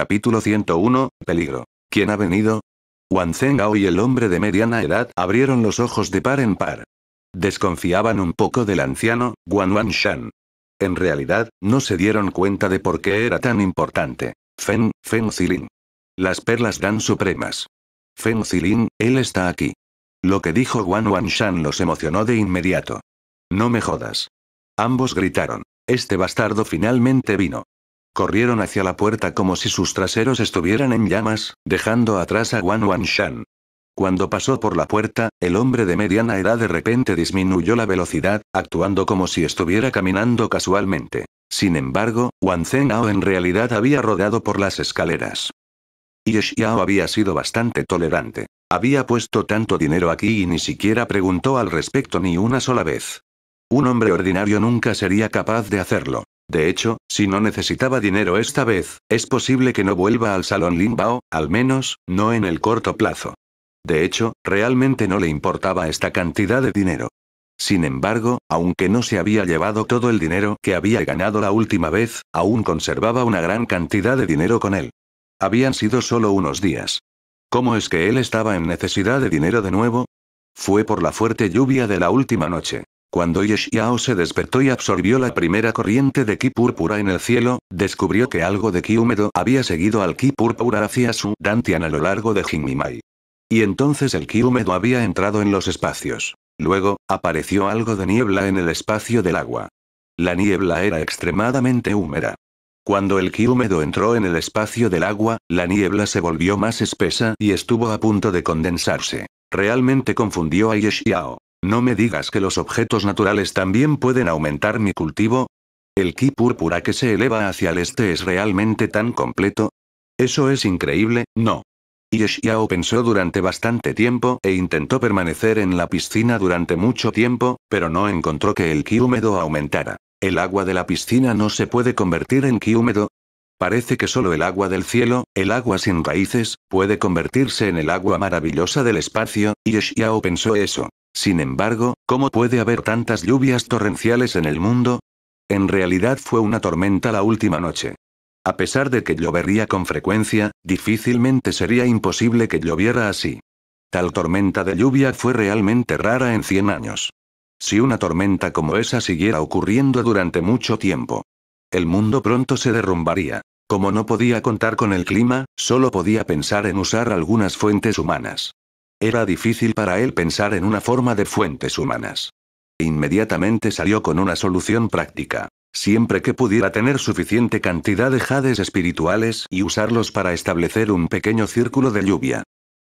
Capítulo 101, Peligro. ¿Quién ha venido? Wang Zengao y el hombre de mediana edad abrieron los ojos de par en par. Desconfiaban un poco del anciano, Guan Shan En realidad, no se dieron cuenta de por qué era tan importante. Feng, Feng Zilin. Las perlas dan supremas. Feng Zilin, él está aquí. Lo que dijo Guan Shan los emocionó de inmediato. No me jodas. Ambos gritaron. Este bastardo finalmente vino. Corrieron hacia la puerta como si sus traseros estuvieran en llamas, dejando atrás a Wan Wanshan. Cuando pasó por la puerta, el hombre de mediana edad de repente disminuyó la velocidad, actuando como si estuviera caminando casualmente. Sin embargo, Wan Ao en realidad había rodado por las escaleras. Y Xiao había sido bastante tolerante. Había puesto tanto dinero aquí y ni siquiera preguntó al respecto ni una sola vez. Un hombre ordinario nunca sería capaz de hacerlo. De hecho, si no necesitaba dinero esta vez, es posible que no vuelva al Salón Limbao, al menos, no en el corto plazo. De hecho, realmente no le importaba esta cantidad de dinero. Sin embargo, aunque no se había llevado todo el dinero que había ganado la última vez, aún conservaba una gran cantidad de dinero con él. Habían sido solo unos días. ¿Cómo es que él estaba en necesidad de dinero de nuevo? Fue por la fuerte lluvia de la última noche. Cuando Yeshiao se despertó y absorbió la primera corriente de ki púrpura en el cielo, descubrió que algo de ki húmedo había seguido al ki púrpura hacia su Dantian a lo largo de Jinmimai. Y entonces el ki húmedo había entrado en los espacios. Luego, apareció algo de niebla en el espacio del agua. La niebla era extremadamente húmeda. Cuando el ki húmedo entró en el espacio del agua, la niebla se volvió más espesa y estuvo a punto de condensarse. Realmente confundió a Yeshiao. No me digas que los objetos naturales también pueden aumentar mi cultivo. El ki púrpura que se eleva hacia el este es realmente tan completo. Eso es increíble, ¿no? Y pensó durante bastante tiempo e intentó permanecer en la piscina durante mucho tiempo, pero no encontró que el ki húmedo aumentara. ¿El agua de la piscina no se puede convertir en ki húmedo? Parece que solo el agua del cielo, el agua sin raíces, puede convertirse en el agua maravillosa del espacio, y Xiao pensó eso. Sin embargo, ¿cómo puede haber tantas lluvias torrenciales en el mundo? En realidad fue una tormenta la última noche. A pesar de que llovería con frecuencia, difícilmente sería imposible que lloviera así. Tal tormenta de lluvia fue realmente rara en 100 años. Si una tormenta como esa siguiera ocurriendo durante mucho tiempo, el mundo pronto se derrumbaría. Como no podía contar con el clima, solo podía pensar en usar algunas fuentes humanas. Era difícil para él pensar en una forma de fuentes humanas. Inmediatamente salió con una solución práctica. Siempre que pudiera tener suficiente cantidad de jades espirituales y usarlos para establecer un pequeño círculo de lluvia.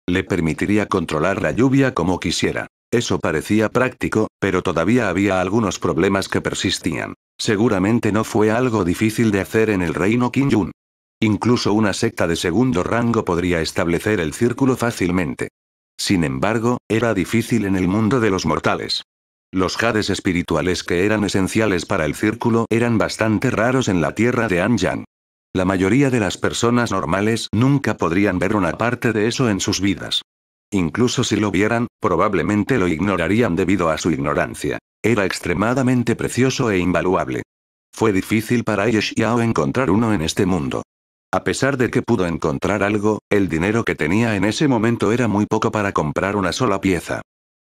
Le permitiría controlar la lluvia como quisiera. Eso parecía práctico, pero todavía había algunos problemas que persistían. Seguramente no fue algo difícil de hacer en el reino Qingyun. Incluso una secta de segundo rango podría establecer el círculo fácilmente. Sin embargo, era difícil en el mundo de los mortales. Los jades espirituales que eran esenciales para el círculo eran bastante raros en la tierra de Anjan. La mayoría de las personas normales nunca podrían ver una parte de eso en sus vidas. Incluso si lo vieran, probablemente lo ignorarían debido a su ignorancia. Era extremadamente precioso e invaluable. Fue difícil para Yeshiao encontrar uno en este mundo. A pesar de que pudo encontrar algo, el dinero que tenía en ese momento era muy poco para comprar una sola pieza.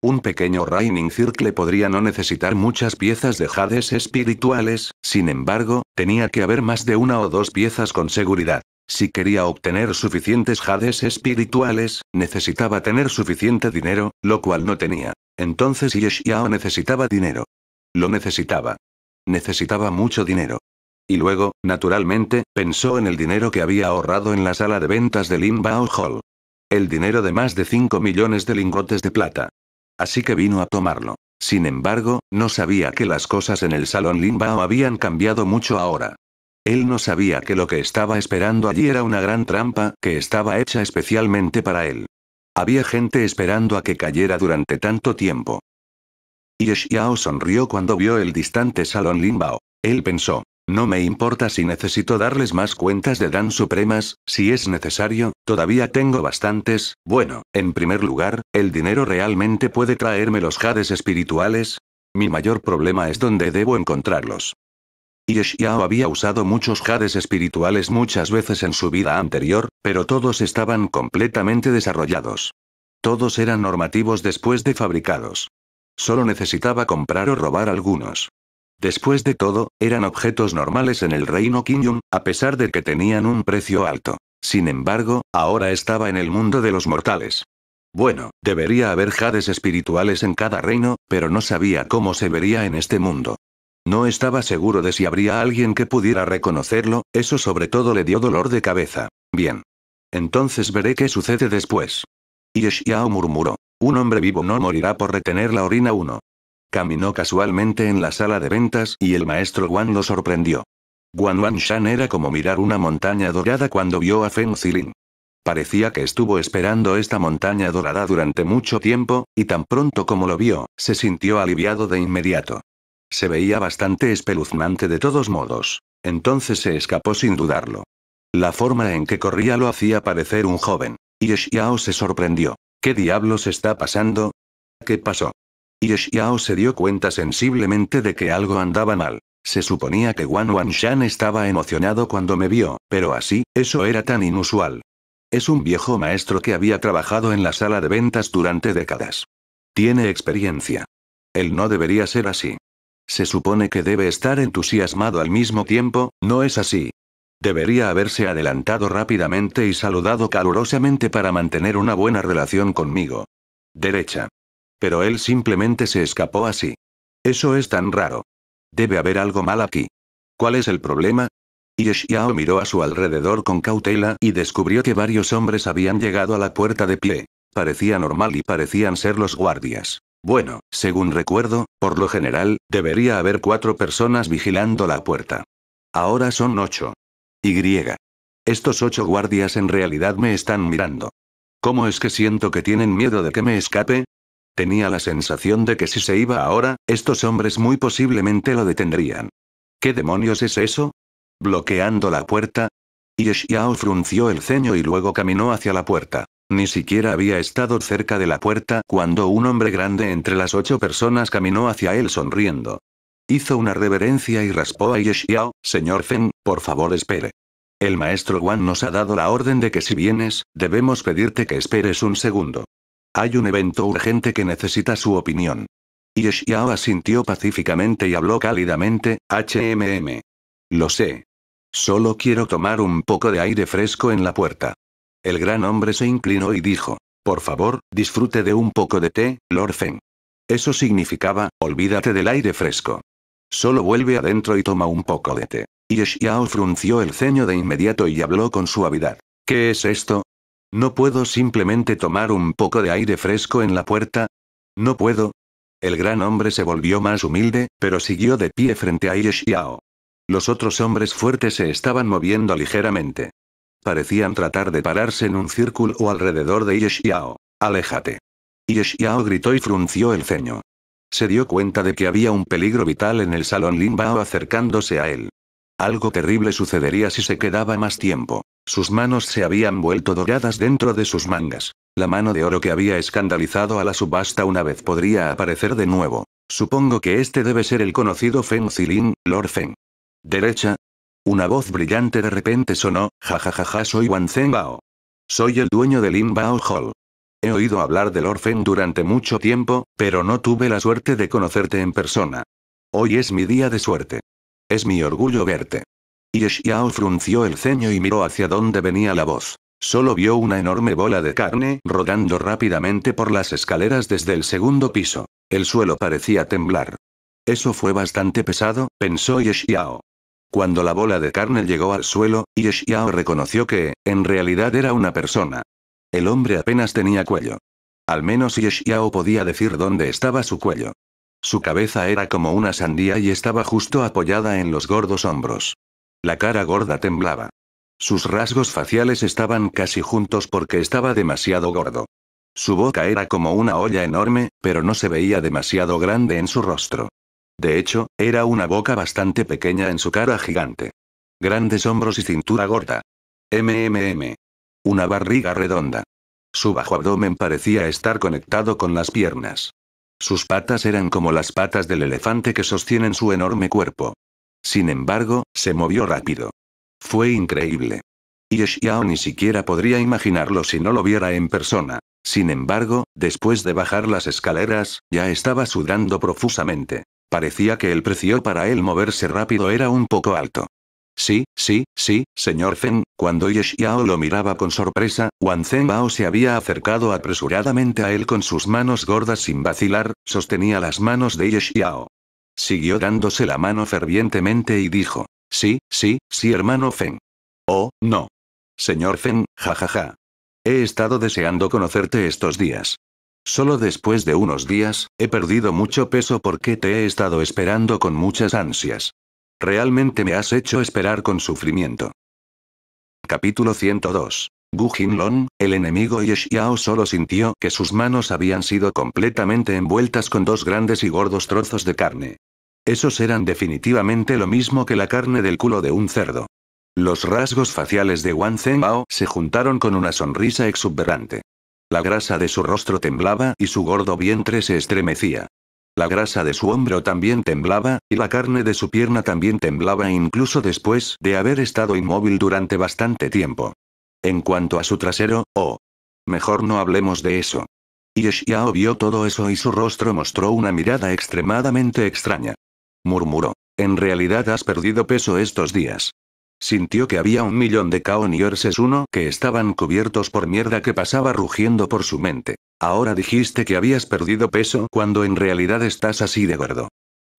Un pequeño Raining Circle podría no necesitar muchas piezas de jades espirituales, sin embargo, tenía que haber más de una o dos piezas con seguridad. Si quería obtener suficientes jades espirituales, necesitaba tener suficiente dinero, lo cual no tenía. Entonces Yeshiao necesitaba dinero. Lo necesitaba. Necesitaba mucho dinero. Y luego, naturalmente, pensó en el dinero que había ahorrado en la sala de ventas de Limbao Hall. El dinero de más de 5 millones de lingotes de plata. Así que vino a tomarlo. Sin embargo, no sabía que las cosas en el salón Limbao habían cambiado mucho ahora. Él no sabía que lo que estaba esperando allí era una gran trampa, que estaba hecha especialmente para él. Había gente esperando a que cayera durante tanto tiempo. Yeshiao sonrió cuando vio el distante salón Limbao. Él pensó, no me importa si necesito darles más cuentas de Dan Supremas, si es necesario, todavía tengo bastantes. Bueno, en primer lugar, el dinero realmente puede traerme los jades espirituales. Mi mayor problema es dónde debo encontrarlos. Yeshiao había usado muchos jades espirituales muchas veces en su vida anterior, pero todos estaban completamente desarrollados. Todos eran normativos después de fabricados. Solo necesitaba comprar o robar algunos. Después de todo, eran objetos normales en el reino Kingdom, a pesar de que tenían un precio alto. Sin embargo, ahora estaba en el mundo de los mortales. Bueno, debería haber jades espirituales en cada reino, pero no sabía cómo se vería en este mundo. No estaba seguro de si habría alguien que pudiera reconocerlo, eso sobre todo le dio dolor de cabeza. Bien. Entonces veré qué sucede después. Y murmuró. Un hombre vivo no morirá por retener la orina 1. Caminó casualmente en la sala de ventas y el maestro Guan lo sorprendió. Guan Wan Shan era como mirar una montaña dorada cuando vio a Feng Zilin. Parecía que estuvo esperando esta montaña dorada durante mucho tiempo, y tan pronto como lo vio, se sintió aliviado de inmediato. Se veía bastante espeluznante de todos modos. Entonces se escapó sin dudarlo. La forma en que corría lo hacía parecer un joven. Y Xiao se sorprendió. ¿Qué diablos está pasando? ¿Qué pasó? Y Xiao se dio cuenta sensiblemente de que algo andaba mal. Se suponía que Wan Shan estaba emocionado cuando me vio, pero así, eso era tan inusual. Es un viejo maestro que había trabajado en la sala de ventas durante décadas. Tiene experiencia. Él no debería ser así. Se supone que debe estar entusiasmado al mismo tiempo, no es así. Debería haberse adelantado rápidamente y saludado calurosamente para mantener una buena relación conmigo. Derecha. Pero él simplemente se escapó así. Eso es tan raro. Debe haber algo mal aquí. ¿Cuál es el problema? Y miró a su alrededor con cautela y descubrió que varios hombres habían llegado a la puerta de pie. Parecía normal y parecían ser los guardias. Bueno, según recuerdo, por lo general, debería haber cuatro personas vigilando la puerta. Ahora son ocho. Y. Estos ocho guardias en realidad me están mirando. ¿Cómo es que siento que tienen miedo de que me escape? Tenía la sensación de que si se iba ahora, estos hombres muy posiblemente lo detendrían. ¿Qué demonios es eso? ¿Bloqueando la puerta? Y frunció el ceño y luego caminó hacia la puerta. Ni siquiera había estado cerca de la puerta cuando un hombre grande entre las ocho personas caminó hacia él sonriendo. Hizo una reverencia y raspó a Yeshiao, señor Feng, por favor espere. El maestro Wan nos ha dado la orden de que si vienes, debemos pedirte que esperes un segundo. Hay un evento urgente que necesita su opinión. Y asintió pacíficamente y habló cálidamente, HMM. Lo sé. Solo quiero tomar un poco de aire fresco en la puerta. El gran hombre se inclinó y dijo, por favor, disfrute de un poco de té, Lord Feng. Eso significaba, olvídate del aire fresco. Solo vuelve adentro y toma un poco de té. Y frunció el ceño de inmediato y habló con suavidad. ¿Qué es esto? ¿No puedo simplemente tomar un poco de aire fresco en la puerta? No puedo. El gran hombre se volvió más humilde, pero siguió de pie frente a Yeshiao. Los otros hombres fuertes se estaban moviendo ligeramente. Parecían tratar de pararse en un círculo o alrededor de Yeshiao. Aléjate. Yeshiao gritó y frunció el ceño. Se dio cuenta de que había un peligro vital en el salón Limbao acercándose a él. Algo terrible sucedería si se quedaba más tiempo. Sus manos se habían vuelto doradas dentro de sus mangas. La mano de oro que había escandalizado a la subasta una vez podría aparecer de nuevo. Supongo que este debe ser el conocido Feng Zilin, Lord Feng. Derecha. Una voz brillante de repente sonó, jajajaja soy Wan Zeng Bao. Soy el dueño del Lin Bao Hall. He oído hablar del Feng durante mucho tiempo, pero no tuve la suerte de conocerte en persona. Hoy es mi día de suerte. Es mi orgullo verte. Y frunció el ceño y miró hacia donde venía la voz. Solo vio una enorme bola de carne rodando rápidamente por las escaleras desde el segundo piso. El suelo parecía temblar. Eso fue bastante pesado, pensó Yeshiao. Cuando la bola de carne llegó al suelo, Yeshiao reconoció que, en realidad era una persona. El hombre apenas tenía cuello. Al menos Yeshiao podía decir dónde estaba su cuello. Su cabeza era como una sandía y estaba justo apoyada en los gordos hombros. La cara gorda temblaba. Sus rasgos faciales estaban casi juntos porque estaba demasiado gordo. Su boca era como una olla enorme, pero no se veía demasiado grande en su rostro. De hecho, era una boca bastante pequeña en su cara gigante. Grandes hombros y cintura gorda. MMM. Una barriga redonda. Su bajo abdomen parecía estar conectado con las piernas. Sus patas eran como las patas del elefante que sostienen su enorme cuerpo. Sin embargo, se movió rápido. Fue increíble. Y Xiao ni siquiera podría imaginarlo si no lo viera en persona. Sin embargo, después de bajar las escaleras, ya estaba sudando profusamente. Parecía que el precio para él moverse rápido era un poco alto. Sí, sí, sí, señor Feng, cuando yeshiao lo miraba con sorpresa, Wang Bao se había acercado apresuradamente a él con sus manos gordas sin vacilar, sostenía las manos de yeshiao Siguió dándose la mano fervientemente y dijo, sí, sí, sí hermano Feng. Oh, no. Señor Feng, jajaja. He estado deseando conocerte estos días. Solo después de unos días, he perdido mucho peso porque te he estado esperando con muchas ansias. Realmente me has hecho esperar con sufrimiento. Capítulo 102. Gu Jinlong, el enemigo y Xiao solo sintió que sus manos habían sido completamente envueltas con dos grandes y gordos trozos de carne. Esos eran definitivamente lo mismo que la carne del culo de un cerdo. Los rasgos faciales de Wang Zengbao se juntaron con una sonrisa exuberante. La grasa de su rostro temblaba y su gordo vientre se estremecía. La grasa de su hombro también temblaba, y la carne de su pierna también temblaba incluso después de haber estado inmóvil durante bastante tiempo. En cuanto a su trasero, oh. Mejor no hablemos de eso. Yeshiao vio todo eso y su rostro mostró una mirada extremadamente extraña. Murmuró. En realidad has perdido peso estos días. Sintió que había un millón de Kaoniorses 1 que estaban cubiertos por mierda que pasaba rugiendo por su mente. Ahora dijiste que habías perdido peso cuando en realidad estás así de gordo.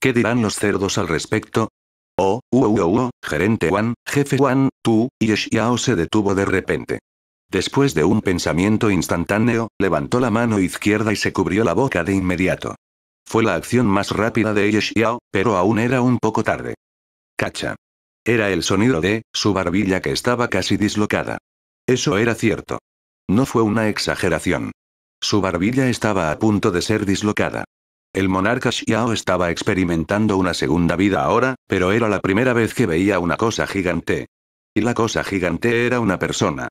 ¿Qué dirán los cerdos al respecto? Oh, oh, oh, oh gerente Wan, jefe Wan, tú, y Xiao se detuvo de repente. Después de un pensamiento instantáneo, levantó la mano izquierda y se cubrió la boca de inmediato. Fue la acción más rápida de yeshiao pero aún era un poco tarde. Cacha. Era el sonido de su barbilla que estaba casi dislocada. Eso era cierto. No fue una exageración. Su barbilla estaba a punto de ser dislocada. El monarca Xiao estaba experimentando una segunda vida ahora, pero era la primera vez que veía una cosa gigante. Y la cosa gigante era una persona.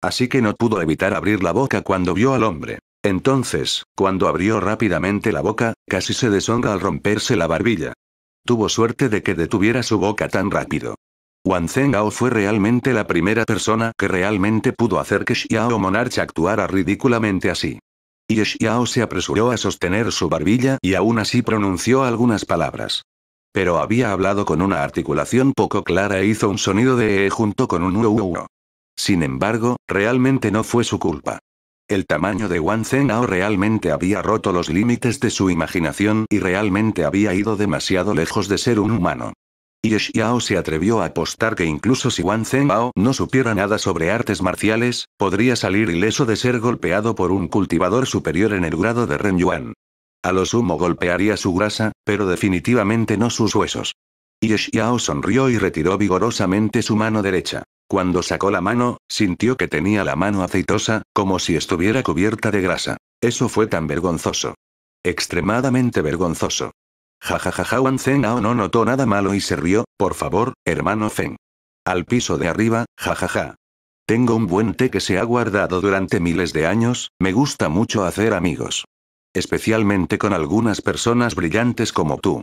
Así que no pudo evitar abrir la boca cuando vio al hombre. Entonces, cuando abrió rápidamente la boca, casi se deshonra al romperse la barbilla. Tuvo suerte de que detuviera su boca tan rápido. Wang Zengao fue realmente la primera persona que realmente pudo hacer que Xiao Monarch actuara ridículamente así. Y Xiao se apresuró a sostener su barbilla y aún así pronunció algunas palabras. Pero había hablado con una articulación poco clara e hizo un sonido de E junto con un u. Sin embargo, realmente no fue su culpa. El tamaño de Wang Ao realmente había roto los límites de su imaginación y realmente había ido demasiado lejos de ser un humano. Y Xiao se atrevió a apostar que incluso si Wang Ao no supiera nada sobre artes marciales, podría salir ileso de ser golpeado por un cultivador superior en el grado de Ren Yuan. A lo sumo golpearía su grasa, pero definitivamente no sus huesos. Yeshiao Xiao sonrió y retiró vigorosamente su mano derecha. Cuando sacó la mano, sintió que tenía la mano aceitosa, como si estuviera cubierta de grasa. Eso fue tan vergonzoso. Extremadamente vergonzoso. Jajajaja Wan Zen no notó nada malo y se rió, por favor, hermano Zen. Al piso de arriba, jajaja. Tengo un buen té que se ha guardado durante miles de años, me gusta mucho hacer amigos. Especialmente con algunas personas brillantes como tú.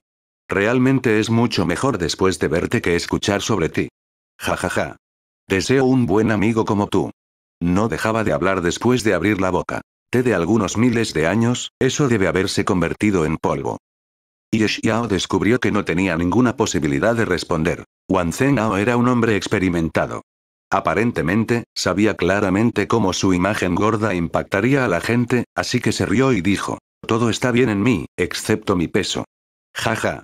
Realmente es mucho mejor después de verte que escuchar sobre ti. Jajaja. Deseo un buen amigo como tú. No dejaba de hablar después de abrir la boca. Te de algunos miles de años, eso debe haberse convertido en polvo. Y Xiao descubrió que no tenía ninguna posibilidad de responder. Wang Zhenao era un hombre experimentado. Aparentemente, sabía claramente cómo su imagen gorda impactaría a la gente, así que se rió y dijo, todo está bien en mí, excepto mi peso. Jaja. Ja.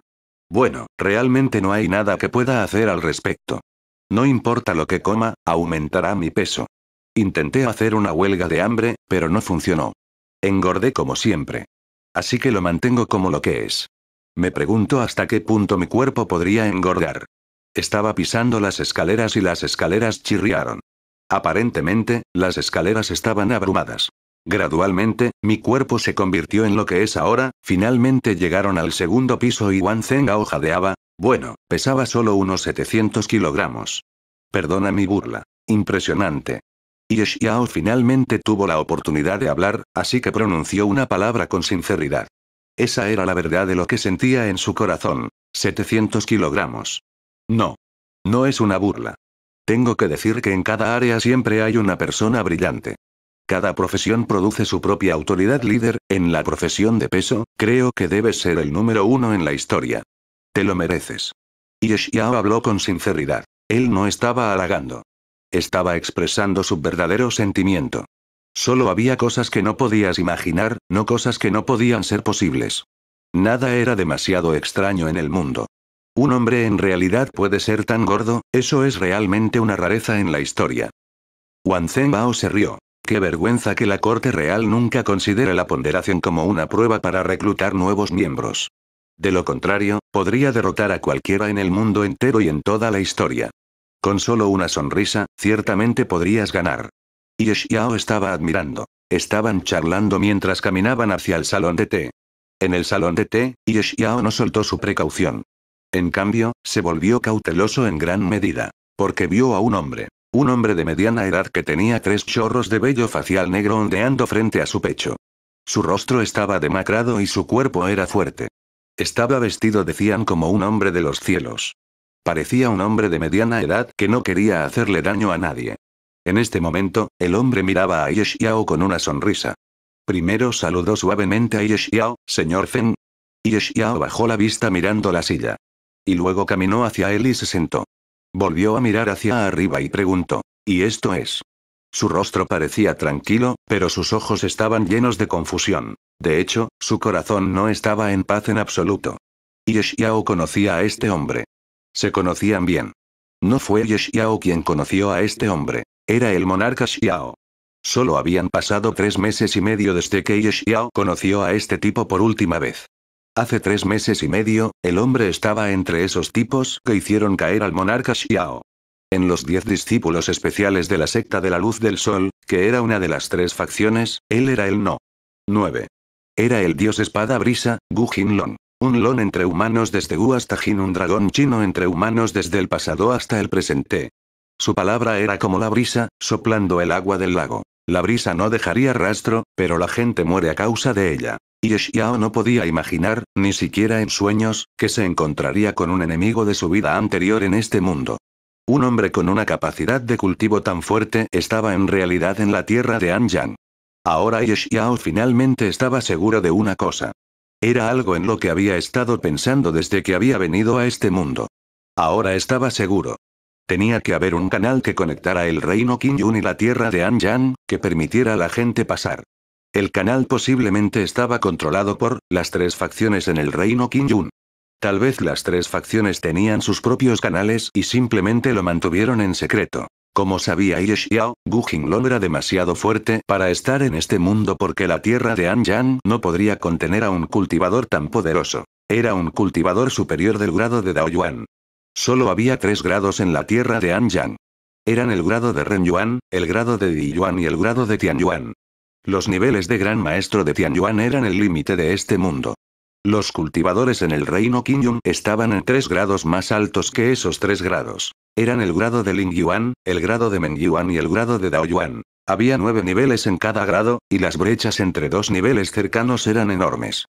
Bueno, realmente no hay nada que pueda hacer al respecto. No importa lo que coma, aumentará mi peso. Intenté hacer una huelga de hambre, pero no funcionó. Engordé como siempre. Así que lo mantengo como lo que es. Me pregunto hasta qué punto mi cuerpo podría engordar. Estaba pisando las escaleras y las escaleras chirriaron. Aparentemente, las escaleras estaban abrumadas. Gradualmente, mi cuerpo se convirtió en lo que es ahora, finalmente llegaron al segundo piso y Wang Zeng hojadeaba, bueno, pesaba solo unos 700 kilogramos. Perdona mi burla. Impresionante. Y Xiao finalmente tuvo la oportunidad de hablar, así que pronunció una palabra con sinceridad. Esa era la verdad de lo que sentía en su corazón. 700 kilogramos. No. No es una burla. Tengo que decir que en cada área siempre hay una persona brillante. Cada profesión produce su propia autoridad líder, en la profesión de peso, creo que debes ser el número uno en la historia. Te lo mereces. Y habló con sinceridad. Él no estaba halagando. Estaba expresando su verdadero sentimiento. Solo había cosas que no podías imaginar, no cosas que no podían ser posibles. Nada era demasiado extraño en el mundo. Un hombre en realidad puede ser tan gordo, eso es realmente una rareza en la historia. Wan se rió. Qué vergüenza que la Corte Real nunca considere la ponderación como una prueba para reclutar nuevos miembros. De lo contrario, podría derrotar a cualquiera en el mundo entero y en toda la historia. Con solo una sonrisa, ciertamente podrías ganar. Y estaba admirando. Estaban charlando mientras caminaban hacia el salón de té. En el salón de té, Yeshiao no soltó su precaución. En cambio, se volvió cauteloso en gran medida, porque vio a un hombre, un hombre de mediana edad que tenía tres chorros de bello facial negro ondeando frente a su pecho. Su rostro estaba demacrado y su cuerpo era fuerte. Estaba vestido, decían, como un hombre de los cielos. Parecía un hombre de mediana edad que no quería hacerle daño a nadie. En este momento, el hombre miraba a Yeshiao con una sonrisa. Primero saludó suavemente a Yeshiao, señor Fen. Yeshiao bajó la vista mirando la silla. Y luego caminó hacia él y se sentó. Volvió a mirar hacia arriba y preguntó. ¿Y esto es? Su rostro parecía tranquilo, pero sus ojos estaban llenos de confusión. De hecho, su corazón no estaba en paz en absoluto. Yeshiao conocía a este hombre. Se conocían bien. No fue Yeshiao quien conoció a este hombre. Era el monarca Xiao. Solo habían pasado tres meses y medio desde que Yeshiao conoció a este tipo por última vez. Hace tres meses y medio, el hombre estaba entre esos tipos que hicieron caer al monarca Xiao. En los diez discípulos especiales de la secta de la luz del sol, que era una de las tres facciones, él era el no. 9. Era el dios espada brisa, Gu Jinlong. Un lon entre humanos desde Gu hasta Jin, un dragón chino entre humanos desde el pasado hasta el presente. Su palabra era como la brisa, soplando el agua del lago. La brisa no dejaría rastro, pero la gente muere a causa de ella. Yoshiao no podía imaginar, ni siquiera en sueños, que se encontraría con un enemigo de su vida anterior en este mundo. Un hombre con una capacidad de cultivo tan fuerte estaba en realidad en la tierra de Anyang. Ahora Yeshiao finalmente estaba seguro de una cosa. Era algo en lo que había estado pensando desde que había venido a este mundo. Ahora estaba seguro. Tenía que haber un canal que conectara el reino Qingyun y la tierra de Anyang, que permitiera a la gente pasar. El canal posiblemente estaba controlado por las tres facciones en el reino Qingyun. Tal vez las tres facciones tenían sus propios canales y simplemente lo mantuvieron en secreto. Como sabía Ye Xiao, Gu Jinglong era demasiado fuerte para estar en este mundo porque la tierra de Yang no podría contener a un cultivador tan poderoso. Era un cultivador superior del grado de Daoyuan. Solo había tres grados en la tierra de Yang. Eran el grado de Ren Yuan, el grado de Di Yuan y el grado de Tian Yuan. Los niveles de Gran Maestro de Tianyuan eran el límite de este mundo. Los cultivadores en el reino Qingyun estaban en tres grados más altos que esos tres grados. Eran el grado de Lingyuan, el grado de Mengyuan y el grado de Daoyuan. Había nueve niveles en cada grado, y las brechas entre dos niveles cercanos eran enormes.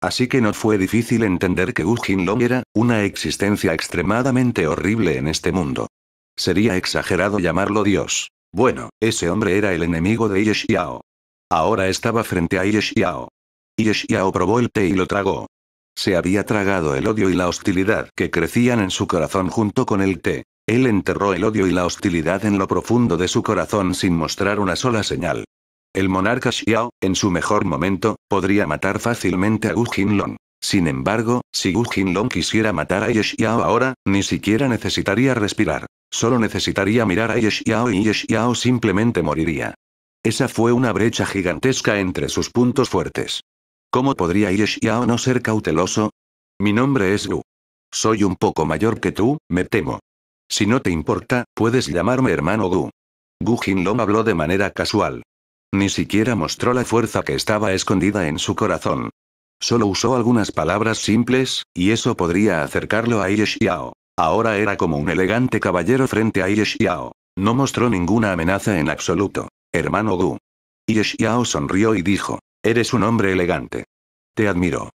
Así que no fue difícil entender que Wu Jinlong era una existencia extremadamente horrible en este mundo. Sería exagerado llamarlo Dios. Bueno, ese hombre era el enemigo de Ye Ahora estaba frente a Yeshiao. Yeshiao probó el té y lo tragó. Se había tragado el odio y la hostilidad que crecían en su corazón junto con el té. Él enterró el odio y la hostilidad en lo profundo de su corazón sin mostrar una sola señal. El monarca Xiao, en su mejor momento, podría matar fácilmente a Gu Jinlong. Sin embargo, si Gu Jinlong quisiera matar a Ye ahora, ni siquiera necesitaría respirar. Solo necesitaría mirar a Yeshiao y Yeshiao simplemente moriría. Esa fue una brecha gigantesca entre sus puntos fuertes. ¿Cómo podría Yeshiao no ser cauteloso? Mi nombre es Gu. Soy un poco mayor que tú, me temo. Si no te importa, puedes llamarme hermano Gu. Gu Jinlong habló de manera casual. Ni siquiera mostró la fuerza que estaba escondida en su corazón. Solo usó algunas palabras simples, y eso podría acercarlo a Yeshiao. Ahora era como un elegante caballero frente a Yeshiao. No mostró ninguna amenaza en absoluto hermano Gu. Y sonrió y dijo, eres un hombre elegante. Te admiro.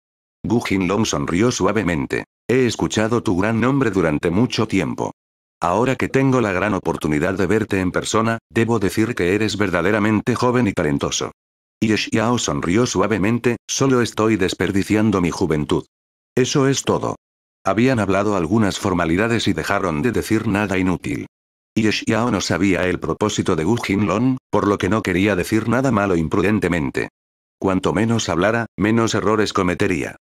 Gu Jinlong sonrió suavemente. He escuchado tu gran nombre durante mucho tiempo. Ahora que tengo la gran oportunidad de verte en persona, debo decir que eres verdaderamente joven y talentoso. Y sonrió suavemente, solo estoy desperdiciando mi juventud. Eso es todo. Habían hablado algunas formalidades y dejaron de decir nada inútil. Yeshiao no sabía el propósito de Gu Jinlong, por lo que no quería decir nada malo imprudentemente. Cuanto menos hablara, menos errores cometería.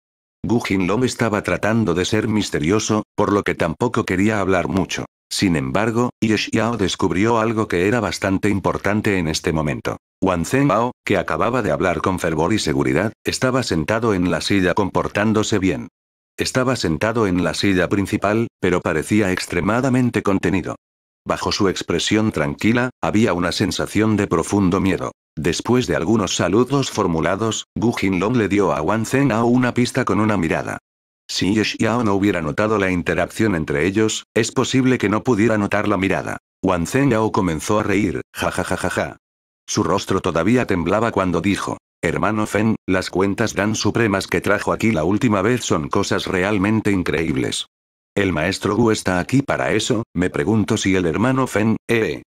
Gu Jinlong estaba tratando de ser misterioso, por lo que tampoco quería hablar mucho. Sin embargo, Yeshiao descubrió algo que era bastante importante en este momento. Wan Mao, que acababa de hablar con fervor y seguridad, estaba sentado en la silla comportándose bien. Estaba sentado en la silla principal, pero parecía extremadamente contenido. Bajo su expresión tranquila, había una sensación de profundo miedo. Después de algunos saludos formulados, Gu Jinlong le dio a Wang Ao una pista con una mirada. Si Ye Xiao no hubiera notado la interacción entre ellos, es posible que no pudiera notar la mirada. Wang Yao comenzó a reír, jajajajaja. Ja, ja, ja, su rostro todavía temblaba cuando dijo, Hermano Fen, las cuentas Dan supremas que trajo aquí la última vez son cosas realmente increíbles. El maestro Wu está aquí para eso, me pregunto si el hermano Fen, eh.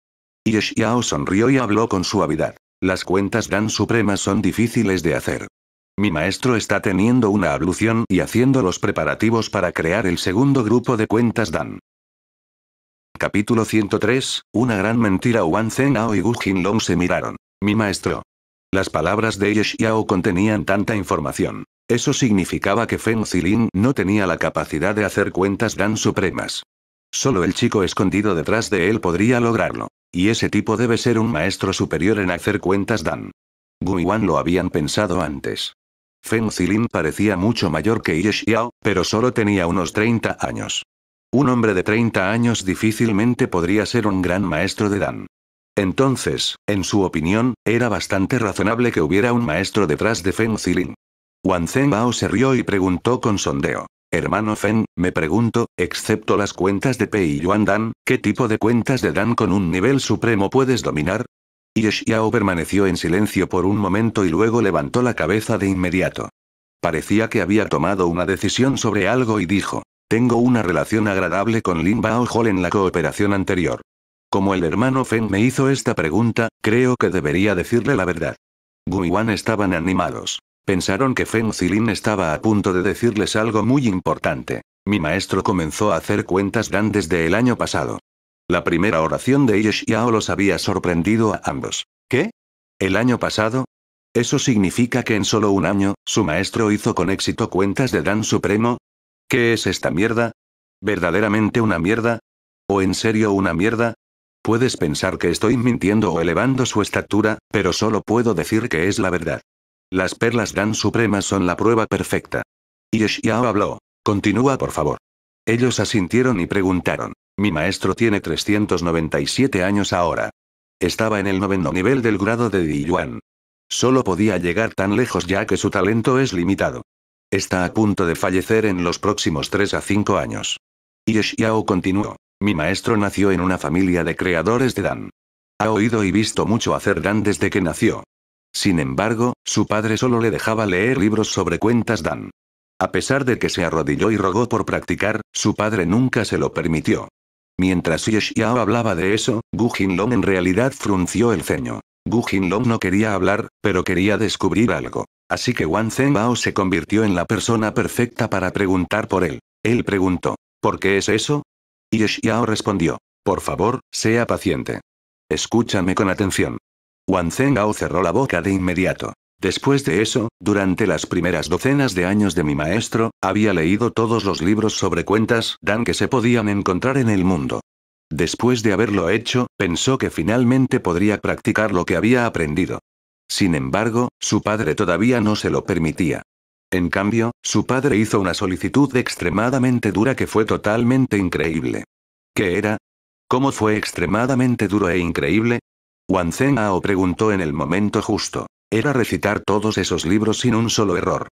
Y sonrió y habló con suavidad. Las cuentas Dan supremas son difíciles de hacer. Mi maestro está teniendo una ablución y haciendo los preparativos para crear el segundo grupo de cuentas Dan. Capítulo 103, Una gran mentira Wan Ao y Gu Jinlong se miraron. Mi maestro. Las palabras de Yeshiao contenían tanta información. Eso significaba que Feng Zilin no tenía la capacidad de hacer cuentas Dan supremas. Solo el chico escondido detrás de él podría lograrlo. Y ese tipo debe ser un maestro superior en hacer cuentas dan. Guiwan lo habían pensado antes. Feng Zilin parecía mucho mayor que Yeshiao, pero solo tenía unos 30 años. Un hombre de 30 años difícilmente podría ser un gran maestro de Dan. Entonces, en su opinión, era bastante razonable que hubiera un maestro detrás de Feng Zilin. Wang Bao se rió y preguntó con sondeo. Hermano Feng, me pregunto, excepto las cuentas de Pei y Yuan Dan, ¿qué tipo de cuentas de Dan con un nivel supremo puedes dominar? Ye Xiao permaneció en silencio por un momento y luego levantó la cabeza de inmediato. Parecía que había tomado una decisión sobre algo y dijo, tengo una relación agradable con Lin Bao Hall en la cooperación anterior. Como el hermano Feng me hizo esta pregunta, creo que debería decirle la verdad. Guiwan estaban animados. Pensaron que Feng Zilin estaba a punto de decirles algo muy importante. Mi maestro comenzó a hacer cuentas Dan desde el año pasado. La primera oración de Yeshiao los había sorprendido a ambos. ¿Qué? ¿El año pasado? ¿Eso significa que en solo un año, su maestro hizo con éxito cuentas de Dan Supremo? ¿Qué es esta mierda? ¿Verdaderamente una mierda? ¿O en serio una mierda? Puedes pensar que estoy mintiendo o elevando su estatura, pero solo puedo decir que es la verdad. Las perlas Dan Supremas son la prueba perfecta. Y habló. Continúa por favor. Ellos asintieron y preguntaron. Mi maestro tiene 397 años ahora. Estaba en el noveno nivel del grado de Yuan. Solo podía llegar tan lejos ya que su talento es limitado. Está a punto de fallecer en los próximos 3 a 5 años. Y continuó. Mi maestro nació en una familia de creadores de Dan. Ha oído y visto mucho hacer Dan desde que nació. Sin embargo, su padre solo le dejaba leer libros sobre cuentas Dan. A pesar de que se arrodilló y rogó por practicar, su padre nunca se lo permitió. Mientras Ye Xiao hablaba de eso, Gu Jinlong en realidad frunció el ceño. Gu Jinlong no quería hablar, pero quería descubrir algo. Así que Wan Bao se convirtió en la persona perfecta para preguntar por él. Él preguntó, ¿por qué es eso? Y Xiao respondió. Por favor, sea paciente. Escúchame con atención. Wang Zengao cerró la boca de inmediato. Después de eso, durante las primeras docenas de años de mi maestro, había leído todos los libros sobre cuentas Dan que se podían encontrar en el mundo. Después de haberlo hecho, pensó que finalmente podría practicar lo que había aprendido. Sin embargo, su padre todavía no se lo permitía. En cambio, su padre hizo una solicitud extremadamente dura que fue totalmente increíble. ¿Qué era? ¿Cómo fue extremadamente duro e increíble? Wan Ao preguntó en el momento justo. Era recitar todos esos libros sin un solo error.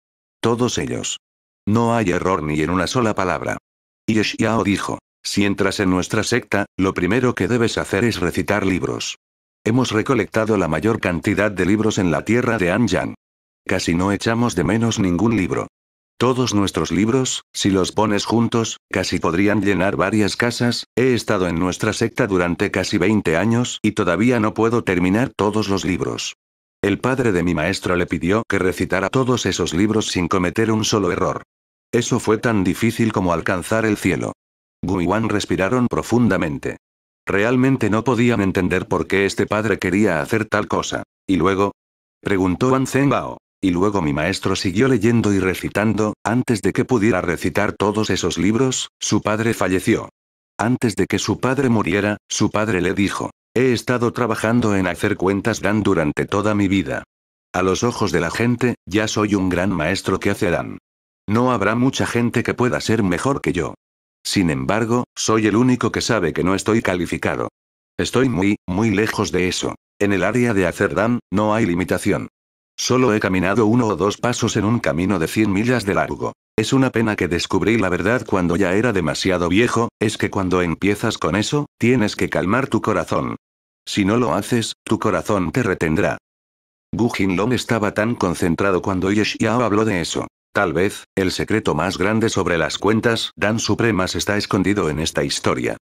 Todos ellos. No hay error ni en una sola palabra. Y Xiao dijo. Si entras en nuestra secta, lo primero que debes hacer es recitar libros. Hemos recolectado la mayor cantidad de libros en la tierra de Anyang. Casi no echamos de menos ningún libro. Todos nuestros libros, si los pones juntos, casi podrían llenar varias casas, he estado en nuestra secta durante casi 20 años y todavía no puedo terminar todos los libros. El padre de mi maestro le pidió que recitara todos esos libros sin cometer un solo error. Eso fue tan difícil como alcanzar el cielo. Wan respiraron profundamente. Realmente no podían entender por qué este padre quería hacer tal cosa. Y luego, preguntó Wan Zengao. Y luego mi maestro siguió leyendo y recitando, antes de que pudiera recitar todos esos libros, su padre falleció. Antes de que su padre muriera, su padre le dijo, he estado trabajando en hacer cuentas Dan durante toda mi vida. A los ojos de la gente, ya soy un gran maestro que hace Dan. No habrá mucha gente que pueda ser mejor que yo. Sin embargo, soy el único que sabe que no estoy calificado. Estoy muy, muy lejos de eso. En el área de hacer Dan, no hay limitación. Solo he caminado uno o dos pasos en un camino de 100 millas de largo. Es una pena que descubrí la verdad cuando ya era demasiado viejo, es que cuando empiezas con eso, tienes que calmar tu corazón. Si no lo haces, tu corazón te retendrá. Gu Jinlong estaba tan concentrado cuando Ye Xiao habló de eso. Tal vez, el secreto más grande sobre las cuentas Dan Supremas está escondido en esta historia.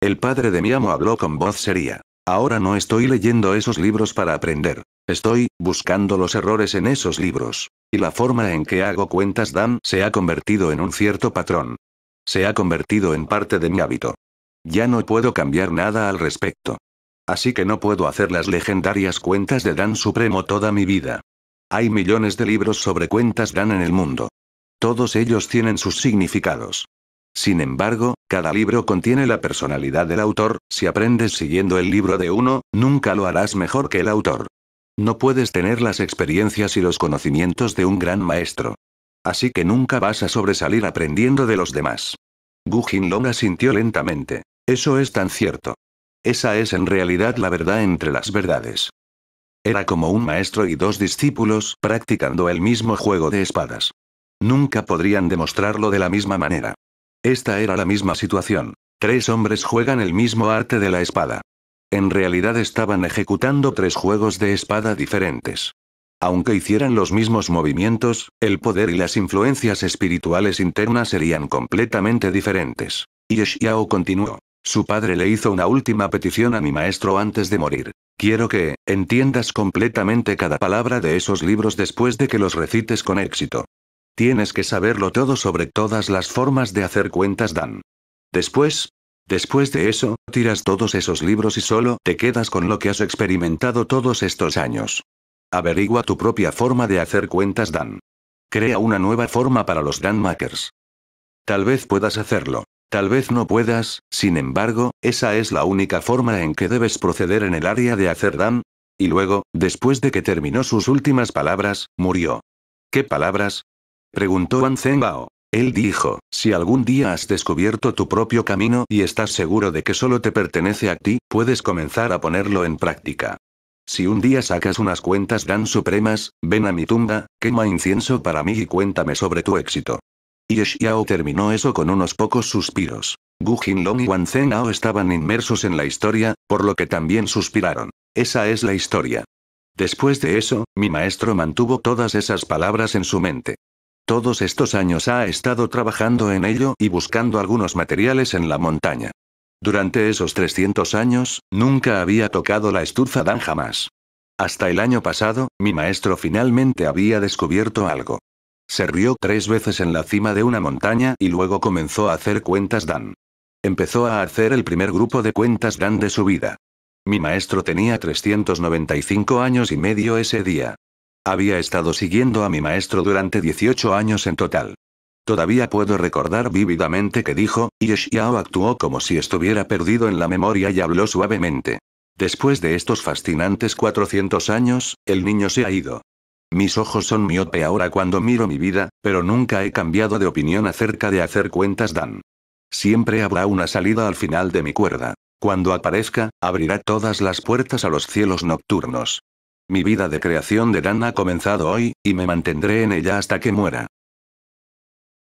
El padre de mi amo habló con voz seria. Ahora no estoy leyendo esos libros para aprender. Estoy buscando los errores en esos libros. Y la forma en que hago cuentas Dan se ha convertido en un cierto patrón. Se ha convertido en parte de mi hábito. Ya no puedo cambiar nada al respecto. Así que no puedo hacer las legendarias cuentas de Dan Supremo toda mi vida. Hay millones de libros sobre cuentas Dan en el mundo. Todos ellos tienen sus significados. Sin embargo, cada libro contiene la personalidad del autor, si aprendes siguiendo el libro de uno, nunca lo harás mejor que el autor. No puedes tener las experiencias y los conocimientos de un gran maestro. Así que nunca vas a sobresalir aprendiendo de los demás. Gu Jinlong asintió lentamente. Eso es tan cierto. Esa es en realidad la verdad entre las verdades. Era como un maestro y dos discípulos practicando el mismo juego de espadas. Nunca podrían demostrarlo de la misma manera. Esta era la misma situación. Tres hombres juegan el mismo arte de la espada. En realidad estaban ejecutando tres juegos de espada diferentes. Aunque hicieran los mismos movimientos, el poder y las influencias espirituales internas serían completamente diferentes. Y continuó. Su padre le hizo una última petición a mi maestro antes de morir. Quiero que, entiendas completamente cada palabra de esos libros después de que los recites con éxito. Tienes que saberlo todo sobre todas las formas de hacer cuentas, Dan. Después, después de eso, tiras todos esos libros y solo te quedas con lo que has experimentado todos estos años. Averigua tu propia forma de hacer cuentas, Dan. Crea una nueva forma para los Dan Makers. Tal vez puedas hacerlo. Tal vez no puedas, sin embargo, esa es la única forma en que debes proceder en el área de hacer Dan. Y luego, después de que terminó sus últimas palabras, murió. ¿Qué palabras? Preguntó Zengao. Él dijo, si algún día has descubierto tu propio camino y estás seguro de que solo te pertenece a ti, puedes comenzar a ponerlo en práctica. Si un día sacas unas cuentas tan supremas, ven a mi tumba, quema incienso para mí y cuéntame sobre tu éxito. Y Xiao terminó eso con unos pocos suspiros. Gu Jinlong y Wan Zengao estaban inmersos en la historia, por lo que también suspiraron. Esa es la historia. Después de eso, mi maestro mantuvo todas esas palabras en su mente. Todos estos años ha estado trabajando en ello y buscando algunos materiales en la montaña. Durante esos 300 años, nunca había tocado la estufa Dan jamás. Hasta el año pasado, mi maestro finalmente había descubierto algo. Se rió tres veces en la cima de una montaña y luego comenzó a hacer cuentas Dan. Empezó a hacer el primer grupo de cuentas Dan de su vida. Mi maestro tenía 395 años y medio ese día. Había estado siguiendo a mi maestro durante 18 años en total. Todavía puedo recordar vívidamente que dijo, y Xiao actuó como si estuviera perdido en la memoria y habló suavemente. Después de estos fascinantes 400 años, el niño se ha ido. Mis ojos son miope ahora cuando miro mi vida, pero nunca he cambiado de opinión acerca de hacer cuentas Dan. Siempre habrá una salida al final de mi cuerda. Cuando aparezca, abrirá todas las puertas a los cielos nocturnos. Mi vida de creación de Dan ha comenzado hoy, y me mantendré en ella hasta que muera.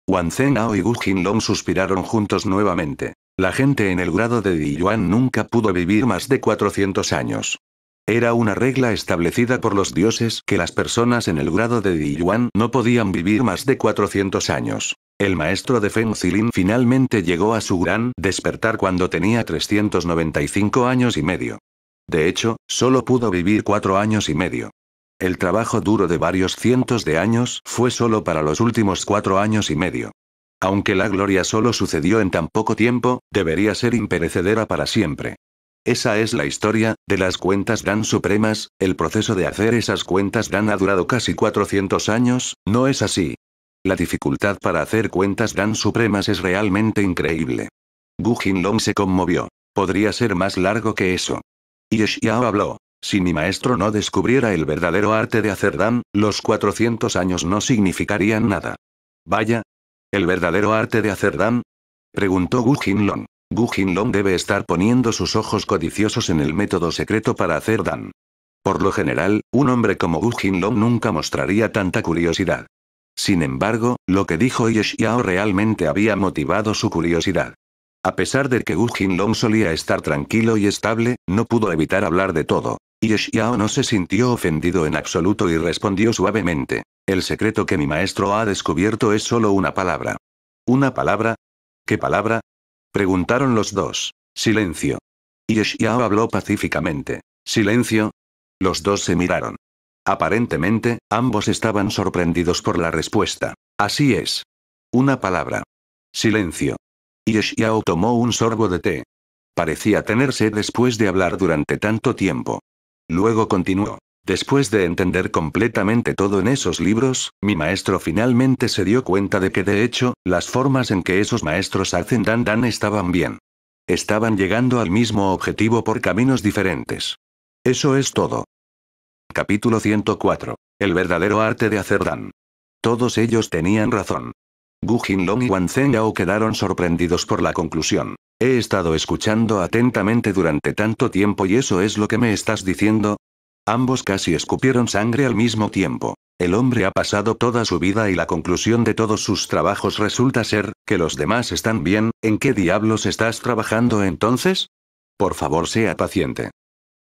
Wan Ao y Gu Jinlong suspiraron juntos nuevamente. La gente en el grado de Diyuan nunca pudo vivir más de 400 años. Era una regla establecida por los dioses que las personas en el grado de Diyuan no podían vivir más de 400 años. El maestro de Feng Zilin finalmente llegó a su gran despertar cuando tenía 395 años y medio. De hecho, solo pudo vivir cuatro años y medio. El trabajo duro de varios cientos de años fue solo para los últimos cuatro años y medio. Aunque la gloria solo sucedió en tan poco tiempo, debería ser imperecedera para siempre. Esa es la historia, de las cuentas Dan supremas, el proceso de hacer esas cuentas Dan ha durado casi 400 años, ¿no es así? La dificultad para hacer cuentas Dan supremas es realmente increíble. Gu Long se conmovió. Podría ser más largo que eso. Yeshiao habló. Si mi maestro no descubriera el verdadero arte de hacer Dan, los 400 años no significarían nada. Vaya. ¿El verdadero arte de hacer Dan? Preguntó Gu Jinlong. Gu Jinlong debe estar poniendo sus ojos codiciosos en el método secreto para hacer Dan. Por lo general, un hombre como Gu Jinlong nunca mostraría tanta curiosidad. Sin embargo, lo que dijo Yeshiao realmente había motivado su curiosidad. A pesar de que Gu Long solía estar tranquilo y estable, no pudo evitar hablar de todo. Y no se sintió ofendido en absoluto y respondió suavemente. El secreto que mi maestro ha descubierto es solo una palabra. ¿Una palabra? ¿Qué palabra? Preguntaron los dos. Silencio. Y habló pacíficamente. Silencio. Los dos se miraron. Aparentemente, ambos estaban sorprendidos por la respuesta. Así es. Una palabra. Silencio. Y tomó un sorbo de té. Parecía tenerse después de hablar durante tanto tiempo. Luego continuó. Después de entender completamente todo en esos libros, mi maestro finalmente se dio cuenta de que de hecho, las formas en que esos maestros hacen dan dan estaban bien. Estaban llegando al mismo objetivo por caminos diferentes. Eso es todo. Capítulo 104. El verdadero arte de hacer dan. Todos ellos tenían razón. Gu Jinlong y Wang Zhenyao quedaron sorprendidos por la conclusión. He estado escuchando atentamente durante tanto tiempo y eso es lo que me estás diciendo. Ambos casi escupieron sangre al mismo tiempo. El hombre ha pasado toda su vida y la conclusión de todos sus trabajos resulta ser, que los demás están bien, ¿en qué diablos estás trabajando entonces? Por favor sea paciente.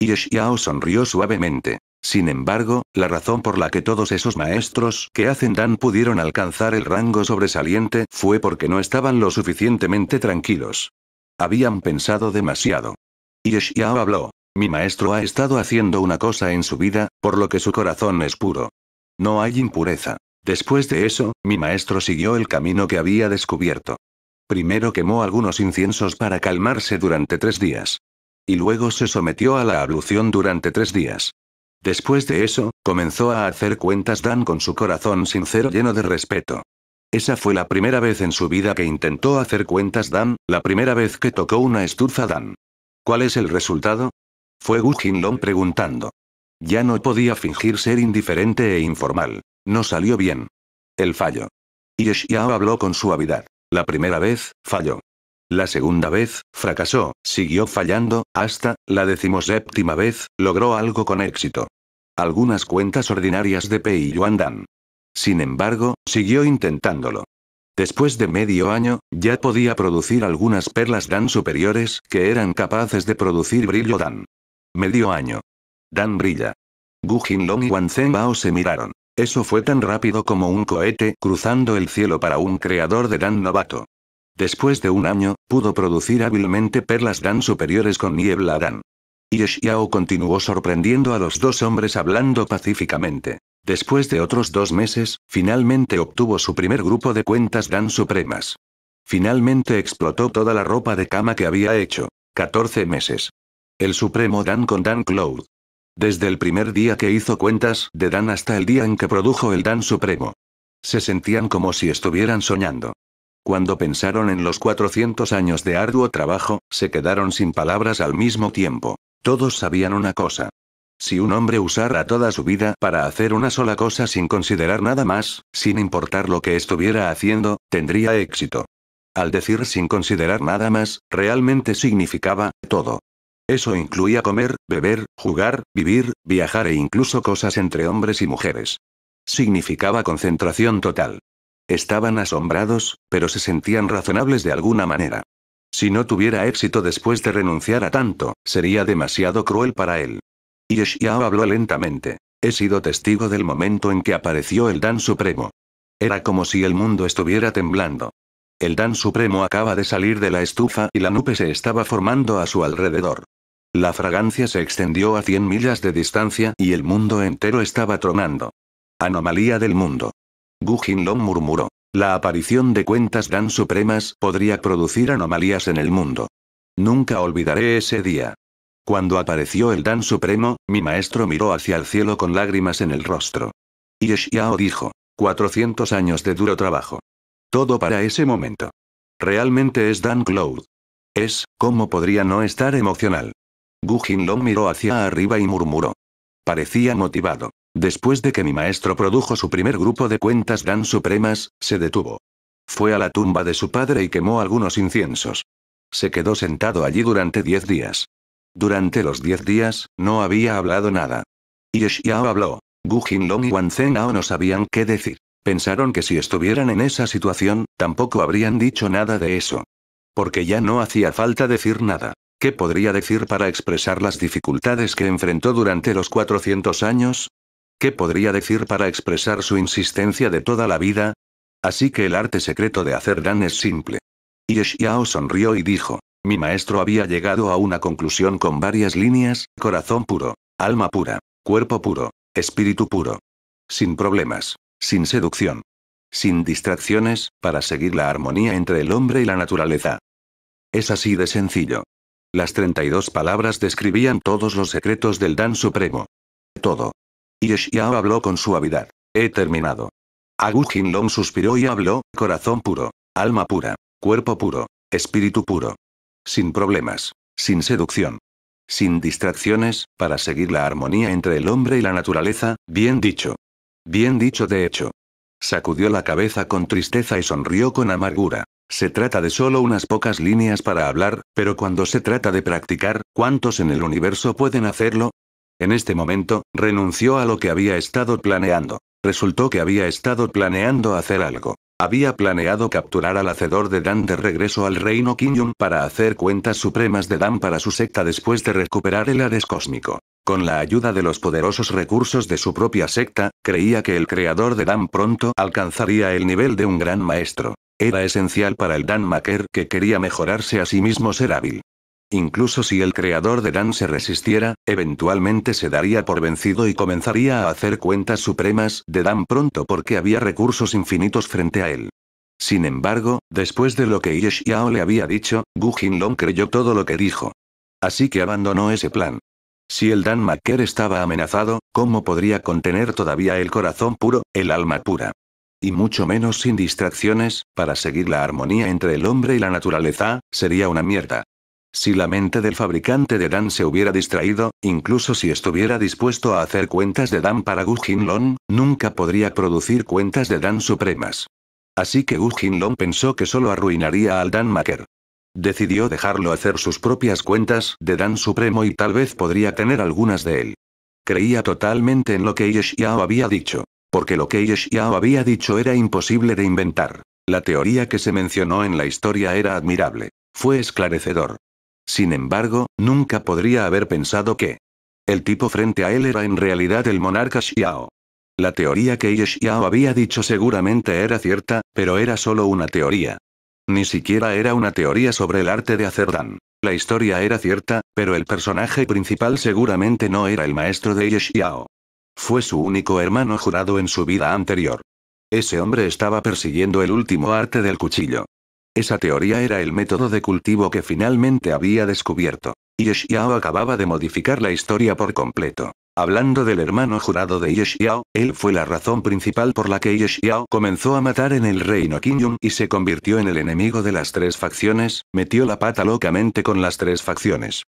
Yao sonrió suavemente. Sin embargo, la razón por la que todos esos maestros que hacen Dan pudieron alcanzar el rango sobresaliente fue porque no estaban lo suficientemente tranquilos. Habían pensado demasiado. Y habló. Mi maestro ha estado haciendo una cosa en su vida, por lo que su corazón es puro. No hay impureza. Después de eso, mi maestro siguió el camino que había descubierto. Primero quemó algunos inciensos para calmarse durante tres días. Y luego se sometió a la ablución durante tres días. Después de eso, comenzó a hacer cuentas Dan con su corazón sincero lleno de respeto. Esa fue la primera vez en su vida que intentó hacer cuentas Dan, la primera vez que tocó una estufa Dan. ¿Cuál es el resultado? Fue Gu Jinlong preguntando. Ya no podía fingir ser indiferente e informal. No salió bien. El fallo. Y Xiao habló con suavidad. La primera vez, falló. La segunda vez, fracasó, siguió fallando, hasta, la decimoséptima vez, logró algo con éxito algunas cuentas ordinarias de Pei Yuan Dan. Sin embargo, siguió intentándolo. Después de medio año, ya podía producir algunas perlas Dan superiores que eran capaces de producir brillo Dan. Medio año. Dan brilla. Gu Jinlong y Wan Bao se miraron. Eso fue tan rápido como un cohete cruzando el cielo para un creador de Dan novato. Después de un año, pudo producir hábilmente perlas Dan superiores con niebla Dan. Y continuó sorprendiendo a los dos hombres hablando pacíficamente. Después de otros dos meses, finalmente obtuvo su primer grupo de cuentas Dan Supremas. Finalmente explotó toda la ropa de cama que había hecho. 14 meses. El Supremo Dan con Dan Cloud. Desde el primer día que hizo cuentas de Dan hasta el día en que produjo el Dan Supremo. Se sentían como si estuvieran soñando. Cuando pensaron en los 400 años de arduo trabajo, se quedaron sin palabras al mismo tiempo. Todos sabían una cosa. Si un hombre usara toda su vida para hacer una sola cosa sin considerar nada más, sin importar lo que estuviera haciendo, tendría éxito. Al decir sin considerar nada más, realmente significaba todo. Eso incluía comer, beber, jugar, vivir, viajar e incluso cosas entre hombres y mujeres. Significaba concentración total. Estaban asombrados, pero se sentían razonables de alguna manera. Si no tuviera éxito después de renunciar a tanto, sería demasiado cruel para él. Y habló lentamente. He sido testigo del momento en que apareció el Dan Supremo. Era como si el mundo estuviera temblando. El Dan Supremo acaba de salir de la estufa y la nube se estaba formando a su alrededor. La fragancia se extendió a 100 millas de distancia y el mundo entero estaba tronando. Anomalía del mundo. Gu Long murmuró. La aparición de cuentas Dan supremas podría producir anomalías en el mundo. Nunca olvidaré ese día. Cuando apareció el Dan Supremo, mi maestro miró hacia el cielo con lágrimas en el rostro. Y dijo, 400 años de duro trabajo. Todo para ese momento. Realmente es Dan Cloud. Es, ¿cómo podría no estar emocional? Gu Long miró hacia arriba y murmuró. Parecía motivado. Después de que mi maestro produjo su primer grupo de cuentas Dan Supremas, se detuvo. Fue a la tumba de su padre y quemó algunos inciensos. Se quedó sentado allí durante diez días. Durante los diez días, no había hablado nada. Yeshiao habló. Gu Jinlong y Wang no sabían qué decir. Pensaron que si estuvieran en esa situación, tampoco habrían dicho nada de eso. Porque ya no hacía falta decir nada. ¿Qué podría decir para expresar las dificultades que enfrentó durante los 400 años? ¿Qué podría decir para expresar su insistencia de toda la vida? Así que el arte secreto de hacer Dan es simple. Y Xiao sonrió y dijo, mi maestro había llegado a una conclusión con varias líneas, corazón puro, alma pura, cuerpo puro, espíritu puro. Sin problemas, sin seducción. Sin distracciones, para seguir la armonía entre el hombre y la naturaleza. Es así de sencillo. Las 32 palabras describían todos los secretos del Dan Supremo. Todo. Yeshiao habló con suavidad. He terminado. Agu Jinlong suspiró y habló, corazón puro, alma pura, cuerpo puro, espíritu puro. Sin problemas, sin seducción. Sin distracciones, para seguir la armonía entre el hombre y la naturaleza, bien dicho. Bien dicho de hecho. Sacudió la cabeza con tristeza y sonrió con amargura. Se trata de solo unas pocas líneas para hablar, pero cuando se trata de practicar, ¿cuántos en el universo pueden hacerlo? En este momento, renunció a lo que había estado planeando. Resultó que había estado planeando hacer algo. Había planeado capturar al hacedor de Dan de regreso al reino Kinyun para hacer cuentas supremas de Dan para su secta después de recuperar el Ares cósmico. Con la ayuda de los poderosos recursos de su propia secta, creía que el creador de Dan pronto alcanzaría el nivel de un gran maestro. Era esencial para el Dan Maker que quería mejorarse a sí mismo ser hábil. Incluso si el creador de Dan se resistiera, eventualmente se daría por vencido y comenzaría a hacer cuentas supremas de Dan pronto porque había recursos infinitos frente a él. Sin embargo, después de lo que Yesh le había dicho, Gu Jinlong creyó todo lo que dijo. Así que abandonó ese plan. Si el Dan Maker estaba amenazado, ¿cómo podría contener todavía el corazón puro, el alma pura? y mucho menos sin distracciones, para seguir la armonía entre el hombre y la naturaleza, sería una mierda. Si la mente del fabricante de Dan se hubiera distraído, incluso si estuviera dispuesto a hacer cuentas de Dan para Gu Jinlong, nunca podría producir cuentas de Dan supremas. Así que Gu Jinlong pensó que solo arruinaría al Dan Maker. Decidió dejarlo hacer sus propias cuentas de Dan Supremo y tal vez podría tener algunas de él. Creía totalmente en lo que Yeshiao había dicho. Porque lo que Yeshiao había dicho era imposible de inventar. La teoría que se mencionó en la historia era admirable. Fue esclarecedor. Sin embargo, nunca podría haber pensado que el tipo frente a él era en realidad el monarca Xiao. La teoría que Xiao había dicho seguramente era cierta, pero era solo una teoría. Ni siquiera era una teoría sobre el arte de hacer dan. La historia era cierta, pero el personaje principal seguramente no era el maestro de Xiao. Fue su único hermano jurado en su vida anterior. Ese hombre estaba persiguiendo el último arte del cuchillo. Esa teoría era el método de cultivo que finalmente había descubierto. Y Xiao acababa de modificar la historia por completo. Hablando del hermano jurado de Yeshiao, él fue la razón principal por la que Yeshiao comenzó a matar en el reino Qingyun y se convirtió en el enemigo de las tres facciones, metió la pata locamente con las tres facciones.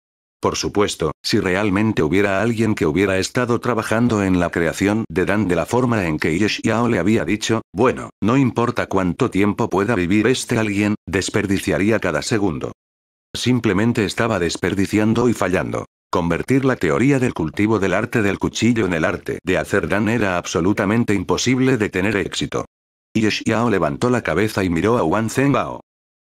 Por supuesto, si realmente hubiera alguien que hubiera estado trabajando en la creación de Dan de la forma en que Yesh le había dicho, bueno, no importa cuánto tiempo pueda vivir este alguien, desperdiciaría cada segundo. Simplemente estaba desperdiciando y fallando. Convertir la teoría del cultivo del arte del cuchillo en el arte de hacer Dan era absolutamente imposible de tener éxito. Yesh levantó la cabeza y miró a Wang Zhengbao.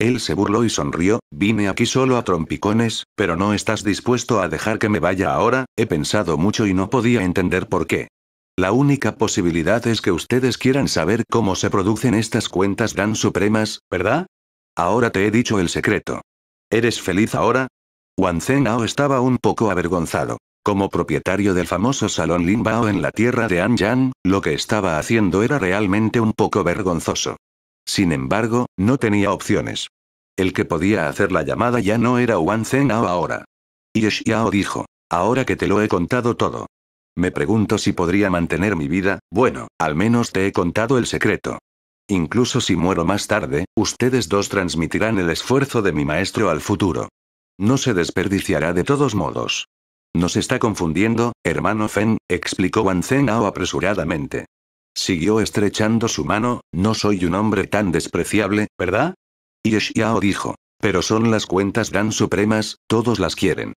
Él se burló y sonrió, vine aquí solo a trompicones, pero no estás dispuesto a dejar que me vaya ahora, he pensado mucho y no podía entender por qué. La única posibilidad es que ustedes quieran saber cómo se producen estas cuentas tan supremas, ¿verdad? Ahora te he dicho el secreto. ¿Eres feliz ahora? Wang estaba un poco avergonzado. Como propietario del famoso Salón Limbao en la tierra de Anjan, lo que estaba haciendo era realmente un poco vergonzoso. Sin embargo, no tenía opciones. El que podía hacer la llamada ya no era Wang Zhenao ahora. Y Xiao dijo, ahora que te lo he contado todo. Me pregunto si podría mantener mi vida, bueno, al menos te he contado el secreto. Incluso si muero más tarde, ustedes dos transmitirán el esfuerzo de mi maestro al futuro. No se desperdiciará de todos modos. Nos está confundiendo, hermano Fen, explicó Wan Ao apresuradamente. Siguió estrechando su mano, no soy un hombre tan despreciable, ¿verdad? Y dijo, pero son las cuentas Dan supremas, todos las quieren.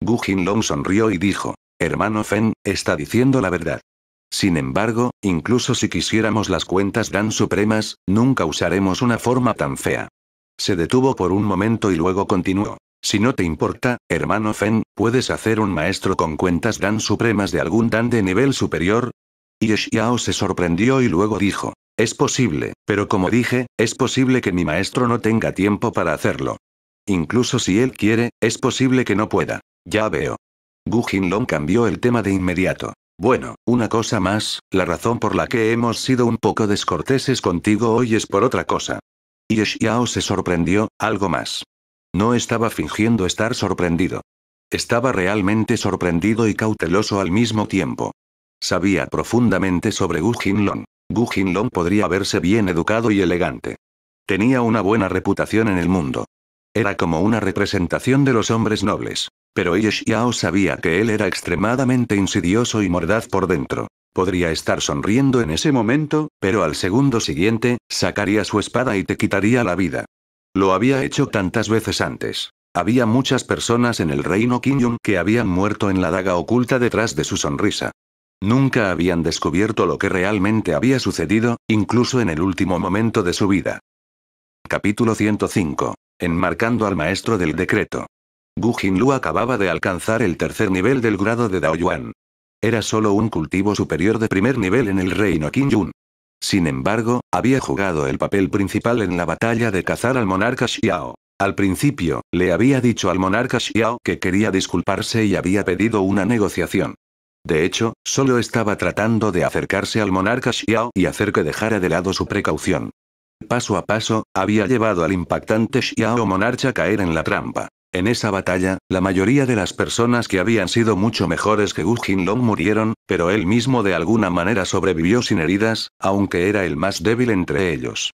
Gu Jinlong sonrió y dijo, hermano Fen, está diciendo la verdad. Sin embargo, incluso si quisiéramos las cuentas Dan supremas, nunca usaremos una forma tan fea. Se detuvo por un momento y luego continuó. Si no te importa, hermano Fen, puedes hacer un maestro con cuentas Dan supremas de algún Dan de nivel superior, y se sorprendió y luego dijo. Es posible, pero como dije, es posible que mi maestro no tenga tiempo para hacerlo. Incluso si él quiere, es posible que no pueda. Ya veo. Gu Jinlong cambió el tema de inmediato. Bueno, una cosa más, la razón por la que hemos sido un poco descorteses contigo hoy es por otra cosa. Y se sorprendió, algo más. No estaba fingiendo estar sorprendido. Estaba realmente sorprendido y cauteloso al mismo tiempo. Sabía profundamente sobre Gu Jinlong. Gu Jinlong podría verse bien educado y elegante. Tenía una buena reputación en el mundo. Era como una representación de los hombres nobles. Pero Ye Xiao sabía que él era extremadamente insidioso y mordaz por dentro. Podría estar sonriendo en ese momento, pero al segundo siguiente, sacaría su espada y te quitaría la vida. Lo había hecho tantas veces antes. Había muchas personas en el reino Qingyun que habían muerto en la daga oculta detrás de su sonrisa. Nunca habían descubierto lo que realmente había sucedido, incluso en el último momento de su vida. Capítulo 105. Enmarcando al maestro del decreto. Gu Jinlu acababa de alcanzar el tercer nivel del grado de Daoyuan. Era solo un cultivo superior de primer nivel en el reino Qingyun. Sin embargo, había jugado el papel principal en la batalla de cazar al monarca Xiao. Al principio, le había dicho al monarca Xiao que quería disculparse y había pedido una negociación. De hecho, solo estaba tratando de acercarse al monarca Xiao y hacer que dejara de lado su precaución. Paso a paso, había llevado al impactante Xiao monarcha a caer en la trampa. En esa batalla, la mayoría de las personas que habían sido mucho mejores que Wu Jinlong murieron, pero él mismo de alguna manera sobrevivió sin heridas, aunque era el más débil entre ellos.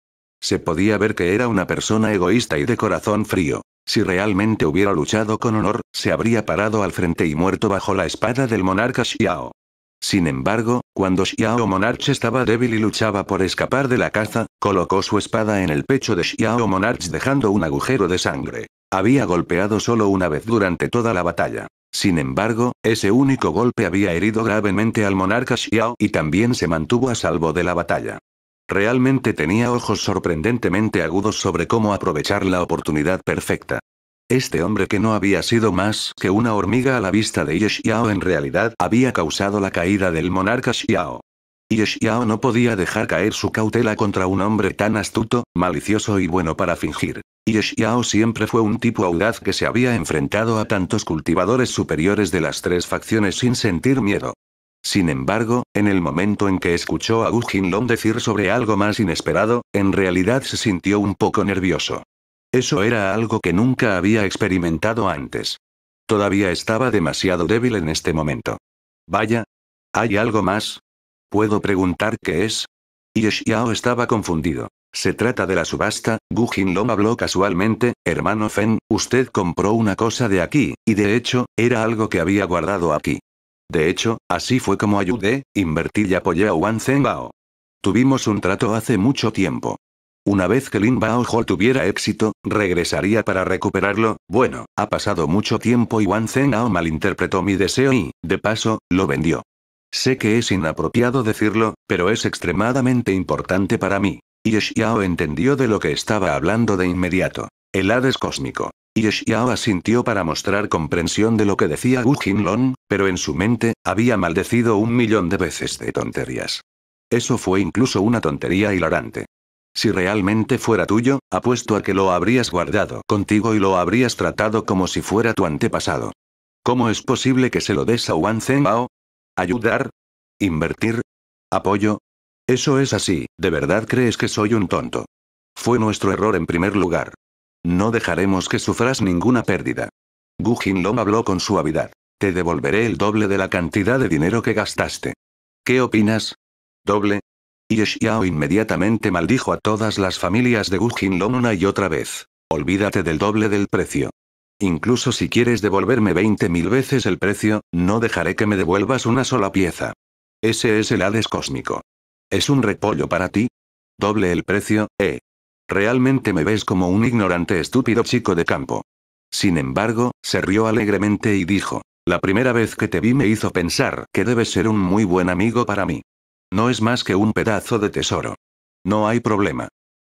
Se podía ver que era una persona egoísta y de corazón frío. Si realmente hubiera luchado con honor, se habría parado al frente y muerto bajo la espada del monarca Xiao. Sin embargo, cuando Xiao Monarch estaba débil y luchaba por escapar de la caza, colocó su espada en el pecho de Xiao Monarch dejando un agujero de sangre. Había golpeado solo una vez durante toda la batalla. Sin embargo, ese único golpe había herido gravemente al monarca Xiao y también se mantuvo a salvo de la batalla. Realmente tenía ojos sorprendentemente agudos sobre cómo aprovechar la oportunidad perfecta. Este hombre que no había sido más que una hormiga a la vista de Ye en realidad había causado la caída del monarca Xiao. Ye Xiao no podía dejar caer su cautela contra un hombre tan astuto, malicioso y bueno para fingir. Ye Xiao siempre fue un tipo audaz que se había enfrentado a tantos cultivadores superiores de las tres facciones sin sentir miedo. Sin embargo, en el momento en que escuchó a Gu Long decir sobre algo más inesperado, en realidad se sintió un poco nervioso. Eso era algo que nunca había experimentado antes. Todavía estaba demasiado débil en este momento. Vaya. ¿Hay algo más? ¿Puedo preguntar qué es? Y Xiao estaba confundido. Se trata de la subasta, Gu Jinlong habló casualmente, hermano Fen, usted compró una cosa de aquí, y de hecho, era algo que había guardado aquí. De hecho, así fue como ayudé, invertí y apoyé a Wang Bao. Tuvimos un trato hace mucho tiempo. Una vez que Lin Bao Hall tuviera éxito, regresaría para recuperarlo. Bueno, ha pasado mucho tiempo y Wang Bao malinterpretó mi deseo y, de paso, lo vendió. Sé que es inapropiado decirlo, pero es extremadamente importante para mí. Y Xiao entendió de lo que estaba hablando de inmediato. El Hades cósmico. Yeshiao asintió para mostrar comprensión de lo que decía Wu Jinlong, pero en su mente, había maldecido un millón de veces de tonterías. Eso fue incluso una tontería hilarante. Si realmente fuera tuyo, apuesto a que lo habrías guardado contigo y lo habrías tratado como si fuera tu antepasado. ¿Cómo es posible que se lo des a Wang Zhenbao? ¿Ayudar? ¿Invertir? ¿Apoyo? Eso es así, ¿de verdad crees que soy un tonto? Fue nuestro error en primer lugar. No dejaremos que sufras ninguna pérdida. Gu Jinlong habló con suavidad. Te devolveré el doble de la cantidad de dinero que gastaste. ¿Qué opinas? ¿Doble? Y Xiao inmediatamente maldijo a todas las familias de Gu Jinlong una y otra vez. Olvídate del doble del precio. Incluso si quieres devolverme 20.000 veces el precio, no dejaré que me devuelvas una sola pieza. Ese es el Hades cósmico. Es un repollo para ti. Doble el precio, eh. Realmente me ves como un ignorante estúpido chico de campo. Sin embargo, se rió alegremente y dijo, la primera vez que te vi me hizo pensar que debes ser un muy buen amigo para mí. No es más que un pedazo de tesoro. No hay problema.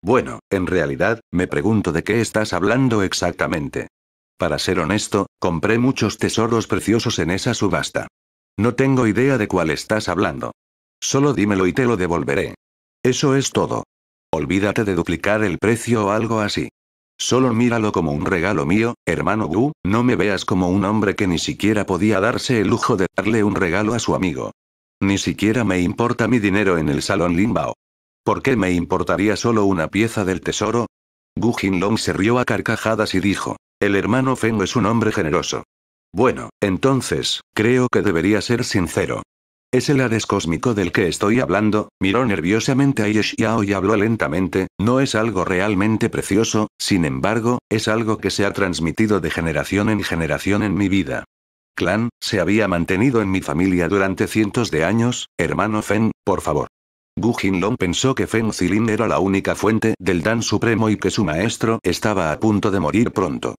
Bueno, en realidad, me pregunto de qué estás hablando exactamente. Para ser honesto, compré muchos tesoros preciosos en esa subasta. No tengo idea de cuál estás hablando. Solo dímelo y te lo devolveré. Eso es todo. Olvídate de duplicar el precio o algo así. Solo míralo como un regalo mío, hermano Gu. no me veas como un hombre que ni siquiera podía darse el lujo de darle un regalo a su amigo. Ni siquiera me importa mi dinero en el salón Limbao. ¿Por qué me importaría solo una pieza del tesoro? Gu Jinlong se rió a carcajadas y dijo, el hermano Feng es un hombre generoso. Bueno, entonces, creo que debería ser sincero. Es el ares cósmico del que estoy hablando, miró nerviosamente a Yeshiao y habló lentamente, no es algo realmente precioso, sin embargo, es algo que se ha transmitido de generación en generación en mi vida. Clan, se había mantenido en mi familia durante cientos de años, hermano Fen, por favor. Gu Long pensó que Fen Zilin era la única fuente del Dan Supremo y que su maestro estaba a punto de morir pronto.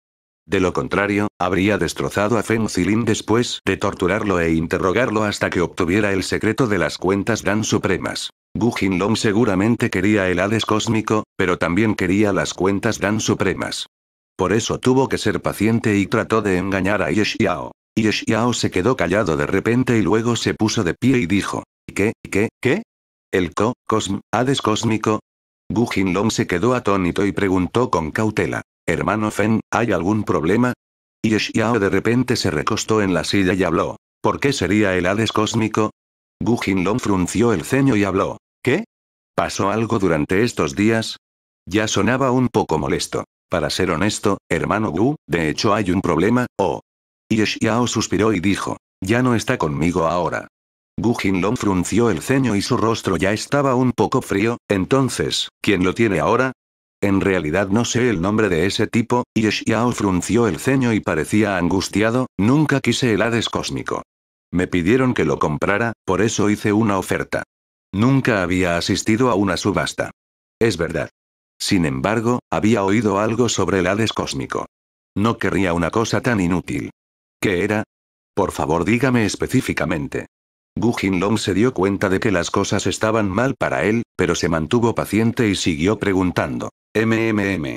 De lo contrario, habría destrozado a Zilin después de torturarlo e interrogarlo hasta que obtuviera el secreto de las cuentas Dan supremas. Gu Jinlong seguramente quería el Hades cósmico, pero también quería las cuentas Dan supremas. Por eso tuvo que ser paciente y trató de engañar a Yeshiao. Xiao se quedó callado de repente y luego se puso de pie y dijo, ¿qué, qué, qué? ¿El co, cosm, Hades cósmico? Gu Jinlong se quedó atónito y preguntó con cautela, Hermano Fen, ¿hay algún problema? Y de repente se recostó en la silla y habló. ¿Por qué sería el Hades cósmico? Gu Jinlong frunció el ceño y habló. ¿Qué? ¿Pasó algo durante estos días? Ya sonaba un poco molesto. Para ser honesto, hermano Gu, de hecho hay un problema, oh. Y suspiró y dijo. Ya no está conmigo ahora. Gu Jinlong frunció el ceño y su rostro ya estaba un poco frío, entonces, ¿quién lo tiene ahora? En realidad no sé el nombre de ese tipo, y Xiao frunció el ceño y parecía angustiado, nunca quise el Hades cósmico. Me pidieron que lo comprara, por eso hice una oferta. Nunca había asistido a una subasta. Es verdad. Sin embargo, había oído algo sobre el Hades cósmico. No querría una cosa tan inútil. ¿Qué era? Por favor dígame específicamente. Gu Jinlong se dio cuenta de que las cosas estaban mal para él, pero se mantuvo paciente y siguió preguntando. MMM.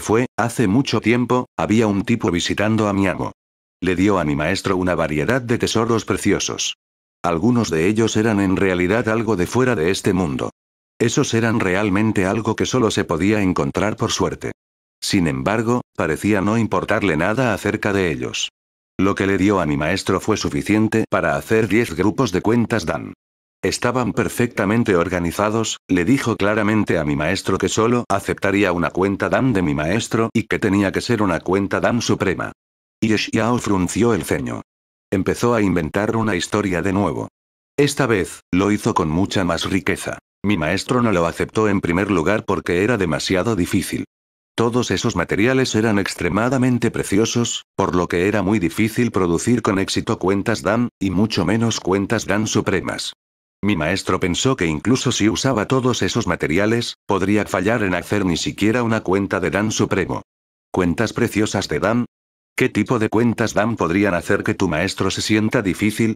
Fue, hace mucho tiempo, había un tipo visitando a mi amo. Le dio a mi maestro una variedad de tesoros preciosos. Algunos de ellos eran en realidad algo de fuera de este mundo. Esos eran realmente algo que solo se podía encontrar por suerte. Sin embargo, parecía no importarle nada acerca de ellos. Lo que le dio a mi maestro fue suficiente para hacer 10 grupos de cuentas Dan. Estaban perfectamente organizados, le dijo claramente a mi maestro que solo aceptaría una cuenta Dan de mi maestro y que tenía que ser una cuenta Dan suprema. Y Xiao frunció el ceño. Empezó a inventar una historia de nuevo. Esta vez, lo hizo con mucha más riqueza. Mi maestro no lo aceptó en primer lugar porque era demasiado difícil. Todos esos materiales eran extremadamente preciosos, por lo que era muy difícil producir con éxito cuentas DAN, y mucho menos cuentas DAN supremas. Mi maestro pensó que incluso si usaba todos esos materiales, podría fallar en hacer ni siquiera una cuenta de Dan Supremo. ¿Cuentas preciosas de Dan? ¿Qué tipo de cuentas Dan podrían hacer que tu maestro se sienta difícil?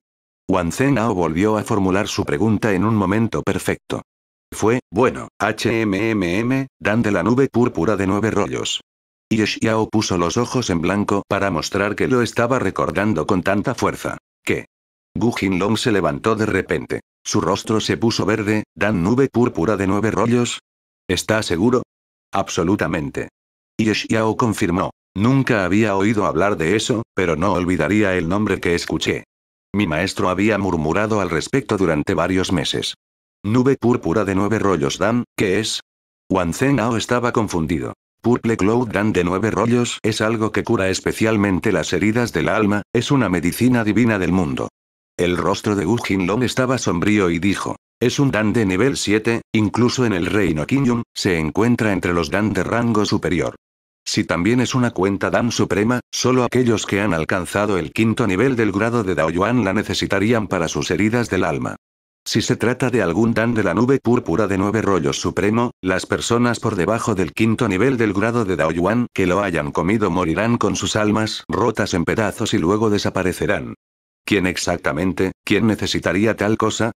Wan Ao volvió a formular su pregunta en un momento perfecto. Fue, bueno, HMMM, Dan de la nube púrpura de nueve rollos. Y puso los ojos en blanco para mostrar que lo estaba recordando con tanta fuerza. ¿Qué? Gu Jinlong se levantó de repente. Su rostro se puso verde, dan nube púrpura de nueve rollos. ¿Está seguro? Absolutamente. Y confirmó. Nunca había oído hablar de eso, pero no olvidaría el nombre que escuché. Mi maestro había murmurado al respecto durante varios meses. Nube púrpura de nueve rollos Dan, ¿qué es? Wang Ao estaba confundido. Purple Cloud Dan de nueve rollos es algo que cura especialmente las heridas del alma, es una medicina divina del mundo. El rostro de Wu Long estaba sombrío y dijo. Es un Dan de nivel 7, incluso en el reino Qingyun, se encuentra entre los Dan de rango superior. Si también es una cuenta Dan suprema, solo aquellos que han alcanzado el quinto nivel del grado de Daoyuan la necesitarían para sus heridas del alma. Si se trata de algún Dan de la nube púrpura de nueve rollos supremo, las personas por debajo del quinto nivel del grado de Daoyuan que lo hayan comido morirán con sus almas rotas en pedazos y luego desaparecerán. ¿Quién exactamente? ¿Quién necesitaría tal cosa?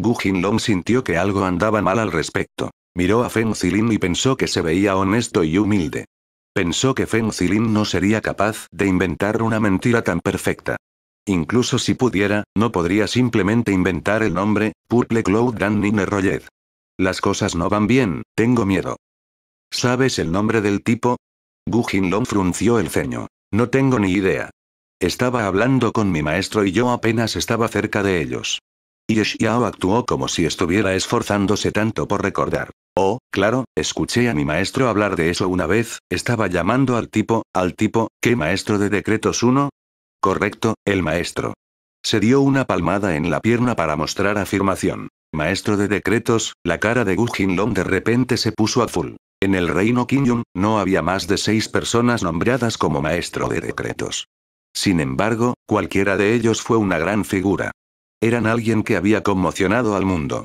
Gu Long sintió que algo andaba mal al respecto. Miró a Feng Zilin y pensó que se veía honesto y humilde. Pensó que Feng Zilin no sería capaz de inventar una mentira tan perfecta. Incluso si pudiera, no podría simplemente inventar el nombre, Purple Cloud Dan Las cosas no van bien, tengo miedo. ¿Sabes el nombre del tipo? Gu Long frunció el ceño. No tengo ni idea. Estaba hablando con mi maestro y yo apenas estaba cerca de ellos. Y Xiao actuó como si estuviera esforzándose tanto por recordar. Oh, claro, escuché a mi maestro hablar de eso una vez, estaba llamando al tipo, al tipo, ¿qué maestro de decretos uno? Correcto, el maestro. Se dio una palmada en la pierna para mostrar afirmación. Maestro de decretos, la cara de Gu Jinlong de repente se puso azul. En el reino Qingyun, no había más de seis personas nombradas como maestro de decretos. Sin embargo, cualquiera de ellos fue una gran figura. Eran alguien que había conmocionado al mundo.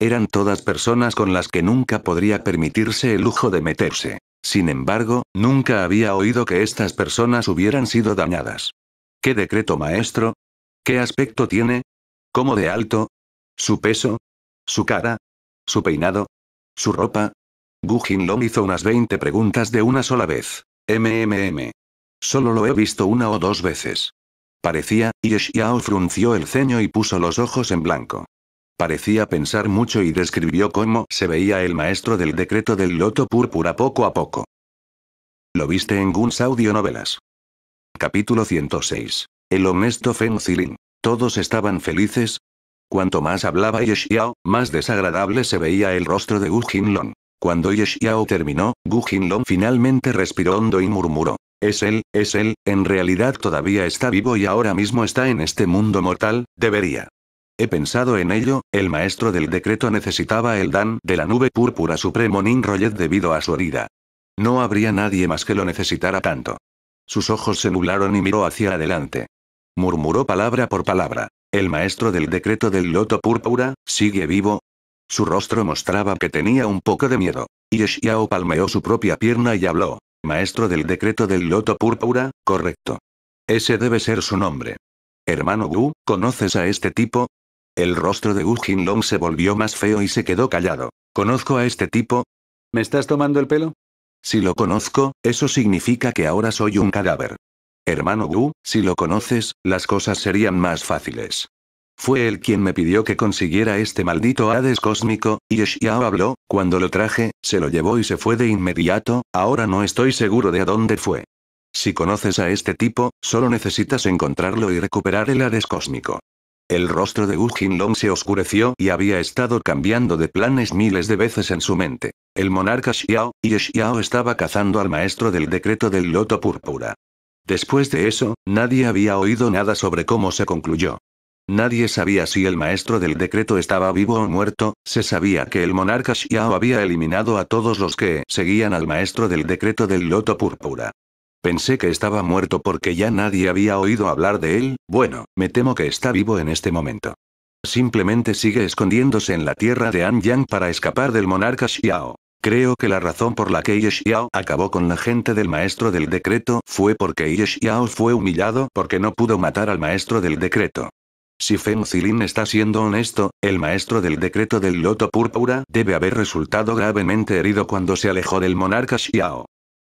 Eran todas personas con las que nunca podría permitirse el lujo de meterse. Sin embargo, nunca había oído que estas personas hubieran sido dañadas. ¿Qué decreto maestro? ¿Qué aspecto tiene? ¿Cómo de alto? ¿Su peso? ¿Su cara? ¿Su peinado? ¿Su ropa? Gu Long hizo unas 20 preguntas de una sola vez. MMM. Solo lo he visto una o dos veces. Parecía, Yeshiao frunció el ceño y puso los ojos en blanco. Parecía pensar mucho y describió cómo se veía el maestro del decreto del loto púrpura poco a poco. Lo viste en Guns Audio Novelas. Capítulo 106. El honesto Feng Zilin. Todos estaban felices. Cuanto más hablaba Yeshiao, más desagradable se veía el rostro de Gu Jinlong. Cuando Yeshiao terminó, Gu Jinlong finalmente respiró hondo y murmuró. Es él, es él, en realidad todavía está vivo y ahora mismo está en este mundo mortal, debería. He pensado en ello, el maestro del decreto necesitaba el dan de la nube púrpura supremo rollet debido a su herida. No habría nadie más que lo necesitara tanto. Sus ojos se nublaron y miró hacia adelante. Murmuró palabra por palabra. El maestro del decreto del loto púrpura, ¿sigue vivo? Su rostro mostraba que tenía un poco de miedo. Yeshiao palmeó su propia pierna y habló. Maestro del decreto del loto púrpura, correcto. Ese debe ser su nombre. Hermano Wu, ¿conoces a este tipo? El rostro de Wu Jinlong se volvió más feo y se quedó callado. ¿Conozco a este tipo? ¿Me estás tomando el pelo? Si lo conozco, eso significa que ahora soy un cadáver. Hermano Wu, si lo conoces, las cosas serían más fáciles. Fue él quien me pidió que consiguiera este maldito Hades cósmico, y habló, cuando lo traje, se lo llevó y se fue de inmediato, ahora no estoy seguro de a dónde fue. Si conoces a este tipo, solo necesitas encontrarlo y recuperar el Hades cósmico. El rostro de Wu Long se oscureció y había estado cambiando de planes miles de veces en su mente. El monarca Xiao, y estaba cazando al maestro del decreto del loto púrpura. Después de eso, nadie había oído nada sobre cómo se concluyó. Nadie sabía si el maestro del decreto estaba vivo o muerto, se sabía que el monarca Xiao había eliminado a todos los que seguían al maestro del decreto del loto púrpura. Pensé que estaba muerto porque ya nadie había oído hablar de él, bueno, me temo que está vivo en este momento. Simplemente sigue escondiéndose en la tierra de Anyang para escapar del monarca Xiao. Creo que la razón por la que Ye Xiao acabó con la gente del maestro del decreto fue porque Ye Xiao fue humillado porque no pudo matar al maestro del decreto. Si Zilin está siendo honesto, el maestro del decreto del loto púrpura debe haber resultado gravemente herido cuando se alejó del monarca Xiao.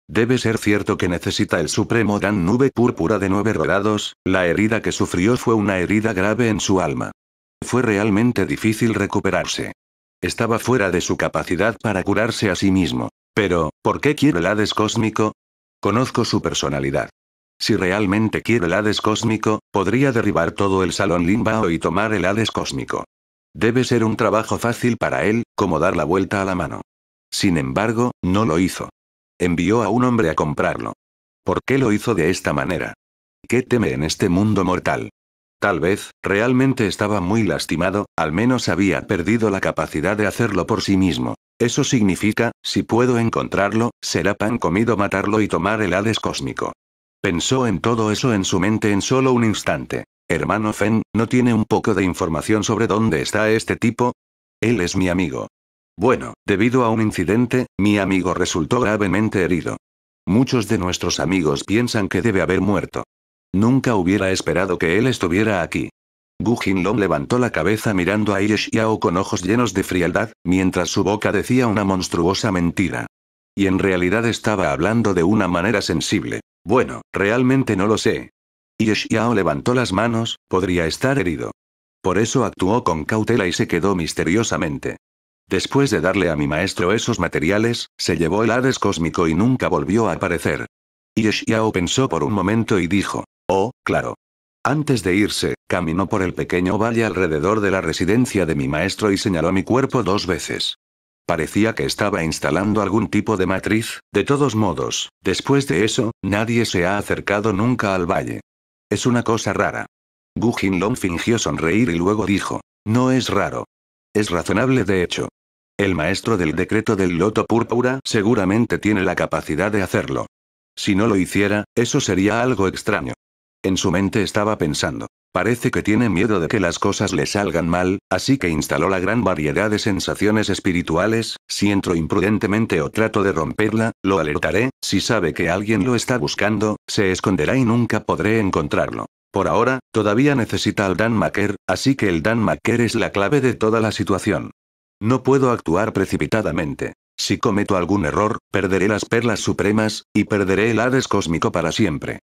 Debe ser cierto que necesita el supremo Dan Nube púrpura de nueve rodados, la herida que sufrió fue una herida grave en su alma. Fue realmente difícil recuperarse. Estaba fuera de su capacidad para curarse a sí mismo. Pero, ¿por qué quiere el Hades cósmico? Conozco su personalidad. Si realmente quiere el Hades cósmico, podría derribar todo el salón Limbao y tomar el Hades cósmico. Debe ser un trabajo fácil para él, como dar la vuelta a la mano. Sin embargo, no lo hizo. Envió a un hombre a comprarlo. ¿Por qué lo hizo de esta manera? ¿Qué teme en este mundo mortal? Tal vez, realmente estaba muy lastimado, al menos había perdido la capacidad de hacerlo por sí mismo. Eso significa, si puedo encontrarlo, será pan comido matarlo y tomar el Hades cósmico. Pensó en todo eso en su mente en solo un instante. Hermano Fen, ¿no tiene un poco de información sobre dónde está este tipo? Él es mi amigo. Bueno, debido a un incidente, mi amigo resultó gravemente herido. Muchos de nuestros amigos piensan que debe haber muerto. Nunca hubiera esperado que él estuviera aquí. Gu Jinlong levantó la cabeza mirando a Ye con ojos llenos de frialdad, mientras su boca decía una monstruosa mentira. Y en realidad estaba hablando de una manera sensible. Bueno, realmente no lo sé. Y Xiao levantó las manos, podría estar herido. Por eso actuó con cautela y se quedó misteriosamente. Después de darle a mi maestro esos materiales, se llevó el Hades cósmico y nunca volvió a aparecer. Y pensó por un momento y dijo, oh, claro. Antes de irse, caminó por el pequeño valle alrededor de la residencia de mi maestro y señaló mi cuerpo dos veces. Parecía que estaba instalando algún tipo de matriz, de todos modos, después de eso, nadie se ha acercado nunca al valle. Es una cosa rara. Gu Long fingió sonreír y luego dijo, no es raro. Es razonable de hecho. El maestro del decreto del loto púrpura seguramente tiene la capacidad de hacerlo. Si no lo hiciera, eso sería algo extraño. En su mente estaba pensando. Parece que tiene miedo de que las cosas le salgan mal, así que instaló la gran variedad de sensaciones espirituales, si entro imprudentemente o trato de romperla, lo alertaré, si sabe que alguien lo está buscando, se esconderá y nunca podré encontrarlo. Por ahora, todavía necesita al Dan Maker, así que el Dan Maker es la clave de toda la situación. No puedo actuar precipitadamente. Si cometo algún error, perderé las perlas supremas, y perderé el Hades cósmico para siempre.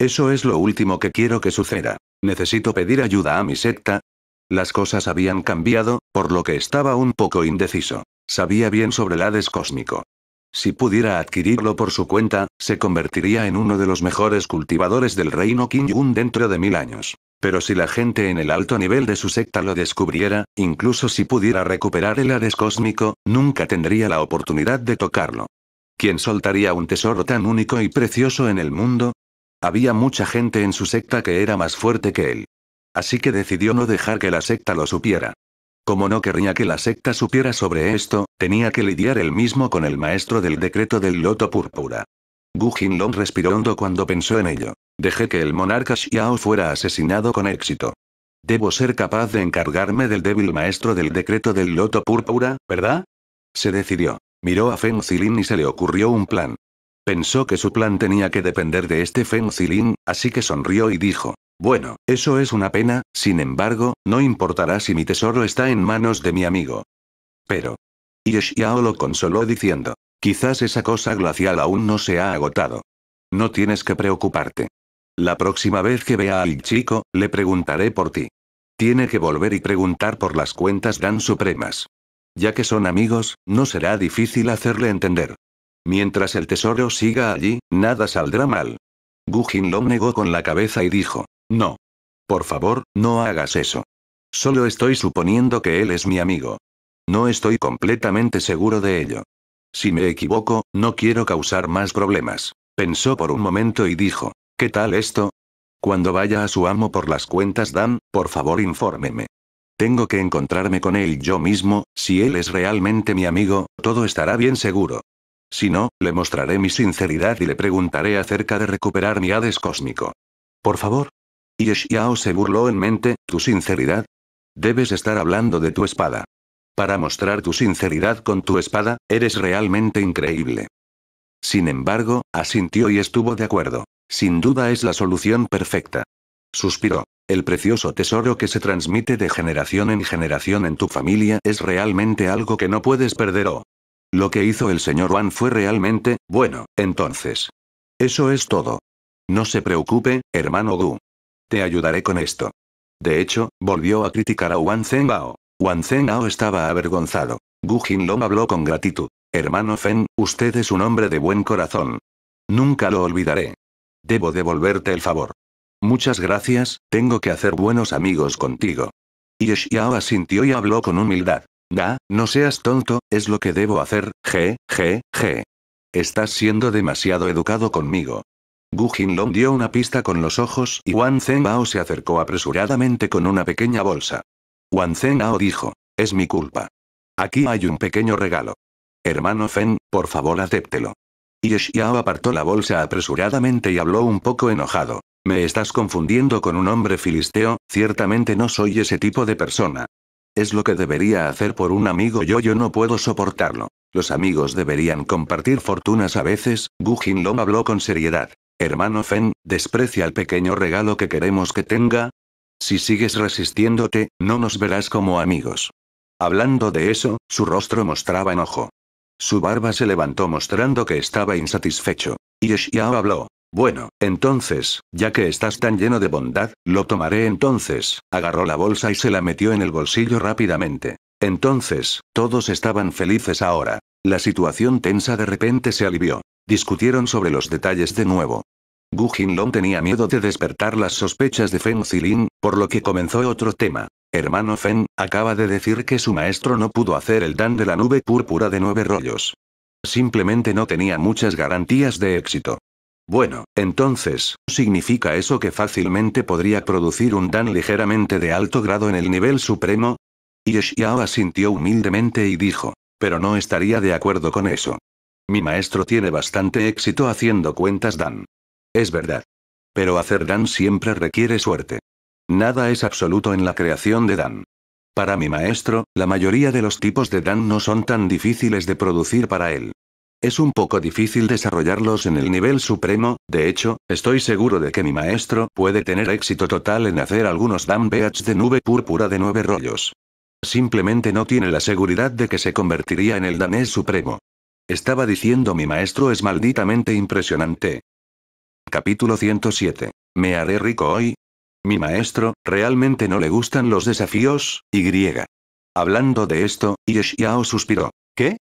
Eso es lo último que quiero que suceda. Necesito pedir ayuda a mi secta. Las cosas habían cambiado, por lo que estaba un poco indeciso. Sabía bien sobre el Hades cósmico. Si pudiera adquirirlo por su cuenta, se convertiría en uno de los mejores cultivadores del reino Kingun dentro de mil años. Pero si la gente en el alto nivel de su secta lo descubriera, incluso si pudiera recuperar el Hades cósmico, nunca tendría la oportunidad de tocarlo. ¿Quién soltaría un tesoro tan único y precioso en el mundo? Había mucha gente en su secta que era más fuerte que él. Así que decidió no dejar que la secta lo supiera. Como no querría que la secta supiera sobre esto, tenía que lidiar él mismo con el maestro del decreto del loto púrpura. Gu Long respiró hondo cuando pensó en ello. Dejé que el monarca Xiao fuera asesinado con éxito. Debo ser capaz de encargarme del débil maestro del decreto del loto púrpura, ¿verdad? Se decidió. Miró a Feng Zilin y se le ocurrió un plan. Pensó que su plan tenía que depender de este Fencilin, así que sonrió y dijo. Bueno, eso es una pena, sin embargo, no importará si mi tesoro está en manos de mi amigo. Pero. Y lo consoló diciendo. Quizás esa cosa glacial aún no se ha agotado. No tienes que preocuparte. La próxima vez que vea al chico, le preguntaré por ti. Tiene que volver y preguntar por las cuentas Dan Supremas. Ya que son amigos, no será difícil hacerle entender. Mientras el tesoro siga allí, nada saldrá mal. Gugin lo negó con la cabeza y dijo, no. Por favor, no hagas eso. Solo estoy suponiendo que él es mi amigo. No estoy completamente seguro de ello. Si me equivoco, no quiero causar más problemas. Pensó por un momento y dijo, ¿qué tal esto? Cuando vaya a su amo por las cuentas Dan, por favor infórmeme. Tengo que encontrarme con él yo mismo, si él es realmente mi amigo, todo estará bien seguro. Si no, le mostraré mi sinceridad y le preguntaré acerca de recuperar mi Hades cósmico. Por favor. Y se burló en mente, ¿tu sinceridad? Debes estar hablando de tu espada. Para mostrar tu sinceridad con tu espada, eres realmente increíble. Sin embargo, asintió y estuvo de acuerdo. Sin duda es la solución perfecta. Suspiró. El precioso tesoro que se transmite de generación en generación en tu familia es realmente algo que no puedes perder oh. Lo que hizo el señor Wan fue realmente, bueno, entonces. Eso es todo. No se preocupe, hermano Gu. Te ayudaré con esto. De hecho, volvió a criticar a Wan Zengbao. Wan Zengbao estaba avergonzado. Gu Jinlong habló con gratitud. Hermano Fen, usted es un hombre de buen corazón. Nunca lo olvidaré. Debo devolverte el favor. Muchas gracias, tengo que hacer buenos amigos contigo. Y Xiao asintió y habló con humildad. Da, no seas tonto, es lo que debo hacer, je, je, je. Estás siendo demasiado educado conmigo. Gu Jinlong dio una pista con los ojos y Wan Zhengbao se acercó apresuradamente con una pequeña bolsa. Wan Zhengbao dijo, es mi culpa. Aquí hay un pequeño regalo. Hermano Fen, por favor acéptelo. Yeshiao apartó la bolsa apresuradamente y habló un poco enojado. Me estás confundiendo con un hombre filisteo, ciertamente no soy ese tipo de persona. Es lo que debería hacer por un amigo yo yo no puedo soportarlo. Los amigos deberían compartir fortunas a veces, Gu Jinlong habló con seriedad. Hermano Fen, desprecia el pequeño regalo que queremos que tenga. Si sigues resistiéndote, no nos verás como amigos. Hablando de eso, su rostro mostraba enojo. Su barba se levantó mostrando que estaba insatisfecho. Y habló. Bueno, entonces, ya que estás tan lleno de bondad, lo tomaré entonces, agarró la bolsa y se la metió en el bolsillo rápidamente. Entonces, todos estaban felices ahora. La situación tensa de repente se alivió. Discutieron sobre los detalles de nuevo. Gu Jinlong tenía miedo de despertar las sospechas de Feng Zilin, por lo que comenzó otro tema. Hermano Feng, acaba de decir que su maestro no pudo hacer el dan de la nube púrpura de nueve rollos. Simplemente no tenía muchas garantías de éxito. Bueno, entonces, ¿significa eso que fácilmente podría producir un dan ligeramente de alto grado en el nivel supremo? Y asintió humildemente y dijo, pero no estaría de acuerdo con eso. Mi maestro tiene bastante éxito haciendo cuentas dan. Es verdad. Pero hacer dan siempre requiere suerte. Nada es absoluto en la creación de dan. Para mi maestro, la mayoría de los tipos de dan no son tan difíciles de producir para él. Es un poco difícil desarrollarlos en el nivel supremo, de hecho, estoy seguro de que mi maestro puede tener éxito total en hacer algunos Dambeats de nube púrpura de nueve rollos. Simplemente no tiene la seguridad de que se convertiría en el danés supremo. Estaba diciendo mi maestro es malditamente impresionante. Capítulo 107. ¿Me haré rico hoy? Mi maestro, realmente no le gustan los desafíos, y griega. Hablando de esto, Yeshiao suspiró. ¿Qué?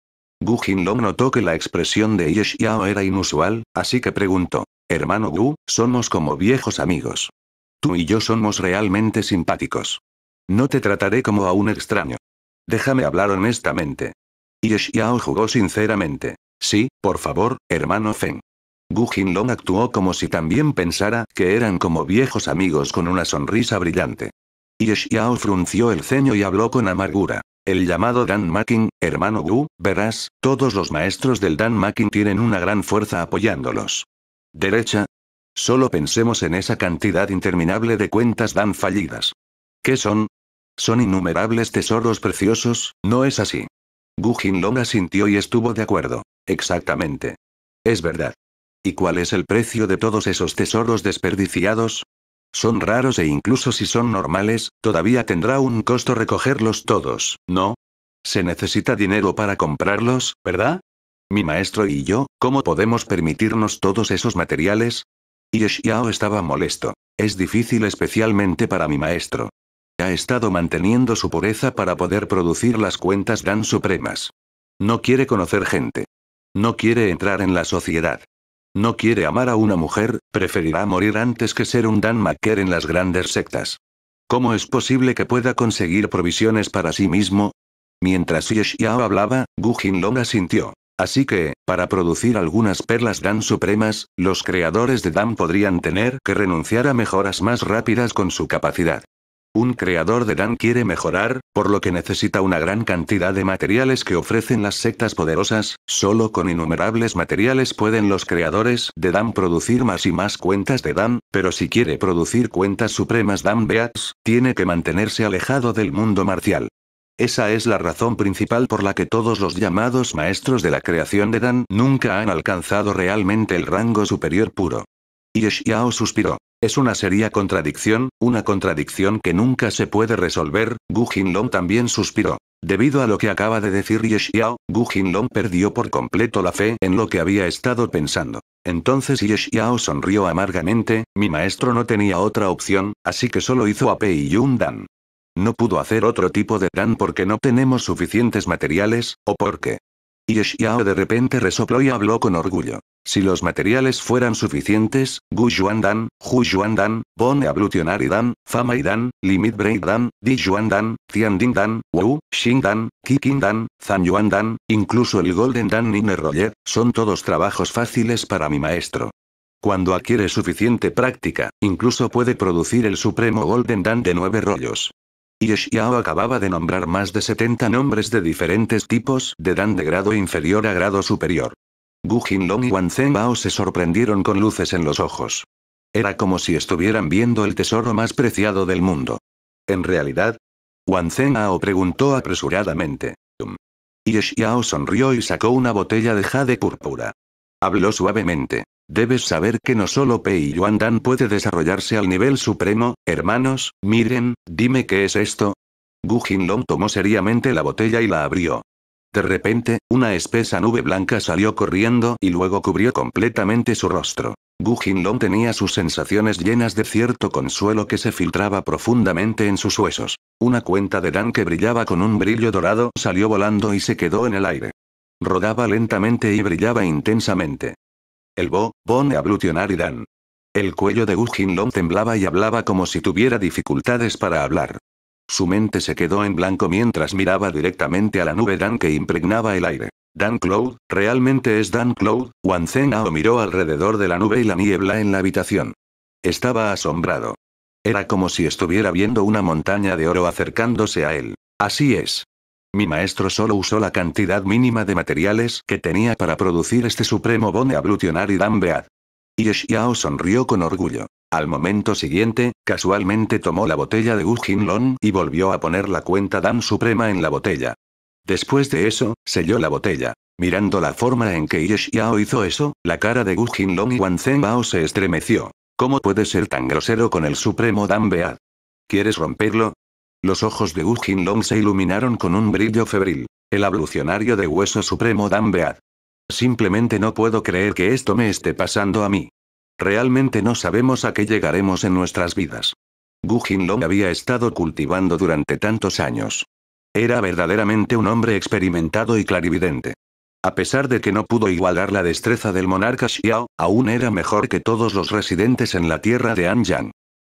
Gu Jinlong notó que la expresión de Ye Xiao era inusual, así que preguntó. Hermano Gu, somos como viejos amigos. Tú y yo somos realmente simpáticos. No te trataré como a un extraño. Déjame hablar honestamente. Ye Xiao jugó sinceramente. Sí, por favor, hermano Feng. Gu Jinlong actuó como si también pensara que eran como viejos amigos con una sonrisa brillante. Ye Xiao frunció el ceño y habló con amargura. El llamado Dan Makin, hermano Wu, verás, todos los maestros del Dan Makin tienen una gran fuerza apoyándolos. Derecha. Solo pensemos en esa cantidad interminable de cuentas Dan fallidas. ¿Qué son? Son innumerables tesoros preciosos, ¿no es así? Gu Jinlong sintió y estuvo de acuerdo. Exactamente. Es verdad. ¿Y cuál es el precio de todos esos tesoros desperdiciados? Son raros e incluso si son normales, todavía tendrá un costo recogerlos todos, ¿no? Se necesita dinero para comprarlos, ¿verdad? Mi maestro y yo, ¿cómo podemos permitirnos todos esos materiales? Y estaba molesto. Es difícil especialmente para mi maestro. Ha estado manteniendo su pureza para poder producir las cuentas Dan supremas. No quiere conocer gente. No quiere entrar en la sociedad. No quiere amar a una mujer, preferirá morir antes que ser un Dan maker en las grandes sectas. ¿Cómo es posible que pueda conseguir provisiones para sí mismo? Mientras Yeshiao hablaba, Gu Jinlong asintió. Así que, para producir algunas perlas Dan supremas, los creadores de Dan podrían tener que renunciar a mejoras más rápidas con su capacidad. Un creador de Dan quiere mejorar, por lo que necesita una gran cantidad de materiales que ofrecen las sectas poderosas, solo con innumerables materiales pueden los creadores de Dan producir más y más cuentas de Dan, pero si quiere producir cuentas supremas Dan Beats, tiene que mantenerse alejado del mundo marcial. Esa es la razón principal por la que todos los llamados maestros de la creación de Dan nunca han alcanzado realmente el rango superior puro. Yeshiao suspiró. Es una seria contradicción, una contradicción que nunca se puede resolver, Gu Jinlong también suspiró. Debido a lo que acaba de decir Yeshiao, Xiao, Gu Jinlong perdió por completo la fe en lo que había estado pensando. Entonces Yeshiao sonrió amargamente, mi maestro no tenía otra opción, así que solo hizo a Pei Yun Dan. No pudo hacer otro tipo de Dan porque no tenemos suficientes materiales, o porque Yeshiao de repente resopló y habló con orgullo. Si los materiales fueran suficientes, Gu Dan, Hu Dan, Bone Ablutionary Dan, Fama Limit Break Dan, Di Dan, Tian Ding Dan, Wu, Xing Dan, Kikin Dan, Zan Yuan Dan, incluso el Golden Dan Nine Roller, son todos trabajos fáciles para mi maestro. Cuando adquiere suficiente práctica, incluso puede producir el supremo Golden Dan de nueve rollos. Yeshiao acababa de nombrar más de 70 nombres de diferentes tipos de Dan de grado inferior a grado superior. Gu Jinlong y Wan Bao se sorprendieron con luces en los ojos. Era como si estuvieran viendo el tesoro más preciado del mundo. En realidad, Wan Bao preguntó apresuradamente. Yeshiao sonrió y sacó una botella de jade púrpura. Habló suavemente. Debes saber que no solo Pei Yuan Dan puede desarrollarse al nivel supremo, hermanos, miren, dime qué es esto. Gu Long tomó seriamente la botella y la abrió. De repente, una espesa nube blanca salió corriendo y luego cubrió completamente su rostro. Gu Long tenía sus sensaciones llenas de cierto consuelo que se filtraba profundamente en sus huesos. Una cuenta de Dan que brillaba con un brillo dorado salió volando y se quedó en el aire. Rodaba lentamente y brillaba intensamente. El Bo, Bon ablutionar y Dan. El cuello de Ujin Long temblaba y hablaba como si tuviera dificultades para hablar. Su mente se quedó en blanco mientras miraba directamente a la nube Dan que impregnaba el aire. Dan Cloud, realmente es Dan Cloud, Wan Ao miró alrededor de la nube y la niebla en la habitación. Estaba asombrado. Era como si estuviera viendo una montaña de oro acercándose a él. Así es. Mi maestro solo usó la cantidad mínima de materiales que tenía para producir este supremo bone Dan dambead. Yeshiao sonrió con orgullo. Al momento siguiente, casualmente tomó la botella de Gu Long y volvió a poner la cuenta Dan Suprema en la botella. Después de eso, selló la botella. Mirando la forma en que Yeshiao hizo eso, la cara de Gu Long y Wan Bao se estremeció. ¿Cómo puede ser tan grosero con el Supremo Dan Beat? ¿Quieres romperlo? Los ojos de Gu Long se iluminaron con un brillo febril. El ablucionario de hueso supremo Dan Beat. Simplemente no puedo creer que esto me esté pasando a mí. Realmente no sabemos a qué llegaremos en nuestras vidas. Gu Long había estado cultivando durante tantos años. Era verdaderamente un hombre experimentado y clarividente. A pesar de que no pudo igualar la destreza del monarca Xiao, aún era mejor que todos los residentes en la tierra de Anjiang.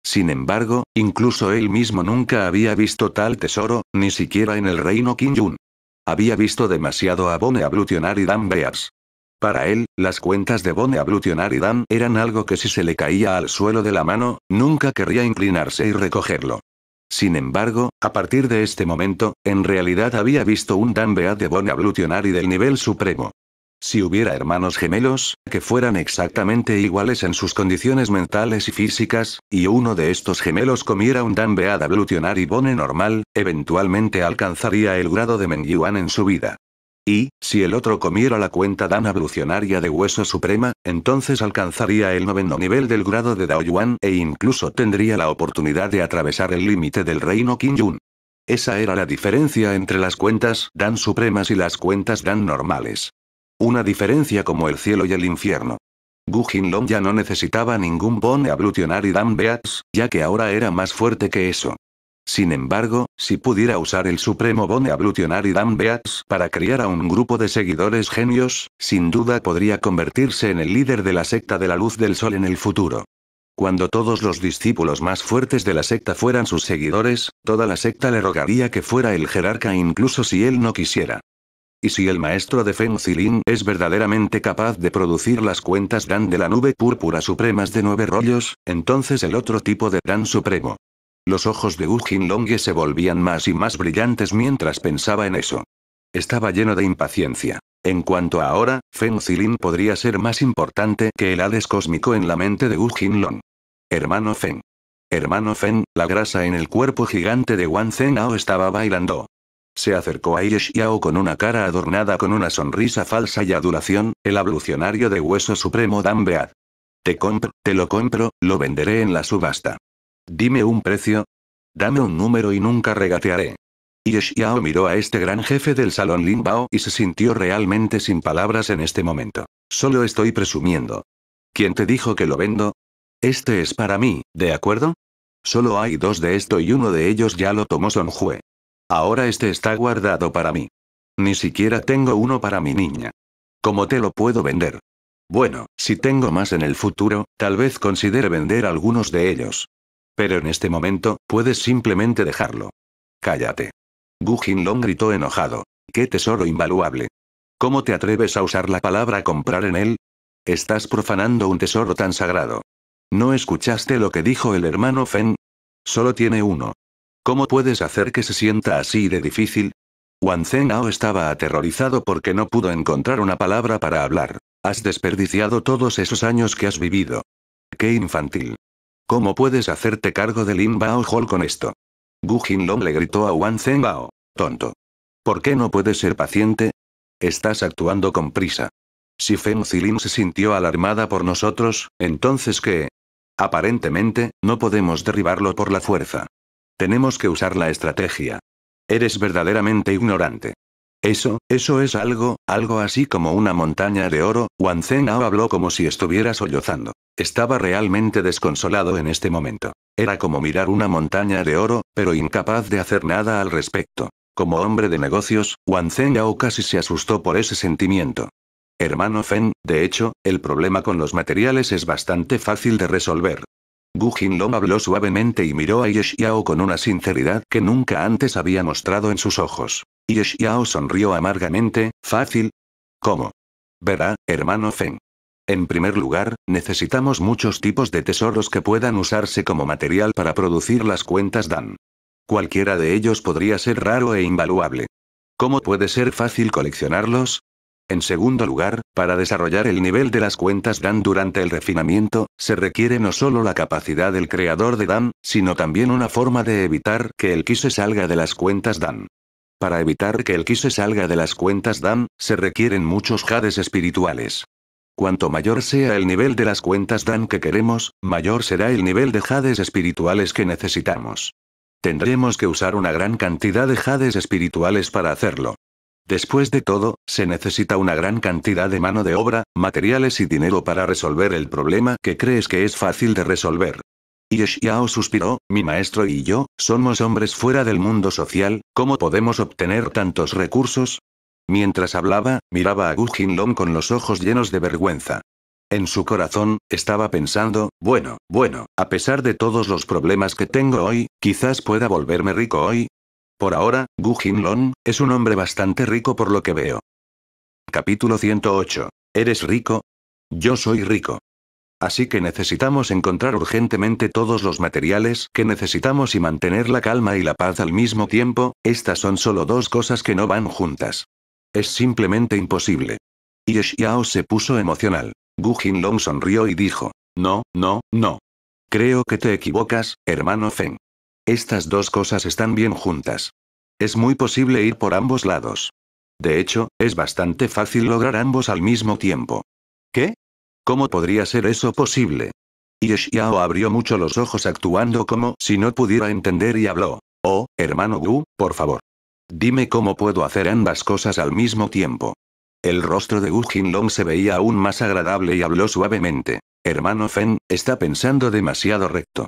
Sin embargo, incluso él mismo nunca había visto tal tesoro, ni siquiera en el reino Qingyun. Había visto demasiado a Bone Ablutionary Dan Bears. Para él, las cuentas de Bone Ablutionary Dan eran algo que si se le caía al suelo de la mano, nunca querría inclinarse y recogerlo. Sin embargo, a partir de este momento, en realidad había visto un Dan Bear de Bone Ablutionary del nivel supremo. Si hubiera hermanos gemelos, que fueran exactamente iguales en sus condiciones mentales y físicas, y uno de estos gemelos comiera un Dan Danbead Ablutionary Bone normal, eventualmente alcanzaría el grado de Mengyuan en su vida. Y, si el otro comiera la cuenta Dan ablucionaria de hueso suprema, entonces alcanzaría el noveno nivel del grado de Daoyuan e incluso tendría la oportunidad de atravesar el límite del reino Qingyun. Esa era la diferencia entre las cuentas Dan supremas y las cuentas Dan normales. Una diferencia como el cielo y el infierno. Gu Long ya no necesitaba ningún bone y Dan Beats, ya que ahora era más fuerte que eso. Sin embargo, si pudiera usar el supremo bone y Dan Beats para criar a un grupo de seguidores genios, sin duda podría convertirse en el líder de la secta de la luz del sol en el futuro. Cuando todos los discípulos más fuertes de la secta fueran sus seguidores, toda la secta le rogaría que fuera el jerarca incluso si él no quisiera. Y si el maestro de Feng Zilin es verdaderamente capaz de producir las cuentas Dan de la nube púrpura supremas de nueve rollos, entonces el otro tipo de Dan supremo. Los ojos de Wu Long se volvían más y más brillantes mientras pensaba en eso. Estaba lleno de impaciencia. En cuanto a ahora, Zilin podría ser más importante que el Hades cósmico en la mente de Wu Long. Hermano Feng. Hermano Feng, la grasa en el cuerpo gigante de Wan Zhenao estaba bailando. Se acercó a Yeshiao con una cara adornada con una sonrisa falsa y adulación, el ablucionario de hueso supremo Dan Te compro, te lo compro, lo venderé en la subasta. Dime un precio. Dame un número y nunca regatearé. Yeshiao miró a este gran jefe del salón Linbao y se sintió realmente sin palabras en este momento. Solo estoy presumiendo. ¿Quién te dijo que lo vendo? Este es para mí, ¿de acuerdo? Solo hay dos de esto y uno de ellos ya lo tomó Sonjue. Ahora este está guardado para mí. Ni siquiera tengo uno para mi niña. ¿Cómo te lo puedo vender? Bueno, si tengo más en el futuro, tal vez considere vender algunos de ellos. Pero en este momento, puedes simplemente dejarlo. Cállate. Gu Long gritó enojado. ¡Qué tesoro invaluable! ¿Cómo te atreves a usar la palabra comprar en él? Estás profanando un tesoro tan sagrado. ¿No escuchaste lo que dijo el hermano Feng? Solo tiene uno. ¿Cómo puedes hacer que se sienta así de difícil? Wang Zhengao estaba aterrorizado porque no pudo encontrar una palabra para hablar. Has desperdiciado todos esos años que has vivido. Qué infantil. ¿Cómo puedes hacerte cargo de Lin Bao Hall con esto? Gu Long le gritó a Wang Hao. Tonto. ¿Por qué no puedes ser paciente? Estás actuando con prisa. Si Feng Zilin se sintió alarmada por nosotros, entonces ¿qué? Aparentemente, no podemos derribarlo por la fuerza. Tenemos que usar la estrategia. Eres verdaderamente ignorante. Eso, eso es algo, algo así como una montaña de oro, Wan Zhengao habló como si estuviera sollozando. Estaba realmente desconsolado en este momento. Era como mirar una montaña de oro, pero incapaz de hacer nada al respecto. Como hombre de negocios, Wan Yao casi se asustó por ese sentimiento. Hermano Fen, de hecho, el problema con los materiales es bastante fácil de resolver. Gu Jinlong habló suavemente y miró a Ye con una sinceridad que nunca antes había mostrado en sus ojos. Ye sonrió amargamente, fácil. ¿Cómo? Verá, hermano Feng. En primer lugar, necesitamos muchos tipos de tesoros que puedan usarse como material para producir las cuentas Dan. Cualquiera de ellos podría ser raro e invaluable. ¿Cómo puede ser fácil coleccionarlos? En segundo lugar, para desarrollar el nivel de las cuentas DAN durante el refinamiento, se requiere no solo la capacidad del creador de DAN, sino también una forma de evitar que el Kise salga de las cuentas DAN. Para evitar que el Kise salga de las cuentas DAN, se requieren muchos jades espirituales. Cuanto mayor sea el nivel de las cuentas DAN que queremos, mayor será el nivel de jades espirituales que necesitamos. Tendremos que usar una gran cantidad de jades espirituales para hacerlo. Después de todo, se necesita una gran cantidad de mano de obra, materiales y dinero para resolver el problema que crees que es fácil de resolver. Y Xiao suspiró, mi maestro y yo, somos hombres fuera del mundo social, ¿cómo podemos obtener tantos recursos? Mientras hablaba, miraba a Gu Jinlong con los ojos llenos de vergüenza. En su corazón, estaba pensando, bueno, bueno, a pesar de todos los problemas que tengo hoy, quizás pueda volverme rico hoy, por ahora, Gu Jinlong, es un hombre bastante rico por lo que veo. Capítulo 108. ¿Eres rico? Yo soy rico. Así que necesitamos encontrar urgentemente todos los materiales que necesitamos y mantener la calma y la paz al mismo tiempo, estas son solo dos cosas que no van juntas. Es simplemente imposible. Y Xiao se puso emocional. Gu Jinlong sonrió y dijo, no, no, no. Creo que te equivocas, hermano Feng. Estas dos cosas están bien juntas. Es muy posible ir por ambos lados. De hecho, es bastante fácil lograr ambos al mismo tiempo. ¿Qué? ¿Cómo podría ser eso posible? Y abrió mucho los ojos actuando como si no pudiera entender y habló. Oh, hermano Gu, por favor. Dime cómo puedo hacer ambas cosas al mismo tiempo. El rostro de Wu Jinlong se veía aún más agradable y habló suavemente. Hermano Fen, está pensando demasiado recto.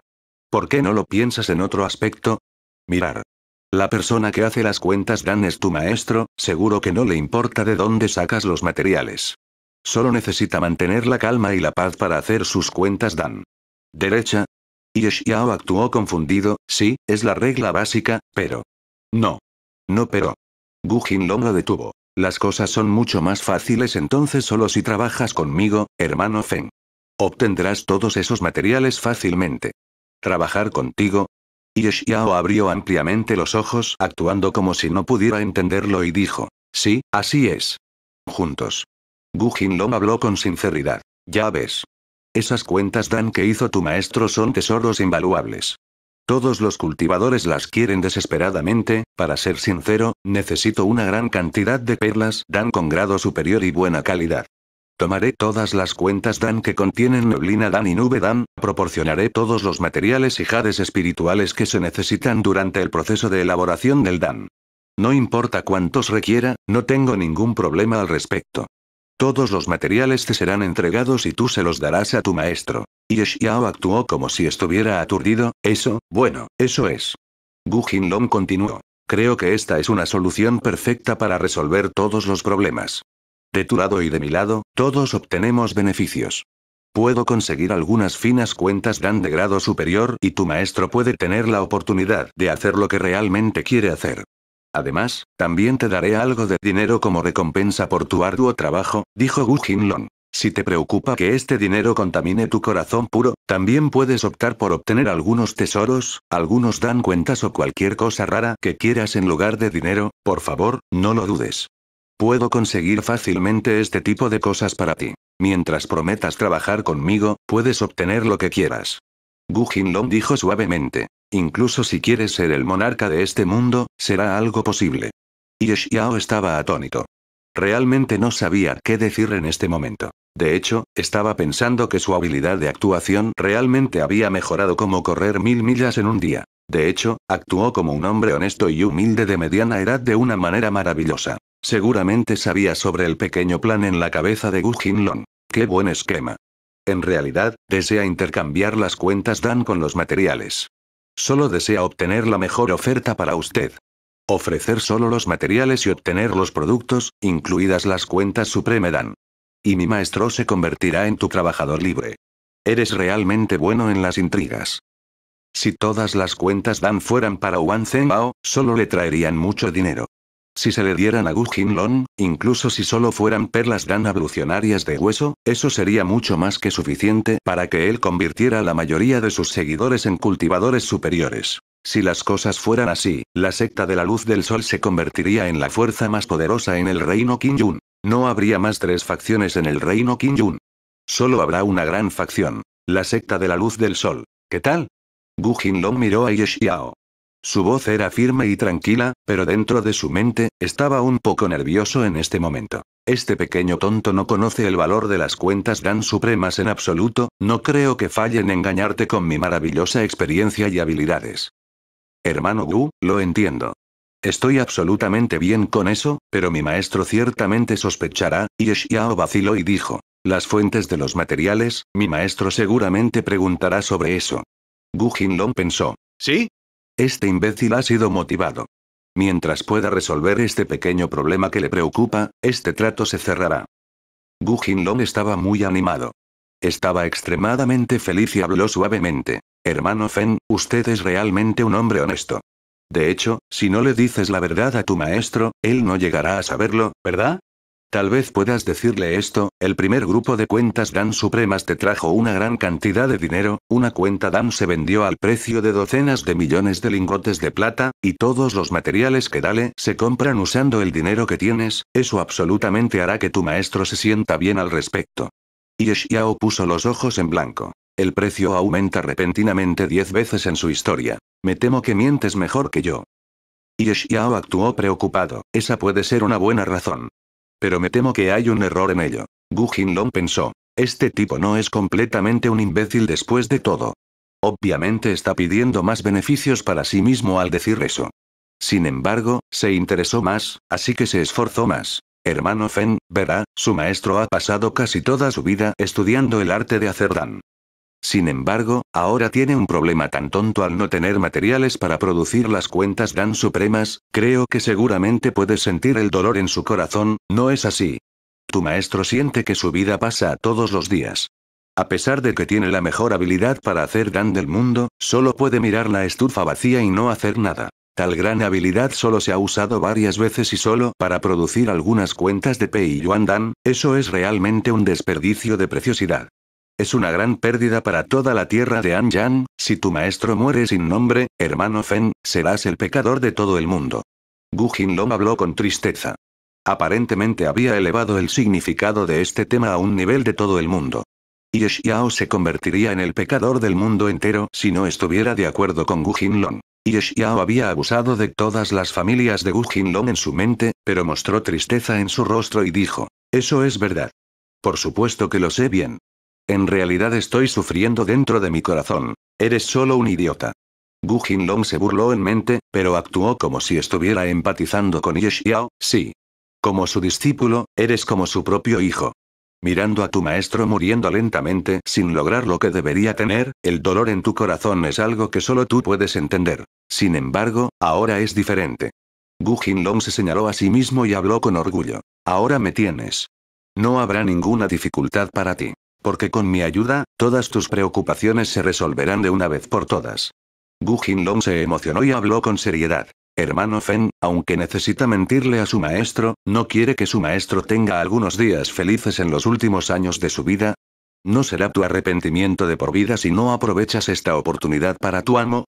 ¿Por qué no lo piensas en otro aspecto? Mirar. La persona que hace las cuentas Dan es tu maestro, seguro que no le importa de dónde sacas los materiales. Solo necesita mantener la calma y la paz para hacer sus cuentas Dan. Derecha. Y actuó confundido, sí, es la regla básica, pero... No. No pero. Gu Jinlong lo detuvo. Las cosas son mucho más fáciles entonces solo si trabajas conmigo, hermano Feng. Obtendrás todos esos materiales fácilmente trabajar contigo. Y Xiao abrió ampliamente los ojos, actuando como si no pudiera entenderlo y dijo, sí, así es. Juntos. Gu Jinlong habló con sinceridad. Ya ves. Esas cuentas Dan que hizo tu maestro son tesoros invaluables. Todos los cultivadores las quieren desesperadamente, para ser sincero, necesito una gran cantidad de perlas Dan con grado superior y buena calidad. Tomaré todas las cuentas Dan que contienen neblina Dan y nube Dan, proporcionaré todos los materiales y jades espirituales que se necesitan durante el proceso de elaboración del Dan. No importa cuántos requiera, no tengo ningún problema al respecto. Todos los materiales te serán entregados y tú se los darás a tu maestro. Y actuó como si estuviera aturdido, eso, bueno, eso es. Gu Long continuó. Creo que esta es una solución perfecta para resolver todos los problemas. De tu lado y de mi lado, todos obtenemos beneficios. Puedo conseguir algunas finas cuentas dan de grado superior y tu maestro puede tener la oportunidad de hacer lo que realmente quiere hacer. Además, también te daré algo de dinero como recompensa por tu arduo trabajo, dijo Gu Jinlong. Si te preocupa que este dinero contamine tu corazón puro, también puedes optar por obtener algunos tesoros, algunos dan cuentas o cualquier cosa rara que quieras en lugar de dinero, por favor, no lo dudes. Puedo conseguir fácilmente este tipo de cosas para ti. Mientras prometas trabajar conmigo, puedes obtener lo que quieras. Gu Jinlong dijo suavemente. Incluso si quieres ser el monarca de este mundo, será algo posible. Y Xiao estaba atónito. Realmente no sabía qué decir en este momento. De hecho, estaba pensando que su habilidad de actuación realmente había mejorado como correr mil millas en un día. De hecho, actuó como un hombre honesto y humilde de mediana edad de una manera maravillosa. Seguramente sabía sobre el pequeño plan en la cabeza de Gu Jinlong. ¡Qué buen esquema! En realidad, desea intercambiar las cuentas Dan con los materiales. Solo desea obtener la mejor oferta para usted. Ofrecer solo los materiales y obtener los productos, incluidas las cuentas Supreme Dan. Y mi maestro se convertirá en tu trabajador libre. Eres realmente bueno en las intrigas. Si todas las cuentas Dan fueran para Wan Zhenbao, solo le traerían mucho dinero. Si se le dieran a Gu Jinlong, incluso si solo fueran perlas dan ablucionarias de hueso, eso sería mucho más que suficiente para que él convirtiera a la mayoría de sus seguidores en cultivadores superiores. Si las cosas fueran así, la secta de la luz del sol se convertiría en la fuerza más poderosa en el reino Qingyun. No habría más tres facciones en el reino Qingyun. Solo habrá una gran facción. La secta de la luz del sol. ¿Qué tal? Gu Jinlong miró a Ye su voz era firme y tranquila, pero dentro de su mente, estaba un poco nervioso en este momento. Este pequeño tonto no conoce el valor de las cuentas Dan Supremas en absoluto, no creo que falle en engañarte con mi maravillosa experiencia y habilidades. Hermano Wu, lo entiendo. Estoy absolutamente bien con eso, pero mi maestro ciertamente sospechará, y Xiao vaciló y dijo. Las fuentes de los materiales, mi maestro seguramente preguntará sobre eso. Gu Jinlong pensó. ¿Sí? Este imbécil ha sido motivado. Mientras pueda resolver este pequeño problema que le preocupa, este trato se cerrará. Gu Jinlong estaba muy animado. Estaba extremadamente feliz y habló suavemente. Hermano Fen, usted es realmente un hombre honesto. De hecho, si no le dices la verdad a tu maestro, él no llegará a saberlo, ¿verdad? Tal vez puedas decirle esto, el primer grupo de cuentas DAN supremas te trajo una gran cantidad de dinero, una cuenta DAN se vendió al precio de docenas de millones de lingotes de plata, y todos los materiales que Dale se compran usando el dinero que tienes, eso absolutamente hará que tu maestro se sienta bien al respecto. Yeshiao puso los ojos en blanco. El precio aumenta repentinamente diez veces en su historia. Me temo que mientes mejor que yo. Y actuó preocupado, esa puede ser una buena razón. Pero me temo que hay un error en ello. Gu Jinlong pensó. Este tipo no es completamente un imbécil después de todo. Obviamente está pidiendo más beneficios para sí mismo al decir eso. Sin embargo, se interesó más, así que se esforzó más. Hermano Fen, verá, su maestro ha pasado casi toda su vida estudiando el arte de hacer dan. Sin embargo, ahora tiene un problema tan tonto al no tener materiales para producir las cuentas Dan supremas, creo que seguramente puede sentir el dolor en su corazón, ¿no es así? Tu maestro siente que su vida pasa todos los días. A pesar de que tiene la mejor habilidad para hacer Dan del mundo, solo puede mirar la estufa vacía y no hacer nada. Tal gran habilidad solo se ha usado varias veces y solo para producir algunas cuentas de Pei Yuan Dan, eso es realmente un desperdicio de preciosidad. Es una gran pérdida para toda la tierra de Anjan, si tu maestro muere sin nombre, hermano Fen, serás el pecador de todo el mundo. Gu Jinlong habló con tristeza. Aparentemente había elevado el significado de este tema a un nivel de todo el mundo. Y se convertiría en el pecador del mundo entero si no estuviera de acuerdo con Gu Jinlong. Y había abusado de todas las familias de Gu Jinlong en su mente, pero mostró tristeza en su rostro y dijo, eso es verdad. Por supuesto que lo sé bien. En realidad estoy sufriendo dentro de mi corazón. Eres solo un idiota. Gu Jinlong se burló en mente, pero actuó como si estuviera empatizando con Ye Xiao, sí. Como su discípulo, eres como su propio hijo. Mirando a tu maestro muriendo lentamente sin lograr lo que debería tener, el dolor en tu corazón es algo que solo tú puedes entender. Sin embargo, ahora es diferente. Gu Jinlong se señaló a sí mismo y habló con orgullo. Ahora me tienes. No habrá ninguna dificultad para ti porque con mi ayuda, todas tus preocupaciones se resolverán de una vez por todas. Gu Long se emocionó y habló con seriedad. Hermano Fen, aunque necesita mentirle a su maestro, ¿no quiere que su maestro tenga algunos días felices en los últimos años de su vida? ¿No será tu arrepentimiento de por vida si no aprovechas esta oportunidad para tu amo?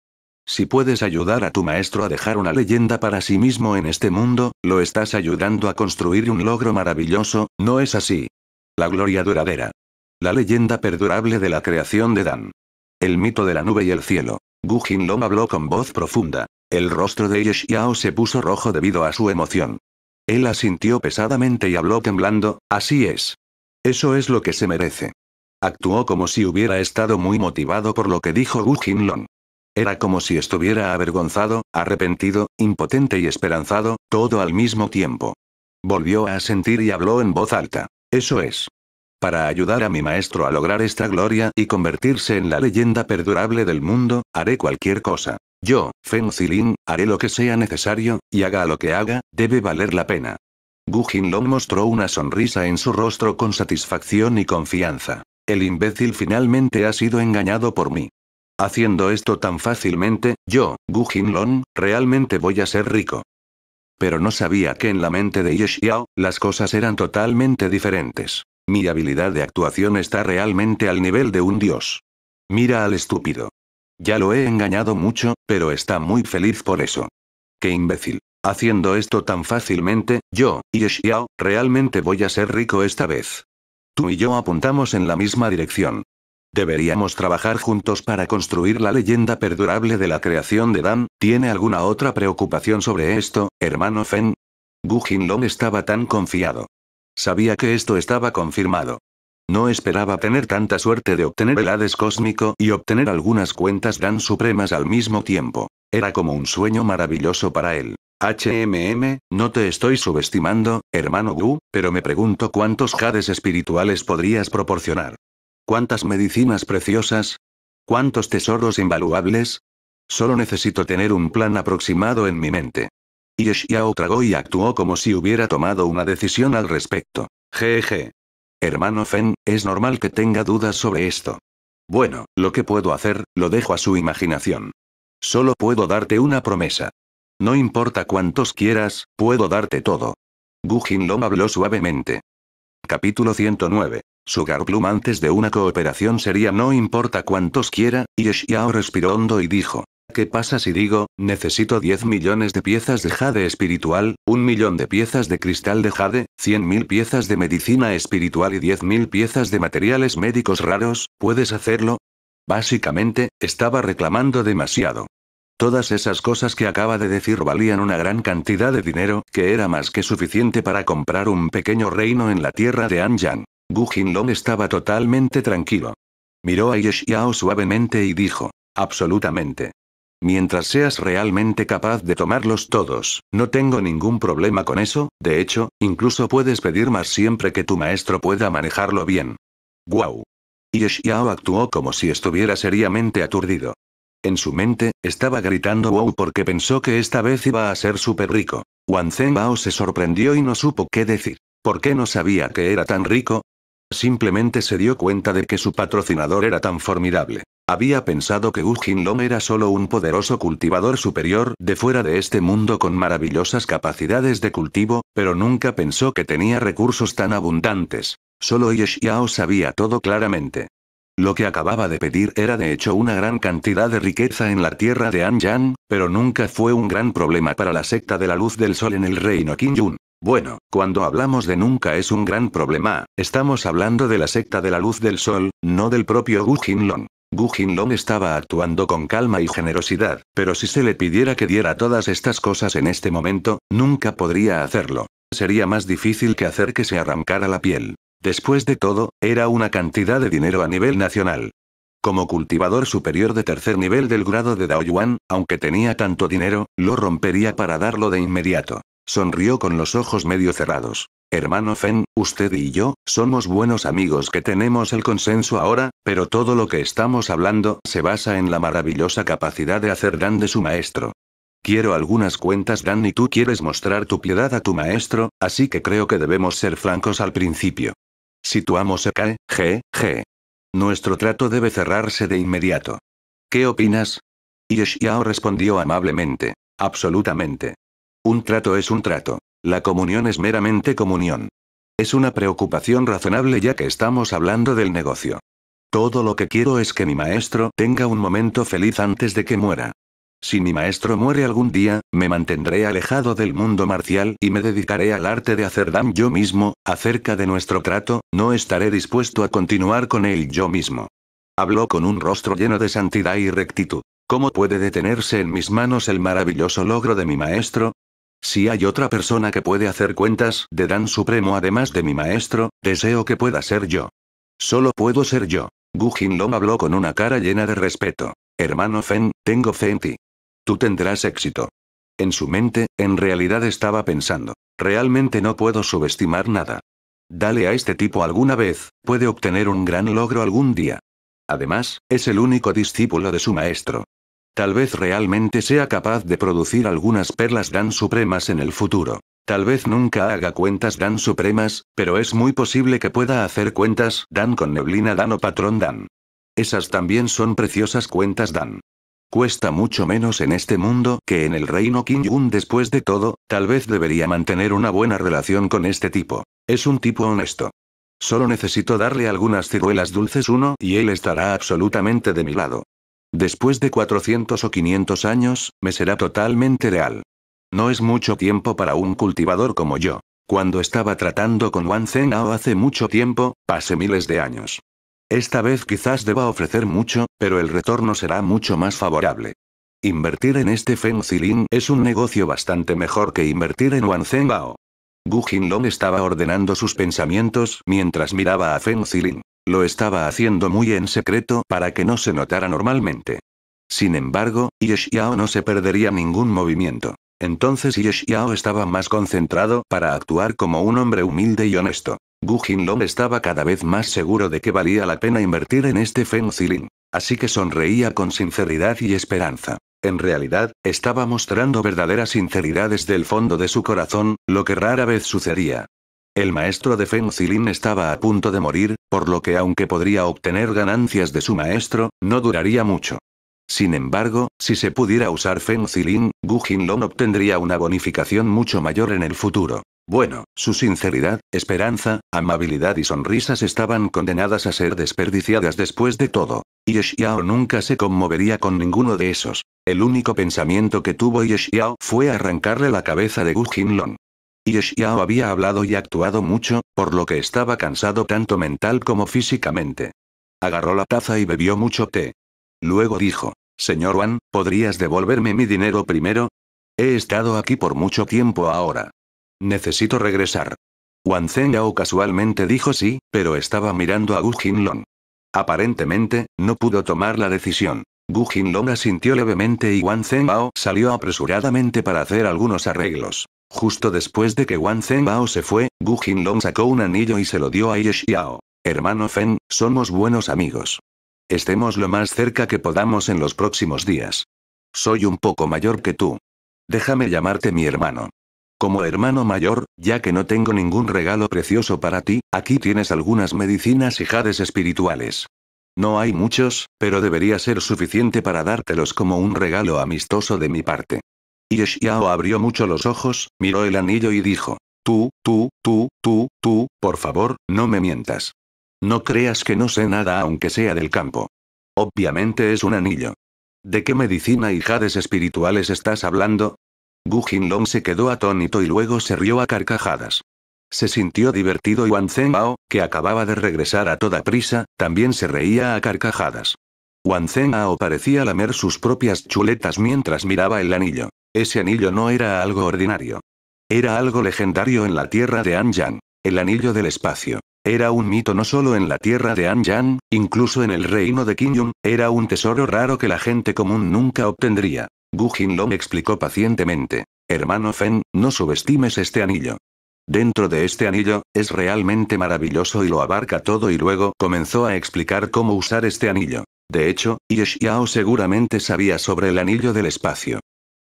Si puedes ayudar a tu maestro a dejar una leyenda para sí mismo en este mundo, lo estás ayudando a construir un logro maravilloso, ¿no es así? La gloria duradera. La leyenda perdurable de la creación de Dan. El mito de la nube y el cielo. Gu Jinlong habló con voz profunda. El rostro de Ye se puso rojo debido a su emoción. Él asintió pesadamente y habló temblando, así es. Eso es lo que se merece. Actuó como si hubiera estado muy motivado por lo que dijo Gu Jinlong. Era como si estuviera avergonzado, arrepentido, impotente y esperanzado, todo al mismo tiempo. Volvió a sentir y habló en voz alta. Eso es. Para ayudar a mi maestro a lograr esta gloria y convertirse en la leyenda perdurable del mundo, haré cualquier cosa. Yo, Feng Zilin, haré lo que sea necesario, y haga lo que haga, debe valer la pena. Gu Jinlong mostró una sonrisa en su rostro con satisfacción y confianza. El imbécil finalmente ha sido engañado por mí. Haciendo esto tan fácilmente, yo, Gu Jinlong, realmente voy a ser rico. Pero no sabía que en la mente de Ye las cosas eran totalmente diferentes. Mi habilidad de actuación está realmente al nivel de un dios. Mira al estúpido. Ya lo he engañado mucho, pero está muy feliz por eso. Qué imbécil. Haciendo esto tan fácilmente, yo, y Xiao, realmente voy a ser rico esta vez. Tú y yo apuntamos en la misma dirección. Deberíamos trabajar juntos para construir la leyenda perdurable de la creación de Dan. ¿Tiene alguna otra preocupación sobre esto, hermano Fen? Gu Jinlong estaba tan confiado. Sabía que esto estaba confirmado. No esperaba tener tanta suerte de obtener el Hades cósmico y obtener algunas cuentas Gran supremas al mismo tiempo. Era como un sueño maravilloso para él. HMM, no te estoy subestimando, hermano Gu, pero me pregunto cuántos Hades espirituales podrías proporcionar. ¿Cuántas medicinas preciosas? ¿Cuántos tesoros invaluables? Solo necesito tener un plan aproximado en mi mente. Y Yao tragó y actuó como si hubiera tomado una decisión al respecto. Jeje. Hermano Fen, es normal que tenga dudas sobre esto. Bueno, lo que puedo hacer, lo dejo a su imaginación. Solo puedo darte una promesa. No importa cuántos quieras, puedo darte todo. Gu Jinlong habló suavemente. Capítulo 109. Sugar Plum antes de una cooperación sería no importa cuántos quiera, y respiró hondo y dijo. ¿Qué pasa si digo, necesito 10 millones de piezas de jade espiritual, un millón de piezas de cristal de jade, 100 mil piezas de medicina espiritual y 10.000 mil piezas de materiales médicos raros? ¿Puedes hacerlo? Básicamente, estaba reclamando demasiado. Todas esas cosas que acaba de decir valían una gran cantidad de dinero, que era más que suficiente para comprar un pequeño reino en la tierra de Anjan. Gu Jinlong estaba totalmente tranquilo. Miró a Ye suavemente y dijo, absolutamente. Mientras seas realmente capaz de tomarlos todos, no tengo ningún problema con eso, de hecho, incluso puedes pedir más siempre que tu maestro pueda manejarlo bien. ¡Guau! Y actuó como si estuviera seriamente aturdido. En su mente, estaba gritando wow porque pensó que esta vez iba a ser súper rico. Wang Bao se sorprendió y no supo qué decir. ¿Por qué no sabía que era tan rico? Simplemente se dio cuenta de que su patrocinador era tan formidable. Había pensado que Ujin Long era solo un poderoso cultivador superior de fuera de este mundo con maravillosas capacidades de cultivo, pero nunca pensó que tenía recursos tan abundantes. Solo Yeshiao sabía todo claramente. Lo que acababa de pedir era de hecho una gran cantidad de riqueza en la tierra de Anyang, pero nunca fue un gran problema para la secta de la luz del sol en el reino Qingyun. Bueno, cuando hablamos de nunca es un gran problema, estamos hablando de la secta de la luz del sol, no del propio Wu Jinlong. Gu Long estaba actuando con calma y generosidad, pero si se le pidiera que diera todas estas cosas en este momento, nunca podría hacerlo. Sería más difícil que hacer que se arrancara la piel. Después de todo, era una cantidad de dinero a nivel nacional. Como cultivador superior de tercer nivel del grado de Daoyuan, aunque tenía tanto dinero, lo rompería para darlo de inmediato. Sonrió con los ojos medio cerrados. Hermano Fen, usted y yo, somos buenos amigos que tenemos el consenso ahora, pero todo lo que estamos hablando se basa en la maravillosa capacidad de hacer Dan de su maestro. Quiero algunas cuentas Dan y tú quieres mostrar tu piedad a tu maestro, así que creo que debemos ser francos al principio. Situamos a G, G. Nuestro trato debe cerrarse de inmediato. ¿Qué opinas? Yao respondió amablemente. Absolutamente. Un trato es un trato. La comunión es meramente comunión. Es una preocupación razonable ya que estamos hablando del negocio. Todo lo que quiero es que mi maestro tenga un momento feliz antes de que muera. Si mi maestro muere algún día, me mantendré alejado del mundo marcial y me dedicaré al arte de hacer dam yo mismo, acerca de nuestro trato, no estaré dispuesto a continuar con él yo mismo. Habló con un rostro lleno de santidad y rectitud. ¿Cómo puede detenerse en mis manos el maravilloso logro de mi maestro? Si hay otra persona que puede hacer cuentas de Dan Supremo además de mi maestro, deseo que pueda ser yo. Solo puedo ser yo. Gu Jinlong habló con una cara llena de respeto. Hermano Fen, tengo fe en ti. Tú tendrás éxito. En su mente, en realidad estaba pensando. Realmente no puedo subestimar nada. Dale a este tipo alguna vez, puede obtener un gran logro algún día. Además, es el único discípulo de su maestro. Tal vez realmente sea capaz de producir algunas perlas Dan supremas en el futuro. Tal vez nunca haga cuentas Dan supremas, pero es muy posible que pueda hacer cuentas Dan con neblina Dan o patrón Dan. Esas también son preciosas cuentas Dan. Cuesta mucho menos en este mundo que en el reino Kingun después de todo, tal vez debería mantener una buena relación con este tipo. Es un tipo honesto. Solo necesito darle algunas ciruelas dulces uno y él estará absolutamente de mi lado. Después de 400 o 500 años, me será totalmente real. No es mucho tiempo para un cultivador como yo. Cuando estaba tratando con Wan Zhenao hace mucho tiempo, pasé miles de años. Esta vez quizás deba ofrecer mucho, pero el retorno será mucho más favorable. Invertir en este Zilin es un negocio bastante mejor que invertir en Wan Zhenao. Gu Jinlong estaba ordenando sus pensamientos mientras miraba a Zilin. Lo estaba haciendo muy en secreto para que no se notara normalmente. Sin embargo, Yeshiao no se perdería ningún movimiento. Entonces Yeshiao estaba más concentrado para actuar como un hombre humilde y honesto. Gu Jinlong estaba cada vez más seguro de que valía la pena invertir en este Feng Zilin. Así que sonreía con sinceridad y esperanza. En realidad, estaba mostrando verdadera sinceridad desde el fondo de su corazón, lo que rara vez sucedía. El maestro de Feng Xilin estaba a punto de morir, por lo que aunque podría obtener ganancias de su maestro, no duraría mucho. Sin embargo, si se pudiera usar Feng Zilin, Gu Jinlong obtendría una bonificación mucho mayor en el futuro. Bueno, su sinceridad, esperanza, amabilidad y sonrisas estaban condenadas a ser desperdiciadas después de todo. Y Xiao nunca se conmovería con ninguno de esos. El único pensamiento que tuvo Ye fue arrancarle la cabeza de Gu Jinlong. Yi había hablado y actuado mucho, por lo que estaba cansado tanto mental como físicamente. Agarró la taza y bebió mucho té. Luego dijo, Señor Wan, ¿podrías devolverme mi dinero primero? He estado aquí por mucho tiempo ahora. Necesito regresar. Wang Yao casualmente dijo sí, pero estaba mirando a Gu Jinlong. Aparentemente, no pudo tomar la decisión. Gu Jinlong asintió levemente y Wang Yao salió apresuradamente para hacer algunos arreglos. Justo después de que Wang Zhenbao se fue, Gu Jinlong sacó un anillo y se lo dio a Ye Hermano Feng, somos buenos amigos. Estemos lo más cerca que podamos en los próximos días. Soy un poco mayor que tú. Déjame llamarte mi hermano. Como hermano mayor, ya que no tengo ningún regalo precioso para ti, aquí tienes algunas medicinas y jades espirituales. No hay muchos, pero debería ser suficiente para dártelos como un regalo amistoso de mi parte. Y abrió mucho los ojos, miró el anillo y dijo. Tú, tú, tú, tú, tú, por favor, no me mientas. No creas que no sé nada aunque sea del campo. Obviamente es un anillo. ¿De qué medicina y jades espirituales estás hablando? Gu Jinlong se quedó atónito y luego se rió a carcajadas. Se sintió divertido y Wan Ao, que acababa de regresar a toda prisa, también se reía a carcajadas. Wan ao parecía lamer sus propias chuletas mientras miraba el anillo. Ese anillo no era algo ordinario. Era algo legendario en la tierra de Anjan, el anillo del espacio. Era un mito no solo en la tierra de Anjan, incluso en el reino de Kinyun, era un tesoro raro que la gente común nunca obtendría. Gu Jinlong explicó pacientemente. Hermano Fen, no subestimes este anillo. Dentro de este anillo, es realmente maravilloso y lo abarca todo y luego comenzó a explicar cómo usar este anillo. De hecho, Ye Xiao seguramente sabía sobre el anillo del espacio.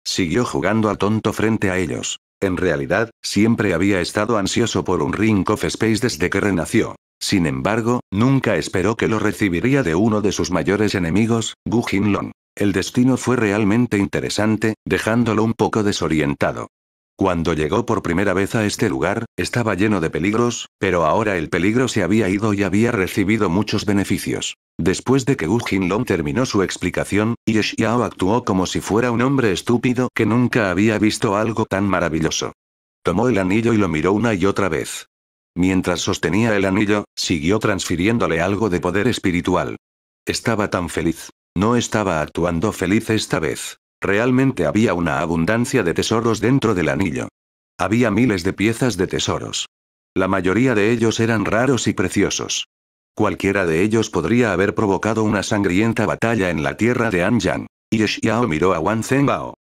Siguió jugando a tonto frente a ellos. En realidad, siempre había estado ansioso por un Ring of Space desde que renació. Sin embargo, nunca esperó que lo recibiría de uno de sus mayores enemigos, Gu Long. El destino fue realmente interesante, dejándolo un poco desorientado. Cuando llegó por primera vez a este lugar, estaba lleno de peligros, pero ahora el peligro se había ido y había recibido muchos beneficios. Después de que Wu Jinlong terminó su explicación, Ye Xiao actuó como si fuera un hombre estúpido que nunca había visto algo tan maravilloso. Tomó el anillo y lo miró una y otra vez. Mientras sostenía el anillo, siguió transfiriéndole algo de poder espiritual. Estaba tan feliz. No estaba actuando feliz esta vez. Realmente había una abundancia de tesoros dentro del anillo. Había miles de piezas de tesoros. La mayoría de ellos eran raros y preciosos. Cualquiera de ellos podría haber provocado una sangrienta batalla en la tierra de Anjan. Y Xiao miró a Wan Zhengbao.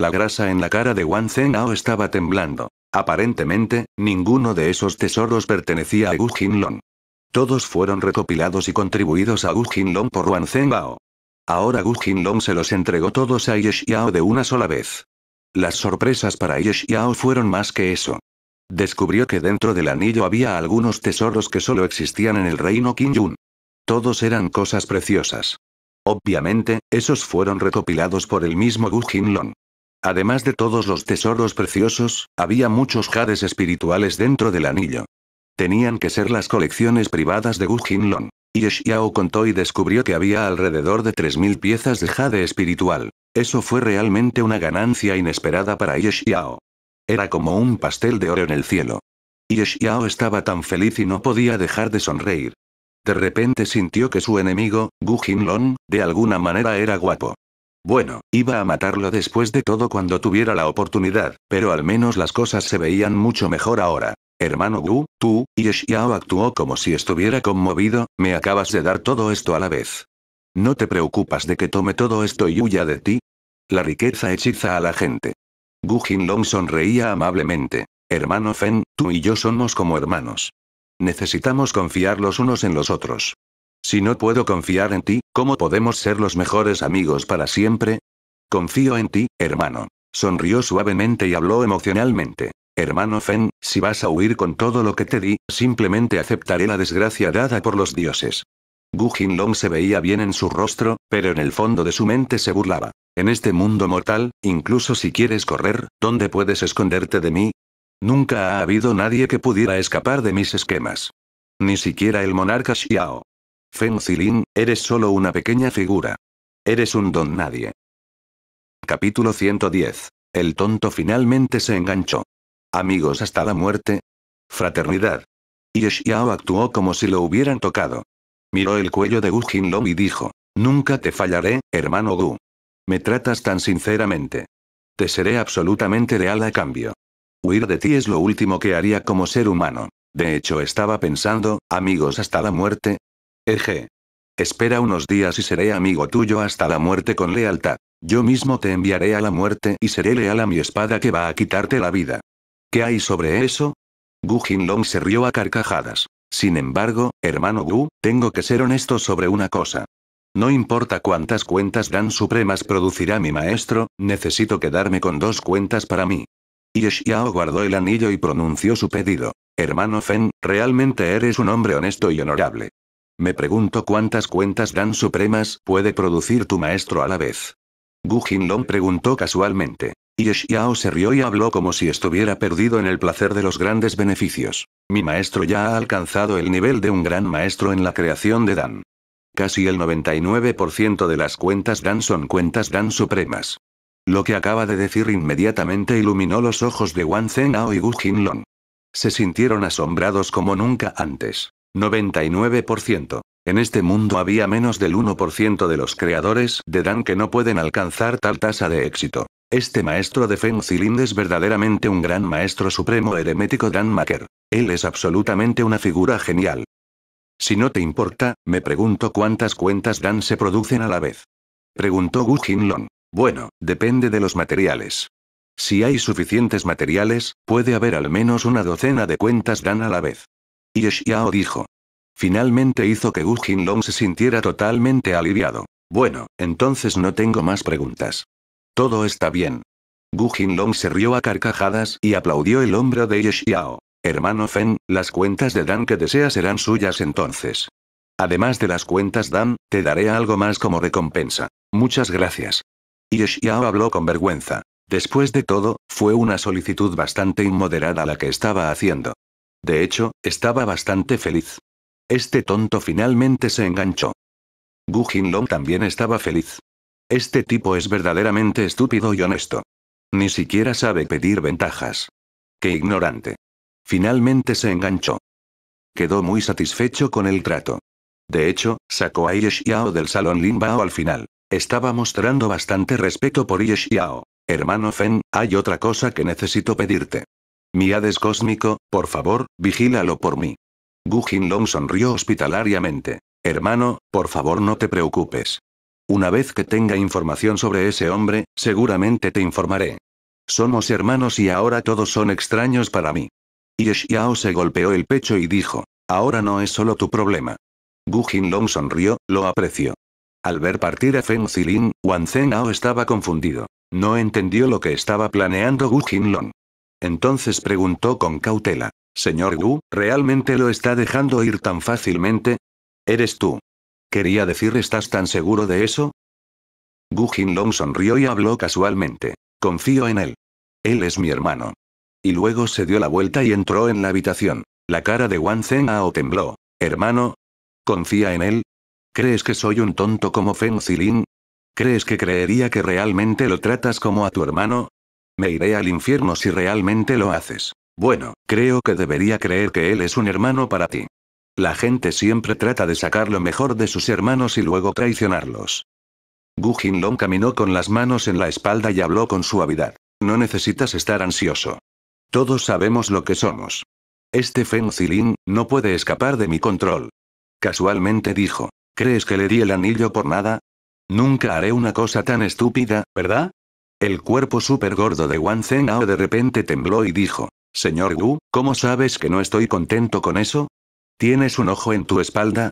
La grasa en la cara de Wang Zhengbao estaba temblando. Aparentemente, ninguno de esos tesoros pertenecía a Gu Jinlong. Todos fueron recopilados y contribuidos a Gu Jinlong por Wan Zhengbao. Ahora Gu Jinlong se los entregó todos a Ye de una sola vez. Las sorpresas para Ye Xiao fueron más que eso. Descubrió que dentro del anillo había algunos tesoros que solo existían en el reino Yun. Todos eran cosas preciosas. Obviamente, esos fueron recopilados por el mismo Gu Long. Además de todos los tesoros preciosos, había muchos jades espirituales dentro del anillo. Tenían que ser las colecciones privadas de Gu Jinlong. Yeshiao contó y descubrió que había alrededor de 3.000 piezas de jade espiritual. Eso fue realmente una ganancia inesperada para Yeshiao. Era como un pastel de oro en el cielo. Yeshiao estaba tan feliz y no podía dejar de sonreír. De repente sintió que su enemigo, Gu Jinlong, de alguna manera era guapo. Bueno, iba a matarlo después de todo cuando tuviera la oportunidad, pero al menos las cosas se veían mucho mejor ahora. Hermano Gu, tú, y Xiao actuó como si estuviera conmovido, me acabas de dar todo esto a la vez. ¿No te preocupas de que tome todo esto y huya de ti? La riqueza hechiza a la gente. Gu Jinlong sonreía amablemente. Hermano Fen, tú y yo somos como hermanos. Necesitamos confiar los unos en los otros. Si no puedo confiar en ti, ¿cómo podemos ser los mejores amigos para siempre? Confío en ti, hermano. Sonrió suavemente y habló emocionalmente. Hermano Fen, si vas a huir con todo lo que te di, simplemente aceptaré la desgracia dada por los dioses. Gu Jinlong se veía bien en su rostro, pero en el fondo de su mente se burlaba. En este mundo mortal, incluso si quieres correr, ¿dónde puedes esconderte de mí? Nunca ha habido nadie que pudiera escapar de mis esquemas. Ni siquiera el monarca Xiao. Fen Zilin, eres solo una pequeña figura. Eres un don nadie. Capítulo 110. El tonto finalmente se enganchó. Amigos hasta la muerte. Fraternidad. Y actuó como si lo hubieran tocado. Miró el cuello de Gu Jinlong y dijo, Nunca te fallaré, hermano Gu. Me tratas tan sinceramente. Te seré absolutamente leal a cambio. Huir de ti es lo último que haría como ser humano. De hecho estaba pensando, amigos hasta la muerte. Eje. Espera unos días y seré amigo tuyo hasta la muerte con lealtad. Yo mismo te enviaré a la muerte y seré leal a mi espada que va a quitarte la vida. ¿Qué hay sobre eso? Gu Jinlong se rió a carcajadas. Sin embargo, hermano Gu, tengo que ser honesto sobre una cosa. No importa cuántas cuentas Dan Supremas producirá mi maestro, necesito quedarme con dos cuentas para mí. Yeshiao guardó el anillo y pronunció su pedido. Hermano Fen, realmente eres un hombre honesto y honorable. Me pregunto cuántas cuentas Dan Supremas puede producir tu maestro a la vez. Gu Jinlong preguntó casualmente se rió y habló como si estuviera perdido en el placer de los grandes beneficios. Mi maestro ya ha alcanzado el nivel de un gran maestro en la creación de Dan. Casi el 99% de las cuentas Dan son cuentas Dan supremas. Lo que acaba de decir inmediatamente iluminó los ojos de Wang Ao y Gu Jinlong. Se sintieron asombrados como nunca antes. 99%. En este mundo había menos del 1% de los creadores de Dan que no pueden alcanzar tal tasa de éxito. Este maestro de Zilind es verdaderamente un gran maestro supremo hermético Dan Maker. Él es absolutamente una figura genial. Si no te importa, me pregunto cuántas cuentas Dan se producen a la vez. Preguntó Gu Jinlong. Bueno, depende de los materiales. Si hay suficientes materiales, puede haber al menos una docena de cuentas Dan a la vez. Y Xiao dijo. Finalmente hizo que Gu Jinlong se sintiera totalmente aliviado. Bueno, entonces no tengo más preguntas. Todo está bien. Gu Jinlong se rió a carcajadas y aplaudió el hombro de Ye Hermano Fen, las cuentas de Dan que deseas serán suyas entonces. Además de las cuentas Dan, te daré algo más como recompensa. Muchas gracias. Ye habló con vergüenza. Después de todo, fue una solicitud bastante inmoderada la que estaba haciendo. De hecho, estaba bastante feliz. Este tonto finalmente se enganchó. Gu Jinlong también estaba feliz. Este tipo es verdaderamente estúpido y honesto. Ni siquiera sabe pedir ventajas. Qué ignorante. Finalmente se enganchó. Quedó muy satisfecho con el trato. De hecho, sacó a Yeshiao del salón Limbao al final. Estaba mostrando bastante respeto por Yeshiao. Hermano Fen, hay otra cosa que necesito pedirte. Mi Hades cósmico, por favor, vigílalo por mí. Gu Long sonrió hospitalariamente. Hermano, por favor no te preocupes. Una vez que tenga información sobre ese hombre, seguramente te informaré. Somos hermanos y ahora todos son extraños para mí. Y se golpeó el pecho y dijo, ahora no es solo tu problema. Gu Jinlong sonrió, lo apreció. Al ver partir a Feng Zilin, Wang Zhenao estaba confundido. No entendió lo que estaba planeando Gu Jinlong. Entonces preguntó con cautela, señor Gu, ¿realmente lo está dejando ir tan fácilmente? Eres tú, Quería decir, ¿estás tan seguro de eso? Gu Long sonrió y habló casualmente. Confío en él. Él es mi hermano. Y luego se dio la vuelta y entró en la habitación. La cara de Wan Ao tembló. Hermano, ¿confía en él? ¿Crees que soy un tonto como Feng Zilin? ¿Crees que creería que realmente lo tratas como a tu hermano? Me iré al infierno si realmente lo haces. Bueno, creo que debería creer que él es un hermano para ti. La gente siempre trata de sacar lo mejor de sus hermanos y luego traicionarlos. Gu Jinlong caminó con las manos en la espalda y habló con suavidad. No necesitas estar ansioso. Todos sabemos lo que somos. Este Feng Zilin, no puede escapar de mi control. Casualmente dijo. ¿Crees que le di el anillo por nada? Nunca haré una cosa tan estúpida, ¿verdad? El cuerpo súper gordo de Wang Zhengao de repente tembló y dijo. Señor Gu, ¿cómo sabes que no estoy contento con eso? ¿Tienes un ojo en tu espalda?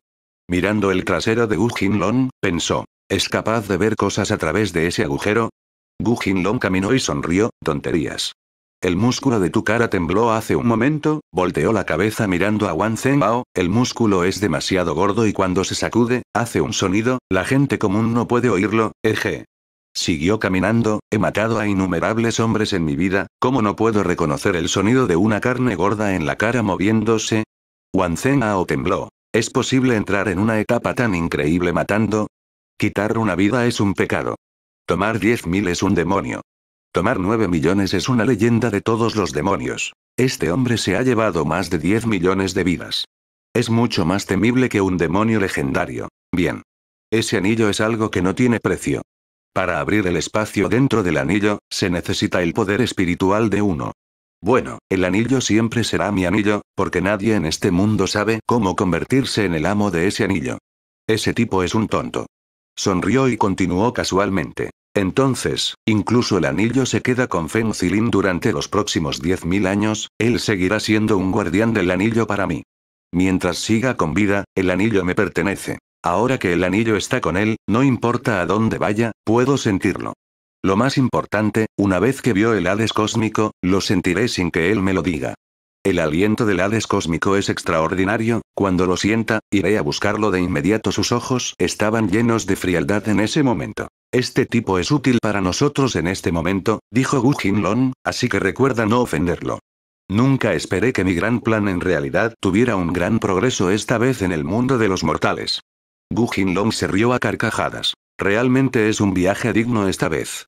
Mirando el trasero de Gu Long, pensó. ¿Es capaz de ver cosas a través de ese agujero? Gu Long caminó y sonrió, tonterías. El músculo de tu cara tembló hace un momento, volteó la cabeza mirando a Wang Mao. el músculo es demasiado gordo y cuando se sacude, hace un sonido, la gente común no puede oírlo, eje. Siguió caminando, he matado a innumerables hombres en mi vida, ¿cómo no puedo reconocer el sonido de una carne gorda en la cara moviéndose? Wanzhen Ao tembló. ¿Es posible entrar en una etapa tan increíble matando? Quitar una vida es un pecado. Tomar 10.000 es un demonio. Tomar 9 millones es una leyenda de todos los demonios. Este hombre se ha llevado más de 10 millones de vidas. Es mucho más temible que un demonio legendario. Bien. Ese anillo es algo que no tiene precio. Para abrir el espacio dentro del anillo, se necesita el poder espiritual de uno. Bueno, el anillo siempre será mi anillo, porque nadie en este mundo sabe cómo convertirse en el amo de ese anillo. Ese tipo es un tonto. Sonrió y continuó casualmente. Entonces, incluso el anillo se queda con Feng Zilin durante los próximos 10.000 años, él seguirá siendo un guardián del anillo para mí. Mientras siga con vida, el anillo me pertenece. Ahora que el anillo está con él, no importa a dónde vaya, puedo sentirlo. Lo más importante, una vez que vio el Hades cósmico, lo sentiré sin que él me lo diga. El aliento del Hades cósmico es extraordinario, cuando lo sienta, iré a buscarlo de inmediato. Sus ojos estaban llenos de frialdad en ese momento. Este tipo es útil para nosotros en este momento, dijo Gu Jinlong, así que recuerda no ofenderlo. Nunca esperé que mi gran plan en realidad tuviera un gran progreso esta vez en el mundo de los mortales. Gu Jinlong se rió a carcajadas. Realmente es un viaje digno esta vez.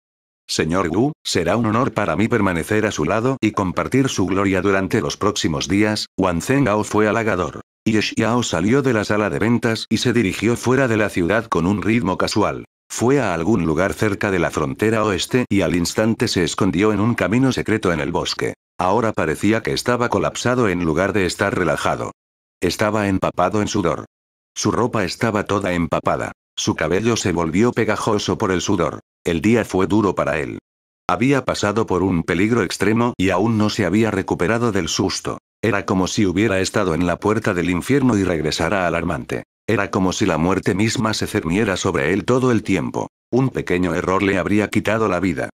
Señor Wu, será un honor para mí permanecer a su lado y compartir su gloria durante los próximos días, Wang Zengao fue halagador. Ye Xiao salió de la sala de ventas y se dirigió fuera de la ciudad con un ritmo casual. Fue a algún lugar cerca de la frontera oeste y al instante se escondió en un camino secreto en el bosque. Ahora parecía que estaba colapsado en lugar de estar relajado. Estaba empapado en sudor. Su ropa estaba toda empapada. Su cabello se volvió pegajoso por el sudor. El día fue duro para él. Había pasado por un peligro extremo y aún no se había recuperado del susto. Era como si hubiera estado en la puerta del infierno y regresara alarmante. Era como si la muerte misma se cerniera sobre él todo el tiempo. Un pequeño error le habría quitado la vida.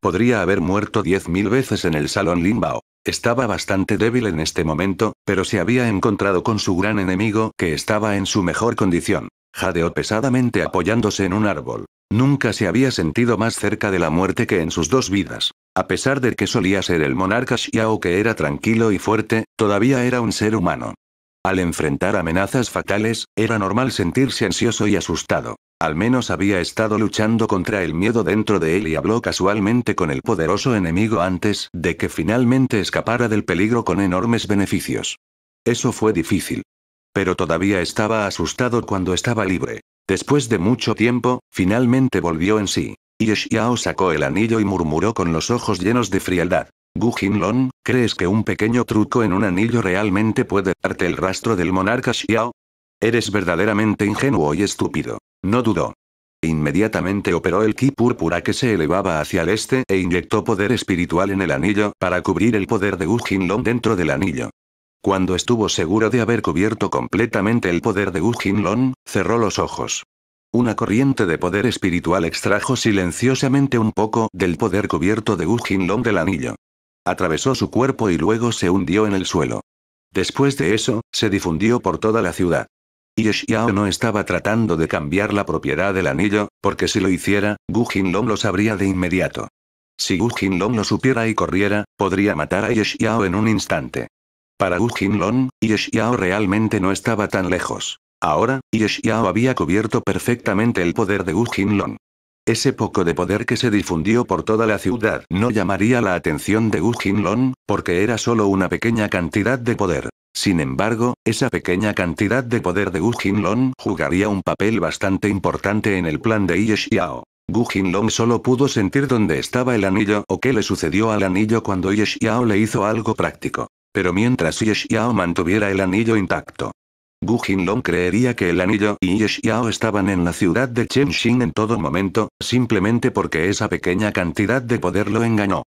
Podría haber muerto diez mil veces en el salón Limbao. Estaba bastante débil en este momento, pero se había encontrado con su gran enemigo que estaba en su mejor condición. Jadeó pesadamente apoyándose en un árbol. Nunca se había sentido más cerca de la muerte que en sus dos vidas. A pesar de que solía ser el monarca Xiao que era tranquilo y fuerte, todavía era un ser humano. Al enfrentar amenazas fatales, era normal sentirse ansioso y asustado. Al menos había estado luchando contra el miedo dentro de él y habló casualmente con el poderoso enemigo antes de que finalmente escapara del peligro con enormes beneficios. Eso fue difícil pero todavía estaba asustado cuando estaba libre. Después de mucho tiempo, finalmente volvió en sí. Y Xiao sacó el anillo y murmuró con los ojos llenos de frialdad. Gu Jinlong, ¿crees que un pequeño truco en un anillo realmente puede darte el rastro del monarca Xiao? Eres verdaderamente ingenuo y estúpido. No dudó. Inmediatamente operó el ki púrpura que se elevaba hacia el este e inyectó poder espiritual en el anillo para cubrir el poder de Gu Jinlong dentro del anillo. Cuando estuvo seguro de haber cubierto completamente el poder de Gu Jinlong, cerró los ojos. Una corriente de poder espiritual extrajo silenciosamente un poco del poder cubierto de Gu Jinlong del anillo. Atravesó su cuerpo y luego se hundió en el suelo. Después de eso, se difundió por toda la ciudad. Y Xiao no estaba tratando de cambiar la propiedad del anillo, porque si lo hiciera, Gu Jinlong lo sabría de inmediato. Si Gu Jinlong lo supiera y corriera, podría matar a Xiao en un instante. Para Gu Jinlong, Xiao realmente no estaba tan lejos. Ahora, Xiao había cubierto perfectamente el poder de Gu Jinlong. Ese poco de poder que se difundió por toda la ciudad no llamaría la atención de Gu Jinlong, porque era solo una pequeña cantidad de poder. Sin embargo, esa pequeña cantidad de poder de Gu Jinlong jugaría un papel bastante importante en el plan de Xiao. Gu Jinlong solo pudo sentir dónde estaba el anillo o qué le sucedió al anillo cuando Ye le hizo algo práctico. Pero mientras Yeshiao mantuviera el anillo intacto. Gu Jinlong creería que el anillo y Yeshiao estaban en la ciudad de Chengxin en todo momento, simplemente porque esa pequeña cantidad de poder lo engañó.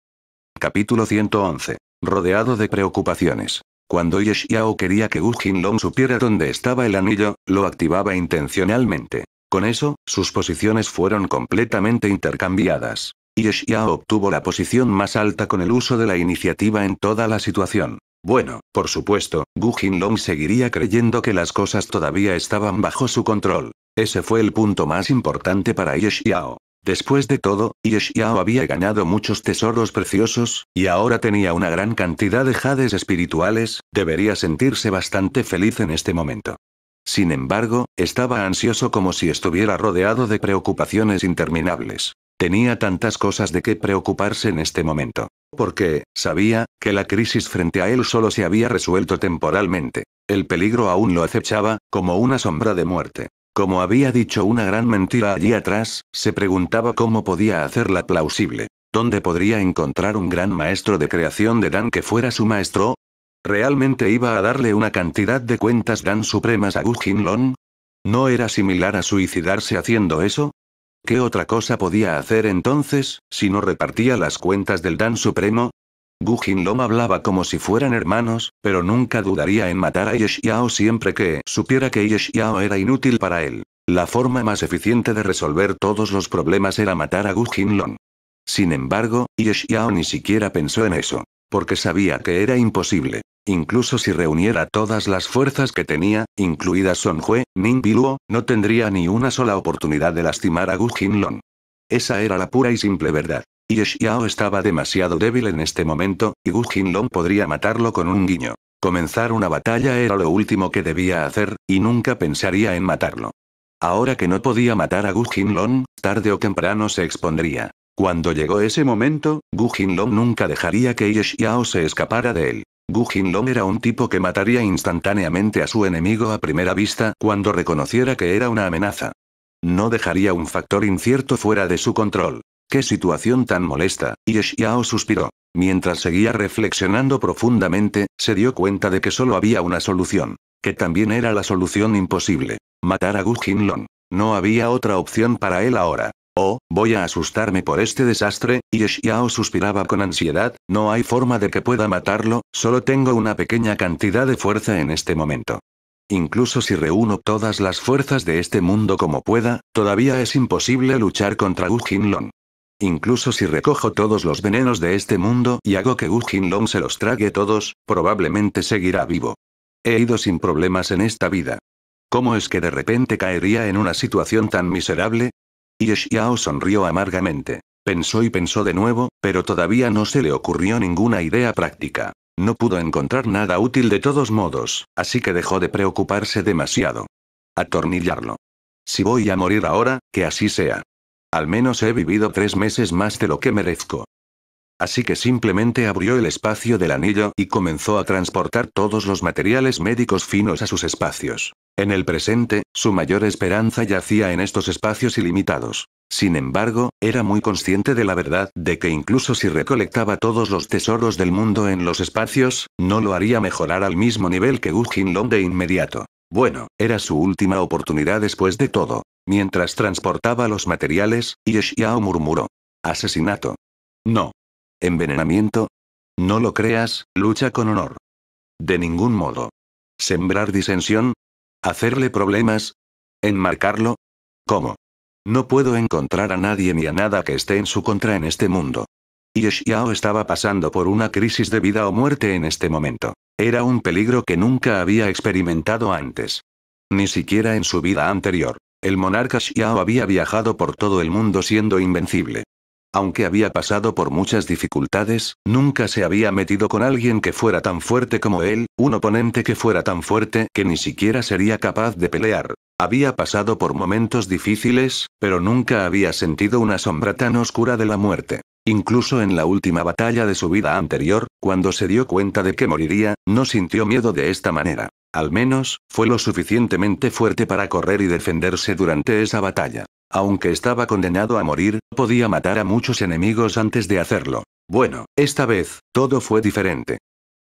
Capítulo 111. Rodeado de preocupaciones. Cuando Yeshiao quería que Gu Jinlong supiera dónde estaba el anillo, lo activaba intencionalmente. Con eso, sus posiciones fueron completamente intercambiadas. Yeshiao obtuvo la posición más alta con el uso de la iniciativa en toda la situación. Bueno, por supuesto, Gu Jinlong seguiría creyendo que las cosas todavía estaban bajo su control. Ese fue el punto más importante para Ye Xiao. Después de todo, Ye Xiao había ganado muchos tesoros preciosos, y ahora tenía una gran cantidad de jades espirituales, debería sentirse bastante feliz en este momento. Sin embargo, estaba ansioso como si estuviera rodeado de preocupaciones interminables. Tenía tantas cosas de qué preocuparse en este momento. Porque, sabía, que la crisis frente a él solo se había resuelto temporalmente. El peligro aún lo acechaba, como una sombra de muerte. Como había dicho una gran mentira allí atrás, se preguntaba cómo podía hacerla plausible. ¿Dónde podría encontrar un gran maestro de creación de Dan que fuera su maestro? ¿Realmente iba a darle una cantidad de cuentas Dan supremas a Gu Long? ¿No era similar a suicidarse haciendo eso? ¿Qué otra cosa podía hacer entonces, si no repartía las cuentas del Dan Supremo? Gu Jinlong hablaba como si fueran hermanos, pero nunca dudaría en matar a Yeshiao siempre que supiera que Yeshiao era inútil para él. La forma más eficiente de resolver todos los problemas era matar a Gu Jinlong. Sin embargo, Yeshiao ni siquiera pensó en eso, porque sabía que era imposible. Incluso si reuniera todas las fuerzas que tenía, incluidas Son Hue, Ning Biluo, no tendría ni una sola oportunidad de lastimar a Gu Jinlong. Esa era la pura y simple verdad. Y Xiao estaba demasiado débil en este momento, y Gu Jinlong podría matarlo con un guiño. Comenzar una batalla era lo último que debía hacer, y nunca pensaría en matarlo. Ahora que no podía matar a Gu Jinlong, tarde o temprano se expondría. Cuando llegó ese momento, Gu Jinlong nunca dejaría que Xiao se escapara de él. Gu Jinlong era un tipo que mataría instantáneamente a su enemigo a primera vista cuando reconociera que era una amenaza. No dejaría un factor incierto fuera de su control. ¡Qué situación tan molesta! Yeshiao suspiró. Mientras seguía reflexionando profundamente, se dio cuenta de que solo había una solución. Que también era la solución imposible. Matar a Gu Jinlong. No había otra opción para él ahora. Oh, voy a asustarme por este desastre, y Xiao suspiraba con ansiedad, no hay forma de que pueda matarlo, solo tengo una pequeña cantidad de fuerza en este momento. Incluso si reúno todas las fuerzas de este mundo como pueda, todavía es imposible luchar contra Wu Jinlong. Incluso si recojo todos los venenos de este mundo y hago que Wu Jinlong se los trague todos, probablemente seguirá vivo. He ido sin problemas en esta vida. ¿Cómo es que de repente caería en una situación tan miserable? Y sonrió amargamente. Pensó y pensó de nuevo, pero todavía no se le ocurrió ninguna idea práctica. No pudo encontrar nada útil de todos modos, así que dejó de preocuparse demasiado. Atornillarlo. Si voy a morir ahora, que así sea. Al menos he vivido tres meses más de lo que merezco. Así que simplemente abrió el espacio del anillo y comenzó a transportar todos los materiales médicos finos a sus espacios. En el presente, su mayor esperanza yacía en estos espacios ilimitados. Sin embargo, era muy consciente de la verdad de que incluso si recolectaba todos los tesoros del mundo en los espacios, no lo haría mejorar al mismo nivel que Wu Long de inmediato. Bueno, era su última oportunidad después de todo. Mientras transportaba los materiales, Ye murmuró. Asesinato. No. ¿Envenenamiento? No lo creas, lucha con honor. De ningún modo. ¿Sembrar disensión? ¿Hacerle problemas? ¿Enmarcarlo? ¿Cómo? No puedo encontrar a nadie ni a nada que esté en su contra en este mundo. Y Xiao estaba pasando por una crisis de vida o muerte en este momento. Era un peligro que nunca había experimentado antes. Ni siquiera en su vida anterior. El monarca Xiao había viajado por todo el mundo siendo invencible. Aunque había pasado por muchas dificultades, nunca se había metido con alguien que fuera tan fuerte como él, un oponente que fuera tan fuerte que ni siquiera sería capaz de pelear. Había pasado por momentos difíciles, pero nunca había sentido una sombra tan oscura de la muerte. Incluso en la última batalla de su vida anterior, cuando se dio cuenta de que moriría, no sintió miedo de esta manera. Al menos, fue lo suficientemente fuerte para correr y defenderse durante esa batalla. Aunque estaba condenado a morir, podía matar a muchos enemigos antes de hacerlo. Bueno, esta vez, todo fue diferente.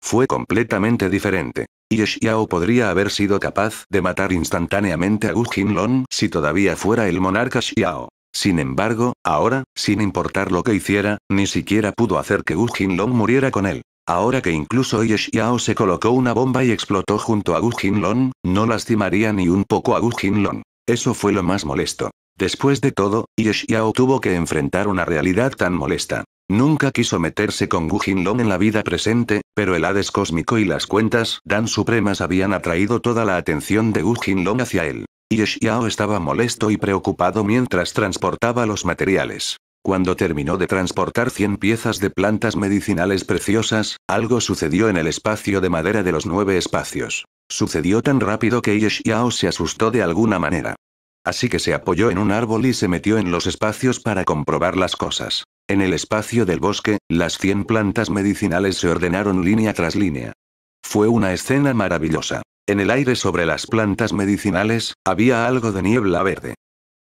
Fue completamente diferente. Y podría haber sido capaz de matar instantáneamente a Wu Jinlong si todavía fuera el monarca Xiao. Sin embargo, ahora, sin importar lo que hiciera, ni siquiera pudo hacer que Gu Jinlong muriera con él. Ahora que incluso Yeshiao se colocó una bomba y explotó junto a Wu Jinlong, no lastimaría ni un poco a Wu Jinlong. Eso fue lo más molesto. Después de todo, Ye tuvo que enfrentar una realidad tan molesta. Nunca quiso meterse con Gu Jinlong en la vida presente, pero el Hades cósmico y las cuentas Dan supremas habían atraído toda la atención de Gu Jinlong hacia él. Ye estaba molesto y preocupado mientras transportaba los materiales. Cuando terminó de transportar 100 piezas de plantas medicinales preciosas, algo sucedió en el espacio de madera de los nueve espacios. Sucedió tan rápido que Ye se asustó de alguna manera. Así que se apoyó en un árbol y se metió en los espacios para comprobar las cosas. En el espacio del bosque, las 100 plantas medicinales se ordenaron línea tras línea. Fue una escena maravillosa. En el aire sobre las plantas medicinales, había algo de niebla verde.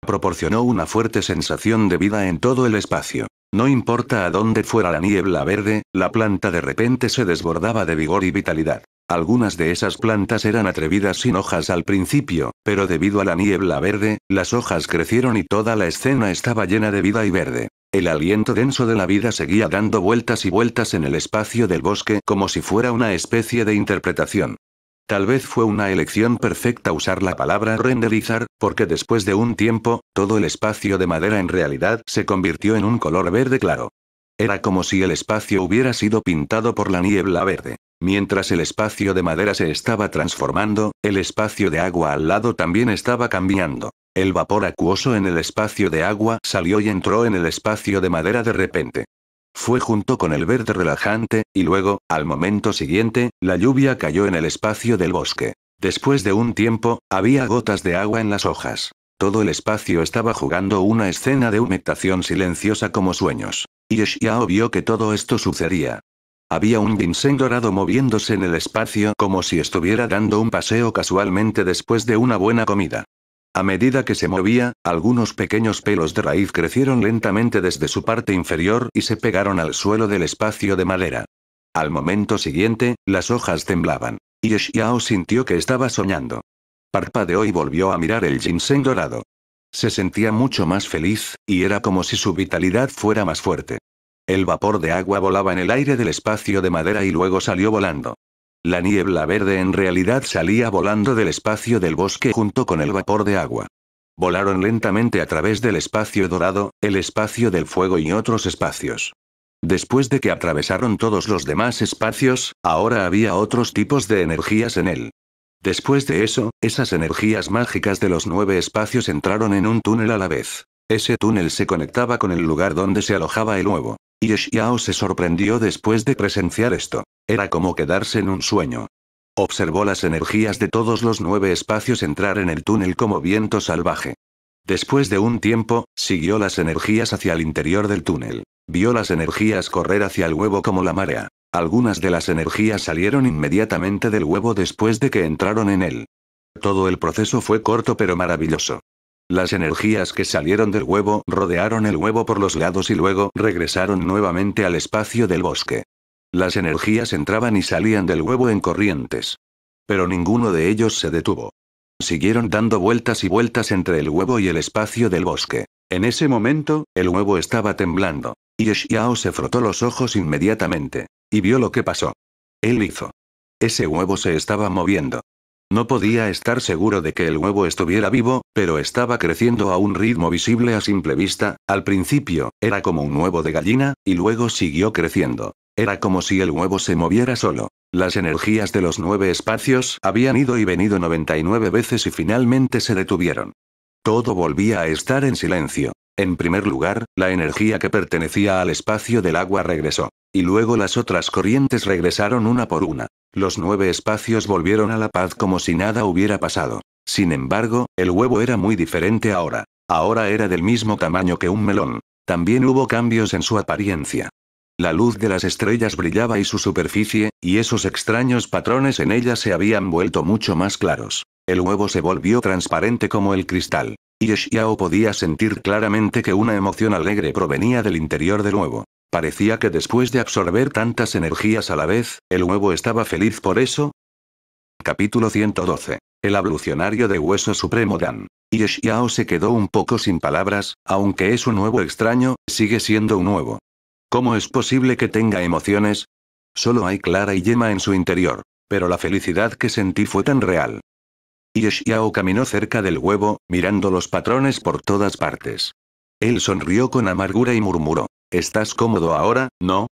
Proporcionó una fuerte sensación de vida en todo el espacio. No importa a dónde fuera la niebla verde, la planta de repente se desbordaba de vigor y vitalidad. Algunas de esas plantas eran atrevidas sin hojas al principio, pero debido a la niebla verde, las hojas crecieron y toda la escena estaba llena de vida y verde. El aliento denso de la vida seguía dando vueltas y vueltas en el espacio del bosque como si fuera una especie de interpretación. Tal vez fue una elección perfecta usar la palabra renderizar, porque después de un tiempo, todo el espacio de madera en realidad se convirtió en un color verde claro. Era como si el espacio hubiera sido pintado por la niebla verde. Mientras el espacio de madera se estaba transformando, el espacio de agua al lado también estaba cambiando. El vapor acuoso en el espacio de agua salió y entró en el espacio de madera de repente. Fue junto con el verde relajante, y luego, al momento siguiente, la lluvia cayó en el espacio del bosque. Después de un tiempo, había gotas de agua en las hojas. Todo el espacio estaba jugando una escena de humectación silenciosa como sueños. Y Xiao vio que todo esto sucedía. Había un ginseng dorado moviéndose en el espacio como si estuviera dando un paseo casualmente después de una buena comida. A medida que se movía, algunos pequeños pelos de raíz crecieron lentamente desde su parte inferior y se pegaron al suelo del espacio de madera. Al momento siguiente, las hojas temblaban. Y Xiao sintió que estaba soñando de hoy volvió a mirar el ginseng dorado. Se sentía mucho más feliz, y era como si su vitalidad fuera más fuerte. El vapor de agua volaba en el aire del espacio de madera y luego salió volando. La niebla verde en realidad salía volando del espacio del bosque junto con el vapor de agua. Volaron lentamente a través del espacio dorado, el espacio del fuego y otros espacios. Después de que atravesaron todos los demás espacios, ahora había otros tipos de energías en él. Después de eso, esas energías mágicas de los nueve espacios entraron en un túnel a la vez. Ese túnel se conectaba con el lugar donde se alojaba el huevo. Y Xiao se sorprendió después de presenciar esto. Era como quedarse en un sueño. Observó las energías de todos los nueve espacios entrar en el túnel como viento salvaje. Después de un tiempo, siguió las energías hacia el interior del túnel. Vio las energías correr hacia el huevo como la marea. Algunas de las energías salieron inmediatamente del huevo después de que entraron en él. Todo el proceso fue corto pero maravilloso. Las energías que salieron del huevo rodearon el huevo por los lados y luego regresaron nuevamente al espacio del bosque. Las energías entraban y salían del huevo en corrientes. Pero ninguno de ellos se detuvo. Siguieron dando vueltas y vueltas entre el huevo y el espacio del bosque. En ese momento, el huevo estaba temblando. Y Xiao se frotó los ojos inmediatamente. Y vio lo que pasó. Él hizo. Ese huevo se estaba moviendo. No podía estar seguro de que el huevo estuviera vivo, pero estaba creciendo a un ritmo visible a simple vista, al principio, era como un huevo de gallina, y luego siguió creciendo. Era como si el huevo se moviera solo. Las energías de los nueve espacios habían ido y venido 99 veces y finalmente se detuvieron. Todo volvía a estar en silencio. En primer lugar, la energía que pertenecía al espacio del agua regresó. Y luego las otras corrientes regresaron una por una. Los nueve espacios volvieron a la paz como si nada hubiera pasado. Sin embargo, el huevo era muy diferente ahora. Ahora era del mismo tamaño que un melón. También hubo cambios en su apariencia. La luz de las estrellas brillaba y su superficie, y esos extraños patrones en ella se habían vuelto mucho más claros. El huevo se volvió transparente como el cristal. Y Xiao podía sentir claramente que una emoción alegre provenía del interior del huevo. Parecía que después de absorber tantas energías a la vez, el huevo estaba feliz por eso. Capítulo 112. El ablucionario de hueso supremo Dan. Y Xiao se quedó un poco sin palabras, aunque es un huevo extraño, sigue siendo un huevo. ¿Cómo es posible que tenga emociones? Solo hay clara y yema en su interior. Pero la felicidad que sentí fue tan real. Y caminó cerca del huevo, mirando los patrones por todas partes. Él sonrió con amargura y murmuró. ¿Estás cómodo ahora, no?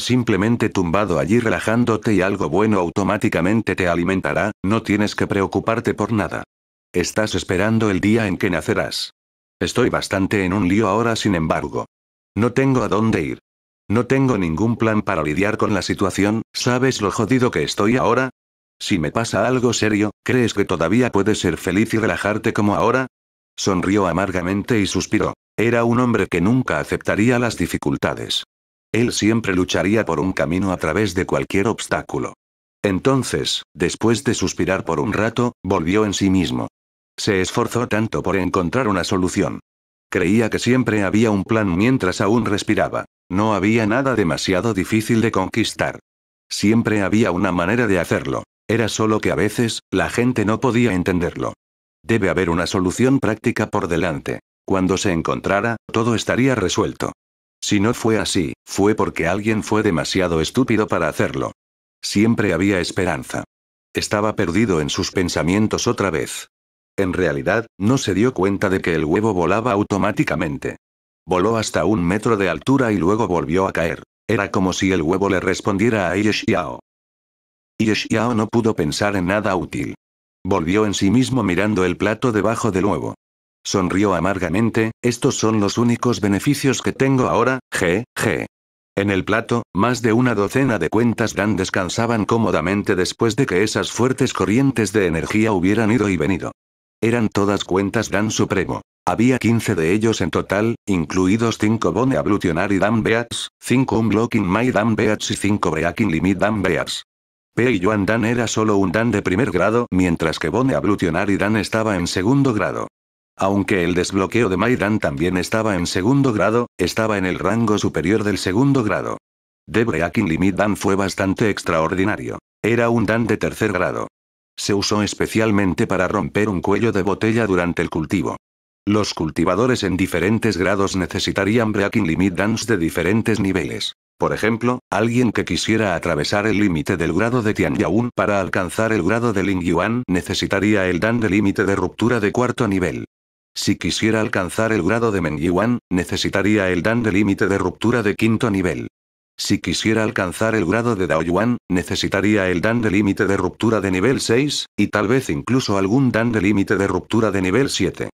Simplemente tumbado allí relajándote y algo bueno automáticamente te alimentará, no tienes que preocuparte por nada. Estás esperando el día en que nacerás. Estoy bastante en un lío ahora, sin embargo. No tengo a dónde ir. No tengo ningún plan para lidiar con la situación, ¿sabes lo jodido que estoy ahora? Si me pasa algo serio, ¿crees que todavía puedes ser feliz y relajarte como ahora? Sonrió amargamente y suspiró. Era un hombre que nunca aceptaría las dificultades. Él siempre lucharía por un camino a través de cualquier obstáculo. Entonces, después de suspirar por un rato, volvió en sí mismo. Se esforzó tanto por encontrar una solución. Creía que siempre había un plan mientras aún respiraba. No había nada demasiado difícil de conquistar. Siempre había una manera de hacerlo. Era solo que a veces, la gente no podía entenderlo. Debe haber una solución práctica por delante. Cuando se encontrara, todo estaría resuelto. Si no fue así, fue porque alguien fue demasiado estúpido para hacerlo. Siempre había esperanza. Estaba perdido en sus pensamientos otra vez. En realidad, no se dio cuenta de que el huevo volaba automáticamente. Voló hasta un metro de altura y luego volvió a caer. Era como si el huevo le respondiera a Yeshiao. Yeshiao no pudo pensar en nada útil. Volvió en sí mismo mirando el plato debajo del huevo. Sonrió amargamente, estos son los únicos beneficios que tengo ahora, je, je. En el plato, más de una docena de cuentas Dan descansaban cómodamente después de que esas fuertes corrientes de energía hubieran ido y venido. Eran todas cuentas Dan Supremo. Había 15 de ellos en total, incluidos 5 Bone Ablutionary Dan Beats, 5 Unblocking My Dan Beats y 5 Breaking Limit Dan Beats. Pei y Dan era solo un Dan de primer grado, mientras que Bone Ablutionary Dan estaba en segundo grado. Aunque el desbloqueo de Maidan también estaba en segundo grado, estaba en el rango superior del segundo grado. de Breaking Limit Dan fue bastante extraordinario. Era un Dan de tercer grado. Se usó especialmente para romper un cuello de botella durante el cultivo. Los cultivadores en diferentes grados necesitarían Breaking Limit Dans de diferentes niveles. Por ejemplo, alguien que quisiera atravesar el límite del grado de Tianyaun para alcanzar el grado de Lingyuan necesitaría el dan de límite de ruptura de cuarto nivel. Si quisiera alcanzar el grado de Mengyuan, necesitaría el dan de límite de ruptura de quinto nivel. Si quisiera alcanzar el grado de Daoyuan, necesitaría el dan de límite de ruptura de nivel 6, y tal vez incluso algún dan de límite de ruptura de nivel 7.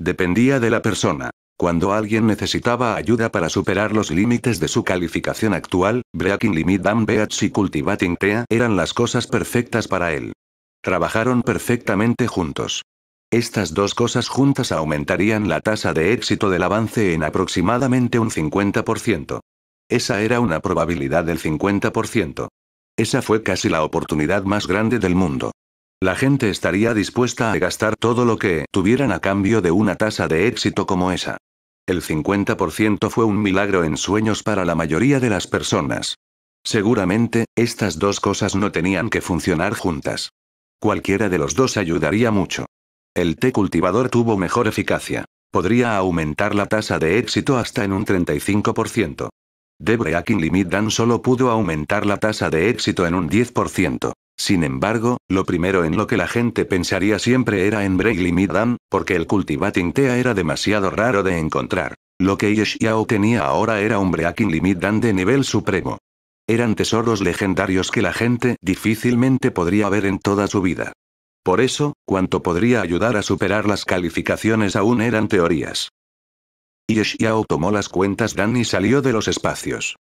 Dependía de la persona. Cuando alguien necesitaba ayuda para superar los límites de su calificación actual, Breaking Limit Dan Beats y Cultivating Tea eran las cosas perfectas para él. Trabajaron perfectamente juntos. Estas dos cosas juntas aumentarían la tasa de éxito del avance en aproximadamente un 50%. Esa era una probabilidad del 50%. Esa fue casi la oportunidad más grande del mundo. La gente estaría dispuesta a gastar todo lo que tuvieran a cambio de una tasa de éxito como esa. El 50% fue un milagro en sueños para la mayoría de las personas. Seguramente, estas dos cosas no tenían que funcionar juntas. Cualquiera de los dos ayudaría mucho. El té cultivador tuvo mejor eficacia. Podría aumentar la tasa de éxito hasta en un 35%. de Breaking Limit Dan solo pudo aumentar la tasa de éxito en un 10%. Sin embargo, lo primero en lo que la gente pensaría siempre era en Limit Dan, porque el cultivating tea era demasiado raro de encontrar. Lo que Yeshiao tenía ahora era un Breaking Dan de nivel supremo. Eran tesoros legendarios que la gente difícilmente podría ver en toda su vida. Por eso, cuanto podría ayudar a superar las calificaciones aún eran teorías. Yeshiao tomó las cuentas Dan y salió de los espacios.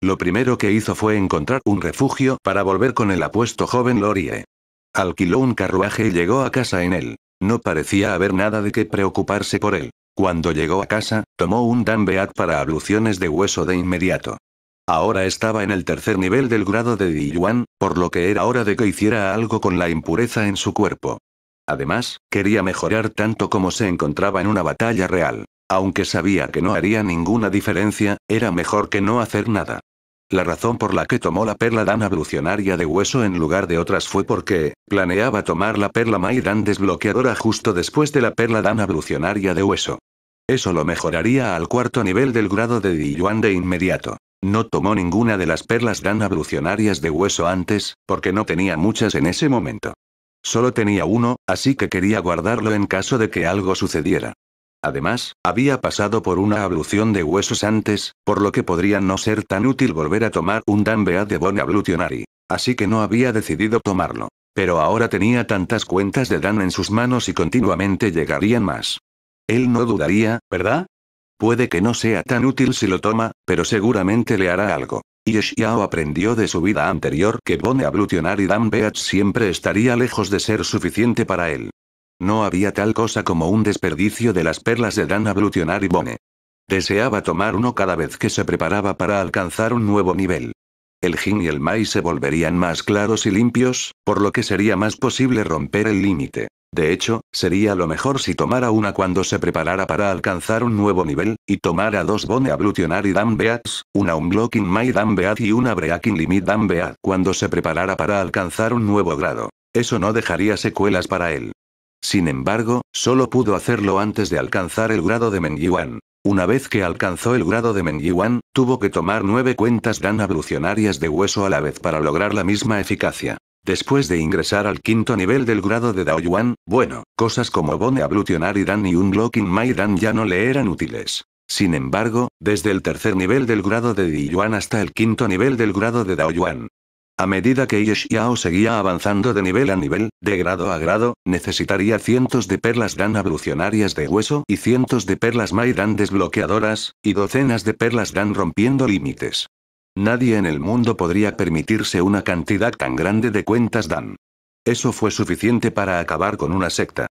Lo primero que hizo fue encontrar un refugio para volver con el apuesto joven Lorie. Alquiló un carruaje y llegó a casa en él. No parecía haber nada de qué preocuparse por él. Cuando llegó a casa, tomó un Danbeat para abluciones de hueso de inmediato. Ahora estaba en el tercer nivel del grado de Diyuan, por lo que era hora de que hiciera algo con la impureza en su cuerpo. Además, quería mejorar tanto como se encontraba en una batalla real. Aunque sabía que no haría ninguna diferencia, era mejor que no hacer nada. La razón por la que tomó la perla Dan evolucionaria de hueso en lugar de otras fue porque, planeaba tomar la perla Maidan desbloqueadora justo después de la perla Dan evolucionaria de hueso. Eso lo mejoraría al cuarto nivel del grado de Dijuan de inmediato. No tomó ninguna de las perlas Dan evolucionarias de hueso antes, porque no tenía muchas en ese momento. Solo tenía uno, así que quería guardarlo en caso de que algo sucediera. Además, había pasado por una ablución de huesos antes, por lo que podría no ser tan útil volver a tomar un Danbea de Bone Ablutionary. Así que no había decidido tomarlo. Pero ahora tenía tantas cuentas de Dan en sus manos y continuamente llegarían más. Él no dudaría, ¿verdad? Puede que no sea tan útil si lo toma, pero seguramente le hará algo. Y Xiao aprendió de su vida anterior que Bone Ablutionary Dan siempre estaría lejos de ser suficiente para él. No había tal cosa como un desperdicio de las perlas de Dan Ablutionar Bone. Deseaba tomar uno cada vez que se preparaba para alcanzar un nuevo nivel. El gin y el Mai se volverían más claros y limpios, por lo que sería más posible romper el límite. De hecho, sería lo mejor si tomara una cuando se preparara para alcanzar un nuevo nivel, y tomara dos Bone Dan Beats, una Unblocking Dan Beat y una Breaking Limit Beat cuando se preparara para alcanzar un nuevo grado. Eso no dejaría secuelas para él. Sin embargo, solo pudo hacerlo antes de alcanzar el grado de Mengyuan. Una vez que alcanzó el grado de Mengyuan, tuvo que tomar nueve cuentas dan ablucionarias de hueso a la vez para lograr la misma eficacia. Después de ingresar al quinto nivel del grado de Daoyuan, bueno, cosas como Bone Ablutionary Dan y un My Dan ya no le eran útiles. Sin embargo, desde el tercer nivel del grado de Diyuan hasta el quinto nivel del grado de Daoyuan, a medida que Yeshiao seguía avanzando de nivel a nivel, de grado a grado, necesitaría cientos de perlas Dan evolucionarias de hueso y cientos de perlas Maidan desbloqueadoras, y docenas de perlas Dan rompiendo límites. Nadie en el mundo podría permitirse una cantidad tan grande de cuentas Dan. Eso fue suficiente para acabar con una secta.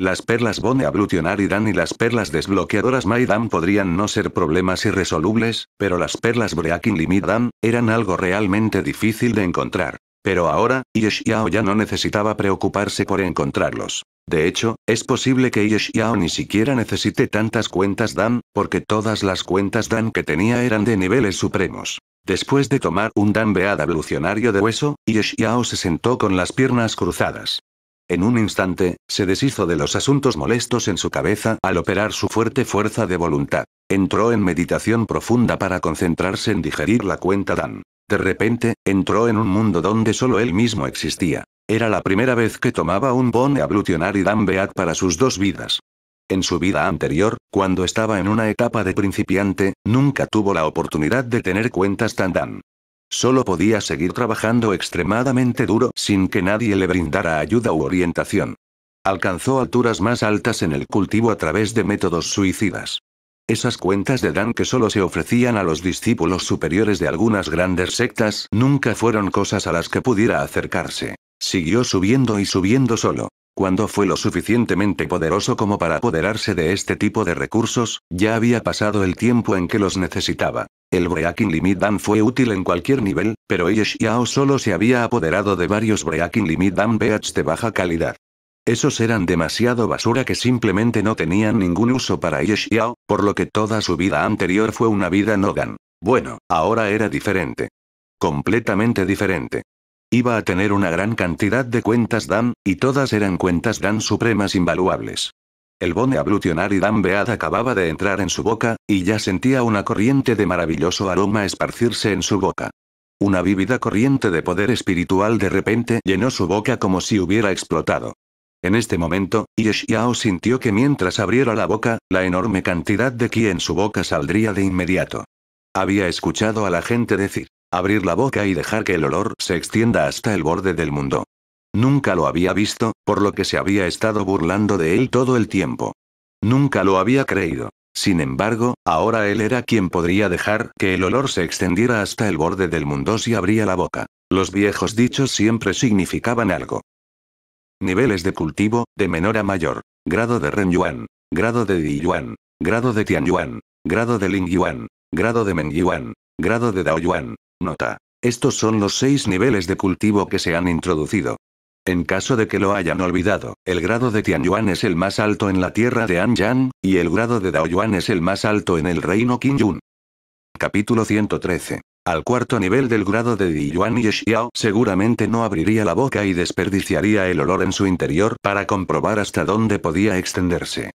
Las perlas Bone Ablutionary Dan y las perlas desbloqueadoras Maidan podrían no ser problemas irresolubles, pero las perlas Breaking Limit Dan eran algo realmente difícil de encontrar. Pero ahora, Yeshiao ya no necesitaba preocuparse por encontrarlos. De hecho, es posible que Yeshiao ni siquiera necesite tantas cuentas Dan, porque todas las cuentas Dan que tenía eran de niveles supremos. Después de tomar un Dan Bead ablucionario de hueso, Yeshiao se sentó con las piernas cruzadas. En un instante, se deshizo de los asuntos molestos en su cabeza al operar su fuerte fuerza de voluntad. Entró en meditación profunda para concentrarse en digerir la cuenta Dan. De repente, entró en un mundo donde solo él mismo existía. Era la primera vez que tomaba un bon y Dan Beat para sus dos vidas. En su vida anterior, cuando estaba en una etapa de principiante, nunca tuvo la oportunidad de tener cuentas tan Dan. Solo podía seguir trabajando extremadamente duro sin que nadie le brindara ayuda u orientación. Alcanzó alturas más altas en el cultivo a través de métodos suicidas. Esas cuentas de Dan que solo se ofrecían a los discípulos superiores de algunas grandes sectas nunca fueron cosas a las que pudiera acercarse. Siguió subiendo y subiendo solo. Cuando fue lo suficientemente poderoso como para apoderarse de este tipo de recursos, ya había pasado el tiempo en que los necesitaba. El Breaking Limit Dan fue útil en cualquier nivel, pero Yao solo se había apoderado de varios Breaking Limit Dan Beats de baja calidad. Esos eran demasiado basura que simplemente no tenían ningún uso para Yao, por lo que toda su vida anterior fue una vida Nogan. Bueno, ahora era diferente. Completamente diferente. Iba a tener una gran cantidad de cuentas Dan, y todas eran cuentas Dan supremas invaluables. El bone ablutionar y Dan acababa de entrar en su boca, y ya sentía una corriente de maravilloso aroma esparcirse en su boca. Una vívida corriente de poder espiritual de repente llenó su boca como si hubiera explotado. En este momento, Yeshiao sintió que mientras abriera la boca, la enorme cantidad de ki en su boca saldría de inmediato. Había escuchado a la gente decir, abrir la boca y dejar que el olor se extienda hasta el borde del mundo. Nunca lo había visto, por lo que se había estado burlando de él todo el tiempo. Nunca lo había creído. Sin embargo, ahora él era quien podría dejar que el olor se extendiera hasta el borde del mundo si abría la boca. Los viejos dichos siempre significaban algo. Niveles de cultivo, de menor a mayor. Grado de Ren Yuan. Grado de Di Yuan. Grado de Tian Yuan. Grado de Ling Yuan. Grado de Meng Yuan. Grado de Dao Yuan. Nota. Estos son los seis niveles de cultivo que se han introducido en caso de que lo hayan olvidado, el grado de Tianyuan es el más alto en la tierra de Anyan y el grado de Daoyuan es el más alto en el reino Qingyun. Capítulo 113. Al cuarto nivel del grado de Diyuan y Xiao seguramente no abriría la boca y desperdiciaría el olor en su interior para comprobar hasta dónde podía extenderse.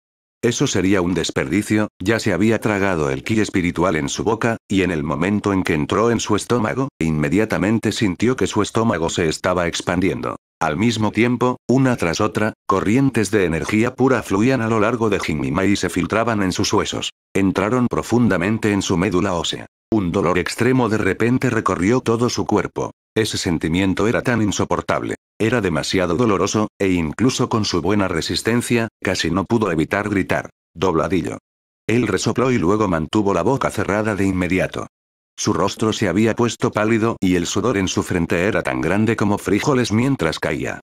Eso sería un desperdicio, ya se había tragado el ki espiritual en su boca, y en el momento en que entró en su estómago, inmediatamente sintió que su estómago se estaba expandiendo. Al mismo tiempo, una tras otra, corrientes de energía pura fluían a lo largo de Jimima y se filtraban en sus huesos. Entraron profundamente en su médula ósea. Un dolor extremo de repente recorrió todo su cuerpo. Ese sentimiento era tan insoportable. Era demasiado doloroso, e incluso con su buena resistencia, casi no pudo evitar gritar. Dobladillo. Él resopló y luego mantuvo la boca cerrada de inmediato. Su rostro se había puesto pálido y el sudor en su frente era tan grande como frijoles mientras caía.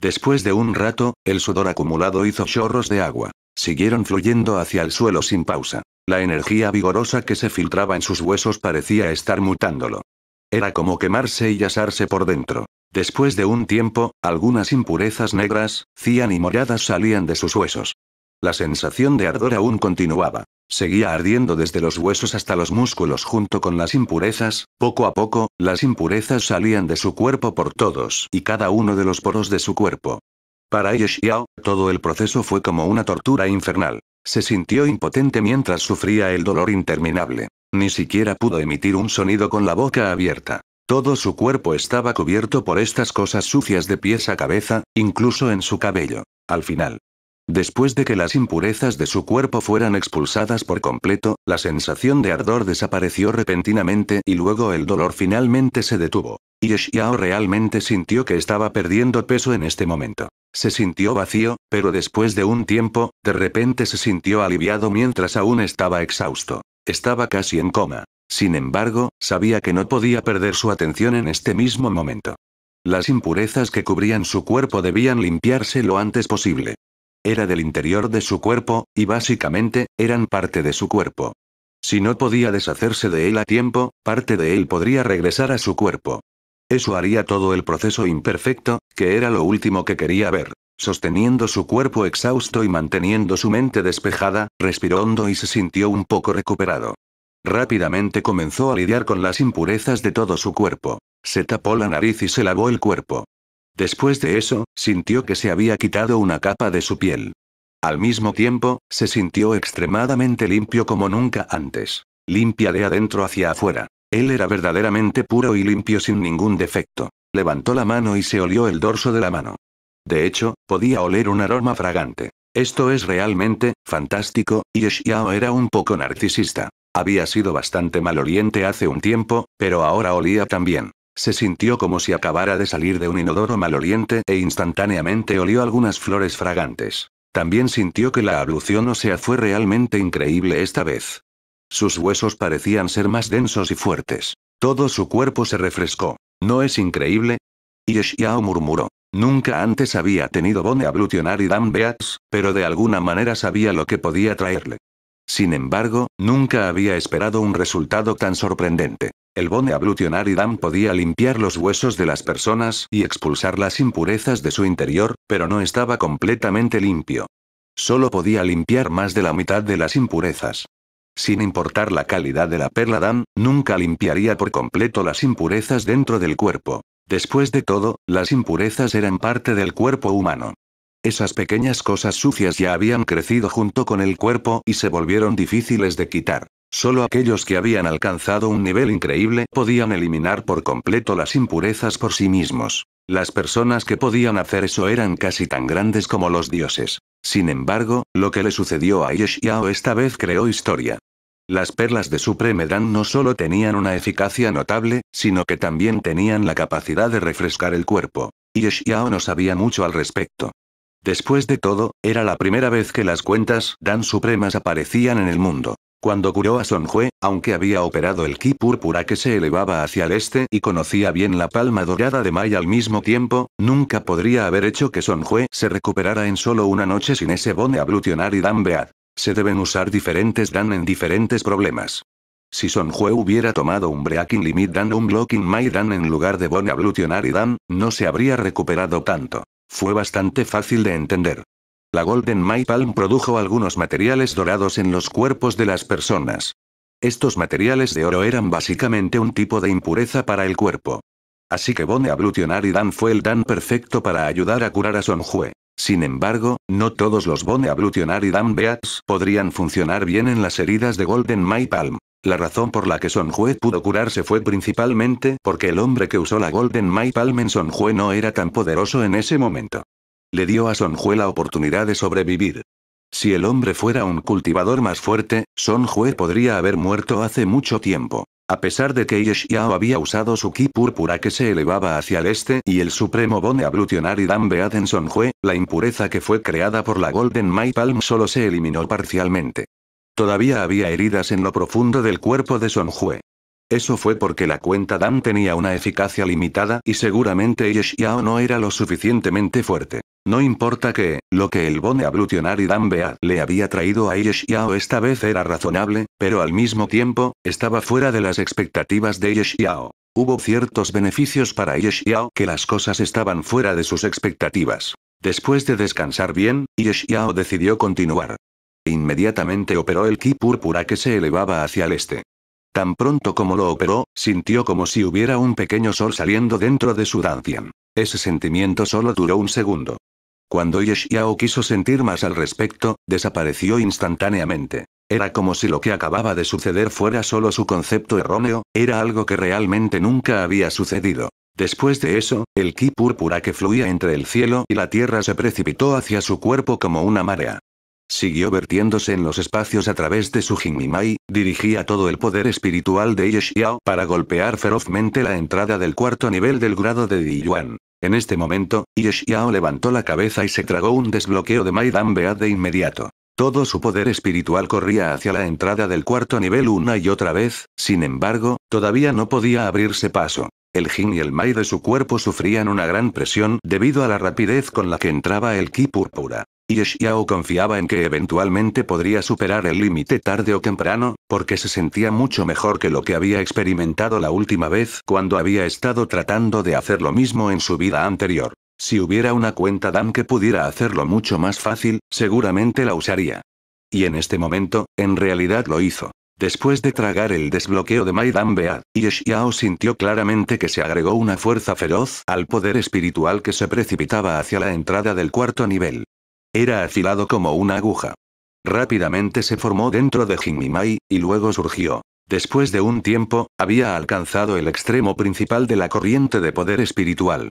Después de un rato, el sudor acumulado hizo chorros de agua. Siguieron fluyendo hacia el suelo sin pausa. La energía vigorosa que se filtraba en sus huesos parecía estar mutándolo. Era como quemarse y asarse por dentro. Después de un tiempo, algunas impurezas negras, cian y moradas salían de sus huesos. La sensación de ardor aún continuaba. Seguía ardiendo desde los huesos hasta los músculos junto con las impurezas, poco a poco, las impurezas salían de su cuerpo por todos y cada uno de los poros de su cuerpo. Para Ye todo el proceso fue como una tortura infernal. Se sintió impotente mientras sufría el dolor interminable. Ni siquiera pudo emitir un sonido con la boca abierta. Todo su cuerpo estaba cubierto por estas cosas sucias de pies a cabeza, incluso en su cabello. Al final, Después de que las impurezas de su cuerpo fueran expulsadas por completo, la sensación de ardor desapareció repentinamente y luego el dolor finalmente se detuvo. Y Xiao realmente sintió que estaba perdiendo peso en este momento. Se sintió vacío, pero después de un tiempo, de repente se sintió aliviado mientras aún estaba exhausto. Estaba casi en coma. Sin embargo, sabía que no podía perder su atención en este mismo momento. Las impurezas que cubrían su cuerpo debían limpiarse lo antes posible era del interior de su cuerpo, y básicamente, eran parte de su cuerpo. Si no podía deshacerse de él a tiempo, parte de él podría regresar a su cuerpo. Eso haría todo el proceso imperfecto, que era lo último que quería ver. Sosteniendo su cuerpo exhausto y manteniendo su mente despejada, respiró hondo y se sintió un poco recuperado. Rápidamente comenzó a lidiar con las impurezas de todo su cuerpo. Se tapó la nariz y se lavó el cuerpo. Después de eso, sintió que se había quitado una capa de su piel. Al mismo tiempo, se sintió extremadamente limpio como nunca antes. Limpia de adentro hacia afuera. Él era verdaderamente puro y limpio sin ningún defecto. Levantó la mano y se olió el dorso de la mano. De hecho, podía oler un aroma fragante. Esto es realmente fantástico, y Xiao era un poco narcisista. Había sido bastante maloliente hace un tiempo, pero ahora olía también. Se sintió como si acabara de salir de un inodoro maloliente e instantáneamente olió algunas flores fragantes. También sintió que la ablución o sea fue realmente increíble esta vez. Sus huesos parecían ser más densos y fuertes. Todo su cuerpo se refrescó. ¿No es increíble? Yeshiao murmuró. Nunca antes había tenido bone ablucionar y Dan Beats, pero de alguna manera sabía lo que podía traerle. Sin embargo, nunca había esperado un resultado tan sorprendente. El Bone Ablutionary Dan podía limpiar los huesos de las personas y expulsar las impurezas de su interior, pero no estaba completamente limpio. Solo podía limpiar más de la mitad de las impurezas. Sin importar la calidad de la perla dan, nunca limpiaría por completo las impurezas dentro del cuerpo. Después de todo, las impurezas eran parte del cuerpo humano. Esas pequeñas cosas sucias ya habían crecido junto con el cuerpo y se volvieron difíciles de quitar. Solo aquellos que habían alcanzado un nivel increíble podían eliminar por completo las impurezas por sí mismos. Las personas que podían hacer eso eran casi tan grandes como los dioses. Sin embargo, lo que le sucedió a Yeshiao esta vez creó historia. Las perlas de Supreme Dan no solo tenían una eficacia notable, sino que también tenían la capacidad de refrescar el cuerpo. Yeshiao no sabía mucho al respecto. Después de todo, era la primera vez que las cuentas Dan Supremas aparecían en el mundo. Cuando curó a Sonjue, aunque había operado el ki púrpura que se elevaba hacia el este y conocía bien la palma dorada de Mai al mismo tiempo, nunca podría haber hecho que Sonjue se recuperara en solo una noche sin ese bone ablutionar y dan beat. Se deben usar diferentes dan en diferentes problemas. Si Sonjue hubiera tomado un breaking limit dan un blocking mai dan en lugar de bone ablutionar y dan, no se habría recuperado tanto. Fue bastante fácil de entender. La Golden My Palm produjo algunos materiales dorados en los cuerpos de las personas. Estos materiales de oro eran básicamente un tipo de impureza para el cuerpo. Así que Bone Ablutionary Dan fue el Dan perfecto para ayudar a curar a Sonjue. Sin embargo, no todos los Bone Ablutionary Dan Beats podrían funcionar bien en las heridas de Golden My Palm. La razón por la que Sonjue pudo curarse fue principalmente porque el hombre que usó la Golden My Palm en Sonjue no era tan poderoso en ese momento le dio a Sonjue la oportunidad de sobrevivir. Si el hombre fuera un cultivador más fuerte, Sonjue podría haber muerto hace mucho tiempo. A pesar de que Yeshiao había usado su ki púrpura que se elevaba hacia el este y el supremo bone ablutionary Dan Beaden Sonjue, la impureza que fue creada por la Golden My Palm solo se eliminó parcialmente. Todavía había heridas en lo profundo del cuerpo de Sonjue. Eso fue porque la cuenta Dan tenía una eficacia limitada y seguramente Yeshiao no era lo suficientemente fuerte. No importa que, lo que el bone ablutionar y Dan le había traído a Yeshiao esta vez era razonable, pero al mismo tiempo, estaba fuera de las expectativas de Yeshiao. Hubo ciertos beneficios para Yeshiao que las cosas estaban fuera de sus expectativas. Después de descansar bien, Yeshiao decidió continuar. Inmediatamente operó el ki púrpura que se elevaba hacia el este. Tan pronto como lo operó, sintió como si hubiera un pequeño sol saliendo dentro de su dantian. Ese sentimiento solo duró un segundo. Cuando Yeshiao quiso sentir más al respecto, desapareció instantáneamente. Era como si lo que acababa de suceder fuera solo su concepto erróneo, era algo que realmente nunca había sucedido. Después de eso, el ki púrpura que fluía entre el cielo y la tierra se precipitó hacia su cuerpo como una marea siguió vertiéndose en los espacios a través de su mai, dirigía todo el poder espiritual de Yeshiao para golpear ferozmente la entrada del cuarto nivel del grado de Diyuan. En este momento, Yeshiao levantó la cabeza y se tragó un desbloqueo de Maidan Beat de inmediato. Todo su poder espiritual corría hacia la entrada del cuarto nivel una y otra vez, sin embargo, todavía no podía abrirse paso. El Jin y el Mai de su cuerpo sufrían una gran presión debido a la rapidez con la que entraba el ki púrpura. Y Xiao confiaba en que eventualmente podría superar el límite tarde o temprano, porque se sentía mucho mejor que lo que había experimentado la última vez cuando había estado tratando de hacer lo mismo en su vida anterior. Si hubiera una cuenta Dan que pudiera hacerlo mucho más fácil, seguramente la usaría. Y en este momento, en realidad lo hizo. Después de tragar el desbloqueo de Maidan Beat, Yeshiao sintió claramente que se agregó una fuerza feroz al poder espiritual que se precipitaba hacia la entrada del cuarto nivel. Era afilado como una aguja. Rápidamente se formó dentro de Jinmimai, y luego surgió. Después de un tiempo, había alcanzado el extremo principal de la corriente de poder espiritual.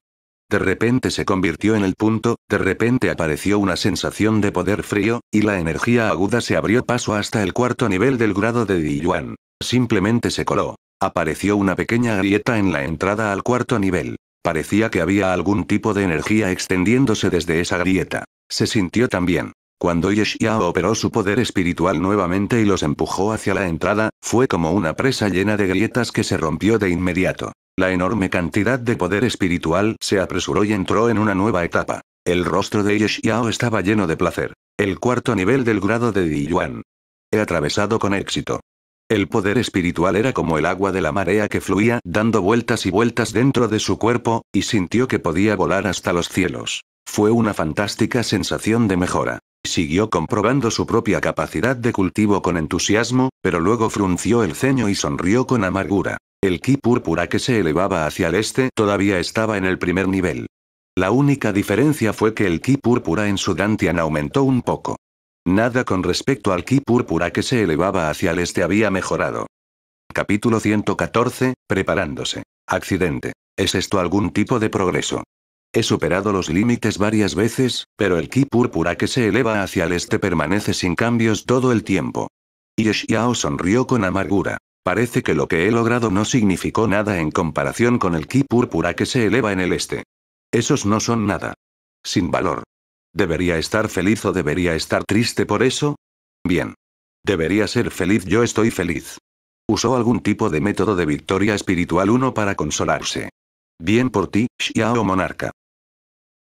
De repente se convirtió en el punto, de repente apareció una sensación de poder frío, y la energía aguda se abrió paso hasta el cuarto nivel del grado de Diyuan. Simplemente se coló. Apareció una pequeña grieta en la entrada al cuarto nivel. Parecía que había algún tipo de energía extendiéndose desde esa grieta. Se sintió también. Cuando Yeshiao operó su poder espiritual nuevamente y los empujó hacia la entrada, fue como una presa llena de grietas que se rompió de inmediato. La enorme cantidad de poder espiritual se apresuró y entró en una nueva etapa. El rostro de Yeshiao estaba lleno de placer. El cuarto nivel del grado de Diyuan. He atravesado con éxito. El poder espiritual era como el agua de la marea que fluía dando vueltas y vueltas dentro de su cuerpo, y sintió que podía volar hasta los cielos. Fue una fantástica sensación de mejora. Siguió comprobando su propia capacidad de cultivo con entusiasmo, pero luego frunció el ceño y sonrió con amargura. El ki púrpura que se elevaba hacia el este todavía estaba en el primer nivel. La única diferencia fue que el ki púrpura en su Dantian aumentó un poco. Nada con respecto al ki púrpura que se elevaba hacia el este había mejorado. Capítulo 114, preparándose. Accidente. ¿Es esto algún tipo de progreso? He superado los límites varias veces, pero el ki púrpura que se eleva hacia el este permanece sin cambios todo el tiempo. Y Xiao sonrió con amargura. Parece que lo que he logrado no significó nada en comparación con el ki púrpura que se eleva en el este. Esos no son nada. Sin valor. ¿Debería estar feliz o debería estar triste por eso? Bien. Debería ser feliz, yo estoy feliz. Usó algún tipo de método de victoria espiritual uno para consolarse. Bien por ti, Xiao Monarca.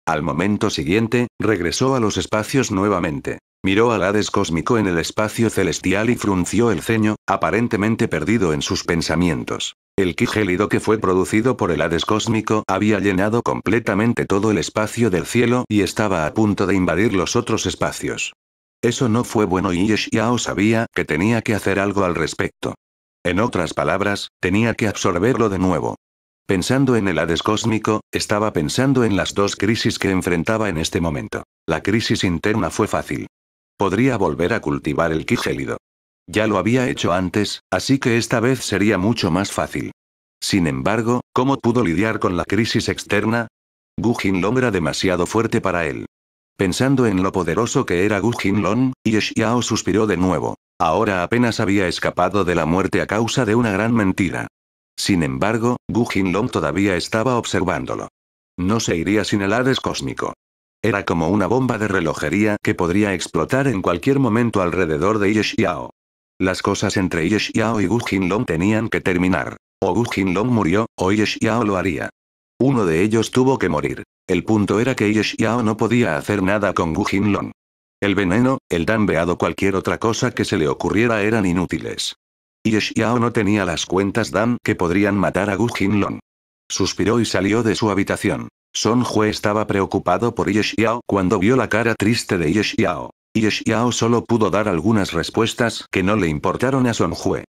Al momento siguiente, regresó a los espacios nuevamente. Miró al Hades cósmico en el espacio celestial y frunció el ceño, aparentemente perdido en sus pensamientos. El ki que fue producido por el Hades cósmico había llenado completamente todo el espacio del cielo y estaba a punto de invadir los otros espacios. Eso no fue bueno y Yao sabía que tenía que hacer algo al respecto. En otras palabras, tenía que absorberlo de nuevo. Pensando en el Hades cósmico, estaba pensando en las dos crisis que enfrentaba en este momento. La crisis interna fue fácil. Podría volver a cultivar el ki Ya lo había hecho antes, así que esta vez sería mucho más fácil. Sin embargo, ¿cómo pudo lidiar con la crisis externa? Gu Jinlong era demasiado fuerte para él. Pensando en lo poderoso que era Gu Long, Ye Xiao suspiró de nuevo. Ahora apenas había escapado de la muerte a causa de una gran mentira. Sin embargo, Gu Jinlong todavía estaba observándolo. No se iría sin el Hades cósmico. Era como una bomba de relojería que podría explotar en cualquier momento alrededor de Ye Xiao. Las cosas entre Ye Xiao y Gu Jinlong tenían que terminar. O Gu Jinlong murió, o Ye Xiao lo haría. Uno de ellos tuvo que morir. El punto era que Ye Xiao no podía hacer nada con Gu Jinlong. El veneno, el Danbeado cualquier otra cosa que se le ocurriera eran inútiles. Yeshiao no tenía las cuentas Dan que podrían matar a Gu Jinlong. Suspiró y salió de su habitación. Son Jue estaba preocupado por Yeshiao cuando vio la cara triste de Yeshiao. Xiao. solo pudo dar algunas respuestas que no le importaron a Son Jue.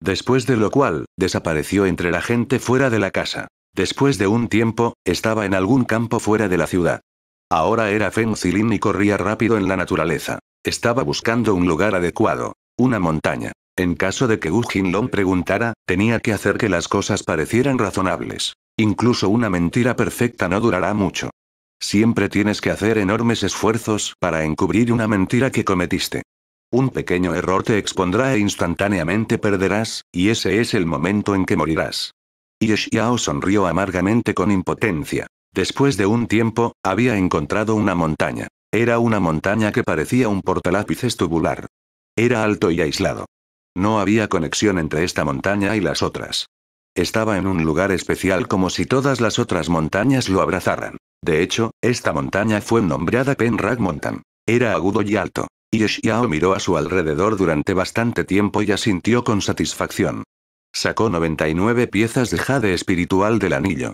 Después de lo cual, desapareció entre la gente fuera de la casa. Después de un tiempo, estaba en algún campo fuera de la ciudad. Ahora era Feng Zilin y corría rápido en la naturaleza. Estaba buscando un lugar adecuado. Una montaña. En caso de que Wu Jinlong preguntara, tenía que hacer que las cosas parecieran razonables. Incluso una mentira perfecta no durará mucho. Siempre tienes que hacer enormes esfuerzos para encubrir una mentira que cometiste. Un pequeño error te expondrá e instantáneamente perderás, y ese es el momento en que morirás. Y Xiao sonrió amargamente con impotencia. Después de un tiempo, había encontrado una montaña. Era una montaña que parecía un portalápices tubular. Era alto y aislado. No había conexión entre esta montaña y las otras. Estaba en un lugar especial como si todas las otras montañas lo abrazaran. De hecho, esta montaña fue nombrada Penrag Mountain. Era agudo y alto. Y Xiao miró a su alrededor durante bastante tiempo y asintió con satisfacción. Sacó 99 piezas de jade espiritual del anillo.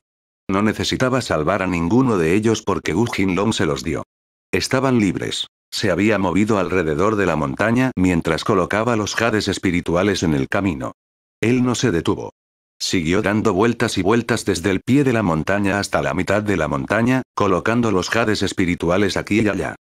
No necesitaba salvar a ninguno de ellos porque Wu Long se los dio. Estaban libres. Se había movido alrededor de la montaña mientras colocaba los jades espirituales en el camino. Él no se detuvo. Siguió dando vueltas y vueltas desde el pie de la montaña hasta la mitad de la montaña, colocando los jades espirituales aquí y allá.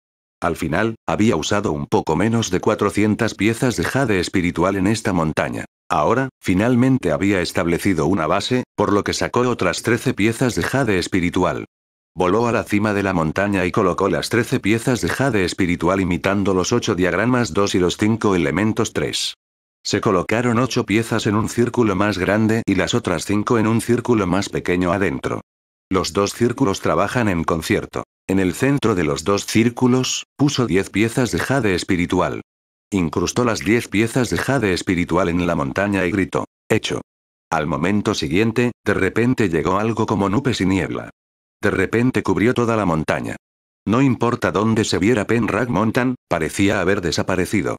Al final, había usado un poco menos de 400 piezas de jade espiritual en esta montaña. Ahora, finalmente había establecido una base, por lo que sacó otras 13 piezas de jade espiritual. Voló a la cima de la montaña y colocó las trece piezas de jade espiritual imitando los ocho diagramas 2 y los cinco elementos 3. Se colocaron ocho piezas en un círculo más grande y las otras cinco en un círculo más pequeño adentro. Los dos círculos trabajan en concierto. En el centro de los dos círculos, puso diez piezas de jade espiritual. Incrustó las diez piezas de jade espiritual en la montaña y gritó, hecho. Al momento siguiente, de repente llegó algo como nubes y niebla. De repente cubrió toda la montaña. No importa dónde se viera Penrag Mountain, parecía haber desaparecido.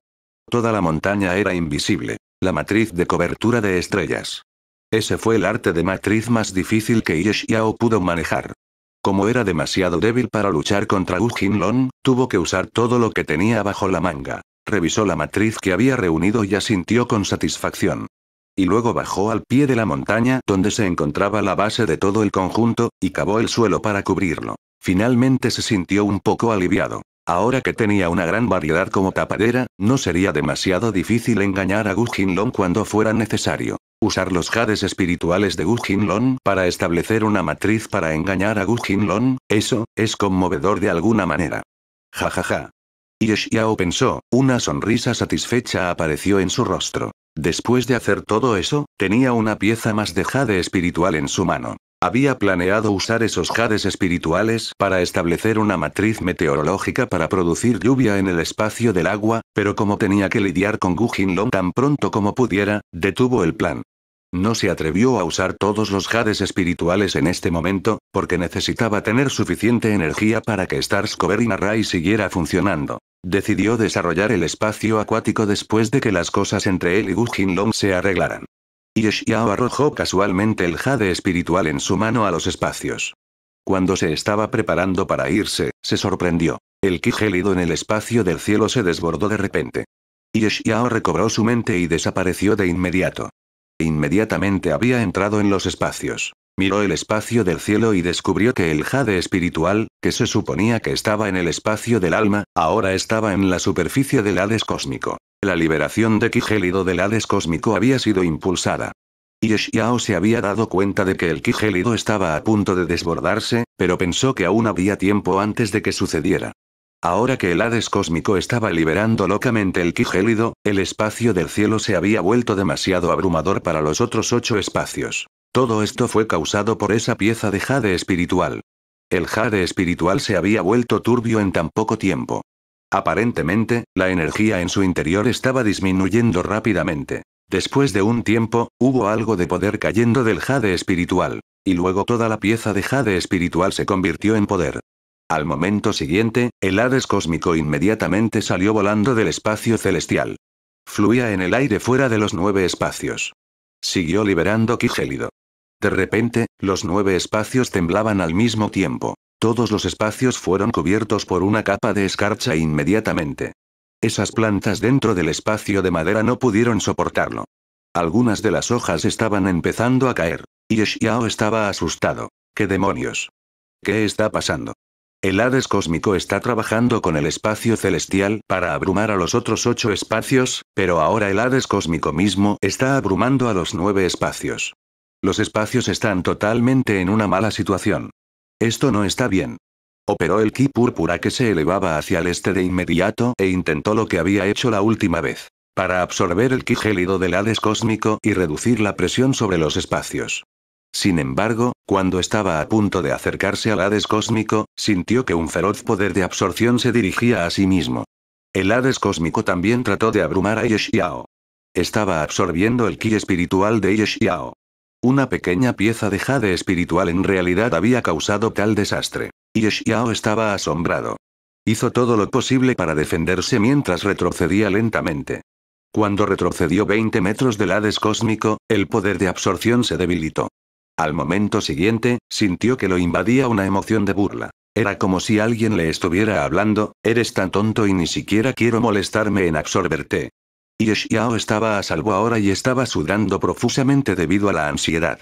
Toda la montaña era invisible, la matriz de cobertura de estrellas. Ese fue el arte de matriz más difícil que Yeshiao pudo manejar. Como era demasiado débil para luchar contra Wu Long, tuvo que usar todo lo que tenía bajo la manga. Revisó la matriz que había reunido y asintió con satisfacción y luego bajó al pie de la montaña donde se encontraba la base de todo el conjunto, y cavó el suelo para cubrirlo. Finalmente se sintió un poco aliviado. Ahora que tenía una gran variedad como tapadera, no sería demasiado difícil engañar a Gu Long cuando fuera necesario. Usar los jades espirituales de Gu Long para establecer una matriz para engañar a Gu Long, eso, es conmovedor de alguna manera. Ja ja ja. Yeshiao pensó, una sonrisa satisfecha apareció en su rostro. Después de hacer todo eso, tenía una pieza más de jade espiritual en su mano. Había planeado usar esos jades espirituales para establecer una matriz meteorológica para producir lluvia en el espacio del agua, pero como tenía que lidiar con Gu Long tan pronto como pudiera, detuvo el plan. No se atrevió a usar todos los jades espirituales en este momento, porque necesitaba tener suficiente energía para que Starscover y Naray siguiera funcionando. Decidió desarrollar el espacio acuático después de que las cosas entre él y Gu Long se arreglaran. Y arrojó casualmente el jade espiritual en su mano a los espacios. Cuando se estaba preparando para irse, se sorprendió. El ki en el espacio del cielo se desbordó de repente. Yeshiao recobró su mente y desapareció de inmediato. Inmediatamente había entrado en los espacios. Miró el espacio del cielo y descubrió que el jade espiritual, que se suponía que estaba en el espacio del alma, ahora estaba en la superficie del Hades cósmico. La liberación de Kigélido del Hades cósmico había sido impulsada. Yeshiao se había dado cuenta de que el Kigélido estaba a punto de desbordarse, pero pensó que aún había tiempo antes de que sucediera. Ahora que el Hades cósmico estaba liberando locamente el ki el espacio del cielo se había vuelto demasiado abrumador para los otros ocho espacios. Todo esto fue causado por esa pieza de jade espiritual. El jade espiritual se había vuelto turbio en tan poco tiempo. Aparentemente, la energía en su interior estaba disminuyendo rápidamente. Después de un tiempo, hubo algo de poder cayendo del jade espiritual. Y luego toda la pieza de jade espiritual se convirtió en poder. Al momento siguiente, el Hades cósmico inmediatamente salió volando del espacio celestial. Fluía en el aire fuera de los nueve espacios. Siguió liberando ki De repente, los nueve espacios temblaban al mismo tiempo. Todos los espacios fueron cubiertos por una capa de escarcha inmediatamente. Esas plantas dentro del espacio de madera no pudieron soportarlo. Algunas de las hojas estaban empezando a caer. Y Xiao estaba asustado. ¿Qué demonios? ¿Qué está pasando? El Hades cósmico está trabajando con el espacio celestial para abrumar a los otros ocho espacios, pero ahora el Hades cósmico mismo está abrumando a los nueve espacios. Los espacios están totalmente en una mala situación. Esto no está bien. Operó el ki púrpura que se elevaba hacia el este de inmediato e intentó lo que había hecho la última vez. Para absorber el ki gélido del Hades cósmico y reducir la presión sobre los espacios. Sin embargo, cuando estaba a punto de acercarse al Hades cósmico, sintió que un feroz poder de absorción se dirigía a sí mismo. El Hades cósmico también trató de abrumar a Yeshiao. Estaba absorbiendo el ki espiritual de Yeshiao. Una pequeña pieza de jade espiritual en realidad había causado tal desastre. Yeshiao estaba asombrado. Hizo todo lo posible para defenderse mientras retrocedía lentamente. Cuando retrocedió 20 metros del Hades cósmico, el poder de absorción se debilitó. Al momento siguiente, sintió que lo invadía una emoción de burla. Era como si alguien le estuviera hablando, eres tan tonto y ni siquiera quiero molestarme en absorberte. Y estaba a salvo ahora y estaba sudando profusamente debido a la ansiedad.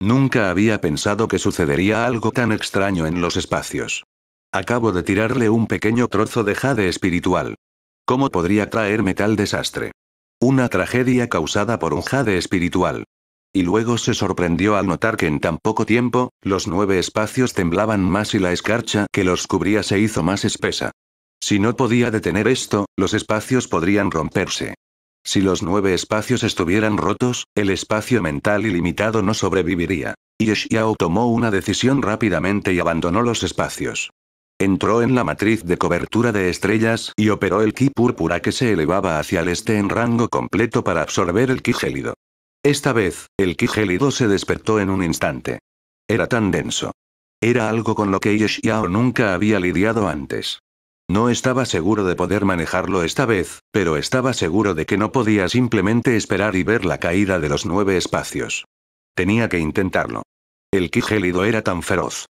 Nunca había pensado que sucedería algo tan extraño en los espacios. Acabo de tirarle un pequeño trozo de jade espiritual. ¿Cómo podría traerme tal desastre? Una tragedia causada por un jade espiritual y luego se sorprendió al notar que en tan poco tiempo, los nueve espacios temblaban más y la escarcha que los cubría se hizo más espesa. Si no podía detener esto, los espacios podrían romperse. Si los nueve espacios estuvieran rotos, el espacio mental ilimitado no sobreviviría. Y Xiao tomó una decisión rápidamente y abandonó los espacios. Entró en la matriz de cobertura de estrellas y operó el ki púrpura que se elevaba hacia el este en rango completo para absorber el ki gélido. Esta vez, el ki gélido se despertó en un instante. Era tan denso. Era algo con lo que Yeshiao nunca había lidiado antes. No estaba seguro de poder manejarlo esta vez, pero estaba seguro de que no podía simplemente esperar y ver la caída de los nueve espacios. Tenía que intentarlo. El ki gélido era tan feroz.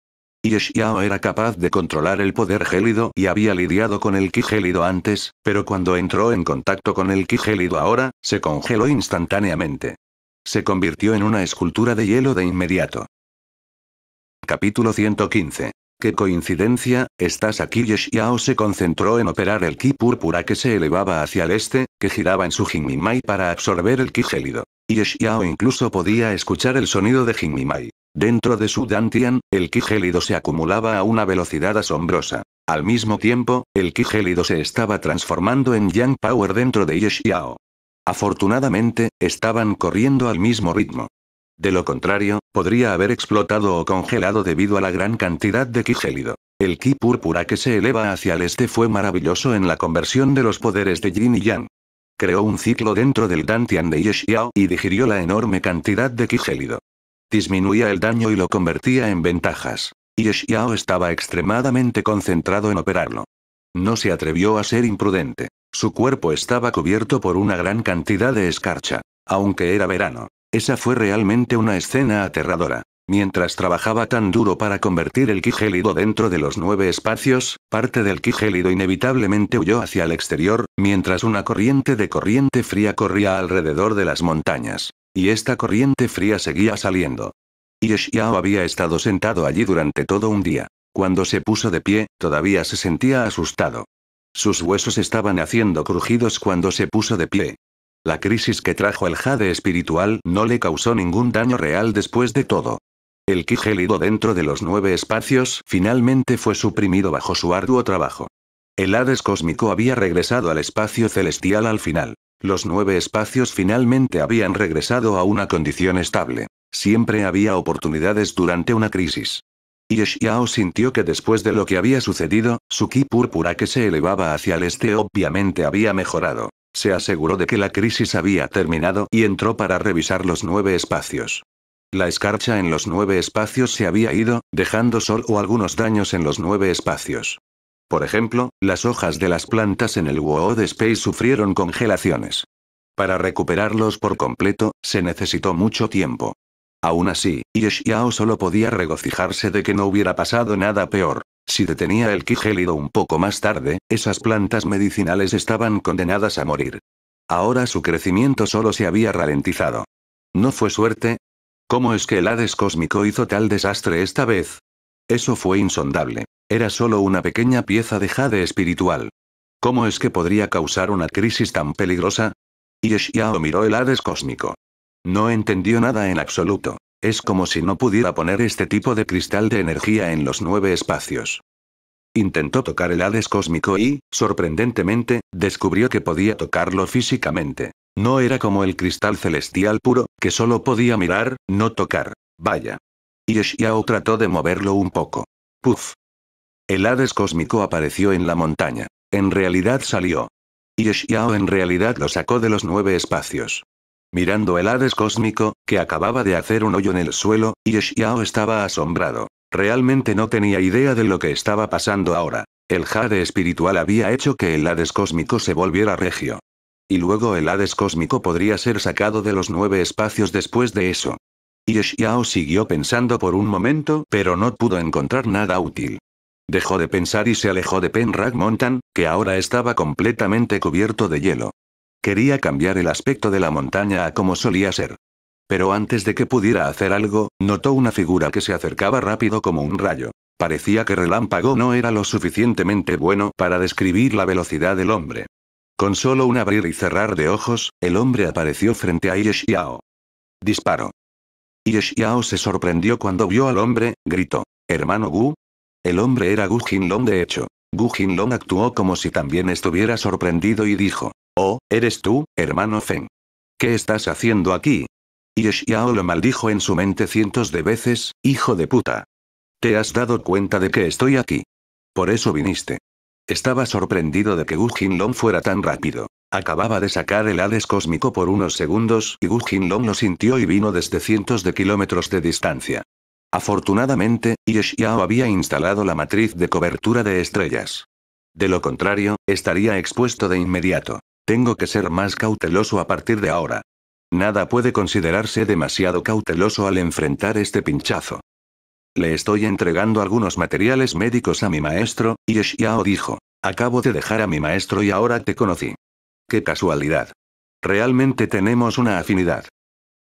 Yeshiao era capaz de controlar el poder gélido y había lidiado con el ki gélido antes, pero cuando entró en contacto con el ki gélido ahora, se congeló instantáneamente. Se convirtió en una escultura de hielo de inmediato. Capítulo 115. Qué coincidencia, estás aquí Yeshiao se concentró en operar el ki púrpura que se elevaba hacia el este, que giraba en su mai para absorber el ki gélido. Yeshiao incluso podía escuchar el sonido de mai. Dentro de su Dantian, el ki gélido se acumulaba a una velocidad asombrosa. Al mismo tiempo, el ki gélido se estaba transformando en Yang Power dentro de Yeshiao. Afortunadamente, estaban corriendo al mismo ritmo. De lo contrario, podría haber explotado o congelado debido a la gran cantidad de ki El ki púrpura que se eleva hacia el este fue maravilloso en la conversión de los poderes de Yin y Yang. Creó un ciclo dentro del Dantian de Yeshiao y digirió la enorme cantidad de ki Disminuía el daño y lo convertía en ventajas. Yeshiao estaba extremadamente concentrado en operarlo. No se atrevió a ser imprudente. Su cuerpo estaba cubierto por una gran cantidad de escarcha. Aunque era verano. Esa fue realmente una escena aterradora. Mientras trabajaba tan duro para convertir el quijelido dentro de los nueve espacios, parte del quijelido inevitablemente huyó hacia el exterior, mientras una corriente de corriente fría corría alrededor de las montañas. Y esta corriente fría seguía saliendo. Yeshiao había estado sentado allí durante todo un día. Cuando se puso de pie, todavía se sentía asustado. Sus huesos estaban haciendo crujidos cuando se puso de pie. La crisis que trajo el jade espiritual no le causó ningún daño real después de todo. El ki gélido dentro de los nueve espacios finalmente fue suprimido bajo su arduo trabajo. El Hades cósmico había regresado al espacio celestial al final. Los nueve espacios finalmente habían regresado a una condición estable. Siempre había oportunidades durante una crisis. Y sintió que después de lo que había sucedido, su ki púrpura que se elevaba hacia el este obviamente había mejorado. Se aseguró de que la crisis había terminado y entró para revisar los nueve espacios. La escarcha en los nueve espacios se había ido, dejando sol o algunos daños en los nueve espacios. Por ejemplo, las hojas de las plantas en el Wood Space sufrieron congelaciones. Para recuperarlos por completo, se necesitó mucho tiempo. Aún así, Yao solo podía regocijarse de que no hubiera pasado nada peor. Si detenía el ki un poco más tarde, esas plantas medicinales estaban condenadas a morir. Ahora su crecimiento solo se había ralentizado. ¿No fue suerte? ¿Cómo es que el Hades cósmico hizo tal desastre esta vez? Eso fue insondable. Era solo una pequeña pieza de jade espiritual. ¿Cómo es que podría causar una crisis tan peligrosa? Yao miró el Hades cósmico. No entendió nada en absoluto. Es como si no pudiera poner este tipo de cristal de energía en los nueve espacios. Intentó tocar el Hades cósmico y, sorprendentemente, descubrió que podía tocarlo físicamente. No era como el cristal celestial puro, que solo podía mirar, no tocar. Vaya. Y trató de moverlo un poco. Puf. El Hades cósmico apareció en la montaña. En realidad salió. Y en realidad lo sacó de los nueve espacios. Mirando el Hades cósmico, que acababa de hacer un hoyo en el suelo, Yeshiao estaba asombrado. Realmente no tenía idea de lo que estaba pasando ahora. El jade espiritual había hecho que el Hades cósmico se volviera regio. Y luego el Hades cósmico podría ser sacado de los nueve espacios después de eso. Yeshiao siguió pensando por un momento, pero no pudo encontrar nada útil. Dejó de pensar y se alejó de Penrag Mountain, que ahora estaba completamente cubierto de hielo. Quería cambiar el aspecto de la montaña a como solía ser. Pero antes de que pudiera hacer algo, notó una figura que se acercaba rápido como un rayo. Parecía que Relámpago no era lo suficientemente bueno para describir la velocidad del hombre. Con solo un abrir y cerrar de ojos, el hombre apareció frente a Yeshiao. Disparo. Yeshiao se sorprendió cuando vio al hombre, gritó. ¿Hermano Gu? El hombre era Gu Jinlong de hecho. Gu Jinlong actuó como si también estuviera sorprendido y dijo. Oh, ¿eres tú, hermano Feng? ¿Qué estás haciendo aquí? Y lo maldijo en su mente cientos de veces, hijo de puta. Te has dado cuenta de que estoy aquí. Por eso viniste. Estaba sorprendido de que Gu Jinlong fuera tan rápido. Acababa de sacar el Hades cósmico por unos segundos y Gu Jinlong lo sintió y vino desde cientos de kilómetros de distancia. Afortunadamente, Yeshiao había instalado la matriz de cobertura de estrellas. De lo contrario, estaría expuesto de inmediato. Tengo que ser más cauteloso a partir de ahora. Nada puede considerarse demasiado cauteloso al enfrentar este pinchazo. Le estoy entregando algunos materiales médicos a mi maestro, y Xiao dijo. Acabo de dejar a mi maestro y ahora te conocí. Qué casualidad. Realmente tenemos una afinidad.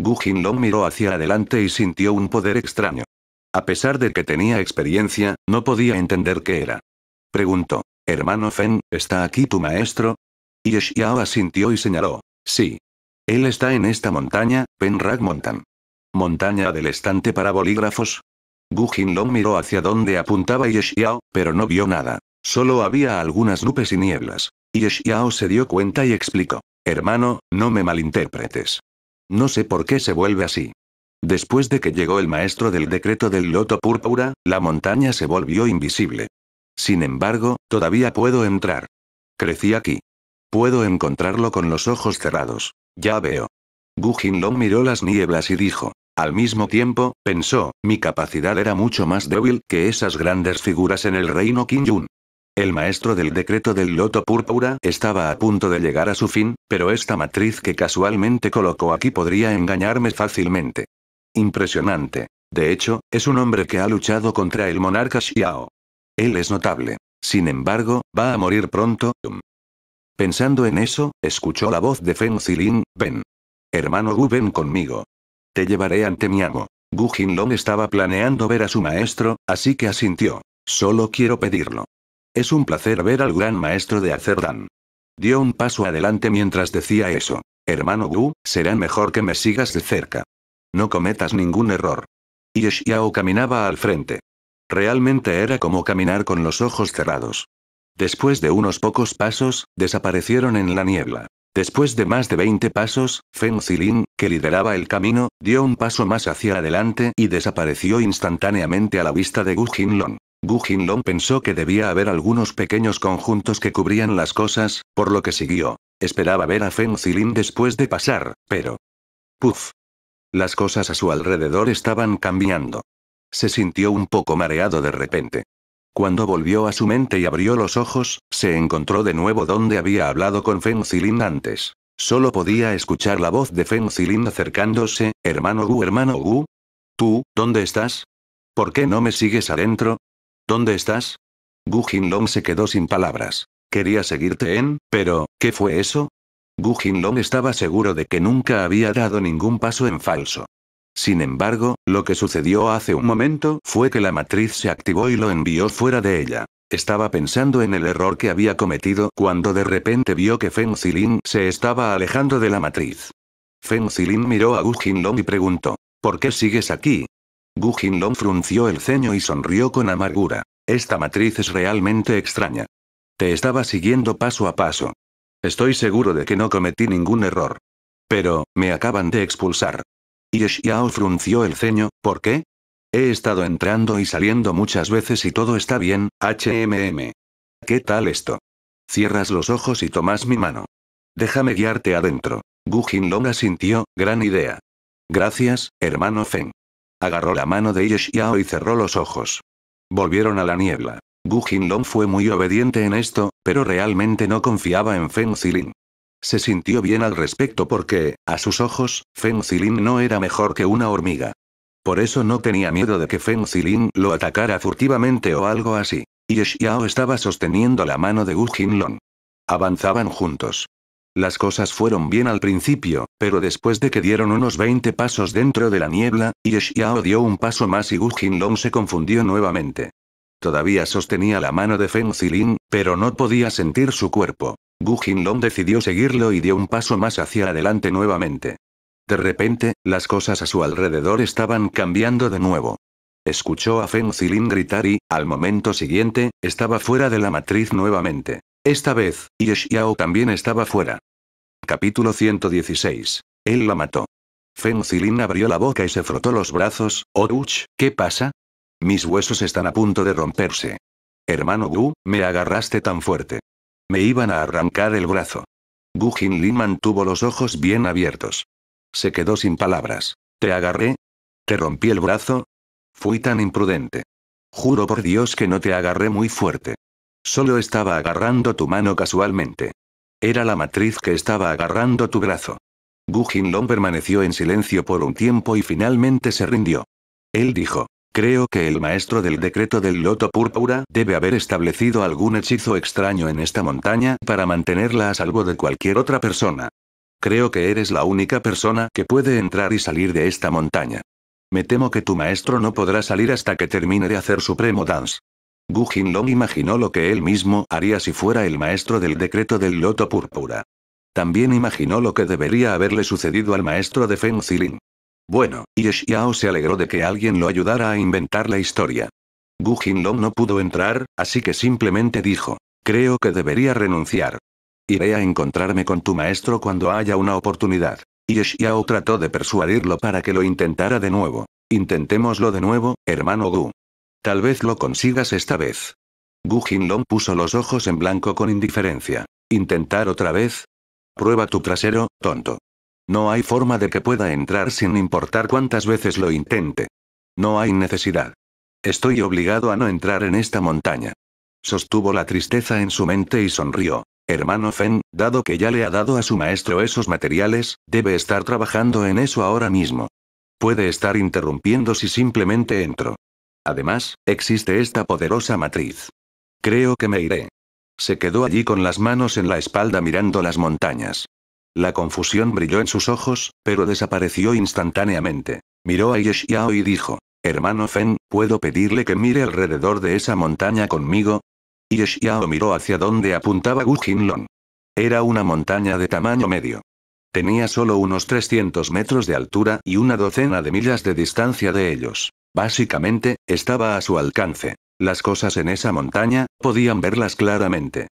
Gu Long miró hacia adelante y sintió un poder extraño. A pesar de que tenía experiencia, no podía entender qué era. Preguntó, hermano Fen, ¿está aquí tu maestro? Yeshiao asintió y señaló. Sí. Él está en esta montaña, Penrag Mountain. Montaña del estante para bolígrafos. Gu Jinlong miró hacia donde apuntaba Yeshiao, pero no vio nada. Solo había algunas nubes y nieblas. Yeshiao se dio cuenta y explicó. Hermano, no me malinterpretes. No sé por qué se vuelve así. Después de que llegó el maestro del decreto del loto púrpura, la montaña se volvió invisible. Sin embargo, todavía puedo entrar. Crecí aquí. Puedo encontrarlo con los ojos cerrados. Ya veo. Gu Long miró las nieblas y dijo. Al mismo tiempo, pensó, mi capacidad era mucho más débil que esas grandes figuras en el reino Yun. El maestro del decreto del loto púrpura estaba a punto de llegar a su fin, pero esta matriz que casualmente colocó aquí podría engañarme fácilmente. Impresionante. De hecho, es un hombre que ha luchado contra el monarca Xiao. Él es notable. Sin embargo, va a morir pronto. Pensando en eso, escuchó la voz de Feng Zilin, ven. Hermano Gu, ven conmigo. Te llevaré ante mi amo. Gu Jinlong estaba planeando ver a su maestro, así que asintió. Solo quiero pedirlo. Es un placer ver al gran maestro de acerdán. Dio un paso adelante mientras decía eso. Hermano Gu, será mejor que me sigas de cerca. No cometas ningún error. Xiao caminaba al frente. Realmente era como caminar con los ojos cerrados. Después de unos pocos pasos, desaparecieron en la niebla. Después de más de 20 pasos, Feng Zilin, que lideraba el camino, dio un paso más hacia adelante y desapareció instantáneamente a la vista de Gu Jinlong. Gu Jinlong pensó que debía haber algunos pequeños conjuntos que cubrían las cosas, por lo que siguió. Esperaba ver a Feng Zilin después de pasar, pero... ¡Puf! Las cosas a su alrededor estaban cambiando. Se sintió un poco mareado de repente. Cuando volvió a su mente y abrió los ojos, se encontró de nuevo donde había hablado con Feng Zilin antes. Solo podía escuchar la voz de Feng Zilin acercándose, hermano Gu, hermano Gu. ¿Tú, dónde estás? ¿Por qué no me sigues adentro? ¿Dónde estás? Gu Jinlong se quedó sin palabras. Quería seguirte en, pero, ¿qué fue eso? Gu Jinlong estaba seguro de que nunca había dado ningún paso en falso. Sin embargo, lo que sucedió hace un momento fue que la matriz se activó y lo envió fuera de ella. Estaba pensando en el error que había cometido cuando de repente vio que Feng Zilin se estaba alejando de la matriz. Feng Zilin miró a Gu Jinlong y preguntó, ¿por qué sigues aquí? Gu Jinlong frunció el ceño y sonrió con amargura. Esta matriz es realmente extraña. Te estaba siguiendo paso a paso. Estoy seguro de que no cometí ningún error. Pero, me acaban de expulsar. Yeshiao frunció el ceño, ¿por qué? He estado entrando y saliendo muchas veces y todo está bien, HMM. ¿Qué tal esto? Cierras los ojos y tomas mi mano. Déjame guiarte adentro. Gu la asintió, gran idea. Gracias, hermano Feng. Agarró la mano de Yeshiao y cerró los ojos. Volvieron a la niebla. Gu Jinlong fue muy obediente en esto, pero realmente no confiaba en Feng Zilin. Se sintió bien al respecto porque, a sus ojos, Feng Zilin no era mejor que una hormiga. Por eso no tenía miedo de que Feng Zilin lo atacara furtivamente o algo así. Y estaba sosteniendo la mano de Wu Jinlong. Avanzaban juntos. Las cosas fueron bien al principio, pero después de que dieron unos 20 pasos dentro de la niebla, Yeshiao dio un paso más y Wu Jinlong se confundió nuevamente. Todavía sostenía la mano de Feng Zilin, pero no podía sentir su cuerpo. Gu Jinlong decidió seguirlo y dio un paso más hacia adelante nuevamente. De repente, las cosas a su alrededor estaban cambiando de nuevo. Escuchó a Feng Zilin gritar y, al momento siguiente, estaba fuera de la matriz nuevamente. Esta vez, Ye también estaba fuera. Capítulo 116. Él la mató. Feng Zilin abrió la boca y se frotó los brazos. Oruch, oh, ¿qué pasa? Mis huesos están a punto de romperse. Hermano Gu, me agarraste tan fuerte. Me iban a arrancar el brazo. Gu Jinlin mantuvo los ojos bien abiertos. Se quedó sin palabras. Te agarré. Te rompí el brazo. Fui tan imprudente. Juro por Dios que no te agarré muy fuerte. Solo estaba agarrando tu mano casualmente. Era la matriz que estaba agarrando tu brazo. Gu Long permaneció en silencio por un tiempo y finalmente se rindió. Él dijo, Creo que el maestro del decreto del loto púrpura debe haber establecido algún hechizo extraño en esta montaña para mantenerla a salvo de cualquier otra persona. Creo que eres la única persona que puede entrar y salir de esta montaña. Me temo que tu maestro no podrá salir hasta que termine de hacer Supremo Dance. Gu Long imaginó lo que él mismo haría si fuera el maestro del decreto del loto púrpura. También imaginó lo que debería haberle sucedido al maestro de Feng Zilin. Bueno, y se alegró de que alguien lo ayudara a inventar la historia. Gu Jinlong no pudo entrar, así que simplemente dijo, creo que debería renunciar. Iré a encontrarme con tu maestro cuando haya una oportunidad. Y trató de persuadirlo para que lo intentara de nuevo. Intentémoslo de nuevo, hermano Gu. Tal vez lo consigas esta vez. Gu Jinlong puso los ojos en blanco con indiferencia. ¿Intentar otra vez? Prueba tu trasero, tonto. No hay forma de que pueda entrar sin importar cuántas veces lo intente. No hay necesidad. Estoy obligado a no entrar en esta montaña. Sostuvo la tristeza en su mente y sonrió. Hermano Fen, dado que ya le ha dado a su maestro esos materiales, debe estar trabajando en eso ahora mismo. Puede estar interrumpiendo si simplemente entro. Además, existe esta poderosa matriz. Creo que me iré. Se quedó allí con las manos en la espalda mirando las montañas. La confusión brilló en sus ojos, pero desapareció instantáneamente. Miró a Yeshiao y dijo, Hermano Fen, ¿puedo pedirle que mire alrededor de esa montaña conmigo? Yeshiao miró hacia donde apuntaba Gu Jinlong. Era una montaña de tamaño medio. Tenía solo unos 300 metros de altura y una docena de millas de distancia de ellos. Básicamente, estaba a su alcance. Las cosas en esa montaña, podían verlas claramente.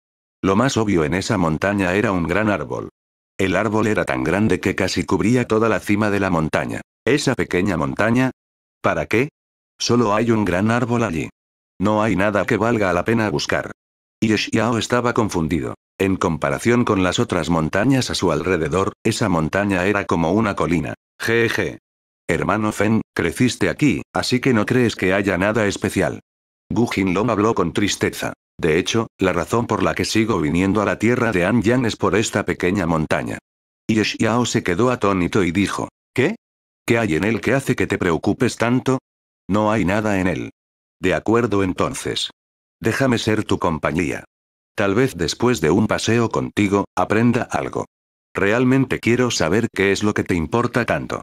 Lo más obvio en esa montaña era un gran árbol. El árbol era tan grande que casi cubría toda la cima de la montaña. Esa pequeña montaña. ¿Para qué? Solo hay un gran árbol allí. No hay nada que valga la pena buscar. Y Xiao estaba confundido. En comparación con las otras montañas a su alrededor, esa montaña era como una colina. Jeje. Hermano Fen, creciste aquí, así que no crees que haya nada especial. Gu Jinlong habló con tristeza. De hecho, la razón por la que sigo viniendo a la tierra de Anyang es por esta pequeña montaña. Y Xiao se quedó atónito y dijo, ¿qué? ¿Qué hay en él que hace que te preocupes tanto? No hay nada en él. De acuerdo entonces. Déjame ser tu compañía. Tal vez después de un paseo contigo, aprenda algo. Realmente quiero saber qué es lo que te importa tanto.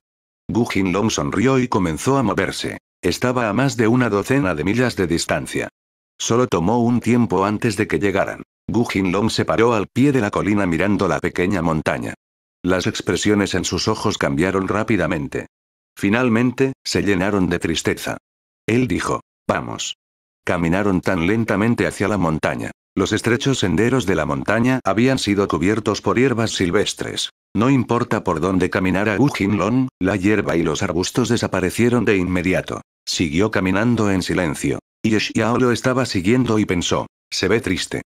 Gu Jinlong sonrió y comenzó a moverse. Estaba a más de una docena de millas de distancia. Solo tomó un tiempo antes de que llegaran. Gu Jinlong se paró al pie de la colina mirando la pequeña montaña. Las expresiones en sus ojos cambiaron rápidamente. Finalmente, se llenaron de tristeza. Él dijo, vamos. Caminaron tan lentamente hacia la montaña. Los estrechos senderos de la montaña habían sido cubiertos por hierbas silvestres. No importa por dónde caminara Gu Jinlong, la hierba y los arbustos desaparecieron de inmediato. Siguió caminando en silencio. Y lo estaba siguiendo y pensó. Se ve triste.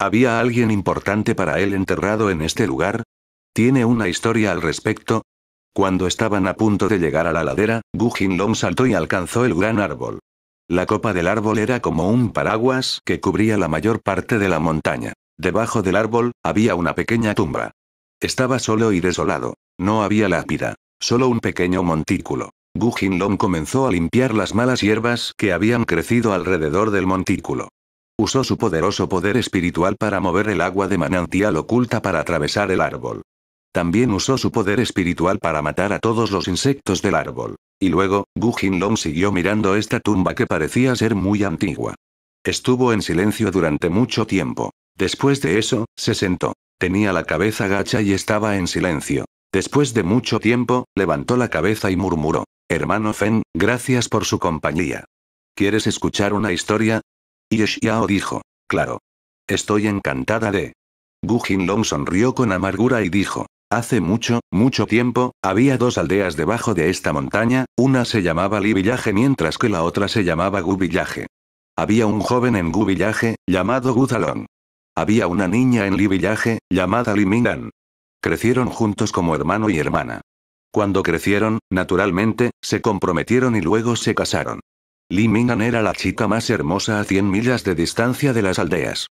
¿Había alguien importante para él enterrado en este lugar? ¿Tiene una historia al respecto? Cuando estaban a punto de llegar a la ladera, Gu Jinlong saltó y alcanzó el gran árbol. La copa del árbol era como un paraguas que cubría la mayor parte de la montaña. Debajo del árbol, había una pequeña tumba. Estaba solo y desolado. No había lápida. Solo un pequeño montículo. Gu Long comenzó a limpiar las malas hierbas que habían crecido alrededor del montículo. Usó su poderoso poder espiritual para mover el agua de manantial oculta para atravesar el árbol. También usó su poder espiritual para matar a todos los insectos del árbol. Y luego, Gu Long siguió mirando esta tumba que parecía ser muy antigua. Estuvo en silencio durante mucho tiempo. Después de eso, se sentó. Tenía la cabeza gacha y estaba en silencio. Después de mucho tiempo, levantó la cabeza y murmuró. Hermano Fen, gracias por su compañía. ¿Quieres escuchar una historia? Y dijo, claro. Estoy encantada de... Gu Long sonrió con amargura y dijo, hace mucho, mucho tiempo, había dos aldeas debajo de esta montaña, una se llamaba Li Village mientras que la otra se llamaba Gu Villaje. Había un joven en Gu Villaje, llamado Gu Zalong. Había una niña en Li Village, llamada Li Mingdan. Crecieron juntos como hermano y hermana. Cuando crecieron, naturalmente, se comprometieron y luego se casaron. Li Mingan era la chica más hermosa a 100 millas de distancia de las aldeas.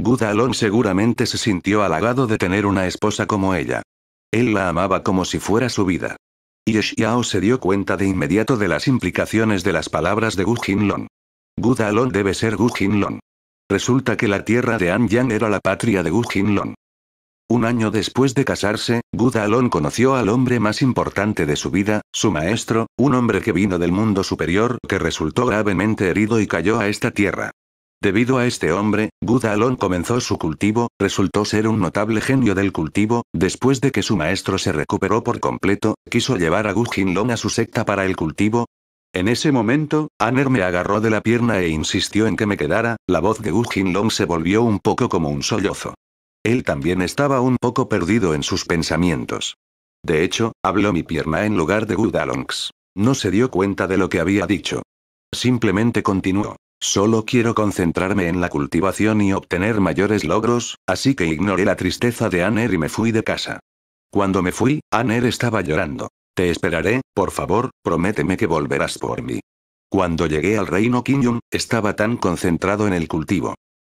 Gudalon seguramente se sintió halagado de tener una esposa como ella. Él la amaba como si fuera su vida. Y Xiao se dio cuenta de inmediato de las implicaciones de las palabras de Gu Jinlong. Gudalon debe ser Gu Jinlong. Resulta que la tierra de Anyang era la patria de Gu Jinlong. Un año después de casarse, gudalón conoció al hombre más importante de su vida, su maestro, un hombre que vino del mundo superior que resultó gravemente herido y cayó a esta tierra. Debido a este hombre, gudalón comenzó su cultivo, resultó ser un notable genio del cultivo, después de que su maestro se recuperó por completo, quiso llevar a Long a su secta para el cultivo, en ese momento, Aner me agarró de la pierna e insistió en que me quedara, la voz de Gujin Long se volvió un poco como un sollozo. Él también estaba un poco perdido en sus pensamientos. De hecho, habló mi pierna en lugar de Gudalongs. No se dio cuenta de lo que había dicho. Simplemente continuó. Solo quiero concentrarme en la cultivación y obtener mayores logros, así que ignoré la tristeza de Aner y me fui de casa. Cuando me fui, Aner estaba llorando. Te esperaré, por favor, prométeme que volverás por mí. Cuando llegué al reino Kinyun, estaba tan concentrado en el cultivo.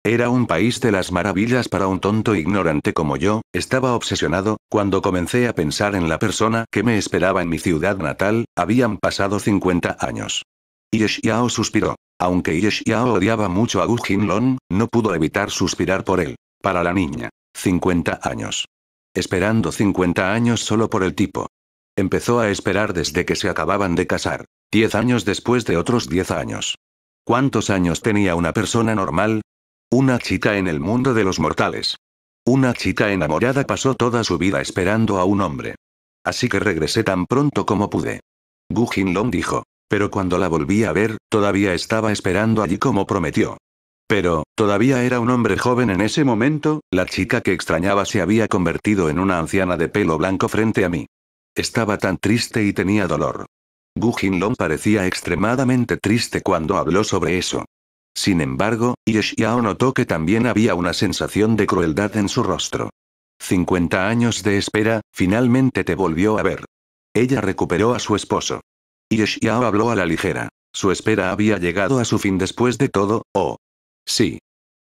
Era un país de las maravillas para un tonto ignorante como yo, estaba obsesionado, cuando comencé a pensar en la persona que me esperaba en mi ciudad natal, habían pasado 50 años. Yeshiao suspiró. Aunque Yeshiao odiaba mucho a Gu Jinlong, no pudo evitar suspirar por él. Para la niña. 50 años. Esperando 50 años solo por el tipo. Empezó a esperar desde que se acababan de casar. 10 años después de otros 10 años. ¿Cuántos años tenía una persona normal? Una chica en el mundo de los mortales. Una chica enamorada pasó toda su vida esperando a un hombre. Así que regresé tan pronto como pude. Gu Long dijo. Pero cuando la volví a ver, todavía estaba esperando allí como prometió. Pero, todavía era un hombre joven en ese momento, la chica que extrañaba se había convertido en una anciana de pelo blanco frente a mí. Estaba tan triste y tenía dolor. Gu Long parecía extremadamente triste cuando habló sobre eso. Sin embargo, Yeshiao notó que también había una sensación de crueldad en su rostro. 50 años de espera, finalmente te volvió a ver. Ella recuperó a su esposo. Yeshiao habló a la ligera. Su espera había llegado a su fin después de todo, oh. Sí.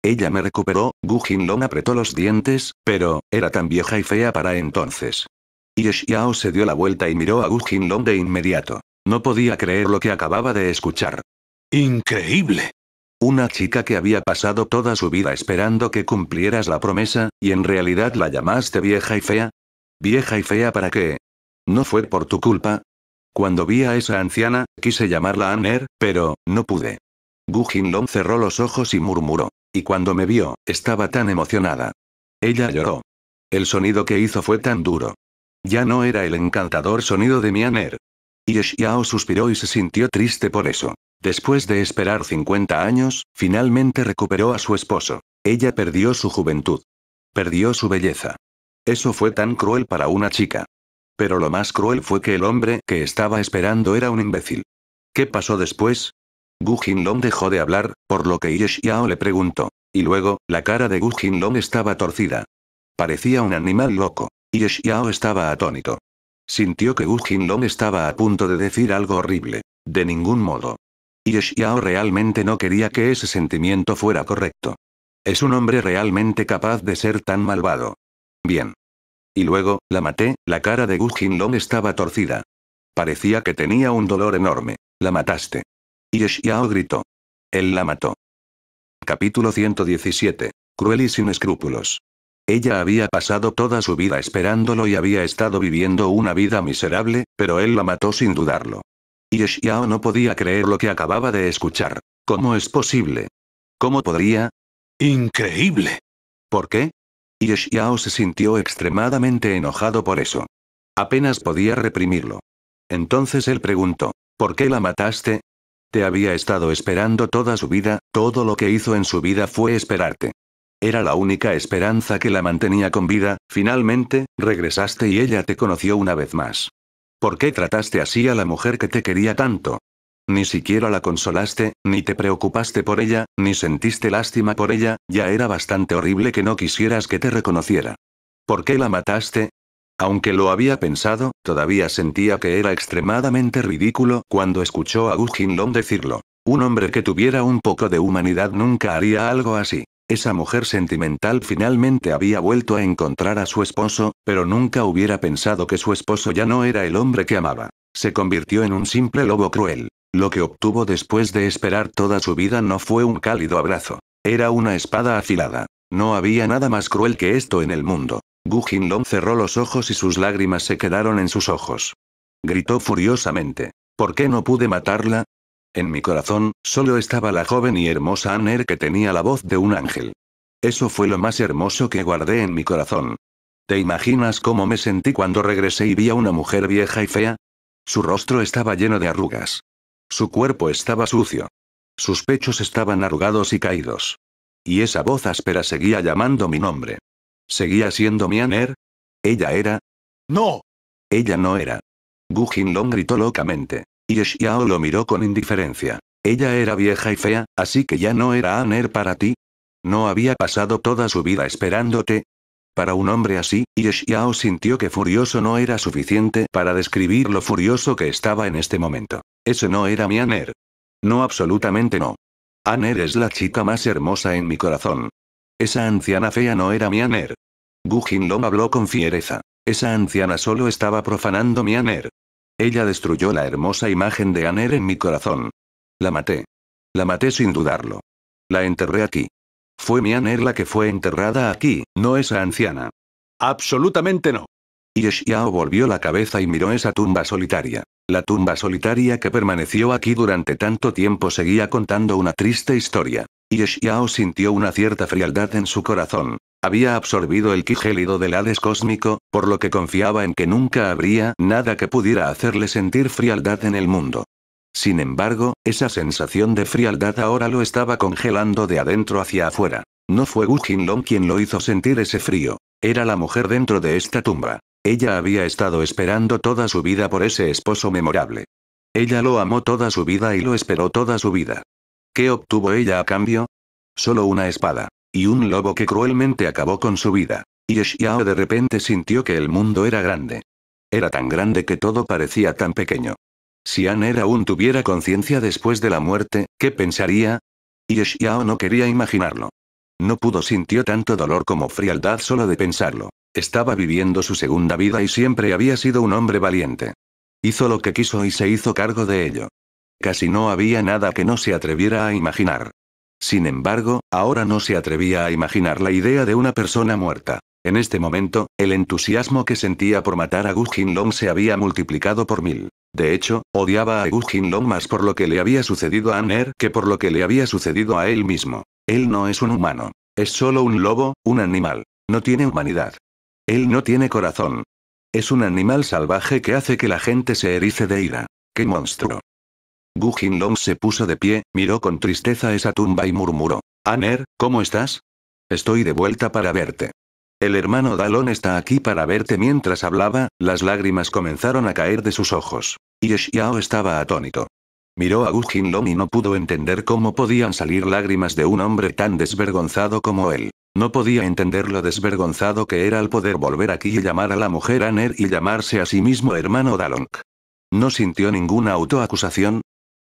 Ella me recuperó, Gu Jinlong apretó los dientes, pero, era tan vieja y fea para entonces. Yeshiao se dio la vuelta y miró a Gu Jinlong de inmediato. No podía creer lo que acababa de escuchar. Increíble. Una chica que había pasado toda su vida esperando que cumplieras la promesa, y en realidad la llamaste vieja y fea. Vieja y fea para qué. No fue por tu culpa. Cuando vi a esa anciana, quise llamarla Anner, pero, no pude. Gu Jinlong cerró los ojos y murmuró. Y cuando me vio, estaba tan emocionada. Ella lloró. El sonido que hizo fue tan duro. Ya no era el encantador sonido de mi Anner. Y Xiao suspiró y se sintió triste por eso. Después de esperar 50 años, finalmente recuperó a su esposo. Ella perdió su juventud. Perdió su belleza. Eso fue tan cruel para una chica. Pero lo más cruel fue que el hombre que estaba esperando era un imbécil. ¿Qué pasó después? Gu Jinlong dejó de hablar, por lo que Ye le preguntó. Y luego, la cara de Gu Jinlong estaba torcida. Parecía un animal loco. Ye Xiao estaba atónito. Sintió que Gu Jinlong estaba a punto de decir algo horrible. De ningún modo. Y realmente no quería que ese sentimiento fuera correcto. Es un hombre realmente capaz de ser tan malvado. Bien. Y luego, la maté, la cara de Gu Long estaba torcida. Parecía que tenía un dolor enorme. La mataste. Y Xiao gritó. Él la mató. Capítulo 117. Cruel y sin escrúpulos. Ella había pasado toda su vida esperándolo y había estado viviendo una vida miserable, pero él la mató sin dudarlo. Y no podía creer lo que acababa de escuchar. ¿Cómo es posible? ¿Cómo podría? Increíble. ¿Por qué? Y se sintió extremadamente enojado por eso. Apenas podía reprimirlo. Entonces él preguntó, ¿por qué la mataste? Te había estado esperando toda su vida, todo lo que hizo en su vida fue esperarte. Era la única esperanza que la mantenía con vida, finalmente, regresaste y ella te conoció una vez más. ¿Por qué trataste así a la mujer que te quería tanto? Ni siquiera la consolaste, ni te preocupaste por ella, ni sentiste lástima por ella, ya era bastante horrible que no quisieras que te reconociera. ¿Por qué la mataste? Aunque lo había pensado, todavía sentía que era extremadamente ridículo cuando escuchó a Wu Long decirlo. Un hombre que tuviera un poco de humanidad nunca haría algo así. Esa mujer sentimental finalmente había vuelto a encontrar a su esposo, pero nunca hubiera pensado que su esposo ya no era el hombre que amaba. Se convirtió en un simple lobo cruel. Lo que obtuvo después de esperar toda su vida no fue un cálido abrazo. Era una espada afilada. No había nada más cruel que esto en el mundo. Gu Jinlong cerró los ojos y sus lágrimas se quedaron en sus ojos. Gritó furiosamente. ¿Por qué no pude matarla? En mi corazón, solo estaba la joven y hermosa Aner que tenía la voz de un ángel. Eso fue lo más hermoso que guardé en mi corazón. ¿Te imaginas cómo me sentí cuando regresé y vi a una mujer vieja y fea? Su rostro estaba lleno de arrugas. Su cuerpo estaba sucio. Sus pechos estaban arrugados y caídos. Y esa voz áspera seguía llamando mi nombre. ¿Seguía siendo mi Aner? ¿Ella era? ¡No! Ella no era. Gujin Long gritó locamente. Y lo miró con indiferencia. Ella era vieja y fea, así que ya no era Aner para ti. No había pasado toda su vida esperándote. Para un hombre así, Yeshiao sintió que furioso no era suficiente para describir lo furioso que estaba en este momento. Eso no era mi Aner. No, absolutamente no. Aner es la chica más hermosa en mi corazón. Esa anciana fea no era mi Aner. Gu Jinlong habló con fiereza. Esa anciana solo estaba profanando mi Aner. Ella destruyó la hermosa imagen de Aner en mi corazón. La maté. La maté sin dudarlo. La enterré aquí. Fue mi Aner la que fue enterrada aquí, no esa anciana. Absolutamente no. Y volvió la cabeza y miró esa tumba solitaria. La tumba solitaria que permaneció aquí durante tanto tiempo seguía contando una triste historia. Y sintió una cierta frialdad en su corazón. Había absorbido el ki del Hades cósmico, por lo que confiaba en que nunca habría nada que pudiera hacerle sentir frialdad en el mundo. Sin embargo, esa sensación de frialdad ahora lo estaba congelando de adentro hacia afuera. No fue Wu Jinlong quien lo hizo sentir ese frío. Era la mujer dentro de esta tumba. Ella había estado esperando toda su vida por ese esposo memorable. Ella lo amó toda su vida y lo esperó toda su vida. ¿Qué obtuvo ella a cambio? Solo una espada y un lobo que cruelmente acabó con su vida. Y Xiao de repente sintió que el mundo era grande. Era tan grande que todo parecía tan pequeño. Si An aún tuviera conciencia después de la muerte, ¿qué pensaría? Y no quería imaginarlo. No pudo sintió tanto dolor como frialdad solo de pensarlo. Estaba viviendo su segunda vida y siempre había sido un hombre valiente. Hizo lo que quiso y se hizo cargo de ello. Casi no había nada que no se atreviera a imaginar. Sin embargo, ahora no se atrevía a imaginar la idea de una persona muerta. En este momento, el entusiasmo que sentía por matar a Gu Long se había multiplicado por mil. De hecho, odiaba a Gu Long más por lo que le había sucedido a Anner que por lo que le había sucedido a él mismo. Él no es un humano. Es solo un lobo, un animal. No tiene humanidad. Él no tiene corazón. Es un animal salvaje que hace que la gente se erice de ira. ¡Qué monstruo! Gu Long se puso de pie, miró con tristeza esa tumba y murmuró. Aner, ¿cómo estás? Estoy de vuelta para verte. El hermano Dalón está aquí para verte mientras hablaba, las lágrimas comenzaron a caer de sus ojos. Y Xiao estaba atónito. Miró a Gu Long y no pudo entender cómo podían salir lágrimas de un hombre tan desvergonzado como él. No podía entender lo desvergonzado que era al poder volver aquí y llamar a la mujer Aner y llamarse a sí mismo hermano Dalong. No sintió ninguna autoacusación,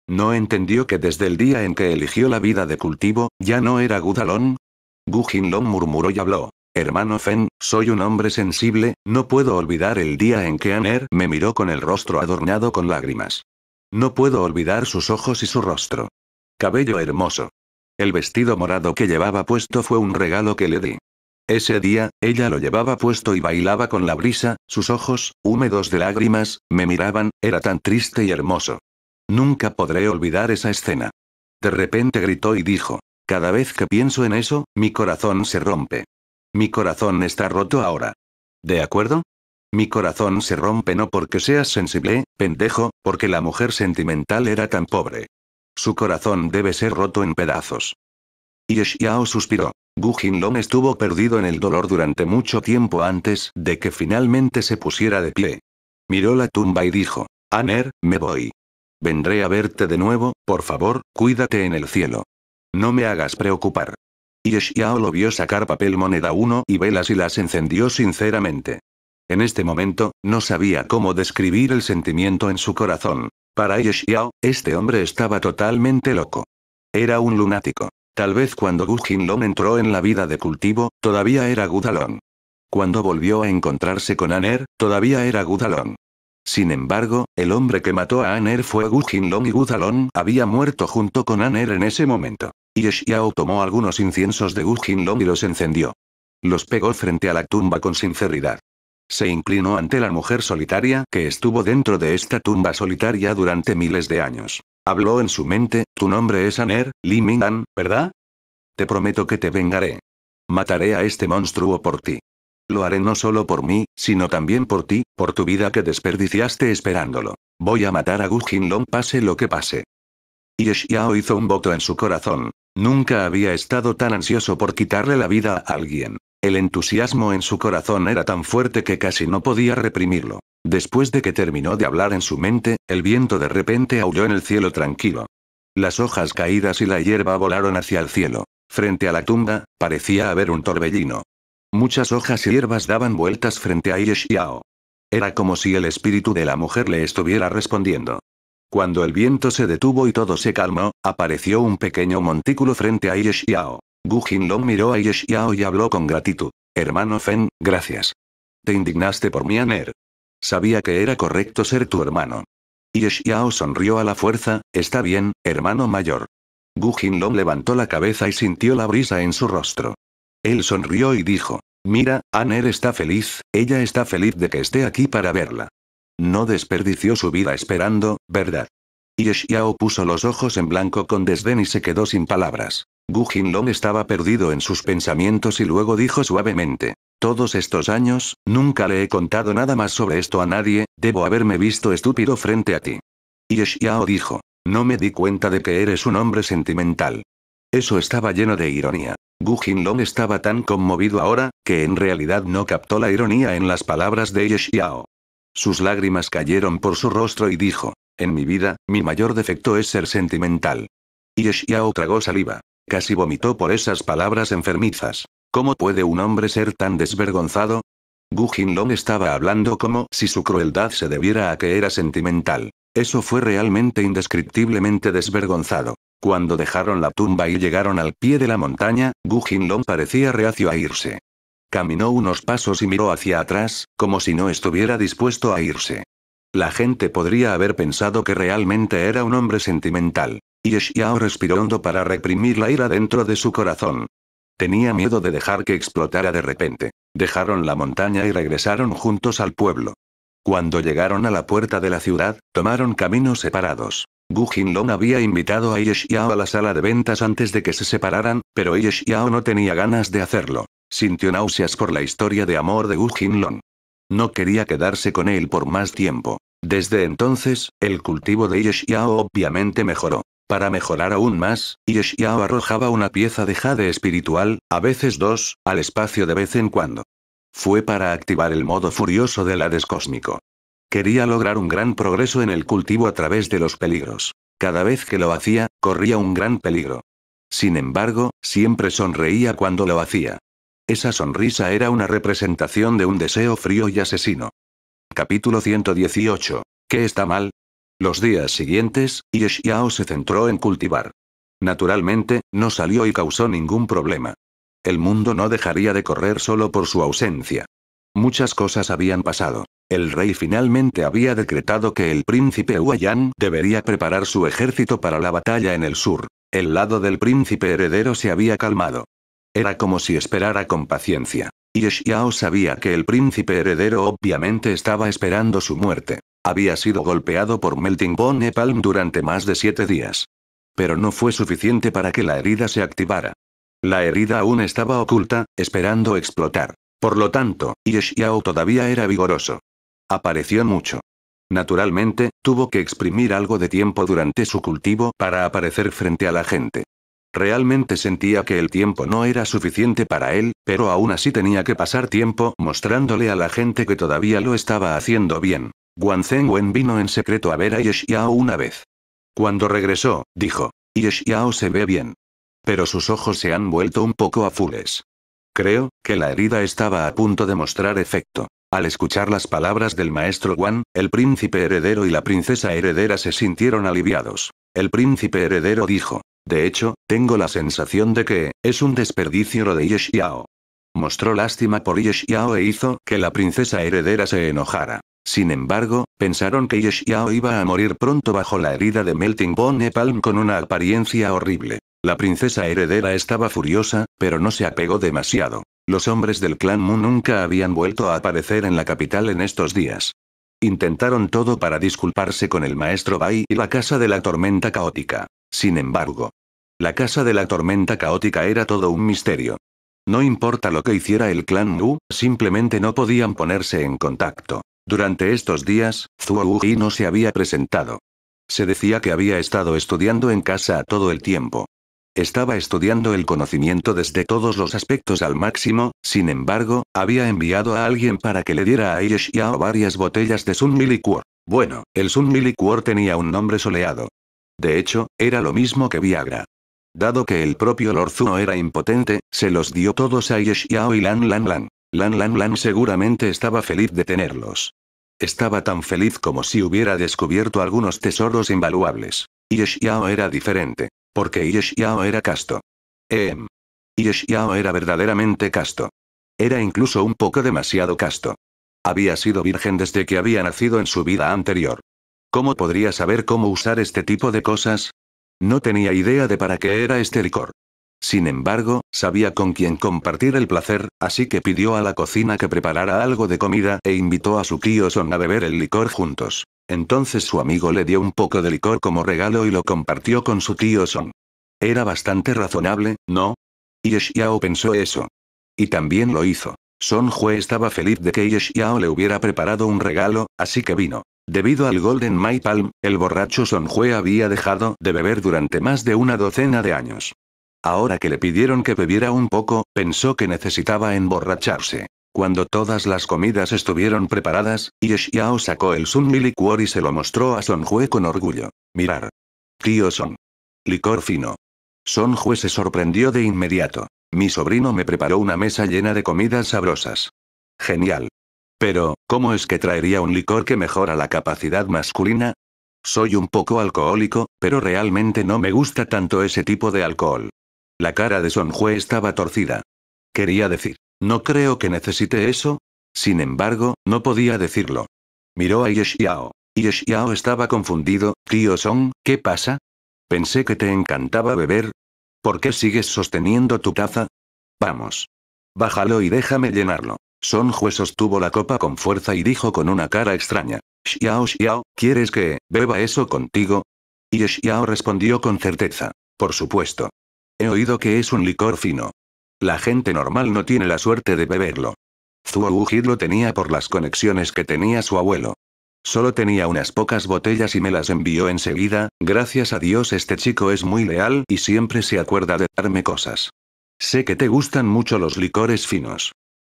no entendió que desde el día en que eligió la vida de cultivo, ya no era Gudalón. Gu Jinlong murmuró y habló. Hermano Fen, soy un hombre sensible, no puedo olvidar el día en que Aner me miró con el rostro adornado con lágrimas. No puedo olvidar sus ojos y su rostro. Cabello hermoso. El vestido morado que llevaba puesto fue un regalo que le di. Ese día, ella lo llevaba puesto y bailaba con la brisa, sus ojos, húmedos de lágrimas, me miraban, era tan triste y hermoso. Nunca podré olvidar esa escena. De repente gritó y dijo, cada vez que pienso en eso, mi corazón se rompe. Mi corazón está roto ahora. ¿De acuerdo? Mi corazón se rompe no porque seas sensible, pendejo, porque la mujer sentimental era tan pobre. Su corazón debe ser roto en pedazos. Y Xiao suspiró. Gu Jinlong estuvo perdido en el dolor durante mucho tiempo antes de que finalmente se pusiera de pie. Miró la tumba y dijo, Aner, me voy. Vendré a verte de nuevo, por favor, cuídate en el cielo. No me hagas preocupar. Y lo vio sacar papel moneda 1 y velas y las encendió sinceramente. En este momento, no sabía cómo describir el sentimiento en su corazón. Para Yeshiao, este hombre estaba totalmente loco. Era un lunático. Tal vez cuando Gu Jinlong entró en la vida de cultivo, todavía era Gudalong. Cuando volvió a encontrarse con Aner, todavía era Gudalong. Sin embargo, el hombre que mató a Aner fue Gu Jinlong y Gu había muerto junto con Aner en ese momento. Y Xiao tomó algunos inciensos de Gu Jinlong y los encendió. Los pegó frente a la tumba con sinceridad. Se inclinó ante la mujer solitaria que estuvo dentro de esta tumba solitaria durante miles de años. Habló en su mente, tu nombre es Aner, Li Minan, ¿verdad? Te prometo que te vengaré. Mataré a este monstruo por ti. Lo haré no solo por mí, sino también por ti, por tu vida que desperdiciaste esperándolo. Voy a matar a Gu Jinlong pase lo que pase. Y hizo un voto en su corazón. Nunca había estado tan ansioso por quitarle la vida a alguien. El entusiasmo en su corazón era tan fuerte que casi no podía reprimirlo. Después de que terminó de hablar en su mente, el viento de repente aulló en el cielo tranquilo. Las hojas caídas y la hierba volaron hacia el cielo. Frente a la tumba, parecía haber un torbellino. Muchas hojas y hierbas daban vueltas frente a Ye Era como si el espíritu de la mujer le estuviera respondiendo. Cuando el viento se detuvo y todo se calmó, apareció un pequeño montículo frente a Yeshiao. Gu Jinlong miró a Yeshiao y habló con gratitud. Hermano Fen, gracias. Te indignaste por mi aner. Sabía que era correcto ser tu hermano. Ye sonrió a la fuerza, está bien, hermano mayor. Gu Jinlong levantó la cabeza y sintió la brisa en su rostro. Él sonrió y dijo, Mira, Aner está feliz, ella está feliz de que esté aquí para verla. No desperdició su vida esperando, ¿verdad? Yeshiao puso los ojos en blanco con desdén y se quedó sin palabras. Gu Jinlong estaba perdido en sus pensamientos y luego dijo suavemente. Todos estos años, nunca le he contado nada más sobre esto a nadie, debo haberme visto estúpido frente a ti. Yeshiao dijo. No me di cuenta de que eres un hombre sentimental. Eso estaba lleno de ironía. Gu Jinlong estaba tan conmovido ahora, que en realidad no captó la ironía en las palabras de Ye Xiao. Sus lágrimas cayeron por su rostro y dijo, en mi vida, mi mayor defecto es ser sentimental. Ye Xiao tragó saliva. Casi vomitó por esas palabras enfermizas. ¿Cómo puede un hombre ser tan desvergonzado? Gu Jinlong estaba hablando como si su crueldad se debiera a que era sentimental. Eso fue realmente indescriptiblemente desvergonzado. Cuando dejaron la tumba y llegaron al pie de la montaña, Gu Jinlong parecía reacio a irse. Caminó unos pasos y miró hacia atrás, como si no estuviera dispuesto a irse. La gente podría haber pensado que realmente era un hombre sentimental. Y Xiao respiró hondo para reprimir la ira dentro de su corazón. Tenía miedo de dejar que explotara de repente. Dejaron la montaña y regresaron juntos al pueblo. Cuando llegaron a la puerta de la ciudad, tomaron caminos separados. Gu Jinlong había invitado a Yeshiao a la sala de ventas antes de que se separaran, pero Yeshiao no tenía ganas de hacerlo. Sintió náuseas por la historia de amor de Gu Jinlong. No quería quedarse con él por más tiempo. Desde entonces, el cultivo de Yeshiao obviamente mejoró. Para mejorar aún más, Yeshiao arrojaba una pieza de jade espiritual, a veces dos, al espacio de vez en cuando. Fue para activar el modo furioso del Hades cósmico. Quería lograr un gran progreso en el cultivo a través de los peligros. Cada vez que lo hacía, corría un gran peligro. Sin embargo, siempre sonreía cuando lo hacía. Esa sonrisa era una representación de un deseo frío y asesino. Capítulo 118. ¿Qué está mal? Los días siguientes, Yishiao se centró en cultivar. Naturalmente, no salió y causó ningún problema. El mundo no dejaría de correr solo por su ausencia. Muchas cosas habían pasado. El rey finalmente había decretado que el príncipe Huayan debería preparar su ejército para la batalla en el sur. El lado del príncipe heredero se había calmado. Era como si esperara con paciencia. Y sabía que el príncipe heredero obviamente estaba esperando su muerte. Había sido golpeado por Melting Bone Palm durante más de siete días. Pero no fue suficiente para que la herida se activara. La herida aún estaba oculta, esperando explotar. Por lo tanto, Yeshiao todavía era vigoroso. Apareció mucho. Naturalmente, tuvo que exprimir algo de tiempo durante su cultivo para aparecer frente a la gente. Realmente sentía que el tiempo no era suficiente para él, pero aún así tenía que pasar tiempo mostrándole a la gente que todavía lo estaba haciendo bien. Guan Wen vino en secreto a ver a Yeshiao una vez. Cuando regresó, dijo, Yeshiao se ve bien. Pero sus ojos se han vuelto un poco azules. Creo que la herida estaba a punto de mostrar efecto. Al escuchar las palabras del maestro Wan, el príncipe heredero y la princesa heredera se sintieron aliviados. El príncipe heredero dijo. De hecho, tengo la sensación de que, es un desperdicio lo de Yeshiao. Mostró lástima por Yeshiao e hizo que la princesa heredera se enojara. Sin embargo, pensaron que Yeshiao iba a morir pronto bajo la herida de Melting Bone Palm con una apariencia horrible. La princesa heredera estaba furiosa, pero no se apegó demasiado. Los hombres del clan Mu nunca habían vuelto a aparecer en la capital en estos días. Intentaron todo para disculparse con el maestro Bai y la casa de la tormenta caótica. Sin embargo, la casa de la tormenta caótica era todo un misterio. No importa lo que hiciera el clan Mu, simplemente no podían ponerse en contacto. Durante estos días, Zhuo no se había presentado. Se decía que había estado estudiando en casa todo el tiempo. Estaba estudiando el conocimiento desde todos los aspectos al máximo, sin embargo, había enviado a alguien para que le diera a Yeshiao varias botellas de Sun Milicuor. Bueno, el Sun tenía un nombre soleado. De hecho, era lo mismo que Viagra. Dado que el propio Lorzuno era impotente, se los dio todos a Yeshiao y Lan Lan Lan. Lan Lan Lan seguramente estaba feliz de tenerlos. Estaba tan feliz como si hubiera descubierto algunos tesoros invaluables. Yao era diferente. Porque Yeshiao era casto. Em. era verdaderamente casto. Era incluso un poco demasiado casto. Había sido virgen desde que había nacido en su vida anterior. ¿Cómo podría saber cómo usar este tipo de cosas? No tenía idea de para qué era este licor. Sin embargo, sabía con quién compartir el placer, así que pidió a la cocina que preparara algo de comida e invitó a su tío Son a beber el licor juntos. Entonces su amigo le dio un poco de licor como regalo y lo compartió con su tío Son. Era bastante razonable, ¿no? Y Xiao pensó eso. Y también lo hizo. Son Jue estaba feliz de que Xiao le hubiera preparado un regalo, así que vino. Debido al Golden My Palm, el borracho Son Jue había dejado de beber durante más de una docena de años. Ahora que le pidieron que bebiera un poco, pensó que necesitaba emborracharse. Cuando todas las comidas estuvieron preparadas, Yeshiao sacó el Sunli Liquor y se lo mostró a Sonjue con orgullo. Mirar. Tío Son. Licor fino. Son Jue se sorprendió de inmediato. Mi sobrino me preparó una mesa llena de comidas sabrosas. Genial. Pero, ¿cómo es que traería un licor que mejora la capacidad masculina? Soy un poco alcohólico, pero realmente no me gusta tanto ese tipo de alcohol. La cara de Son Jue estaba torcida. Quería decir. No creo que necesite eso. Sin embargo, no podía decirlo. Miró a Yeshiao. Yeshiao estaba confundido. Tío Song, ¿qué pasa? Pensé que te encantaba beber. ¿Por qué sigues sosteniendo tu taza? Vamos. Bájalo y déjame llenarlo. Son Huesos sostuvo la copa con fuerza y dijo con una cara extraña. Xiao Xiao, ¿quieres que beba eso contigo? Y Xiao respondió con certeza. Por supuesto. He oído que es un licor fino. La gente normal no tiene la suerte de beberlo. Zhuo Ujid lo tenía por las conexiones que tenía su abuelo. Solo tenía unas pocas botellas y me las envió enseguida, gracias a Dios este chico es muy leal y siempre se acuerda de darme cosas. Sé que te gustan mucho los licores finos.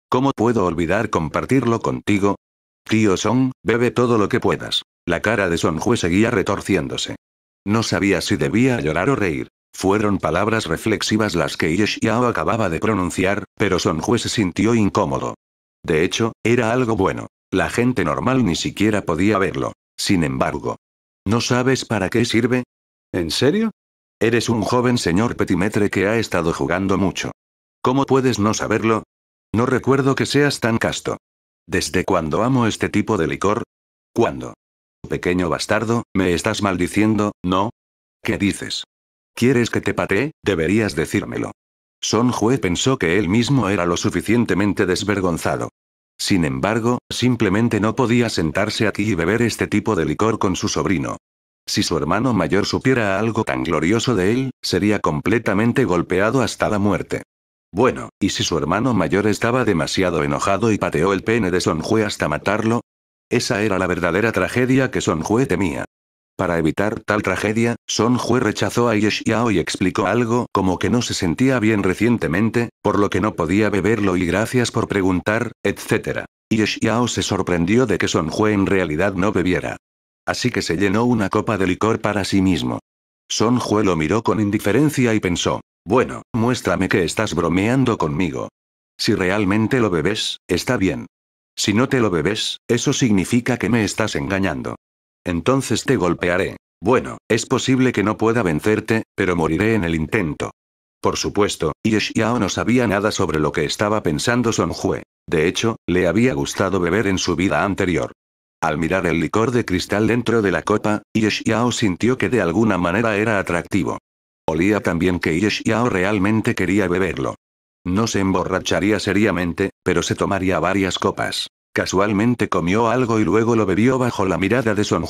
¿Cómo puedo olvidar compartirlo contigo? Tío Song, bebe todo lo que puedas. La cara de Hue seguía retorciéndose. No sabía si debía llorar o reír. Fueron palabras reflexivas las que Yeshiao acababa de pronunciar, pero Son Hue se sintió incómodo. De hecho, era algo bueno. La gente normal ni siquiera podía verlo. Sin embargo. ¿No sabes para qué sirve? ¿En serio? Eres un joven señor petimetre que ha estado jugando mucho. ¿Cómo puedes no saberlo? No recuerdo que seas tan casto. ¿Desde cuándo amo este tipo de licor? ¿Cuándo? Pequeño bastardo, me estás maldiciendo, ¿no? ¿Qué dices? ¿Quieres que te patee? Deberías decírmelo. Son Jue pensó que él mismo era lo suficientemente desvergonzado. Sin embargo, simplemente no podía sentarse aquí y beber este tipo de licor con su sobrino. Si su hermano mayor supiera algo tan glorioso de él, sería completamente golpeado hasta la muerte. Bueno, ¿y si su hermano mayor estaba demasiado enojado y pateó el pene de Jue hasta matarlo? Esa era la verdadera tragedia que Sonjue temía. Para evitar tal tragedia, Son Jue rechazó a Yeshiao y explicó algo como que no se sentía bien recientemente, por lo que no podía beberlo y gracias por preguntar, etc. Yeshiao se sorprendió de que Son Jue en realidad no bebiera. Así que se llenó una copa de licor para sí mismo. Son Jue lo miró con indiferencia y pensó, bueno, muéstrame que estás bromeando conmigo. Si realmente lo bebes, está bien. Si no te lo bebes, eso significa que me estás engañando. Entonces te golpearé. Bueno, es posible que no pueda vencerte, pero moriré en el intento. Por supuesto, Yeshiao no sabía nada sobre lo que estaba pensando Son Hue. De hecho, le había gustado beber en su vida anterior. Al mirar el licor de cristal dentro de la copa, Yeshiao sintió que de alguna manera era atractivo. Olía también que Yeshiao realmente quería beberlo. No se emborracharía seriamente, pero se tomaría varias copas. Casualmente comió algo y luego lo bebió bajo la mirada de son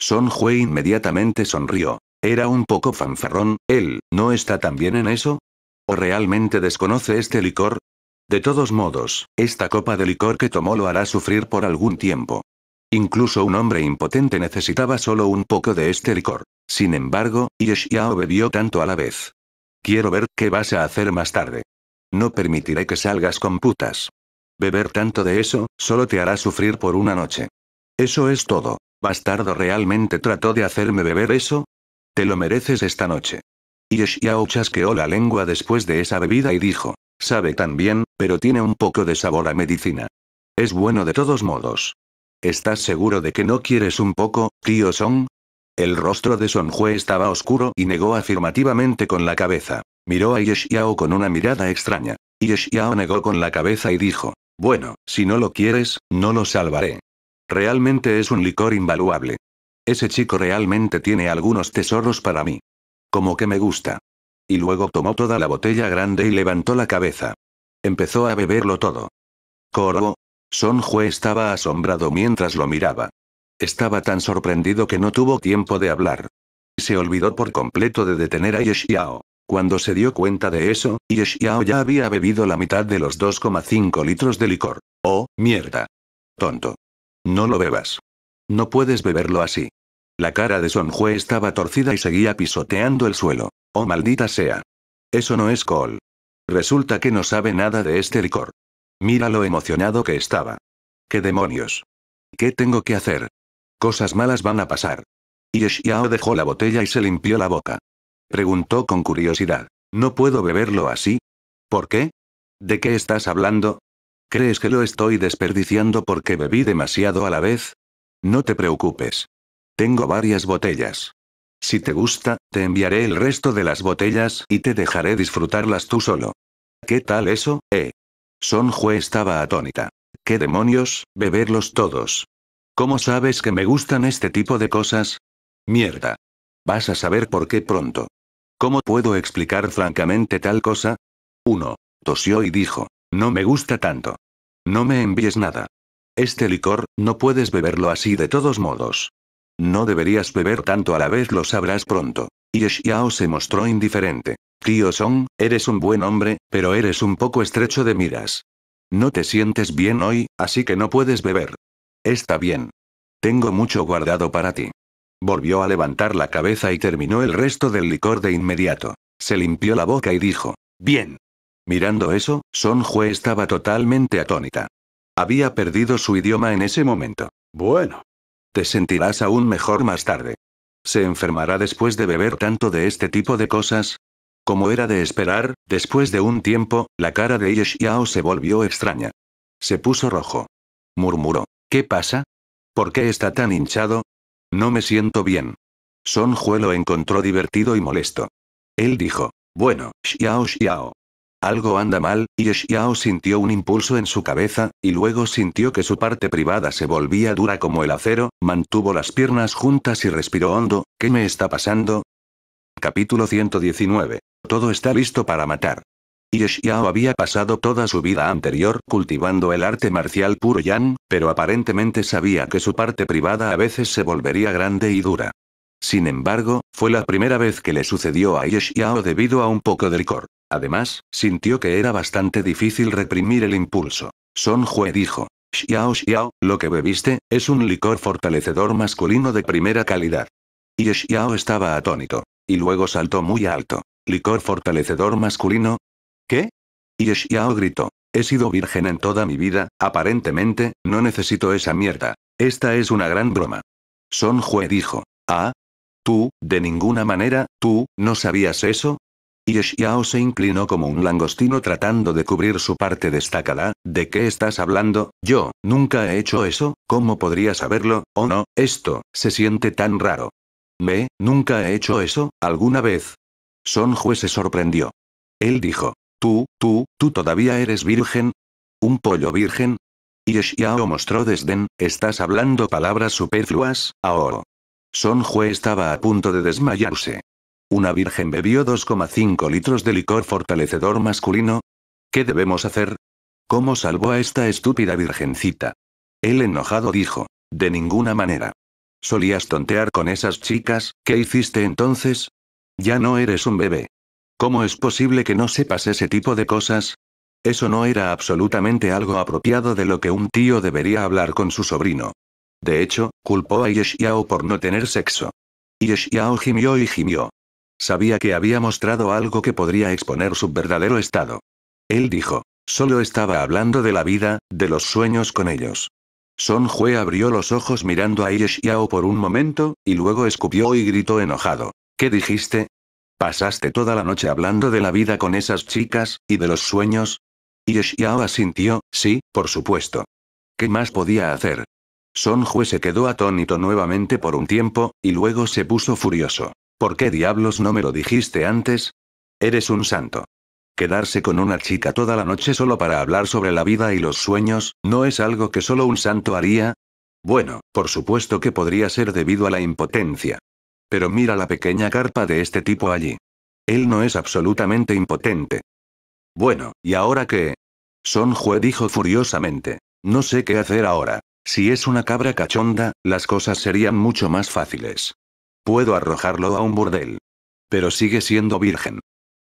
Sonjue inmediatamente sonrió. Era un poco fanfarrón, él, ¿no está también en eso? ¿O realmente desconoce este licor? De todos modos, esta copa de licor que tomó lo hará sufrir por algún tiempo. Incluso un hombre impotente necesitaba solo un poco de este licor. Sin embargo, Yeshiao bebió tanto a la vez. Quiero ver qué vas a hacer más tarde. No permitiré que salgas con putas. Beber tanto de eso, solo te hará sufrir por una noche. Eso es todo. Bastardo realmente trató de hacerme beber eso. Te lo mereces esta noche. Yeshiao chasqueó la lengua después de esa bebida y dijo, sabe tan bien, pero tiene un poco de sabor a medicina. Es bueno de todos modos. ¿Estás seguro de que no quieres un poco, tío Song? El rostro de Son estaba oscuro y negó afirmativamente con la cabeza. Miró a Yeshiao con una mirada extraña. Yeshiao negó con la cabeza y dijo, bueno, si no lo quieres, no lo salvaré. Realmente es un licor invaluable. Ese chico realmente tiene algunos tesoros para mí. Como que me gusta. Y luego tomó toda la botella grande y levantó la cabeza. Empezó a beberlo todo. Son Jue estaba asombrado mientras lo miraba. Estaba tan sorprendido que no tuvo tiempo de hablar. Se olvidó por completo de detener a Yeshiao. Cuando se dio cuenta de eso, Yeshiao ya había bebido la mitad de los 2,5 litros de licor. Oh, mierda. Tonto. No lo bebas. No puedes beberlo así. La cara de Sonjue estaba torcida y seguía pisoteando el suelo. Oh maldita sea. Eso no es Col. Resulta que no sabe nada de este licor. Mira lo emocionado que estaba. ¿Qué demonios? ¿Qué tengo que hacer? Cosas malas van a pasar. Yeshiao dejó la botella y se limpió la boca. Preguntó con curiosidad. ¿No puedo beberlo así? ¿Por qué? ¿De qué estás hablando? ¿Crees que lo estoy desperdiciando porque bebí demasiado a la vez? No te preocupes. Tengo varias botellas. Si te gusta, te enviaré el resto de las botellas y te dejaré disfrutarlas tú solo. ¿Qué tal eso, eh? Sonjue estaba atónita. ¿Qué demonios, beberlos todos? ¿Cómo sabes que me gustan este tipo de cosas? Mierda. Vas a saber por qué pronto. ¿Cómo puedo explicar francamente tal cosa? 1. Tosió y dijo, no me gusta tanto. No me envíes nada. Este licor, no puedes beberlo así de todos modos. No deberías beber tanto a la vez, lo sabrás pronto. Y Xiao se mostró indiferente. Tío Song, eres un buen hombre, pero eres un poco estrecho de miras. No te sientes bien hoy, así que no puedes beber. Está bien. Tengo mucho guardado para ti. Volvió a levantar la cabeza y terminó el resto del licor de inmediato. Se limpió la boca y dijo, Bien. Mirando eso, Son Jue estaba totalmente atónita. Había perdido su idioma en ese momento. Bueno. Te sentirás aún mejor más tarde. ¿Se enfermará después de beber tanto de este tipo de cosas? Como era de esperar, después de un tiempo, la cara de Yeshiao se volvió extraña. Se puso rojo. Murmuró. ¿Qué pasa? ¿Por qué está tan hinchado? No me siento bien. Son encontró divertido y molesto. Él dijo, bueno, Xiao Xiao. Algo anda mal, y Xiao sintió un impulso en su cabeza, y luego sintió que su parte privada se volvía dura como el acero, mantuvo las piernas juntas y respiró hondo, ¿qué me está pasando? Capítulo 119. Todo está listo para matar. Yeshiao había pasado toda su vida anterior cultivando el arte marcial puro Yan, pero aparentemente sabía que su parte privada a veces se volvería grande y dura. Sin embargo, fue la primera vez que le sucedió a Xiao debido a un poco de licor. Además, sintió que era bastante difícil reprimir el impulso. Son Hue dijo. Xiao Xiao, lo que bebiste, es un licor fortalecedor masculino de primera calidad. Yeshiao estaba atónito. Y luego saltó muy alto. ¿Licor fortalecedor masculino? ¿Qué? Yeshiao gritó. He sido virgen en toda mi vida, aparentemente, no necesito esa mierda. Esta es una gran broma. Son Jue dijo. Ah. Tú, de ninguna manera, tú, ¿no sabías eso? Y se inclinó como un langostino tratando de cubrir su parte destacada. ¿De qué estás hablando? Yo, nunca he hecho eso, ¿cómo podría saberlo? ¿O oh no? Esto, se siente tan raro. ¿Me? ¿Nunca he hecho eso? ¿Alguna vez? Son Jue se sorprendió. Él dijo. Tú, tú, tú todavía eres virgen. ¿Un pollo virgen? Y mostró desdén, estás hablando palabras superfluas, ahora. Son Jue estaba a punto de desmayarse. Una virgen bebió 2,5 litros de licor fortalecedor masculino. ¿Qué debemos hacer? ¿Cómo salvó a esta estúpida virgencita? El enojado dijo, de ninguna manera. Solías tontear con esas chicas, ¿qué hiciste entonces? Ya no eres un bebé. ¿Cómo es posible que no sepas ese tipo de cosas? Eso no era absolutamente algo apropiado de lo que un tío debería hablar con su sobrino. De hecho, culpó a Yeshiao por no tener sexo. Yeshiao gimió y gimió. Sabía que había mostrado algo que podría exponer su verdadero estado. Él dijo, solo estaba hablando de la vida, de los sueños con ellos. Son Jue abrió los ojos mirando a Yeshiao por un momento, y luego escupió y gritó enojado. ¿Qué dijiste? ¿Pasaste toda la noche hablando de la vida con esas chicas, y de los sueños? Y Xiao asintió, sí, por supuesto. ¿Qué más podía hacer? Son Jue se quedó atónito nuevamente por un tiempo, y luego se puso furioso. ¿Por qué diablos no me lo dijiste antes? Eres un santo. Quedarse con una chica toda la noche solo para hablar sobre la vida y los sueños, ¿no es algo que solo un santo haría? Bueno, por supuesto que podría ser debido a la impotencia, pero mira la pequeña carpa de este tipo allí. Él no es absolutamente impotente. Bueno, ¿y ahora qué? Son Jue dijo furiosamente. No sé qué hacer ahora. Si es una cabra cachonda, las cosas serían mucho más fáciles. Puedo arrojarlo a un burdel. Pero sigue siendo virgen.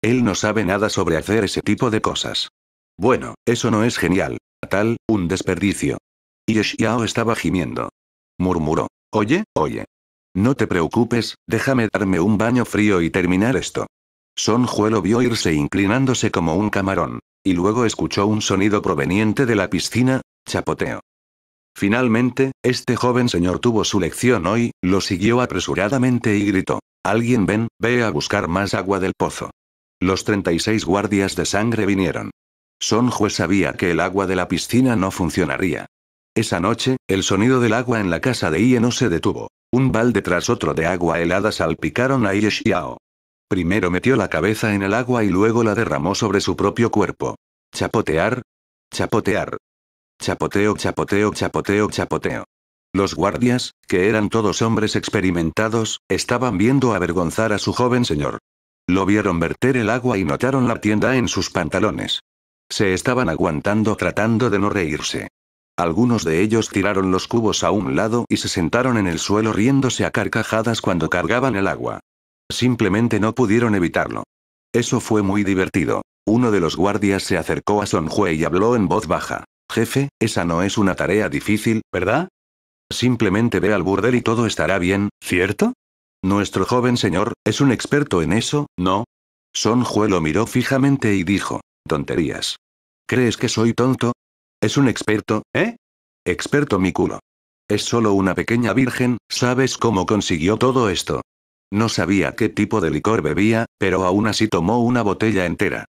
Él no sabe nada sobre hacer ese tipo de cosas. Bueno, eso no es genial. Tal, un desperdicio. Y Yeshiao estaba gimiendo. Murmuró. Oye, oye. No te preocupes, déjame darme un baño frío y terminar esto. Sonjuelo lo vio irse inclinándose como un camarón, y luego escuchó un sonido proveniente de la piscina, chapoteo. Finalmente, este joven señor tuvo su lección hoy, lo siguió apresuradamente y gritó, Alguien ven, ve a buscar más agua del pozo. Los 36 guardias de sangre vinieron. Jue sabía que el agua de la piscina no funcionaría. Esa noche, el sonido del agua en la casa de Ie no se detuvo. Un balde tras otro de agua helada salpicaron a Ye Primero metió la cabeza en el agua y luego la derramó sobre su propio cuerpo. Chapotear. Chapotear. Chapoteo, chapoteo, chapoteo, chapoteo. Los guardias, que eran todos hombres experimentados, estaban viendo avergonzar a su joven señor. Lo vieron verter el agua y notaron la tienda en sus pantalones. Se estaban aguantando tratando de no reírse. Algunos de ellos tiraron los cubos a un lado y se sentaron en el suelo riéndose a carcajadas cuando cargaban el agua. Simplemente no pudieron evitarlo. Eso fue muy divertido. Uno de los guardias se acercó a Sonjue y habló en voz baja. Jefe, esa no es una tarea difícil, ¿verdad? Simplemente ve al burdel y todo estará bien, ¿cierto? Nuestro joven señor, es un experto en eso, ¿no? Son lo miró fijamente y dijo, tonterías. ¿Crees que soy tonto? Es un experto, ¿eh? Experto mi culo. Es solo una pequeña virgen, ¿sabes cómo consiguió todo esto? No sabía qué tipo de licor bebía, pero aún así tomó una botella entera.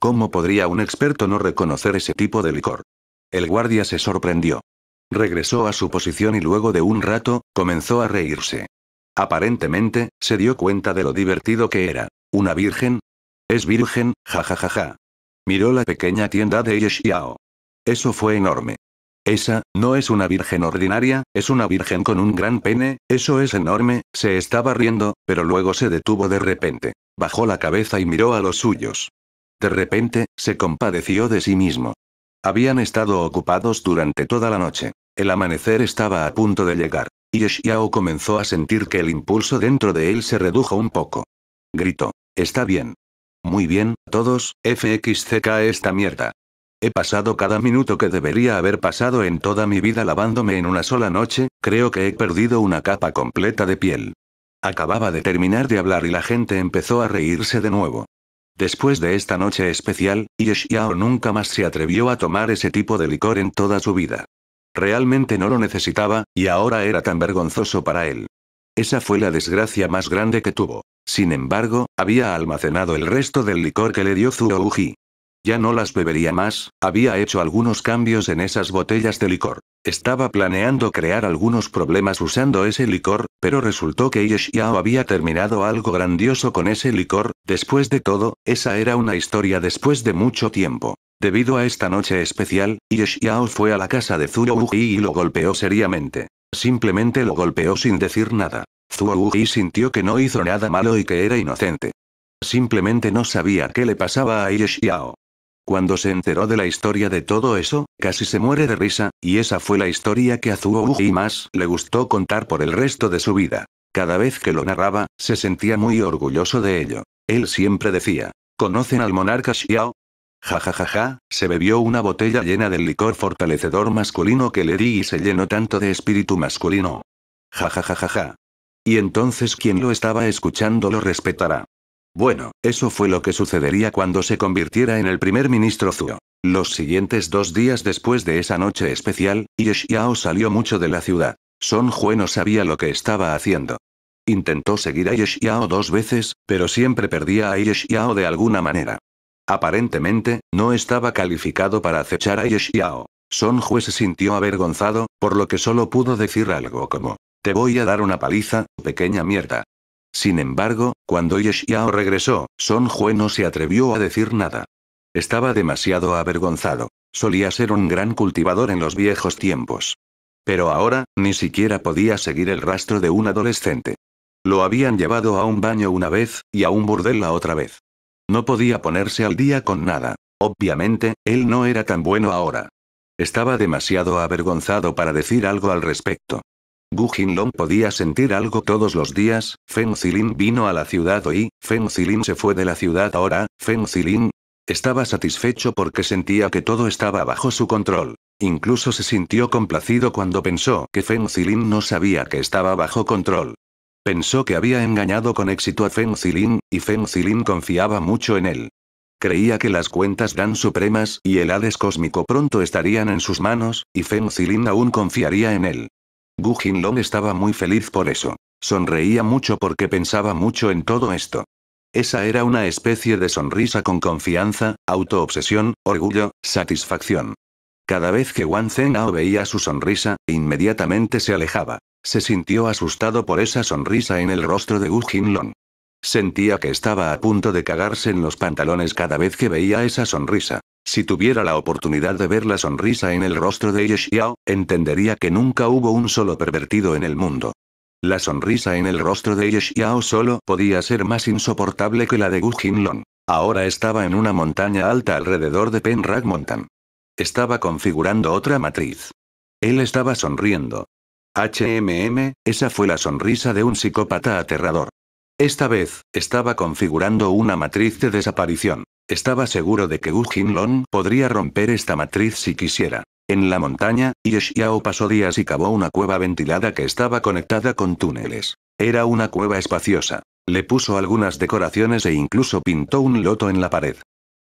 ¿Cómo podría un experto no reconocer ese tipo de licor? El guardia se sorprendió. Regresó a su posición y luego de un rato, comenzó a reírse. Aparentemente, se dio cuenta de lo divertido que era. ¿Una virgen? Es virgen, jajajaja. Ja, ja, ja. Miró la pequeña tienda de Yeshiao. Eso fue enorme. Esa, no es una virgen ordinaria, es una virgen con un gran pene, eso es enorme, se estaba riendo, pero luego se detuvo de repente. Bajó la cabeza y miró a los suyos. De repente, se compadeció de sí mismo. Habían estado ocupados durante toda la noche. El amanecer estaba a punto de llegar. Y Xiao comenzó a sentir que el impulso dentro de él se redujo un poco. Gritó. Está bien. Muy bien, todos, FXCK esta mierda. He pasado cada minuto que debería haber pasado en toda mi vida lavándome en una sola noche, creo que he perdido una capa completa de piel. Acababa de terminar de hablar y la gente empezó a reírse de nuevo. Después de esta noche especial, Yeshiao nunca más se atrevió a tomar ese tipo de licor en toda su vida. Realmente no lo necesitaba, y ahora era tan vergonzoso para él. Esa fue la desgracia más grande que tuvo. Sin embargo, había almacenado el resto del licor que le dio Ji. Ya no las bebería más, había hecho algunos cambios en esas botellas de licor. Estaba planeando crear algunos problemas usando ese licor, pero resultó que Yeshiao había terminado algo grandioso con ese licor, después de todo, esa era una historia después de mucho tiempo. Debido a esta noche especial, Yeshiao fue a la casa de Zuo Uji y lo golpeó seriamente. Simplemente lo golpeó sin decir nada. Zuo sintió que no hizo nada malo y que era inocente. Simplemente no sabía qué le pasaba a Yeshiao. Cuando se enteró de la historia de todo eso, casi se muere de risa, y esa fue la historia que a Zuo Uji más le gustó contar por el resto de su vida. Cada vez que lo narraba, se sentía muy orgulloso de ello. Él siempre decía, ¿conocen al monarca Xiao? Ja ja se bebió una botella llena del licor fortalecedor masculino que le di y se llenó tanto de espíritu masculino. Ja ja ja Y entonces quien lo estaba escuchando lo respetará. Bueno, eso fue lo que sucedería cuando se convirtiera en el primer ministro Zuo. Los siguientes dos días después de esa noche especial, yeshiao salió mucho de la ciudad. Son Jue no sabía lo que estaba haciendo. Intentó seguir a yeshiao dos veces, pero siempre perdía a Ye de alguna manera. Aparentemente, no estaba calificado para acechar a Ye Son Jue se sintió avergonzado, por lo que solo pudo decir algo como, te voy a dar una paliza, pequeña mierda. Sin embargo, cuando Yeshiao regresó, Son Jue no se atrevió a decir nada. Estaba demasiado avergonzado. Solía ser un gran cultivador en los viejos tiempos. Pero ahora, ni siquiera podía seguir el rastro de un adolescente. Lo habían llevado a un baño una vez, y a un burdel la otra vez. No podía ponerse al día con nada. Obviamente, él no era tan bueno ahora. Estaba demasiado avergonzado para decir algo al respecto. Gu Long podía sentir algo todos los días, Feng Zilin vino a la ciudad hoy, Feng Zilin se fue de la ciudad ahora, Feng Zilin... Estaba satisfecho porque sentía que todo estaba bajo su control. Incluso se sintió complacido cuando pensó que Feng Zilin no sabía que estaba bajo control. Pensó que había engañado con éxito a Feng Zilin, y Feng Zilin confiaba mucho en él. Creía que las cuentas Dan supremas y el Hades cósmico pronto estarían en sus manos, y Feng Zilin aún confiaría en él. Gu Jinlong estaba muy feliz por eso. Sonreía mucho porque pensaba mucho en todo esto. Esa era una especie de sonrisa con confianza, autoobsesión, orgullo, satisfacción. Cada vez que Wang Zhenao veía su sonrisa, inmediatamente se alejaba. Se sintió asustado por esa sonrisa en el rostro de Gu Jinlong. Sentía que estaba a punto de cagarse en los pantalones cada vez que veía esa sonrisa. Si tuviera la oportunidad de ver la sonrisa en el rostro de Ye Xiao, entendería que nunca hubo un solo pervertido en el mundo. La sonrisa en el rostro de Ye Xiao solo podía ser más insoportable que la de Gu Jinlong. Ahora estaba en una montaña alta alrededor de Penrag Mountain. Estaba configurando otra matriz. Él estaba sonriendo. HMM, esa fue la sonrisa de un psicópata aterrador. Esta vez, estaba configurando una matriz de desaparición. Estaba seguro de que Gu Jinlong podría romper esta matriz si quisiera. En la montaña, Ye Xiao pasó días y cavó una cueva ventilada que estaba conectada con túneles. Era una cueva espaciosa. Le puso algunas decoraciones e incluso pintó un loto en la pared.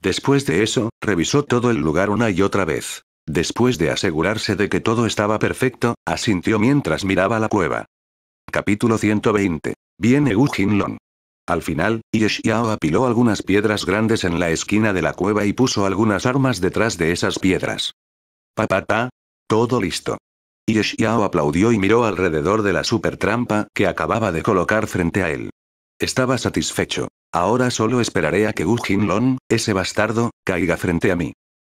Después de eso, revisó todo el lugar una y otra vez. Después de asegurarse de que todo estaba perfecto, asintió mientras miraba la cueva. Capítulo 120. Viene Gu Jinlong. Al final, Yeshiao apiló algunas piedras grandes en la esquina de la cueva y puso algunas armas detrás de esas piedras. Papata. Todo listo. Yeshiao aplaudió y miró alrededor de la super trampa que acababa de colocar frente a él. Estaba satisfecho. Ahora solo esperaré a que Gu Jinlong, ese bastardo, caiga frente a mí.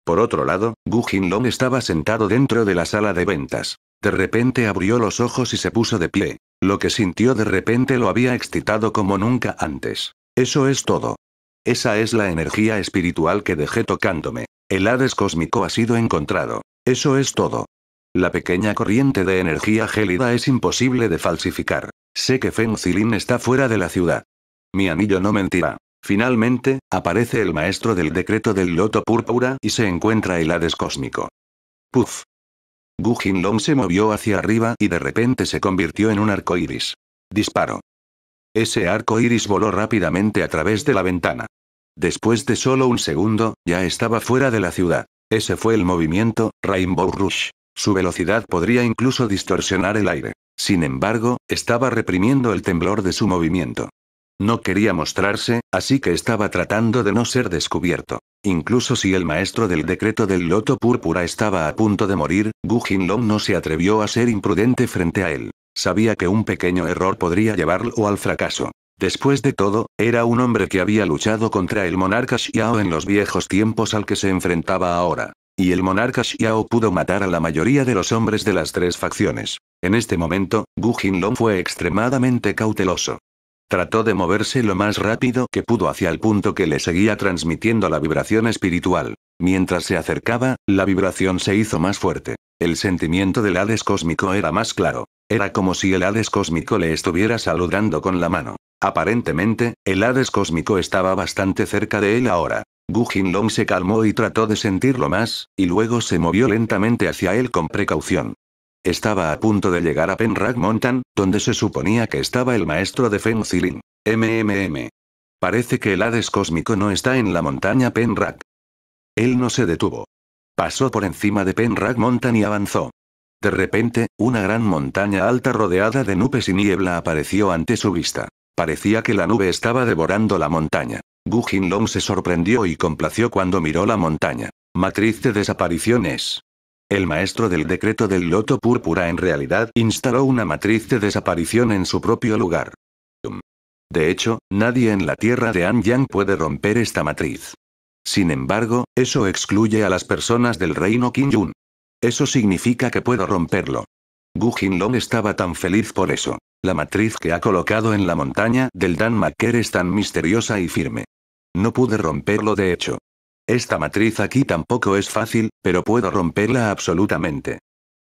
Por otro lado, Gu Jinlong estaba sentado dentro de la sala de ventas. De repente abrió los ojos y se puso de pie. Lo que sintió de repente lo había excitado como nunca antes. Eso es todo. Esa es la energía espiritual que dejé tocándome. El Hades cósmico ha sido encontrado. Eso es todo. La pequeña corriente de energía gélida es imposible de falsificar. Sé que Zilin está fuera de la ciudad. Mi anillo no mentirá. Finalmente, aparece el maestro del decreto del loto púrpura y se encuentra el Hades cósmico. Puf. Gu Long se movió hacia arriba y de repente se convirtió en un arco iris. Disparo. Ese arco iris voló rápidamente a través de la ventana. Después de solo un segundo, ya estaba fuera de la ciudad. Ese fue el movimiento, Rainbow Rush. Su velocidad podría incluso distorsionar el aire. Sin embargo, estaba reprimiendo el temblor de su movimiento. No quería mostrarse, así que estaba tratando de no ser descubierto. Incluso si el maestro del decreto del loto púrpura estaba a punto de morir, Gu Jinlong no se atrevió a ser imprudente frente a él. Sabía que un pequeño error podría llevarlo al fracaso. Después de todo, era un hombre que había luchado contra el monarca Xiao en los viejos tiempos al que se enfrentaba ahora. Y el monarca Xiao pudo matar a la mayoría de los hombres de las tres facciones. En este momento, Gu Jinlong fue extremadamente cauteloso. Trató de moverse lo más rápido que pudo hacia el punto que le seguía transmitiendo la vibración espiritual. Mientras se acercaba, la vibración se hizo más fuerte. El sentimiento del Hades cósmico era más claro. Era como si el Hades cósmico le estuviera saludando con la mano. Aparentemente, el Hades cósmico estaba bastante cerca de él ahora. Gu Long se calmó y trató de sentirlo más, y luego se movió lentamente hacia él con precaución. Estaba a punto de llegar a Penrag Mountain, donde se suponía que estaba el maestro de Zilin. MMM. Parece que el Hades cósmico no está en la montaña Penrag. Él no se detuvo. Pasó por encima de Penrag Mountain y avanzó. De repente, una gran montaña alta rodeada de nubes y niebla apareció ante su vista. Parecía que la nube estaba devorando la montaña. Gu Long se sorprendió y complació cuando miró la montaña. Matriz de desapariciones. El maestro del decreto del loto púrpura en realidad instaló una matriz de desaparición en su propio lugar. De hecho, nadie en la tierra de Anyang puede romper esta matriz. Sin embargo, eso excluye a las personas del reino Yun. Eso significa que puedo romperlo. Gu Long estaba tan feliz por eso. La matriz que ha colocado en la montaña del Dan Maker es tan misteriosa y firme. No pude romperlo de hecho. Esta matriz aquí tampoco es fácil, pero puedo romperla absolutamente.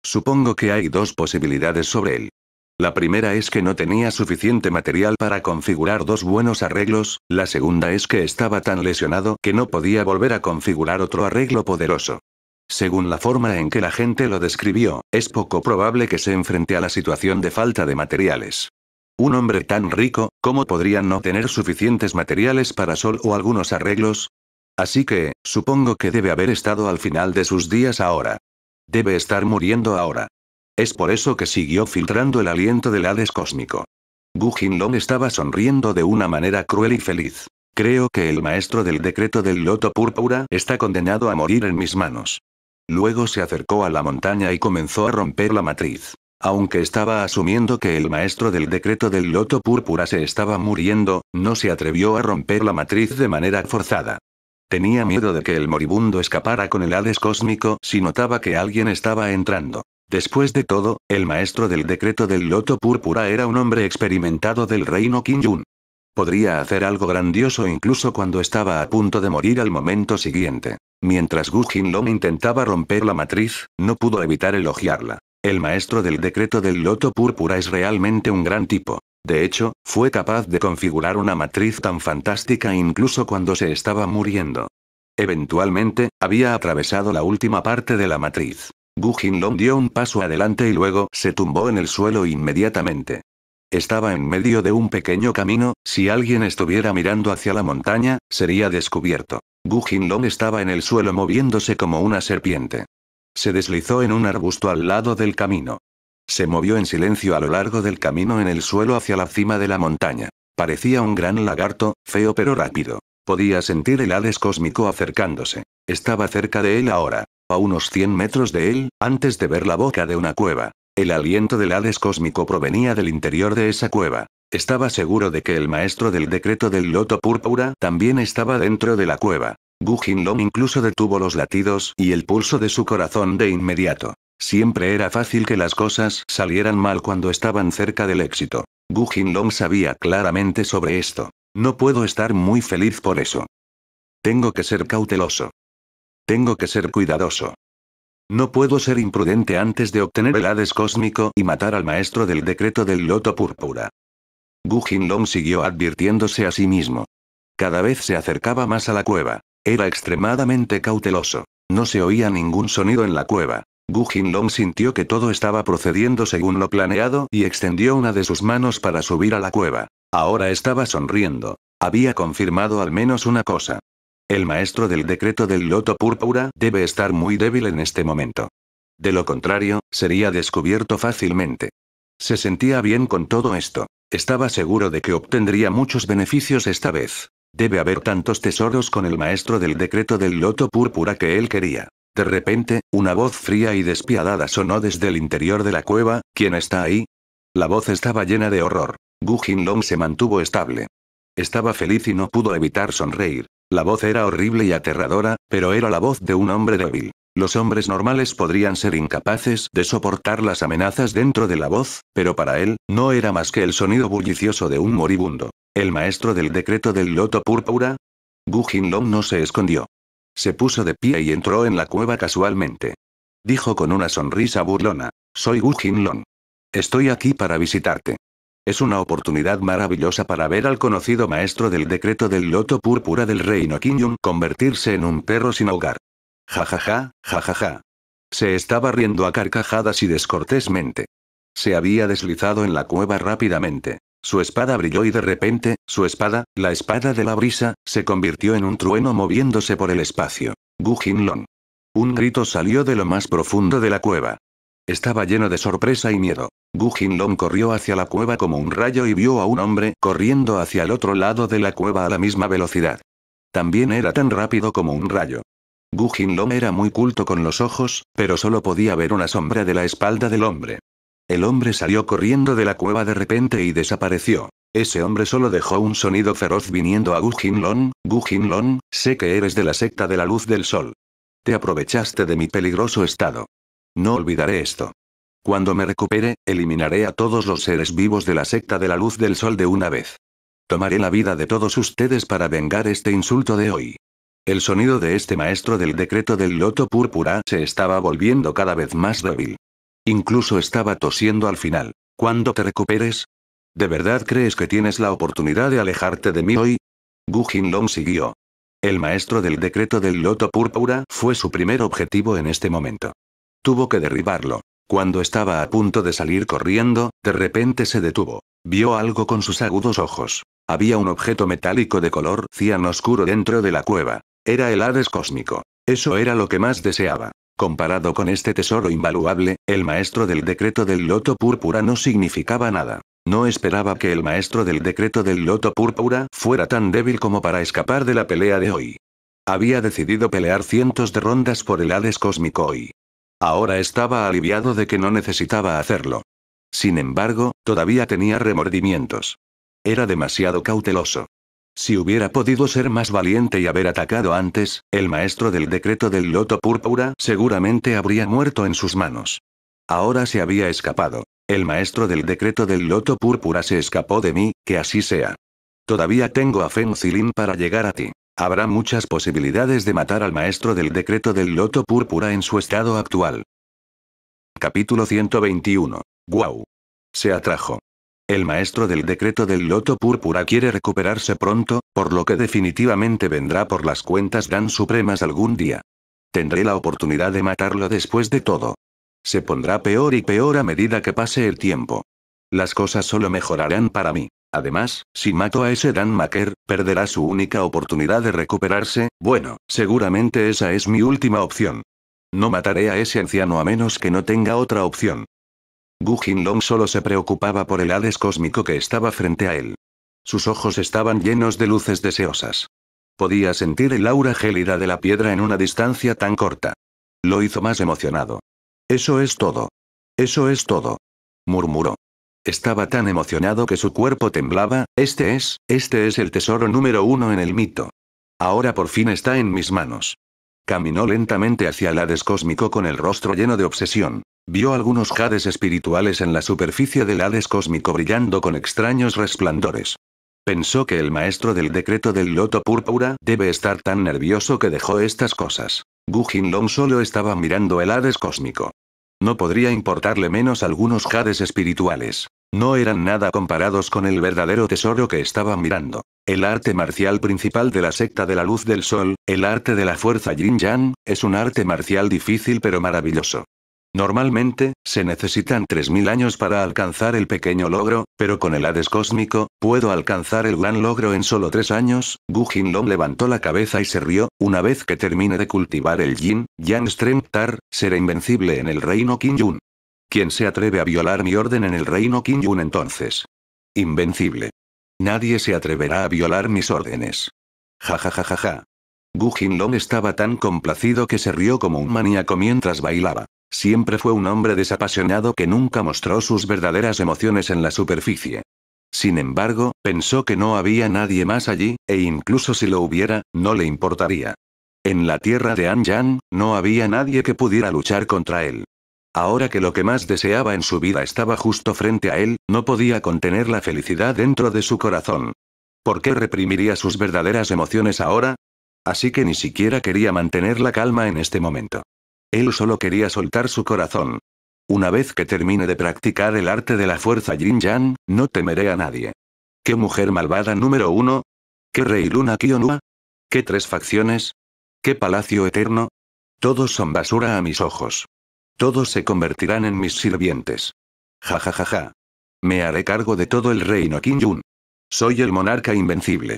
Supongo que hay dos posibilidades sobre él. La primera es que no tenía suficiente material para configurar dos buenos arreglos, la segunda es que estaba tan lesionado que no podía volver a configurar otro arreglo poderoso. Según la forma en que la gente lo describió, es poco probable que se enfrente a la situación de falta de materiales. Un hombre tan rico, ¿cómo podría no tener suficientes materiales para sol o algunos arreglos? Así que, supongo que debe haber estado al final de sus días ahora. Debe estar muriendo ahora. Es por eso que siguió filtrando el aliento del Hades cósmico. Gu Long estaba sonriendo de una manera cruel y feliz. Creo que el maestro del decreto del loto púrpura está condenado a morir en mis manos. Luego se acercó a la montaña y comenzó a romper la matriz. Aunque estaba asumiendo que el maestro del decreto del loto púrpura se estaba muriendo, no se atrevió a romper la matriz de manera forzada. Tenía miedo de que el moribundo escapara con el Hades cósmico si notaba que alguien estaba entrando. Después de todo, el maestro del decreto del loto púrpura era un hombre experimentado del reino Yun. Podría hacer algo grandioso incluso cuando estaba a punto de morir al momento siguiente. Mientras Gu Long intentaba romper la matriz, no pudo evitar elogiarla. El maestro del decreto del loto púrpura es realmente un gran tipo. De hecho, fue capaz de configurar una matriz tan fantástica incluso cuando se estaba muriendo. Eventualmente, había atravesado la última parte de la matriz. Gu Jinlong dio un paso adelante y luego se tumbó en el suelo inmediatamente. Estaba en medio de un pequeño camino, si alguien estuviera mirando hacia la montaña, sería descubierto. Gu Jinlong estaba en el suelo moviéndose como una serpiente. Se deslizó en un arbusto al lado del camino. Se movió en silencio a lo largo del camino en el suelo hacia la cima de la montaña. Parecía un gran lagarto, feo pero rápido. Podía sentir el Hades cósmico acercándose. Estaba cerca de él ahora, a unos 100 metros de él, antes de ver la boca de una cueva. El aliento del Hades cósmico provenía del interior de esa cueva. Estaba seguro de que el maestro del decreto del loto púrpura también estaba dentro de la cueva. Gu Long incluso detuvo los latidos y el pulso de su corazón de inmediato. Siempre era fácil que las cosas salieran mal cuando estaban cerca del éxito. Gu Long sabía claramente sobre esto. No puedo estar muy feliz por eso. Tengo que ser cauteloso. Tengo que ser cuidadoso. No puedo ser imprudente antes de obtener el Hades cósmico y matar al maestro del decreto del loto púrpura. Gu Long siguió advirtiéndose a sí mismo. Cada vez se acercaba más a la cueva. Era extremadamente cauteloso. No se oía ningún sonido en la cueva. Gu Long sintió que todo estaba procediendo según lo planeado y extendió una de sus manos para subir a la cueva. Ahora estaba sonriendo. Había confirmado al menos una cosa. El maestro del decreto del loto púrpura debe estar muy débil en este momento. De lo contrario, sería descubierto fácilmente. Se sentía bien con todo esto. Estaba seguro de que obtendría muchos beneficios esta vez. Debe haber tantos tesoros con el maestro del decreto del loto púrpura que él quería. De repente, una voz fría y despiadada sonó desde el interior de la cueva, ¿quién está ahí? La voz estaba llena de horror. Gu Jinlong se mantuvo estable. Estaba feliz y no pudo evitar sonreír. La voz era horrible y aterradora, pero era la voz de un hombre débil. Los hombres normales podrían ser incapaces de soportar las amenazas dentro de la voz, pero para él, no era más que el sonido bullicioso de un moribundo. ¿El maestro del decreto del loto púrpura? Gu Jinlong no se escondió. Se puso de pie y entró en la cueva casualmente. Dijo con una sonrisa burlona, soy Wu Long. Estoy aquí para visitarte. Es una oportunidad maravillosa para ver al conocido maestro del decreto del loto púrpura del reino Yun convertirse en un perro sin hogar. Jajaja, jajaja. Ja, ja. Se estaba riendo a carcajadas y descortésmente. Se había deslizado en la cueva rápidamente. Su espada brilló y de repente, su espada, la espada de la brisa, se convirtió en un trueno moviéndose por el espacio. Gu Long. Un grito salió de lo más profundo de la cueva. Estaba lleno de sorpresa y miedo. Gu Long corrió hacia la cueva como un rayo y vio a un hombre corriendo hacia el otro lado de la cueva a la misma velocidad. También era tan rápido como un rayo. Gu Long era muy culto con los ojos, pero solo podía ver una sombra de la espalda del hombre. El hombre salió corriendo de la cueva de repente y desapareció. Ese hombre solo dejó un sonido feroz viniendo a Gu Jinlong. sé que eres de la secta de la luz del sol. Te aprovechaste de mi peligroso estado. No olvidaré esto. Cuando me recupere, eliminaré a todos los seres vivos de la secta de la luz del sol de una vez. Tomaré la vida de todos ustedes para vengar este insulto de hoy. El sonido de este maestro del decreto del loto púrpura se estaba volviendo cada vez más débil. Incluso estaba tosiendo al final. Cuando te recuperes? ¿De verdad crees que tienes la oportunidad de alejarte de mí hoy? Gu Jinlong siguió. El maestro del decreto del loto púrpura fue su primer objetivo en este momento. Tuvo que derribarlo. Cuando estaba a punto de salir corriendo, de repente se detuvo. Vio algo con sus agudos ojos. Había un objeto metálico de color cian oscuro dentro de la cueva. Era el Hades cósmico. Eso era lo que más deseaba. Comparado con este tesoro invaluable, el maestro del decreto del loto púrpura no significaba nada. No esperaba que el maestro del decreto del loto púrpura fuera tan débil como para escapar de la pelea de hoy. Había decidido pelear cientos de rondas por el Hades cósmico hoy. Ahora estaba aliviado de que no necesitaba hacerlo. Sin embargo, todavía tenía remordimientos. Era demasiado cauteloso. Si hubiera podido ser más valiente y haber atacado antes, el maestro del decreto del loto púrpura seguramente habría muerto en sus manos. Ahora se había escapado. El maestro del decreto del loto púrpura se escapó de mí, que así sea. Todavía tengo a Fencilin para llegar a ti. Habrá muchas posibilidades de matar al maestro del decreto del loto púrpura en su estado actual. Capítulo 121. ¡Guau! Se atrajo. El maestro del decreto del loto púrpura quiere recuperarse pronto, por lo que definitivamente vendrá por las cuentas Dan Supremas algún día. Tendré la oportunidad de matarlo después de todo. Se pondrá peor y peor a medida que pase el tiempo. Las cosas solo mejorarán para mí. Además, si mato a ese Dan Maker, perderá su única oportunidad de recuperarse, bueno, seguramente esa es mi última opción. No mataré a ese anciano a menos que no tenga otra opción. Gu Long solo se preocupaba por el Hades cósmico que estaba frente a él. Sus ojos estaban llenos de luces deseosas. Podía sentir el aura gélida de la piedra en una distancia tan corta. Lo hizo más emocionado. Eso es todo. Eso es todo. murmuró. Estaba tan emocionado que su cuerpo temblaba, este es, este es el tesoro número uno en el mito. Ahora por fin está en mis manos. Caminó lentamente hacia el Hades cósmico con el rostro lleno de obsesión. Vio algunos jades espirituales en la superficie del Hades cósmico brillando con extraños resplandores. Pensó que el maestro del decreto del loto púrpura debe estar tan nervioso que dejó estas cosas. Gu Long solo estaba mirando el Hades cósmico. No podría importarle menos algunos jades espirituales. No eran nada comparados con el verdadero tesoro que estaba mirando. El arte marcial principal de la secta de la luz del sol, el arte de la fuerza Yin Yang, es un arte marcial difícil pero maravilloso. Normalmente, se necesitan 3.000 años para alcanzar el pequeño logro, pero con el Hades cósmico, puedo alcanzar el gran logro en solo 3 años. Gu Long levantó la cabeza y se rió, una vez que termine de cultivar el Yin, Yang Tar, será invencible en el reino Qin ¿Quién se atreve a violar mi orden en el reino Qin entonces? Invencible. Nadie se atreverá a violar mis órdenes. Ja ja ja ja ja. Gu Jinlong estaba tan complacido que se rió como un maníaco mientras bailaba. Siempre fue un hombre desapasionado que nunca mostró sus verdaderas emociones en la superficie. Sin embargo, pensó que no había nadie más allí, e incluso si lo hubiera, no le importaría. En la tierra de Anjan, no había nadie que pudiera luchar contra él. Ahora que lo que más deseaba en su vida estaba justo frente a él, no podía contener la felicidad dentro de su corazón. ¿Por qué reprimiría sus verdaderas emociones ahora? Así que ni siquiera quería mantener la calma en este momento. Él solo quería soltar su corazón. Una vez que termine de practicar el arte de la fuerza Yin Yang, no temeré a nadie. ¿Qué mujer malvada número uno? ¿Qué rey Luna Kionua? ¿Qué tres facciones? ¿Qué palacio eterno? Todos son basura a mis ojos. Todos se convertirán en mis sirvientes. Ja ja ja ja. Me haré cargo de todo el reino Qin Yun. Soy el monarca invencible.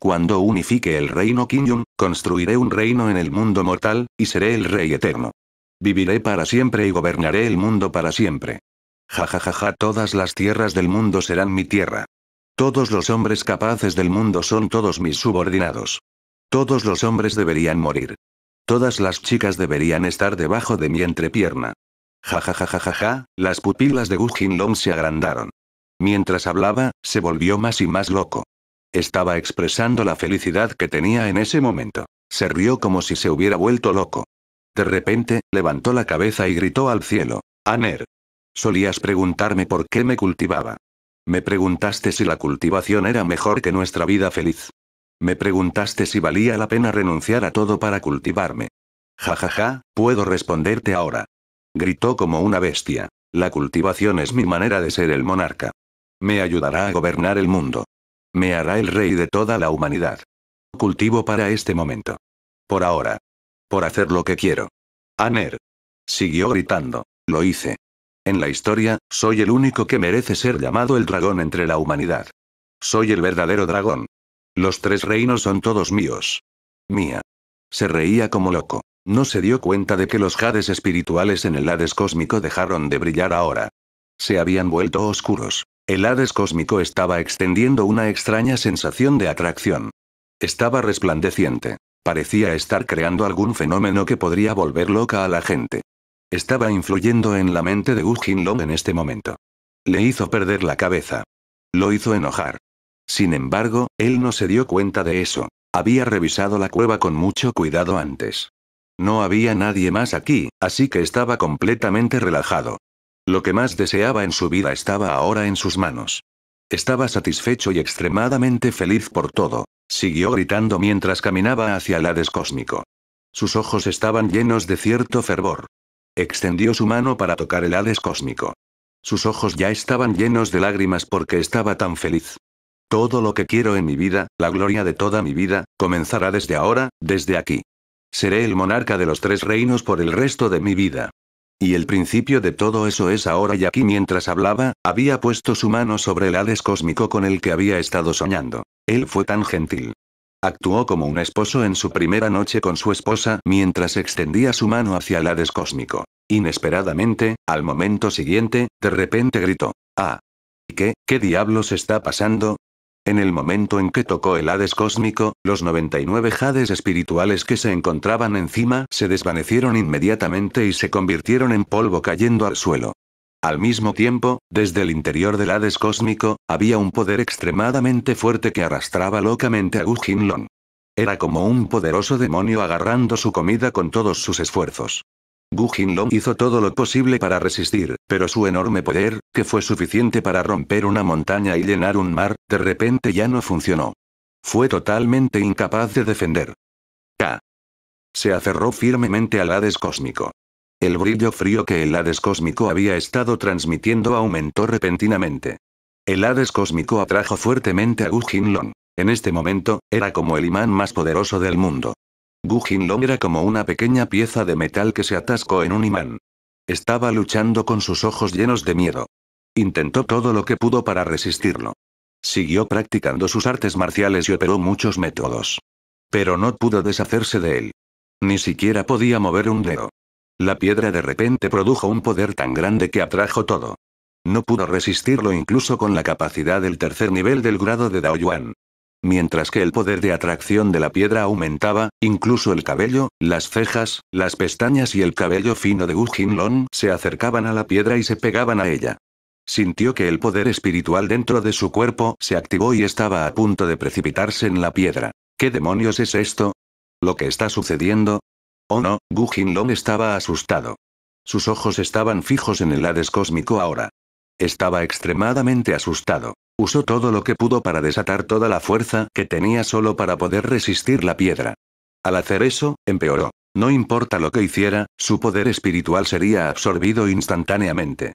Cuando unifique el reino Kinyun, construiré un reino en el mundo mortal, y seré el rey eterno. Viviré para siempre y gobernaré el mundo para siempre. Ja ja ja ja todas las tierras del mundo serán mi tierra. Todos los hombres capaces del mundo son todos mis subordinados. Todos los hombres deberían morir. Todas las chicas deberían estar debajo de mi entrepierna. Ja ja ja ja ja las pupilas de Gu Long se agrandaron. Mientras hablaba, se volvió más y más loco. Estaba expresando la felicidad que tenía en ese momento. Se rió como si se hubiera vuelto loco. De repente, levantó la cabeza y gritó al cielo. Aner. Solías preguntarme por qué me cultivaba. Me preguntaste si la cultivación era mejor que nuestra vida feliz. Me preguntaste si valía la pena renunciar a todo para cultivarme. Ja ja ja, puedo responderte ahora. Gritó como una bestia. La cultivación es mi manera de ser el monarca. Me ayudará a gobernar el mundo. Me hará el rey de toda la humanidad. Cultivo para este momento. Por ahora. Por hacer lo que quiero. Aner. Siguió gritando. Lo hice. En la historia, soy el único que merece ser llamado el dragón entre la humanidad. Soy el verdadero dragón. Los tres reinos son todos míos. Mía. Se reía como loco. No se dio cuenta de que los jades espirituales en el Hades cósmico dejaron de brillar ahora. Se habían vuelto oscuros. El Hades cósmico estaba extendiendo una extraña sensación de atracción. Estaba resplandeciente. Parecía estar creando algún fenómeno que podría volver loca a la gente. Estaba influyendo en la mente de Jin Long en este momento. Le hizo perder la cabeza. Lo hizo enojar. Sin embargo, él no se dio cuenta de eso. Había revisado la cueva con mucho cuidado antes. No había nadie más aquí, así que estaba completamente relajado. Lo que más deseaba en su vida estaba ahora en sus manos. Estaba satisfecho y extremadamente feliz por todo. Siguió gritando mientras caminaba hacia el Hades cósmico. Sus ojos estaban llenos de cierto fervor. Extendió su mano para tocar el Hades cósmico. Sus ojos ya estaban llenos de lágrimas porque estaba tan feliz. Todo lo que quiero en mi vida, la gloria de toda mi vida, comenzará desde ahora, desde aquí. Seré el monarca de los tres reinos por el resto de mi vida. Y el principio de todo eso es ahora y aquí mientras hablaba, había puesto su mano sobre el Hades cósmico con el que había estado soñando. Él fue tan gentil. Actuó como un esposo en su primera noche con su esposa mientras extendía su mano hacia el Hades cósmico. Inesperadamente, al momento siguiente, de repente gritó. ¡Ah! ¿Qué, qué diablos está pasando? En el momento en que tocó el Hades cósmico, los 99 Hades espirituales que se encontraban encima se desvanecieron inmediatamente y se convirtieron en polvo cayendo al suelo. Al mismo tiempo, desde el interior del Hades cósmico, había un poder extremadamente fuerte que arrastraba locamente a Wu Jinlong. Era como un poderoso demonio agarrando su comida con todos sus esfuerzos. Gu Long hizo todo lo posible para resistir, pero su enorme poder, que fue suficiente para romper una montaña y llenar un mar, de repente ya no funcionó. Fue totalmente incapaz de defender. K. Se aferró firmemente al Hades cósmico. El brillo frío que el Hades cósmico había estado transmitiendo aumentó repentinamente. El Hades cósmico atrajo fuertemente a Gu Long. En este momento, era como el imán más poderoso del mundo. Gu lo era como una pequeña pieza de metal que se atascó en un imán. Estaba luchando con sus ojos llenos de miedo. Intentó todo lo que pudo para resistirlo. Siguió practicando sus artes marciales y operó muchos métodos. Pero no pudo deshacerse de él. Ni siquiera podía mover un dedo. La piedra de repente produjo un poder tan grande que atrajo todo. No pudo resistirlo incluso con la capacidad del tercer nivel del grado de Daoyuan. Mientras que el poder de atracción de la piedra aumentaba, incluso el cabello, las cejas, las pestañas y el cabello fino de Wu Long se acercaban a la piedra y se pegaban a ella. Sintió que el poder espiritual dentro de su cuerpo se activó y estaba a punto de precipitarse en la piedra. ¿Qué demonios es esto? ¿Lo que está sucediendo? Oh no, Wu Long estaba asustado. Sus ojos estaban fijos en el Hades cósmico ahora. Estaba extremadamente asustado. Usó todo lo que pudo para desatar toda la fuerza que tenía solo para poder resistir la piedra. Al hacer eso, empeoró. No importa lo que hiciera, su poder espiritual sería absorbido instantáneamente.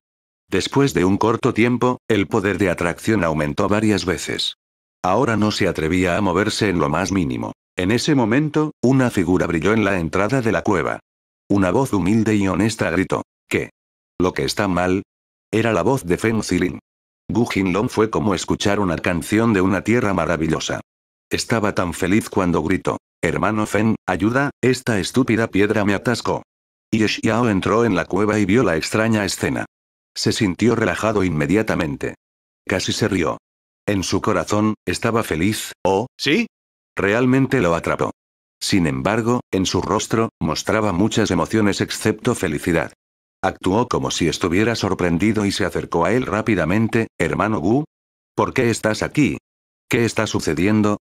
Después de un corto tiempo, el poder de atracción aumentó varias veces. Ahora no se atrevía a moverse en lo más mínimo. En ese momento, una figura brilló en la entrada de la cueva. Una voz humilde y honesta gritó, ¿qué? Lo que está mal. Era la voz de Feng Zilin. Gu Jinlong fue como escuchar una canción de una tierra maravillosa. Estaba tan feliz cuando gritó. Hermano Fen, ayuda, esta estúpida piedra me atascó. Y Xiao entró en la cueva y vio la extraña escena. Se sintió relajado inmediatamente. Casi se rió. En su corazón, estaba feliz, ¿oh, sí? Realmente lo atrapó. Sin embargo, en su rostro, mostraba muchas emociones excepto felicidad. Actuó como si estuviera sorprendido y se acercó a él rápidamente, hermano Gu. ¿Por qué estás aquí? ¿Qué está sucediendo?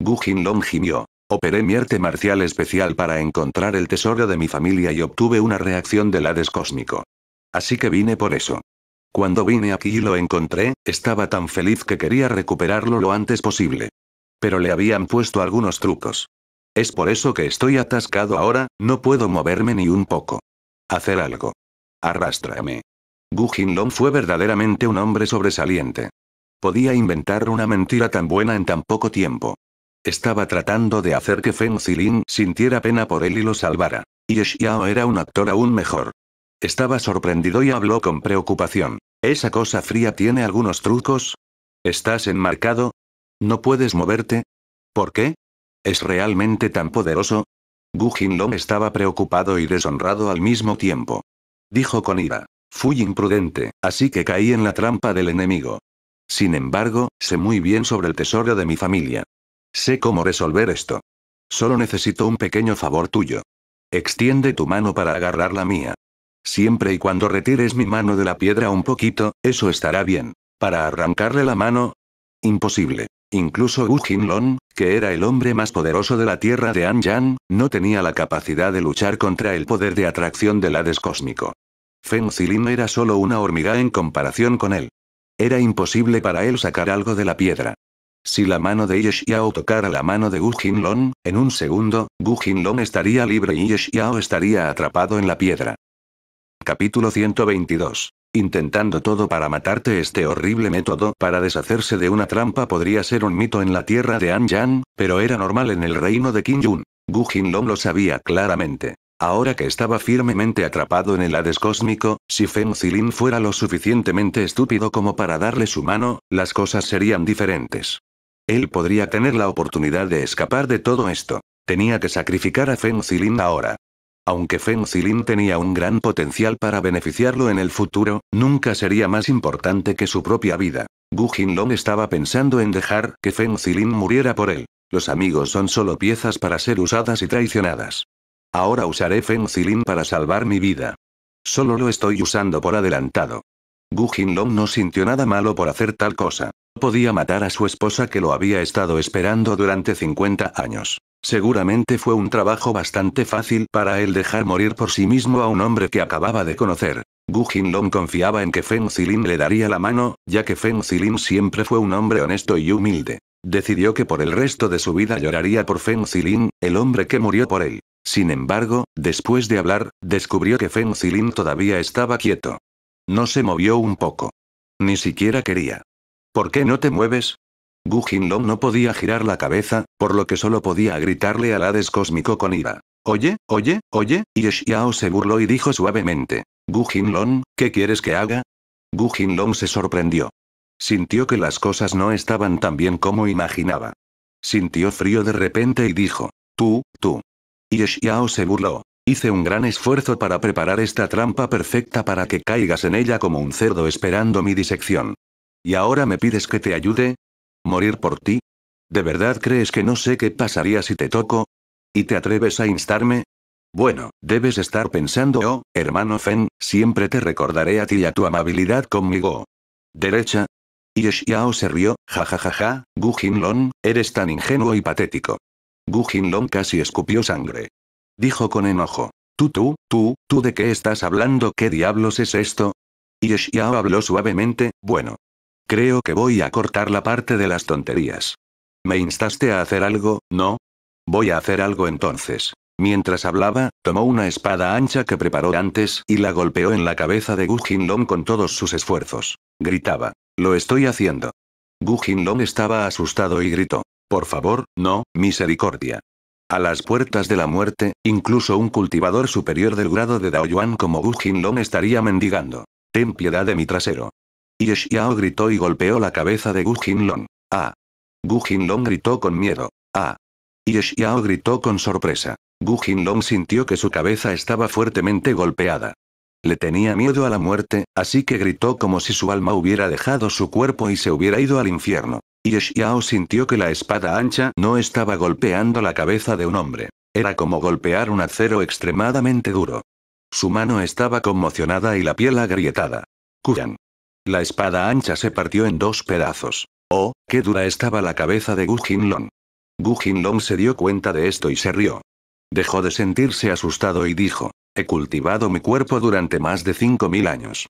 Gu Jinlong gimió. Operé mi arte marcial especial para encontrar el tesoro de mi familia y obtuve una reacción del Hades cósmico. Así que vine por eso. Cuando vine aquí y lo encontré, estaba tan feliz que quería recuperarlo lo antes posible. Pero le habían puesto algunos trucos. Es por eso que estoy atascado ahora, no puedo moverme ni un poco. Hacer algo. Arrástrame. Gu Jinlong fue verdaderamente un hombre sobresaliente. Podía inventar una mentira tan buena en tan poco tiempo. Estaba tratando de hacer que Feng Zilin sintiera pena por él y lo salvara. Y Xiao era un actor aún mejor. Estaba sorprendido y habló con preocupación. ¿Esa cosa fría tiene algunos trucos? ¿Estás enmarcado? ¿No puedes moverte? ¿Por qué? ¿Es realmente tan poderoso? Gu Jinlong estaba preocupado y deshonrado al mismo tiempo dijo con ira. Fui imprudente, así que caí en la trampa del enemigo. Sin embargo, sé muy bien sobre el tesoro de mi familia. Sé cómo resolver esto. Solo necesito un pequeño favor tuyo. Extiende tu mano para agarrar la mía. Siempre y cuando retires mi mano de la piedra un poquito, eso estará bien. Para arrancarle la mano. Imposible. Incluso Gu Jinlong, que era el hombre más poderoso de la tierra de Anjan, no tenía la capacidad de luchar contra el poder de atracción del Hades cósmico. Feng Zilin era solo una hormiga en comparación con él. Era imposible para él sacar algo de la piedra. Si la mano de Ye tocara la mano de Wu Jinlong, en un segundo, Gu Jinlong estaría libre y Ye estaría atrapado en la piedra. Capítulo 122 Intentando todo para matarte este horrible método para deshacerse de una trampa podría ser un mito en la tierra de Anjan, pero era normal en el reino de Qin Yun. Gu Jinlong lo sabía claramente. Ahora que estaba firmemente atrapado en el Hades cósmico, si Feng Zilin fuera lo suficientemente estúpido como para darle su mano, las cosas serían diferentes. Él podría tener la oportunidad de escapar de todo esto. Tenía que sacrificar a Feng Zilin ahora. Aunque Feng Zilin tenía un gran potencial para beneficiarlo en el futuro, nunca sería más importante que su propia vida. Gu Jinlong estaba pensando en dejar que Feng Zilin muriera por él. Los amigos son solo piezas para ser usadas y traicionadas. Ahora usaré Feng Zilin para salvar mi vida. Solo lo estoy usando por adelantado. Gu Jinlong no sintió nada malo por hacer tal cosa podía matar a su esposa que lo había estado esperando durante 50 años. Seguramente fue un trabajo bastante fácil para él dejar morir por sí mismo a un hombre que acababa de conocer. Gu Jinlong confiaba en que Feng Zilin le daría la mano, ya que Feng Zilin siempre fue un hombre honesto y humilde. Decidió que por el resto de su vida lloraría por Feng Zilin, el hombre que murió por él. Sin embargo, después de hablar, descubrió que Feng Zilin todavía estaba quieto. No se movió un poco. Ni siquiera quería. ¿Por qué no te mueves? Gu no podía girar la cabeza, por lo que solo podía gritarle al Hades cósmico con ira. Oye, oye, oye, y Xiao se burló y dijo suavemente. Gu Long, ¿qué quieres que haga? Gu Long se sorprendió. Sintió que las cosas no estaban tan bien como imaginaba. Sintió frío de repente y dijo. Tú, tú. Y se burló. Hice un gran esfuerzo para preparar esta trampa perfecta para que caigas en ella como un cerdo esperando mi disección. ¿Y ahora me pides que te ayude? ¿Morir por ti? ¿De verdad crees que no sé qué pasaría si te toco? ¿Y te atreves a instarme? Bueno, debes estar pensando, oh, hermano Fen, siempre te recordaré a ti y a tu amabilidad conmigo. Derecha. Y se rió, jajajaja, Gu Jinlong, eres tan ingenuo y patético. Gu Jinlong casi escupió sangre. Dijo con enojo. Tú, tú, tú, tú de qué estás hablando, qué diablos es esto. Y habló suavemente, bueno, Creo que voy a cortar la parte de las tonterías. Me instaste a hacer algo, ¿no? Voy a hacer algo entonces. Mientras hablaba, tomó una espada ancha que preparó antes y la golpeó en la cabeza de Gu Jinlong con todos sus esfuerzos. Gritaba. Lo estoy haciendo. Gu Jinlong estaba asustado y gritó. Por favor, no, misericordia. A las puertas de la muerte, incluso un cultivador superior del grado de Daoyuan como Gu Jinlong estaría mendigando. Ten piedad de mi trasero. Yeshiao gritó y golpeó la cabeza de Gu Jinlong. ¡Ah! Gu Jinlong gritó con miedo. ¡Ah! Yeshiao gritó con sorpresa. Gu Jinlong sintió que su cabeza estaba fuertemente golpeada. Le tenía miedo a la muerte, así que gritó como si su alma hubiera dejado su cuerpo y se hubiera ido al infierno. Yeshiao sintió que la espada ancha no estaba golpeando la cabeza de un hombre. Era como golpear un acero extremadamente duro. Su mano estaba conmocionada y la piel agrietada. Kuyan. La espada ancha se partió en dos pedazos. Oh, qué dura estaba la cabeza de Gu Jinlong. Gu Jinlong se dio cuenta de esto y se rió. Dejó de sentirse asustado y dijo, he cultivado mi cuerpo durante más de 5.000 años.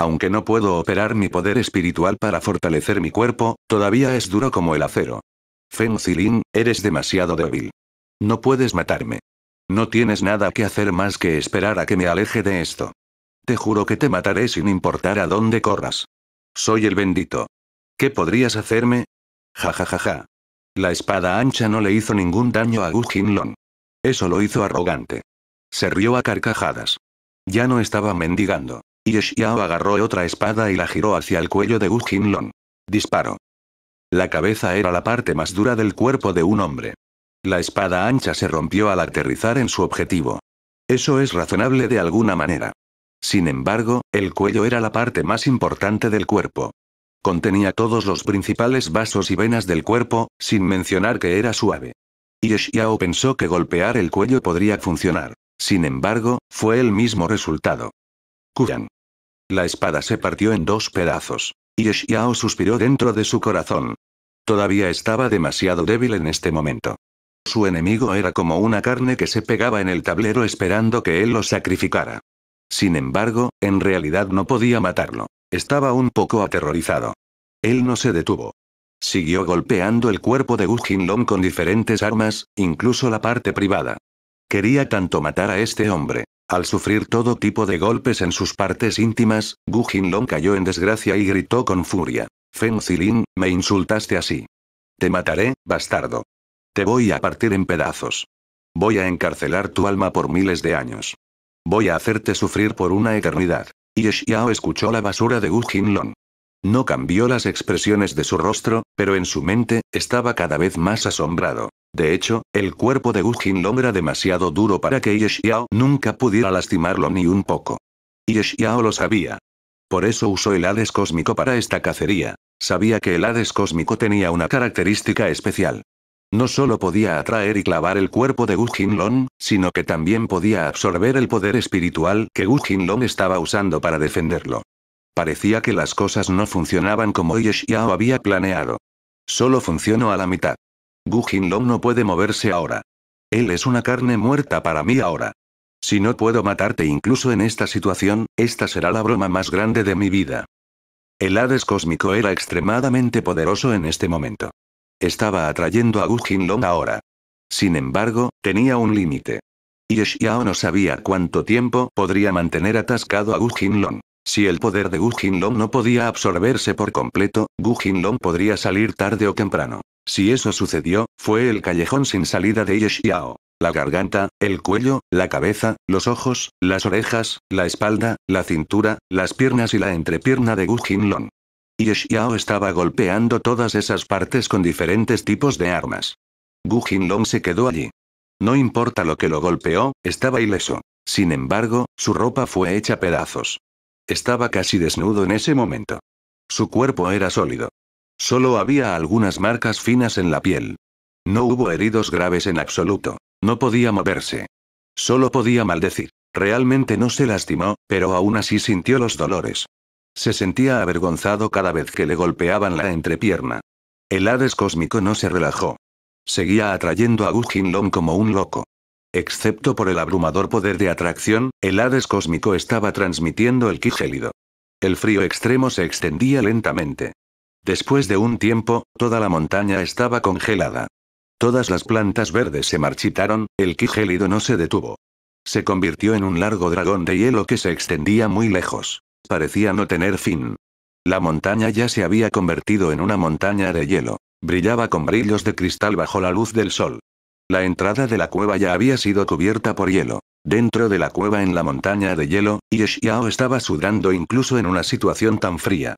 Aunque no puedo operar mi poder espiritual para fortalecer mi cuerpo, todavía es duro como el acero. Feng Zilin, eres demasiado débil. No puedes matarme. No tienes nada que hacer más que esperar a que me aleje de esto. Te juro que te mataré sin importar a dónde corras. Soy el bendito. ¿Qué podrías hacerme? Ja ja ja ja. La espada ancha no le hizo ningún daño a Gu Eso lo hizo arrogante. Se rió a carcajadas. Ya no estaba mendigando. Y Xiao agarró otra espada y la giró hacia el cuello de Gu Long. Disparo. La cabeza era la parte más dura del cuerpo de un hombre. La espada ancha se rompió al aterrizar en su objetivo. Eso es razonable de alguna manera. Sin embargo, el cuello era la parte más importante del cuerpo. Contenía todos los principales vasos y venas del cuerpo, sin mencionar que era suave. Yeshiao pensó que golpear el cuello podría funcionar. Sin embargo, fue el mismo resultado. Kuyan. La espada se partió en dos pedazos. Y suspiró dentro de su corazón. Todavía estaba demasiado débil en este momento. Su enemigo era como una carne que se pegaba en el tablero esperando que él lo sacrificara. Sin embargo, en realidad no podía matarlo. Estaba un poco aterrorizado. Él no se detuvo. Siguió golpeando el cuerpo de Gu Jinlong con diferentes armas, incluso la parte privada. Quería tanto matar a este hombre. Al sufrir todo tipo de golpes en sus partes íntimas, Gu Long cayó en desgracia y gritó con furia. Feng Zilin, me insultaste así. Te mataré, bastardo. Te voy a partir en pedazos. Voy a encarcelar tu alma por miles de años. Voy a hacerte sufrir por una eternidad. Y escuchó la basura de Gu Jinlong. No cambió las expresiones de su rostro, pero en su mente, estaba cada vez más asombrado. De hecho, el cuerpo de Gu Jinlong era demasiado duro para que Yeshiao nunca pudiera lastimarlo ni un poco. Yeshiao lo sabía. Por eso usó el Hades cósmico para esta cacería. Sabía que el Hades cósmico tenía una característica especial. No solo podía atraer y clavar el cuerpo de Gu Long, sino que también podía absorber el poder espiritual que Gu Long estaba usando para defenderlo. Parecía que las cosas no funcionaban como Ye Xiao había planeado. Solo funcionó a la mitad. Gu Long no puede moverse ahora. Él es una carne muerta para mí ahora. Si no puedo matarte incluso en esta situación, esta será la broma más grande de mi vida. El Hades cósmico era extremadamente poderoso en este momento. Estaba atrayendo a Gu Jinlong ahora. Sin embargo, tenía un límite. Y Xiao no sabía cuánto tiempo podría mantener atascado a Gu Long. Si el poder de Gu Long no podía absorberse por completo, Gu Jinlong podría salir tarde o temprano. Si eso sucedió, fue el callejón sin salida de Xiao. La garganta, el cuello, la cabeza, los ojos, las orejas, la espalda, la cintura, las piernas y la entrepierna de Gu Jinlong. Y Xiao estaba golpeando todas esas partes con diferentes tipos de armas. Gu Jinlong se quedó allí. No importa lo que lo golpeó, estaba ileso. Sin embargo, su ropa fue hecha pedazos. Estaba casi desnudo en ese momento. Su cuerpo era sólido. Solo había algunas marcas finas en la piel. No hubo heridos graves en absoluto. No podía moverse. Solo podía maldecir. Realmente no se lastimó, pero aún así sintió los dolores. Se sentía avergonzado cada vez que le golpeaban la entrepierna. El Hades cósmico no se relajó. Seguía atrayendo a Gu Long como un loco. Excepto por el abrumador poder de atracción, el Hades cósmico estaba transmitiendo el ki El frío extremo se extendía lentamente. Después de un tiempo, toda la montaña estaba congelada. Todas las plantas verdes se marchitaron, el ki no se detuvo. Se convirtió en un largo dragón de hielo que se extendía muy lejos parecía no tener fin. La montaña ya se había convertido en una montaña de hielo. Brillaba con brillos de cristal bajo la luz del sol. La entrada de la cueva ya había sido cubierta por hielo. Dentro de la cueva en la montaña de hielo, y estaba sudando incluso en una situación tan fría.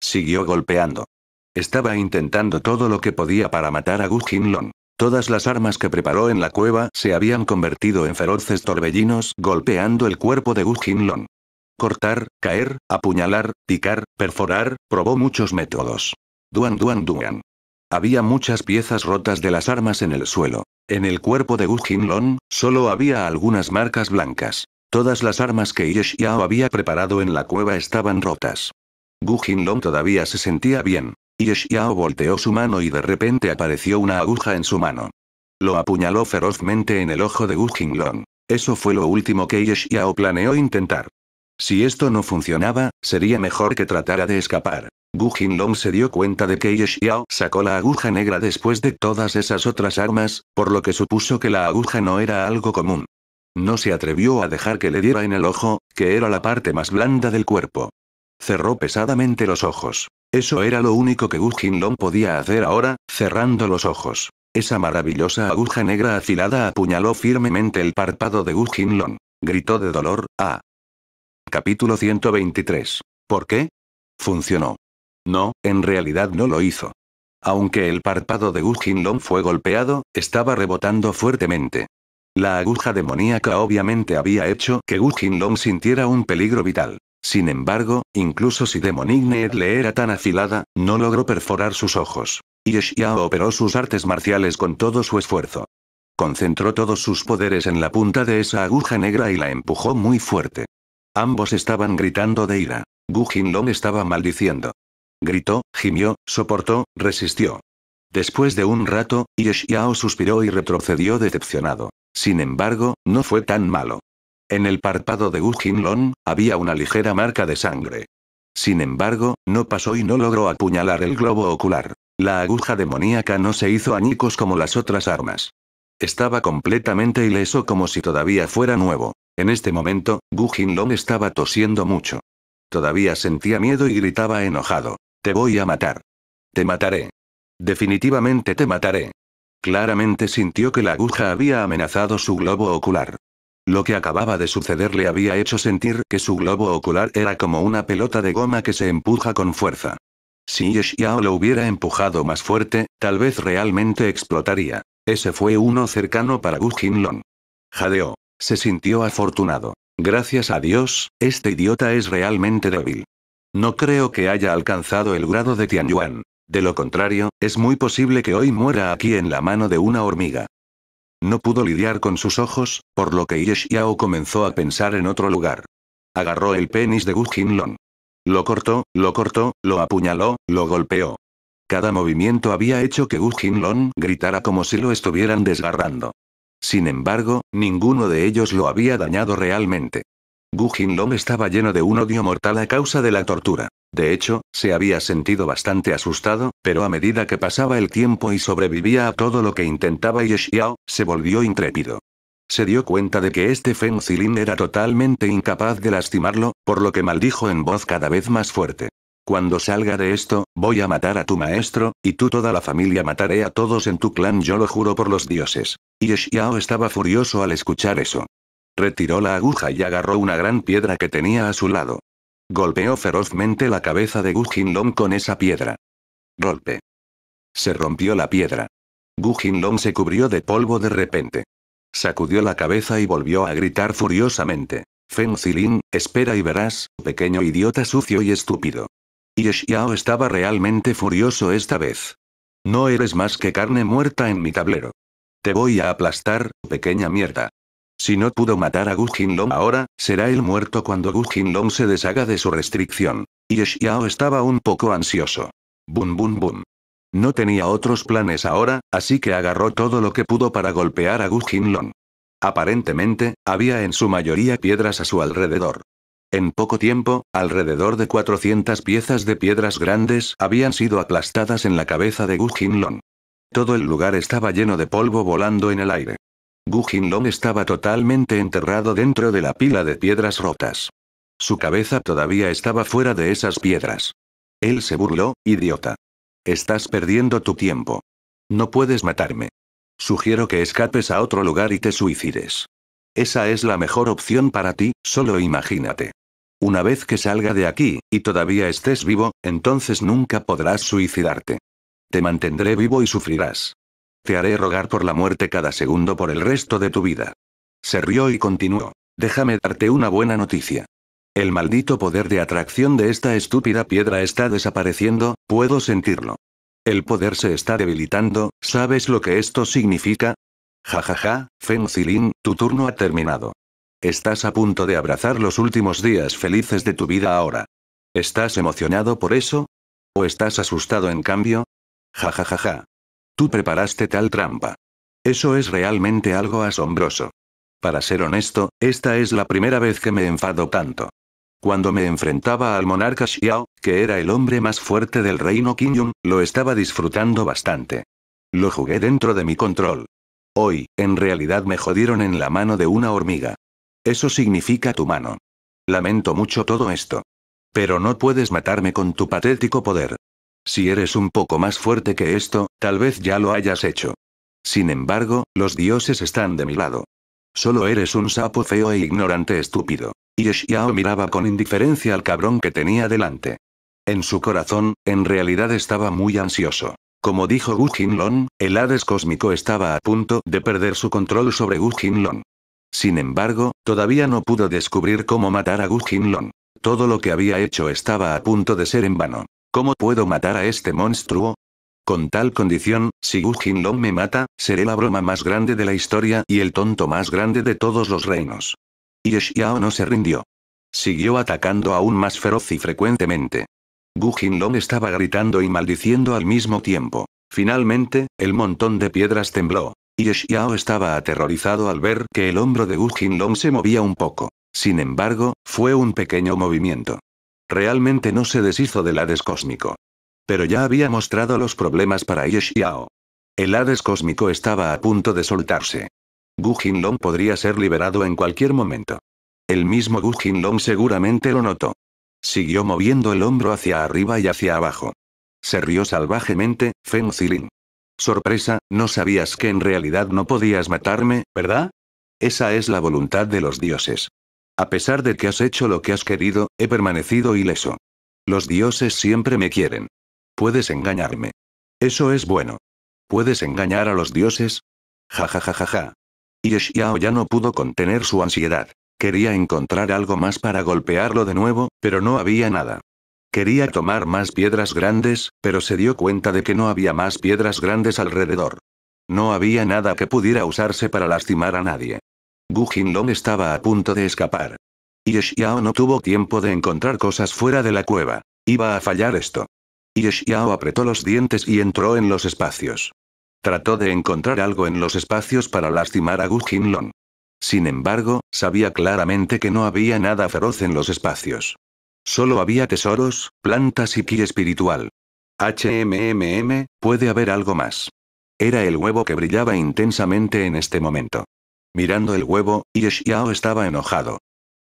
Siguió golpeando. Estaba intentando todo lo que podía para matar a Gu Jinlong. Todas las armas que preparó en la cueva se habían convertido en feroces torbellinos golpeando el cuerpo de Gu Jinlong cortar, caer, apuñalar, picar, perforar, probó muchos métodos. Duan Duan Duan. Había muchas piezas rotas de las armas en el suelo. En el cuerpo de Gu Jinlong, solo había algunas marcas blancas. Todas las armas que Ye había preparado en la cueva estaban rotas. Gu Jinlong todavía se sentía bien. Ye volteó su mano y de repente apareció una aguja en su mano. Lo apuñaló ferozmente en el ojo de Gu Jinlong. Eso fue lo último que Ye planeó intentar. Si esto no funcionaba, sería mejor que tratara de escapar. Gu Jinlong se dio cuenta de que Ye Xiao sacó la aguja negra después de todas esas otras armas, por lo que supuso que la aguja no era algo común. No se atrevió a dejar que le diera en el ojo, que era la parte más blanda del cuerpo. Cerró pesadamente los ojos. Eso era lo único que Gu Jinlong podía hacer ahora, cerrando los ojos. Esa maravillosa aguja negra afilada apuñaló firmemente el párpado de Gu Jinlong. Gritó de dolor, ¡ah! Capítulo 123. ¿Por qué? Funcionó. No, en realidad no lo hizo. Aunque el párpado de Wu Long fue golpeado, estaba rebotando fuertemente. La aguja demoníaca obviamente había hecho que Wu Jinlong sintiera un peligro vital. Sin embargo, incluso si Demonignet le era tan afilada, no logró perforar sus ojos. Y Xiao operó sus artes marciales con todo su esfuerzo. Concentró todos sus poderes en la punta de esa aguja negra y la empujó muy fuerte. Ambos estaban gritando de ira. Gu Jinlong estaba maldiciendo. Gritó, gimió, soportó, resistió. Después de un rato, Ye Xiao suspiró y retrocedió decepcionado. Sin embargo, no fue tan malo. En el párpado de Gu Jinlong, había una ligera marca de sangre. Sin embargo, no pasó y no logró apuñalar el globo ocular. La aguja demoníaca no se hizo añicos como las otras armas. Estaba completamente ileso como si todavía fuera nuevo. En este momento, Gu Jinlong estaba tosiendo mucho. Todavía sentía miedo y gritaba enojado. Te voy a matar. Te mataré. Definitivamente te mataré. Claramente sintió que la aguja había amenazado su globo ocular. Lo que acababa de suceder le había hecho sentir que su globo ocular era como una pelota de goma que se empuja con fuerza. Si Yeshiao lo hubiera empujado más fuerte, tal vez realmente explotaría. Ese fue uno cercano para Gu Jinlong. Jadeó. Se sintió afortunado. Gracias a Dios, este idiota es realmente débil. No creo que haya alcanzado el grado de Yuan. De lo contrario, es muy posible que hoy muera aquí en la mano de una hormiga. No pudo lidiar con sus ojos, por lo que Ye Xiao comenzó a pensar en otro lugar. Agarró el penis de Gu Jinlong. Lo cortó, lo cortó, lo apuñaló, lo golpeó. Cada movimiento había hecho que Gu Jinlong gritara como si lo estuvieran desgarrando. Sin embargo, ninguno de ellos lo había dañado realmente. Gu Jinlong estaba lleno de un odio mortal a causa de la tortura. De hecho, se había sentido bastante asustado, pero a medida que pasaba el tiempo y sobrevivía a todo lo que intentaba Ye se volvió intrépido. Se dio cuenta de que este Feng Zilin era totalmente incapaz de lastimarlo, por lo que maldijo en voz cada vez más fuerte. Cuando salga de esto, voy a matar a tu maestro, y tú toda la familia mataré a todos en tu clan, yo lo juro por los dioses. Y Xiao estaba furioso al escuchar eso. Retiró la aguja y agarró una gran piedra que tenía a su lado. Golpeó ferozmente la cabeza de Gu Jinlong con esa piedra. Golpe. Se rompió la piedra. Gu Jinlong se cubrió de polvo de repente. Sacudió la cabeza y volvió a gritar furiosamente. Feng Zilin, espera y verás, pequeño idiota sucio y estúpido. Y estaba realmente furioso esta vez. No eres más que carne muerta en mi tablero. Te voy a aplastar, pequeña mierda. Si no pudo matar a Gu Jinlong ahora, será el muerto cuando Gu Jinlong se deshaga de su restricción. Y estaba un poco ansioso. Bum bum bum. No tenía otros planes ahora, así que agarró todo lo que pudo para golpear a Gu Jinlong. Aparentemente, había en su mayoría piedras a su alrededor. En poco tiempo, alrededor de 400 piezas de piedras grandes habían sido aplastadas en la cabeza de Gu Long. Todo el lugar estaba lleno de polvo volando en el aire. Gu Jinlong estaba totalmente enterrado dentro de la pila de piedras rotas. Su cabeza todavía estaba fuera de esas piedras. Él se burló, idiota. Estás perdiendo tu tiempo. No puedes matarme. Sugiero que escapes a otro lugar y te suicides. Esa es la mejor opción para ti, solo imagínate. Una vez que salga de aquí, y todavía estés vivo, entonces nunca podrás suicidarte. Te mantendré vivo y sufrirás. Te haré rogar por la muerte cada segundo por el resto de tu vida. Se rió y continuó. Déjame darte una buena noticia. El maldito poder de atracción de esta estúpida piedra está desapareciendo, puedo sentirlo. El poder se está debilitando, ¿sabes lo que esto significa? Ja ja ja, Fen Zilin, tu turno ha terminado. Estás a punto de abrazar los últimos días felices de tu vida ahora. ¿Estás emocionado por eso? ¿O estás asustado en cambio? Ja ja ja ja. Tú preparaste tal trampa. Eso es realmente algo asombroso. Para ser honesto, esta es la primera vez que me enfado tanto. Cuando me enfrentaba al monarca Xiao, que era el hombre más fuerte del reino Qingyun, lo estaba disfrutando bastante. Lo jugué dentro de mi control. Hoy, en realidad me jodieron en la mano de una hormiga. Eso significa tu mano. Lamento mucho todo esto. Pero no puedes matarme con tu patético poder. Si eres un poco más fuerte que esto, tal vez ya lo hayas hecho. Sin embargo, los dioses están de mi lado. Solo eres un sapo feo e ignorante estúpido. Y Xiao miraba con indiferencia al cabrón que tenía delante. En su corazón, en realidad estaba muy ansioso. Como dijo Wu Jinlong, el Hades cósmico estaba a punto de perder su control sobre Wu sin embargo, todavía no pudo descubrir cómo matar a Gu Jinlong. Todo lo que había hecho estaba a punto de ser en vano. ¿Cómo puedo matar a este monstruo? Con tal condición, si Gu Jinlong me mata, seré la broma más grande de la historia y el tonto más grande de todos los reinos. Y no se rindió. Siguió atacando aún más feroz y frecuentemente. Gu Jinlong estaba gritando y maldiciendo al mismo tiempo. Finalmente, el montón de piedras tembló. Yeshiao estaba aterrorizado al ver que el hombro de Jin Jinlong se movía un poco. Sin embargo, fue un pequeño movimiento. Realmente no se deshizo del Hades cósmico. Pero ya había mostrado los problemas para Yeshiao. El Hades cósmico estaba a punto de soltarse. Gu Long podría ser liberado en cualquier momento. El mismo Gu Jinlong seguramente lo notó. Siguió moviendo el hombro hacia arriba y hacia abajo. Se rió salvajemente, Feng Zilin. Sorpresa, no sabías que en realidad no podías matarme, ¿verdad? Esa es la voluntad de los dioses. A pesar de que has hecho lo que has querido, he permanecido ileso. Los dioses siempre me quieren. Puedes engañarme. Eso es bueno. ¿Puedes engañar a los dioses? Ja ja ja ja ja. ya no pudo contener su ansiedad. Quería encontrar algo más para golpearlo de nuevo, pero no había nada. Quería tomar más piedras grandes, pero se dio cuenta de que no había más piedras grandes alrededor. No había nada que pudiera usarse para lastimar a nadie. Gu Jinlong estaba a punto de escapar. Y no tuvo tiempo de encontrar cosas fuera de la cueva. Iba a fallar esto. Y apretó los dientes y entró en los espacios. Trató de encontrar algo en los espacios para lastimar a Gu Jinlong. Sin embargo, sabía claramente que no había nada feroz en los espacios. Solo había tesoros, plantas y ki espiritual. HMMM, puede haber algo más. Era el huevo que brillaba intensamente en este momento. Mirando el huevo, Yeshiao estaba enojado.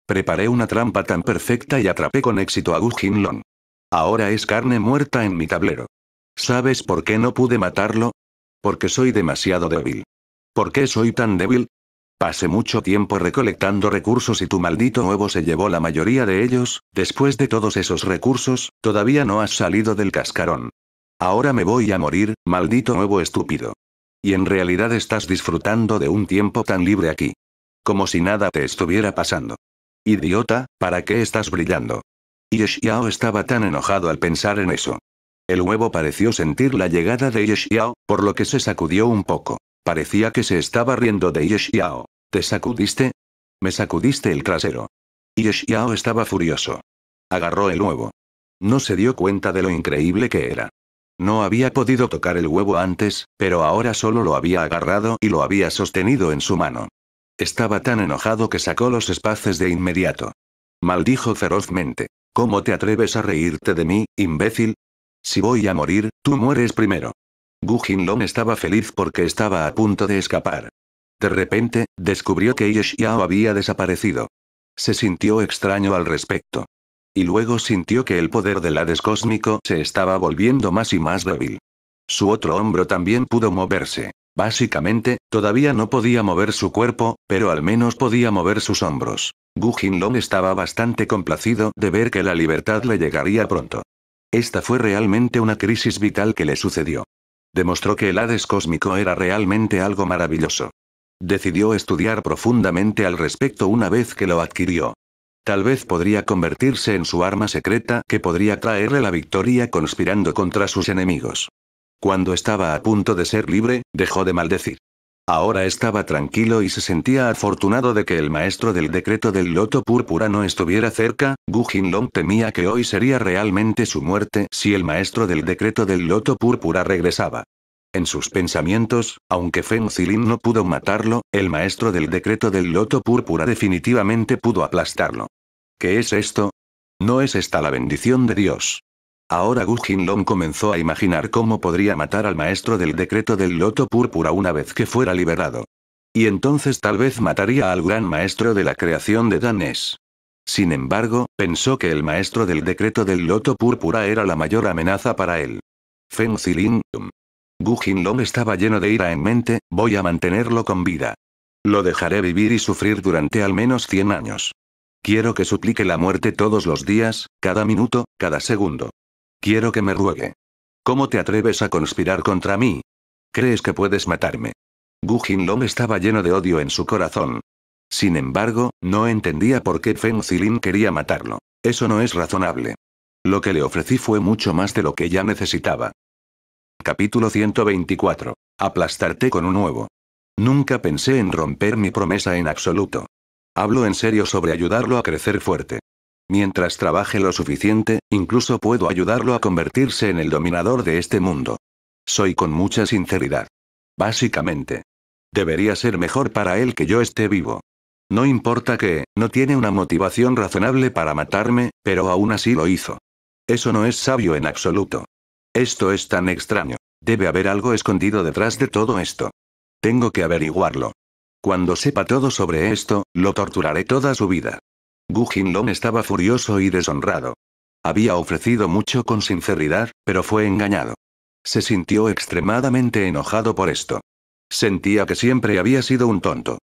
Preparé una trampa tan perfecta y atrapé con éxito a Gu Jinlong. Ahora es carne muerta en mi tablero. ¿Sabes por qué no pude matarlo? Porque soy demasiado débil. ¿Por qué soy tan débil? Pasé mucho tiempo recolectando recursos y tu maldito huevo se llevó la mayoría de ellos, después de todos esos recursos, todavía no has salido del cascarón. Ahora me voy a morir, maldito huevo estúpido. Y en realidad estás disfrutando de un tiempo tan libre aquí. Como si nada te estuviera pasando. Idiota, ¿para qué estás brillando? Yeshiao estaba tan enojado al pensar en eso. El huevo pareció sentir la llegada de Yeshiao, por lo que se sacudió un poco. Parecía que se estaba riendo de Yeshiao. ¿Te sacudiste? Me sacudiste el trasero. Y estaba furioso. Agarró el huevo. No se dio cuenta de lo increíble que era. No había podido tocar el huevo antes, pero ahora solo lo había agarrado y lo había sostenido en su mano. Estaba tan enojado que sacó los espaces de inmediato. Maldijo ferozmente. ¿Cómo te atreves a reírte de mí, imbécil? Si voy a morir, tú mueres primero. Gu Jinlong estaba feliz porque estaba a punto de escapar. De repente, descubrió que Yeshiao había desaparecido. Se sintió extraño al respecto. Y luego sintió que el poder del Hades cósmico se estaba volviendo más y más débil. Su otro hombro también pudo moverse. Básicamente, todavía no podía mover su cuerpo, pero al menos podía mover sus hombros. Gu Jinlong estaba bastante complacido de ver que la libertad le llegaría pronto. Esta fue realmente una crisis vital que le sucedió. Demostró que el Hades cósmico era realmente algo maravilloso. Decidió estudiar profundamente al respecto una vez que lo adquirió. Tal vez podría convertirse en su arma secreta que podría traerle la victoria conspirando contra sus enemigos. Cuando estaba a punto de ser libre, dejó de maldecir. Ahora estaba tranquilo y se sentía afortunado de que el maestro del decreto del loto púrpura no estuviera cerca, Gu Jinlong temía que hoy sería realmente su muerte si el maestro del decreto del loto púrpura regresaba. En sus pensamientos, aunque Feng Zilin no pudo matarlo, el maestro del decreto del loto púrpura definitivamente pudo aplastarlo. ¿Qué es esto? No es esta la bendición de Dios. Ahora Gu Jinlong comenzó a imaginar cómo podría matar al maestro del decreto del loto púrpura una vez que fuera liberado. Y entonces tal vez mataría al gran maestro de la creación de Danes. Sin embargo, pensó que el maestro del decreto del loto púrpura era la mayor amenaza para él. Fen Zilin, um, Gu Jinlong estaba lleno de ira en mente, voy a mantenerlo con vida. Lo dejaré vivir y sufrir durante al menos 100 años. Quiero que suplique la muerte todos los días, cada minuto, cada segundo. Quiero que me ruegue. ¿Cómo te atreves a conspirar contra mí? ¿Crees que puedes matarme? Gu Jinlong estaba lleno de odio en su corazón. Sin embargo, no entendía por qué Feng Zilin quería matarlo. Eso no es razonable. Lo que le ofrecí fue mucho más de lo que ya necesitaba. Capítulo 124. Aplastarte con un huevo. Nunca pensé en romper mi promesa en absoluto. Hablo en serio sobre ayudarlo a crecer fuerte. Mientras trabaje lo suficiente, incluso puedo ayudarlo a convertirse en el dominador de este mundo. Soy con mucha sinceridad. Básicamente. Debería ser mejor para él que yo esté vivo. No importa que, no tiene una motivación razonable para matarme, pero aún así lo hizo. Eso no es sabio en absoluto. Esto es tan extraño. Debe haber algo escondido detrás de todo esto. Tengo que averiguarlo. Cuando sepa todo sobre esto, lo torturaré toda su vida. Gu Jinlong estaba furioso y deshonrado. Había ofrecido mucho con sinceridad, pero fue engañado. Se sintió extremadamente enojado por esto. Sentía que siempre había sido un tonto.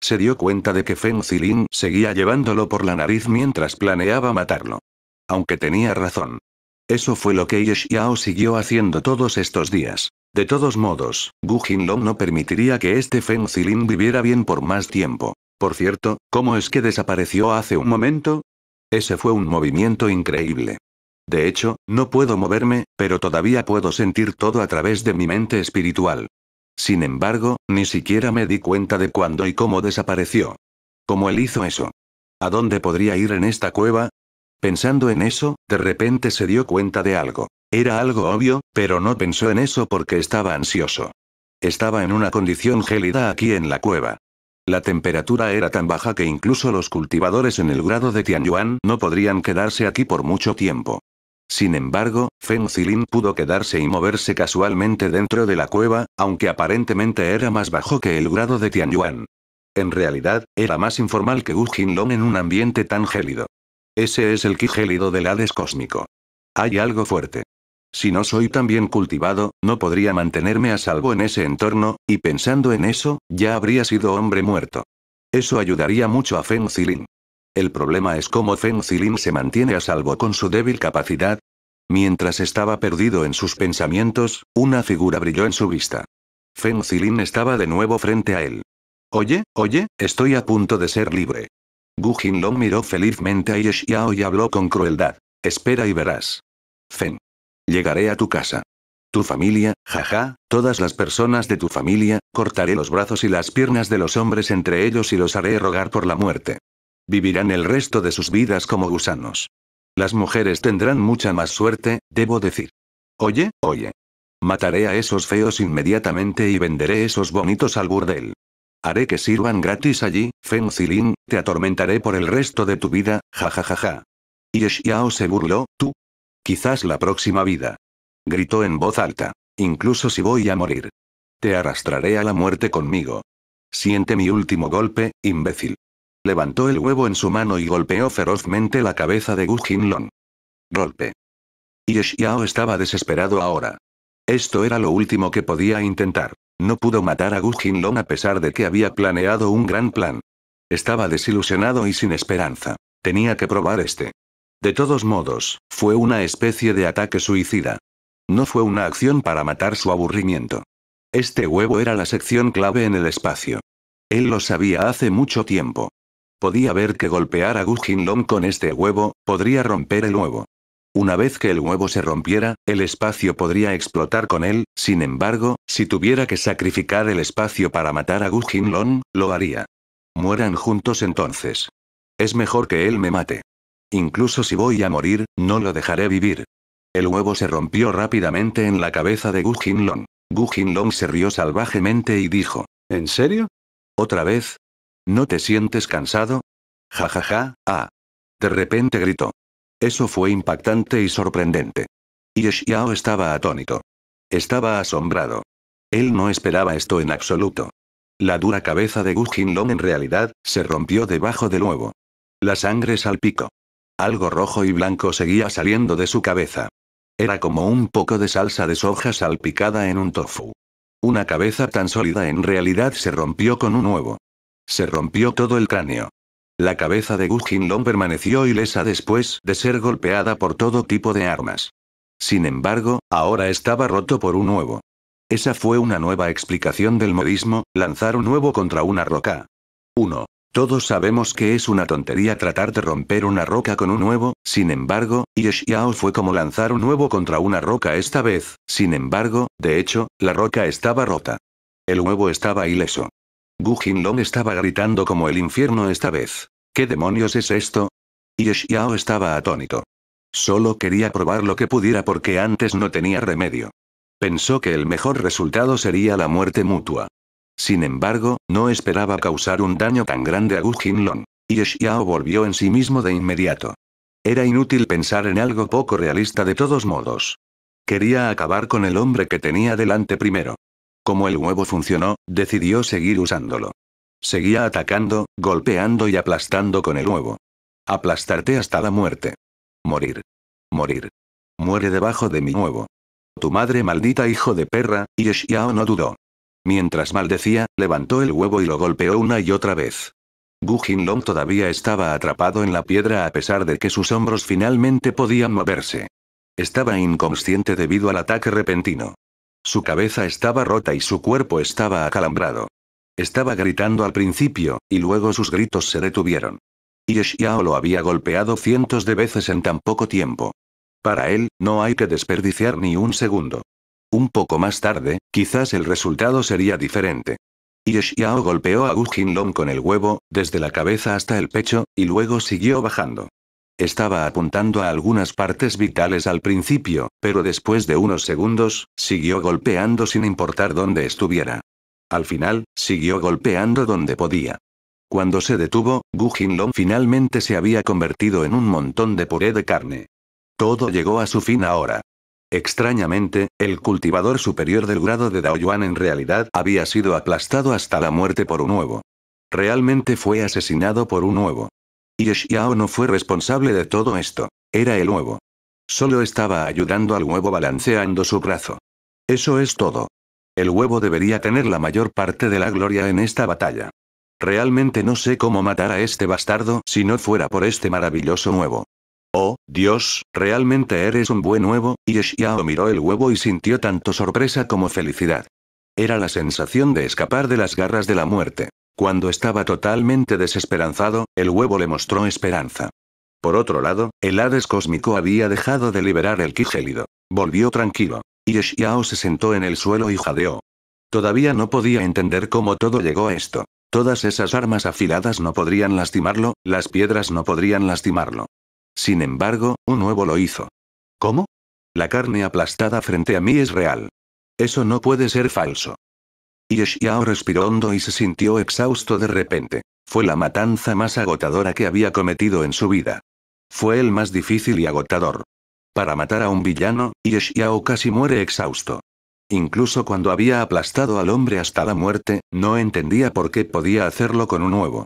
Se dio cuenta de que Feng Zilin seguía llevándolo por la nariz mientras planeaba matarlo. Aunque tenía razón. Eso fue lo que Ye Xiao siguió haciendo todos estos días. De todos modos, Gu Jinlong no permitiría que este Feng Zilin viviera bien por más tiempo. Por cierto, ¿cómo es que desapareció hace un momento? Ese fue un movimiento increíble. De hecho, no puedo moverme, pero todavía puedo sentir todo a través de mi mente espiritual. Sin embargo, ni siquiera me di cuenta de cuándo y cómo desapareció. ¿Cómo él hizo eso? ¿A dónde podría ir en esta cueva? Pensando en eso, de repente se dio cuenta de algo. Era algo obvio, pero no pensó en eso porque estaba ansioso. Estaba en una condición gélida aquí en la cueva. La temperatura era tan baja que incluso los cultivadores en el grado de Tianyuan no podrían quedarse aquí por mucho tiempo. Sin embargo, Feng Zilin pudo quedarse y moverse casualmente dentro de la cueva, aunque aparentemente era más bajo que el grado de Tianyuan. En realidad, era más informal que Wu Jinlong en un ambiente tan gélido. Ese es el ki del Hades cósmico. Hay algo fuerte. Si no soy tan bien cultivado, no podría mantenerme a salvo en ese entorno, y pensando en eso, ya habría sido hombre muerto. Eso ayudaría mucho a Zilin. El problema es cómo Zilin se mantiene a salvo con su débil capacidad. Mientras estaba perdido en sus pensamientos, una figura brilló en su vista. Zilin estaba de nuevo frente a él. Oye, oye, estoy a punto de ser libre. Gu Long miró felizmente a Yeshiao y habló con crueldad. Espera y verás. Fen. Llegaré a tu casa. Tu familia, jaja, todas las personas de tu familia, cortaré los brazos y las piernas de los hombres entre ellos y los haré rogar por la muerte. Vivirán el resto de sus vidas como gusanos. Las mujeres tendrán mucha más suerte, debo decir. Oye, oye. Mataré a esos feos inmediatamente y venderé esos bonitos al burdel. Haré que sirvan gratis allí, Feng Zilin, te atormentaré por el resto de tu vida, jajajaja. Y se burló, tú. Quizás la próxima vida. Gritó en voz alta. Incluso si voy a morir. Te arrastraré a la muerte conmigo. Siente mi último golpe, imbécil. Levantó el huevo en su mano y golpeó ferozmente la cabeza de Gu Jinlong. Golpe. Y estaba desesperado ahora. Esto era lo último que podía intentar. No pudo matar a Gu Jinlong a pesar de que había planeado un gran plan. Estaba desilusionado y sin esperanza. Tenía que probar este. De todos modos, fue una especie de ataque suicida. No fue una acción para matar su aburrimiento. Este huevo era la sección clave en el espacio. Él lo sabía hace mucho tiempo. Podía ver que golpear a Gu Jinlong con este huevo, podría romper el huevo. Una vez que el huevo se rompiera, el espacio podría explotar con él, sin embargo, si tuviera que sacrificar el espacio para matar a Gu Jinlong, lo haría. Mueran juntos entonces. Es mejor que él me mate. Incluso si voy a morir, no lo dejaré vivir. El huevo se rompió rápidamente en la cabeza de Gu Jinlong. Gu Jinlong se rió salvajemente y dijo, ¿En serio? ¿Otra vez? ¿No te sientes cansado? Ja ja ja, ah. De repente gritó, eso fue impactante y sorprendente. Y estaba atónito. Estaba asombrado. Él no esperaba esto en absoluto. La dura cabeza de Gu Long en realidad, se rompió debajo del huevo. La sangre salpicó. Algo rojo y blanco seguía saliendo de su cabeza. Era como un poco de salsa de soja salpicada en un tofu. Una cabeza tan sólida en realidad se rompió con un huevo. Se rompió todo el cráneo. La cabeza de Gu Jinlong permaneció ilesa después de ser golpeada por todo tipo de armas. Sin embargo, ahora estaba roto por un nuevo. Esa fue una nueva explicación del modismo, lanzar un nuevo contra una roca. 1. Todos sabemos que es una tontería tratar de romper una roca con un nuevo, sin embargo, Ye Xiao fue como lanzar un nuevo contra una roca esta vez, sin embargo, de hecho, la roca estaba rota. El huevo estaba ileso. Gu Jinlong estaba gritando como el infierno esta vez. ¿Qué demonios es esto? Y Xiao estaba atónito. Solo quería probar lo que pudiera porque antes no tenía remedio. Pensó que el mejor resultado sería la muerte mutua. Sin embargo, no esperaba causar un daño tan grande a Gu Jinlong. Y Xiao volvió en sí mismo de inmediato. Era inútil pensar en algo poco realista de todos modos. Quería acabar con el hombre que tenía delante primero. Como el huevo funcionó, decidió seguir usándolo. Seguía atacando, golpeando y aplastando con el huevo. Aplastarte hasta la muerte. Morir. Morir. Muere debajo de mi huevo. Tu madre maldita hijo de perra, y no dudó. Mientras maldecía, levantó el huevo y lo golpeó una y otra vez. Gu Jinlong todavía estaba atrapado en la piedra a pesar de que sus hombros finalmente podían moverse. Estaba inconsciente debido al ataque repentino. Su cabeza estaba rota y su cuerpo estaba acalambrado. Estaba gritando al principio, y luego sus gritos se detuvieron. Y lo había golpeado cientos de veces en tan poco tiempo. Para él, no hay que desperdiciar ni un segundo. Un poco más tarde, quizás el resultado sería diferente. Y golpeó a Gu Jinlong con el huevo, desde la cabeza hasta el pecho, y luego siguió bajando. Estaba apuntando a algunas partes vitales al principio, pero después de unos segundos, siguió golpeando sin importar dónde estuviera. Al final, siguió golpeando donde podía. Cuando se detuvo, Gu Jinlong finalmente se había convertido en un montón de puré de carne. Todo llegó a su fin ahora. Extrañamente, el cultivador superior del grado de Daoyuan en realidad había sido aplastado hasta la muerte por un huevo. Realmente fue asesinado por un huevo. Y no fue responsable de todo esto. Era el huevo. Solo estaba ayudando al huevo balanceando su brazo. Eso es todo. El huevo debería tener la mayor parte de la gloria en esta batalla. Realmente no sé cómo matar a este bastardo si no fuera por este maravilloso huevo. Oh, Dios, realmente eres un buen huevo, y Xiao miró el huevo y sintió tanto sorpresa como felicidad. Era la sensación de escapar de las garras de la muerte. Cuando estaba totalmente desesperanzado, el huevo le mostró esperanza. Por otro lado, el Hades cósmico había dejado de liberar el quigélido. Volvió tranquilo. Y Xiao se sentó en el suelo y jadeó. Todavía no podía entender cómo todo llegó a esto. Todas esas armas afiladas no podrían lastimarlo, las piedras no podrían lastimarlo. Sin embargo, un huevo lo hizo. ¿Cómo? La carne aplastada frente a mí es real. Eso no puede ser falso. Y respiró hondo y se sintió exhausto de repente. Fue la matanza más agotadora que había cometido en su vida. Fue el más difícil y agotador. Para matar a un villano, y casi muere exhausto. Incluso cuando había aplastado al hombre hasta la muerte, no entendía por qué podía hacerlo con un huevo.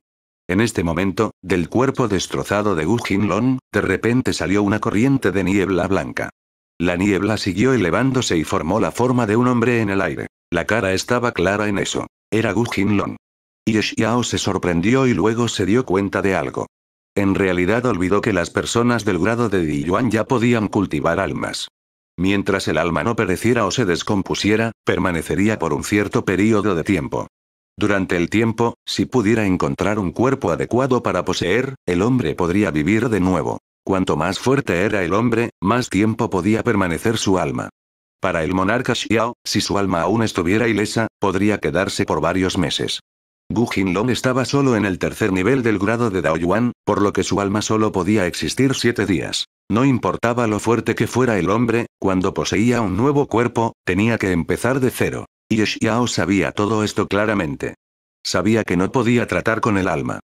En este momento, del cuerpo destrozado de Gu Jinlong, de repente salió una corriente de niebla blanca. La niebla siguió elevándose y formó la forma de un hombre en el aire. La cara estaba clara en eso. Era Gu Jinlong. Ye Xiao se sorprendió y luego se dio cuenta de algo. En realidad olvidó que las personas del grado de Yuan ya podían cultivar almas. Mientras el alma no pereciera o se descompusiera, permanecería por un cierto periodo de tiempo. Durante el tiempo, si pudiera encontrar un cuerpo adecuado para poseer, el hombre podría vivir de nuevo. Cuanto más fuerte era el hombre, más tiempo podía permanecer su alma. Para el monarca Xiao, si su alma aún estuviera ilesa, podría quedarse por varios meses. Gu Jinlong estaba solo en el tercer nivel del grado de Daoyuan, Yuan, por lo que su alma solo podía existir siete días. No importaba lo fuerte que fuera el hombre, cuando poseía un nuevo cuerpo, tenía que empezar de cero. Y Xiao sabía todo esto claramente. Sabía que no podía tratar con el alma.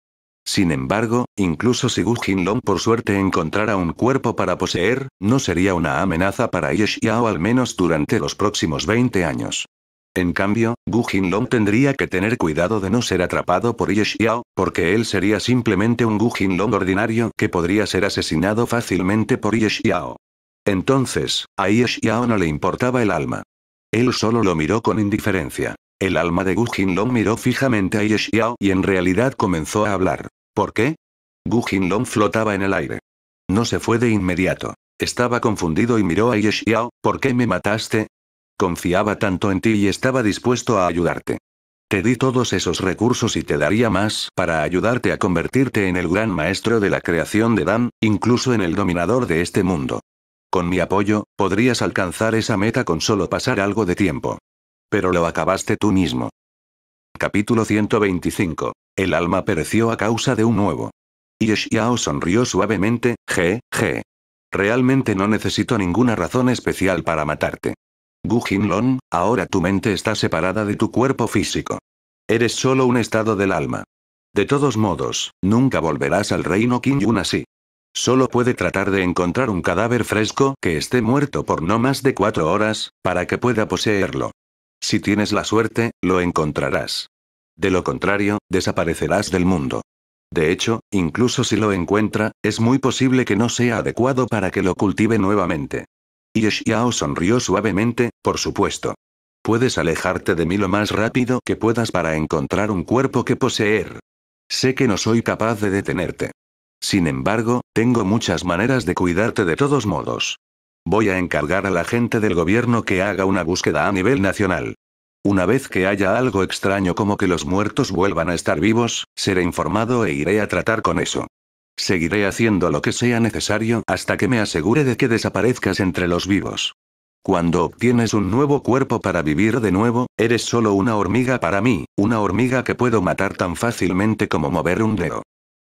Sin embargo, incluso si Gu Jinlong por suerte encontrara un cuerpo para poseer, no sería una amenaza para Ye Xiao al menos durante los próximos 20 años. En cambio, Gu Jinlong tendría que tener cuidado de no ser atrapado por Ye Xiao, porque él sería simplemente un Gu Jinlong ordinario que podría ser asesinado fácilmente por Ye Xiao. Entonces, a Ye Xiao no le importaba el alma. Él solo lo miró con indiferencia. El alma de Gu Jinlong miró fijamente a Ye Xiao y en realidad comenzó a hablar. ¿Por qué? Gu Long flotaba en el aire. No se fue de inmediato. Estaba confundido y miró a Ye ¿por qué me mataste? Confiaba tanto en ti y estaba dispuesto a ayudarte. Te di todos esos recursos y te daría más para ayudarte a convertirte en el gran maestro de la creación de Dan, incluso en el dominador de este mundo. Con mi apoyo, podrías alcanzar esa meta con solo pasar algo de tiempo. Pero lo acabaste tú mismo. Capítulo 125. El alma pereció a causa de un nuevo. Y Xiao sonrió suavemente, je, je. Realmente no necesito ninguna razón especial para matarte. Gu Jinlong, ahora tu mente está separada de tu cuerpo físico. Eres solo un estado del alma. De todos modos, nunca volverás al reino yun así. Solo puede tratar de encontrar un cadáver fresco que esté muerto por no más de cuatro horas, para que pueda poseerlo. Si tienes la suerte, lo encontrarás. De lo contrario, desaparecerás del mundo. De hecho, incluso si lo encuentra, es muy posible que no sea adecuado para que lo cultive nuevamente. Y sonrió suavemente, por supuesto. Puedes alejarte de mí lo más rápido que puedas para encontrar un cuerpo que poseer. Sé que no soy capaz de detenerte. Sin embargo, tengo muchas maneras de cuidarte de todos modos. Voy a encargar a la gente del gobierno que haga una búsqueda a nivel nacional. Una vez que haya algo extraño como que los muertos vuelvan a estar vivos, seré informado e iré a tratar con eso. Seguiré haciendo lo que sea necesario hasta que me asegure de que desaparezcas entre los vivos. Cuando obtienes un nuevo cuerpo para vivir de nuevo, eres solo una hormiga para mí, una hormiga que puedo matar tan fácilmente como mover un dedo.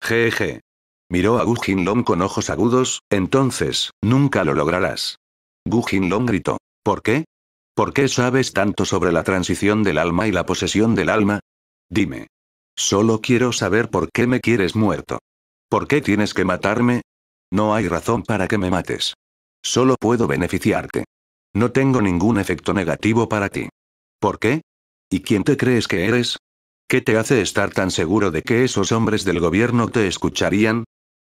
Jeje. Miró a Gu Long con ojos agudos, entonces, nunca lo lograrás. Gu Long gritó. ¿Por qué? ¿Por qué sabes tanto sobre la transición del alma y la posesión del alma? Dime. Solo quiero saber por qué me quieres muerto. ¿Por qué tienes que matarme? No hay razón para que me mates. Solo puedo beneficiarte. No tengo ningún efecto negativo para ti. ¿Por qué? ¿Y quién te crees que eres? ¿Qué te hace estar tan seguro de que esos hombres del gobierno te escucharían?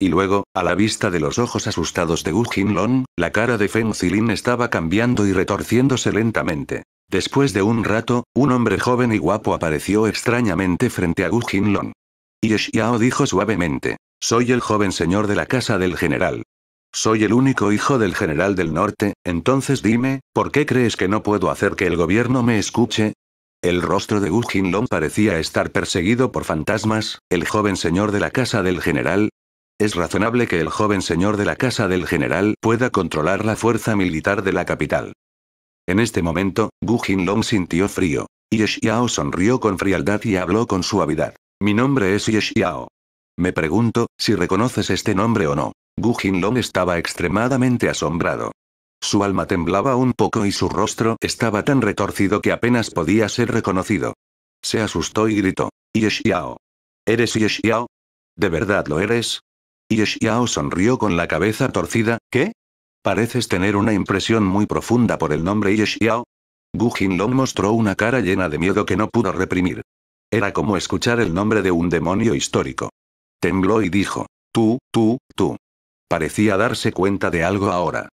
Y luego, a la vista de los ojos asustados de Gu Jinlong, la cara de Feng Zilin estaba cambiando y retorciéndose lentamente. Después de un rato, un hombre joven y guapo apareció extrañamente frente a Gu Jinlong. Y Xiao dijo suavemente. Soy el joven señor de la casa del general. Soy el único hijo del general del norte, entonces dime, ¿por qué crees que no puedo hacer que el gobierno me escuche? El rostro de Gu Jinlong parecía estar perseguido por fantasmas, el joven señor de la casa del general, es razonable que el joven señor de la casa del general pueda controlar la fuerza militar de la capital. En este momento, Gu Jinlong sintió frío. Y Xiao sonrió con frialdad y habló con suavidad. Mi nombre es Xiao. Me pregunto, si reconoces este nombre o no. Gu Jinlong estaba extremadamente asombrado. Su alma temblaba un poco y su rostro estaba tan retorcido que apenas podía ser reconocido. Se asustó y gritó. Xiao. ¿Eres Xiao? ¿De verdad lo eres? Yeshiao sonrió con la cabeza torcida, ¿qué? Pareces tener una impresión muy profunda por el nombre Yeshiao. Gu Jinlong mostró una cara llena de miedo que no pudo reprimir. Era como escuchar el nombre de un demonio histórico. Tembló y dijo, tú, tú, tú. Parecía darse cuenta de algo ahora.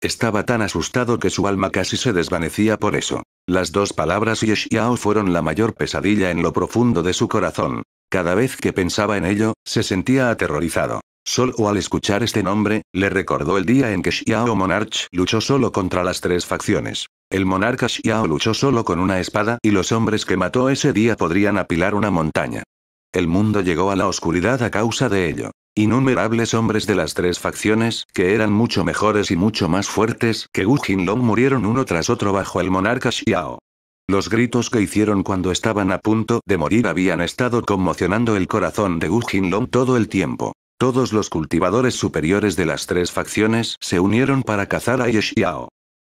Estaba tan asustado que su alma casi se desvanecía por eso. Las dos palabras Yeshiao fueron la mayor pesadilla en lo profundo de su corazón. Cada vez que pensaba en ello, se sentía aterrorizado o al escuchar este nombre, le recordó el día en que Xiao Monarch luchó solo contra las tres facciones. El monarca Xiao luchó solo con una espada y los hombres que mató ese día podrían apilar una montaña. El mundo llegó a la oscuridad a causa de ello. Innumerables hombres de las tres facciones, que eran mucho mejores y mucho más fuertes que Wu Jinlong murieron uno tras otro bajo el monarca Xiao. Los gritos que hicieron cuando estaban a punto de morir habían estado conmocionando el corazón de Wu Jinlong todo el tiempo. Todos los cultivadores superiores de las tres facciones se unieron para cazar a Yeshiao.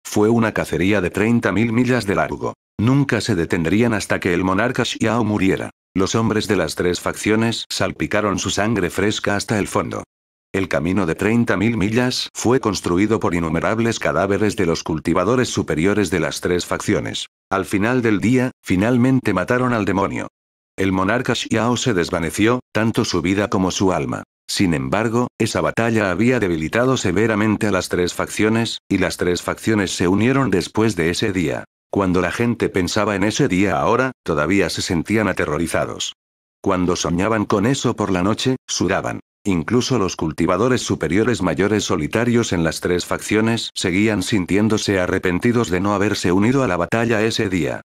Fue una cacería de 30.000 millas de largo. Nunca se detendrían hasta que el monarca Xiao muriera. Los hombres de las tres facciones salpicaron su sangre fresca hasta el fondo. El camino de 30.000 millas fue construido por innumerables cadáveres de los cultivadores superiores de las tres facciones. Al final del día, finalmente mataron al demonio. El monarca Xiao se desvaneció, tanto su vida como su alma. Sin embargo, esa batalla había debilitado severamente a las tres facciones, y las tres facciones se unieron después de ese día. Cuando la gente pensaba en ese día ahora, todavía se sentían aterrorizados. Cuando soñaban con eso por la noche, sudaban. Incluso los cultivadores superiores mayores solitarios en las tres facciones seguían sintiéndose arrepentidos de no haberse unido a la batalla ese día.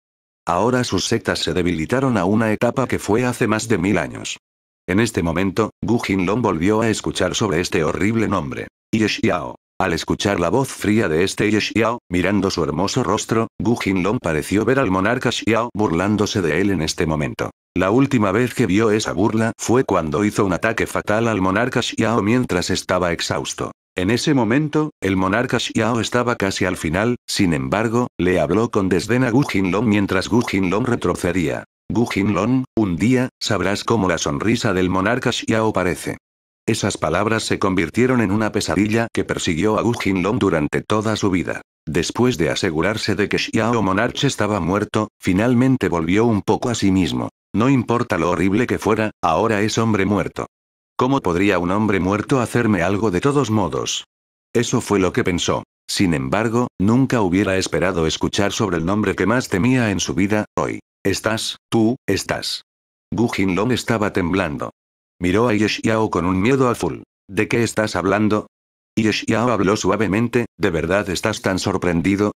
Ahora sus sectas se debilitaron a una etapa que fue hace más de mil años. En este momento, Gu Jinlong volvió a escuchar sobre este horrible nombre. Ye Xiao. Al escuchar la voz fría de este Ye Xiao, mirando su hermoso rostro, Gu Jinlong pareció ver al monarca Xiao burlándose de él en este momento. La última vez que vio esa burla fue cuando hizo un ataque fatal al monarca Xiao mientras estaba exhausto. En ese momento, el monarca Xiao estaba casi al final, sin embargo, le habló con desdén a Gu Jinlong mientras Gu Jinlong retrocedía. Gu Jinlong, un día, sabrás cómo la sonrisa del monarca Xiao parece. Esas palabras se convirtieron en una pesadilla que persiguió a Gu Jinlong durante toda su vida. Después de asegurarse de que Xiao Monarch estaba muerto, finalmente volvió un poco a sí mismo. No importa lo horrible que fuera, ahora es hombre muerto. ¿Cómo podría un hombre muerto hacerme algo de todos modos? Eso fue lo que pensó. Sin embargo, nunca hubiera esperado escuchar sobre el nombre que más temía en su vida, hoy. Estás, tú, estás. Gu Jinlong estaba temblando. Miró a Ye con un miedo azul. ¿De qué estás hablando? Ye habló suavemente, ¿de verdad estás tan sorprendido?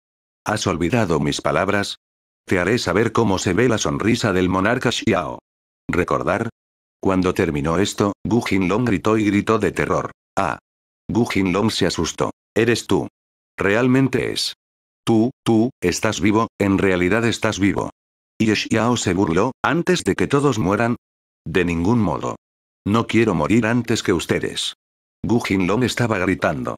¿Has olvidado mis palabras? Te haré saber cómo se ve la sonrisa del monarca Xiao. ¿Recordar? Cuando terminó esto, Gu Jinlong gritó y gritó de terror. Ah. Gu Jinlong se asustó. Eres tú. Realmente es. Tú, tú, estás vivo, en realidad estás vivo. Y Xiao se burló, antes de que todos mueran. De ningún modo. No quiero morir antes que ustedes. Gu Jinlong estaba gritando.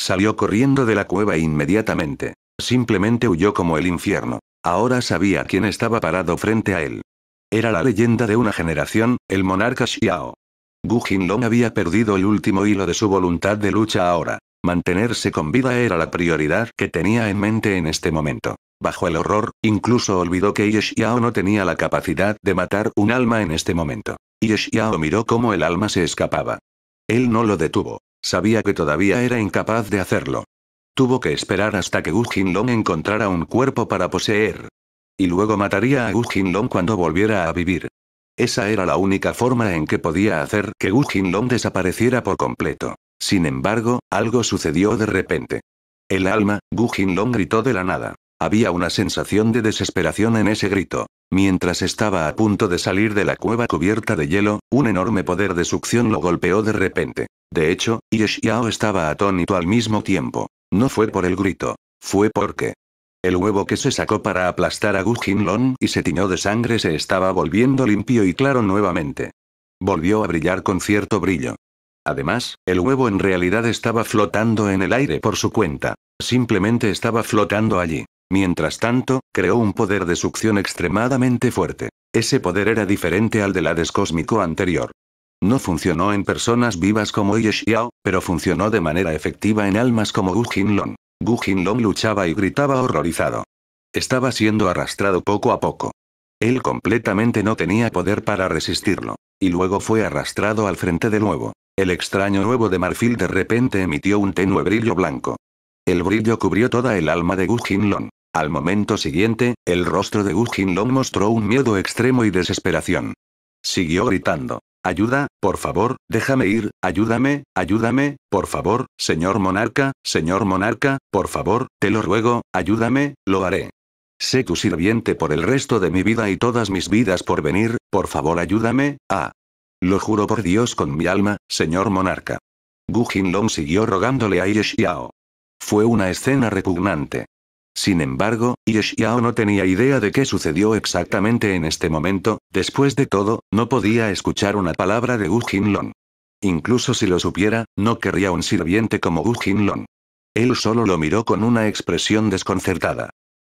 Salió corriendo de la cueva inmediatamente. Simplemente huyó como el infierno. Ahora sabía quién estaba parado frente a él. Era la leyenda de una generación, el monarca Xiao. Gu Jinlong había perdido el último hilo de su voluntad de lucha ahora. Mantenerse con vida era la prioridad que tenía en mente en este momento. Bajo el horror, incluso olvidó que Yeshiao no tenía la capacidad de matar un alma en este momento. Yeshiao miró cómo el alma se escapaba. Él no lo detuvo. Sabía que todavía era incapaz de hacerlo. Tuvo que esperar hasta que Wu Long encontrara un cuerpo para poseer. Y luego mataría a Wu Long cuando volviera a vivir. Esa era la única forma en que podía hacer que Wu Long desapareciera por completo. Sin embargo, algo sucedió de repente. El alma, Gu Jinlong gritó de la nada. Había una sensación de desesperación en ese grito. Mientras estaba a punto de salir de la cueva cubierta de hielo, un enorme poder de succión lo golpeó de repente. De hecho, Ye Xiao estaba atónito al mismo tiempo. No fue por el grito. Fue porque... El huevo que se sacó para aplastar a Gu Jinlong y se tiñó de sangre se estaba volviendo limpio y claro nuevamente. Volvió a brillar con cierto brillo. Además, el huevo en realidad estaba flotando en el aire por su cuenta. Simplemente estaba flotando allí. Mientras tanto, creó un poder de succión extremadamente fuerte. Ese poder era diferente al del Hades cósmico anterior. No funcionó en personas vivas como Ye pero funcionó de manera efectiva en almas como Gu Jinlong. Gu Jinlong luchaba y gritaba horrorizado. Estaba siendo arrastrado poco a poco. Él completamente no tenía poder para resistirlo. Y luego fue arrastrado al frente de nuevo. El extraño huevo de marfil de repente emitió un tenue brillo blanco. El brillo cubrió toda el alma de Gu Jinlong. Al momento siguiente, el rostro de Gu Jinlong mostró un miedo extremo y desesperación. Siguió gritando. Ayuda, por favor, déjame ir, ayúdame, ayúdame, por favor, señor monarca, señor monarca, por favor, te lo ruego, ayúdame, lo haré. Sé tu sirviente por el resto de mi vida y todas mis vidas por venir, por favor ayúdame, ah. Lo juro por Dios con mi alma, señor monarca. Gu Long siguió rogándole a Yeshiao. Fue una escena repugnante. Sin embargo, Yeshiao no tenía idea de qué sucedió exactamente en este momento, después de todo, no podía escuchar una palabra de Gu Jinlong. Incluso si lo supiera, no querría un sirviente como Gu Jinlong. Él solo lo miró con una expresión desconcertada.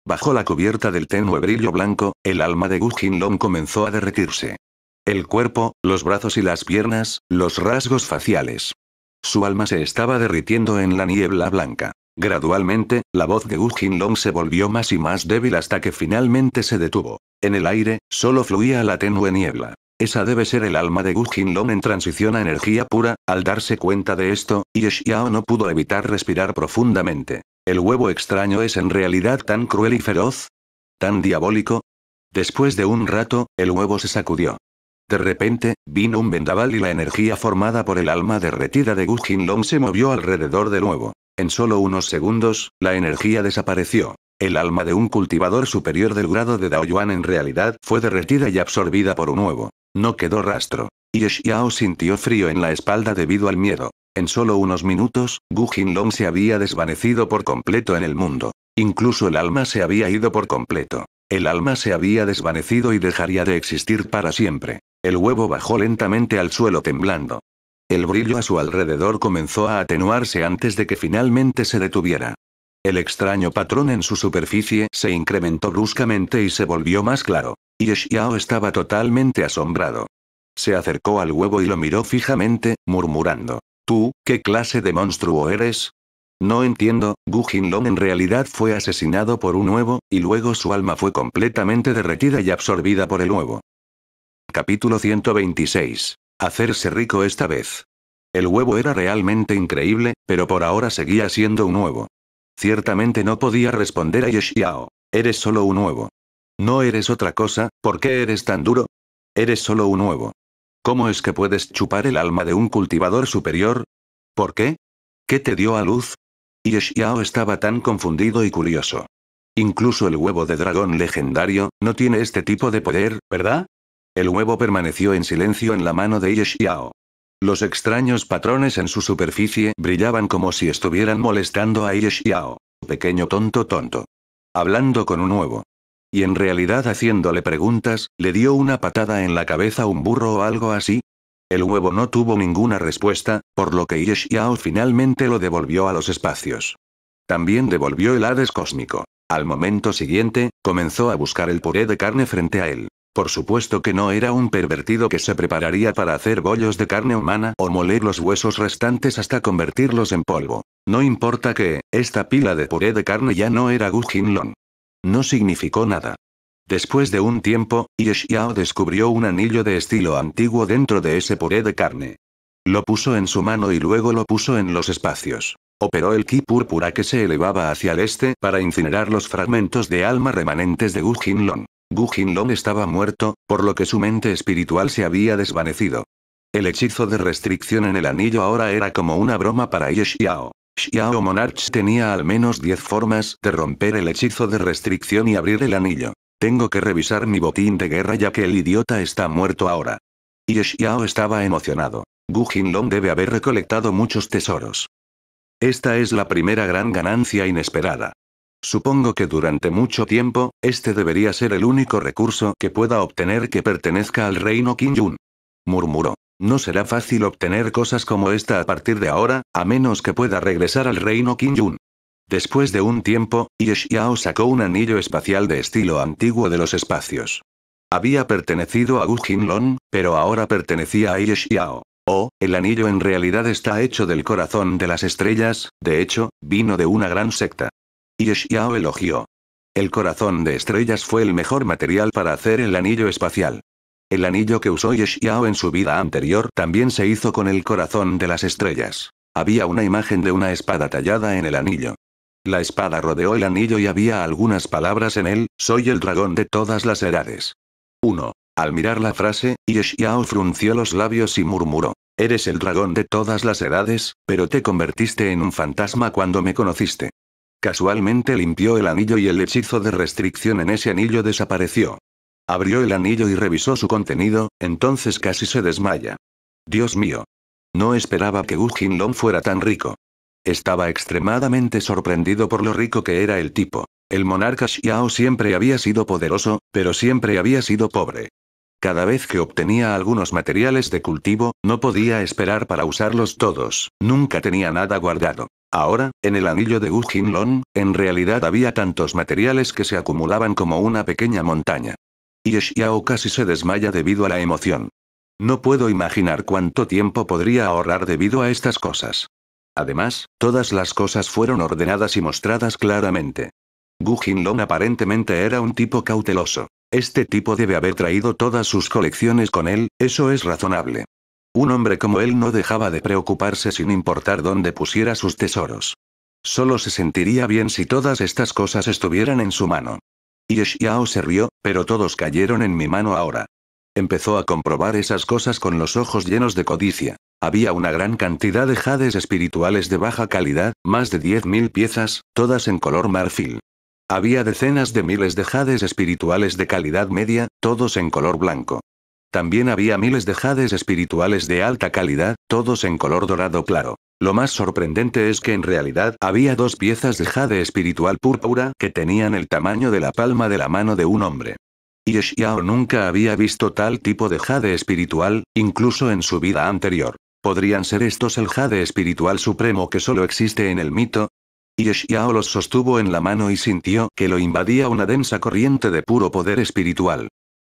Bajo la cubierta del tenue brillo blanco, el alma de Gu Jinlong comenzó a derretirse. El cuerpo, los brazos y las piernas, los rasgos faciales. Su alma se estaba derritiendo en la niebla blanca. Gradualmente, la voz de Gu Long se volvió más y más débil hasta que finalmente se detuvo. En el aire, solo fluía la tenue niebla. Esa debe ser el alma de Gu Long en transición a energía pura. Al darse cuenta de esto, Ye Xiao no pudo evitar respirar profundamente. ¿El huevo extraño es en realidad tan cruel y feroz? ¿Tan diabólico? Después de un rato, el huevo se sacudió. De repente, vino un vendaval y la energía formada por el alma derretida de Gu Long se movió alrededor de nuevo. En solo unos segundos, la energía desapareció. El alma de un cultivador superior del grado de Daoyuan en realidad fue derretida y absorbida por un nuevo. No quedó rastro. Ye Xiao sintió frío en la espalda debido al miedo. En solo unos minutos, Gu Long se había desvanecido por completo en el mundo. Incluso el alma se había ido por completo. El alma se había desvanecido y dejaría de existir para siempre. El huevo bajó lentamente al suelo temblando. El brillo a su alrededor comenzó a atenuarse antes de que finalmente se detuviera. El extraño patrón en su superficie se incrementó bruscamente y se volvió más claro. Y Xiao estaba totalmente asombrado. Se acercó al huevo y lo miró fijamente, murmurando. ¿Tú, qué clase de monstruo eres? No entiendo, Gu Long en realidad fue asesinado por un huevo, y luego su alma fue completamente derretida y absorbida por el huevo capítulo 126. Hacerse rico esta vez. El huevo era realmente increíble, pero por ahora seguía siendo un huevo. Ciertamente no podía responder a Yeshiao. Eres solo un huevo. No eres otra cosa, ¿por qué eres tan duro? Eres solo un huevo. ¿Cómo es que puedes chupar el alma de un cultivador superior? ¿Por qué? ¿Qué te dio a luz? Yeshiao estaba tan confundido y curioso. Incluso el huevo de dragón legendario, no tiene este tipo de poder, ¿verdad? El huevo permaneció en silencio en la mano de Yeshiao. Los extraños patrones en su superficie brillaban como si estuvieran molestando a Yeshiao. Pequeño tonto tonto. Hablando con un huevo. Y en realidad haciéndole preguntas, le dio una patada en la cabeza un burro o algo así. El huevo no tuvo ninguna respuesta, por lo que Yeshiao finalmente lo devolvió a los espacios. También devolvió el Hades cósmico. Al momento siguiente, comenzó a buscar el puré de carne frente a él. Por supuesto que no era un pervertido que se prepararía para hacer bollos de carne humana o moler los huesos restantes hasta convertirlos en polvo. No importa que, esta pila de puré de carne ya no era gujinlong. No significó nada. Después de un tiempo, Yishiao descubrió un anillo de estilo antiguo dentro de ese puré de carne. Lo puso en su mano y luego lo puso en los espacios. Operó el ki púrpura que se elevaba hacia el este para incinerar los fragmentos de alma remanentes de Gu Jinlong. Gu Jinlong estaba muerto, por lo que su mente espiritual se había desvanecido. El hechizo de restricción en el anillo ahora era como una broma para Ye Xiao. Monarch tenía al menos 10 formas de romper el hechizo de restricción y abrir el anillo. Tengo que revisar mi botín de guerra ya que el idiota está muerto ahora. Ye estaba emocionado. Gu Jinlong debe haber recolectado muchos tesoros. Esta es la primera gran ganancia inesperada. Supongo que durante mucho tiempo, este debería ser el único recurso que pueda obtener que pertenezca al reino Qingyun. Murmuró. No será fácil obtener cosas como esta a partir de ahora, a menos que pueda regresar al reino Qingyun. Después de un tiempo, Yeshiao sacó un anillo espacial de estilo antiguo de los espacios. Había pertenecido a Gu Jinlong, pero ahora pertenecía a Yeshiao. Oh, el anillo en realidad está hecho del corazón de las estrellas, de hecho, vino de una gran secta. Yeshiao elogió. El corazón de estrellas fue el mejor material para hacer el anillo espacial. El anillo que usó Yeshiao en su vida anterior también se hizo con el corazón de las estrellas. Había una imagen de una espada tallada en el anillo. La espada rodeó el anillo y había algunas palabras en él, soy el dragón de todas las edades. 1. Al mirar la frase, Yeshiao frunció los labios y murmuró. Eres el dragón de todas las edades, pero te convertiste en un fantasma cuando me conociste. Casualmente limpió el anillo y el hechizo de restricción en ese anillo desapareció. Abrió el anillo y revisó su contenido, entonces casi se desmaya. Dios mío. No esperaba que Wu Jinlong fuera tan rico. Estaba extremadamente sorprendido por lo rico que era el tipo. El monarca Xiao siempre había sido poderoso, pero siempre había sido pobre. Cada vez que obtenía algunos materiales de cultivo, no podía esperar para usarlos todos, nunca tenía nada guardado. Ahora, en el anillo de Gu Jinlong, en realidad había tantos materiales que se acumulaban como una pequeña montaña. Y Xiao casi se desmaya debido a la emoción. No puedo imaginar cuánto tiempo podría ahorrar debido a estas cosas. Además, todas las cosas fueron ordenadas y mostradas claramente. Gu Jinlong aparentemente era un tipo cauteloso. Este tipo debe haber traído todas sus colecciones con él, eso es razonable. Un hombre como él no dejaba de preocuparse sin importar dónde pusiera sus tesoros. Solo se sentiría bien si todas estas cosas estuvieran en su mano. Y Xiao se rió, pero todos cayeron en mi mano ahora. Empezó a comprobar esas cosas con los ojos llenos de codicia. Había una gran cantidad de jades espirituales de baja calidad, más de 10.000 piezas, todas en color marfil. Había decenas de miles de jades espirituales de calidad media, todos en color blanco. También había miles de jades espirituales de alta calidad, todos en color dorado claro. Lo más sorprendente es que en realidad había dos piezas de jade espiritual púrpura que tenían el tamaño de la palma de la mano de un hombre. Yeshiao nunca había visto tal tipo de jade espiritual, incluso en su vida anterior. ¿Podrían ser estos el jade espiritual supremo que solo existe en el mito? Y los sostuvo en la mano y sintió que lo invadía una densa corriente de puro poder espiritual.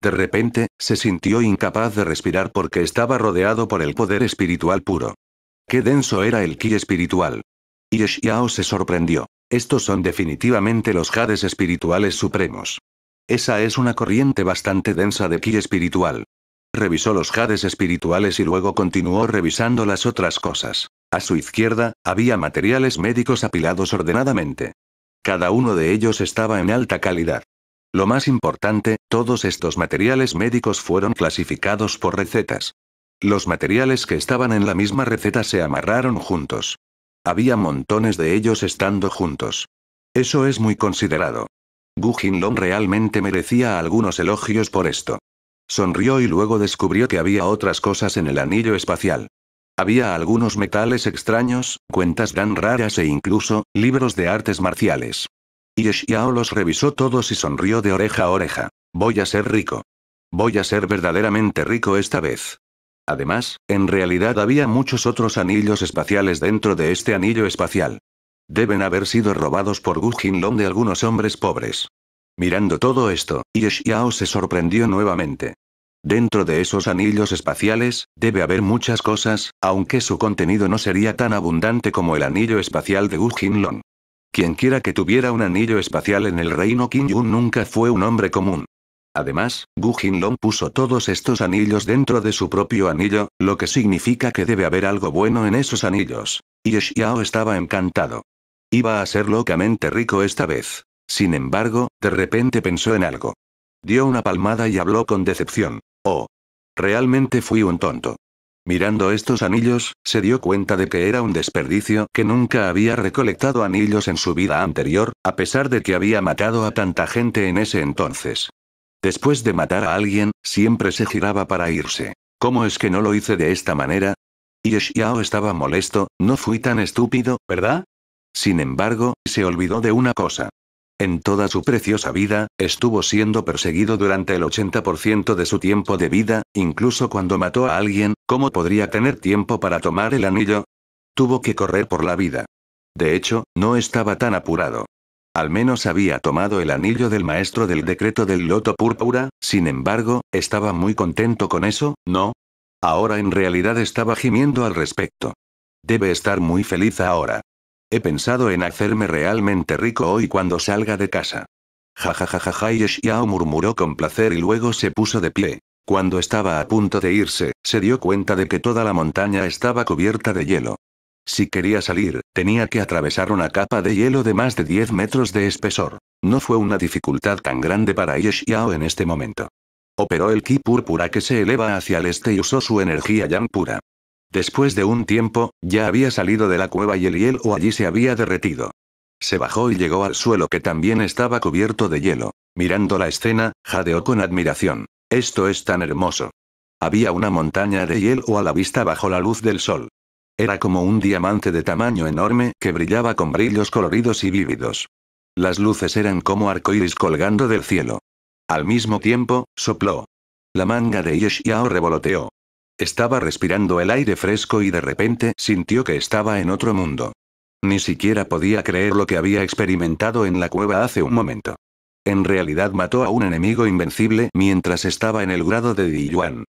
De repente, se sintió incapaz de respirar porque estaba rodeado por el poder espiritual puro. Qué denso era el ki espiritual. Y se sorprendió. Estos son definitivamente los jades espirituales supremos. Esa es una corriente bastante densa de ki espiritual. Revisó los jades espirituales y luego continuó revisando las otras cosas. A su izquierda, había materiales médicos apilados ordenadamente. Cada uno de ellos estaba en alta calidad. Lo más importante, todos estos materiales médicos fueron clasificados por recetas. Los materiales que estaban en la misma receta se amarraron juntos. Había montones de ellos estando juntos. Eso es muy considerado. Gu Jinlong realmente merecía algunos elogios por esto. Sonrió y luego descubrió que había otras cosas en el anillo espacial. Había algunos metales extraños, cuentas tan raras e incluso, libros de artes marciales. Y los revisó todos y sonrió de oreja a oreja. Voy a ser rico. Voy a ser verdaderamente rico esta vez. Además, en realidad había muchos otros anillos espaciales dentro de este anillo espacial. Deben haber sido robados por Gu Long de algunos hombres pobres. Mirando todo esto, Yao se sorprendió nuevamente. Dentro de esos anillos espaciales, debe haber muchas cosas, aunque su contenido no sería tan abundante como el anillo espacial de Wu Jinlong. Quienquiera que tuviera un anillo espacial en el reino Qin Yun nunca fue un hombre común. Además, Gu Jinlong puso todos estos anillos dentro de su propio anillo, lo que significa que debe haber algo bueno en esos anillos. Y estaba encantado. Iba a ser locamente rico esta vez. Sin embargo, de repente pensó en algo. Dio una palmada y habló con decepción. Oh. Realmente fui un tonto. Mirando estos anillos, se dio cuenta de que era un desperdicio, que nunca había recolectado anillos en su vida anterior, a pesar de que había matado a tanta gente en ese entonces. Después de matar a alguien, siempre se giraba para irse. ¿Cómo es que no lo hice de esta manera? Y estaba molesto, no fui tan estúpido, ¿verdad? Sin embargo, se olvidó de una cosa. En toda su preciosa vida, estuvo siendo perseguido durante el 80% de su tiempo de vida, incluso cuando mató a alguien, ¿cómo podría tener tiempo para tomar el anillo? Tuvo que correr por la vida. De hecho, no estaba tan apurado. Al menos había tomado el anillo del maestro del decreto del loto púrpura, sin embargo, estaba muy contento con eso, ¿no? Ahora en realidad estaba gimiendo al respecto. Debe estar muy feliz ahora. He pensado en hacerme realmente rico hoy cuando salga de casa. ja y murmuró con placer y luego se puso de pie. Cuando estaba a punto de irse, se dio cuenta de que toda la montaña estaba cubierta de hielo. Si quería salir, tenía que atravesar una capa de hielo de más de 10 metros de espesor. No fue una dificultad tan grande para Yeshiao en este momento. Operó el ki púrpura que se eleva hacia el este y usó su energía yang pura. Después de un tiempo, ya había salido de la cueva y el hielo allí se había derretido. Se bajó y llegó al suelo que también estaba cubierto de hielo. Mirando la escena, jadeó con admiración. Esto es tan hermoso. Había una montaña de hielo a la vista bajo la luz del sol. Era como un diamante de tamaño enorme que brillaba con brillos coloridos y vívidos. Las luces eran como arcoíris colgando del cielo. Al mismo tiempo, sopló. La manga de Yeshiao revoloteó. Estaba respirando el aire fresco y de repente sintió que estaba en otro mundo. Ni siquiera podía creer lo que había experimentado en la cueva hace un momento. En realidad mató a un enemigo invencible mientras estaba en el grado de Diyuan.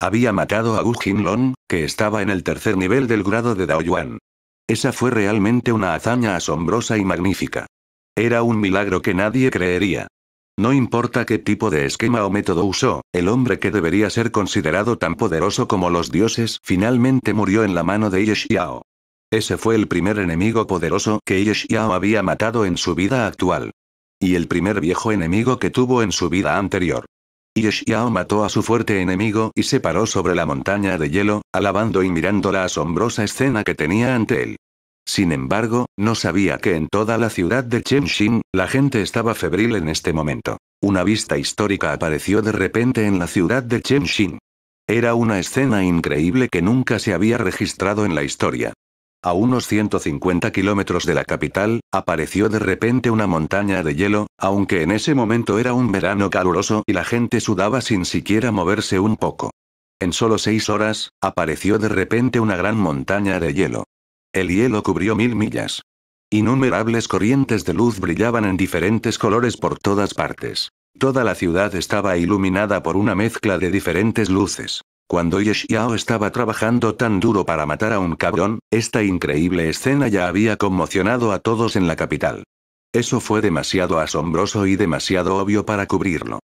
Había matado a Gu Jinlong, que estaba en el tercer nivel del grado de Daoyuan. Esa fue realmente una hazaña asombrosa y magnífica. Era un milagro que nadie creería. No importa qué tipo de esquema o método usó, el hombre que debería ser considerado tan poderoso como los dioses finalmente murió en la mano de Yeshiao. Ese fue el primer enemigo poderoso que Yeshiao había matado en su vida actual. Y el primer viejo enemigo que tuvo en su vida anterior. Yeshiao mató a su fuerte enemigo y se paró sobre la montaña de hielo, alabando y mirando la asombrosa escena que tenía ante él. Sin embargo, no sabía que en toda la ciudad de Chenshin, la gente estaba febril en este momento. Una vista histórica apareció de repente en la ciudad de Chenshin. Era una escena increíble que nunca se había registrado en la historia. A unos 150 kilómetros de la capital, apareció de repente una montaña de hielo, aunque en ese momento era un verano caluroso y la gente sudaba sin siquiera moverse un poco. En solo seis horas, apareció de repente una gran montaña de hielo. El hielo cubrió mil millas. Innumerables corrientes de luz brillaban en diferentes colores por todas partes. Toda la ciudad estaba iluminada por una mezcla de diferentes luces. Cuando Yeshiao estaba trabajando tan duro para matar a un cabrón, esta increíble escena ya había conmocionado a todos en la capital. Eso fue demasiado asombroso y demasiado obvio para cubrirlo.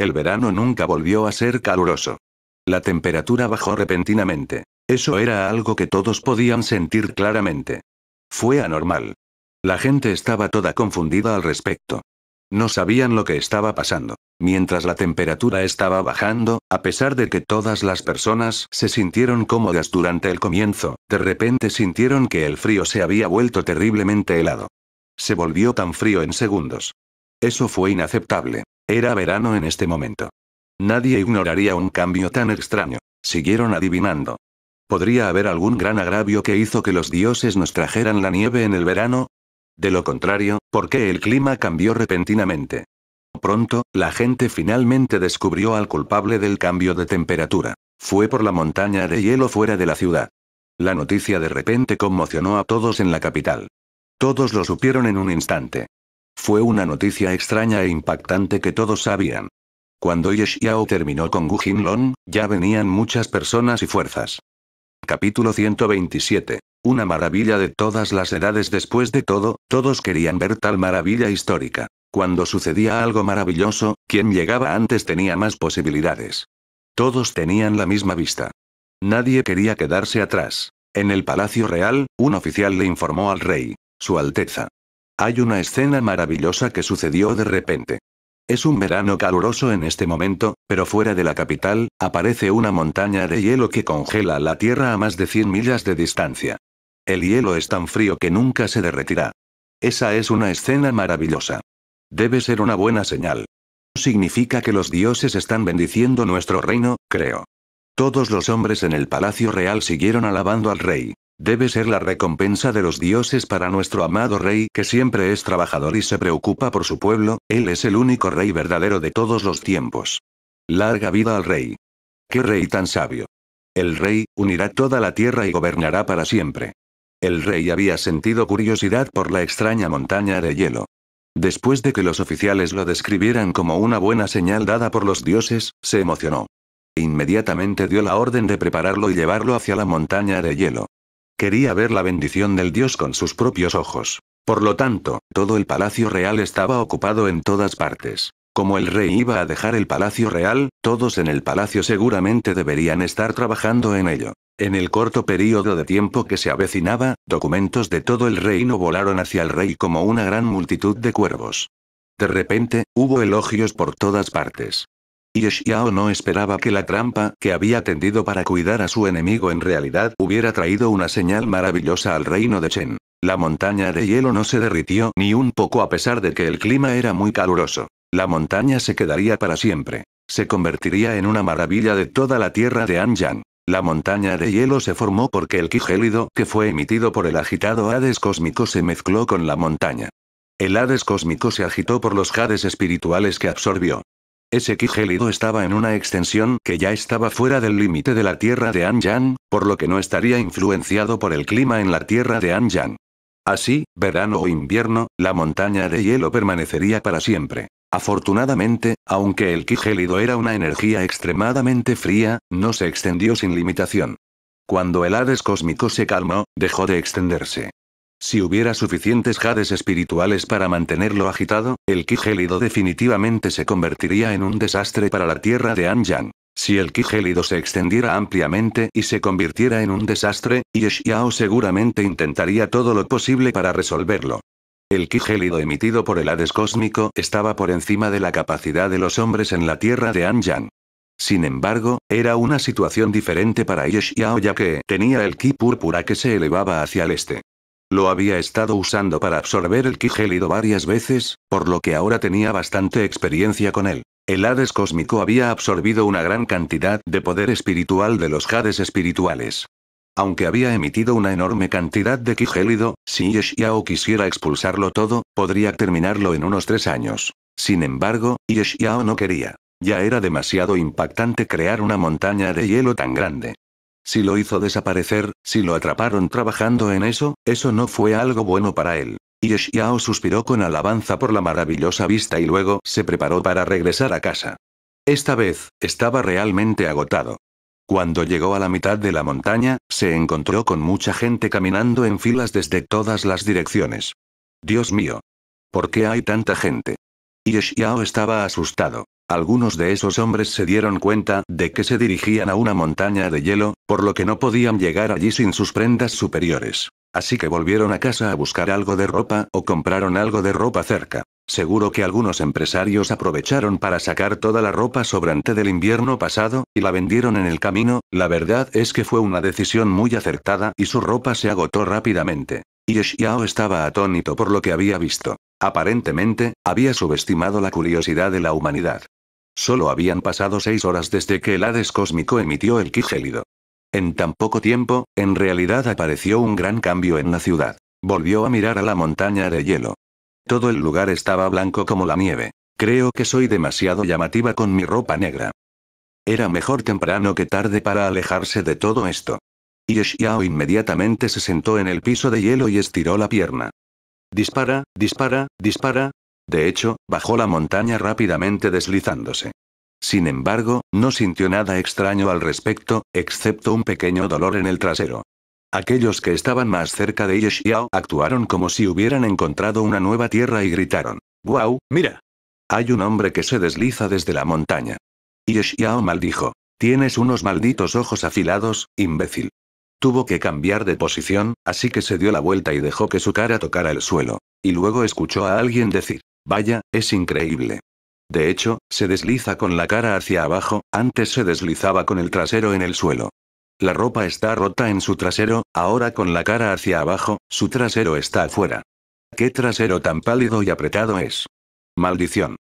El verano nunca volvió a ser caluroso. La temperatura bajó repentinamente. Eso era algo que todos podían sentir claramente. Fue anormal. La gente estaba toda confundida al respecto. No sabían lo que estaba pasando. Mientras la temperatura estaba bajando, a pesar de que todas las personas se sintieron cómodas durante el comienzo, de repente sintieron que el frío se había vuelto terriblemente helado. Se volvió tan frío en segundos. Eso fue inaceptable. Era verano en este momento. Nadie ignoraría un cambio tan extraño. Siguieron adivinando. ¿Podría haber algún gran agravio que hizo que los dioses nos trajeran la nieve en el verano? De lo contrario, ¿por qué el clima cambió repentinamente? Pronto, la gente finalmente descubrió al culpable del cambio de temperatura. Fue por la montaña de hielo fuera de la ciudad. La noticia de repente conmocionó a todos en la capital. Todos lo supieron en un instante. Fue una noticia extraña e impactante que todos sabían, cuando Ye terminó con Gu Jinlong, ya venían muchas personas y fuerzas. Capítulo 127. Una maravilla de todas las edades después de todo, todos querían ver tal maravilla histórica. Cuando sucedía algo maravilloso, quien llegaba antes tenía más posibilidades. Todos tenían la misma vista. Nadie quería quedarse atrás. En el Palacio Real, un oficial le informó al rey. Su Alteza. Hay una escena maravillosa que sucedió de repente. Es un verano caluroso en este momento, pero fuera de la capital, aparece una montaña de hielo que congela la tierra a más de 100 millas de distancia. El hielo es tan frío que nunca se derretirá. Esa es una escena maravillosa. Debe ser una buena señal. Significa que los dioses están bendiciendo nuestro reino, creo. Todos los hombres en el palacio real siguieron alabando al rey. Debe ser la recompensa de los dioses para nuestro amado rey que siempre es trabajador y se preocupa por su pueblo, él es el único rey verdadero de todos los tiempos. Larga vida al rey. ¡Qué rey tan sabio! El rey, unirá toda la tierra y gobernará para siempre. El rey había sentido curiosidad por la extraña montaña de hielo. Después de que los oficiales lo describieran como una buena señal dada por los dioses, se emocionó. Inmediatamente dio la orden de prepararlo y llevarlo hacia la montaña de hielo. Quería ver la bendición del dios con sus propios ojos. Por lo tanto, todo el palacio real estaba ocupado en todas partes. Como el rey iba a dejar el palacio real, todos en el palacio seguramente deberían estar trabajando en ello. En el corto periodo de tiempo que se avecinaba, documentos de todo el reino volaron hacia el rey como una gran multitud de cuervos. De repente, hubo elogios por todas partes. Y no esperaba que la trampa que había tendido para cuidar a su enemigo en realidad hubiera traído una señal maravillosa al reino de Chen. La montaña de hielo no se derritió ni un poco a pesar de que el clima era muy caluroso. La montaña se quedaría para siempre. Se convertiría en una maravilla de toda la tierra de anjan La montaña de hielo se formó porque el ki que fue emitido por el agitado Hades cósmico se mezcló con la montaña. El Hades cósmico se agitó por los Hades espirituales que absorbió. Ese ki estaba en una extensión que ya estaba fuera del límite de la tierra de Anjan, por lo que no estaría influenciado por el clima en la tierra de Anjan. Así, verano o invierno, la montaña de hielo permanecería para siempre. Afortunadamente, aunque el ki era una energía extremadamente fría, no se extendió sin limitación. Cuando el Hades cósmico se calmó, dejó de extenderse. Si hubiera suficientes jades espirituales para mantenerlo agitado, el ki gélido definitivamente se convertiría en un desastre para la tierra de Anjan. Si el ki gélido se extendiera ampliamente y se convirtiera en un desastre, Yeshiao seguramente intentaría todo lo posible para resolverlo. El ki gélido emitido por el Hades cósmico estaba por encima de la capacidad de los hombres en la tierra de Anjan. Sin embargo, era una situación diferente para Yeshiao ya que tenía el ki púrpura que se elevaba hacia el este. Lo había estado usando para absorber el ki varias veces, por lo que ahora tenía bastante experiencia con él. El Hades cósmico había absorbido una gran cantidad de poder espiritual de los Hades espirituales. Aunque había emitido una enorme cantidad de ki si Yeshiao quisiera expulsarlo todo, podría terminarlo en unos tres años. Sin embargo, Yeshiao no quería. Ya era demasiado impactante crear una montaña de hielo tan grande. Si lo hizo desaparecer, si lo atraparon trabajando en eso, eso no fue algo bueno para él. Y Xiao suspiró con alabanza por la maravillosa vista y luego se preparó para regresar a casa. Esta vez, estaba realmente agotado. Cuando llegó a la mitad de la montaña, se encontró con mucha gente caminando en filas desde todas las direcciones. Dios mío. ¿Por qué hay tanta gente? Y Xiao estaba asustado. Algunos de esos hombres se dieron cuenta de que se dirigían a una montaña de hielo, por lo que no podían llegar allí sin sus prendas superiores. Así que volvieron a casa a buscar algo de ropa o compraron algo de ropa cerca. Seguro que algunos empresarios aprovecharon para sacar toda la ropa sobrante del invierno pasado, y la vendieron en el camino, la verdad es que fue una decisión muy acertada y su ropa se agotó rápidamente. Yeshiao estaba atónito por lo que había visto. Aparentemente, había subestimado la curiosidad de la humanidad. Solo habían pasado seis horas desde que el Hades cósmico emitió el quijelido. En tan poco tiempo, en realidad apareció un gran cambio en la ciudad. Volvió a mirar a la montaña de hielo. Todo el lugar estaba blanco como la nieve. Creo que soy demasiado llamativa con mi ropa negra. Era mejor temprano que tarde para alejarse de todo esto. Y Xiao inmediatamente se sentó en el piso de hielo y estiró la pierna. Dispara, dispara, dispara, de hecho, bajó la montaña rápidamente deslizándose. Sin embargo, no sintió nada extraño al respecto, excepto un pequeño dolor en el trasero. Aquellos que estaban más cerca de Ye actuaron como si hubieran encontrado una nueva tierra y gritaron: ¡Guau, mira! Hay un hombre que se desliza desde la montaña. Ye maldijo: Tienes unos malditos ojos afilados, imbécil. Tuvo que cambiar de posición, así que se dio la vuelta y dejó que su cara tocara el suelo. Y luego escuchó a alguien decir: Vaya, es increíble. De hecho, se desliza con la cara hacia abajo, antes se deslizaba con el trasero en el suelo. La ropa está rota en su trasero, ahora con la cara hacia abajo, su trasero está afuera. Qué trasero tan pálido y apretado es. Maldición.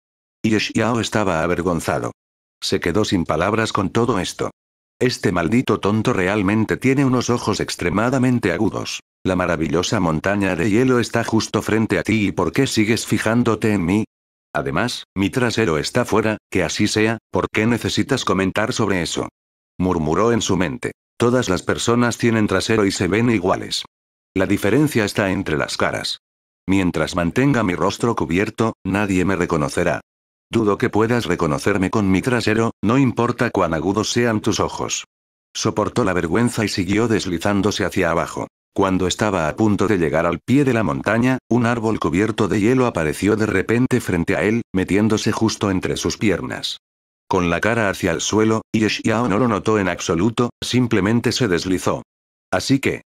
Y estaba avergonzado. Se quedó sin palabras con todo esto. Este maldito tonto realmente tiene unos ojos extremadamente agudos. La maravillosa montaña de hielo está justo frente a ti y ¿por qué sigues fijándote en mí? Además, mi trasero está fuera, que así sea, ¿por qué necesitas comentar sobre eso? murmuró en su mente. Todas las personas tienen trasero y se ven iguales. La diferencia está entre las caras. Mientras mantenga mi rostro cubierto, nadie me reconocerá. Dudo que puedas reconocerme con mi trasero, no importa cuán agudos sean tus ojos. Soportó la vergüenza y siguió deslizándose hacia abajo. Cuando estaba a punto de llegar al pie de la montaña, un árbol cubierto de hielo apareció de repente frente a él, metiéndose justo entre sus piernas. Con la cara hacia el suelo, Yeshiao no lo notó en absoluto, simplemente se deslizó. Así que...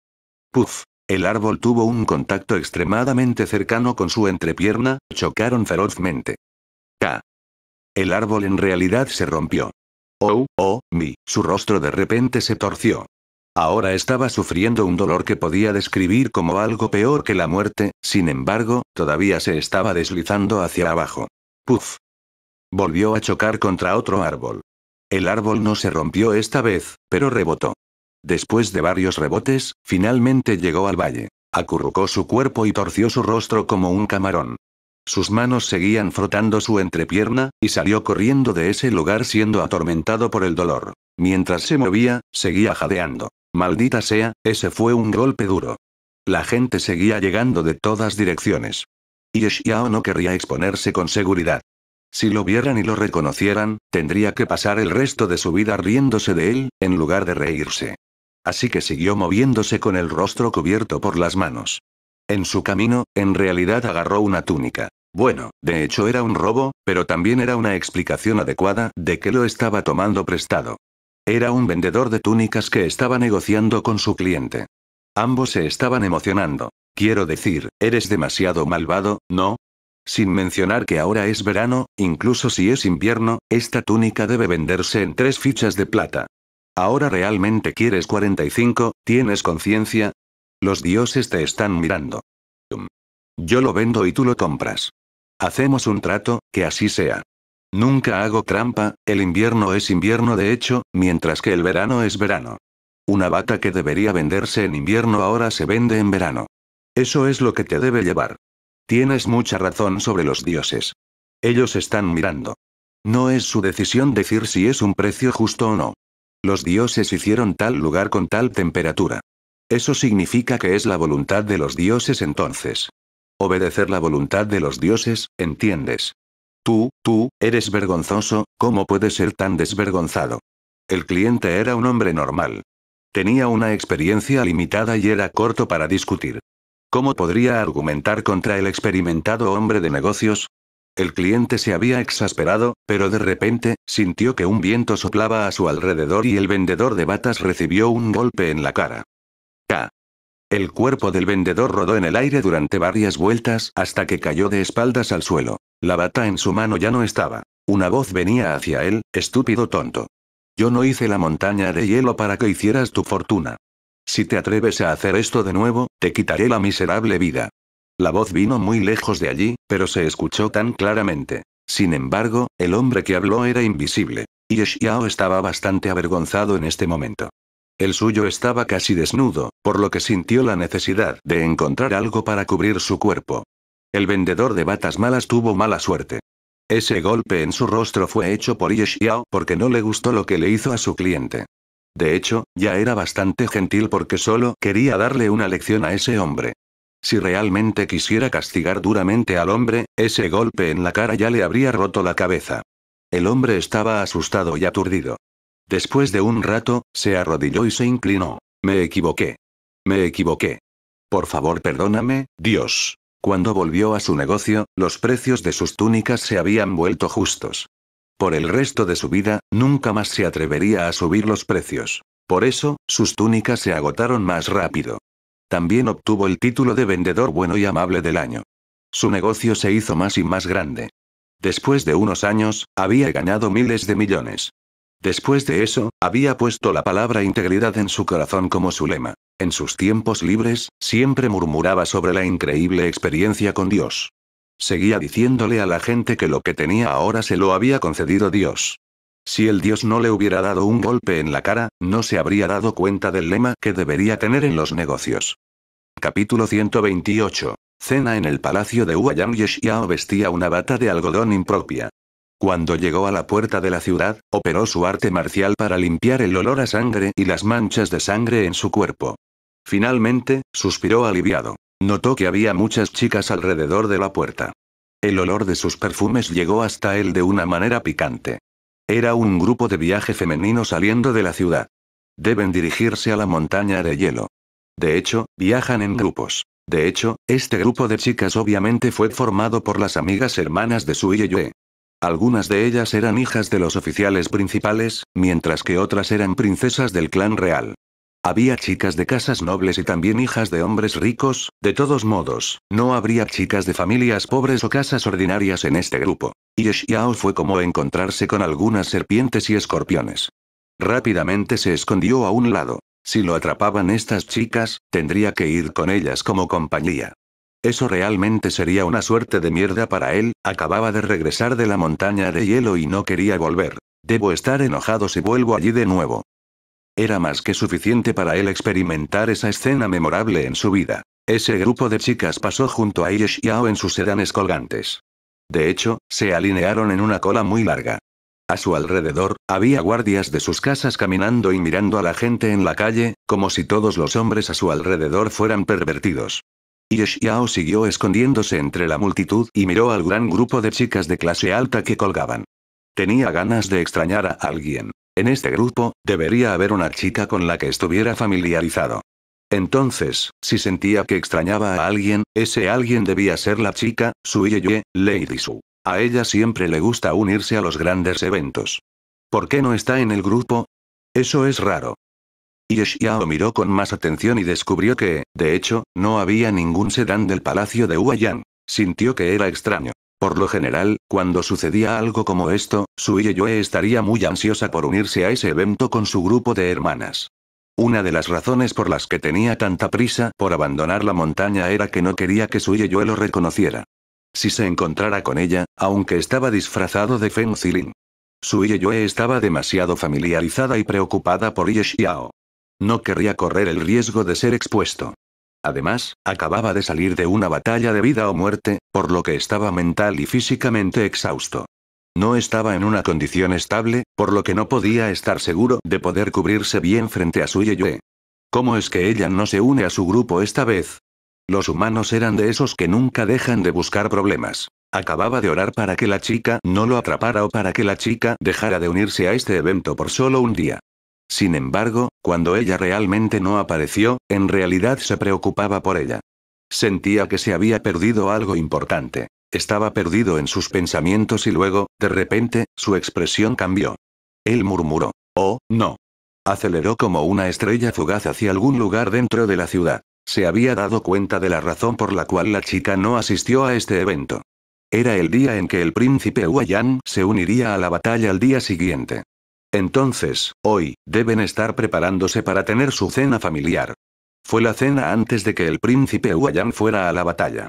¡Puf! El árbol tuvo un contacto extremadamente cercano con su entrepierna, chocaron ferozmente. ¡K! El árbol en realidad se rompió. ¡Oh, oh, mi! Su rostro de repente se torció. Ahora estaba sufriendo un dolor que podía describir como algo peor que la muerte, sin embargo, todavía se estaba deslizando hacia abajo. Puf. Volvió a chocar contra otro árbol. El árbol no se rompió esta vez, pero rebotó. Después de varios rebotes, finalmente llegó al valle. Acurrucó su cuerpo y torció su rostro como un camarón. Sus manos seguían frotando su entrepierna, y salió corriendo de ese lugar siendo atormentado por el dolor. Mientras se movía, seguía jadeando. Maldita sea, ese fue un golpe duro. La gente seguía llegando de todas direcciones. Y Xiao no querría exponerse con seguridad. Si lo vieran y lo reconocieran, tendría que pasar el resto de su vida riéndose de él, en lugar de reírse. Así que siguió moviéndose con el rostro cubierto por las manos. En su camino, en realidad agarró una túnica. Bueno, de hecho era un robo, pero también era una explicación adecuada de que lo estaba tomando prestado. Era un vendedor de túnicas que estaba negociando con su cliente. Ambos se estaban emocionando. Quiero decir, eres demasiado malvado, ¿no? Sin mencionar que ahora es verano, incluso si es invierno, esta túnica debe venderse en tres fichas de plata. ¿Ahora realmente quieres 45? ¿Tienes conciencia? Los dioses te están mirando. Yo lo vendo y tú lo compras. Hacemos un trato, que así sea. Nunca hago trampa, el invierno es invierno de hecho, mientras que el verano es verano. Una bata que debería venderse en invierno ahora se vende en verano. Eso es lo que te debe llevar. Tienes mucha razón sobre los dioses. Ellos están mirando. No es su decisión decir si es un precio justo o no. Los dioses hicieron tal lugar con tal temperatura. Eso significa que es la voluntad de los dioses entonces. Obedecer la voluntad de los dioses, ¿entiendes? Tú, tú, eres vergonzoso, ¿cómo puedes ser tan desvergonzado? El cliente era un hombre normal. Tenía una experiencia limitada y era corto para discutir. ¿Cómo podría argumentar contra el experimentado hombre de negocios? El cliente se había exasperado, pero de repente, sintió que un viento soplaba a su alrededor y el vendedor de batas recibió un golpe en la cara. K. El cuerpo del vendedor rodó en el aire durante varias vueltas hasta que cayó de espaldas al suelo. La bata en su mano ya no estaba. Una voz venía hacia él, estúpido tonto. Yo no hice la montaña de hielo para que hicieras tu fortuna. Si te atreves a hacer esto de nuevo, te quitaré la miserable vida. La voz vino muy lejos de allí, pero se escuchó tan claramente. Sin embargo, el hombre que habló era invisible. Y Xiao estaba bastante avergonzado en este momento. El suyo estaba casi desnudo, por lo que sintió la necesidad de encontrar algo para cubrir su cuerpo. El vendedor de batas malas tuvo mala suerte. Ese golpe en su rostro fue hecho por Ye porque no le gustó lo que le hizo a su cliente. De hecho, ya era bastante gentil porque solo quería darle una lección a ese hombre. Si realmente quisiera castigar duramente al hombre, ese golpe en la cara ya le habría roto la cabeza. El hombre estaba asustado y aturdido. Después de un rato, se arrodilló y se inclinó. Me equivoqué. Me equivoqué. Por favor, perdóname, Dios. Cuando volvió a su negocio, los precios de sus túnicas se habían vuelto justos. Por el resto de su vida, nunca más se atrevería a subir los precios. Por eso, sus túnicas se agotaron más rápido. También obtuvo el título de vendedor bueno y amable del año. Su negocio se hizo más y más grande. Después de unos años, había ganado miles de millones. Después de eso, había puesto la palabra integridad en su corazón como su lema. En sus tiempos libres, siempre murmuraba sobre la increíble experiencia con Dios. Seguía diciéndole a la gente que lo que tenía ahora se lo había concedido Dios. Si el Dios no le hubiera dado un golpe en la cara, no se habría dado cuenta del lema que debería tener en los negocios. Capítulo 128. Cena en el palacio de Huayang Yeshiao vestía una bata de algodón impropia. Cuando llegó a la puerta de la ciudad, operó su arte marcial para limpiar el olor a sangre y las manchas de sangre en su cuerpo. Finalmente, suspiró aliviado. Notó que había muchas chicas alrededor de la puerta. El olor de sus perfumes llegó hasta él de una manera picante. Era un grupo de viaje femenino saliendo de la ciudad. Deben dirigirse a la montaña de hielo. De hecho, viajan en grupos. De hecho, este grupo de chicas obviamente fue formado por las amigas hermanas de su Yue. Algunas de ellas eran hijas de los oficiales principales, mientras que otras eran princesas del clan real. Había chicas de casas nobles y también hijas de hombres ricos, de todos modos, no habría chicas de familias pobres o casas ordinarias en este grupo. Y Xiao fue como encontrarse con algunas serpientes y escorpiones. Rápidamente se escondió a un lado. Si lo atrapaban estas chicas, tendría que ir con ellas como compañía. Eso realmente sería una suerte de mierda para él, acababa de regresar de la montaña de hielo y no quería volver. Debo estar enojado si vuelvo allí de nuevo. Era más que suficiente para él experimentar esa escena memorable en su vida. Ese grupo de chicas pasó junto a Yesh en sus sedanes colgantes. De hecho, se alinearon en una cola muy larga. A su alrededor, había guardias de sus casas caminando y mirando a la gente en la calle, como si todos los hombres a su alrededor fueran pervertidos. Yesh siguió escondiéndose entre la multitud y miró al gran grupo de chicas de clase alta que colgaban. Tenía ganas de extrañar a alguien. En este grupo, debería haber una chica con la que estuviera familiarizado. Entonces, si sentía que extrañaba a alguien, ese alguien debía ser la chica, su Lady Su. A ella siempre le gusta unirse a los grandes eventos. ¿Por qué no está en el grupo? Eso es raro. yeshiao Xiao miró con más atención y descubrió que, de hecho, no había ningún sedán del palacio de Huayan. Sintió que era extraño. Por lo general, cuando sucedía algo como esto, su Yue estaría muy ansiosa por unirse a ese evento con su grupo de hermanas. Una de las razones por las que tenía tanta prisa por abandonar la montaña era que no quería que su Yue lo reconociera. Si se encontrara con ella, aunque estaba disfrazado de Feng Zilin. Su Yue estaba demasiado familiarizada y preocupada por Ye No querría correr el riesgo de ser expuesto. Además, acababa de salir de una batalla de vida o muerte, por lo que estaba mental y físicamente exhausto. No estaba en una condición estable, por lo que no podía estar seguro de poder cubrirse bien frente a su Yeyue. ¿Cómo es que ella no se une a su grupo esta vez? Los humanos eran de esos que nunca dejan de buscar problemas. Acababa de orar para que la chica no lo atrapara o para que la chica dejara de unirse a este evento por solo un día. Sin embargo, cuando ella realmente no apareció, en realidad se preocupaba por ella. Sentía que se había perdido algo importante. Estaba perdido en sus pensamientos y luego, de repente, su expresión cambió. Él murmuró, Oh, no. Aceleró como una estrella fugaz hacia algún lugar dentro de la ciudad. Se había dado cuenta de la razón por la cual la chica no asistió a este evento. Era el día en que el príncipe Huayan se uniría a la batalla al día siguiente. Entonces, hoy, deben estar preparándose para tener su cena familiar. Fue la cena antes de que el príncipe Huayan fuera a la batalla.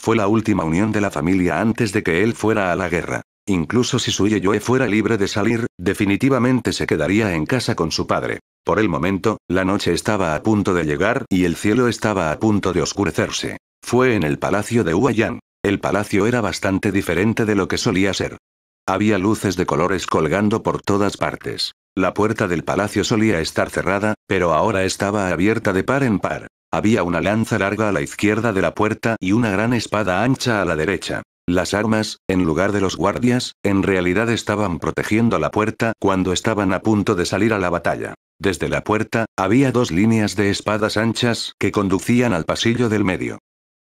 Fue la última unión de la familia antes de que él fuera a la guerra. Incluso si su yeyue fuera libre de salir, definitivamente se quedaría en casa con su padre. Por el momento, la noche estaba a punto de llegar y el cielo estaba a punto de oscurecerse. Fue en el palacio de Huayan. El palacio era bastante diferente de lo que solía ser. Había luces de colores colgando por todas partes. La puerta del palacio solía estar cerrada, pero ahora estaba abierta de par en par. Había una lanza larga a la izquierda de la puerta y una gran espada ancha a la derecha. Las armas, en lugar de los guardias, en realidad estaban protegiendo la puerta cuando estaban a punto de salir a la batalla. Desde la puerta, había dos líneas de espadas anchas que conducían al pasillo del medio.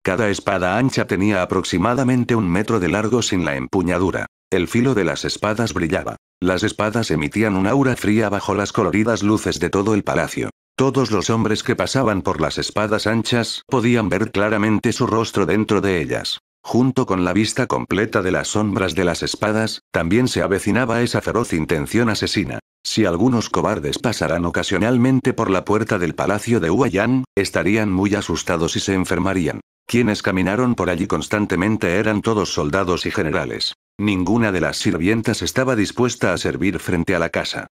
Cada espada ancha tenía aproximadamente un metro de largo sin la empuñadura. El filo de las espadas brillaba. Las espadas emitían un aura fría bajo las coloridas luces de todo el palacio. Todos los hombres que pasaban por las espadas anchas podían ver claramente su rostro dentro de ellas. Junto con la vista completa de las sombras de las espadas, también se avecinaba esa feroz intención asesina. Si algunos cobardes pasaran ocasionalmente por la puerta del palacio de Huayan, estarían muy asustados y se enfermarían. Quienes caminaron por allí constantemente eran todos soldados y generales. Ninguna de las sirvientas estaba dispuesta a servir frente a la casa.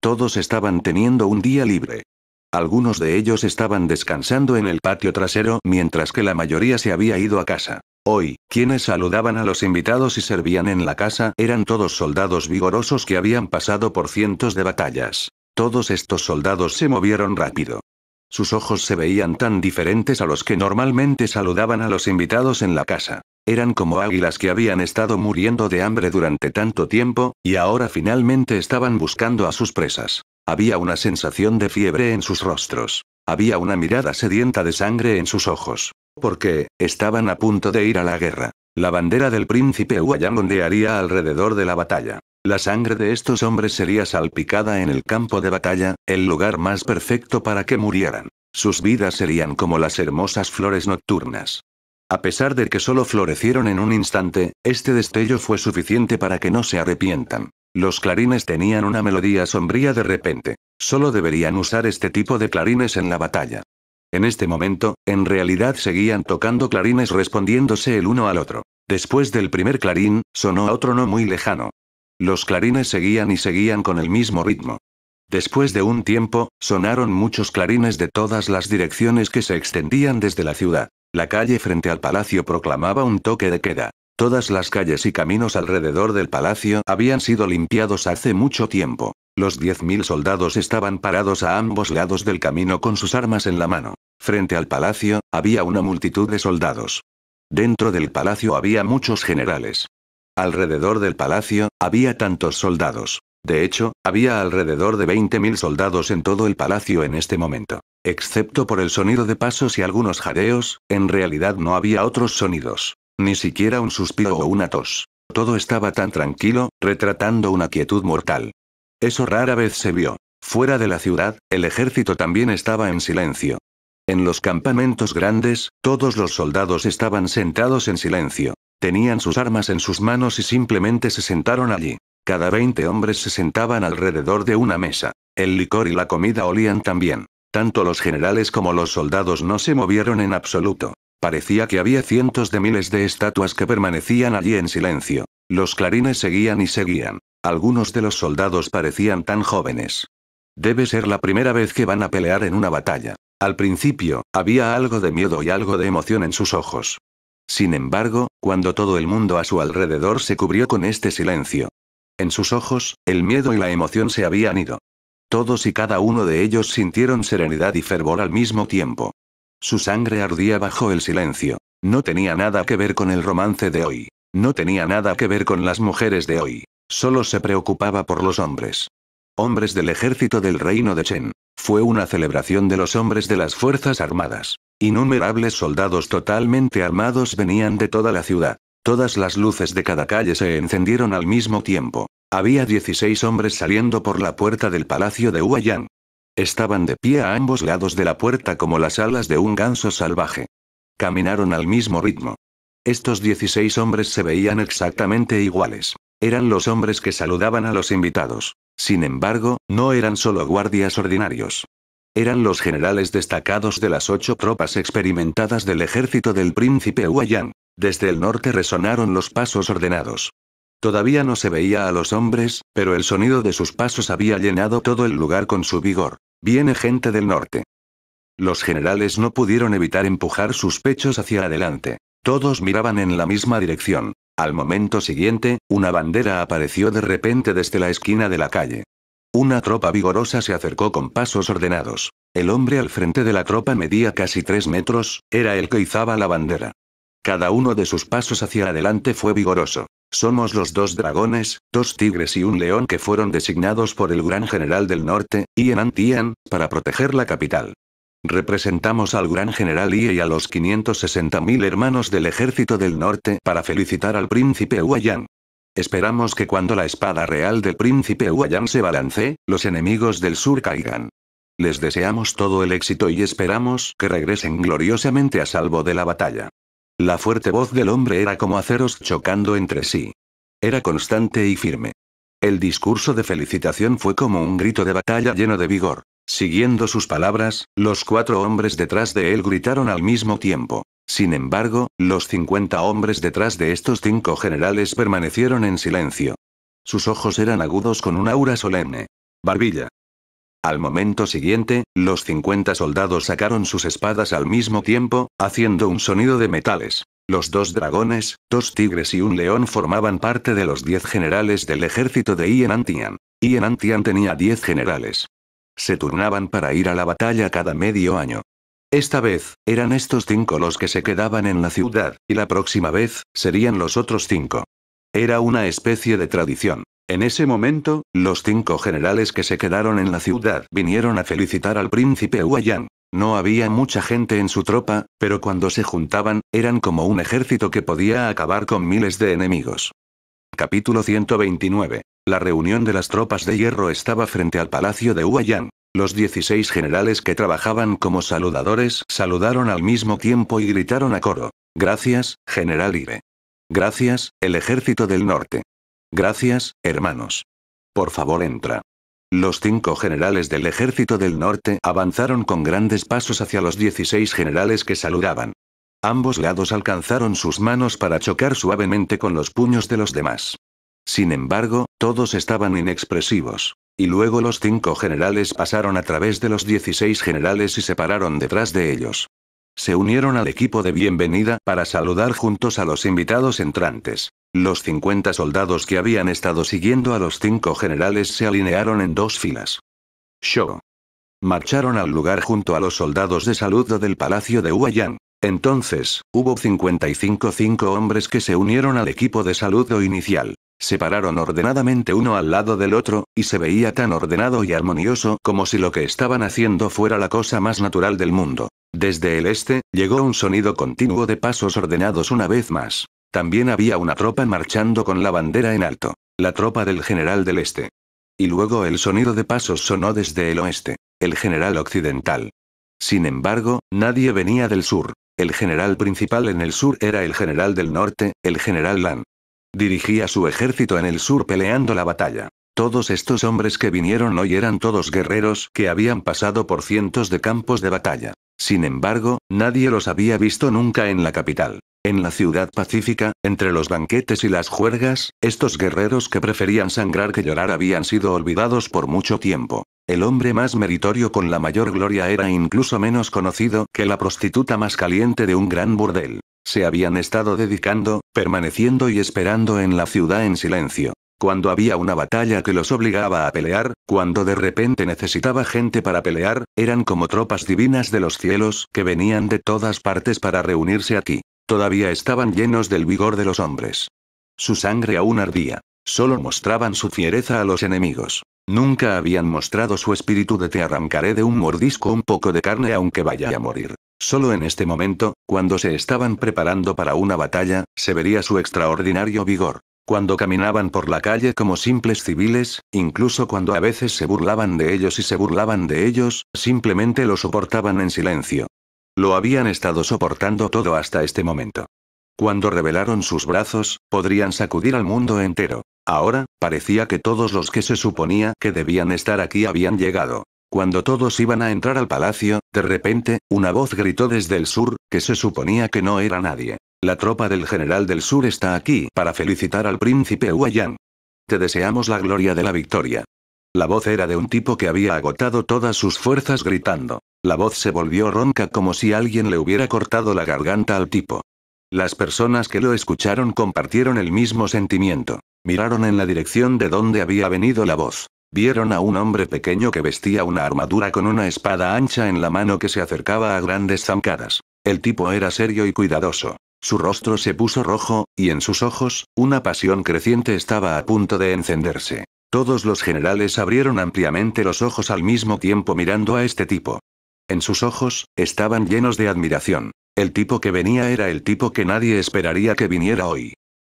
Todos estaban teniendo un día libre. Algunos de ellos estaban descansando en el patio trasero mientras que la mayoría se había ido a casa. Hoy, quienes saludaban a los invitados y servían en la casa eran todos soldados vigorosos que habían pasado por cientos de batallas. Todos estos soldados se movieron rápido. Sus ojos se veían tan diferentes a los que normalmente saludaban a los invitados en la casa. Eran como águilas que habían estado muriendo de hambre durante tanto tiempo, y ahora finalmente estaban buscando a sus presas. Había una sensación de fiebre en sus rostros. Había una mirada sedienta de sangre en sus ojos. Porque, estaban a punto de ir a la guerra. La bandera del príncipe Huayang ondearía alrededor de la batalla. La sangre de estos hombres sería salpicada en el campo de batalla, el lugar más perfecto para que murieran. Sus vidas serían como las hermosas flores nocturnas. A pesar de que solo florecieron en un instante, este destello fue suficiente para que no se arrepientan. Los clarines tenían una melodía sombría de repente. Solo deberían usar este tipo de clarines en la batalla. En este momento, en realidad seguían tocando clarines respondiéndose el uno al otro. Después del primer clarín, sonó otro no muy lejano. Los clarines seguían y seguían con el mismo ritmo. Después de un tiempo, sonaron muchos clarines de todas las direcciones que se extendían desde la ciudad. La calle frente al palacio proclamaba un toque de queda. Todas las calles y caminos alrededor del palacio habían sido limpiados hace mucho tiempo. Los 10.000 soldados estaban parados a ambos lados del camino con sus armas en la mano. Frente al palacio, había una multitud de soldados. Dentro del palacio había muchos generales. Alrededor del palacio, había tantos soldados. De hecho, había alrededor de 20.000 soldados en todo el palacio en este momento. Excepto por el sonido de pasos y algunos jadeos, en realidad no había otros sonidos. Ni siquiera un suspiro o una tos. Todo estaba tan tranquilo, retratando una quietud mortal. Eso rara vez se vio. Fuera de la ciudad, el ejército también estaba en silencio. En los campamentos grandes, todos los soldados estaban sentados en silencio. Tenían sus armas en sus manos y simplemente se sentaron allí. Cada 20 hombres se sentaban alrededor de una mesa. El licor y la comida olían también. Tanto los generales como los soldados no se movieron en absoluto. Parecía que había cientos de miles de estatuas que permanecían allí en silencio. Los clarines seguían y seguían. Algunos de los soldados parecían tan jóvenes. Debe ser la primera vez que van a pelear en una batalla. Al principio, había algo de miedo y algo de emoción en sus ojos. Sin embargo, cuando todo el mundo a su alrededor se cubrió con este silencio. En sus ojos, el miedo y la emoción se habían ido. Todos y cada uno de ellos sintieron serenidad y fervor al mismo tiempo. Su sangre ardía bajo el silencio. No tenía nada que ver con el romance de hoy. No tenía nada que ver con las mujeres de hoy. Solo se preocupaba por los hombres. Hombres del ejército del reino de Chen. Fue una celebración de los hombres de las Fuerzas Armadas. Innumerables soldados totalmente armados venían de toda la ciudad. Todas las luces de cada calle se encendieron al mismo tiempo. Había 16 hombres saliendo por la puerta del palacio de Huayang. Estaban de pie a ambos lados de la puerta como las alas de un ganso salvaje. Caminaron al mismo ritmo. Estos 16 hombres se veían exactamente iguales. Eran los hombres que saludaban a los invitados. Sin embargo, no eran solo guardias ordinarios. Eran los generales destacados de las ocho tropas experimentadas del ejército del príncipe Huayang. Desde el norte resonaron los pasos ordenados. Todavía no se veía a los hombres, pero el sonido de sus pasos había llenado todo el lugar con su vigor. Viene gente del norte. Los generales no pudieron evitar empujar sus pechos hacia adelante. Todos miraban en la misma dirección. Al momento siguiente, una bandera apareció de repente desde la esquina de la calle. Una tropa vigorosa se acercó con pasos ordenados. El hombre al frente de la tropa medía casi tres metros, era el que izaba la bandera. Cada uno de sus pasos hacia adelante fue vigoroso. Somos los dos dragones, dos tigres y un león que fueron designados por el gran general del norte, Ian Antian, para proteger la capital. Representamos al gran general Ie y a los 560.000 hermanos del ejército del norte para felicitar al príncipe Huayan. Esperamos que cuando la espada real del príncipe Huayan se balance, los enemigos del sur caigan. Les deseamos todo el éxito y esperamos que regresen gloriosamente a salvo de la batalla. La fuerte voz del hombre era como aceros chocando entre sí. Era constante y firme. El discurso de felicitación fue como un grito de batalla lleno de vigor. Siguiendo sus palabras, los cuatro hombres detrás de él gritaron al mismo tiempo. Sin embargo, los 50 hombres detrás de estos cinco generales permanecieron en silencio. Sus ojos eran agudos con un aura solemne. Barbilla. Al momento siguiente, los 50 soldados sacaron sus espadas al mismo tiempo, haciendo un sonido de metales. Los dos dragones, dos tigres y un león formaban parte de los diez generales del ejército de Ian Antian. Antian tenía 10 generales se turnaban para ir a la batalla cada medio año. Esta vez, eran estos cinco los que se quedaban en la ciudad, y la próxima vez, serían los otros cinco. Era una especie de tradición. En ese momento, los cinco generales que se quedaron en la ciudad vinieron a felicitar al príncipe Huayang. No había mucha gente en su tropa, pero cuando se juntaban, eran como un ejército que podía acabar con miles de enemigos. Capítulo 129. La reunión de las tropas de hierro estaba frente al palacio de Huayang. Los 16 generales que trabajaban como saludadores saludaron al mismo tiempo y gritaron a coro. Gracias, general Ibe. Gracias, el ejército del norte. Gracias, hermanos. Por favor, entra. Los cinco generales del ejército del norte avanzaron con grandes pasos hacia los 16 generales que saludaban. Ambos lados alcanzaron sus manos para chocar suavemente con los puños de los demás. Sin embargo, todos estaban inexpresivos. Y luego los cinco generales pasaron a través de los 16 generales y se pararon detrás de ellos. Se unieron al equipo de bienvenida para saludar juntos a los invitados entrantes. Los 50 soldados que habían estado siguiendo a los cinco generales se alinearon en dos filas. Show. Marcharon al lugar junto a los soldados de saludo del palacio de Huayang. Entonces, hubo 55 hombres que se unieron al equipo de saludo inicial. Se pararon ordenadamente uno al lado del otro, y se veía tan ordenado y armonioso como si lo que estaban haciendo fuera la cosa más natural del mundo. Desde el este, llegó un sonido continuo de pasos ordenados una vez más. También había una tropa marchando con la bandera en alto, la tropa del general del este. Y luego el sonido de pasos sonó desde el oeste, el general occidental. Sin embargo, nadie venía del sur. El general principal en el sur era el general del norte, el general Lan. Dirigía su ejército en el sur peleando la batalla. Todos estos hombres que vinieron hoy eran todos guerreros que habían pasado por cientos de campos de batalla. Sin embargo, nadie los había visto nunca en la capital. En la ciudad pacífica, entre los banquetes y las juergas, estos guerreros que preferían sangrar que llorar habían sido olvidados por mucho tiempo. El hombre más meritorio con la mayor gloria era incluso menos conocido que la prostituta más caliente de un gran burdel. Se habían estado dedicando, permaneciendo y esperando en la ciudad en silencio. Cuando había una batalla que los obligaba a pelear, cuando de repente necesitaba gente para pelear, eran como tropas divinas de los cielos que venían de todas partes para reunirse aquí. Todavía estaban llenos del vigor de los hombres. Su sangre aún ardía. Solo mostraban su fiereza a los enemigos. Nunca habían mostrado su espíritu de te arrancaré de un mordisco un poco de carne aunque vaya a morir. Solo en este momento, cuando se estaban preparando para una batalla, se vería su extraordinario vigor. Cuando caminaban por la calle como simples civiles, incluso cuando a veces se burlaban de ellos y se burlaban de ellos, simplemente lo soportaban en silencio. Lo habían estado soportando todo hasta este momento. Cuando revelaron sus brazos, podrían sacudir al mundo entero. Ahora, parecía que todos los que se suponía que debían estar aquí habían llegado. Cuando todos iban a entrar al palacio, de repente, una voz gritó desde el sur, que se suponía que no era nadie. La tropa del general del sur está aquí para felicitar al príncipe Huayan. Te deseamos la gloria de la victoria. La voz era de un tipo que había agotado todas sus fuerzas gritando. La voz se volvió ronca como si alguien le hubiera cortado la garganta al tipo. Las personas que lo escucharon compartieron el mismo sentimiento. Miraron en la dirección de donde había venido la voz. Vieron a un hombre pequeño que vestía una armadura con una espada ancha en la mano que se acercaba a grandes zancadas. El tipo era serio y cuidadoso. Su rostro se puso rojo, y en sus ojos, una pasión creciente estaba a punto de encenderse. Todos los generales abrieron ampliamente los ojos al mismo tiempo mirando a este tipo. En sus ojos, estaban llenos de admiración. El tipo que venía era el tipo que nadie esperaría que viniera hoy.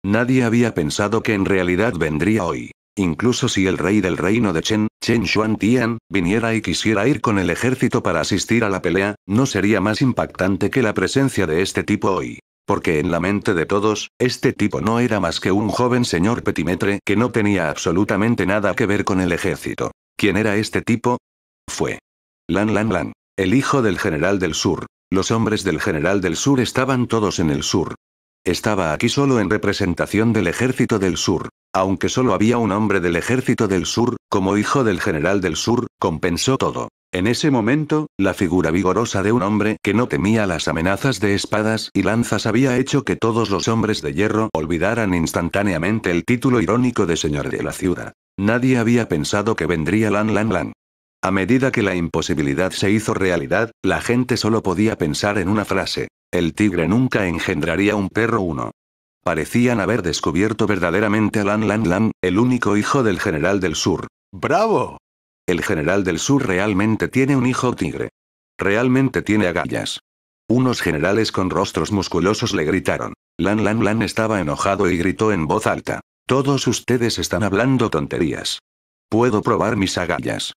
Nadie había pensado que en realidad vendría hoy. Incluso si el rey del reino de Chen, Chen Xuan Tian, viniera y quisiera ir con el ejército para asistir a la pelea, no sería más impactante que la presencia de este tipo hoy. Porque en la mente de todos, este tipo no era más que un joven señor petimetre que no tenía absolutamente nada que ver con el ejército. ¿Quién era este tipo? Fue Lan Lan Lan, el hijo del general del sur. Los hombres del general del sur estaban todos en el sur, estaba aquí solo en representación del Ejército del Sur. Aunque solo había un hombre del Ejército del Sur, como hijo del general del Sur, compensó todo. En ese momento, la figura vigorosa de un hombre que no temía las amenazas de espadas y lanzas había hecho que todos los hombres de hierro olvidaran instantáneamente el título irónico de señor de la ciudad. Nadie había pensado que vendría Lan Lan Lan. A medida que la imposibilidad se hizo realidad, la gente solo podía pensar en una frase, el tigre nunca engendraría un perro uno. Parecían haber descubierto verdaderamente a Lan Lan Lan, el único hijo del general del sur. ¡Bravo! El general del sur realmente tiene un hijo tigre. Realmente tiene agallas. Unos generales con rostros musculosos le gritaron. Lan Lan Lan estaba enojado y gritó en voz alta. Todos ustedes están hablando tonterías. Puedo probar mis agallas.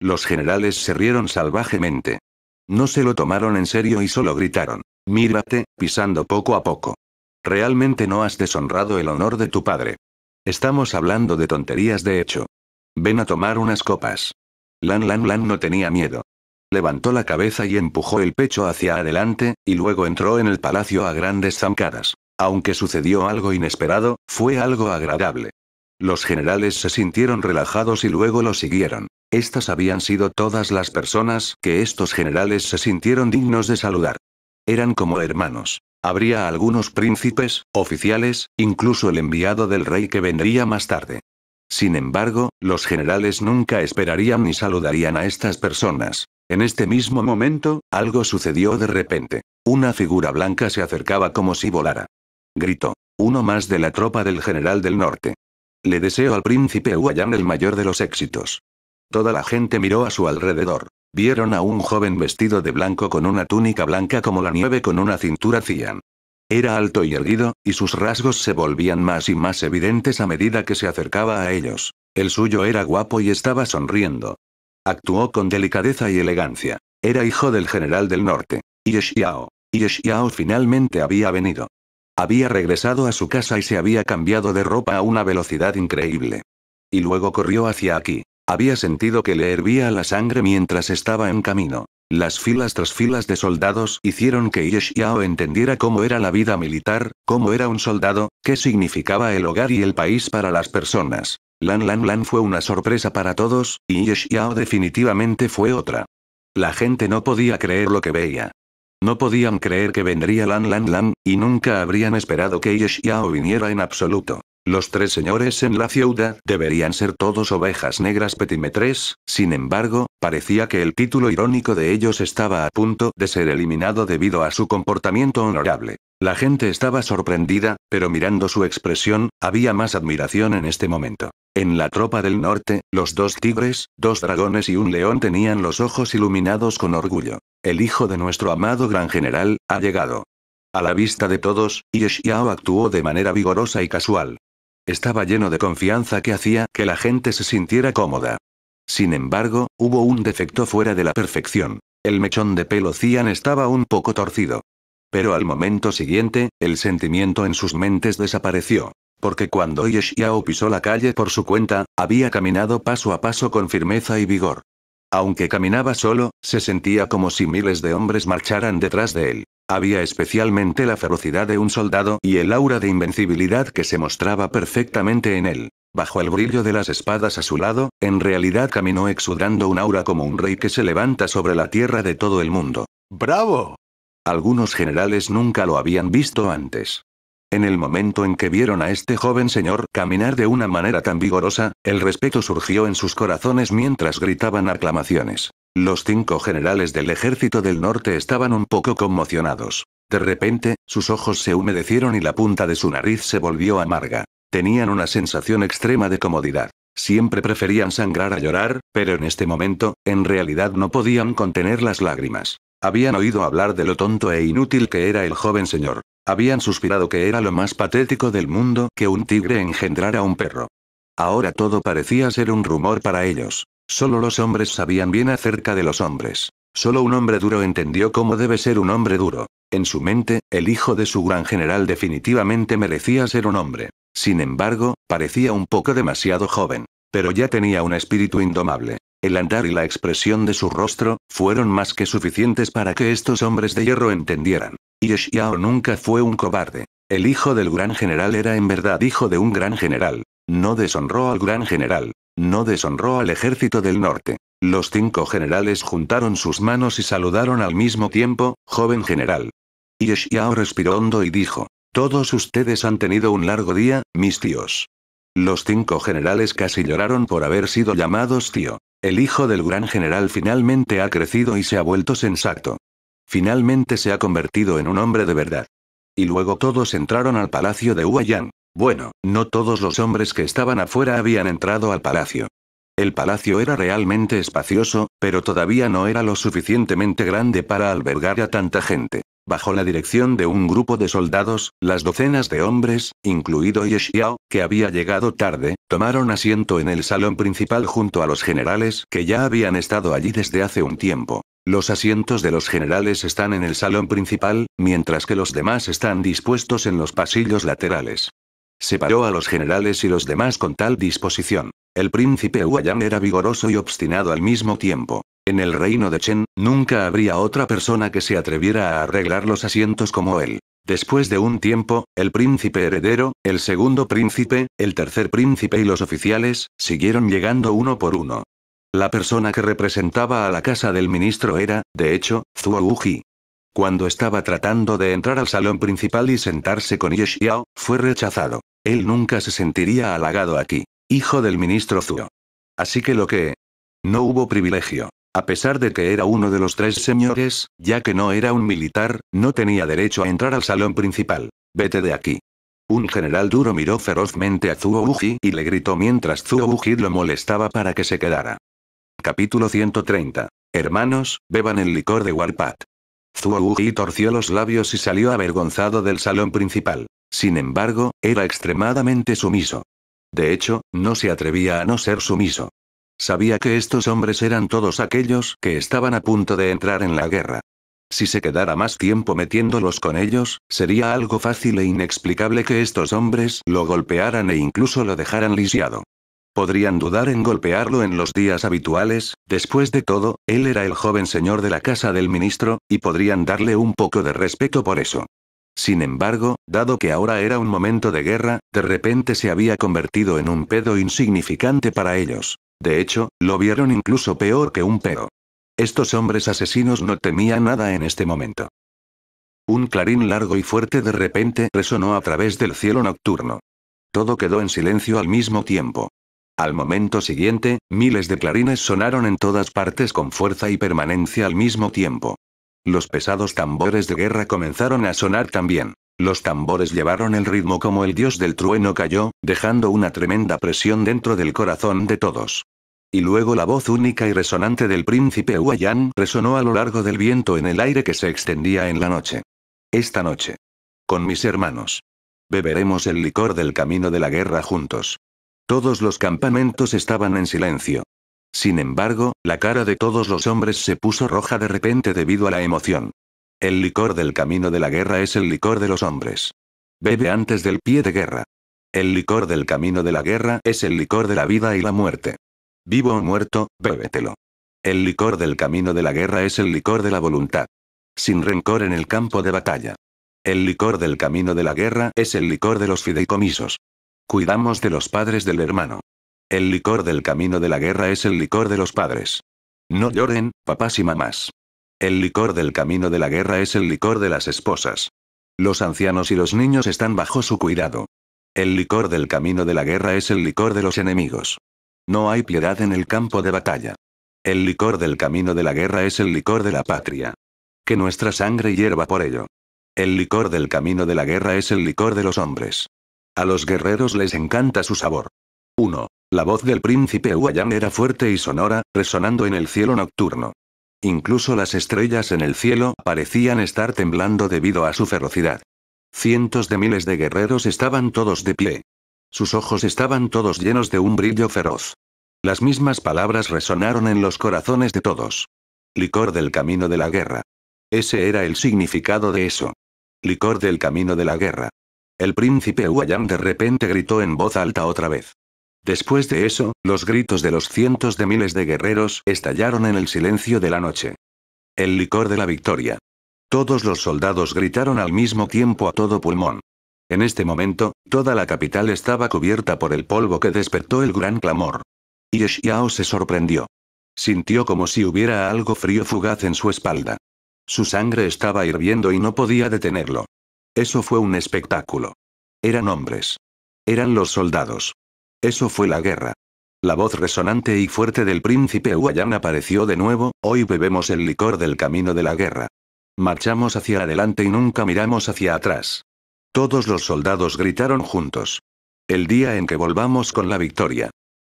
Los generales se rieron salvajemente. No se lo tomaron en serio y solo gritaron. Mírate, pisando poco a poco. Realmente no has deshonrado el honor de tu padre. Estamos hablando de tonterías de hecho. Ven a tomar unas copas. Lan Lan Lan no tenía miedo. Levantó la cabeza y empujó el pecho hacia adelante, y luego entró en el palacio a grandes zancadas. Aunque sucedió algo inesperado, fue algo agradable. Los generales se sintieron relajados y luego lo siguieron. Estas habían sido todas las personas que estos generales se sintieron dignos de saludar. Eran como hermanos. Habría algunos príncipes, oficiales, incluso el enviado del rey que vendría más tarde. Sin embargo, los generales nunca esperarían ni saludarían a estas personas. En este mismo momento, algo sucedió de repente. Una figura blanca se acercaba como si volara. Gritó. Uno más de la tropa del general del norte. Le deseo al príncipe Huayán el mayor de los éxitos. Toda la gente miró a su alrededor. Vieron a un joven vestido de blanco con una túnica blanca como la nieve con una cintura cian. Era alto y erguido, y sus rasgos se volvían más y más evidentes a medida que se acercaba a ellos. El suyo era guapo y estaba sonriendo. Actuó con delicadeza y elegancia. Era hijo del general del norte. Yishiao. Xiao. finalmente había venido. Había regresado a su casa y se había cambiado de ropa a una velocidad increíble. Y luego corrió hacia aquí. Había sentido que le hervía la sangre mientras estaba en camino. Las filas tras filas de soldados hicieron que Yeshiao entendiera cómo era la vida militar, cómo era un soldado, qué significaba el hogar y el país para las personas. Lan Lan Lan fue una sorpresa para todos, y Yeshiao definitivamente fue otra. La gente no podía creer lo que veía. No podían creer que vendría Lan Lan Lan, y nunca habrían esperado que Yeshiao viniera en absoluto. Los tres señores en la ciudad deberían ser todos ovejas negras petimetres, sin embargo, parecía que el título irónico de ellos estaba a punto de ser eliminado debido a su comportamiento honorable. La gente estaba sorprendida, pero mirando su expresión, había más admiración en este momento. En la tropa del norte, los dos tigres, dos dragones y un león tenían los ojos iluminados con orgullo. El hijo de nuestro amado gran general, ha llegado. A la vista de todos, Yeshiao actuó de manera vigorosa y casual. Estaba lleno de confianza que hacía que la gente se sintiera cómoda. Sin embargo, hubo un defecto fuera de la perfección. El mechón de pelo Cian estaba un poco torcido. Pero al momento siguiente, el sentimiento en sus mentes desapareció. Porque cuando Yeshiao pisó la calle por su cuenta, había caminado paso a paso con firmeza y vigor. Aunque caminaba solo, se sentía como si miles de hombres marcharan detrás de él. Había especialmente la ferocidad de un soldado y el aura de invencibilidad que se mostraba perfectamente en él. Bajo el brillo de las espadas a su lado, en realidad caminó exudando un aura como un rey que se levanta sobre la tierra de todo el mundo. ¡Bravo! Algunos generales nunca lo habían visto antes. En el momento en que vieron a este joven señor caminar de una manera tan vigorosa, el respeto surgió en sus corazones mientras gritaban aclamaciones. Los cinco generales del ejército del norte estaban un poco conmocionados. De repente, sus ojos se humedecieron y la punta de su nariz se volvió amarga. Tenían una sensación extrema de comodidad. Siempre preferían sangrar a llorar, pero en este momento, en realidad no podían contener las lágrimas. Habían oído hablar de lo tonto e inútil que era el joven señor. Habían suspirado que era lo más patético del mundo que un tigre engendrara a un perro. Ahora todo parecía ser un rumor para ellos. Solo los hombres sabían bien acerca de los hombres. Solo un hombre duro entendió cómo debe ser un hombre duro. En su mente, el hijo de su gran general definitivamente merecía ser un hombre. Sin embargo, parecía un poco demasiado joven. Pero ya tenía un espíritu indomable. El andar y la expresión de su rostro, fueron más que suficientes para que estos hombres de hierro entendieran. Yeshiao nunca fue un cobarde. El hijo del gran general era en verdad hijo de un gran general. No deshonró al gran general. No deshonró al ejército del norte. Los cinco generales juntaron sus manos y saludaron al mismo tiempo, joven general. Yeshiao respiró hondo y dijo, todos ustedes han tenido un largo día, mis tíos. Los cinco generales casi lloraron por haber sido llamados tío. El hijo del gran general finalmente ha crecido y se ha vuelto sensato. Finalmente se ha convertido en un hombre de verdad. Y luego todos entraron al palacio de Huayang. Bueno, no todos los hombres que estaban afuera habían entrado al palacio. El palacio era realmente espacioso, pero todavía no era lo suficientemente grande para albergar a tanta gente. Bajo la dirección de un grupo de soldados, las docenas de hombres, incluido Ye Xiao, que había llegado tarde, tomaron asiento en el salón principal junto a los generales que ya habían estado allí desde hace un tiempo. Los asientos de los generales están en el salón principal, mientras que los demás están dispuestos en los pasillos laterales. Separó a los generales y los demás con tal disposición. El príncipe Huayang era vigoroso y obstinado al mismo tiempo. En el reino de Chen, nunca habría otra persona que se atreviera a arreglar los asientos como él. Después de un tiempo, el príncipe heredero, el segundo príncipe, el tercer príncipe y los oficiales, siguieron llegando uno por uno. La persona que representaba a la casa del ministro era, de hecho, Zhuo Ji. Cuando estaba tratando de entrar al salón principal y sentarse con Ye fue rechazado. Él nunca se sentiría halagado aquí. Hijo del ministro Zuo. Así que lo que... No hubo privilegio. A pesar de que era uno de los tres señores, ya que no era un militar, no tenía derecho a entrar al salón principal. Vete de aquí. Un general duro miró ferozmente a Zuo Uji y le gritó mientras Zuo Uji lo molestaba para que se quedara. Capítulo 130. Hermanos, beban el licor de Warpat. Zhuoguji torció los labios y salió avergonzado del salón principal. Sin embargo, era extremadamente sumiso. De hecho, no se atrevía a no ser sumiso. Sabía que estos hombres eran todos aquellos que estaban a punto de entrar en la guerra. Si se quedara más tiempo metiéndolos con ellos, sería algo fácil e inexplicable que estos hombres lo golpearan e incluso lo dejaran lisiado. Podrían dudar en golpearlo en los días habituales, después de todo, él era el joven señor de la casa del ministro, y podrían darle un poco de respeto por eso. Sin embargo, dado que ahora era un momento de guerra, de repente se había convertido en un pedo insignificante para ellos. De hecho, lo vieron incluso peor que un pedo. Estos hombres asesinos no temían nada en este momento. Un clarín largo y fuerte de repente resonó a través del cielo nocturno. Todo quedó en silencio al mismo tiempo. Al momento siguiente, miles de clarines sonaron en todas partes con fuerza y permanencia al mismo tiempo. Los pesados tambores de guerra comenzaron a sonar también. Los tambores llevaron el ritmo como el dios del trueno cayó, dejando una tremenda presión dentro del corazón de todos. Y luego la voz única y resonante del príncipe Huayan resonó a lo largo del viento en el aire que se extendía en la noche. Esta noche. Con mis hermanos. Beberemos el licor del camino de la guerra juntos. Todos los campamentos estaban en silencio. Sin embargo, la cara de todos los hombres se puso roja de repente debido a la emoción. El licor del camino de la guerra es el licor de los hombres. Bebe antes del pie de guerra. El licor del camino de la guerra es el licor de la vida y la muerte. Vivo o muerto, bébetelo. El licor del camino de la guerra es el licor de la voluntad. Sin rencor en el campo de batalla. El licor del camino de la guerra es el licor de los fideicomisos. Cuidamos de los padres del hermano. El licor del camino de la guerra es el licor de los padres. No lloren, papás y mamás. El licor del camino de la guerra es el licor de las esposas. Los ancianos y los niños están bajo su cuidado. El licor del camino de la guerra es el licor de los enemigos. No hay piedad en el campo de batalla. El licor del camino de la guerra es el licor de la patria. Que nuestra sangre hierva por ello. El licor del camino de la guerra es el licor de los hombres. A los guerreros les encanta su sabor. 1. La voz del príncipe Huayán era fuerte y sonora, resonando en el cielo nocturno. Incluso las estrellas en el cielo parecían estar temblando debido a su ferocidad. Cientos de miles de guerreros estaban todos de pie. Sus ojos estaban todos llenos de un brillo feroz. Las mismas palabras resonaron en los corazones de todos. Licor del camino de la guerra. Ese era el significado de eso. Licor del camino de la guerra. El príncipe Huayang de repente gritó en voz alta otra vez. Después de eso, los gritos de los cientos de miles de guerreros estallaron en el silencio de la noche. El licor de la victoria. Todos los soldados gritaron al mismo tiempo a todo pulmón. En este momento, toda la capital estaba cubierta por el polvo que despertó el gran clamor. Y Xiao se sorprendió. Sintió como si hubiera algo frío fugaz en su espalda. Su sangre estaba hirviendo y no podía detenerlo. Eso fue un espectáculo. Eran hombres. Eran los soldados. Eso fue la guerra. La voz resonante y fuerte del príncipe Huayán apareció de nuevo, hoy bebemos el licor del camino de la guerra. Marchamos hacia adelante y nunca miramos hacia atrás. Todos los soldados gritaron juntos. El día en que volvamos con la victoria.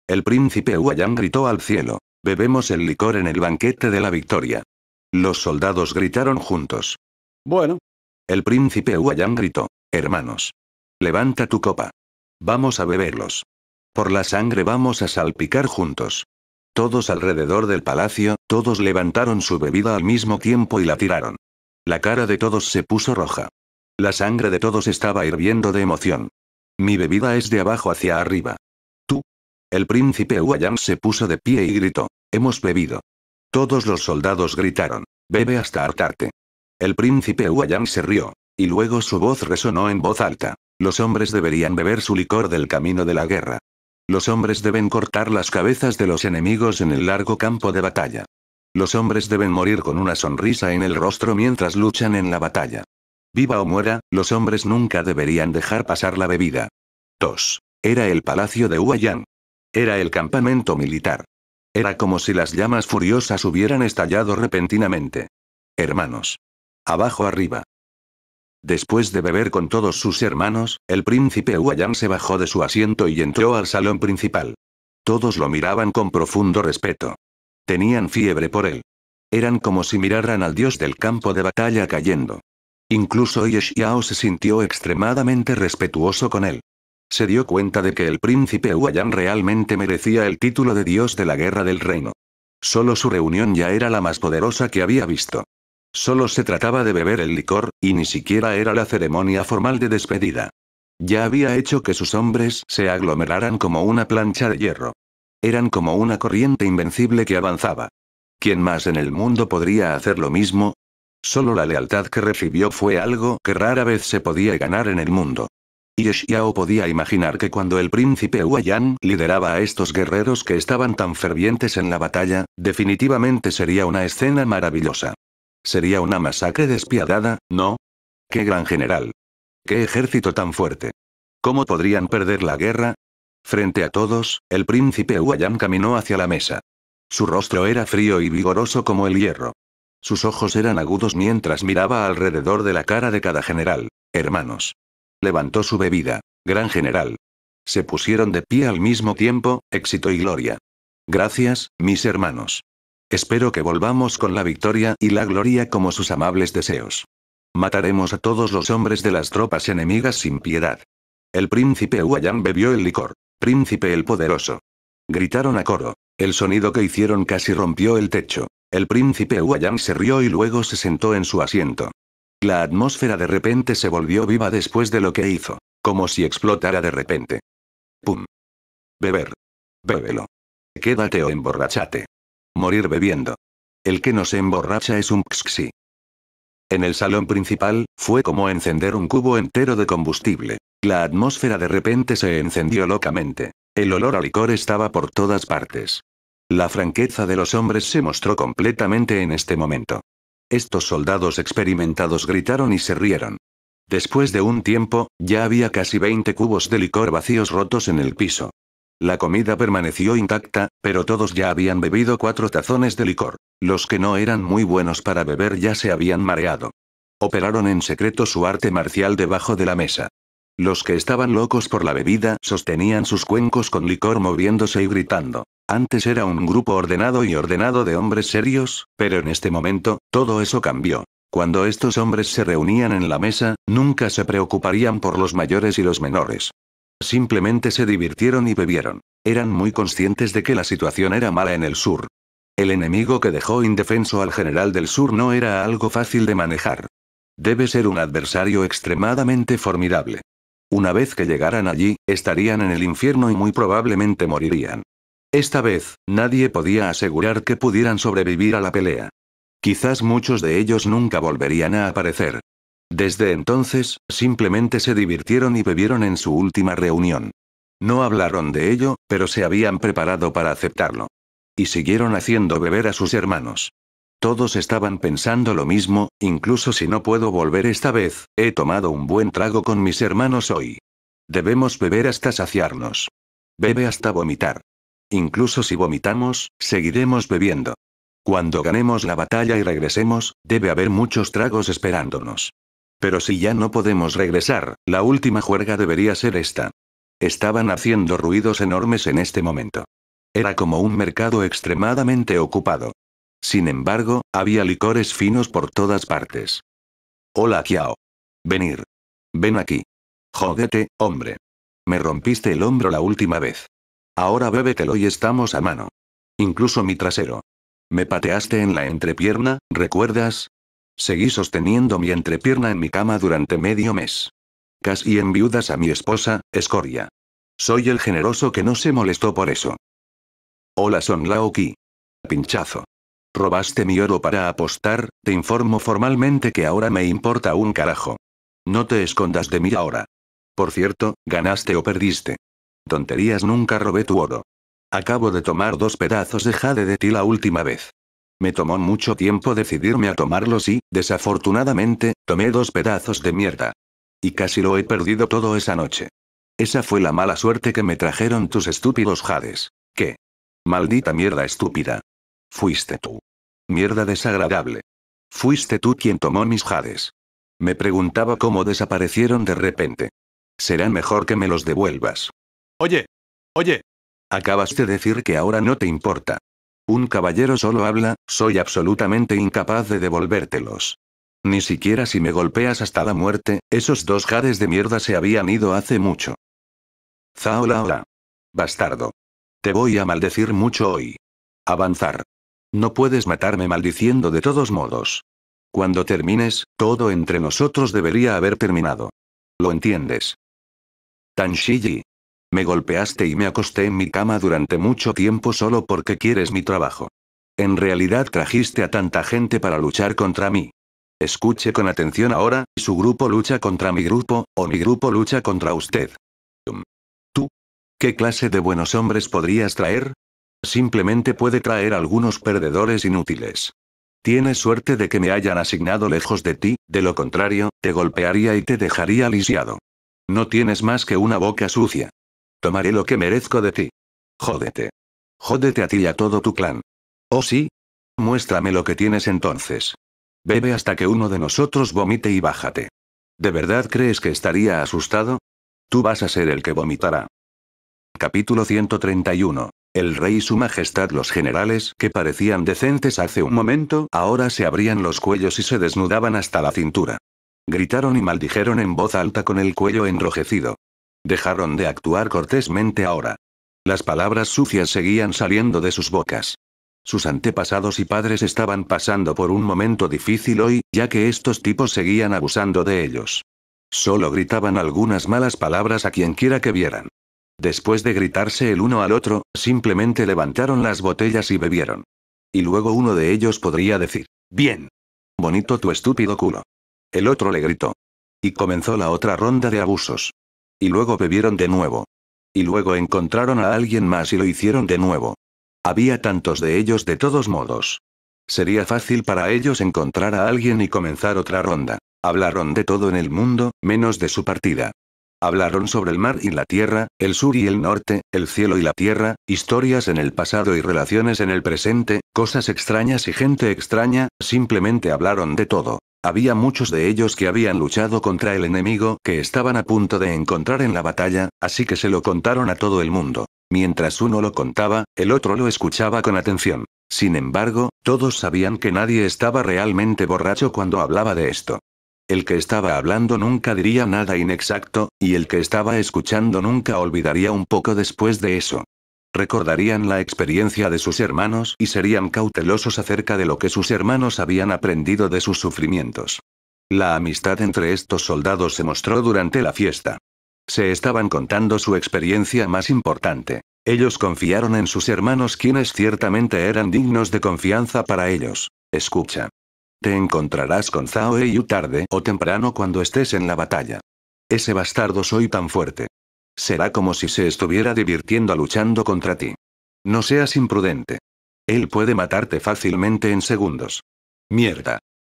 El príncipe Huayán gritó al cielo. Bebemos el licor en el banquete de la victoria. Los soldados gritaron juntos. Bueno, el príncipe Huayang gritó. Hermanos. Levanta tu copa. Vamos a beberlos. Por la sangre vamos a salpicar juntos. Todos alrededor del palacio, todos levantaron su bebida al mismo tiempo y la tiraron. La cara de todos se puso roja. La sangre de todos estaba hirviendo de emoción. Mi bebida es de abajo hacia arriba. Tú. El príncipe Huayang se puso de pie y gritó. Hemos bebido. Todos los soldados gritaron. Bebe hasta hartarte. El príncipe Huayang se rió. Y luego su voz resonó en voz alta. Los hombres deberían beber su licor del camino de la guerra. Los hombres deben cortar las cabezas de los enemigos en el largo campo de batalla. Los hombres deben morir con una sonrisa en el rostro mientras luchan en la batalla. Viva o muera, los hombres nunca deberían dejar pasar la bebida. 2. Era el palacio de Huayang. Era el campamento militar. Era como si las llamas furiosas hubieran estallado repentinamente. Hermanos. Abajo arriba. Después de beber con todos sus hermanos, el príncipe Huayán se bajó de su asiento y entró al salón principal. Todos lo miraban con profundo respeto. Tenían fiebre por él. Eran como si miraran al dios del campo de batalla cayendo. Incluso Yeshiao se sintió extremadamente respetuoso con él. Se dio cuenta de que el príncipe Huayán realmente merecía el título de dios de la guerra del reino. Solo su reunión ya era la más poderosa que había visto. Solo se trataba de beber el licor, y ni siquiera era la ceremonia formal de despedida. Ya había hecho que sus hombres se aglomeraran como una plancha de hierro. Eran como una corriente invencible que avanzaba. ¿Quién más en el mundo podría hacer lo mismo? Solo la lealtad que recibió fue algo que rara vez se podía ganar en el mundo. Y podía imaginar que cuando el príncipe Huayan lideraba a estos guerreros que estaban tan fervientes en la batalla, definitivamente sería una escena maravillosa. Sería una masacre despiadada, ¿no? ¡Qué gran general! ¡Qué ejército tan fuerte! ¿Cómo podrían perder la guerra? Frente a todos, el príncipe Huayán caminó hacia la mesa. Su rostro era frío y vigoroso como el hierro. Sus ojos eran agudos mientras miraba alrededor de la cara de cada general. Hermanos. Levantó su bebida. Gran general. Se pusieron de pie al mismo tiempo, éxito y gloria. Gracias, mis hermanos. Espero que volvamos con la victoria y la gloria como sus amables deseos. Mataremos a todos los hombres de las tropas enemigas sin piedad. El príncipe Huayán bebió el licor. Príncipe el poderoso. Gritaron a coro. El sonido que hicieron casi rompió el techo. El príncipe Huayán se rió y luego se sentó en su asiento. La atmósfera de repente se volvió viva después de lo que hizo, como si explotara de repente. ¡Pum! Beber. Bébelo. Quédate o emborrachate morir bebiendo. El que nos emborracha es un xxi. En el salón principal, fue como encender un cubo entero de combustible. La atmósfera de repente se encendió locamente. El olor a licor estaba por todas partes. La franqueza de los hombres se mostró completamente en este momento. Estos soldados experimentados gritaron y se rieron. Después de un tiempo, ya había casi 20 cubos de licor vacíos rotos en el piso. La comida permaneció intacta, pero todos ya habían bebido cuatro tazones de licor. Los que no eran muy buenos para beber ya se habían mareado. Operaron en secreto su arte marcial debajo de la mesa. Los que estaban locos por la bebida sostenían sus cuencos con licor moviéndose y gritando. Antes era un grupo ordenado y ordenado de hombres serios, pero en este momento, todo eso cambió. Cuando estos hombres se reunían en la mesa, nunca se preocuparían por los mayores y los menores. Simplemente se divirtieron y bebieron. Eran muy conscientes de que la situación era mala en el sur. El enemigo que dejó indefenso al general del sur no era algo fácil de manejar. Debe ser un adversario extremadamente formidable. Una vez que llegaran allí, estarían en el infierno y muy probablemente morirían. Esta vez, nadie podía asegurar que pudieran sobrevivir a la pelea. Quizás muchos de ellos nunca volverían a aparecer, desde entonces, simplemente se divirtieron y bebieron en su última reunión. No hablaron de ello, pero se habían preparado para aceptarlo. Y siguieron haciendo beber a sus hermanos. Todos estaban pensando lo mismo, incluso si no puedo volver esta vez, he tomado un buen trago con mis hermanos hoy. Debemos beber hasta saciarnos. Bebe hasta vomitar. Incluso si vomitamos, seguiremos bebiendo. Cuando ganemos la batalla y regresemos, debe haber muchos tragos esperándonos. Pero si ya no podemos regresar, la última juerga debería ser esta. Estaban haciendo ruidos enormes en este momento. Era como un mercado extremadamente ocupado. Sin embargo, había licores finos por todas partes. Hola, Kiao. Venir. Ven aquí. Jódete, hombre. Me rompiste el hombro la última vez. Ahora bébetelo y estamos a mano. Incluso mi trasero. Me pateaste en la entrepierna, ¿recuerdas? Seguí sosteniendo mi entrepierna en mi cama durante medio mes. Casi enviudas a mi esposa, Escoria. Soy el generoso que no se molestó por eso. Hola Son Laoki. Pinchazo. Robaste mi oro para apostar, te informo formalmente que ahora me importa un carajo. No te escondas de mí ahora. Por cierto, ganaste o perdiste. Tonterías nunca robé tu oro. Acabo de tomar dos pedazos de jade de ti la última vez. Me tomó mucho tiempo decidirme a tomarlos y, desafortunadamente, tomé dos pedazos de mierda. Y casi lo he perdido todo esa noche. Esa fue la mala suerte que me trajeron tus estúpidos jades. ¿Qué? Maldita mierda estúpida. Fuiste tú. Mierda desagradable. Fuiste tú quien tomó mis jades. Me preguntaba cómo desaparecieron de repente. Será mejor que me los devuelvas. Oye. Oye. Acabaste de decir que ahora no te importa. Un caballero solo habla, soy absolutamente incapaz de devolvértelos. Ni siquiera si me golpeas hasta la muerte, esos dos jades de mierda se habían ido hace mucho. Zaolaola. Bastardo. Te voy a maldecir mucho hoy. Avanzar. No puedes matarme maldiciendo de todos modos. Cuando termines, todo entre nosotros debería haber terminado. ¿Lo entiendes? Tanshiji, me golpeaste y me acosté en mi cama durante mucho tiempo solo porque quieres mi trabajo. En realidad trajiste a tanta gente para luchar contra mí. Escuche con atención ahora, su grupo lucha contra mi grupo, o mi grupo lucha contra usted. Um, ¿Tú? ¿Qué clase de buenos hombres podrías traer? Simplemente puede traer algunos perdedores inútiles. Tienes suerte de que me hayan asignado lejos de ti, de lo contrario, te golpearía y te dejaría lisiado. No tienes más que una boca sucia. Tomaré lo que merezco de ti. Jódete. Jódete a ti y a todo tu clan. ¿Oh sí? Muéstrame lo que tienes entonces. Bebe hasta que uno de nosotros vomite y bájate. ¿De verdad crees que estaría asustado? Tú vas a ser el que vomitará. Capítulo 131. El rey y su majestad los generales, que parecían decentes hace un momento, ahora se abrían los cuellos y se desnudaban hasta la cintura. Gritaron y maldijeron en voz alta con el cuello enrojecido. Dejaron de actuar cortésmente ahora. Las palabras sucias seguían saliendo de sus bocas. Sus antepasados y padres estaban pasando por un momento difícil hoy, ya que estos tipos seguían abusando de ellos. Solo gritaban algunas malas palabras a quienquiera que vieran. Después de gritarse el uno al otro, simplemente levantaron las botellas y bebieron. Y luego uno de ellos podría decir, Bien. Bonito tu estúpido culo. El otro le gritó. Y comenzó la otra ronda de abusos. Y luego bebieron de nuevo. Y luego encontraron a alguien más y lo hicieron de nuevo. Había tantos de ellos de todos modos. Sería fácil para ellos encontrar a alguien y comenzar otra ronda. Hablaron de todo en el mundo, menos de su partida. Hablaron sobre el mar y la tierra, el sur y el norte, el cielo y la tierra, historias en el pasado y relaciones en el presente, cosas extrañas y gente extraña, simplemente hablaron de todo. Había muchos de ellos que habían luchado contra el enemigo que estaban a punto de encontrar en la batalla, así que se lo contaron a todo el mundo. Mientras uno lo contaba, el otro lo escuchaba con atención. Sin embargo, todos sabían que nadie estaba realmente borracho cuando hablaba de esto. El que estaba hablando nunca diría nada inexacto, y el que estaba escuchando nunca olvidaría un poco después de eso. Recordarían la experiencia de sus hermanos y serían cautelosos acerca de lo que sus hermanos habían aprendido de sus sufrimientos. La amistad entre estos soldados se mostró durante la fiesta. Se estaban contando su experiencia más importante. Ellos confiaron en sus hermanos quienes ciertamente eran dignos de confianza para ellos. Escucha. Te encontrarás con Zhao Yu tarde o temprano cuando estés en la batalla. Ese bastardo soy tan fuerte. Será como si se estuviera divirtiendo luchando contra ti. No seas imprudente. Él puede matarte fácilmente en segundos. Mierda.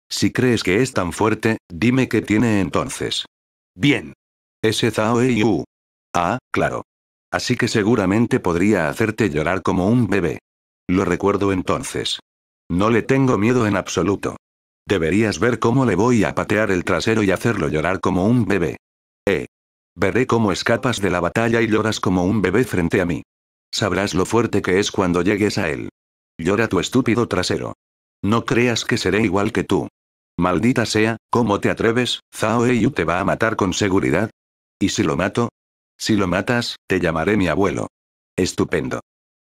Si crees que es tan fuerte, dime qué tiene entonces. Bien. Ese Zao Ah, claro. Así que seguramente podría hacerte llorar como un bebé. Lo recuerdo entonces. No le tengo miedo en absoluto. Deberías ver cómo le voy a patear el trasero y hacerlo llorar como un bebé. Eh, Veré cómo escapas de la batalla y lloras como un bebé frente a mí. Sabrás lo fuerte que es cuando llegues a él. Llora tu estúpido trasero. No creas que seré igual que tú. Maldita sea, ¿cómo te atreves? Zao Eiyu te va a matar con seguridad. ¿Y si lo mato? Si lo matas, te llamaré mi abuelo. Estupendo.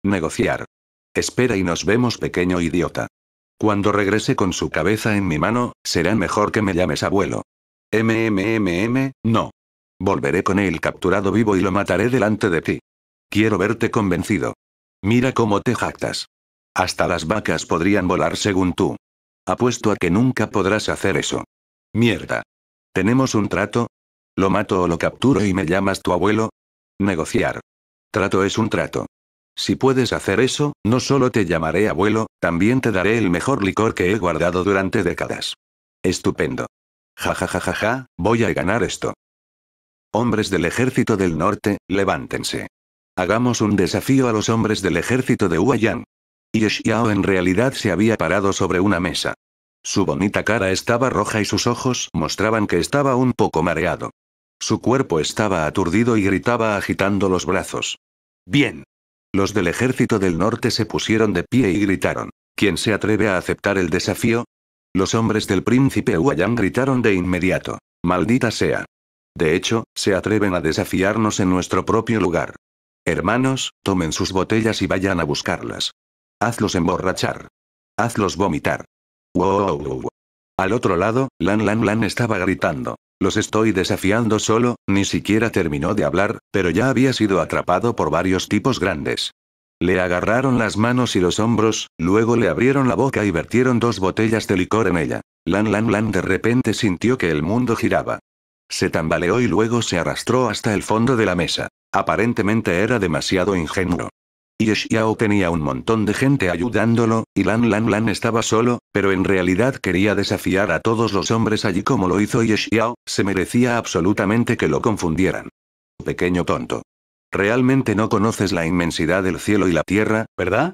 Negociar. Espera y nos vemos, pequeño idiota. Cuando regrese con su cabeza en mi mano, será mejor que me llames abuelo. MMMM, no. Volveré con él capturado vivo y lo mataré delante de ti. Quiero verte convencido. Mira cómo te jactas. Hasta las vacas podrían volar según tú. Apuesto a que nunca podrás hacer eso. Mierda. ¿Tenemos un trato? ¿Lo mato o lo capturo y me llamas tu abuelo? Negociar. Trato es un trato. Si puedes hacer eso, no solo te llamaré abuelo, también te daré el mejor licor que he guardado durante décadas. Estupendo. Ja ja ja ja ja, voy a ganar esto. Hombres del Ejército del Norte, levántense. Hagamos un desafío a los hombres del Ejército de Huayang. Y en realidad se había parado sobre una mesa. Su bonita cara estaba roja y sus ojos mostraban que estaba un poco mareado. Su cuerpo estaba aturdido y gritaba agitando los brazos. Bien. Los del ejército del norte se pusieron de pie y gritaron. ¿Quién se atreve a aceptar el desafío? Los hombres del príncipe Huayang gritaron de inmediato. Maldita sea. De hecho, se atreven a desafiarnos en nuestro propio lugar. Hermanos, tomen sus botellas y vayan a buscarlas. Hazlos emborrachar. Hazlos vomitar. Wow, Al otro lado, Lan Lan Lan estaba gritando. Los estoy desafiando solo, ni siquiera terminó de hablar, pero ya había sido atrapado por varios tipos grandes. Le agarraron las manos y los hombros, luego le abrieron la boca y vertieron dos botellas de licor en ella. Lan Lan Lan de repente sintió que el mundo giraba. Se tambaleó y luego se arrastró hasta el fondo de la mesa. Aparentemente era demasiado ingenuo. Y tenía un montón de gente ayudándolo, y Lan Lan Lan estaba solo, pero en realidad quería desafiar a todos los hombres allí como lo hizo y se merecía absolutamente que lo confundieran. Pequeño tonto. Realmente no conoces la inmensidad del cielo y la tierra, ¿verdad?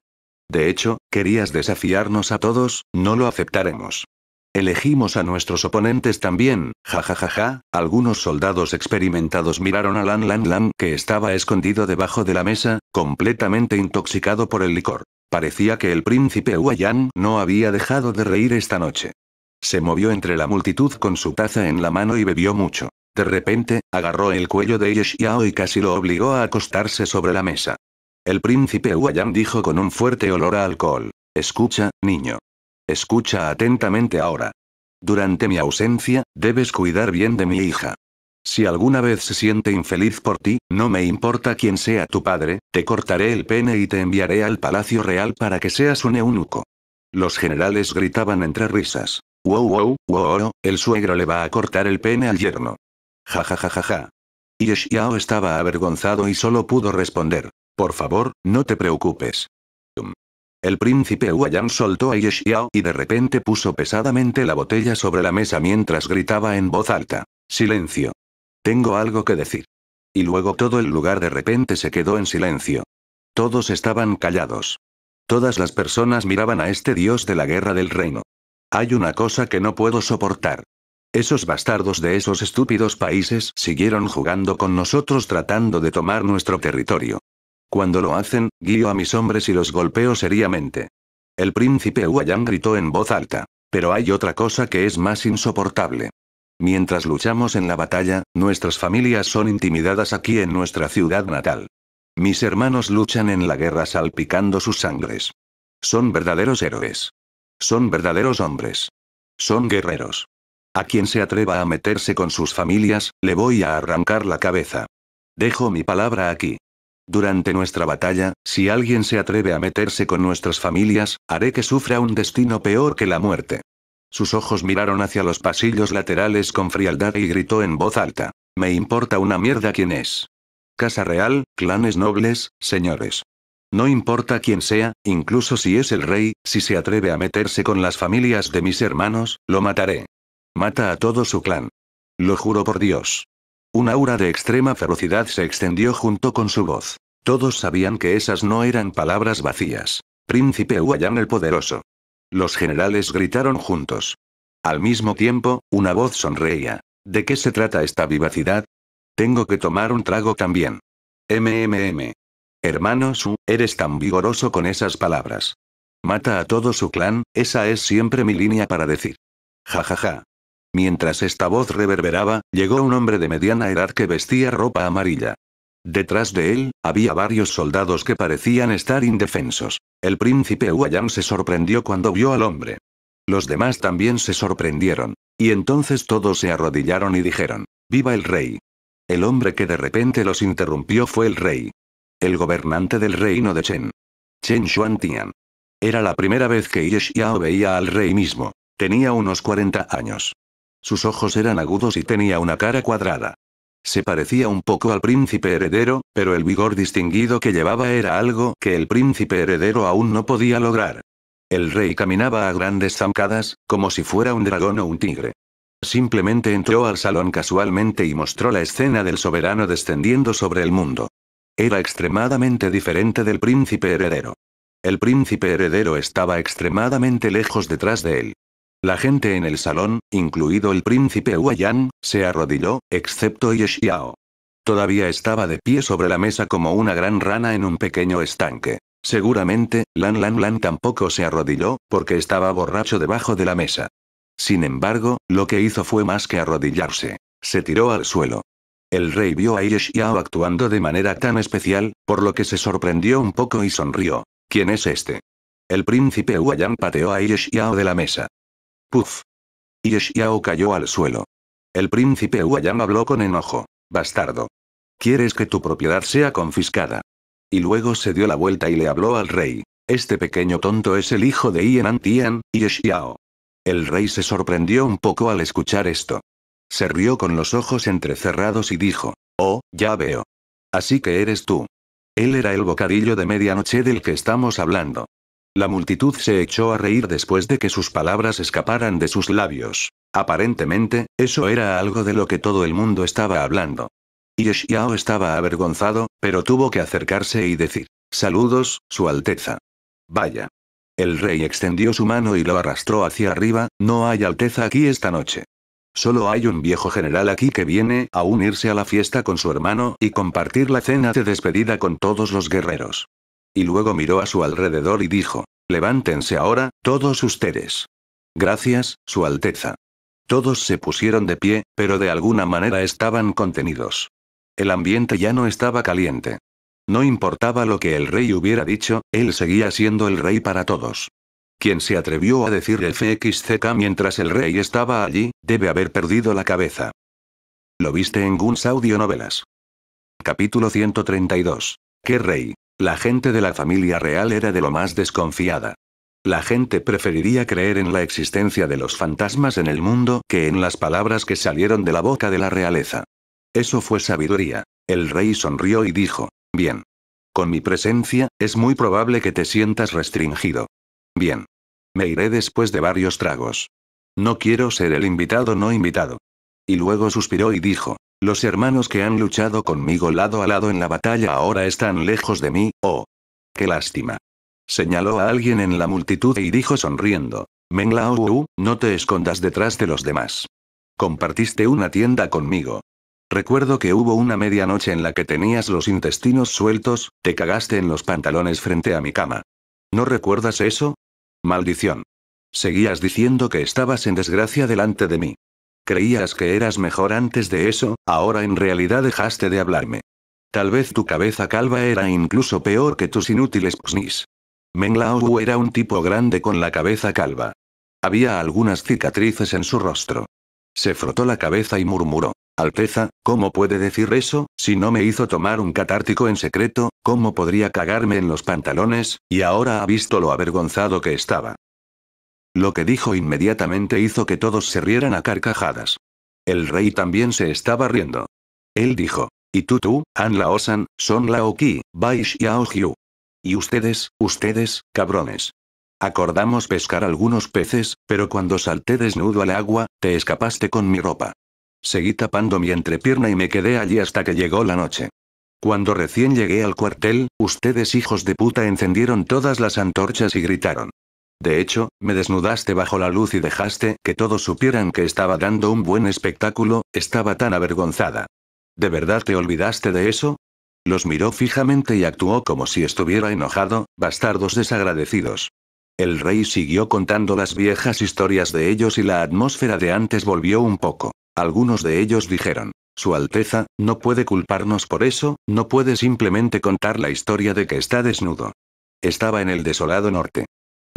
De hecho, querías desafiarnos a todos, no lo aceptaremos. Elegimos a nuestros oponentes también, jajajaja. Ja, ja, ja. Algunos soldados experimentados miraron a Lan Lan Lan que estaba escondido debajo de la mesa, completamente intoxicado por el licor. Parecía que el príncipe Huayan no había dejado de reír esta noche. Se movió entre la multitud con su taza en la mano y bebió mucho. De repente, agarró el cuello de Yeshiao y casi lo obligó a acostarse sobre la mesa. El príncipe Huayan dijo con un fuerte olor a alcohol. Escucha, niño. Escucha atentamente ahora. Durante mi ausencia, debes cuidar bien de mi hija. Si alguna vez se siente infeliz por ti, no me importa quién sea tu padre, te cortaré el pene y te enviaré al Palacio Real para que seas un eunuco. Los generales gritaban entre risas. Wow, wow, wow, el suegro le va a cortar el pene al yerno. Ja ja ja ja ja. Yeshiao estaba avergonzado y solo pudo responder. Por favor, no te preocupes. El príncipe Huayan soltó a Ye y de repente puso pesadamente la botella sobre la mesa mientras gritaba en voz alta. Silencio. Tengo algo que decir. Y luego todo el lugar de repente se quedó en silencio. Todos estaban callados. Todas las personas miraban a este dios de la guerra del reino. Hay una cosa que no puedo soportar. Esos bastardos de esos estúpidos países siguieron jugando con nosotros tratando de tomar nuestro territorio. Cuando lo hacen, guío a mis hombres y los golpeo seriamente. El príncipe Huayan gritó en voz alta. Pero hay otra cosa que es más insoportable. Mientras luchamos en la batalla, nuestras familias son intimidadas aquí en nuestra ciudad natal. Mis hermanos luchan en la guerra salpicando sus sangres. Son verdaderos héroes. Son verdaderos hombres. Son guerreros. A quien se atreva a meterse con sus familias, le voy a arrancar la cabeza. Dejo mi palabra aquí. Durante nuestra batalla, si alguien se atreve a meterse con nuestras familias, haré que sufra un destino peor que la muerte. Sus ojos miraron hacia los pasillos laterales con frialdad y gritó en voz alta. Me importa una mierda quién es. Casa real, clanes nobles, señores. No importa quién sea, incluso si es el rey, si se atreve a meterse con las familias de mis hermanos, lo mataré. Mata a todo su clan. Lo juro por Dios. Un aura de extrema ferocidad se extendió junto con su voz. Todos sabían que esas no eran palabras vacías. Príncipe Huayán el Poderoso. Los generales gritaron juntos. Al mismo tiempo, una voz sonreía. ¿De qué se trata esta vivacidad? Tengo que tomar un trago también. MMM. Hermano Su, eres tan vigoroso con esas palabras. Mata a todo su clan, esa es siempre mi línea para decir. Ja ja ja. Mientras esta voz reverberaba, llegó un hombre de mediana edad que vestía ropa amarilla. Detrás de él, había varios soldados que parecían estar indefensos. El príncipe Huayang se sorprendió cuando vio al hombre. Los demás también se sorprendieron. Y entonces todos se arrodillaron y dijeron, ¡Viva el rey! El hombre que de repente los interrumpió fue el rey. El gobernante del reino de Chen. Chen Xuantian. Era la primera vez que Ye veía al rey mismo. Tenía unos 40 años. Sus ojos eran agudos y tenía una cara cuadrada. Se parecía un poco al príncipe heredero, pero el vigor distinguido que llevaba era algo que el príncipe heredero aún no podía lograr. El rey caminaba a grandes zancadas, como si fuera un dragón o un tigre. Simplemente entró al salón casualmente y mostró la escena del soberano descendiendo sobre el mundo. Era extremadamente diferente del príncipe heredero. El príncipe heredero estaba extremadamente lejos detrás de él. La gente en el salón, incluido el príncipe Huayang, se arrodilló, excepto Yeshiao. Todavía estaba de pie sobre la mesa como una gran rana en un pequeño estanque. Seguramente, Lan Lan Lan tampoco se arrodilló, porque estaba borracho debajo de la mesa. Sin embargo, lo que hizo fue más que arrodillarse. Se tiró al suelo. El rey vio a Yeshiao actuando de manera tan especial, por lo que se sorprendió un poco y sonrió. ¿Quién es este? El príncipe Huayan pateó a Yeshiao de la mesa. Puf. Y cayó al suelo. El príncipe Huayang habló con enojo. Bastardo. Quieres que tu propiedad sea confiscada. Y luego se dio la vuelta y le habló al rey. Este pequeño tonto es el hijo de Ian Tian, Yeshiao. El rey se sorprendió un poco al escuchar esto. Se rió con los ojos entrecerrados y dijo, Oh, ya veo. Así que eres tú. Él era el bocadillo de medianoche del que estamos hablando. La multitud se echó a reír después de que sus palabras escaparan de sus labios. Aparentemente, eso era algo de lo que todo el mundo estaba hablando. Y estaba avergonzado, pero tuvo que acercarse y decir, Saludos, Su Alteza. Vaya. El rey extendió su mano y lo arrastró hacia arriba, no hay Alteza aquí esta noche. Solo hay un viejo general aquí que viene a unirse a la fiesta con su hermano y compartir la cena de despedida con todos los guerreros y luego miró a su alrededor y dijo, Levántense ahora, todos ustedes. Gracias, Su Alteza. Todos se pusieron de pie, pero de alguna manera estaban contenidos. El ambiente ya no estaba caliente. No importaba lo que el rey hubiera dicho, él seguía siendo el rey para todos. Quien se atrevió a decir FXCK mientras el rey estaba allí, debe haber perdido la cabeza. Lo viste en Guns Audio Novelas. Capítulo 132. ¿Qué rey? La gente de la familia real era de lo más desconfiada. La gente preferiría creer en la existencia de los fantasmas en el mundo que en las palabras que salieron de la boca de la realeza. Eso fue sabiduría. El rey sonrió y dijo, bien. Con mi presencia, es muy probable que te sientas restringido. Bien. Me iré después de varios tragos. No quiero ser el invitado no invitado. Y luego suspiró y dijo, los hermanos que han luchado conmigo lado a lado en la batalla ahora están lejos de mí, oh. Qué lástima. Señaló a alguien en la multitud y dijo sonriendo. Menglao, no te escondas detrás de los demás. Compartiste una tienda conmigo. Recuerdo que hubo una medianoche en la que tenías los intestinos sueltos, te cagaste en los pantalones frente a mi cama. ¿No recuerdas eso? Maldición. Seguías diciendo que estabas en desgracia delante de mí. Creías que eras mejor antes de eso, ahora en realidad dejaste de hablarme. Tal vez tu cabeza calva era incluso peor que tus inútiles psnis. Menglao era un tipo grande con la cabeza calva. Había algunas cicatrices en su rostro. Se frotó la cabeza y murmuró. Alteza, ¿cómo puede decir eso? Si no me hizo tomar un catártico en secreto, ¿cómo podría cagarme en los pantalones? Y ahora ha visto lo avergonzado que estaba. Lo que dijo inmediatamente hizo que todos se rieran a carcajadas. El rey también se estaba riendo. Él dijo, y tú tú, An Laosan, Son Laoki, Baish y Hyu. Y ustedes, ustedes, cabrones. Acordamos pescar algunos peces, pero cuando salté desnudo al agua, te escapaste con mi ropa. Seguí tapando mi entrepierna y me quedé allí hasta que llegó la noche. Cuando recién llegué al cuartel, ustedes hijos de puta encendieron todas las antorchas y gritaron. De hecho, me desnudaste bajo la luz y dejaste que todos supieran que estaba dando un buen espectáculo, estaba tan avergonzada. ¿De verdad te olvidaste de eso? Los miró fijamente y actuó como si estuviera enojado, bastardos desagradecidos. El rey siguió contando las viejas historias de ellos y la atmósfera de antes volvió un poco. Algunos de ellos dijeron, Su Alteza, no puede culparnos por eso, no puede simplemente contar la historia de que está desnudo. Estaba en el desolado norte.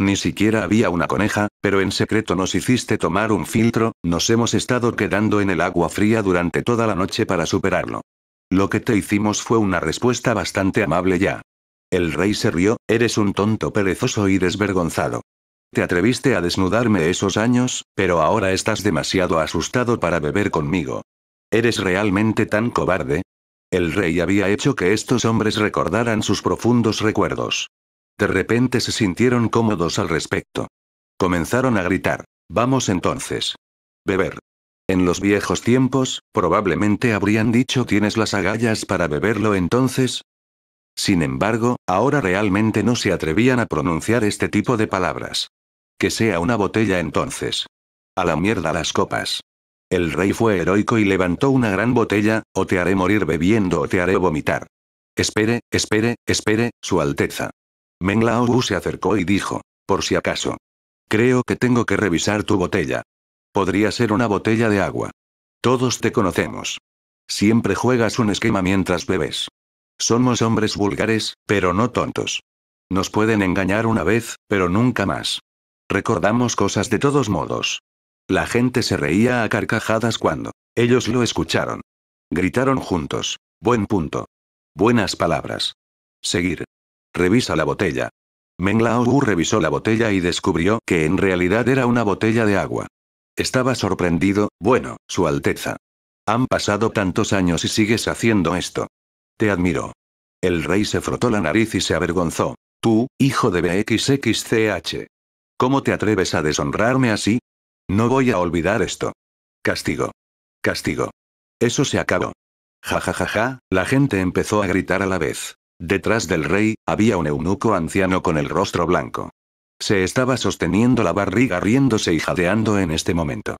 Ni siquiera había una coneja, pero en secreto nos hiciste tomar un filtro, nos hemos estado quedando en el agua fría durante toda la noche para superarlo. Lo que te hicimos fue una respuesta bastante amable ya. El rey se rió, eres un tonto perezoso y desvergonzado. Te atreviste a desnudarme esos años, pero ahora estás demasiado asustado para beber conmigo. ¿Eres realmente tan cobarde? El rey había hecho que estos hombres recordaran sus profundos recuerdos. De repente se sintieron cómodos al respecto. Comenzaron a gritar. Vamos entonces. Beber. En los viejos tiempos, probablemente habrían dicho tienes las agallas para beberlo entonces. Sin embargo, ahora realmente no se atrevían a pronunciar este tipo de palabras. Que sea una botella entonces. A la mierda las copas. El rey fue heroico y levantó una gran botella, o te haré morir bebiendo o te haré vomitar. Espere, espere, espere, Su Alteza. Lao se acercó y dijo, por si acaso. Creo que tengo que revisar tu botella. Podría ser una botella de agua. Todos te conocemos. Siempre juegas un esquema mientras bebes. Somos hombres vulgares, pero no tontos. Nos pueden engañar una vez, pero nunca más. Recordamos cosas de todos modos. La gente se reía a carcajadas cuando ellos lo escucharon. Gritaron juntos. Buen punto. Buenas palabras. Seguir. Revisa la botella. Wu revisó la botella y descubrió que en realidad era una botella de agua. Estaba sorprendido, bueno, Su Alteza. Han pasado tantos años y sigues haciendo esto. Te admiro. El rey se frotó la nariz y se avergonzó. Tú, hijo de BXXCH. ¿Cómo te atreves a deshonrarme así? No voy a olvidar esto. Castigo. Castigo. Eso se acabó. Ja ja ja ja, la gente empezó a gritar a la vez. Detrás del rey, había un eunuco anciano con el rostro blanco. Se estaba sosteniendo la barriga riéndose y jadeando en este momento.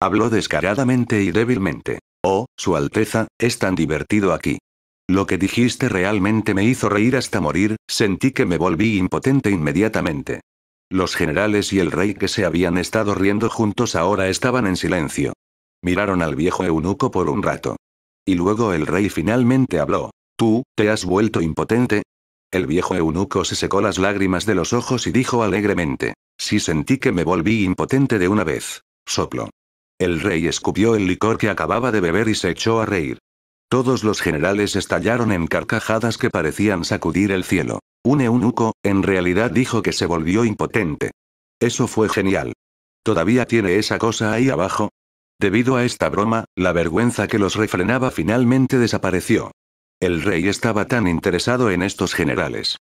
Habló descaradamente y débilmente. Oh, Su Alteza, es tan divertido aquí. Lo que dijiste realmente me hizo reír hasta morir, sentí que me volví impotente inmediatamente. Los generales y el rey que se habían estado riendo juntos ahora estaban en silencio. Miraron al viejo eunuco por un rato. Y luego el rey finalmente habló. ¿Tú, te has vuelto impotente? El viejo eunuco se secó las lágrimas de los ojos y dijo alegremente. Si sentí que me volví impotente de una vez. Soplo. El rey escupió el licor que acababa de beber y se echó a reír. Todos los generales estallaron en carcajadas que parecían sacudir el cielo. Un eunuco, en realidad dijo que se volvió impotente. Eso fue genial. ¿Todavía tiene esa cosa ahí abajo? Debido a esta broma, la vergüenza que los refrenaba finalmente desapareció. El rey estaba tan interesado en estos generales.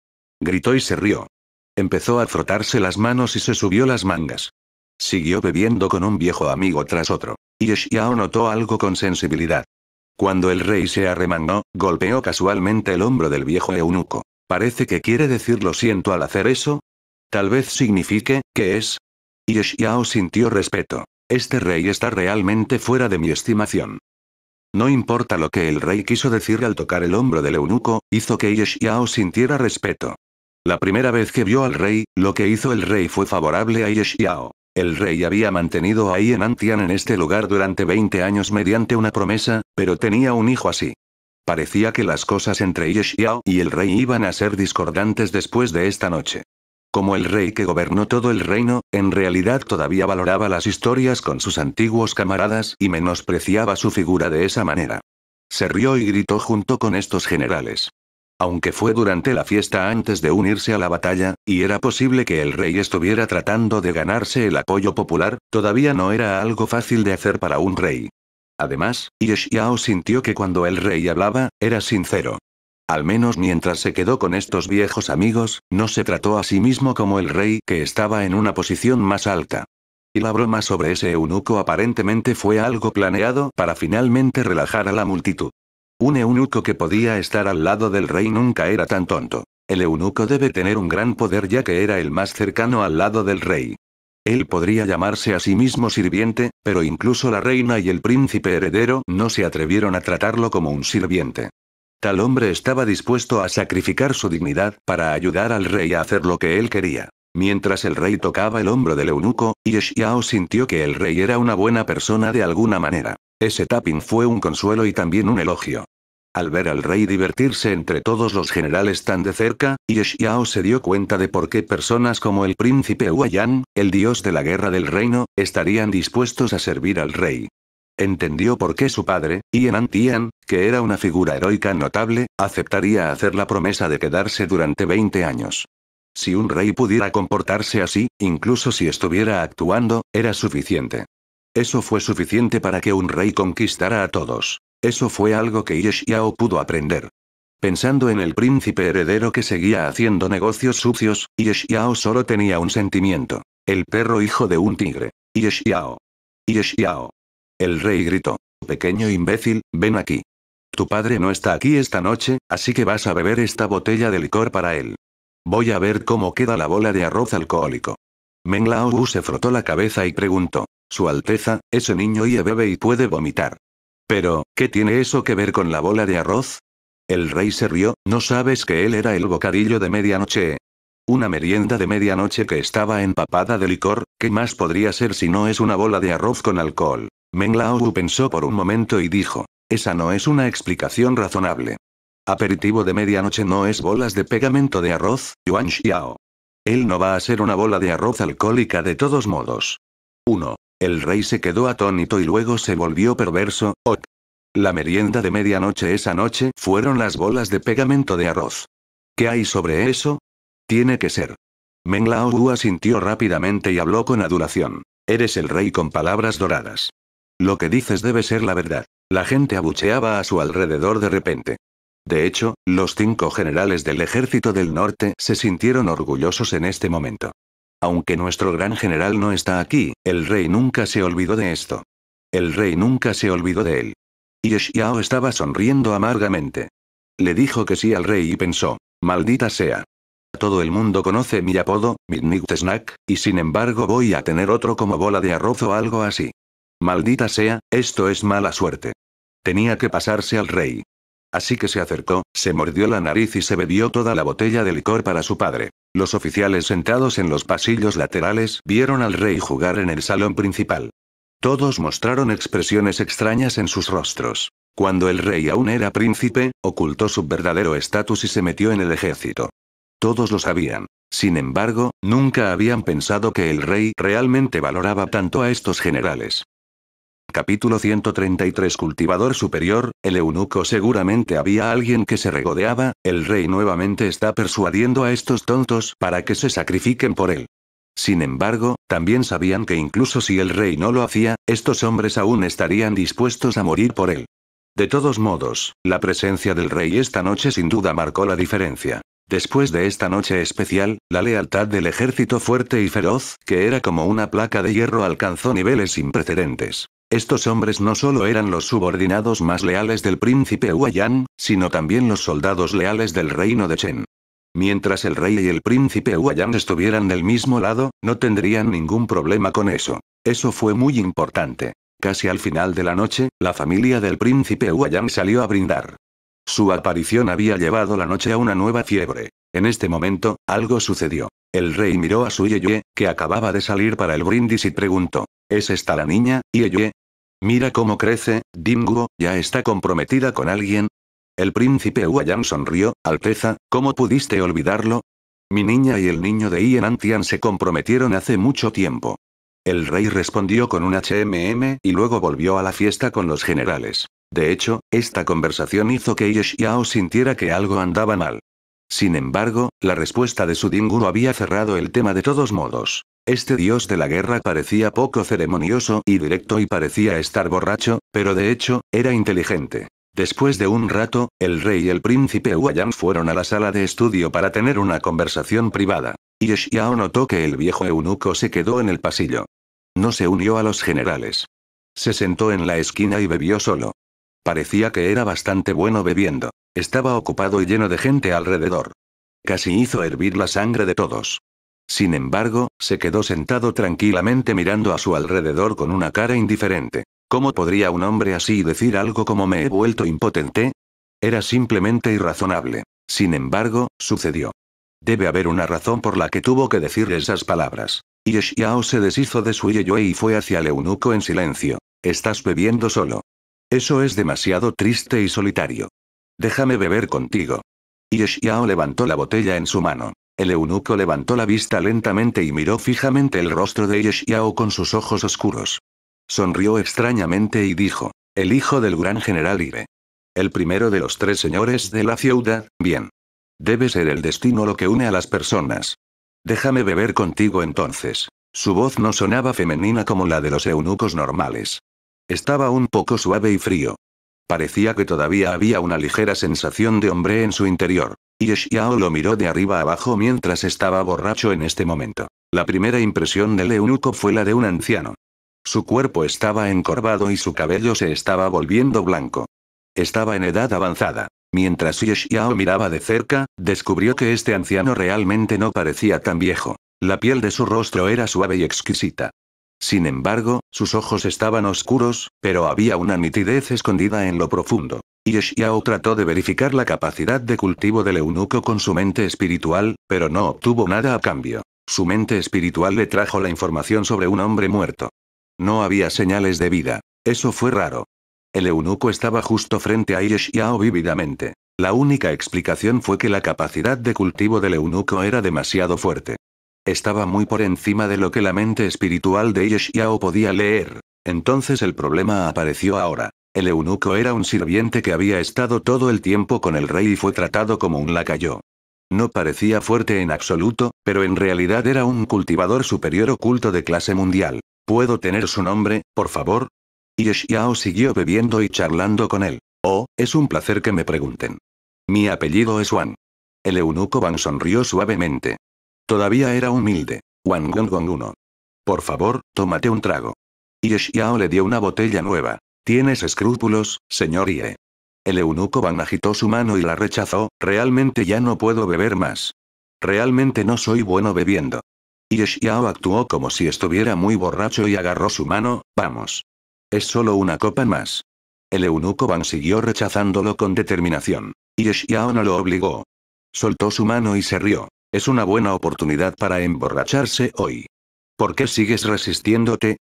Gritó y se rió. Empezó a frotarse las manos y se subió las mangas. Siguió bebiendo con un viejo amigo tras otro. Y Xiao notó algo con sensibilidad. Cuando el rey se arremangó, golpeó casualmente el hombro del viejo eunuco. Parece que quiere decir lo siento al hacer eso. Tal vez signifique, que es? Y sintió respeto. Este rey está realmente fuera de mi estimación. No importa lo que el rey quiso decir al tocar el hombro del eunuco, hizo que Yeshiao sintiera respeto. La primera vez que vio al rey, lo que hizo el rey fue favorable a Yeshiao. El rey había mantenido a en Antian en este lugar durante 20 años mediante una promesa, pero tenía un hijo así. Parecía que las cosas entre Yeshiao y el rey iban a ser discordantes después de esta noche. Como el rey que gobernó todo el reino, en realidad todavía valoraba las historias con sus antiguos camaradas y menospreciaba su figura de esa manera. Se rió y gritó junto con estos generales. Aunque fue durante la fiesta antes de unirse a la batalla, y era posible que el rey estuviera tratando de ganarse el apoyo popular, todavía no era algo fácil de hacer para un rey. Además, Yeshiao sintió que cuando el rey hablaba, era sincero. Al menos mientras se quedó con estos viejos amigos, no se trató a sí mismo como el rey que estaba en una posición más alta. Y la broma sobre ese eunuco aparentemente fue algo planeado para finalmente relajar a la multitud. Un eunuco que podía estar al lado del rey nunca era tan tonto. El eunuco debe tener un gran poder ya que era el más cercano al lado del rey. Él podría llamarse a sí mismo sirviente, pero incluso la reina y el príncipe heredero no se atrevieron a tratarlo como un sirviente. Tal hombre estaba dispuesto a sacrificar su dignidad para ayudar al rey a hacer lo que él quería. Mientras el rey tocaba el hombro del eunuco, Yeshiao sintió que el rey era una buena persona de alguna manera. Ese tapping fue un consuelo y también un elogio. Al ver al rey divertirse entre todos los generales tan de cerca, Yeshiao se dio cuenta de por qué personas como el príncipe Huayan, el dios de la guerra del reino, estarían dispuestos a servir al rey. Entendió por qué su padre, Ian Antian, que era una figura heroica notable, aceptaría hacer la promesa de quedarse durante 20 años. Si un rey pudiera comportarse así, incluso si estuviera actuando, era suficiente. Eso fue suficiente para que un rey conquistara a todos. Eso fue algo que Yeshiao pudo aprender. Pensando en el príncipe heredero que seguía haciendo negocios sucios, Yeshiao solo tenía un sentimiento. El perro hijo de un tigre. Yeshiao. Yeshiao. El rey gritó. Pequeño imbécil, ven aquí. Tu padre no está aquí esta noche, así que vas a beber esta botella de licor para él. Voy a ver cómo queda la bola de arroz alcohólico. Lao Wu se frotó la cabeza y preguntó. Su Alteza, ese niño ya bebe y puede vomitar. Pero, ¿qué tiene eso que ver con la bola de arroz? El rey se rió, ¿no sabes que él era el bocadillo de medianoche? Una merienda de medianoche que estaba empapada de licor, ¿qué más podría ser si no es una bola de arroz con alcohol? Wu pensó por un momento y dijo, esa no es una explicación razonable. Aperitivo de medianoche no es bolas de pegamento de arroz, Yuan Xiao. Él no va a ser una bola de arroz alcohólica de todos modos. 1. El rey se quedó atónito y luego se volvió perverso. ok. La merienda de medianoche esa noche fueron las bolas de pegamento de arroz. ¿Qué hay sobre eso? Tiene que ser. Meng Wu asintió rápidamente y habló con adulación. Eres el rey con palabras doradas. Lo que dices debe ser la verdad. La gente abucheaba a su alrededor de repente. De hecho, los cinco generales del ejército del norte se sintieron orgullosos en este momento. Aunque nuestro gran general no está aquí, el rey nunca se olvidó de esto. El rey nunca se olvidó de él. Y Xiao estaba sonriendo amargamente. Le dijo que sí al rey y pensó, maldita sea. Todo el mundo conoce mi apodo, Midnight Snack, y sin embargo voy a tener otro como bola de arroz o algo así. Maldita sea, esto es mala suerte. Tenía que pasarse al rey. Así que se acercó, se mordió la nariz y se bebió toda la botella de licor para su padre. Los oficiales sentados en los pasillos laterales vieron al rey jugar en el salón principal. Todos mostraron expresiones extrañas en sus rostros. Cuando el rey aún era príncipe, ocultó su verdadero estatus y se metió en el ejército. Todos lo sabían. Sin embargo, nunca habían pensado que el rey realmente valoraba tanto a estos generales. Capítulo 133 Cultivador Superior, el eunuco seguramente había alguien que se regodeaba, el rey nuevamente está persuadiendo a estos tontos para que se sacrifiquen por él. Sin embargo, también sabían que incluso si el rey no lo hacía, estos hombres aún estarían dispuestos a morir por él. De todos modos, la presencia del rey esta noche sin duda marcó la diferencia. Después de esta noche especial, la lealtad del ejército fuerte y feroz, que era como una placa de hierro, alcanzó niveles sin precedentes. Estos hombres no solo eran los subordinados más leales del príncipe Huayan, sino también los soldados leales del reino de Chen. Mientras el rey y el príncipe Huayan estuvieran del mismo lado, no tendrían ningún problema con eso. Eso fue muy importante. Casi al final de la noche, la familia del príncipe Huayan salió a brindar. Su aparición había llevado la noche a una nueva fiebre. En este momento, algo sucedió. El rey miró a su yeyue, que acababa de salir para el brindis y preguntó, ¿es esta la niña, yeyue? Mira cómo crece, Dinguo, ya está comprometida con alguien. El príncipe Huayang sonrió, Alteza, ¿cómo pudiste olvidarlo? Mi niña y el niño de Ian Antian se comprometieron hace mucho tiempo. El rey respondió con un HMM y luego volvió a la fiesta con los generales. De hecho, esta conversación hizo que Yeshiao sintiera que algo andaba mal. Sin embargo, la respuesta de Sudinguru había cerrado el tema de todos modos. Este dios de la guerra parecía poco ceremonioso y directo y parecía estar borracho, pero de hecho, era inteligente. Después de un rato, el rey y el príncipe Huayang fueron a la sala de estudio para tener una conversación privada. Y Xiao notó que el viejo eunuco se quedó en el pasillo. No se unió a los generales. Se sentó en la esquina y bebió solo. Parecía que era bastante bueno bebiendo. Estaba ocupado y lleno de gente alrededor. Casi hizo hervir la sangre de todos. Sin embargo, se quedó sentado tranquilamente mirando a su alrededor con una cara indiferente. ¿Cómo podría un hombre así decir algo como me he vuelto impotente? Era simplemente irrazonable. Sin embargo, sucedió. Debe haber una razón por la que tuvo que decir esas palabras. Yeshiao se deshizo de su yeyue y fue hacia el eunuco en silencio. Estás bebiendo solo. Eso es demasiado triste y solitario. Déjame beber contigo. Y levantó la botella en su mano. El eunuco levantó la vista lentamente y miró fijamente el rostro de Yao con sus ojos oscuros. Sonrió extrañamente y dijo, el hijo del gran general Ibe. El primero de los tres señores de la ciudad, bien. Debe ser el destino lo que une a las personas. Déjame beber contigo entonces. Su voz no sonaba femenina como la de los eunucos normales. Estaba un poco suave y frío. Parecía que todavía había una ligera sensación de hombre en su interior. Y Xiao lo miró de arriba abajo mientras estaba borracho en este momento. La primera impresión del eunuco fue la de un anciano. Su cuerpo estaba encorvado y su cabello se estaba volviendo blanco. Estaba en edad avanzada. Mientras Xiao miraba de cerca, descubrió que este anciano realmente no parecía tan viejo. La piel de su rostro era suave y exquisita. Sin embargo, sus ojos estaban oscuros, pero había una nitidez escondida en lo profundo. Y trató de verificar la capacidad de cultivo del eunuco con su mente espiritual, pero no obtuvo nada a cambio. Su mente espiritual le trajo la información sobre un hombre muerto. No había señales de vida. Eso fue raro. El eunuco estaba justo frente a Yeshiao vívidamente. La única explicación fue que la capacidad de cultivo del eunuco era demasiado fuerte. Estaba muy por encima de lo que la mente espiritual de Yeshiao podía leer. Entonces el problema apareció ahora. El eunuco era un sirviente que había estado todo el tiempo con el rey y fue tratado como un lacayo. No parecía fuerte en absoluto, pero en realidad era un cultivador superior oculto de clase mundial. ¿Puedo tener su nombre, por favor? Yeshiao siguió bebiendo y charlando con él. Oh, es un placer que me pregunten. Mi apellido es Juan. El eunuco Van sonrió suavemente. Todavía era humilde. Wang Gong 1. Por favor, tómate un trago. Y Xiao le dio una botella nueva. ¿Tienes escrúpulos, señor Ye. El eunuco Van agitó su mano y la rechazó, realmente ya no puedo beber más. Realmente no soy bueno bebiendo. Y Xiao actuó como si estuviera muy borracho y agarró su mano, vamos. Es solo una copa más. El eunuco Van siguió rechazándolo con determinación. Y Xiao no lo obligó. Soltó su mano y se rió. Es una buena oportunidad para emborracharse hoy. ¿Por qué sigues resistiéndote?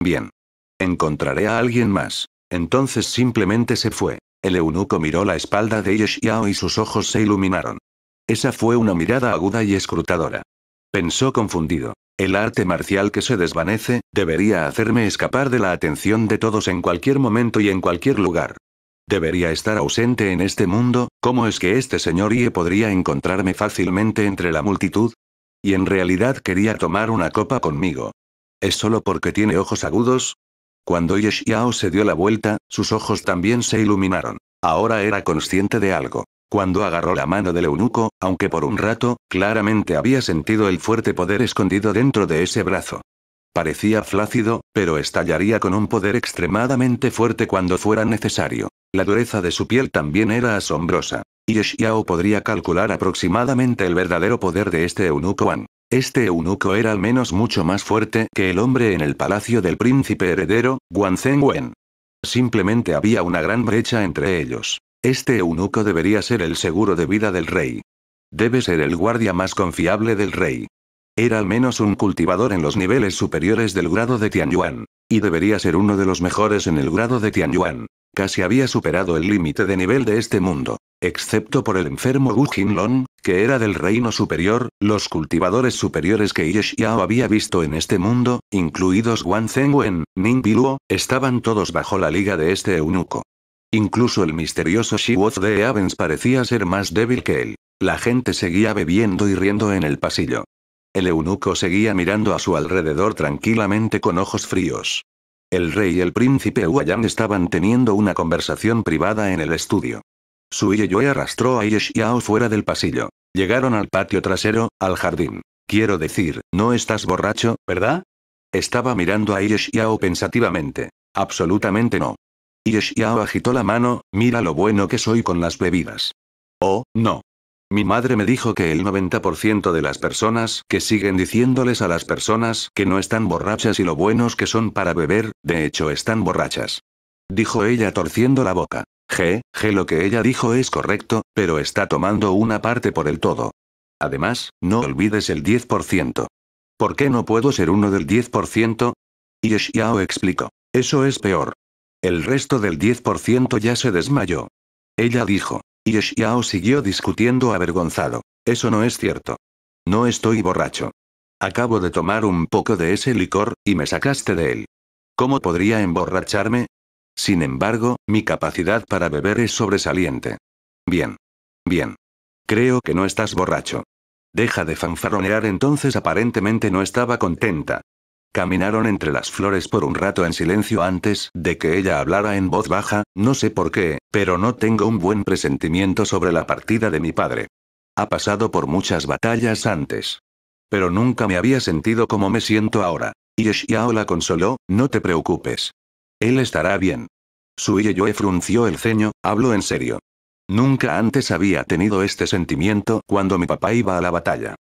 Bien. Encontraré a alguien más. Entonces simplemente se fue. El eunuco miró la espalda de Yeshiao y sus ojos se iluminaron. Esa fue una mirada aguda y escrutadora. Pensó confundido. El arte marcial que se desvanece, debería hacerme escapar de la atención de todos en cualquier momento y en cualquier lugar. Debería estar ausente en este mundo, ¿cómo es que este señor Ie podría encontrarme fácilmente entre la multitud? Y en realidad quería tomar una copa conmigo. ¿Es solo porque tiene ojos agudos? Cuando Ye Xiao se dio la vuelta, sus ojos también se iluminaron. Ahora era consciente de algo. Cuando agarró la mano del eunuco, aunque por un rato, claramente había sentido el fuerte poder escondido dentro de ese brazo. Parecía flácido, pero estallaría con un poder extremadamente fuerte cuando fuera necesario. La dureza de su piel también era asombrosa. Y podría calcular aproximadamente el verdadero poder de este eunuco An. Este eunuco era al menos mucho más fuerte que el hombre en el palacio del príncipe heredero, Guan Wen. Simplemente había una gran brecha entre ellos. Este eunuco debería ser el seguro de vida del rey. Debe ser el guardia más confiable del rey. Era al menos un cultivador en los niveles superiores del grado de Tianyuan. Y debería ser uno de los mejores en el grado de Tianyuan. Casi había superado el límite de nivel de este mundo. Excepto por el enfermo Wu Jinlong, que era del reino superior, los cultivadores superiores que Ye había visto en este mundo, incluidos Wan Zengwen, Ning Biluo, estaban todos bajo la liga de este eunuco. Incluso el misterioso Wu de Avens parecía ser más débil que él. La gente seguía bebiendo y riendo en el pasillo. El eunuco seguía mirando a su alrededor tranquilamente con ojos fríos. El rey y el príncipe Huayang estaban teniendo una conversación privada en el estudio. Su Yeyue arrastró a Yeshiao fuera del pasillo. Llegaron al patio trasero, al jardín. Quiero decir, no estás borracho, ¿verdad? Estaba mirando a Yeshiao pensativamente. Absolutamente no. Yeshiao agitó la mano, mira lo bueno que soy con las bebidas. Oh, no. Mi madre me dijo que el 90% de las personas que siguen diciéndoles a las personas que no están borrachas y lo buenos que son para beber, de hecho están borrachas. Dijo ella torciendo la boca. G, G lo que ella dijo es correcto, pero está tomando una parte por el todo. Además, no olvides el 10%. ¿Por qué no puedo ser uno del 10%? Y Xiao explicó. Eso es peor. El resto del 10% ya se desmayó. Ella dijo, y siguió discutiendo avergonzado. Eso no es cierto. No estoy borracho. Acabo de tomar un poco de ese licor, y me sacaste de él. ¿Cómo podría emborracharme? Sin embargo, mi capacidad para beber es sobresaliente. Bien. Bien. Creo que no estás borracho. Deja de fanfarronear entonces aparentemente no estaba contenta. Caminaron entre las flores por un rato en silencio antes de que ella hablara en voz baja, no sé por qué, pero no tengo un buen presentimiento sobre la partida de mi padre. Ha pasado por muchas batallas antes. Pero nunca me había sentido como me siento ahora. Y la consoló, no te preocupes. Él estará bien. Su Yeyue frunció el ceño, hablo en serio. Nunca antes había tenido este sentimiento cuando mi papá iba a la batalla.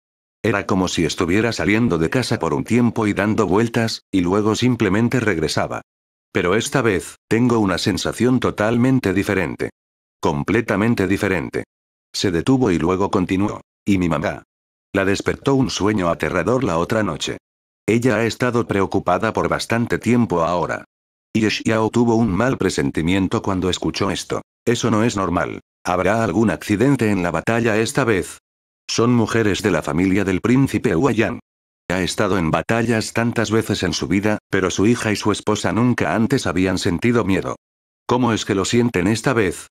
Era como si estuviera saliendo de casa por un tiempo y dando vueltas, y luego simplemente regresaba. Pero esta vez, tengo una sensación totalmente diferente. Completamente diferente. Se detuvo y luego continuó. Y mi mamá. La despertó un sueño aterrador la otra noche. Ella ha estado preocupada por bastante tiempo ahora. Y Xiao tuvo un mal presentimiento cuando escuchó esto. Eso no es normal. Habrá algún accidente en la batalla esta vez, son mujeres de la familia del príncipe Huayan. Ha estado en batallas tantas veces en su vida, pero su hija y su esposa nunca antes habían sentido miedo. ¿Cómo es que lo sienten esta vez?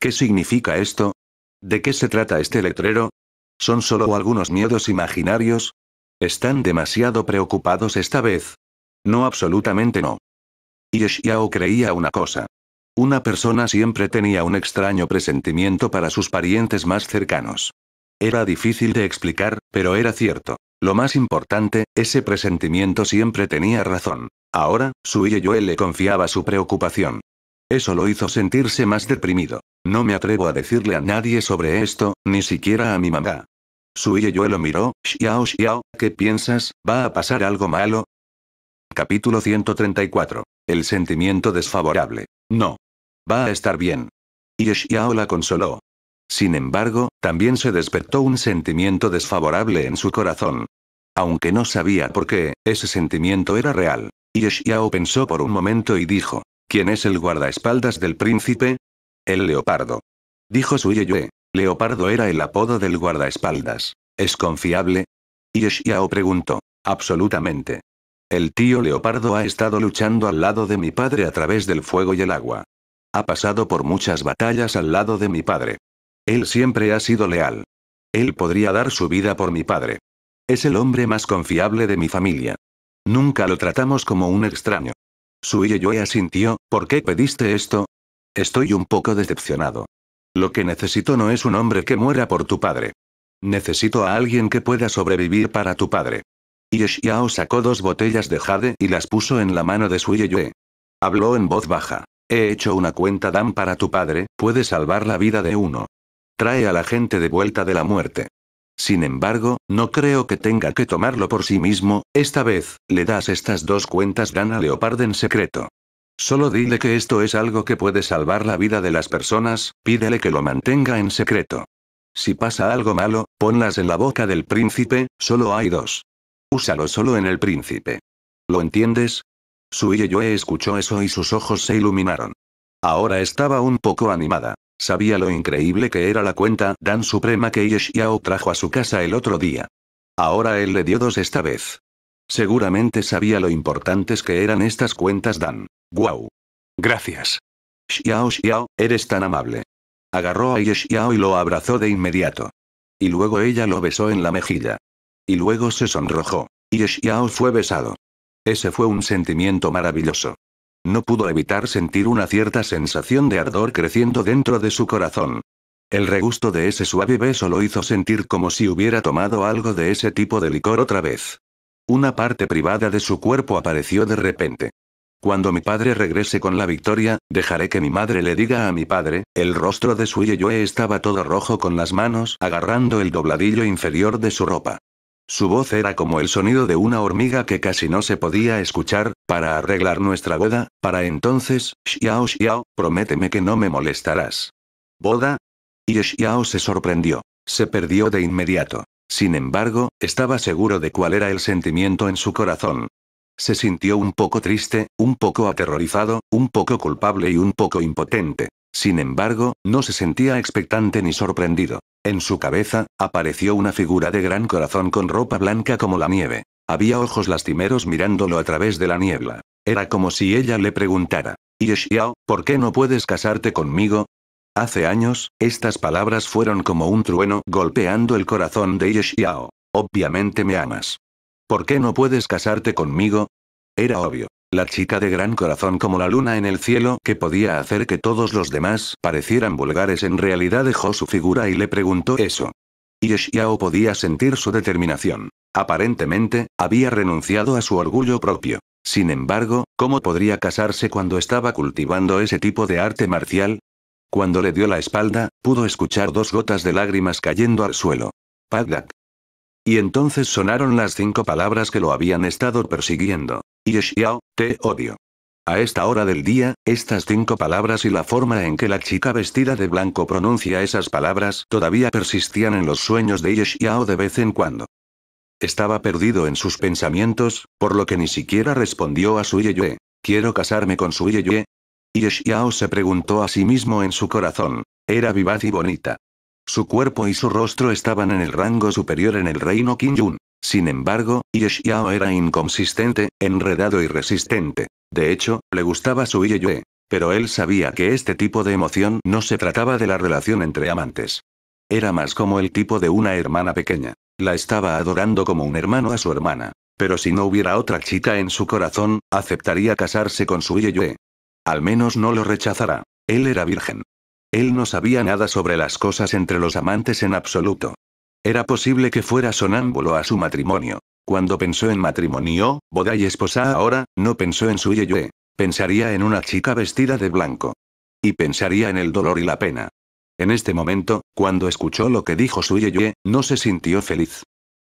¿Qué significa esto? ¿De qué se trata este letrero? ¿Son solo algunos miedos imaginarios? Están demasiado preocupados esta vez. No, absolutamente no. Yeshiao creía una cosa. Una persona siempre tenía un extraño presentimiento para sus parientes más cercanos. Era difícil de explicar, pero era cierto. Lo más importante, ese presentimiento siempre tenía razón. Ahora, su y le confiaba su preocupación. Eso lo hizo sentirse más deprimido. No me atrevo a decirle a nadie sobre esto, ni siquiera a mi mamá. Su y lo miró, Xiao Xiao, ¿qué piensas? ¿Va a pasar algo malo? Capítulo 134. El sentimiento desfavorable. No. Va a estar bien. Y Xiao la consoló. Sin embargo, también se despertó un sentimiento desfavorable en su corazón. Aunque no sabía por qué, ese sentimiento era real. Y pensó por un momento y dijo, ¿quién es el guardaespaldas del príncipe? El leopardo. Dijo su Leopardo era el apodo del guardaespaldas. ¿Es confiable? Y preguntó. Absolutamente. El tío Leopardo ha estado luchando al lado de mi padre a través del fuego y el agua. Ha pasado por muchas batallas al lado de mi padre. Él siempre ha sido leal. Él podría dar su vida por mi padre. Es el hombre más confiable de mi familia. Nunca lo tratamos como un extraño. Su Suiyoe asintió, ¿por qué pediste esto? Estoy un poco decepcionado. Lo que necesito no es un hombre que muera por tu padre. Necesito a alguien que pueda sobrevivir para tu padre. Y sacó dos botellas de jade y las puso en la mano de Suyeyue. Habló en voz baja. He hecho una cuenta Dan para tu padre, puede salvar la vida de uno. Trae a la gente de vuelta de la muerte. Sin embargo, no creo que tenga que tomarlo por sí mismo, esta vez, le das estas dos cuentas Dana Leopard en secreto. Solo dile que esto es algo que puede salvar la vida de las personas, pídele que lo mantenga en secreto. Si pasa algo malo, ponlas en la boca del príncipe, solo hay dos. Úsalo solo en el príncipe. ¿Lo entiendes? y yo escuchó eso y sus ojos se iluminaron. Ahora estaba un poco animada. Sabía lo increíble que era la cuenta Dan Suprema que Yeshiao trajo a su casa el otro día. Ahora él le dio dos esta vez. Seguramente sabía lo importantes que eran estas cuentas Dan. ¡Guau! Gracias. Xiao Xiao, eres tan amable. Agarró a Yeshiao y lo abrazó de inmediato. Y luego ella lo besó en la mejilla. Y luego se sonrojó. Y fue besado. Ese fue un sentimiento maravilloso. No pudo evitar sentir una cierta sensación de ardor creciendo dentro de su corazón. El regusto de ese suave beso lo hizo sentir como si hubiera tomado algo de ese tipo de licor otra vez. Una parte privada de su cuerpo apareció de repente. Cuando mi padre regrese con la victoria, dejaré que mi madre le diga a mi padre, el rostro de su yeyue estaba todo rojo con las manos agarrando el dobladillo inferior de su ropa. Su voz era como el sonido de una hormiga que casi no se podía escuchar, para arreglar nuestra boda, para entonces, Xiao Xiao, prométeme que no me molestarás. ¿Boda? Y Xiao se sorprendió. Se perdió de inmediato. Sin embargo, estaba seguro de cuál era el sentimiento en su corazón. Se sintió un poco triste, un poco aterrorizado, un poco culpable y un poco impotente. Sin embargo, no se sentía expectante ni sorprendido. En su cabeza, apareció una figura de gran corazón con ropa blanca como la nieve. Había ojos lastimeros mirándolo a través de la niebla. Era como si ella le preguntara, Yeshiao, por qué no puedes casarte conmigo? Hace años, estas palabras fueron como un trueno golpeando el corazón de Yeshiao. Obviamente me amas. ¿Por qué no puedes casarte conmigo? Era obvio. La chica de gran corazón como la luna en el cielo que podía hacer que todos los demás parecieran vulgares en realidad dejó su figura y le preguntó eso. Y podía sentir su determinación. Aparentemente, había renunciado a su orgullo propio. Sin embargo, ¿cómo podría casarse cuando estaba cultivando ese tipo de arte marcial? Cuando le dio la espalda, pudo escuchar dos gotas de lágrimas cayendo al suelo. Pagdak. Y entonces sonaron las cinco palabras que lo habían estado persiguiendo. Yeshiao, te odio. A esta hora del día, estas cinco palabras y la forma en que la chica vestida de blanco pronuncia esas palabras todavía persistían en los sueños de Yeshiao de vez en cuando. Estaba perdido en sus pensamientos, por lo que ni siquiera respondió a su Yeyue. ¿Quiero casarme con su Yeyue? Yeshiao se preguntó a sí mismo en su corazón. Era vivaz y bonita. Su cuerpo y su rostro estaban en el rango superior en el reino Qingyun. Sin embargo, Yeshiao era inconsistente, enredado y resistente. De hecho, le gustaba su Yue, Pero él sabía que este tipo de emoción no se trataba de la relación entre amantes. Era más como el tipo de una hermana pequeña. La estaba adorando como un hermano a su hermana. Pero si no hubiera otra chica en su corazón, aceptaría casarse con su Yeyue. Al menos no lo rechazará. Él era virgen. Él no sabía nada sobre las cosas entre los amantes en absoluto. Era posible que fuera sonámbulo a su matrimonio. Cuando pensó en matrimonio, boda y esposa ahora, no pensó en su yeyue. Pensaría en una chica vestida de blanco. Y pensaría en el dolor y la pena. En este momento, cuando escuchó lo que dijo su yeyue, no se sintió feliz.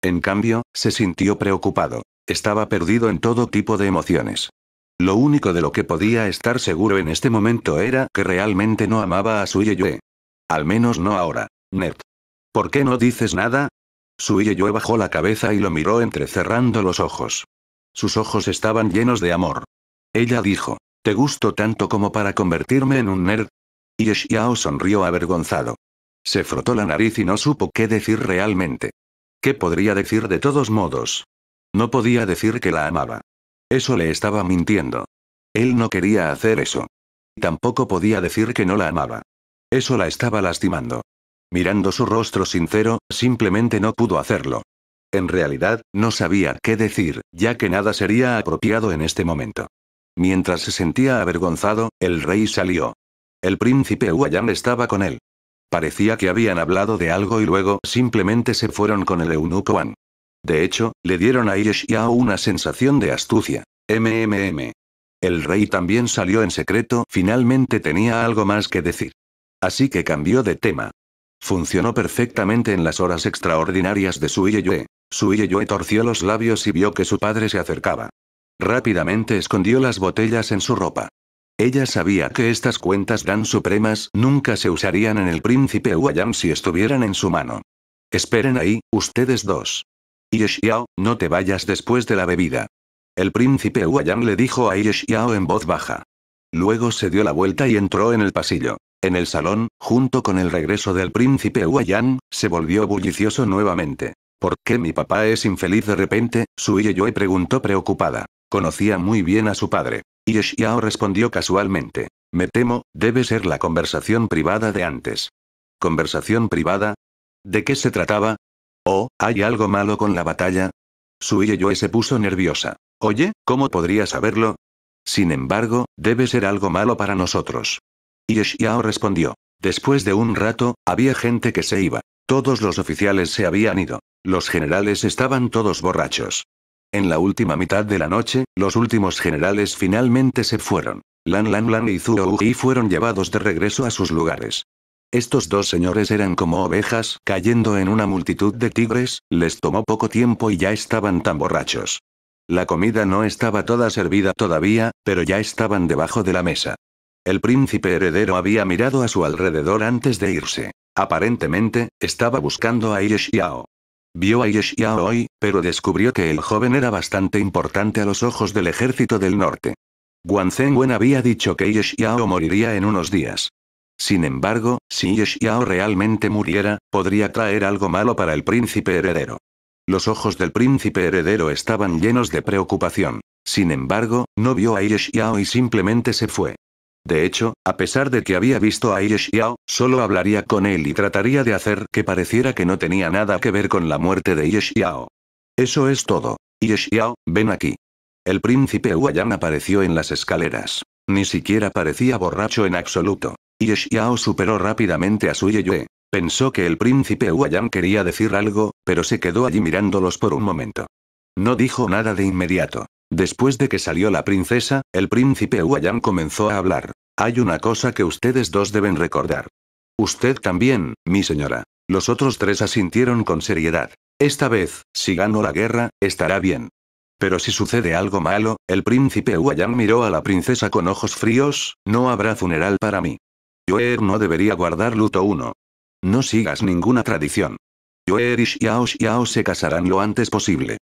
En cambio, se sintió preocupado. Estaba perdido en todo tipo de emociones. Lo único de lo que podía estar seguro en este momento era que realmente no amaba a su yeyue. Al menos no ahora. Nerd. ¿Por qué no dices nada? Su Yeyue bajó la cabeza y lo miró entrecerrando los ojos. Sus ojos estaban llenos de amor. Ella dijo, ¿te gusto tanto como para convertirme en un nerd? Y Xiao sonrió avergonzado. Se frotó la nariz y no supo qué decir realmente. ¿Qué podría decir de todos modos? No podía decir que la amaba. Eso le estaba mintiendo. Él no quería hacer eso. Tampoco podía decir que no la amaba. Eso la estaba lastimando. Mirando su rostro sincero, simplemente no pudo hacerlo. En realidad, no sabía qué decir, ya que nada sería apropiado en este momento. Mientras se sentía avergonzado, el rey salió. El príncipe Huayan estaba con él. Parecía que habían hablado de algo y luego simplemente se fueron con el eunuco De hecho, le dieron a Yeshiao una sensación de astucia. MMM. El rey también salió en secreto, finalmente tenía algo más que decir. Así que cambió de tema. Funcionó perfectamente en las horas extraordinarias de su Yeyue. Su Yue torció los labios y vio que su padre se acercaba. Rápidamente escondió las botellas en su ropa. Ella sabía que estas cuentas dan supremas nunca se usarían en el príncipe Huayang si estuvieran en su mano. Esperen ahí, ustedes dos. Ye no te vayas después de la bebida. El príncipe Huayang le dijo a Ye en voz baja. Luego se dio la vuelta y entró en el pasillo. En el salón, junto con el regreso del príncipe Huayan, se volvió bullicioso nuevamente. ¿Por qué mi papá es infeliz de repente? Su Yue preguntó preocupada. Conocía muy bien a su padre. Y Xiao respondió casualmente. Me temo, debe ser la conversación privada de antes. ¿Conversación privada? ¿De qué se trataba? ¿O, oh, hay algo malo con la batalla? Su Yue se puso nerviosa. Oye, ¿cómo podría saberlo? Sin embargo, debe ser algo malo para nosotros. Y respondió. Después de un rato, había gente que se iba. Todos los oficiales se habían ido. Los generales estaban todos borrachos. En la última mitad de la noche, los últimos generales finalmente se fueron. Lan Lan Lan y Zhuo fueron llevados de regreso a sus lugares. Estos dos señores eran como ovejas, cayendo en una multitud de tigres, les tomó poco tiempo y ya estaban tan borrachos. La comida no estaba toda servida todavía, pero ya estaban debajo de la mesa. El príncipe heredero había mirado a su alrededor antes de irse. Aparentemente, estaba buscando a Ye Vio a Ye hoy, pero descubrió que el joven era bastante importante a los ojos del ejército del norte. Guan Zengwen había dicho que Ye moriría en unos días. Sin embargo, si Ye realmente muriera, podría traer algo malo para el príncipe heredero. Los ojos del príncipe heredero estaban llenos de preocupación. Sin embargo, no vio a Ye y simplemente se fue. De hecho, a pesar de que había visto a Ye solo hablaría con él y trataría de hacer que pareciera que no tenía nada que ver con la muerte de Ye Eso es todo. Ye ven aquí. El príncipe Huayan apareció en las escaleras. Ni siquiera parecía borracho en absoluto. Ye superó rápidamente a su yeyue. Pensó que el príncipe Huayan quería decir algo, pero se quedó allí mirándolos por un momento. No dijo nada de inmediato. Después de que salió la princesa, el príncipe Huayang comenzó a hablar. Hay una cosa que ustedes dos deben recordar. Usted también, mi señora. Los otros tres asintieron con seriedad. Esta vez, si gano la guerra, estará bien. Pero si sucede algo malo, el príncipe Huayang miró a la princesa con ojos fríos, no habrá funeral para mí. Yoer no debería guardar luto uno. No sigas ninguna tradición. Yoer y Xiao Xiao se casarán lo antes posible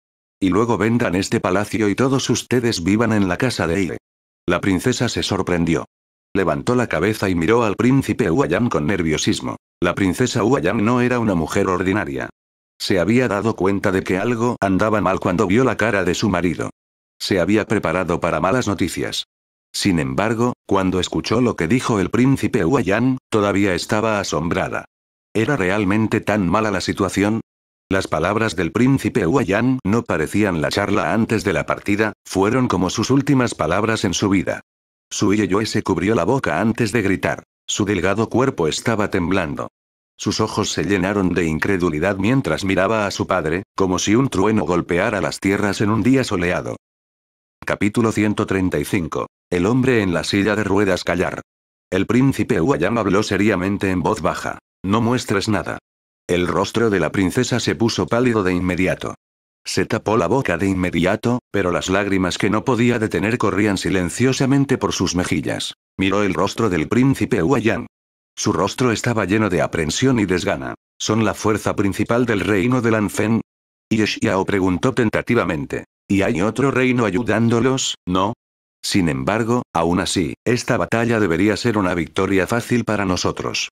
y luego vendan este palacio y todos ustedes vivan en la casa de Ile. La princesa se sorprendió. Levantó la cabeza y miró al príncipe Huayang con nerviosismo. La princesa Huayang no era una mujer ordinaria. Se había dado cuenta de que algo andaba mal cuando vio la cara de su marido. Se había preparado para malas noticias. Sin embargo, cuando escuchó lo que dijo el príncipe Huayang, todavía estaba asombrada. ¿Era realmente tan mala la situación? Las palabras del príncipe Huayan no parecían la charla antes de la partida, fueron como sus últimas palabras en su vida. Su yo se cubrió la boca antes de gritar. Su delgado cuerpo estaba temblando. Sus ojos se llenaron de incredulidad mientras miraba a su padre, como si un trueno golpeara las tierras en un día soleado. Capítulo 135. El hombre en la silla de ruedas callar. El príncipe Huayan habló seriamente en voz baja. No muestres nada. El rostro de la princesa se puso pálido de inmediato. Se tapó la boca de inmediato, pero las lágrimas que no podía detener corrían silenciosamente por sus mejillas. Miró el rostro del príncipe Huayan. Su rostro estaba lleno de aprensión y desgana. ¿Son la fuerza principal del reino de Lanfen? Yeshiao preguntó tentativamente. ¿Y hay otro reino ayudándolos, no? Sin embargo, aún así, esta batalla debería ser una victoria fácil para nosotros.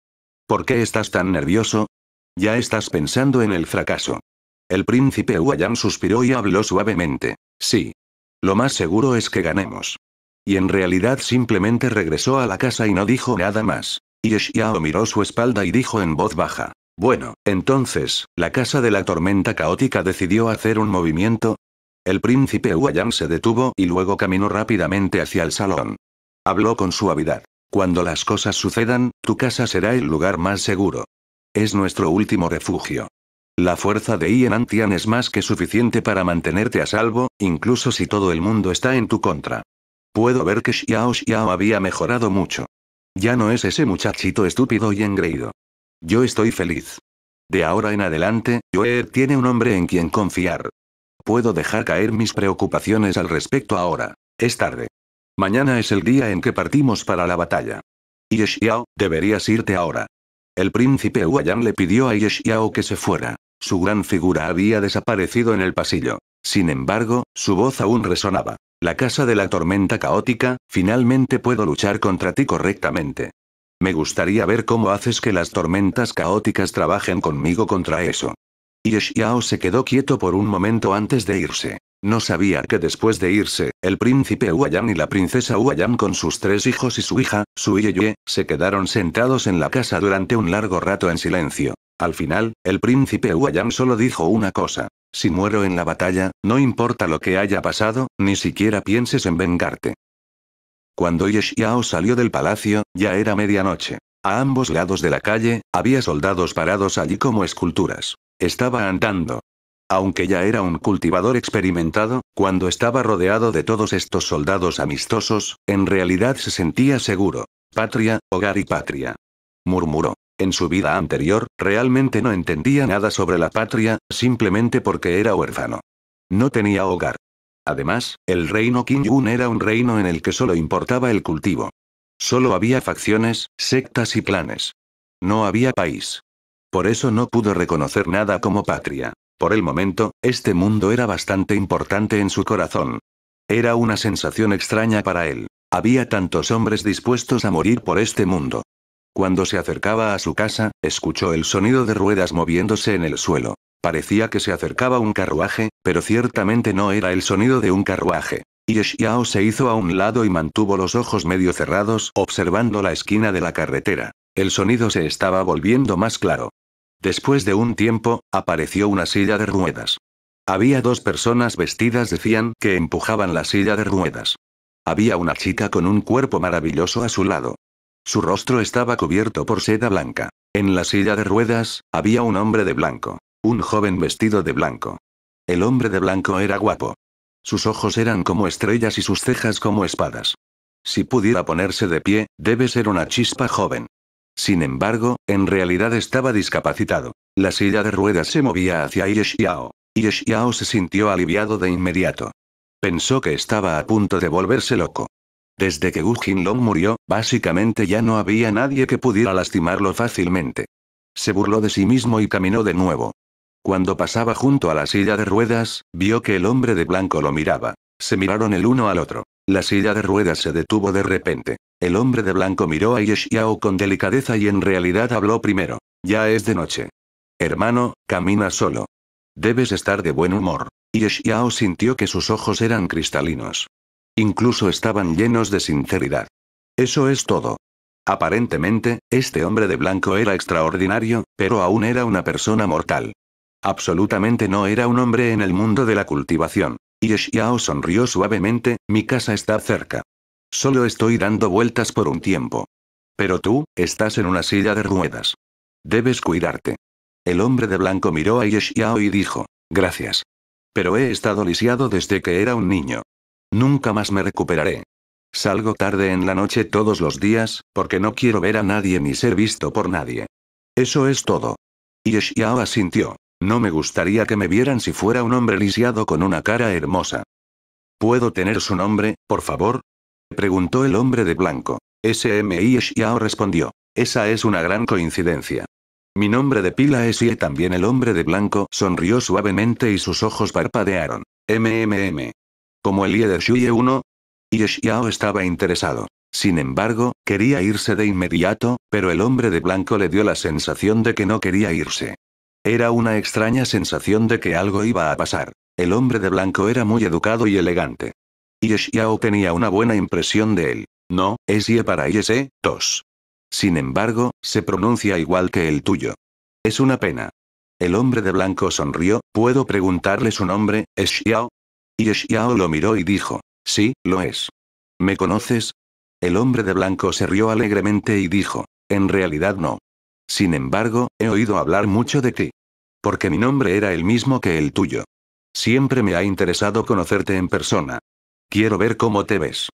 ¿Por qué estás tan nervioso? Ya estás pensando en el fracaso. El príncipe Huayang suspiró y habló suavemente. Sí. Lo más seguro es que ganemos. Y en realidad simplemente regresó a la casa y no dijo nada más. Y miró su espalda y dijo en voz baja. Bueno, entonces, la casa de la tormenta caótica decidió hacer un movimiento. El príncipe Huayang se detuvo y luego caminó rápidamente hacia el salón. Habló con suavidad. Cuando las cosas sucedan, tu casa será el lugar más seguro. Es nuestro último refugio. La fuerza de Ian es más que suficiente para mantenerte a salvo, incluso si todo el mundo está en tu contra. Puedo ver que Xiao Xiao había mejorado mucho. Ya no es ese muchachito estúpido y engreído. Yo estoy feliz. De ahora en adelante, Yue tiene un hombre en quien confiar. Puedo dejar caer mis preocupaciones al respecto ahora. Es tarde. Mañana es el día en que partimos para la batalla. Y Xiao, deberías irte ahora. El príncipe Huayang le pidió a Yeshiao que se fuera. Su gran figura había desaparecido en el pasillo. Sin embargo, su voz aún resonaba. La casa de la tormenta caótica, finalmente puedo luchar contra ti correctamente. Me gustaría ver cómo haces que las tormentas caóticas trabajen conmigo contra eso. Yeshiao se quedó quieto por un momento antes de irse. No sabía que después de irse, el príncipe Uayam y la princesa Uayam con sus tres hijos y su hija, su Yeye, se quedaron sentados en la casa durante un largo rato en silencio. Al final, el príncipe Uayam solo dijo una cosa. Si muero en la batalla, no importa lo que haya pasado, ni siquiera pienses en vengarte. Cuando Yeshiao salió del palacio, ya era medianoche. A ambos lados de la calle, había soldados parados allí como esculturas. Estaba andando, aunque ya era un cultivador experimentado, cuando estaba rodeado de todos estos soldados amistosos, en realidad se sentía seguro. Patria, hogar y patria. Murmuró. En su vida anterior, realmente no entendía nada sobre la patria, simplemente porque era huérfano. No tenía hogar. Además, el reino Qingyun era un reino en el que solo importaba el cultivo. Solo había facciones, sectas y planes. No había país. Por eso no pudo reconocer nada como patria. Por el momento, este mundo era bastante importante en su corazón. Era una sensación extraña para él. Había tantos hombres dispuestos a morir por este mundo. Cuando se acercaba a su casa, escuchó el sonido de ruedas moviéndose en el suelo. Parecía que se acercaba un carruaje, pero ciertamente no era el sonido de un carruaje. Y se hizo a un lado y mantuvo los ojos medio cerrados observando la esquina de la carretera. El sonido se estaba volviendo más claro. Después de un tiempo, apareció una silla de ruedas. Había dos personas vestidas decían que empujaban la silla de ruedas. Había una chica con un cuerpo maravilloso a su lado. Su rostro estaba cubierto por seda blanca. En la silla de ruedas, había un hombre de blanco. Un joven vestido de blanco. El hombre de blanco era guapo. Sus ojos eran como estrellas y sus cejas como espadas. Si pudiera ponerse de pie, debe ser una chispa joven. Sin embargo, en realidad estaba discapacitado. La silla de ruedas se movía hacia Ye Xiao. se sintió aliviado de inmediato. Pensó que estaba a punto de volverse loco. Desde que Wu Jinlong murió, básicamente ya no había nadie que pudiera lastimarlo fácilmente. Se burló de sí mismo y caminó de nuevo. Cuando pasaba junto a la silla de ruedas, vio que el hombre de blanco lo miraba. Se miraron el uno al otro. La silla de ruedas se detuvo de repente. El hombre de blanco miró a Yeshiao con delicadeza y en realidad habló primero. Ya es de noche. Hermano, camina solo. Debes estar de buen humor. Yeshiao sintió que sus ojos eran cristalinos. Incluso estaban llenos de sinceridad. Eso es todo. Aparentemente, este hombre de blanco era extraordinario, pero aún era una persona mortal. Absolutamente no era un hombre en el mundo de la cultivación. Yeshiao sonrió suavemente, mi casa está cerca. Solo estoy dando vueltas por un tiempo. Pero tú, estás en una silla de ruedas. Debes cuidarte. El hombre de blanco miró a Yeshiao y dijo, gracias. Pero he estado lisiado desde que era un niño. Nunca más me recuperaré. Salgo tarde en la noche todos los días, porque no quiero ver a nadie ni ser visto por nadie. Eso es todo. Yeshiao asintió. No me gustaría que me vieran si fuera un hombre lisiado con una cara hermosa. ¿Puedo tener su nombre, por favor? preguntó el hombre de blanco. S.M.I. Xiao respondió. Esa es una gran coincidencia. Mi nombre de pila es y También el hombre de blanco sonrió suavemente y sus ojos parpadearon. MMM. Como el líder de Shuye 1. estaba interesado. Sin embargo, quería irse de inmediato, pero el hombre de blanco le dio la sensación de que no quería irse. Era una extraña sensación de que algo iba a pasar. El hombre de blanco era muy educado y elegante. Y tenía una buena impresión de él. No, es Ye para Yese, tos. Sin embargo, se pronuncia igual que el tuyo. Es una pena. El hombre de blanco sonrió, ¿puedo preguntarle su nombre, es Xiao? Y lo miró y dijo, sí, lo es. ¿Me conoces? El hombre de blanco se rió alegremente y dijo, en realidad no. Sin embargo, he oído hablar mucho de ti. Porque mi nombre era el mismo que el tuyo. Siempre me ha interesado conocerte en persona. Quiero ver cómo te ves.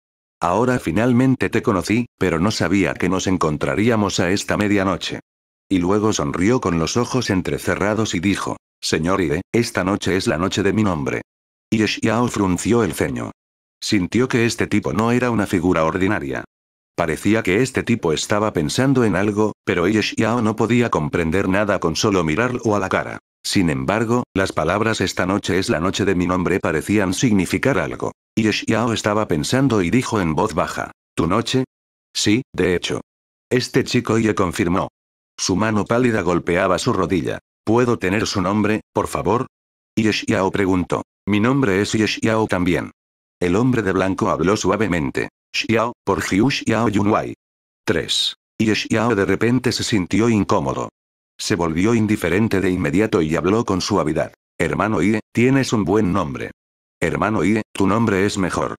Ahora finalmente te conocí, pero no sabía que nos encontraríamos a esta medianoche. Y luego sonrió con los ojos entrecerrados y dijo, Señor esta noche es la noche de mi nombre. Y Xiao frunció el ceño. Sintió que este tipo no era una figura ordinaria. Parecía que este tipo estaba pensando en algo, pero Xiao no podía comprender nada con solo mirarlo a la cara. Sin embargo, las palabras esta noche es la noche de mi nombre parecían significar algo. Xiao estaba pensando y dijo en voz baja. ¿Tu noche? Sí, de hecho. Este chico Ye confirmó. Su mano pálida golpeaba su rodilla. ¿Puedo tener su nombre, por favor? Xiao preguntó. Mi nombre es Xiao también. El hombre de blanco habló suavemente. Xiao, por Jiu Xiao Yunwei. 3. Y de repente se sintió incómodo. Se volvió indiferente de inmediato y habló con suavidad. Hermano Yi, tienes un buen nombre. Hermano Yi, tu nombre es mejor.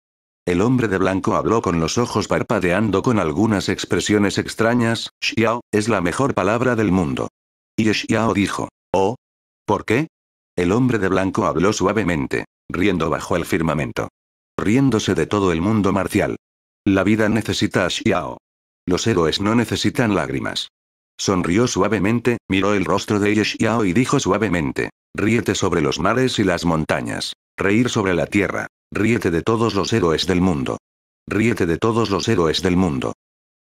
El hombre de blanco habló con los ojos parpadeando con algunas expresiones extrañas, Xiao, es la mejor palabra del mundo. Y Xiao dijo, ¿oh? ¿Por qué? El hombre de blanco habló suavemente, riendo bajo el firmamento. Riéndose de todo el mundo marcial. La vida necesita a Xiao. Los héroes no necesitan lágrimas. Sonrió suavemente, miró el rostro de Xiao y dijo suavemente. Ríete sobre los mares y las montañas. Reír sobre la tierra. Ríete de todos los héroes del mundo. Ríete de todos los héroes del mundo.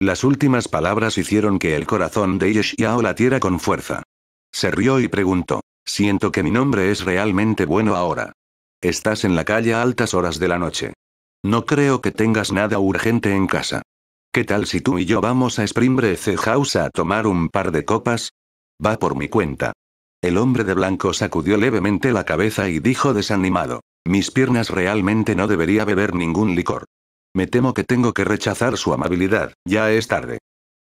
Las últimas palabras hicieron que el corazón de Xiao latiera con fuerza. Se rió y preguntó. Siento que mi nombre es realmente bueno ahora. Estás en la calle a altas horas de la noche. No creo que tengas nada urgente en casa. ¿Qué tal si tú y yo vamos a Breath House a tomar un par de copas? Va por mi cuenta. El hombre de blanco sacudió levemente la cabeza y dijo desanimado. Mis piernas realmente no debería beber ningún licor. Me temo que tengo que rechazar su amabilidad, ya es tarde.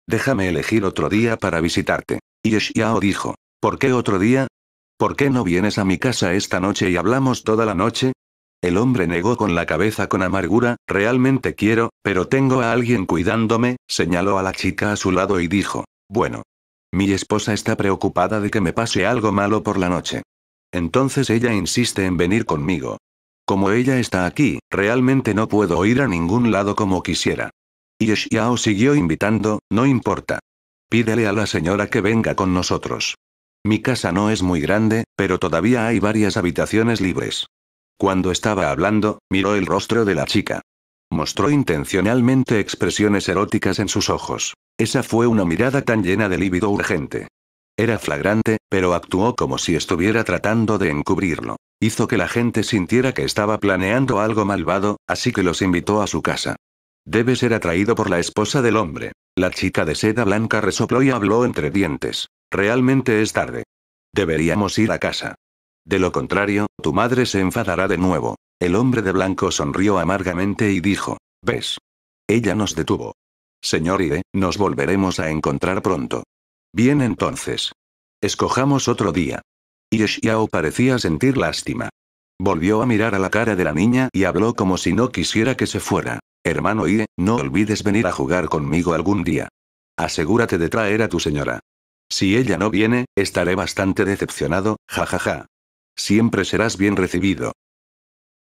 Déjame elegir otro día para visitarte. Y Xiao dijo. ¿Por qué otro día? ¿Por qué no vienes a mi casa esta noche y hablamos toda la noche? El hombre negó con la cabeza con amargura, realmente quiero, pero tengo a alguien cuidándome, señaló a la chica a su lado y dijo, bueno. Mi esposa está preocupada de que me pase algo malo por la noche. Entonces ella insiste en venir conmigo. Como ella está aquí, realmente no puedo ir a ningún lado como quisiera. Y Xiao siguió invitando, no importa. Pídele a la señora que venga con nosotros. Mi casa no es muy grande, pero todavía hay varias habitaciones libres. Cuando estaba hablando, miró el rostro de la chica. Mostró intencionalmente expresiones eróticas en sus ojos. Esa fue una mirada tan llena de líbido urgente. Era flagrante, pero actuó como si estuviera tratando de encubrirlo. Hizo que la gente sintiera que estaba planeando algo malvado, así que los invitó a su casa. Debe ser atraído por la esposa del hombre. La chica de seda blanca resopló y habló entre dientes. Realmente es tarde. Deberíamos ir a casa. De lo contrario, tu madre se enfadará de nuevo. El hombre de blanco sonrió amargamente y dijo, ¿ves? Ella nos detuvo. Señor Ie, nos volveremos a encontrar pronto. Bien entonces. Escojamos otro día. Y Xiao parecía sentir lástima. Volvió a mirar a la cara de la niña y habló como si no quisiera que se fuera. Hermano Ie, no olvides venir a jugar conmigo algún día. Asegúrate de traer a tu señora. Si ella no viene, estaré bastante decepcionado, jajaja. Ja, ja. Siempre serás bien recibido.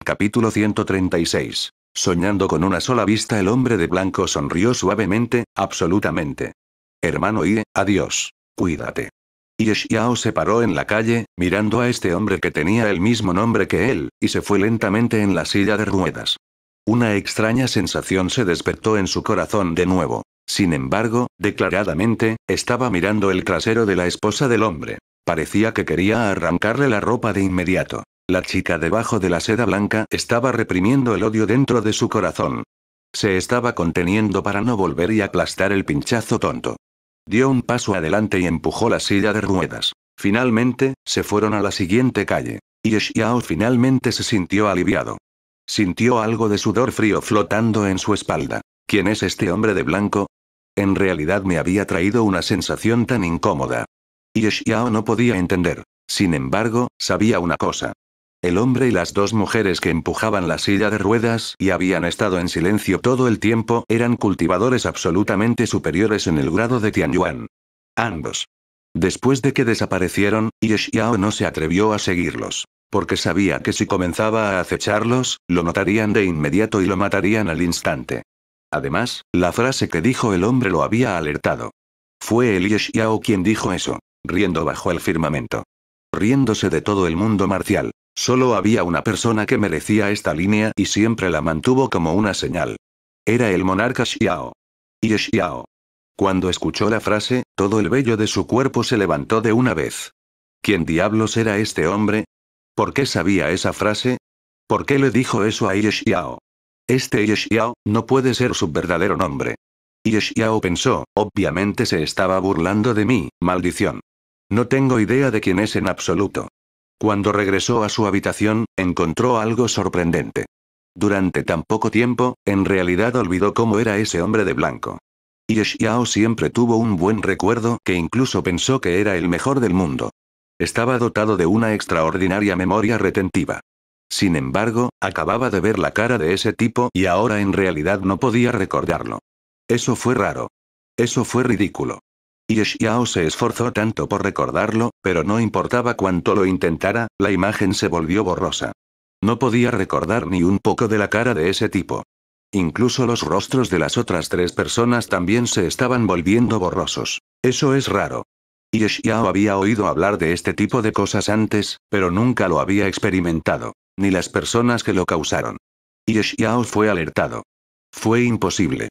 Capítulo 136. Soñando con una sola vista el hombre de blanco sonrió suavemente, absolutamente. Hermano Ie, adiós. Cuídate. Y Xiao se paró en la calle, mirando a este hombre que tenía el mismo nombre que él, y se fue lentamente en la silla de ruedas. Una extraña sensación se despertó en su corazón de nuevo. Sin embargo, declaradamente, estaba mirando el trasero de la esposa del hombre. Parecía que quería arrancarle la ropa de inmediato. La chica debajo de la seda blanca estaba reprimiendo el odio dentro de su corazón. Se estaba conteniendo para no volver y aplastar el pinchazo tonto. Dio un paso adelante y empujó la silla de ruedas. Finalmente, se fueron a la siguiente calle. Y Xiao finalmente se sintió aliviado. Sintió algo de sudor frío flotando en su espalda. ¿Quién es este hombre de blanco? En realidad me había traído una sensación tan incómoda. Y no podía entender. Sin embargo, sabía una cosa. El hombre y las dos mujeres que empujaban la silla de ruedas y habían estado en silencio todo el tiempo eran cultivadores absolutamente superiores en el grado de Tianyuan. Ambos. Después de que desaparecieron, Yeshiao no se atrevió a seguirlos. Porque sabía que si comenzaba a acecharlos, lo notarían de inmediato y lo matarían al instante. Además, la frase que dijo el hombre lo había alertado. Fue el Yeshiao quien dijo eso riendo bajo el firmamento. Riéndose de todo el mundo marcial. Solo había una persona que merecía esta línea y siempre la mantuvo como una señal. Era el monarca Xiao. Y Cuando escuchó la frase, todo el vello de su cuerpo se levantó de una vez. ¿Quién diablos era este hombre? ¿Por qué sabía esa frase? ¿Por qué le dijo eso a Xiao? Este Xiao no puede ser su verdadero nombre. Xiao pensó, obviamente se estaba burlando de mí, maldición. No tengo idea de quién es en absoluto. Cuando regresó a su habitación, encontró algo sorprendente. Durante tan poco tiempo, en realidad olvidó cómo era ese hombre de blanco. Y Xiao siempre tuvo un buen recuerdo que incluso pensó que era el mejor del mundo. Estaba dotado de una extraordinaria memoria retentiva. Sin embargo, acababa de ver la cara de ese tipo y ahora en realidad no podía recordarlo. Eso fue raro. Eso fue ridículo. Y se esforzó tanto por recordarlo, pero no importaba cuánto lo intentara, la imagen se volvió borrosa. No podía recordar ni un poco de la cara de ese tipo. Incluso los rostros de las otras tres personas también se estaban volviendo borrosos. Eso es raro. Y había oído hablar de este tipo de cosas antes, pero nunca lo había experimentado, ni las personas que lo causaron. Y fue alertado. Fue imposible.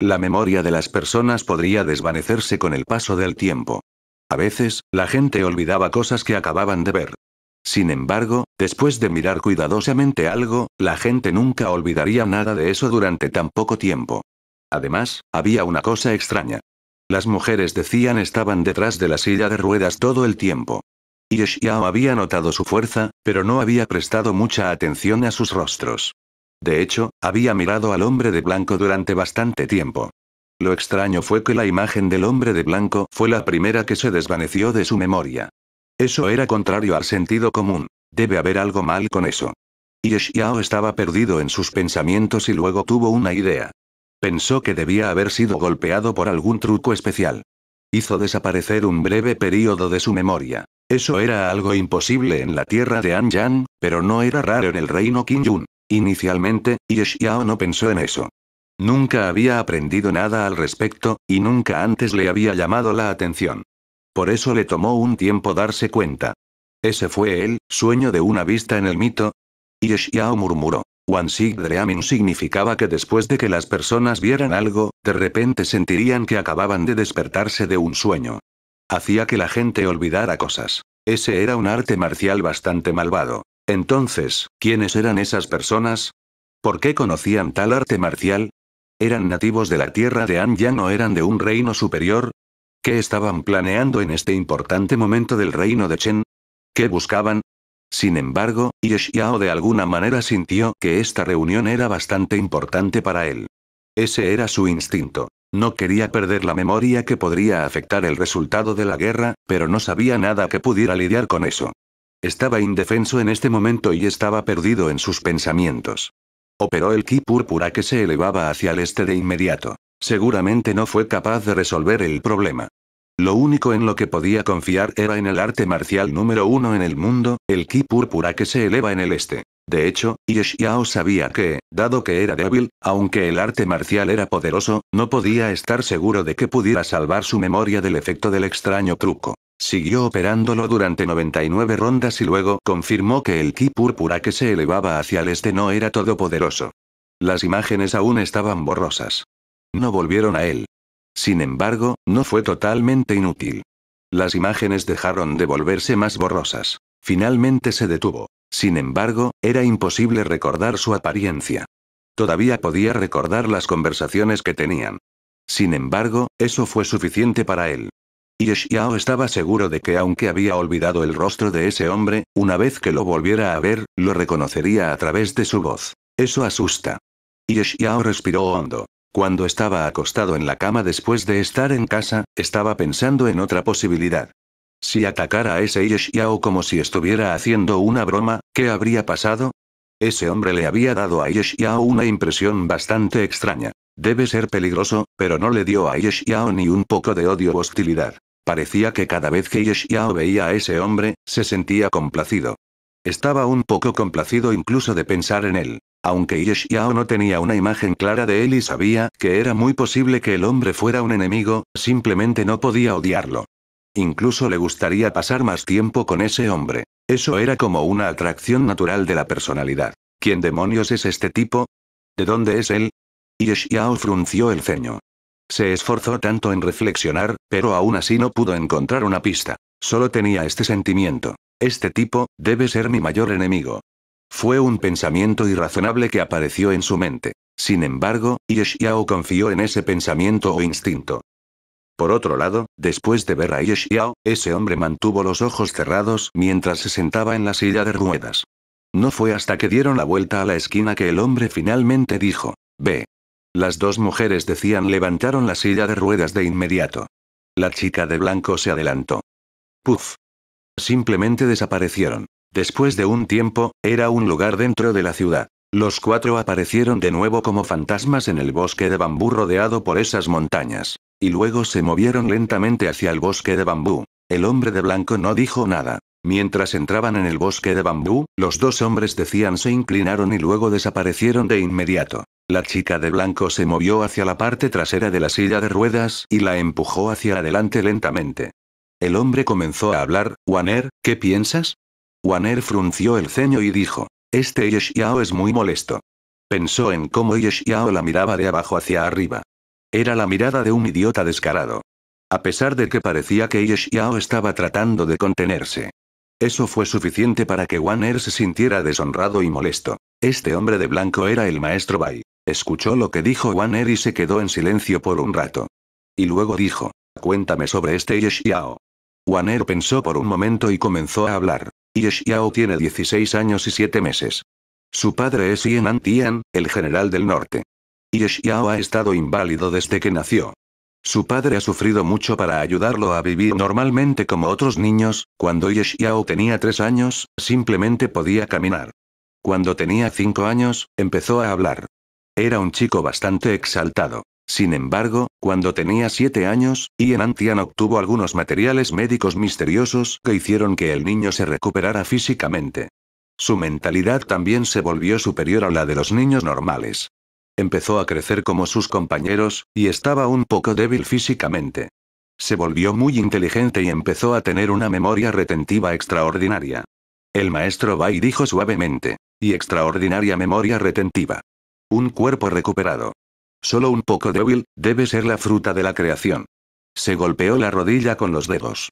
La memoria de las personas podría desvanecerse con el paso del tiempo. A veces, la gente olvidaba cosas que acababan de ver. Sin embargo, después de mirar cuidadosamente algo, la gente nunca olvidaría nada de eso durante tan poco tiempo. Además, había una cosa extraña. Las mujeres decían estaban detrás de la silla de ruedas todo el tiempo. Yeshiao había notado su fuerza, pero no había prestado mucha atención a sus rostros. De hecho, había mirado al hombre de blanco durante bastante tiempo. Lo extraño fue que la imagen del hombre de blanco fue la primera que se desvaneció de su memoria. Eso era contrario al sentido común. Debe haber algo mal con eso. Yeshiao estaba perdido en sus pensamientos y luego tuvo una idea. Pensó que debía haber sido golpeado por algún truco especial. Hizo desaparecer un breve período de su memoria. Eso era algo imposible en la tierra de Anjan, pero no era raro en el reino Yun. Inicialmente, Yeshiao no pensó en eso. Nunca había aprendido nada al respecto, y nunca antes le había llamado la atención. Por eso le tomó un tiempo darse cuenta. Ese fue el sueño de una vista en el mito. Yeshiao murmuró. Wansig Dreamin significaba que después de que las personas vieran algo, de repente sentirían que acababan de despertarse de un sueño. Hacía que la gente olvidara cosas. Ese era un arte marcial bastante malvado. Entonces, ¿quiénes eran esas personas? ¿Por qué conocían tal arte marcial? ¿Eran nativos de la tierra de yan o eran de un reino superior? ¿Qué estaban planeando en este importante momento del reino de Chen? ¿Qué buscaban? Sin embargo, Yishiao de alguna manera sintió que esta reunión era bastante importante para él. Ese era su instinto. No quería perder la memoria que podría afectar el resultado de la guerra, pero no sabía nada que pudiera lidiar con eso. Estaba indefenso en este momento y estaba perdido en sus pensamientos. Operó el ki púrpura que se elevaba hacia el este de inmediato. Seguramente no fue capaz de resolver el problema. Lo único en lo que podía confiar era en el arte marcial número uno en el mundo, el ki púrpura que se eleva en el este. De hecho, Yeshiao sabía que, dado que era débil, aunque el arte marcial era poderoso, no podía estar seguro de que pudiera salvar su memoria del efecto del extraño truco. Siguió operándolo durante 99 rondas y luego confirmó que el ki púrpura que se elevaba hacia el este no era todopoderoso. Las imágenes aún estaban borrosas. No volvieron a él. Sin embargo, no fue totalmente inútil. Las imágenes dejaron de volverse más borrosas. Finalmente se detuvo. Sin embargo, era imposible recordar su apariencia. Todavía podía recordar las conversaciones que tenían. Sin embargo, eso fue suficiente para él. Y estaba seguro de que aunque había olvidado el rostro de ese hombre, una vez que lo volviera a ver, lo reconocería a través de su voz. Eso asusta. Y respiró hondo. Cuando estaba acostado en la cama después de estar en casa, estaba pensando en otra posibilidad. Si atacara a ese Yeshiao como si estuviera haciendo una broma, ¿qué habría pasado? Ese hombre le había dado a Yeshiao una impresión bastante extraña. Debe ser peligroso, pero no le dio a Yeshiao ni un poco de odio o hostilidad. Parecía que cada vez que Yeshiao veía a ese hombre, se sentía complacido. Estaba un poco complacido incluso de pensar en él. Aunque Yeshiao no tenía una imagen clara de él y sabía que era muy posible que el hombre fuera un enemigo, simplemente no podía odiarlo. Incluso le gustaría pasar más tiempo con ese hombre. Eso era como una atracción natural de la personalidad. ¿Quién demonios es este tipo? ¿De dónde es él? Yeshiao frunció el ceño. Se esforzó tanto en reflexionar, pero aún así no pudo encontrar una pista. Solo tenía este sentimiento. Este tipo, debe ser mi mayor enemigo. Fue un pensamiento irrazonable que apareció en su mente. Sin embargo, Yeshiao confió en ese pensamiento o instinto. Por otro lado, después de ver a Yeshiao, ese hombre mantuvo los ojos cerrados mientras se sentaba en la silla de ruedas. No fue hasta que dieron la vuelta a la esquina que el hombre finalmente dijo, Ve. Las dos mujeres decían levantaron la silla de ruedas de inmediato. La chica de blanco se adelantó. Puf. Simplemente desaparecieron. Después de un tiempo, era un lugar dentro de la ciudad. Los cuatro aparecieron de nuevo como fantasmas en el bosque de bambú rodeado por esas montañas, y luego se movieron lentamente hacia el bosque de bambú. El hombre de blanco no dijo nada, Mientras entraban en el bosque de bambú, los dos hombres decían se inclinaron y luego desaparecieron de inmediato. La chica de blanco se movió hacia la parte trasera de la silla de ruedas y la empujó hacia adelante lentamente. El hombre comenzó a hablar, Waner, ¿qué piensas? Waner frunció el ceño y dijo, este Yeshiao es muy molesto. Pensó en cómo Yeshiao la miraba de abajo hacia arriba. Era la mirada de un idiota descarado. A pesar de que parecía que Yeshiao estaba tratando de contenerse, eso fue suficiente para que Waner se sintiera deshonrado y molesto. Este hombre de blanco era el maestro Bai. Escuchó lo que dijo Waner y se quedó en silencio por un rato. Y luego dijo, cuéntame sobre este Yao. Waner pensó por un momento y comenzó a hablar. Yao tiene 16 años y 7 meses. Su padre es Yen Tian, el general del norte. Yao ha estado inválido desde que nació. Su padre ha sufrido mucho para ayudarlo a vivir normalmente como otros niños, cuando Ye tenía tres años, simplemente podía caminar. Cuando tenía cinco años, empezó a hablar. Era un chico bastante exaltado. Sin embargo, cuando tenía siete años, Ian Antian obtuvo algunos materiales médicos misteriosos que hicieron que el niño se recuperara físicamente. Su mentalidad también se volvió superior a la de los niños normales. Empezó a crecer como sus compañeros, y estaba un poco débil físicamente. Se volvió muy inteligente y empezó a tener una memoria retentiva extraordinaria. El maestro Bai dijo suavemente. Y extraordinaria memoria retentiva. Un cuerpo recuperado. Solo un poco débil, debe ser la fruta de la creación. Se golpeó la rodilla con los dedos.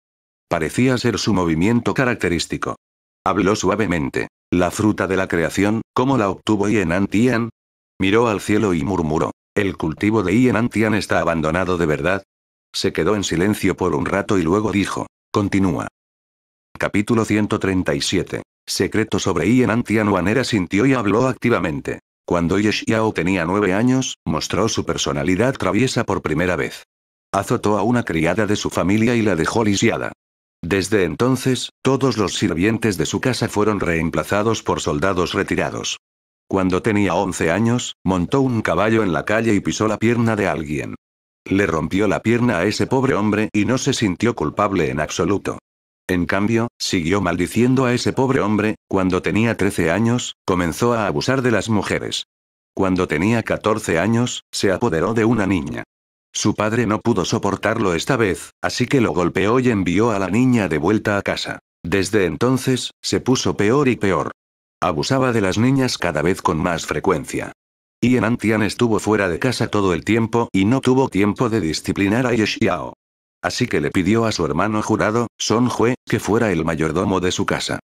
Parecía ser su movimiento característico. Habló suavemente. La fruta de la creación, ¿cómo la obtuvo en Antian". Miró al cielo y murmuró. ¿El cultivo de Ian Antian está abandonado de verdad? Se quedó en silencio por un rato y luego dijo. Continúa. Capítulo 137. Secreto sobre Ian Antian Wanera sintió y habló activamente. Cuando Yeshiao tenía nueve años, mostró su personalidad traviesa por primera vez. Azotó a una criada de su familia y la dejó lisiada. Desde entonces, todos los sirvientes de su casa fueron reemplazados por soldados retirados. Cuando tenía 11 años, montó un caballo en la calle y pisó la pierna de alguien. Le rompió la pierna a ese pobre hombre y no se sintió culpable en absoluto. En cambio, siguió maldiciendo a ese pobre hombre, cuando tenía 13 años, comenzó a abusar de las mujeres. Cuando tenía 14 años, se apoderó de una niña. Su padre no pudo soportarlo esta vez, así que lo golpeó y envió a la niña de vuelta a casa. Desde entonces, se puso peor y peor. Abusaba de las niñas cada vez con más frecuencia. y en Antian estuvo fuera de casa todo el tiempo y no tuvo tiempo de disciplinar a Yeshiao. Así que le pidió a su hermano jurado, Son Jue, que fuera el mayordomo de su casa.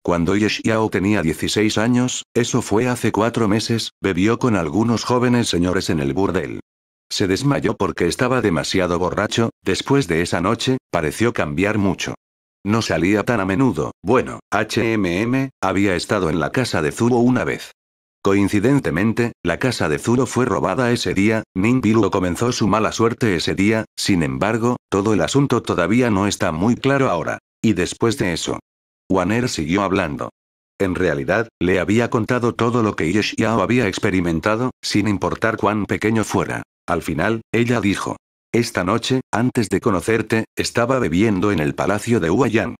Cuando Yeshiao tenía 16 años, eso fue hace cuatro meses, bebió con algunos jóvenes señores en el burdel. Se desmayó porque estaba demasiado borracho, después de esa noche, pareció cambiar mucho. No salía tan a menudo. Bueno, HMM, había estado en la casa de Zuro una vez. Coincidentemente, la casa de Zuro fue robada ese día, Biluo comenzó su mala suerte ese día, sin embargo, todo el asunto todavía no está muy claro ahora. Y después de eso. Waner siguió hablando. En realidad, le había contado todo lo que Yeshiao había experimentado, sin importar cuán pequeño fuera. Al final, ella dijo. Esta noche, antes de conocerte, estaba bebiendo en el palacio de Huayan.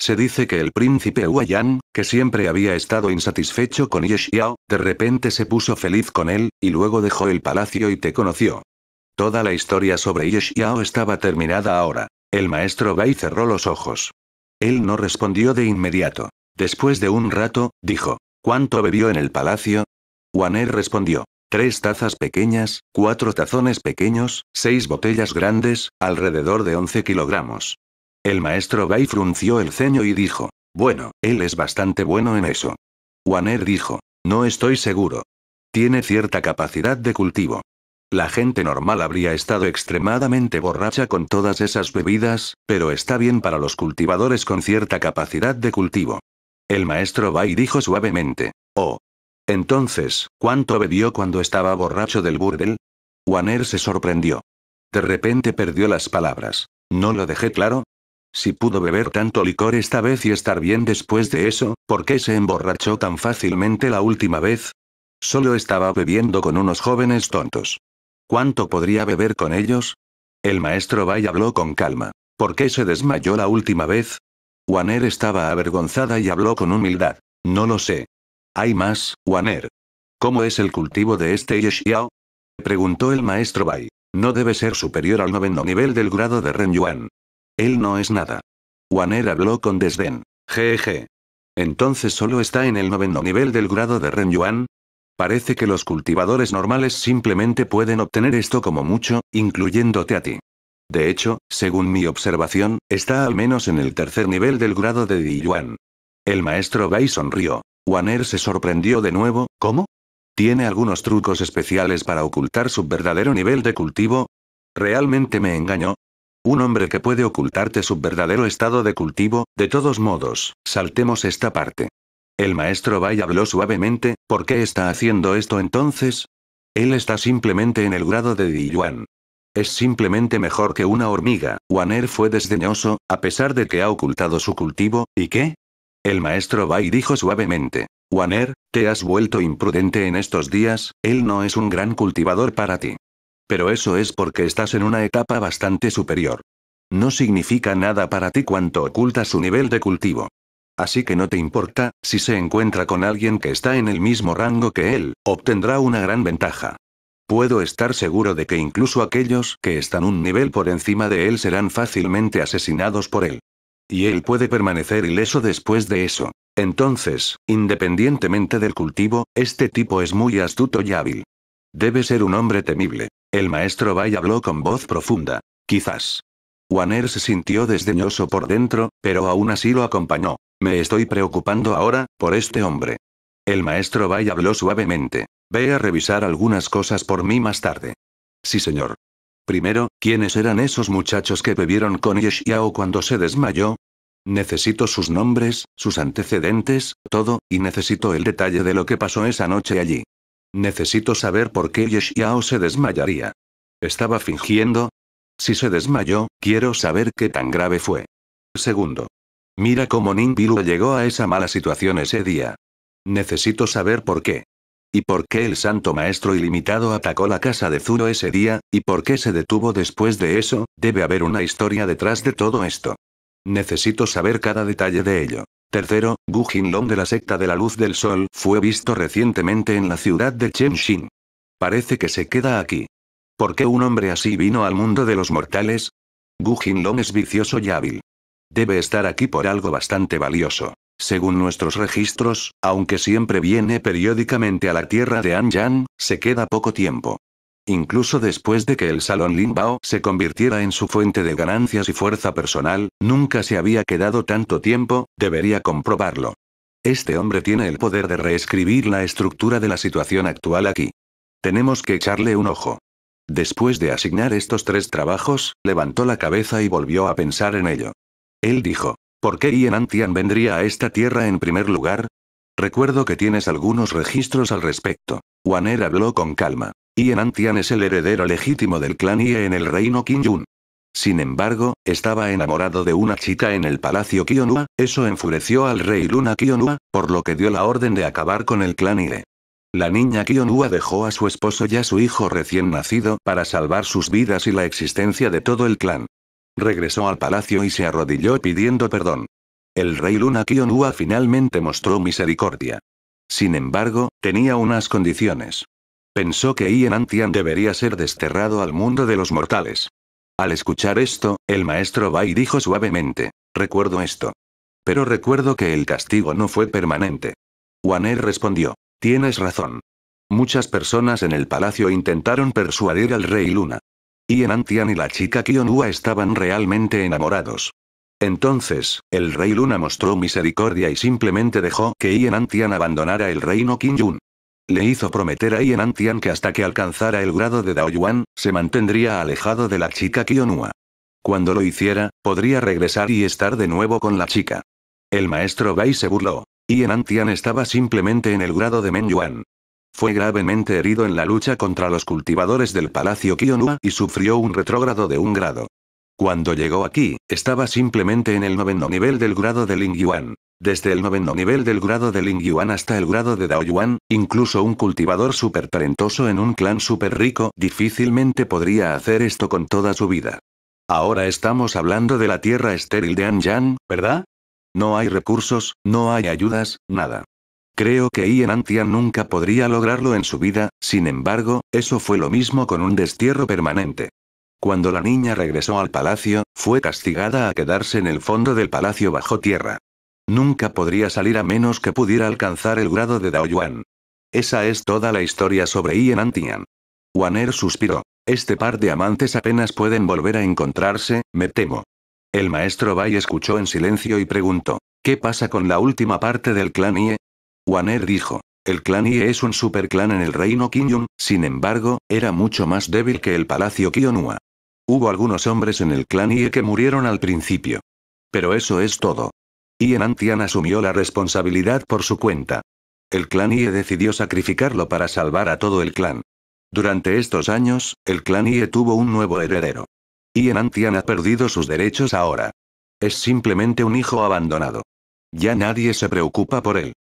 Se dice que el príncipe Huayan, que siempre había estado insatisfecho con Yeshiao, de repente se puso feliz con él, y luego dejó el palacio y te conoció. Toda la historia sobre Yeshiao estaba terminada ahora. El maestro Bai cerró los ojos. Él no respondió de inmediato. Después de un rato, dijo, ¿cuánto bebió en el palacio? Waner respondió, Tres tazas pequeñas, cuatro tazones pequeños, seis botellas grandes, alrededor de 11 kilogramos. El maestro Bai frunció el ceño y dijo, bueno, él es bastante bueno en eso. Waner dijo, no estoy seguro. Tiene cierta capacidad de cultivo. La gente normal habría estado extremadamente borracha con todas esas bebidas, pero está bien para los cultivadores con cierta capacidad de cultivo. El maestro Bai dijo suavemente, oh, entonces, ¿cuánto bebió cuando estaba borracho del burdel? Waner se sorprendió. De repente perdió las palabras. ¿No lo dejé claro? Si pudo beber tanto licor esta vez y estar bien después de eso, ¿por qué se emborrachó tan fácilmente la última vez? Solo estaba bebiendo con unos jóvenes tontos. ¿Cuánto podría beber con ellos? El maestro Bay habló con calma. ¿Por qué se desmayó la última vez? Waner estaba avergonzada y habló con humildad. No lo sé, hay más, Waner. ¿Cómo es el cultivo de este Yeshiao? Preguntó el maestro Bai. No debe ser superior al noveno nivel del grado de Ren Yuan. Él no es nada. Waner habló con desdén. Jeje. Entonces solo está en el noveno nivel del grado de Ren Yuan. Parece que los cultivadores normales simplemente pueden obtener esto como mucho, incluyéndote a ti. De hecho, según mi observación, está al menos en el tercer nivel del grado de Yuan. El maestro Bai sonrió. Waner se sorprendió de nuevo, ¿cómo? ¿Tiene algunos trucos especiales para ocultar su verdadero nivel de cultivo? ¿Realmente me engañó? Un hombre que puede ocultarte su verdadero estado de cultivo, de todos modos, saltemos esta parte. El maestro Bai habló suavemente, ¿por qué está haciendo esto entonces? Él está simplemente en el grado de Diyuan. Es simplemente mejor que una hormiga. Waner fue desdeñoso, a pesar de que ha ocultado su cultivo, ¿y qué? El maestro Bai dijo suavemente. Waner, te has vuelto imprudente en estos días, él no es un gran cultivador para ti. Pero eso es porque estás en una etapa bastante superior. No significa nada para ti cuanto oculta su nivel de cultivo. Así que no te importa, si se encuentra con alguien que está en el mismo rango que él, obtendrá una gran ventaja. Puedo estar seguro de que incluso aquellos que están un nivel por encima de él serán fácilmente asesinados por él. Y él puede permanecer ileso después de eso. Entonces, independientemente del cultivo, este tipo es muy astuto y hábil. Debe ser un hombre temible. El maestro Bai habló con voz profunda. Quizás. Waner se sintió desdeñoso por dentro, pero aún así lo acompañó. Me estoy preocupando ahora, por este hombre. El maestro Bai habló suavemente. Ve a revisar algunas cosas por mí más tarde. Sí, señor. Primero, ¿quiénes eran esos muchachos que bebieron con Yeshiao cuando se desmayó? Necesito sus nombres, sus antecedentes, todo, y necesito el detalle de lo que pasó esa noche allí. Necesito saber por qué Yeshiao se desmayaría. ¿Estaba fingiendo? Si se desmayó, quiero saber qué tan grave fue. Segundo. Mira cómo Bilu llegó a esa mala situación ese día. Necesito saber por qué. ¿Y por qué el santo maestro ilimitado atacó la casa de Zuro ese día? ¿Y por qué se detuvo después de eso? Debe haber una historia detrás de todo esto. Necesito saber cada detalle de ello. Tercero, Gu Jinlong de la secta de la luz del sol fue visto recientemente en la ciudad de Chenshin. Parece que se queda aquí. ¿Por qué un hombre así vino al mundo de los mortales? Gu Jinlong es vicioso y hábil. Debe estar aquí por algo bastante valioso. Según nuestros registros, aunque siempre viene periódicamente a la tierra de Anjan, se queda poco tiempo. Incluso después de que el Salón Limbao se convirtiera en su fuente de ganancias y fuerza personal, nunca se había quedado tanto tiempo, debería comprobarlo. Este hombre tiene el poder de reescribir la estructura de la situación actual aquí. Tenemos que echarle un ojo. Después de asignar estos tres trabajos, levantó la cabeza y volvió a pensar en ello. Él dijo, ¿Por qué Ian Antian vendría a esta tierra en primer lugar? Recuerdo que tienes algunos registros al respecto. Waner habló con calma. Ian Antian es el heredero legítimo del clan Ie en el reino Qingyun. Sin embargo, estaba enamorado de una chica en el palacio Kionua, eso enfureció al rey Luna Kionua, por lo que dio la orden de acabar con el clan Ie. La niña Kionua dejó a su esposo y a su hijo recién nacido para salvar sus vidas y la existencia de todo el clan. Regresó al palacio y se arrodilló pidiendo perdón. El rey Luna Kionua finalmente mostró misericordia. Sin embargo, tenía unas condiciones. Pensó que Ian Antian debería ser desterrado al mundo de los mortales. Al escuchar esto, el maestro Bai dijo suavemente, recuerdo esto. Pero recuerdo que el castigo no fue permanente. Waner respondió, tienes razón. Muchas personas en el palacio intentaron persuadir al rey Luna. Yen Antian y la chica Kionua estaban realmente enamorados. Entonces, el rey Luna mostró misericordia y simplemente dejó que Ian Antian abandonara el reino Qingyun. Le hizo prometer a Ian Antian que hasta que alcanzara el grado de Daoyuan, se mantendría alejado de la chica Kionua. Cuando lo hiciera, podría regresar y estar de nuevo con la chica. El maestro Bai se burló. en Antian estaba simplemente en el grado de Menyuan. Fue gravemente herido en la lucha contra los cultivadores del Palacio Kionua y sufrió un retrógrado de un grado. Cuando llegó aquí, estaba simplemente en el noveno nivel del grado de Ling Yuan. Desde el noveno nivel del grado de Lingyuan hasta el grado de Daoyuan, incluso un cultivador súper talentoso en un clan súper rico difícilmente podría hacer esto con toda su vida. Ahora estamos hablando de la tierra estéril de Anjan, ¿verdad? No hay recursos, no hay ayudas, nada. Creo que Ian Antian nunca podría lograrlo en su vida, sin embargo, eso fue lo mismo con un destierro permanente. Cuando la niña regresó al palacio, fue castigada a quedarse en el fondo del palacio bajo tierra. Nunca podría salir a menos que pudiera alcanzar el grado de Daoyuan. Esa es toda la historia sobre Ian Antian. Waner suspiró. Este par de amantes apenas pueden volver a encontrarse, me temo. El maestro Bai escuchó en silencio y preguntó, ¿qué pasa con la última parte del clan Ie? Waner dijo. El clan Ie es un superclan en el reino Kinyun, sin embargo, era mucho más débil que el palacio Kionua. Hubo algunos hombres en el clan Ie que murieron al principio. Pero eso es todo. Ian Antian asumió la responsabilidad por su cuenta. El clan Ie decidió sacrificarlo para salvar a todo el clan. Durante estos años, el clan Ie tuvo un nuevo heredero. Ian Antian ha perdido sus derechos ahora. Es simplemente un hijo abandonado. Ya nadie se preocupa por él.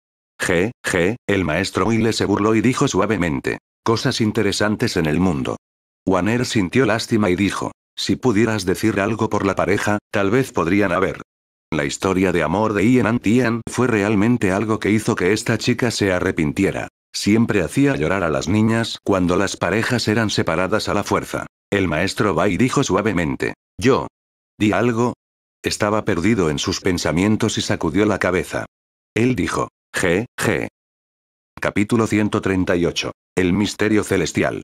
G, G, el maestro le se burló y dijo suavemente. Cosas interesantes en el mundo. Waner sintió lástima y dijo. Si pudieras decir algo por la pareja, tal vez podrían haber. La historia de amor de Ian Antian fue realmente algo que hizo que esta chica se arrepintiera. Siempre hacía llorar a las niñas cuando las parejas eran separadas a la fuerza. El maestro Bai dijo suavemente. Yo. ¿Di algo? Estaba perdido en sus pensamientos y sacudió la cabeza. Él dijo. G. G. Capítulo 138. El misterio celestial.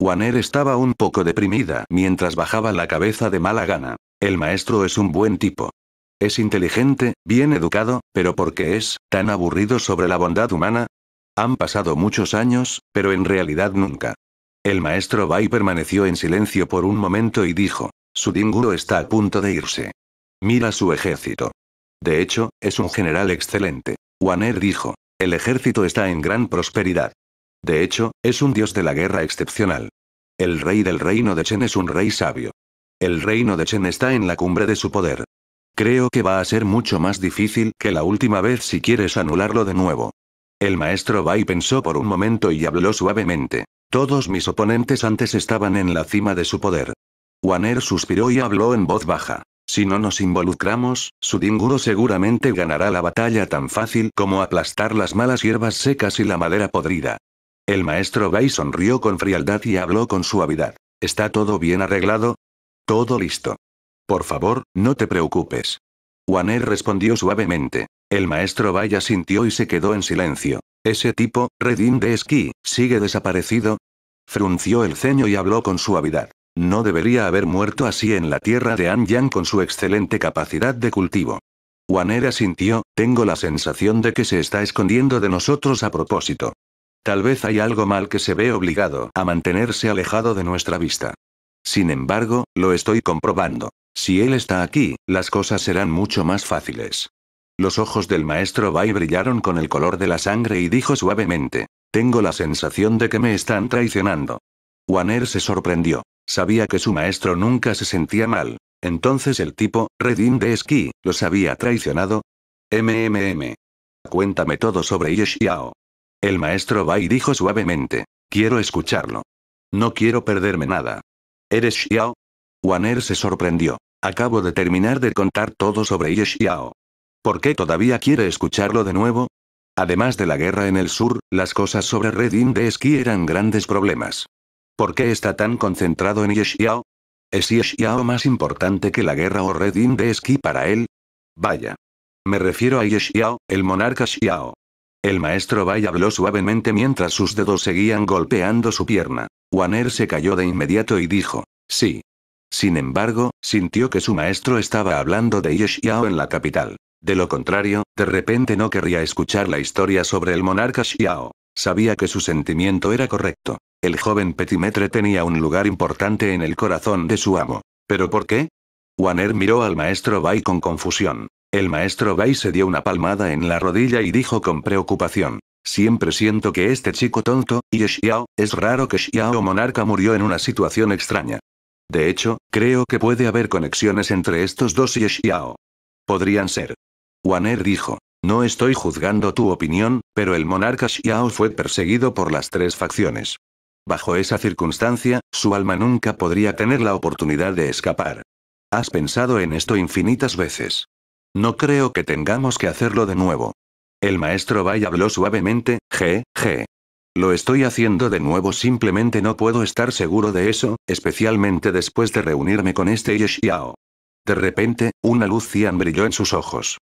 Waner estaba un poco deprimida mientras bajaba la cabeza de mala gana. El maestro es un buen tipo. Es inteligente, bien educado, pero ¿por qué es tan aburrido sobre la bondad humana? Han pasado muchos años, pero en realidad nunca. El maestro Bai permaneció en silencio por un momento y dijo, su dinguro está a punto de irse. Mira su ejército. De hecho, es un general excelente. Waner dijo. El ejército está en gran prosperidad. De hecho, es un dios de la guerra excepcional. El rey del reino de Chen es un rey sabio. El reino de Chen está en la cumbre de su poder. Creo que va a ser mucho más difícil que la última vez si quieres anularlo de nuevo. El maestro Bai pensó por un momento y habló suavemente. Todos mis oponentes antes estaban en la cima de su poder. Waner suspiró y habló en voz baja. Si no nos involucramos, Sudinguro seguramente ganará la batalla tan fácil como aplastar las malas hierbas secas y la madera podrida. El maestro Bay sonrió con frialdad y habló con suavidad. ¿Está todo bien arreglado? Todo listo. Por favor, no te preocupes. Waner respondió suavemente. El maestro Bai asintió y se quedó en silencio. Ese tipo, Redin de esquí, sigue desaparecido. Frunció el ceño y habló con suavidad. No debería haber muerto así en la tierra de Yang con su excelente capacidad de cultivo. Waner asintió, tengo la sensación de que se está escondiendo de nosotros a propósito. Tal vez hay algo mal que se ve obligado a mantenerse alejado de nuestra vista. Sin embargo, lo estoy comprobando. Si él está aquí, las cosas serán mucho más fáciles. Los ojos del maestro Bai brillaron con el color de la sangre y dijo suavemente, tengo la sensación de que me están traicionando. Waner se sorprendió. Sabía que su maestro nunca se sentía mal. Entonces el tipo, Redin de esquí, los había traicionado. MMM. Cuéntame todo sobre Yeshiao. El maestro Bai dijo suavemente. Quiero escucharlo. No quiero perderme nada. ¿Eres Xiao? Waner se sorprendió. Acabo de terminar de contar todo sobre Yeshiao. ¿Por qué todavía quiere escucharlo de nuevo? Además de la guerra en el sur, las cosas sobre Redin de esquí eran grandes problemas. ¿Por qué está tan concentrado en Yeshiao? ¿Es Yeshiao más importante que la guerra o Redin de esquí para él? Vaya. Me refiero a Yeshiao, el monarca Xiao. El maestro Vaya habló suavemente mientras sus dedos seguían golpeando su pierna. Waner se cayó de inmediato y dijo, sí. Sin embargo, sintió que su maestro estaba hablando de Yeshiao en la capital. De lo contrario, de repente no querría escuchar la historia sobre el monarca Xiao. Sabía que su sentimiento era correcto. El joven Petimetre tenía un lugar importante en el corazón de su amo. ¿Pero por qué? Waner miró al maestro Bai con confusión. El maestro Bai se dio una palmada en la rodilla y dijo con preocupación. Siempre siento que este chico tonto, y Xiao, es raro que Xiao monarca murió en una situación extraña. De hecho, creo que puede haber conexiones entre estos dos y Xiao. Podrían ser Waner dijo. No estoy juzgando tu opinión, pero el monarca Xiao fue perseguido por las tres facciones. Bajo esa circunstancia, su alma nunca podría tener la oportunidad de escapar. Has pensado en esto infinitas veces. No creo que tengamos que hacerlo de nuevo. El maestro Bai habló suavemente, je, je. Lo estoy haciendo de nuevo, simplemente no puedo estar seguro de eso, especialmente después de reunirme con este Xiao. De repente, una luz cian brilló en sus ojos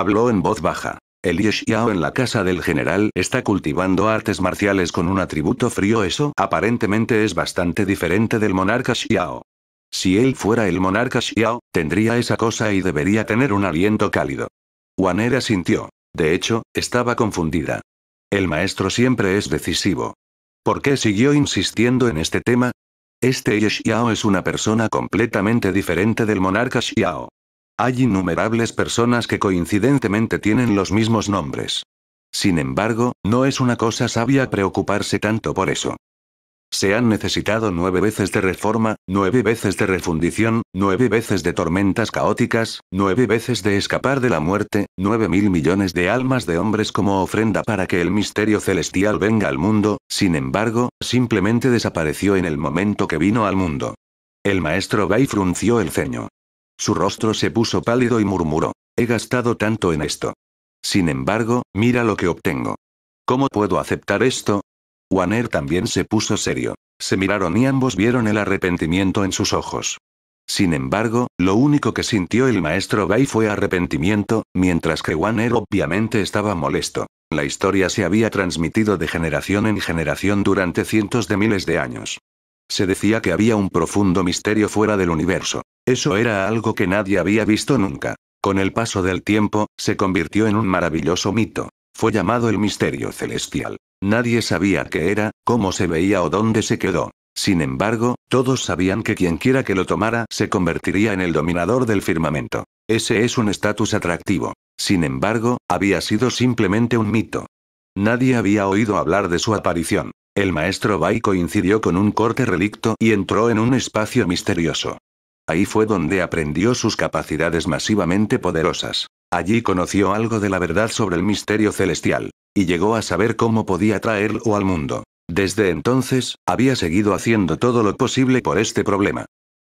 habló en voz baja. El Xiao en la casa del general está cultivando artes marciales con un atributo frío. Eso aparentemente es bastante diferente del monarca Xiao. Si él fuera el monarca Xiao, tendría esa cosa y debería tener un aliento cálido. Wanera sintió. De hecho, estaba confundida. El maestro siempre es decisivo. ¿Por qué siguió insistiendo en este tema? Este Xiao es una persona completamente diferente del monarca Xiao. Hay innumerables personas que coincidentemente tienen los mismos nombres. Sin embargo, no es una cosa sabia preocuparse tanto por eso. Se han necesitado nueve veces de reforma, nueve veces de refundición, nueve veces de tormentas caóticas, nueve veces de escapar de la muerte, nueve mil millones de almas de hombres como ofrenda para que el misterio celestial venga al mundo, sin embargo, simplemente desapareció en el momento que vino al mundo. El maestro Bai frunció el ceño. Su rostro se puso pálido y murmuró. He gastado tanto en esto. Sin embargo, mira lo que obtengo. ¿Cómo puedo aceptar esto? Waner también se puso serio. Se miraron y ambos vieron el arrepentimiento en sus ojos. Sin embargo, lo único que sintió el maestro Bai fue arrepentimiento, mientras que Waner obviamente estaba molesto. La historia se había transmitido de generación en generación durante cientos de miles de años. Se decía que había un profundo misterio fuera del universo. Eso era algo que nadie había visto nunca. Con el paso del tiempo, se convirtió en un maravilloso mito. Fue llamado el misterio celestial. Nadie sabía qué era, cómo se veía o dónde se quedó. Sin embargo, todos sabían que quienquiera que lo tomara se convertiría en el dominador del firmamento. Ese es un estatus atractivo. Sin embargo, había sido simplemente un mito. Nadie había oído hablar de su aparición. El maestro Bai coincidió con un corte relicto y entró en un espacio misterioso. Ahí fue donde aprendió sus capacidades masivamente poderosas. Allí conoció algo de la verdad sobre el misterio celestial, y llegó a saber cómo podía traerlo al mundo. Desde entonces, había seguido haciendo todo lo posible por este problema.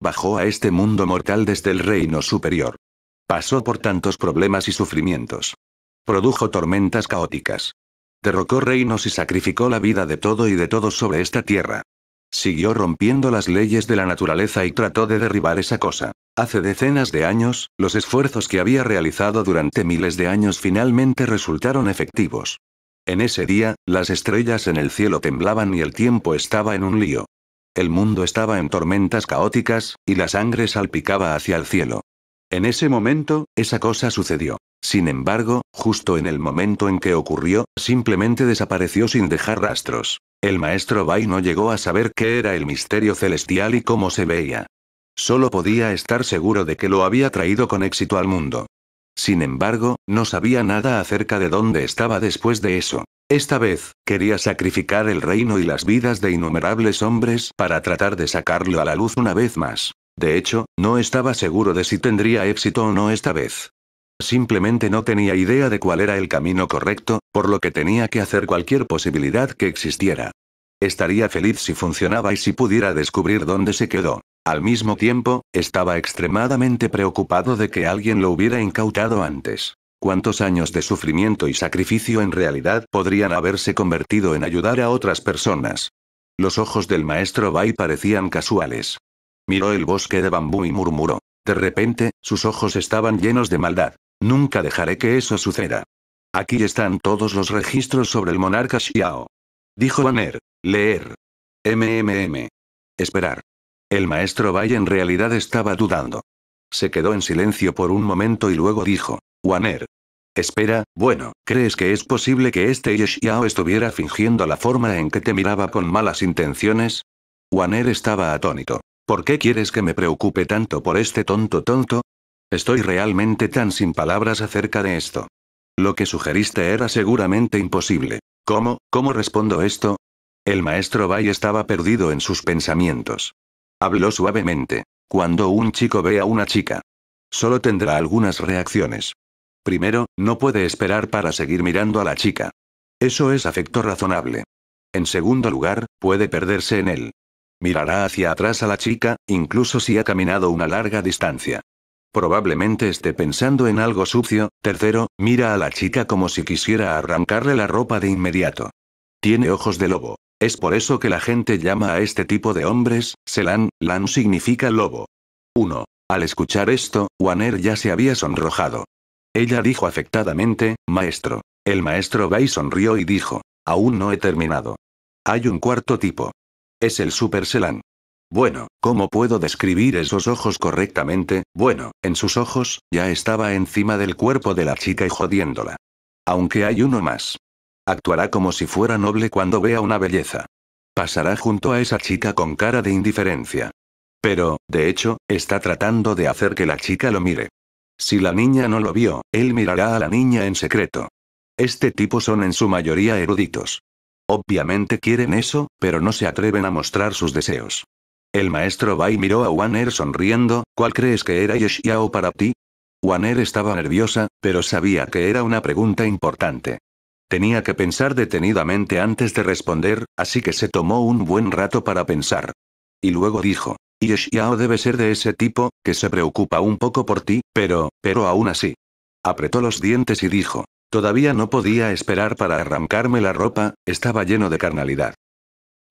Bajó a este mundo mortal desde el reino superior. Pasó por tantos problemas y sufrimientos. Produjo tormentas caóticas derrocó reinos y sacrificó la vida de todo y de todos sobre esta tierra. Siguió rompiendo las leyes de la naturaleza y trató de derribar esa cosa. Hace decenas de años, los esfuerzos que había realizado durante miles de años finalmente resultaron efectivos. En ese día, las estrellas en el cielo temblaban y el tiempo estaba en un lío. El mundo estaba en tormentas caóticas, y la sangre salpicaba hacia el cielo. En ese momento, esa cosa sucedió. Sin embargo, justo en el momento en que ocurrió, simplemente desapareció sin dejar rastros. El maestro Bai no llegó a saber qué era el misterio celestial y cómo se veía. Solo podía estar seguro de que lo había traído con éxito al mundo. Sin embargo, no sabía nada acerca de dónde estaba después de eso. Esta vez, quería sacrificar el reino y las vidas de innumerables hombres para tratar de sacarlo a la luz una vez más. De hecho, no estaba seguro de si tendría éxito o no esta vez. Simplemente no tenía idea de cuál era el camino correcto, por lo que tenía que hacer cualquier posibilidad que existiera. Estaría feliz si funcionaba y si pudiera descubrir dónde se quedó. Al mismo tiempo, estaba extremadamente preocupado de que alguien lo hubiera incautado antes. ¿Cuántos años de sufrimiento y sacrificio en realidad podrían haberse convertido en ayudar a otras personas? Los ojos del maestro Bai parecían casuales. Miró el bosque de bambú y murmuró. De repente, sus ojos estaban llenos de maldad. Nunca dejaré que eso suceda. Aquí están todos los registros sobre el monarca Xiao. Dijo Waner. Leer. MMM. Esperar. El maestro Bai en realidad estaba dudando. Se quedó en silencio por un momento y luego dijo, Waner. Espera, bueno, ¿crees que es posible que este Xiao estuviera fingiendo la forma en que te miraba con malas intenciones? Waner estaba atónito. ¿Por qué quieres que me preocupe tanto por este tonto tonto? Estoy realmente tan sin palabras acerca de esto. Lo que sugeriste era seguramente imposible. ¿Cómo, cómo respondo esto? El maestro Bay estaba perdido en sus pensamientos. Habló suavemente. Cuando un chico ve a una chica, solo tendrá algunas reacciones. Primero, no puede esperar para seguir mirando a la chica. Eso es afecto razonable. En segundo lugar, puede perderse en él. Mirará hacia atrás a la chica, incluso si ha caminado una larga distancia. Probablemente esté pensando en algo sucio. Tercero, mira a la chica como si quisiera arrancarle la ropa de inmediato. Tiene ojos de lobo. Es por eso que la gente llama a este tipo de hombres, Selan, Lan significa lobo. 1. Al escuchar esto, Waner ya se había sonrojado. Ella dijo afectadamente, maestro. El maestro Bai sonrió y dijo, aún no he terminado. Hay un cuarto tipo. Es el Super Selan. Bueno, ¿cómo puedo describir esos ojos correctamente? Bueno, en sus ojos, ya estaba encima del cuerpo de la chica y jodiéndola. Aunque hay uno más. Actuará como si fuera noble cuando vea una belleza. Pasará junto a esa chica con cara de indiferencia. Pero, de hecho, está tratando de hacer que la chica lo mire. Si la niña no lo vio, él mirará a la niña en secreto. Este tipo son en su mayoría eruditos. Obviamente quieren eso, pero no se atreven a mostrar sus deseos. El maestro Bai miró a Waner sonriendo, ¿cuál crees que era Yeshiao para ti? Waner estaba nerviosa, pero sabía que era una pregunta importante. Tenía que pensar detenidamente antes de responder, así que se tomó un buen rato para pensar. Y luego dijo, Yeshiao debe ser de ese tipo, que se preocupa un poco por ti, pero, pero aún así. Apretó los dientes y dijo, todavía no podía esperar para arrancarme la ropa, estaba lleno de carnalidad.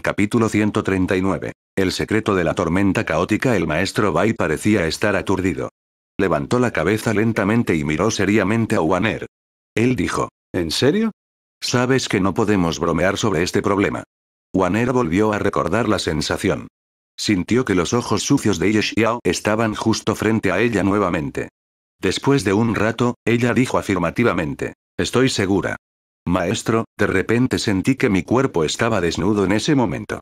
Capítulo 139 el secreto de la tormenta caótica El maestro Bai parecía estar aturdido. Levantó la cabeza lentamente y miró seriamente a Waner. Él dijo, ¿En serio? Sabes que no podemos bromear sobre este problema. Waner volvió a recordar la sensación. Sintió que los ojos sucios de Yeshiao estaban justo frente a ella nuevamente. Después de un rato, ella dijo afirmativamente, Estoy segura. Maestro, de repente sentí que mi cuerpo estaba desnudo en ese momento.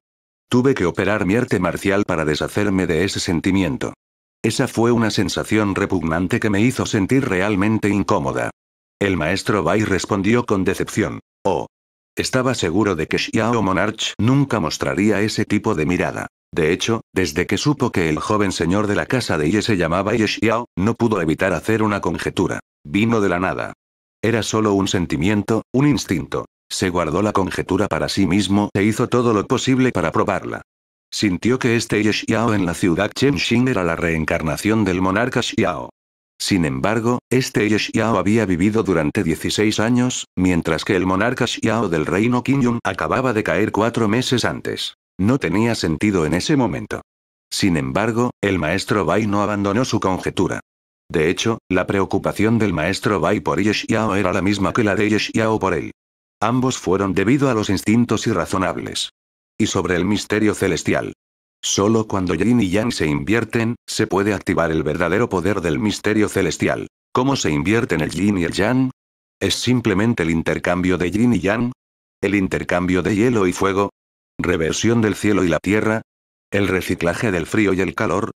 Tuve que operar mi arte marcial para deshacerme de ese sentimiento. Esa fue una sensación repugnante que me hizo sentir realmente incómoda. El maestro Bai respondió con decepción. Oh. Estaba seguro de que Xiao Monarch nunca mostraría ese tipo de mirada. De hecho, desde que supo que el joven señor de la casa de Ye se llamaba Ye Xiao, no pudo evitar hacer una conjetura. Vino de la nada. Era solo un sentimiento, un instinto. Se guardó la conjetura para sí mismo e hizo todo lo posible para probarla. Sintió que este Ye en la ciudad Xing era la reencarnación del monarca Xiao. Sin embargo, este Ye Xiao había vivido durante 16 años, mientras que el monarca Xiao del reino Yun acababa de caer cuatro meses antes. No tenía sentido en ese momento. Sin embargo, el maestro Bai no abandonó su conjetura. De hecho, la preocupación del maestro Bai por Ye era la misma que la de Ye por él. Ambos fueron debido a los instintos irrazonables. Y sobre el misterio celestial. Solo cuando Yin y Yang se invierten, se puede activar el verdadero poder del misterio celestial. ¿Cómo se invierten el Yin y el Yang? ¿Es simplemente el intercambio de Yin y Yang? ¿El intercambio de hielo y fuego? ¿Reversión del cielo y la tierra? ¿El reciclaje del frío y el calor?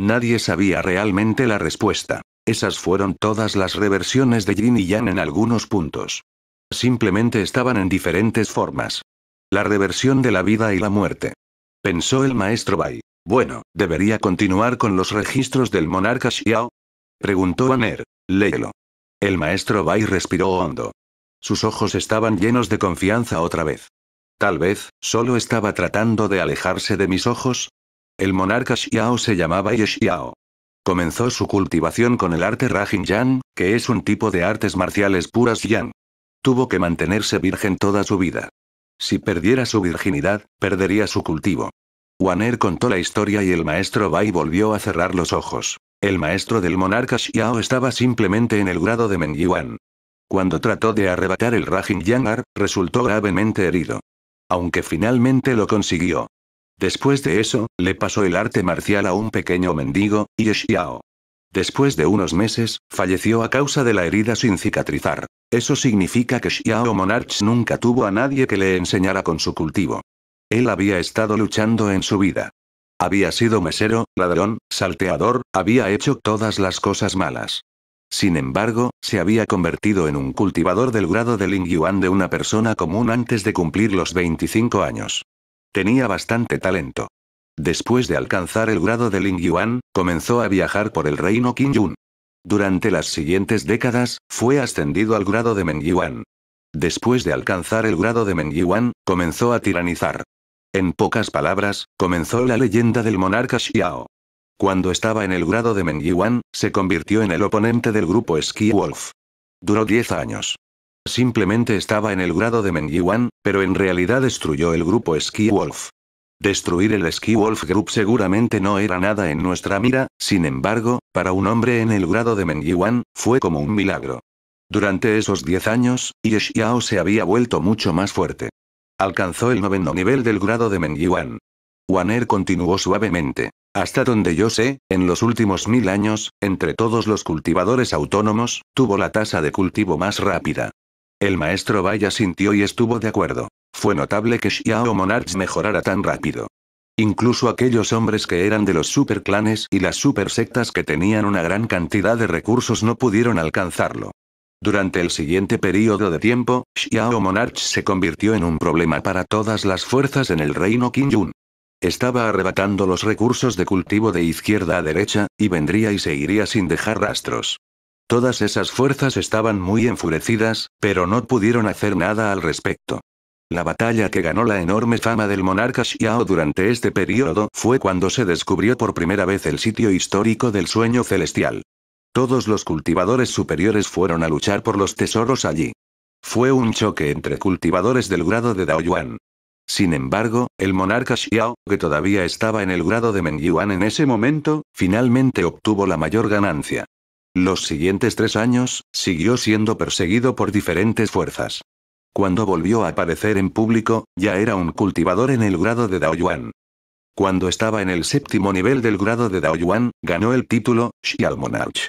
Nadie sabía realmente la respuesta. Esas fueron todas las reversiones de Yin y Yang en algunos puntos. Simplemente estaban en diferentes formas. La reversión de la vida y la muerte. Pensó el maestro Bai. Bueno, ¿debería continuar con los registros del monarca Xiao? Preguntó Aner. Léelo. El maestro Bai respiró hondo. Sus ojos estaban llenos de confianza otra vez. Tal vez, solo estaba tratando de alejarse de mis ojos. El monarca Xiao se llamaba Ye Xiao. Comenzó su cultivación con el arte Rajin Yan, que es un tipo de artes marciales puras Yan. Tuvo que mantenerse virgen toda su vida. Si perdiera su virginidad, perdería su cultivo. Waner contó la historia y el maestro Bai volvió a cerrar los ojos. El maestro del monarca Xiao estaba simplemente en el grado de Mengyuan. Cuando trató de arrebatar el Rajin Yangar, resultó gravemente herido. Aunque finalmente lo consiguió. Después de eso, le pasó el arte marcial a un pequeño mendigo, y Xiao. Después de unos meses, falleció a causa de la herida sin cicatrizar. Eso significa que Xiao Monarch nunca tuvo a nadie que le enseñara con su cultivo. Él había estado luchando en su vida. Había sido mesero, ladrón, salteador, había hecho todas las cosas malas. Sin embargo, se había convertido en un cultivador del grado de Lingyuan de una persona común antes de cumplir los 25 años. Tenía bastante talento. Después de alcanzar el grado de Ling Yuan, comenzó a viajar por el reino Qingyun. Durante las siguientes décadas, fue ascendido al grado de Mengyuan. Después de alcanzar el grado de Mengyuan, comenzó a tiranizar. En pocas palabras, comenzó la leyenda del monarca Xiao. Cuando estaba en el grado de Mengyuan, se convirtió en el oponente del grupo Ski Wolf. Duró 10 años. Simplemente estaba en el grado de Mengyuan, pero en realidad destruyó el grupo Ski Wolf. Destruir el Ski Wolf Group seguramente no era nada en nuestra mira, sin embargo, para un hombre en el grado de Mengyuan, fue como un milagro. Durante esos 10 años, Yeshiao se había vuelto mucho más fuerte. Alcanzó el noveno nivel del grado de Yuan. Waner continuó suavemente. Hasta donde yo sé, en los últimos mil años, entre todos los cultivadores autónomos, tuvo la tasa de cultivo más rápida. El maestro Vaya sintió y estuvo de acuerdo. Fue notable que Xiao Monarch mejorara tan rápido. Incluso aquellos hombres que eran de los superclanes y las supersectas que tenían una gran cantidad de recursos no pudieron alcanzarlo. Durante el siguiente periodo de tiempo, Xiao Monarch se convirtió en un problema para todas las fuerzas en el reino Qingyun. Estaba arrebatando los recursos de cultivo de izquierda a derecha, y vendría y seguiría sin dejar rastros. Todas esas fuerzas estaban muy enfurecidas, pero no pudieron hacer nada al respecto. La batalla que ganó la enorme fama del monarca Xiao durante este periodo fue cuando se descubrió por primera vez el sitio histórico del sueño celestial. Todos los cultivadores superiores fueron a luchar por los tesoros allí. Fue un choque entre cultivadores del grado de Daoyuan. Sin embargo, el monarca Xiao, que todavía estaba en el grado de Mengyuan en ese momento, finalmente obtuvo la mayor ganancia. Los siguientes tres años, siguió siendo perseguido por diferentes fuerzas. Cuando volvió a aparecer en público, ya era un cultivador en el grado de Daoyuan. Cuando estaba en el séptimo nivel del grado de Daoyuan, ganó el título, Xiao Monarch.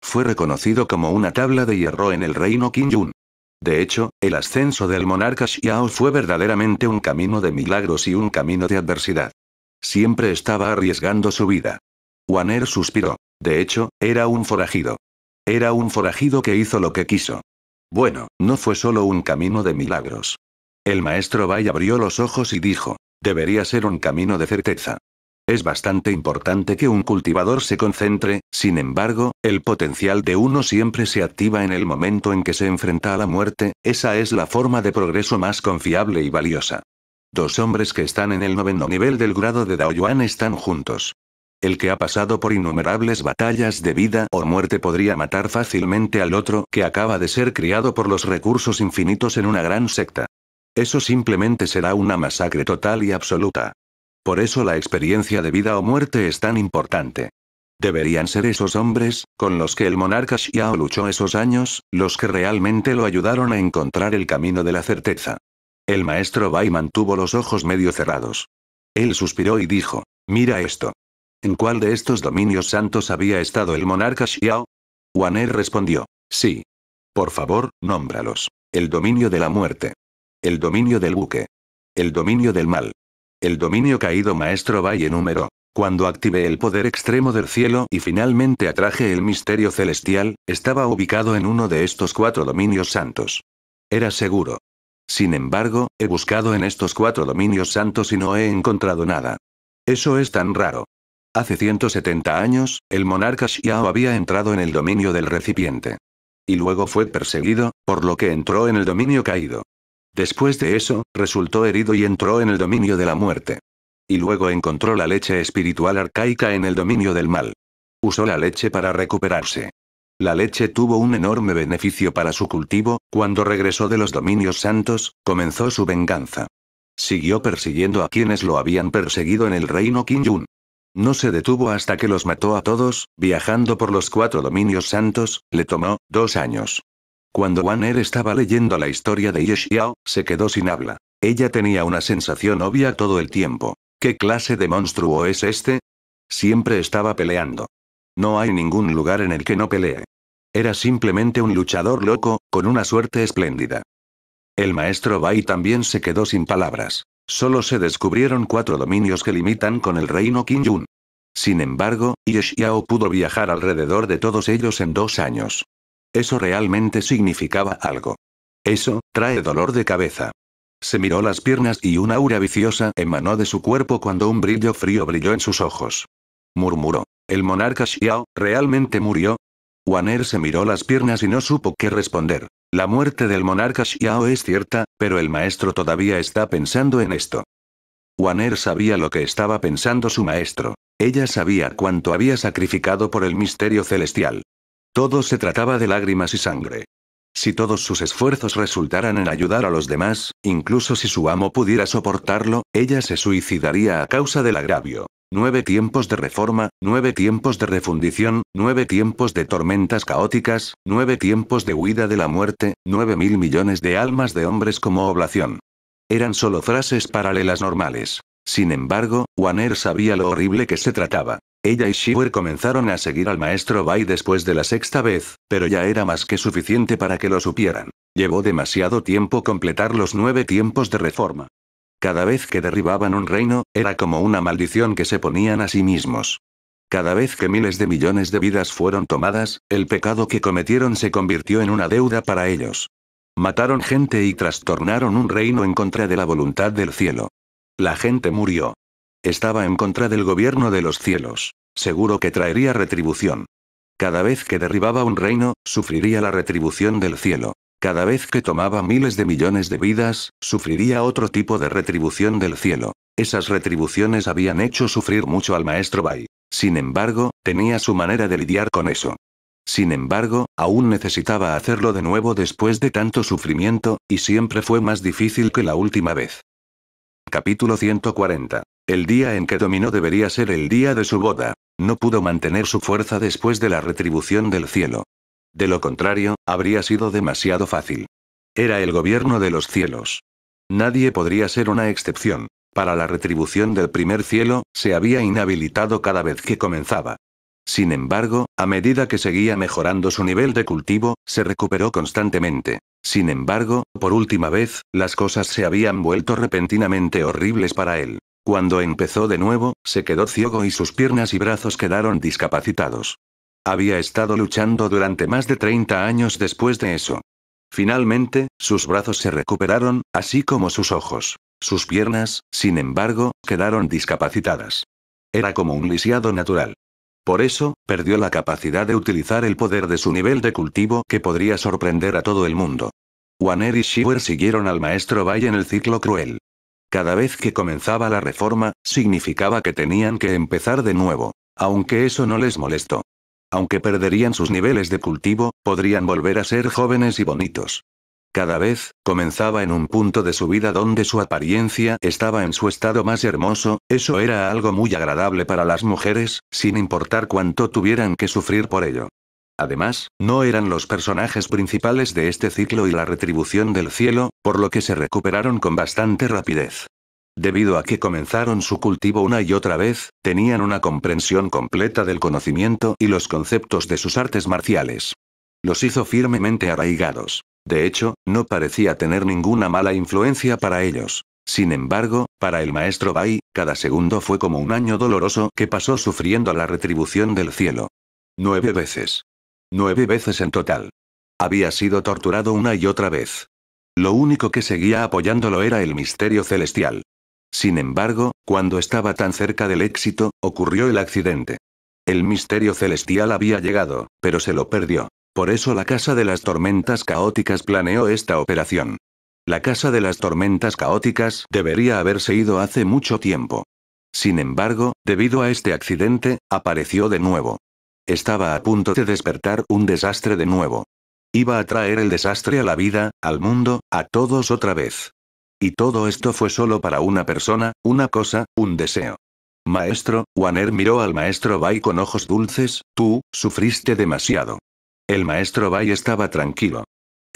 Fue reconocido como una tabla de hierro en el reino Qingyun. De hecho, el ascenso del monarca Xiao fue verdaderamente un camino de milagros y un camino de adversidad. Siempre estaba arriesgando su vida. Waner suspiró. De hecho, era un forajido. Era un forajido que hizo lo que quiso. Bueno, no fue solo un camino de milagros. El maestro Bai abrió los ojos y dijo, debería ser un camino de certeza. Es bastante importante que un cultivador se concentre, sin embargo, el potencial de uno siempre se activa en el momento en que se enfrenta a la muerte, esa es la forma de progreso más confiable y valiosa. Dos hombres que están en el noveno nivel del grado de Daoyuan están juntos. El que ha pasado por innumerables batallas de vida o muerte podría matar fácilmente al otro que acaba de ser criado por los recursos infinitos en una gran secta. Eso simplemente será una masacre total y absoluta. Por eso la experiencia de vida o muerte es tan importante. Deberían ser esos hombres, con los que el monarca Xiao luchó esos años, los que realmente lo ayudaron a encontrar el camino de la certeza. El maestro Bai mantuvo los ojos medio cerrados. Él suspiró y dijo, mira esto. ¿En cuál de estos dominios santos había estado el monarca Xiao? Waner respondió. Sí. Por favor, nómbralos. El dominio de la muerte. El dominio del buque. El dominio del mal. El dominio caído maestro Bai número. Cuando activé el poder extremo del cielo y finalmente atraje el misterio celestial, estaba ubicado en uno de estos cuatro dominios santos. Era seguro. Sin embargo, he buscado en estos cuatro dominios santos y no he encontrado nada. Eso es tan raro. Hace 170 años, el monarca Xiao había entrado en el dominio del recipiente. Y luego fue perseguido, por lo que entró en el dominio caído. Después de eso, resultó herido y entró en el dominio de la muerte. Y luego encontró la leche espiritual arcaica en el dominio del mal. Usó la leche para recuperarse. La leche tuvo un enorme beneficio para su cultivo, cuando regresó de los dominios santos, comenzó su venganza. Siguió persiguiendo a quienes lo habían perseguido en el reino Qingyun. No se detuvo hasta que los mató a todos, viajando por los cuatro dominios santos, le tomó, dos años. Cuando Wan er estaba leyendo la historia de Ye se quedó sin habla. Ella tenía una sensación obvia todo el tiempo. ¿Qué clase de monstruo es este? Siempre estaba peleando. No hay ningún lugar en el que no pelee. Era simplemente un luchador loco, con una suerte espléndida. El maestro Bai también se quedó sin palabras. Solo se descubrieron cuatro dominios que limitan con el reino Yun. Sin embargo, Ye Xiao pudo viajar alrededor de todos ellos en dos años. Eso realmente significaba algo. Eso, trae dolor de cabeza. Se miró las piernas y una aura viciosa emanó de su cuerpo cuando un brillo frío brilló en sus ojos. Murmuró. ¿El monarca Xiao realmente murió? Waner se miró las piernas y no supo qué responder. La muerte del monarca Xiao es cierta, pero el maestro todavía está pensando en esto. Waner sabía lo que estaba pensando su maestro. Ella sabía cuánto había sacrificado por el misterio celestial. Todo se trataba de lágrimas y sangre. Si todos sus esfuerzos resultaran en ayudar a los demás, incluso si su amo pudiera soportarlo, ella se suicidaría a causa del agravio. Nueve tiempos de reforma, nueve tiempos de refundición, nueve tiempos de tormentas caóticas, nueve tiempos de huida de la muerte, nueve mil millones de almas de hombres como oblación. Eran solo frases paralelas normales. Sin embargo, Waner sabía lo horrible que se trataba. Ella y Shiver comenzaron a seguir al maestro Bai después de la sexta vez, pero ya era más que suficiente para que lo supieran. Llevó demasiado tiempo completar los nueve tiempos de reforma. Cada vez que derribaban un reino, era como una maldición que se ponían a sí mismos. Cada vez que miles de millones de vidas fueron tomadas, el pecado que cometieron se convirtió en una deuda para ellos. Mataron gente y trastornaron un reino en contra de la voluntad del cielo. La gente murió. Estaba en contra del gobierno de los cielos. Seguro que traería retribución. Cada vez que derribaba un reino, sufriría la retribución del cielo. Cada vez que tomaba miles de millones de vidas, sufriría otro tipo de retribución del cielo. Esas retribuciones habían hecho sufrir mucho al maestro Bai. Sin embargo, tenía su manera de lidiar con eso. Sin embargo, aún necesitaba hacerlo de nuevo después de tanto sufrimiento, y siempre fue más difícil que la última vez. Capítulo 140. El día en que dominó debería ser el día de su boda. No pudo mantener su fuerza después de la retribución del cielo. De lo contrario, habría sido demasiado fácil. Era el gobierno de los cielos. Nadie podría ser una excepción. Para la retribución del primer cielo, se había inhabilitado cada vez que comenzaba. Sin embargo, a medida que seguía mejorando su nivel de cultivo, se recuperó constantemente. Sin embargo, por última vez, las cosas se habían vuelto repentinamente horribles para él. Cuando empezó de nuevo, se quedó ciego y sus piernas y brazos quedaron discapacitados. Había estado luchando durante más de 30 años después de eso. Finalmente, sus brazos se recuperaron, así como sus ojos. Sus piernas, sin embargo, quedaron discapacitadas. Era como un lisiado natural. Por eso, perdió la capacidad de utilizar el poder de su nivel de cultivo que podría sorprender a todo el mundo. Waner y Shiver siguieron al maestro Bai en el ciclo cruel. Cada vez que comenzaba la reforma, significaba que tenían que empezar de nuevo. Aunque eso no les molestó. Aunque perderían sus niveles de cultivo, podrían volver a ser jóvenes y bonitos. Cada vez, comenzaba en un punto de su vida donde su apariencia estaba en su estado más hermoso, eso era algo muy agradable para las mujeres, sin importar cuánto tuvieran que sufrir por ello. Además, no eran los personajes principales de este ciclo y la retribución del cielo, por lo que se recuperaron con bastante rapidez. Debido a que comenzaron su cultivo una y otra vez, tenían una comprensión completa del conocimiento y los conceptos de sus artes marciales. Los hizo firmemente arraigados. De hecho, no parecía tener ninguna mala influencia para ellos. Sin embargo, para el maestro Bai, cada segundo fue como un año doloroso que pasó sufriendo la retribución del cielo. Nueve veces. Nueve veces en total. Había sido torturado una y otra vez. Lo único que seguía apoyándolo era el misterio celestial. Sin embargo, cuando estaba tan cerca del éxito, ocurrió el accidente. El misterio celestial había llegado, pero se lo perdió. Por eso la Casa de las Tormentas Caóticas planeó esta operación. La Casa de las Tormentas Caóticas debería haberse ido hace mucho tiempo. Sin embargo, debido a este accidente, apareció de nuevo. Estaba a punto de despertar un desastre de nuevo. Iba a traer el desastre a la vida, al mundo, a todos otra vez. Y todo esto fue solo para una persona, una cosa, un deseo. Maestro, Waner miró al maestro Bai con ojos dulces, tú, sufriste demasiado. El maestro Bai estaba tranquilo.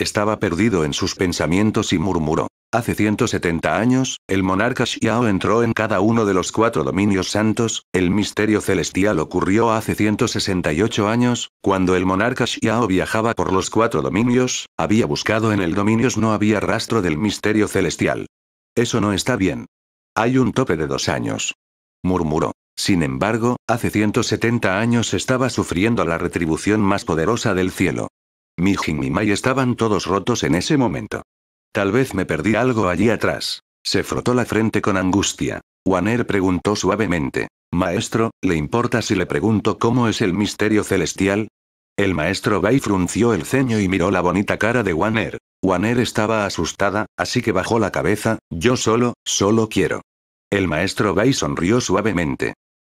Estaba perdido en sus pensamientos y murmuró. Hace 170 años, el monarca Xiao entró en cada uno de los cuatro dominios santos, el misterio celestial ocurrió hace 168 años, cuando el monarca Xiao viajaba por los cuatro dominios, había buscado en el dominios no había rastro del misterio celestial. Eso no está bien. Hay un tope de dos años. Murmuró. Sin embargo, hace 170 años estaba sufriendo la retribución más poderosa del cielo. Mi y Mai estaban todos rotos en ese momento. Tal vez me perdí algo allí atrás. Se frotó la frente con angustia. Waner preguntó suavemente. Maestro, ¿le importa si le pregunto cómo es el misterio celestial? El maestro Bai frunció el ceño y miró la bonita cara de Waner. Waner estaba asustada, así que bajó la cabeza, yo solo, solo quiero. El maestro Bai sonrió suavemente.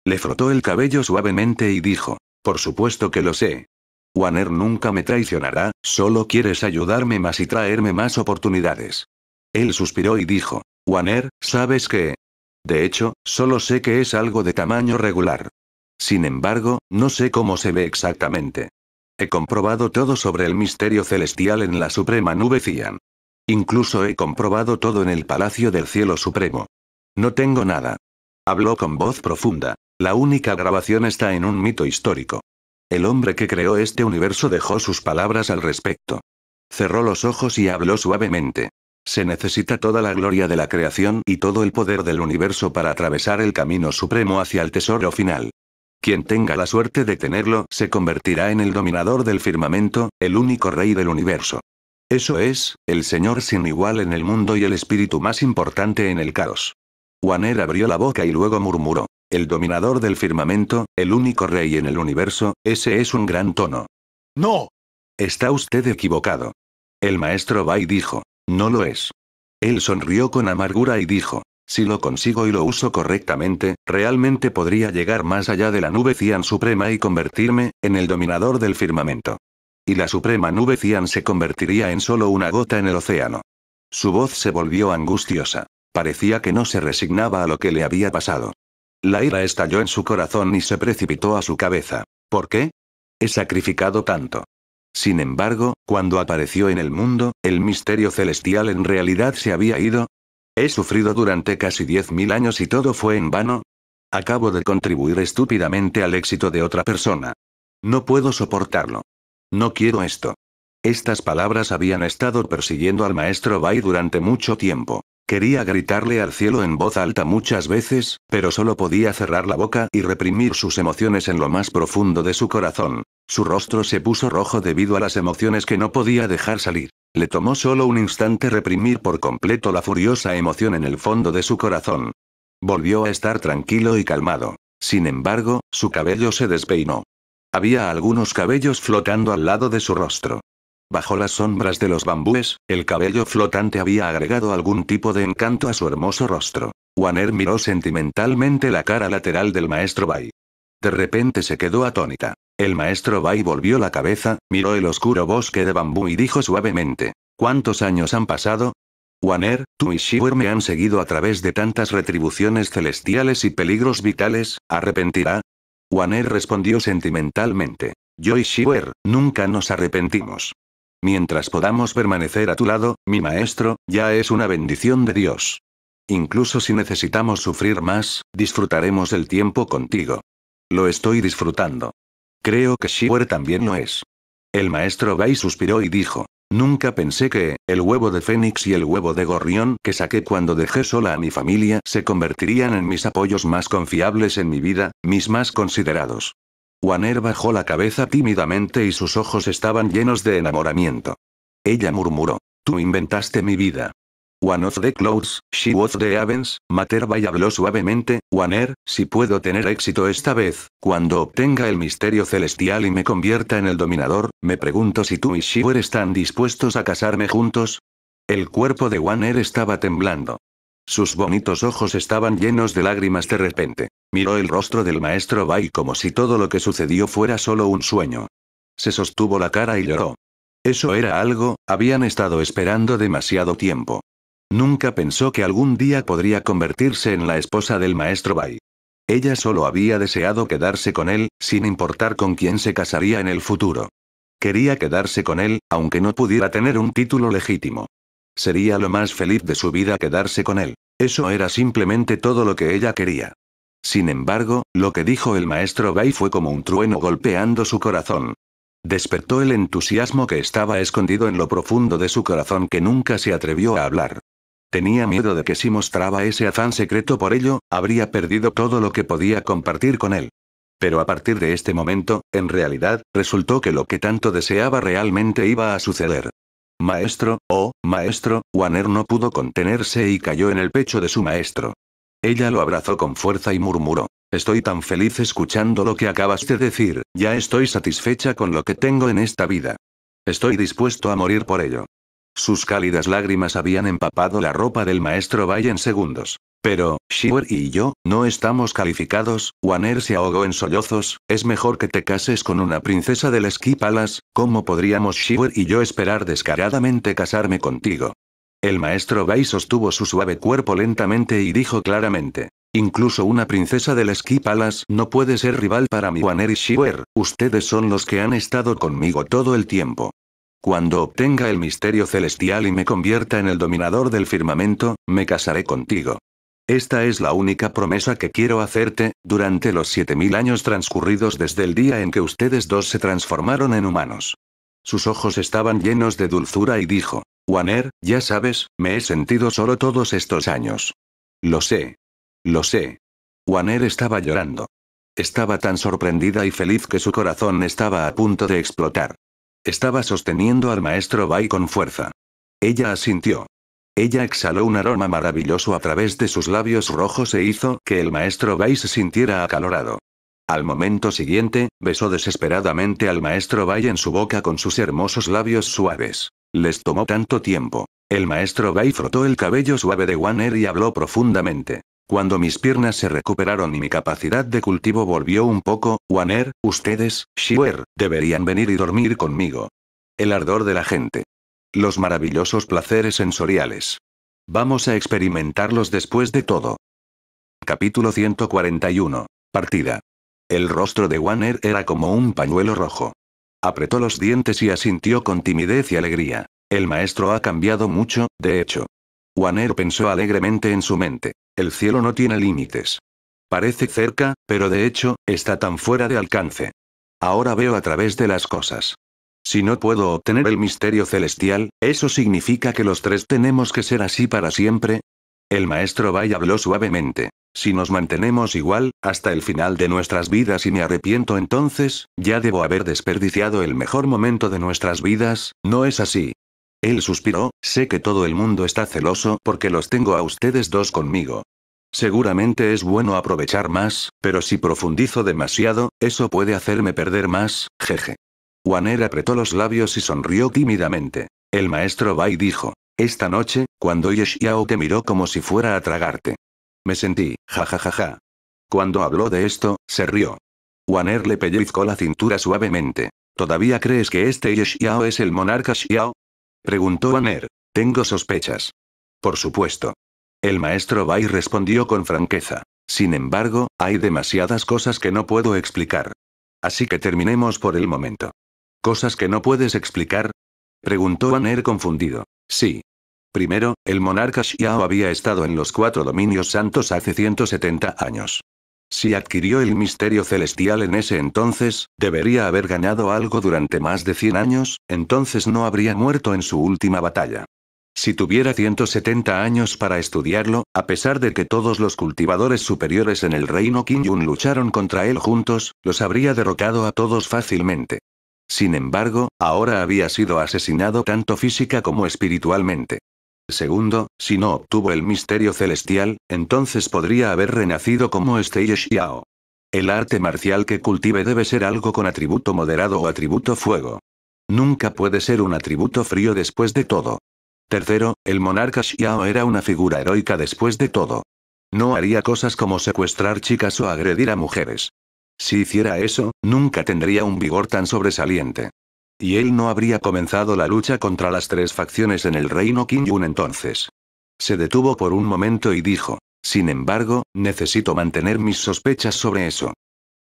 Le frotó el cabello suavemente y dijo, por supuesto que lo sé, Wanner nunca me traicionará, solo quieres ayudarme más y traerme más oportunidades. Él suspiró y dijo, Waner, ¿sabes qué? De hecho, solo sé que es algo de tamaño regular. Sin embargo, no sé cómo se ve exactamente. He comprobado todo sobre el misterio celestial en la Suprema Nube Cian. Incluso he comprobado todo en el Palacio del Cielo Supremo. No tengo nada. Habló con voz profunda. La única grabación está en un mito histórico. El hombre que creó este universo dejó sus palabras al respecto. Cerró los ojos y habló suavemente. Se necesita toda la gloria de la creación y todo el poder del universo para atravesar el camino supremo hacia el tesoro final. Quien tenga la suerte de tenerlo, se convertirá en el dominador del firmamento, el único rey del universo. Eso es, el Señor sin igual en el mundo y el espíritu más importante en el caos. Waner abrió la boca y luego murmuró. El dominador del firmamento, el único rey en el universo, ese es un gran tono. ¡No! Está usted equivocado. El maestro Bai dijo, no lo es. Él sonrió con amargura y dijo, si lo consigo y lo uso correctamente, realmente podría llegar más allá de la nube Cian Suprema y convertirme, en el dominador del firmamento. Y la Suprema Nube Cian se convertiría en solo una gota en el océano. Su voz se volvió angustiosa. Parecía que no se resignaba a lo que le había pasado. La ira estalló en su corazón y se precipitó a su cabeza. ¿Por qué? He sacrificado tanto. Sin embargo, cuando apareció en el mundo, el misterio celestial en realidad se había ido. He sufrido durante casi diez mil años y todo fue en vano. Acabo de contribuir estúpidamente al éxito de otra persona. No puedo soportarlo. No quiero esto. Estas palabras habían estado persiguiendo al maestro Bai durante mucho tiempo. Quería gritarle al cielo en voz alta muchas veces, pero solo podía cerrar la boca y reprimir sus emociones en lo más profundo de su corazón. Su rostro se puso rojo debido a las emociones que no podía dejar salir. Le tomó solo un instante reprimir por completo la furiosa emoción en el fondo de su corazón. Volvió a estar tranquilo y calmado. Sin embargo, su cabello se despeinó. Había algunos cabellos flotando al lado de su rostro. Bajo las sombras de los bambúes, el cabello flotante había agregado algún tipo de encanto a su hermoso rostro. Waner miró sentimentalmente la cara lateral del maestro Bai. De repente se quedó atónita. El maestro Bai volvió la cabeza, miró el oscuro bosque de bambú y dijo suavemente: ¿Cuántos años han pasado? Waner, tú y Shiver me han seguido a través de tantas retribuciones celestiales y peligros vitales, ¿arrepentirá? Waner respondió sentimentalmente. Yo y Shiver, nunca nos arrepentimos. Mientras podamos permanecer a tu lado, mi maestro, ya es una bendición de Dios. Incluso si necesitamos sufrir más, disfrutaremos el tiempo contigo. Lo estoy disfrutando. Creo que Shiwer también lo es. El maestro Bai suspiró y dijo, Nunca pensé que, el huevo de Fénix y el huevo de Gorrión que saqué cuando dejé sola a mi familia se convertirían en mis apoyos más confiables en mi vida, mis más considerados. Waner bajó la cabeza tímidamente y sus ojos estaban llenos de enamoramiento. Ella murmuró. Tú inventaste mi vida. One of the clouds, she was the heavens, Materva y habló suavemente, Waner, si puedo tener éxito esta vez, cuando obtenga el misterio celestial y me convierta en el dominador, me pregunto si tú y Shewer están dispuestos a casarme juntos. El cuerpo de Waner estaba temblando. Sus bonitos ojos estaban llenos de lágrimas de repente. Miró el rostro del maestro Bai como si todo lo que sucedió fuera solo un sueño. Se sostuvo la cara y lloró. Eso era algo, habían estado esperando demasiado tiempo. Nunca pensó que algún día podría convertirse en la esposa del maestro Bai. Ella solo había deseado quedarse con él, sin importar con quién se casaría en el futuro. Quería quedarse con él, aunque no pudiera tener un título legítimo. Sería lo más feliz de su vida quedarse con él. Eso era simplemente todo lo que ella quería. Sin embargo, lo que dijo el maestro gay fue como un trueno golpeando su corazón. Despertó el entusiasmo que estaba escondido en lo profundo de su corazón que nunca se atrevió a hablar. Tenía miedo de que si mostraba ese afán secreto por ello, habría perdido todo lo que podía compartir con él. Pero a partir de este momento, en realidad, resultó que lo que tanto deseaba realmente iba a suceder. Maestro, oh, maestro, Waner no pudo contenerse y cayó en el pecho de su maestro. Ella lo abrazó con fuerza y murmuró. Estoy tan feliz escuchando lo que acabas de decir, ya estoy satisfecha con lo que tengo en esta vida. Estoy dispuesto a morir por ello. Sus cálidas lágrimas habían empapado la ropa del maestro Bay en segundos. Pero, Shiver y yo, no estamos calificados, Waner se ahogó en sollozos, es mejor que te cases con una princesa del Esquipalas, ¿cómo podríamos Shiver y yo esperar descaradamente casarme contigo? El maestro Bai sostuvo su suave cuerpo lentamente y dijo claramente. Incluso una princesa del Esquipalas Palace no puede ser rival para mi Waner y Shiver, ustedes son los que han estado conmigo todo el tiempo. Cuando obtenga el misterio celestial y me convierta en el dominador del firmamento, me casaré contigo. Esta es la única promesa que quiero hacerte, durante los 7.000 años transcurridos desde el día en que ustedes dos se transformaron en humanos. Sus ojos estaban llenos de dulzura y dijo, Waner, ya sabes, me he sentido solo todos estos años. Lo sé. Lo sé. Waner estaba llorando. Estaba tan sorprendida y feliz que su corazón estaba a punto de explotar. Estaba sosteniendo al maestro Bai con fuerza. Ella asintió. Ella exhaló un aroma maravilloso a través de sus labios rojos e hizo que el maestro Bai se sintiera acalorado. Al momento siguiente, besó desesperadamente al maestro Bai en su boca con sus hermosos labios suaves. Les tomó tanto tiempo. El maestro Bai frotó el cabello suave de Waner y habló profundamente. Cuando mis piernas se recuperaron y mi capacidad de cultivo volvió un poco, Waner, ustedes, Shiwer, deberían venir y dormir conmigo. El ardor de la gente. Los maravillosos placeres sensoriales. Vamos a experimentarlos después de todo. Capítulo 141. Partida. El rostro de Warner era como un pañuelo rojo. Apretó los dientes y asintió con timidez y alegría. El maestro ha cambiado mucho, de hecho. Warner pensó alegremente en su mente. El cielo no tiene límites. Parece cerca, pero de hecho, está tan fuera de alcance. Ahora veo a través de las cosas. Si no puedo obtener el misterio celestial, ¿eso significa que los tres tenemos que ser así para siempre? El maestro Bai habló suavemente. Si nos mantenemos igual, hasta el final de nuestras vidas y me arrepiento entonces, ya debo haber desperdiciado el mejor momento de nuestras vidas, ¿no es así? Él suspiró, sé que todo el mundo está celoso porque los tengo a ustedes dos conmigo. Seguramente es bueno aprovechar más, pero si profundizo demasiado, eso puede hacerme perder más, jeje. Waner apretó los labios y sonrió tímidamente. El maestro Bai dijo. Esta noche, cuando Yeshiao te miró como si fuera a tragarte. Me sentí, jajajaja. Ja, ja, ja. Cuando habló de esto, se rió. Waner le pellizcó la cintura suavemente. ¿Todavía crees que este Yeshiao es el monarca Xiao? Preguntó Waner. Tengo sospechas. Por supuesto. El maestro Bai respondió con franqueza. Sin embargo, hay demasiadas cosas que no puedo explicar. Así que terminemos por el momento. ¿Cosas que no puedes explicar? Preguntó Aner confundido. Sí. Primero, el monarca Xiao había estado en los cuatro dominios santos hace 170 años. Si adquirió el misterio celestial en ese entonces, debería haber ganado algo durante más de 100 años, entonces no habría muerto en su última batalla. Si tuviera 170 años para estudiarlo, a pesar de que todos los cultivadores superiores en el reino Qingyun lucharon contra él juntos, los habría derrocado a todos fácilmente. Sin embargo, ahora había sido asesinado tanto física como espiritualmente. Segundo, si no obtuvo el misterio celestial, entonces podría haber renacido como Stage Xiao. El arte marcial que cultive debe ser algo con atributo moderado o atributo fuego. Nunca puede ser un atributo frío después de todo. Tercero, el monarca Xiao era una figura heroica después de todo. No haría cosas como secuestrar chicas o agredir a mujeres. Si hiciera eso, nunca tendría un vigor tan sobresaliente. Y él no habría comenzado la lucha contra las tres facciones en el reino Yun entonces. Se detuvo por un momento y dijo, sin embargo, necesito mantener mis sospechas sobre eso.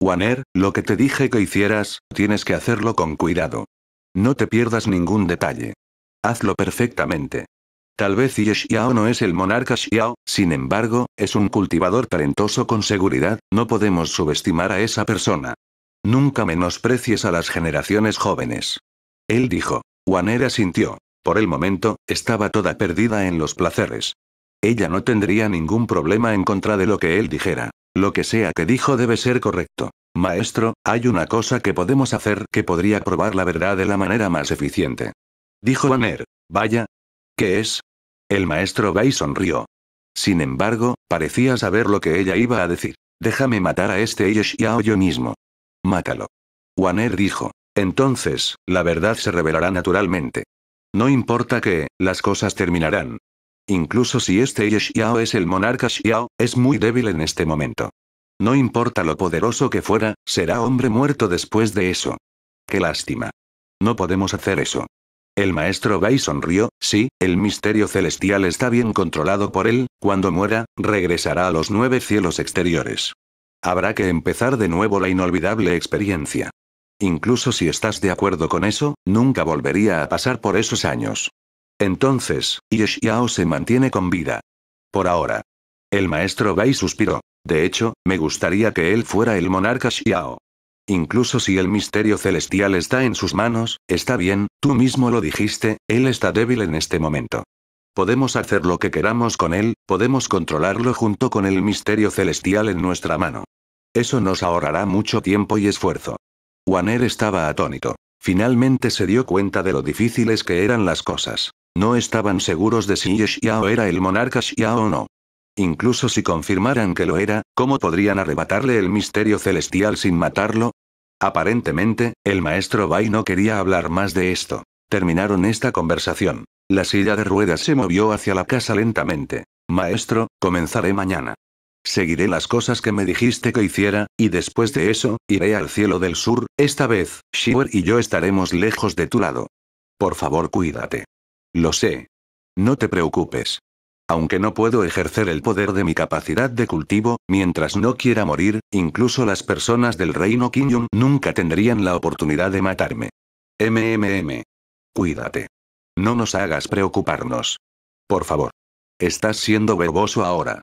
Waner, lo que te dije que hicieras, tienes que hacerlo con cuidado. No te pierdas ningún detalle. Hazlo perfectamente. Tal vez Xiao no es el monarca Xiao, sin embargo, es un cultivador talentoso con seguridad, no podemos subestimar a esa persona. Nunca menosprecies a las generaciones jóvenes. Él dijo. Wanera sintió. Por el momento, estaba toda perdida en los placeres. Ella no tendría ningún problema en contra de lo que él dijera. Lo que sea que dijo debe ser correcto. Maestro, hay una cosa que podemos hacer que podría probar la verdad de la manera más eficiente. Dijo Waner. Vaya. ¿Qué es? El maestro Bai sonrió. Sin embargo, parecía saber lo que ella iba a decir. Déjame matar a este Yeshiao yo mismo. Mátalo. Waner dijo. Entonces, la verdad se revelará naturalmente. No importa qué, las cosas terminarán. Incluso si este Yeshiao es el monarca Xiao, es muy débil en este momento. No importa lo poderoso que fuera, será hombre muerto después de eso. Qué lástima. No podemos hacer eso. El maestro Bai sonrió, sí, el misterio celestial está bien controlado por él, cuando muera, regresará a los nueve cielos exteriores. Habrá que empezar de nuevo la inolvidable experiencia. Incluso si estás de acuerdo con eso, nunca volvería a pasar por esos años. Entonces, Yeshiao se mantiene con vida. Por ahora. El maestro Bai suspiró. De hecho, me gustaría que él fuera el monarca Xiao. Incluso si el misterio celestial está en sus manos, está bien, tú mismo lo dijiste, él está débil en este momento. Podemos hacer lo que queramos con él, podemos controlarlo junto con el misterio celestial en nuestra mano. Eso nos ahorrará mucho tiempo y esfuerzo. Waner estaba atónito. Finalmente se dio cuenta de lo difíciles que eran las cosas. No estaban seguros de si Xiao era el monarca Xiao o no. Incluso si confirmaran que lo era, ¿cómo podrían arrebatarle el misterio celestial sin matarlo? Aparentemente, el maestro Bai no quería hablar más de esto. Terminaron esta conversación. La silla de ruedas se movió hacia la casa lentamente. Maestro, comenzaré mañana. Seguiré las cosas que me dijiste que hiciera, y después de eso, iré al cielo del sur, esta vez, Shiver y yo estaremos lejos de tu lado. Por favor, cuídate. Lo sé. No te preocupes. Aunque no puedo ejercer el poder de mi capacidad de cultivo, mientras no quiera morir, incluso las personas del reino Kinyun nunca tendrían la oportunidad de matarme. MMM. Cuídate. No nos hagas preocuparnos. Por favor. Estás siendo verboso ahora.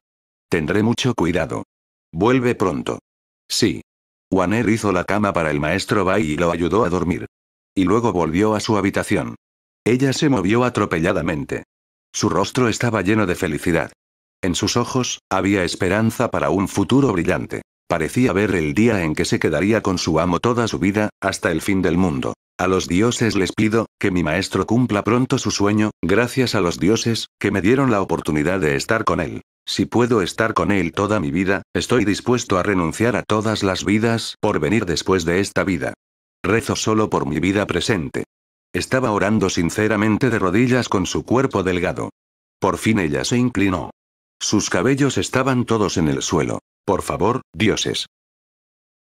Tendré mucho cuidado. Vuelve pronto. Sí. Waner hizo la cama para el maestro Bai y lo ayudó a dormir. Y luego volvió a su habitación. Ella se movió atropelladamente. Su rostro estaba lleno de felicidad. En sus ojos, había esperanza para un futuro brillante. Parecía ver el día en que se quedaría con su amo toda su vida, hasta el fin del mundo. A los dioses les pido, que mi maestro cumpla pronto su sueño, gracias a los dioses, que me dieron la oportunidad de estar con él. Si puedo estar con él toda mi vida, estoy dispuesto a renunciar a todas las vidas por venir después de esta vida. Rezo solo por mi vida presente. Estaba orando sinceramente de rodillas con su cuerpo delgado. Por fin ella se inclinó. Sus cabellos estaban todos en el suelo. Por favor, dioses.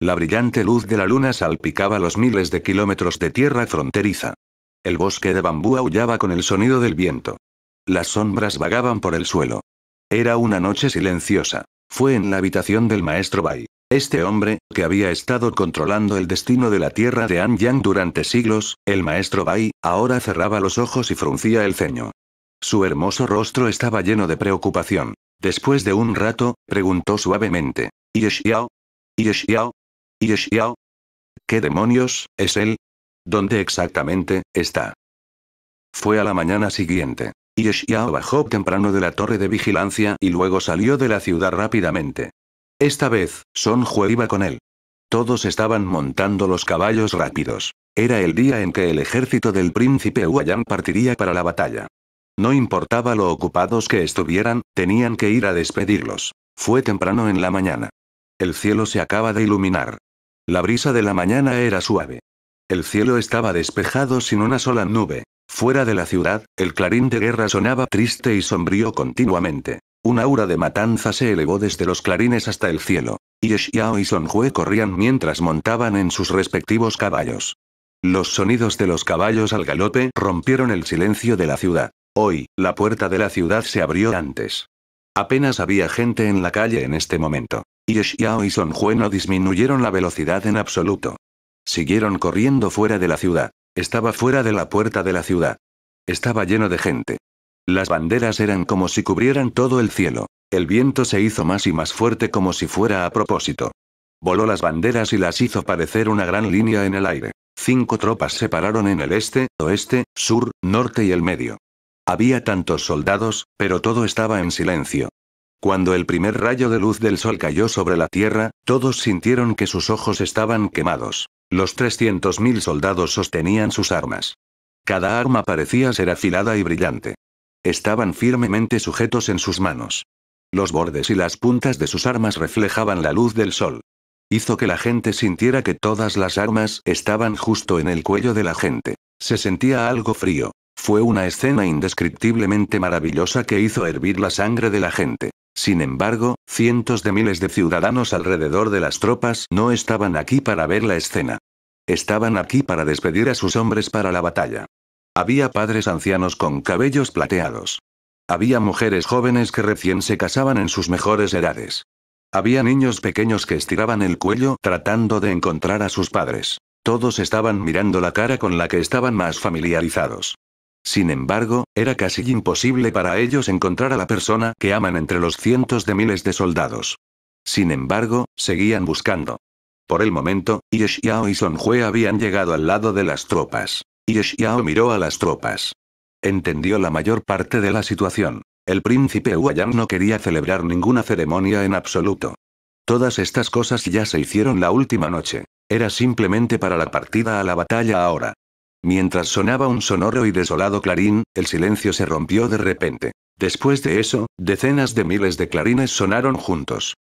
La brillante luz de la luna salpicaba los miles de kilómetros de tierra fronteriza. El bosque de bambú aullaba con el sonido del viento. Las sombras vagaban por el suelo. Era una noche silenciosa. Fue en la habitación del maestro Bai. Este hombre, que había estado controlando el destino de la tierra de An Yang durante siglos, el maestro Bai, ahora cerraba los ojos y fruncía el ceño. Su hermoso rostro estaba lleno de preocupación. Después de un rato, preguntó suavemente. ¿Yeshiao? ¿Yeshiao? ¿Yeshiao? ¿Qué demonios, es él? ¿Dónde exactamente, está? Fue a la mañana siguiente. Yeshiao bajó temprano de la torre de vigilancia y luego salió de la ciudad rápidamente. Esta vez, son iba con él. Todos estaban montando los caballos rápidos. Era el día en que el ejército del príncipe Huayán partiría para la batalla. No importaba lo ocupados que estuvieran, tenían que ir a despedirlos. Fue temprano en la mañana. El cielo se acaba de iluminar. La brisa de la mañana era suave. El cielo estaba despejado sin una sola nube. Fuera de la ciudad, el clarín de guerra sonaba triste y sombrío continuamente. Una aura de matanza se elevó desde los clarines hasta el cielo. Y y Son corrían mientras montaban en sus respectivos caballos. Los sonidos de los caballos al galope rompieron el silencio de la ciudad. Hoy, la puerta de la ciudad se abrió antes. Apenas había gente en la calle en este momento. Y y Son Hue no disminuyeron la velocidad en absoluto. Siguieron corriendo fuera de la ciudad. Estaba fuera de la puerta de la ciudad. Estaba lleno de gente. Las banderas eran como si cubrieran todo el cielo. El viento se hizo más y más fuerte como si fuera a propósito. Voló las banderas y las hizo parecer una gran línea en el aire. Cinco tropas se pararon en el este, oeste, sur, norte y el medio. Había tantos soldados, pero todo estaba en silencio. Cuando el primer rayo de luz del sol cayó sobre la tierra, todos sintieron que sus ojos estaban quemados. Los 300.000 soldados sostenían sus armas. Cada arma parecía ser afilada y brillante. Estaban firmemente sujetos en sus manos. Los bordes y las puntas de sus armas reflejaban la luz del sol. Hizo que la gente sintiera que todas las armas estaban justo en el cuello de la gente. Se sentía algo frío. Fue una escena indescriptiblemente maravillosa que hizo hervir la sangre de la gente. Sin embargo, cientos de miles de ciudadanos alrededor de las tropas no estaban aquí para ver la escena. Estaban aquí para despedir a sus hombres para la batalla. Había padres ancianos con cabellos plateados. Había mujeres jóvenes que recién se casaban en sus mejores edades. Había niños pequeños que estiraban el cuello tratando de encontrar a sus padres. Todos estaban mirando la cara con la que estaban más familiarizados. Sin embargo, era casi imposible para ellos encontrar a la persona que aman entre los cientos de miles de soldados. Sin embargo, seguían buscando. Por el momento, Yeshiao y Son habían llegado al lado de las tropas. Y miró a las tropas. Entendió la mayor parte de la situación. El príncipe Huayang no quería celebrar ninguna ceremonia en absoluto. Todas estas cosas ya se hicieron la última noche. Era simplemente para la partida a la batalla ahora. Mientras sonaba un sonoro y desolado clarín, el silencio se rompió de repente. Después de eso, decenas de miles de clarines sonaron juntos.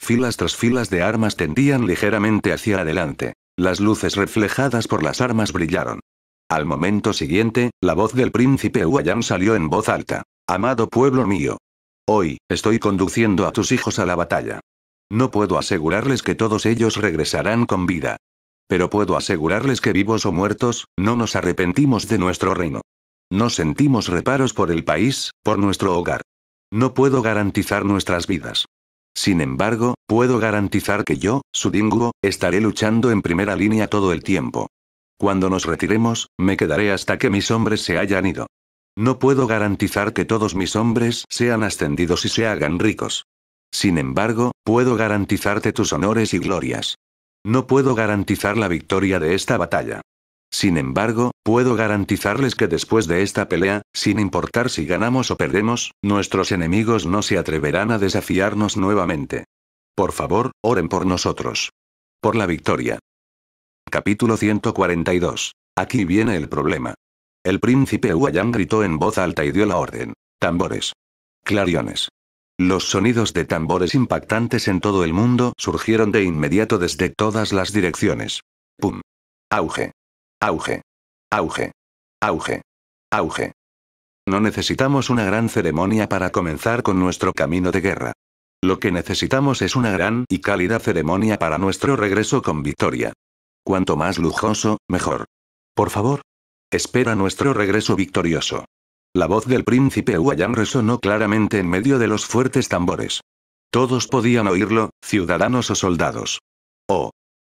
Filas tras filas de armas tendían ligeramente hacia adelante. Las luces reflejadas por las armas brillaron. Al momento siguiente, la voz del príncipe Huayán salió en voz alta. Amado pueblo mío. Hoy, estoy conduciendo a tus hijos a la batalla. No puedo asegurarles que todos ellos regresarán con vida. Pero puedo asegurarles que vivos o muertos, no nos arrepentimos de nuestro reino. No sentimos reparos por el país, por nuestro hogar. No puedo garantizar nuestras vidas. Sin embargo, puedo garantizar que yo, Sudinguo, estaré luchando en primera línea todo el tiempo. Cuando nos retiremos, me quedaré hasta que mis hombres se hayan ido. No puedo garantizar que todos mis hombres sean ascendidos y se hagan ricos. Sin embargo, puedo garantizarte tus honores y glorias. No puedo garantizar la victoria de esta batalla. Sin embargo, puedo garantizarles que después de esta pelea, sin importar si ganamos o perdemos, nuestros enemigos no se atreverán a desafiarnos nuevamente. Por favor, oren por nosotros. Por la victoria. Capítulo 142. Aquí viene el problema. El príncipe Huayang gritó en voz alta y dio la orden. Tambores. Clariones. Los sonidos de tambores impactantes en todo el mundo surgieron de inmediato desde todas las direcciones. ¡Pum! Auge. Auge. Auge. Auge. Auge. No necesitamos una gran ceremonia para comenzar con nuestro camino de guerra. Lo que necesitamos es una gran y cálida ceremonia para nuestro regreso con victoria. Cuanto más lujoso, mejor. Por favor. Espera nuestro regreso victorioso. La voz del príncipe Huayam resonó claramente en medio de los fuertes tambores. Todos podían oírlo, ciudadanos o soldados. Oh.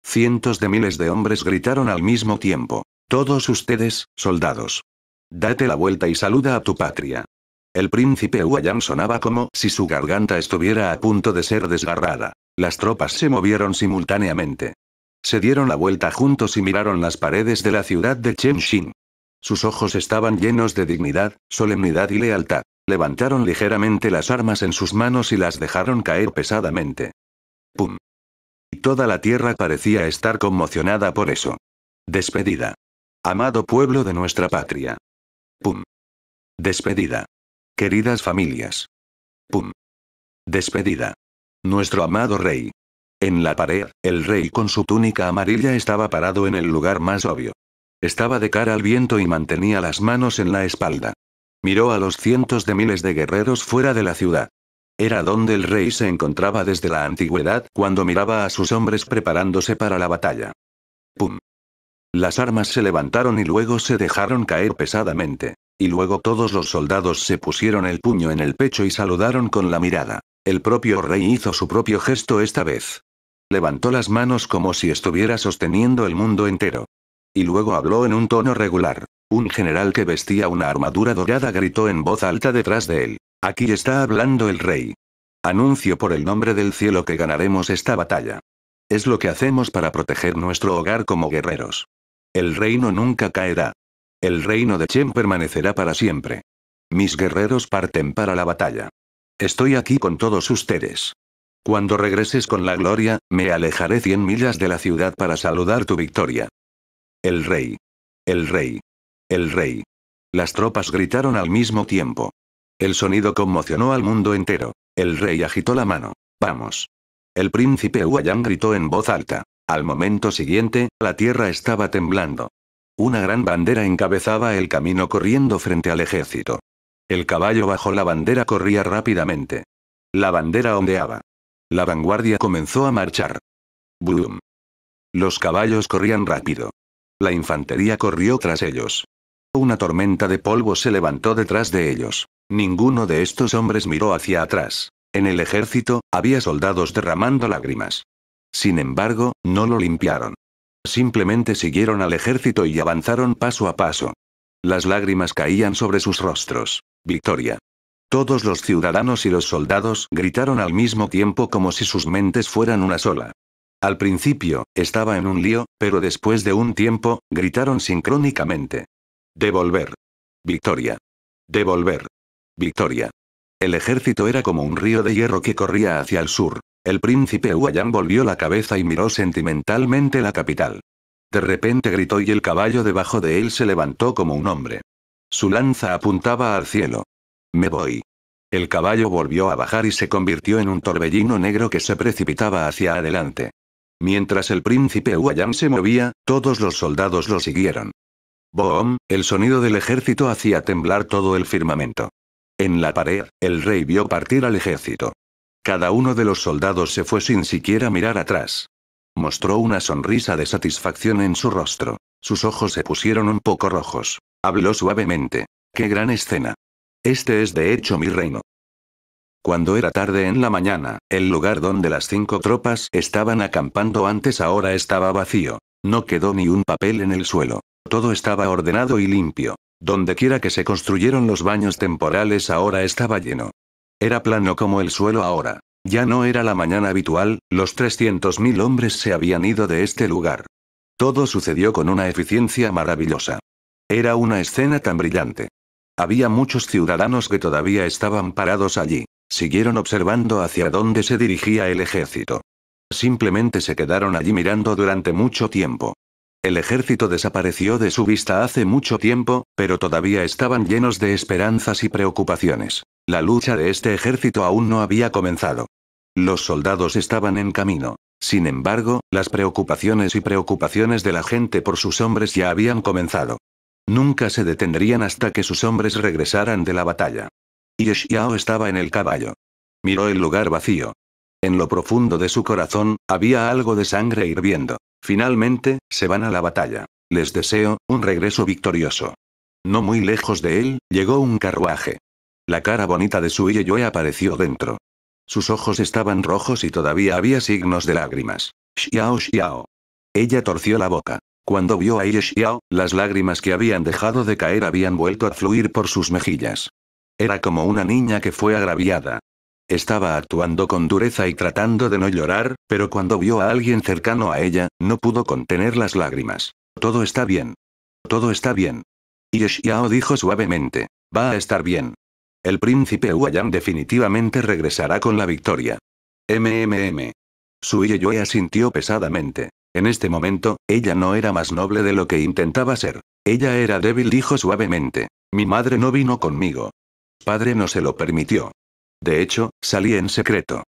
Cientos de miles de hombres gritaron al mismo tiempo. Todos ustedes, soldados. Date la vuelta y saluda a tu patria. El príncipe Huayam sonaba como si su garganta estuviera a punto de ser desgarrada. Las tropas se movieron simultáneamente. Se dieron la vuelta juntos y miraron las paredes de la ciudad de Chenshin. Sus ojos estaban llenos de dignidad, solemnidad y lealtad. Levantaron ligeramente las armas en sus manos y las dejaron caer pesadamente. ¡Pum! Y toda la tierra parecía estar conmocionada por eso. Despedida. Amado pueblo de nuestra patria. ¡Pum! Despedida. Queridas familias. ¡Pum! Despedida. Nuestro amado rey. En la pared, el rey con su túnica amarilla estaba parado en el lugar más obvio. Estaba de cara al viento y mantenía las manos en la espalda. Miró a los cientos de miles de guerreros fuera de la ciudad. Era donde el rey se encontraba desde la antigüedad cuando miraba a sus hombres preparándose para la batalla. ¡Pum! Las armas se levantaron y luego se dejaron caer pesadamente. Y luego todos los soldados se pusieron el puño en el pecho y saludaron con la mirada. El propio rey hizo su propio gesto esta vez. Levantó las manos como si estuviera sosteniendo el mundo entero. Y luego habló en un tono regular. Un general que vestía una armadura dorada gritó en voz alta detrás de él. Aquí está hablando el rey. Anuncio por el nombre del cielo que ganaremos esta batalla. Es lo que hacemos para proteger nuestro hogar como guerreros. El reino nunca caerá. El reino de Chen permanecerá para siempre. Mis guerreros parten para la batalla. Estoy aquí con todos ustedes. Cuando regreses con la gloria, me alejaré cien millas de la ciudad para saludar tu victoria. El rey. El rey. El rey. Las tropas gritaron al mismo tiempo. El sonido conmocionó al mundo entero. El rey agitó la mano. Vamos. El príncipe Huayang gritó en voz alta. Al momento siguiente, la tierra estaba temblando. Una gran bandera encabezaba el camino corriendo frente al ejército. El caballo bajo la bandera corría rápidamente. La bandera ondeaba. La vanguardia comenzó a marchar. ¡Bum! Los caballos corrían rápido. La infantería corrió tras ellos. Una tormenta de polvo se levantó detrás de ellos. Ninguno de estos hombres miró hacia atrás. En el ejército, había soldados derramando lágrimas. Sin embargo, no lo limpiaron. Simplemente siguieron al ejército y avanzaron paso a paso. Las lágrimas caían sobre sus rostros. Victoria. Todos los ciudadanos y los soldados gritaron al mismo tiempo como si sus mentes fueran una sola. Al principio, estaba en un lío, pero después de un tiempo, gritaron sincrónicamente. Devolver. Victoria. Devolver. Victoria. El ejército era como un río de hierro que corría hacia el sur. El príncipe Huayán volvió la cabeza y miró sentimentalmente la capital. De repente gritó y el caballo debajo de él se levantó como un hombre. Su lanza apuntaba al cielo. Me voy. El caballo volvió a bajar y se convirtió en un torbellino negro que se precipitaba hacia adelante. Mientras el príncipe Huayang se movía, todos los soldados lo siguieron. Boom, el sonido del ejército hacía temblar todo el firmamento. En la pared, el rey vio partir al ejército. Cada uno de los soldados se fue sin siquiera mirar atrás. Mostró una sonrisa de satisfacción en su rostro. Sus ojos se pusieron un poco rojos. Habló suavemente. ¡Qué gran escena! Este es de hecho mi reino. Cuando era tarde en la mañana, el lugar donde las cinco tropas estaban acampando antes ahora estaba vacío. No quedó ni un papel en el suelo. Todo estaba ordenado y limpio. Donde quiera que se construyeron los baños temporales ahora estaba lleno. Era plano como el suelo ahora. Ya no era la mañana habitual, los 300.000 hombres se habían ido de este lugar. Todo sucedió con una eficiencia maravillosa. Era una escena tan brillante. Había muchos ciudadanos que todavía estaban parados allí. Siguieron observando hacia dónde se dirigía el ejército. Simplemente se quedaron allí mirando durante mucho tiempo. El ejército desapareció de su vista hace mucho tiempo, pero todavía estaban llenos de esperanzas y preocupaciones. La lucha de este ejército aún no había comenzado. Los soldados estaban en camino. Sin embargo, las preocupaciones y preocupaciones de la gente por sus hombres ya habían comenzado. Nunca se detendrían hasta que sus hombres regresaran de la batalla. Y Xiao estaba en el caballo. Miró el lugar vacío. En lo profundo de su corazón, había algo de sangre hirviendo. Finalmente, se van a la batalla. Les deseo, un regreso victorioso. No muy lejos de él, llegó un carruaje. La cara bonita de su Yue apareció dentro. Sus ojos estaban rojos y todavía había signos de lágrimas. Xiao Xiao. Ella torció la boca. Cuando vio a Yeshiao, las lágrimas que habían dejado de caer habían vuelto a fluir por sus mejillas. Era como una niña que fue agraviada. Estaba actuando con dureza y tratando de no llorar, pero cuando vio a alguien cercano a ella, no pudo contener las lágrimas. Todo está bien. Todo está bien. Yeshiao dijo suavemente. Va a estar bien. El príncipe Huayang definitivamente regresará con la victoria. MMM. Su Yue asintió pesadamente. En este momento, ella no era más noble de lo que intentaba ser. Ella era débil, dijo suavemente. Mi madre no vino conmigo. Padre no se lo permitió. De hecho, salí en secreto.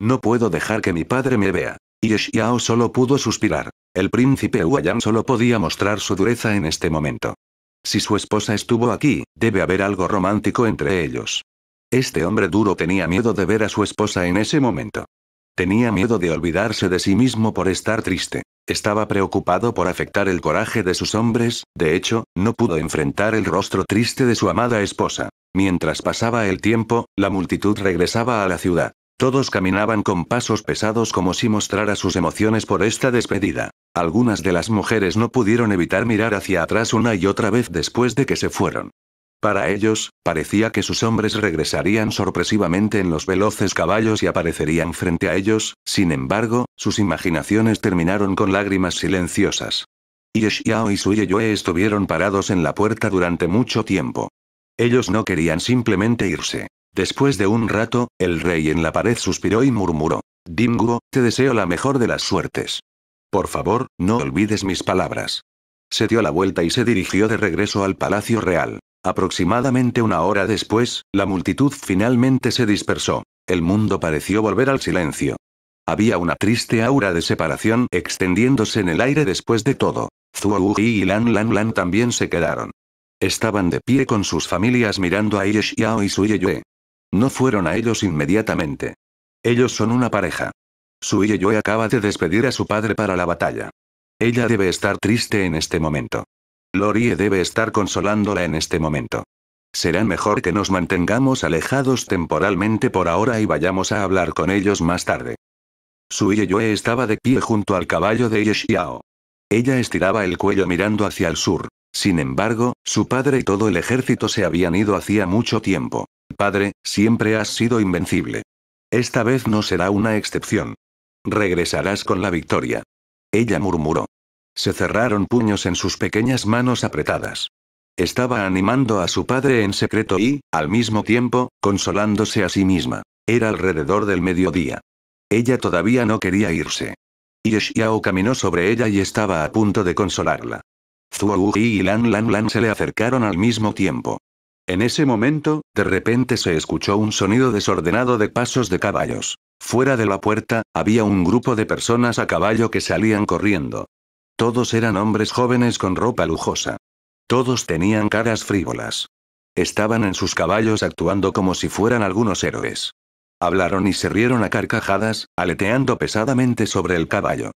No puedo dejar que mi padre me vea. Y Xiao solo pudo suspirar. El príncipe Huayan solo podía mostrar su dureza en este momento. Si su esposa estuvo aquí, debe haber algo romántico entre ellos. Este hombre duro tenía miedo de ver a su esposa en ese momento. Tenía miedo de olvidarse de sí mismo por estar triste. Estaba preocupado por afectar el coraje de sus hombres, de hecho, no pudo enfrentar el rostro triste de su amada esposa. Mientras pasaba el tiempo, la multitud regresaba a la ciudad. Todos caminaban con pasos pesados como si mostrara sus emociones por esta despedida. Algunas de las mujeres no pudieron evitar mirar hacia atrás una y otra vez después de que se fueron. Para ellos, parecía que sus hombres regresarían sorpresivamente en los veloces caballos y aparecerían frente a ellos, sin embargo, sus imaginaciones terminaron con lágrimas silenciosas. Y y Suyeyue estuvieron parados en la puerta durante mucho tiempo. Ellos no querían simplemente irse. Después de un rato, el rey en la pared suspiró y murmuró. Dinguo, te deseo la mejor de las suertes. Por favor, no olvides mis palabras. Se dio la vuelta y se dirigió de regreso al Palacio Real. Aproximadamente una hora después, la multitud finalmente se dispersó. El mundo pareció volver al silencio. Había una triste aura de separación extendiéndose en el aire después de todo. Wu y Lan Lan Lan también se quedaron. Estaban de pie con sus familias mirando a Ye y Su No fueron a ellos inmediatamente. Ellos son una pareja. Su Yue acaba de despedir a su padre para la batalla. Ella debe estar triste en este momento. Lorie debe estar consolándola en este momento. Será mejor que nos mantengamos alejados temporalmente por ahora y vayamos a hablar con ellos más tarde. Su estaba de pie junto al caballo de Yeshiao. Ella estiraba el cuello mirando hacia el sur. Sin embargo, su padre y todo el ejército se habían ido hacía mucho tiempo. Padre, siempre has sido invencible. Esta vez no será una excepción. Regresarás con la victoria. Ella murmuró. Se cerraron puños en sus pequeñas manos apretadas. Estaba animando a su padre en secreto y, al mismo tiempo, consolándose a sí misma. Era alrededor del mediodía. Ella todavía no quería irse. Yeshiao caminó sobre ella y estaba a punto de consolarla. Zhuo y Lan Lan Lan se le acercaron al mismo tiempo. En ese momento, de repente se escuchó un sonido desordenado de pasos de caballos. Fuera de la puerta, había un grupo de personas a caballo que salían corriendo. Todos eran hombres jóvenes con ropa lujosa. Todos tenían caras frívolas. Estaban en sus caballos actuando como si fueran algunos héroes. Hablaron y se rieron a carcajadas, aleteando pesadamente sobre el caballo.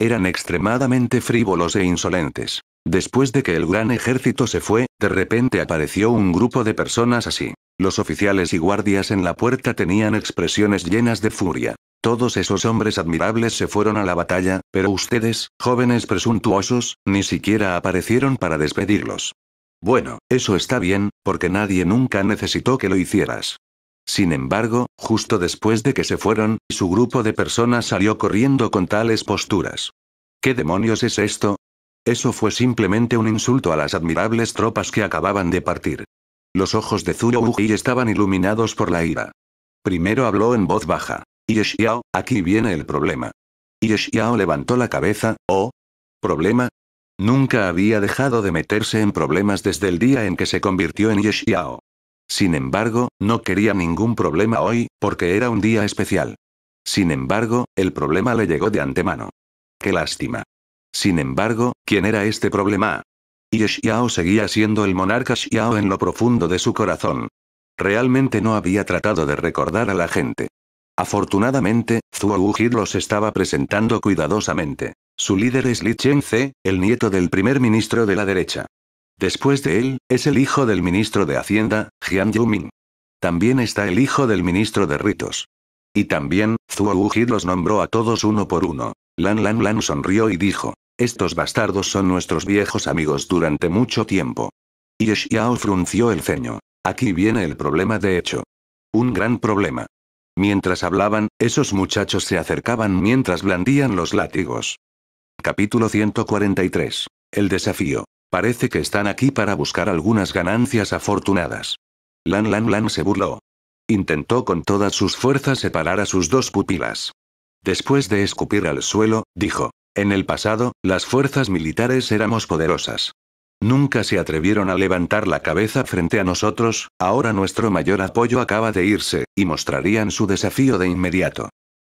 Eran extremadamente frívolos e insolentes. Después de que el gran ejército se fue, de repente apareció un grupo de personas así. Los oficiales y guardias en la puerta tenían expresiones llenas de furia. Todos esos hombres admirables se fueron a la batalla, pero ustedes, jóvenes presuntuosos, ni siquiera aparecieron para despedirlos. Bueno, eso está bien, porque nadie nunca necesitó que lo hicieras. Sin embargo, justo después de que se fueron, su grupo de personas salió corriendo con tales posturas. ¿Qué demonios es esto? Eso fue simplemente un insulto a las admirables tropas que acababan de partir. Los ojos de Zulu estaban iluminados por la ira. Primero habló en voz baja. Y aquí viene el problema. Y levantó la cabeza, ¿oh? ¿Problema? Nunca había dejado de meterse en problemas desde el día en que se convirtió en Xiao. Sin embargo, no quería ningún problema hoy, porque era un día especial. Sin embargo, el problema le llegó de antemano. Qué lástima. Sin embargo, ¿quién era este problema? Y seguía siendo el monarca Xiao en lo profundo de su corazón. Realmente no había tratado de recordar a la gente. Afortunadamente, Zhuo Jir los estaba presentando cuidadosamente. Su líder es Li el nieto del primer ministro de la derecha. Después de él, es el hijo del ministro de Hacienda, Jian Yuming. También está el hijo del ministro de Ritos. Y también, Zhuo Jir los nombró a todos uno por uno. Lan Lan Lan sonrió y dijo, estos bastardos son nuestros viejos amigos durante mucho tiempo. Y Xiao frunció el ceño. Aquí viene el problema de hecho. Un gran problema. Mientras hablaban, esos muchachos se acercaban mientras blandían los látigos. Capítulo 143. El desafío. Parece que están aquí para buscar algunas ganancias afortunadas. Lan Lan Lan se burló. Intentó con todas sus fuerzas separar a sus dos pupilas. Después de escupir al suelo, dijo, en el pasado, las fuerzas militares éramos poderosas. Nunca se atrevieron a levantar la cabeza frente a nosotros, ahora nuestro mayor apoyo acaba de irse, y mostrarían su desafío de inmediato.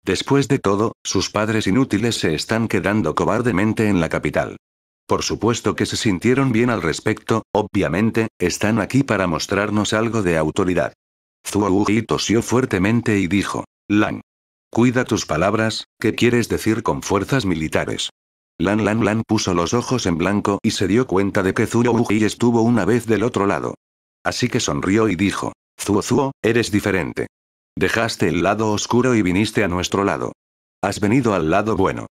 Después de todo, sus padres inútiles se están quedando cobardemente en la capital. Por supuesto que se sintieron bien al respecto, obviamente, están aquí para mostrarnos algo de autoridad. Zuouji tosió fuertemente y dijo, Lang. Cuida tus palabras, ¿qué quieres decir con fuerzas militares? Lan Lan Lan puso los ojos en blanco y se dio cuenta de que Zuo Uji estuvo una vez del otro lado. Así que sonrió y dijo, Zuo Zuo, eres diferente. Dejaste el lado oscuro y viniste a nuestro lado. Has venido al lado bueno.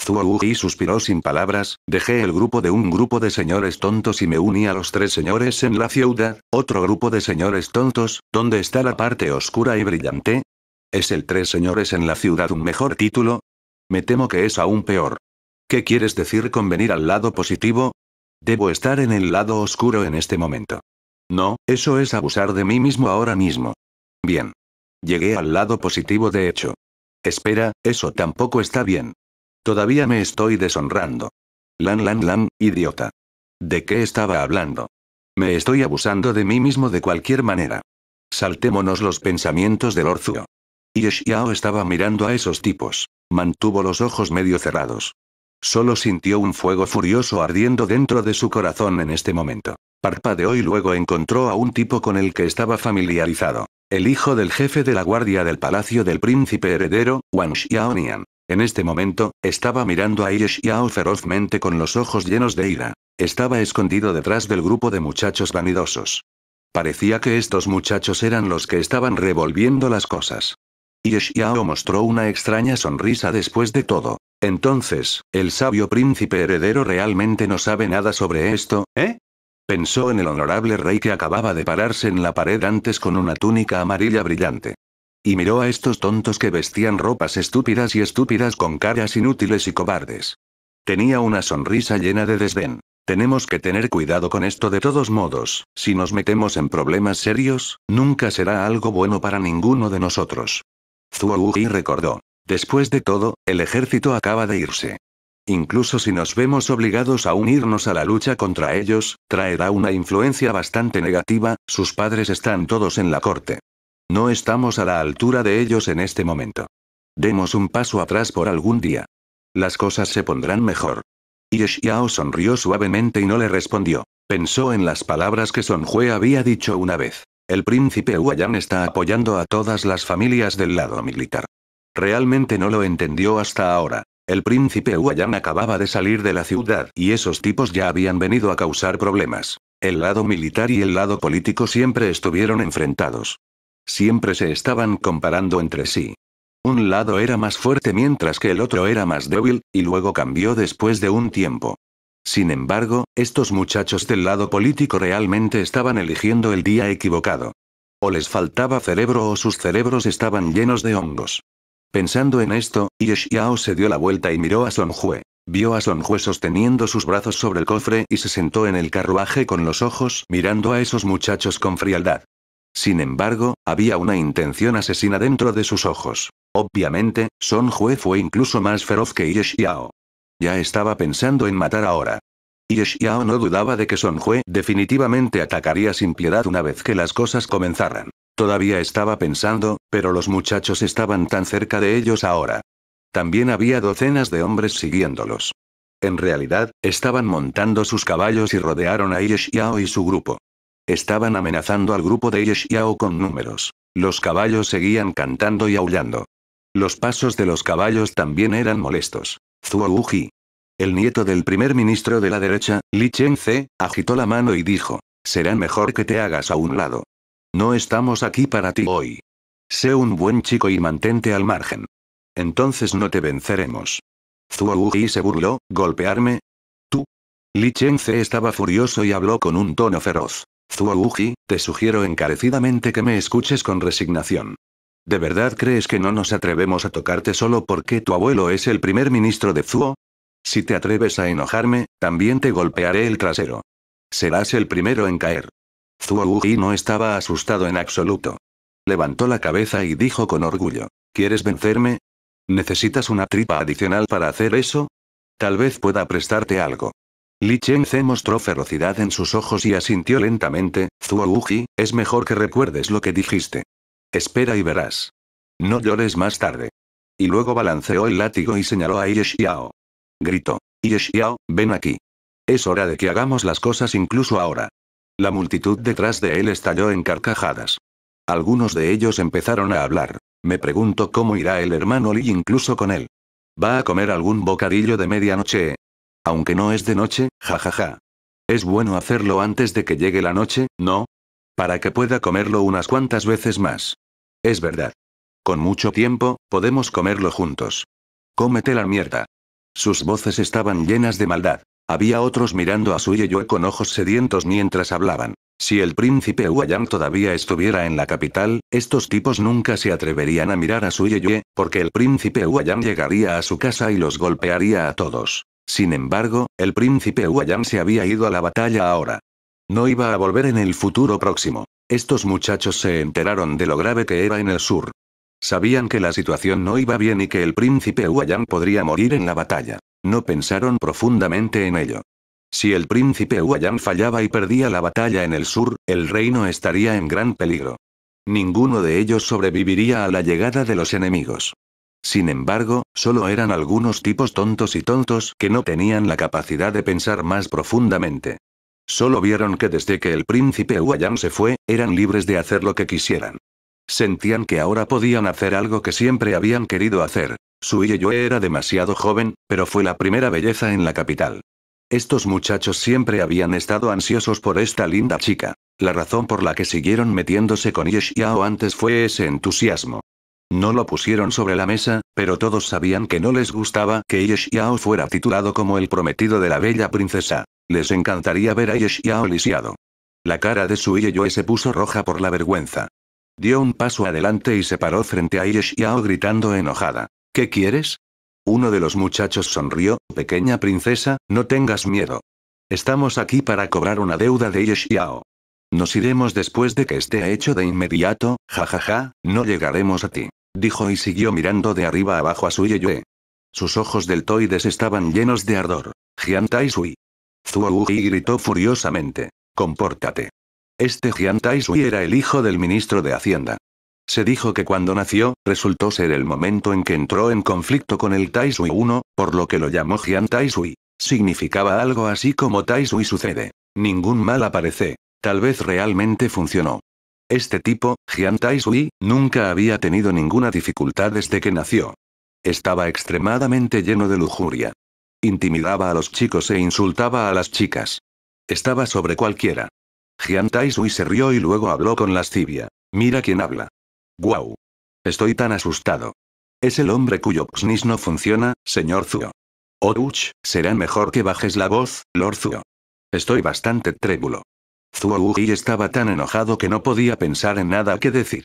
Zuo Uji suspiró sin palabras, dejé el grupo de un grupo de señores tontos y me uní a los tres señores en la ciudad, otro grupo de señores tontos, ¿dónde está la parte oscura y brillante? ¿Es el tres señores en la ciudad un mejor título? Me temo que es aún peor. ¿Qué quieres decir con venir al lado positivo? Debo estar en el lado oscuro en este momento. No, eso es abusar de mí mismo ahora mismo. Bien. Llegué al lado positivo de hecho. Espera, eso tampoco está bien. Todavía me estoy deshonrando. Lan lan lan, idiota. ¿De qué estaba hablando? Me estoy abusando de mí mismo de cualquier manera. Saltémonos los pensamientos del orzuo. Yeshiao estaba mirando a esos tipos. Mantuvo los ojos medio cerrados. Solo sintió un fuego furioso ardiendo dentro de su corazón en este momento. Parpadeó y luego encontró a un tipo con el que estaba familiarizado. El hijo del jefe de la guardia del palacio del príncipe heredero, Wang Xiaonian. En este momento, estaba mirando a Ye Xiao ferozmente con los ojos llenos de ira. Estaba escondido detrás del grupo de muchachos vanidosos. Parecía que estos muchachos eran los que estaban revolviendo las cosas. Ye Xiao mostró una extraña sonrisa después de todo. Entonces, el sabio príncipe heredero realmente no sabe nada sobre esto, ¿eh? Pensó en el honorable rey que acababa de pararse en la pared antes con una túnica amarilla brillante. Y miró a estos tontos que vestían ropas estúpidas y estúpidas con caras inútiles y cobardes. Tenía una sonrisa llena de desdén. Tenemos que tener cuidado con esto de todos modos, si nos metemos en problemas serios, nunca será algo bueno para ninguno de nosotros. Gui recordó. Después de todo, el ejército acaba de irse. Incluso si nos vemos obligados a unirnos a la lucha contra ellos, traerá una influencia bastante negativa, sus padres están todos en la corte. No estamos a la altura de ellos en este momento. Demos un paso atrás por algún día. Las cosas se pondrán mejor. Y Xiao sonrió suavemente y no le respondió. Pensó en las palabras que Son Jue había dicho una vez. El príncipe Huayan está apoyando a todas las familias del lado militar. Realmente no lo entendió hasta ahora. El príncipe Huayan acababa de salir de la ciudad y esos tipos ya habían venido a causar problemas. El lado militar y el lado político siempre estuvieron enfrentados. Siempre se estaban comparando entre sí. Un lado era más fuerte mientras que el otro era más débil, y luego cambió después de un tiempo. Sin embargo, estos muchachos del lado político realmente estaban eligiendo el día equivocado. O les faltaba cerebro o sus cerebros estaban llenos de hongos. Pensando en esto, Ye se dio la vuelta y miró a Son Jue. Vio a Son Jue sosteniendo sus brazos sobre el cofre y se sentó en el carruaje con los ojos mirando a esos muchachos con frialdad. Sin embargo, había una intención asesina dentro de sus ojos. Obviamente, Son Jue fue incluso más feroz que Ye Ya estaba pensando en matar ahora. Ye no dudaba de que Son Jue definitivamente atacaría sin piedad una vez que las cosas comenzaran. Todavía estaba pensando, pero los muchachos estaban tan cerca de ellos ahora. También había docenas de hombres siguiéndolos. En realidad, estaban montando sus caballos y rodearon a Yeshiao y su grupo. Estaban amenazando al grupo de Yeshiao con números. Los caballos seguían cantando y aullando. Los pasos de los caballos también eran molestos. Zhuo El nieto del primer ministro de la derecha, Li Chen agitó la mano y dijo, será mejor que te hagas a un lado. No estamos aquí para ti hoy. Sé un buen chico y mantente al margen. Entonces no te venceremos. Zhuo Uji se burló, ¿golpearme? ¿Tú? Li Chenze estaba furioso y habló con un tono feroz. Zhuo Uji, te sugiero encarecidamente que me escuches con resignación. ¿De verdad crees que no nos atrevemos a tocarte solo porque tu abuelo es el primer ministro de Zhuo? Si te atreves a enojarme, también te golpearé el trasero. Serás el primero en caer. Wuji no estaba asustado en absoluto. Levantó la cabeza y dijo con orgullo, ¿quieres vencerme? ¿Necesitas una tripa adicional para hacer eso? Tal vez pueda prestarte algo. Li Chengze mostró ferocidad en sus ojos y asintió lentamente, Wuji, es mejor que recuerdes lo que dijiste. Espera y verás. No llores más tarde. Y luego balanceó el látigo y señaló a Yeshiao. Gritó. Yeshiao, ven aquí. Es hora de que hagamos las cosas incluso ahora. La multitud detrás de él estalló en carcajadas. Algunos de ellos empezaron a hablar. Me pregunto cómo irá el hermano Lee incluso con él. ¿Va a comer algún bocadillo de medianoche? Aunque no es de noche, jajaja. Ja, ja. Es bueno hacerlo antes de que llegue la noche, ¿no? Para que pueda comerlo unas cuantas veces más. Es verdad. Con mucho tiempo, podemos comerlo juntos. Cómete la mierda. Sus voces estaban llenas de maldad. Había otros mirando a Yue con ojos sedientos mientras hablaban. Si el príncipe Huayang todavía estuviera en la capital, estos tipos nunca se atreverían a mirar a Yue, porque el príncipe Huayang llegaría a su casa y los golpearía a todos. Sin embargo, el príncipe Huayang se había ido a la batalla ahora. No iba a volver en el futuro próximo. Estos muchachos se enteraron de lo grave que era en el sur. Sabían que la situación no iba bien y que el príncipe Huayang podría morir en la batalla. No pensaron profundamente en ello. Si el príncipe Huayang fallaba y perdía la batalla en el sur, el reino estaría en gran peligro. Ninguno de ellos sobreviviría a la llegada de los enemigos. Sin embargo, solo eran algunos tipos tontos y tontos que no tenían la capacidad de pensar más profundamente. Solo vieron que desde que el príncipe Huayang se fue, eran libres de hacer lo que quisieran. Sentían que ahora podían hacer algo que siempre habían querido hacer, su y era demasiado joven, pero fue la primera belleza en la capital. Estos muchachos siempre habían estado ansiosos por esta linda chica. La razón por la que siguieron metiéndose con Yeshiao antes fue ese entusiasmo. No lo pusieron sobre la mesa, pero todos sabían que no les gustaba que Ye fuera titulado como el prometido de la bella princesa. Les encantaría ver a Yeshiao lisiado. La cara de su Ye se puso roja por la vergüenza. Dio un paso adelante y se paró frente a Yeshiao gritando enojada. ¿Qué quieres? Uno de los muchachos sonrió, pequeña princesa, no tengas miedo. Estamos aquí para cobrar una deuda de Yeshiao. Nos iremos después de que esté hecho de inmediato, jajaja, ja, ja, no llegaremos a ti, dijo y siguió mirando de arriba abajo a su Yue. Sus ojos deltoides estaban llenos de ardor. Jian Tai Sui. gritó furiosamente. Compórtate. Este Jian Tai era el hijo del ministro de Hacienda. Se dijo que cuando nació, resultó ser el momento en que entró en conflicto con el Taisui 1, por lo que lo llamó Jian Taizui. Significaba algo así como Taisui sucede. Ningún mal aparece. Tal vez realmente funcionó. Este tipo, Jian Taizui, nunca había tenido ninguna dificultad desde que nació. Estaba extremadamente lleno de lujuria. Intimidaba a los chicos e insultaba a las chicas. Estaba sobre cualquiera. Jian Taisui se rió y luego habló con lascivia. Mira quién habla. ¡Guau! Estoy tan asustado. Es el hombre cuyo Xnis no funciona, señor Zuo. Ouch, será mejor que bajes la voz, Lord Zuo. Estoy bastante trébulo. Zuo Uji estaba tan enojado que no podía pensar en nada que decir.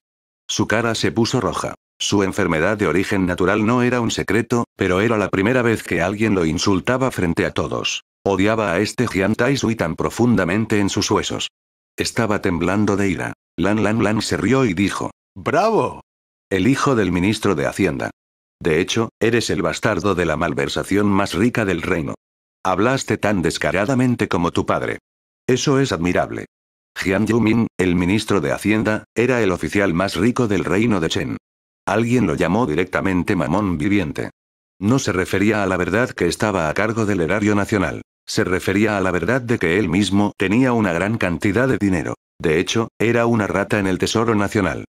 Su cara se puso roja. Su enfermedad de origen natural no era un secreto, pero era la primera vez que alguien lo insultaba frente a todos. Odiaba a este Tai Sui tan profundamente en sus huesos. Estaba temblando de ira. Lan Lan Lan se rió y dijo, ¡Bravo! El hijo del ministro de Hacienda. De hecho, eres el bastardo de la malversación más rica del reino. Hablaste tan descaradamente como tu padre. Eso es admirable. Jian Yumin, el ministro de Hacienda, era el oficial más rico del reino de Chen. Alguien lo llamó directamente mamón viviente. No se refería a la verdad que estaba a cargo del erario nacional. Se refería a la verdad de que él mismo tenía una gran cantidad de dinero. De hecho, era una rata en el Tesoro Nacional.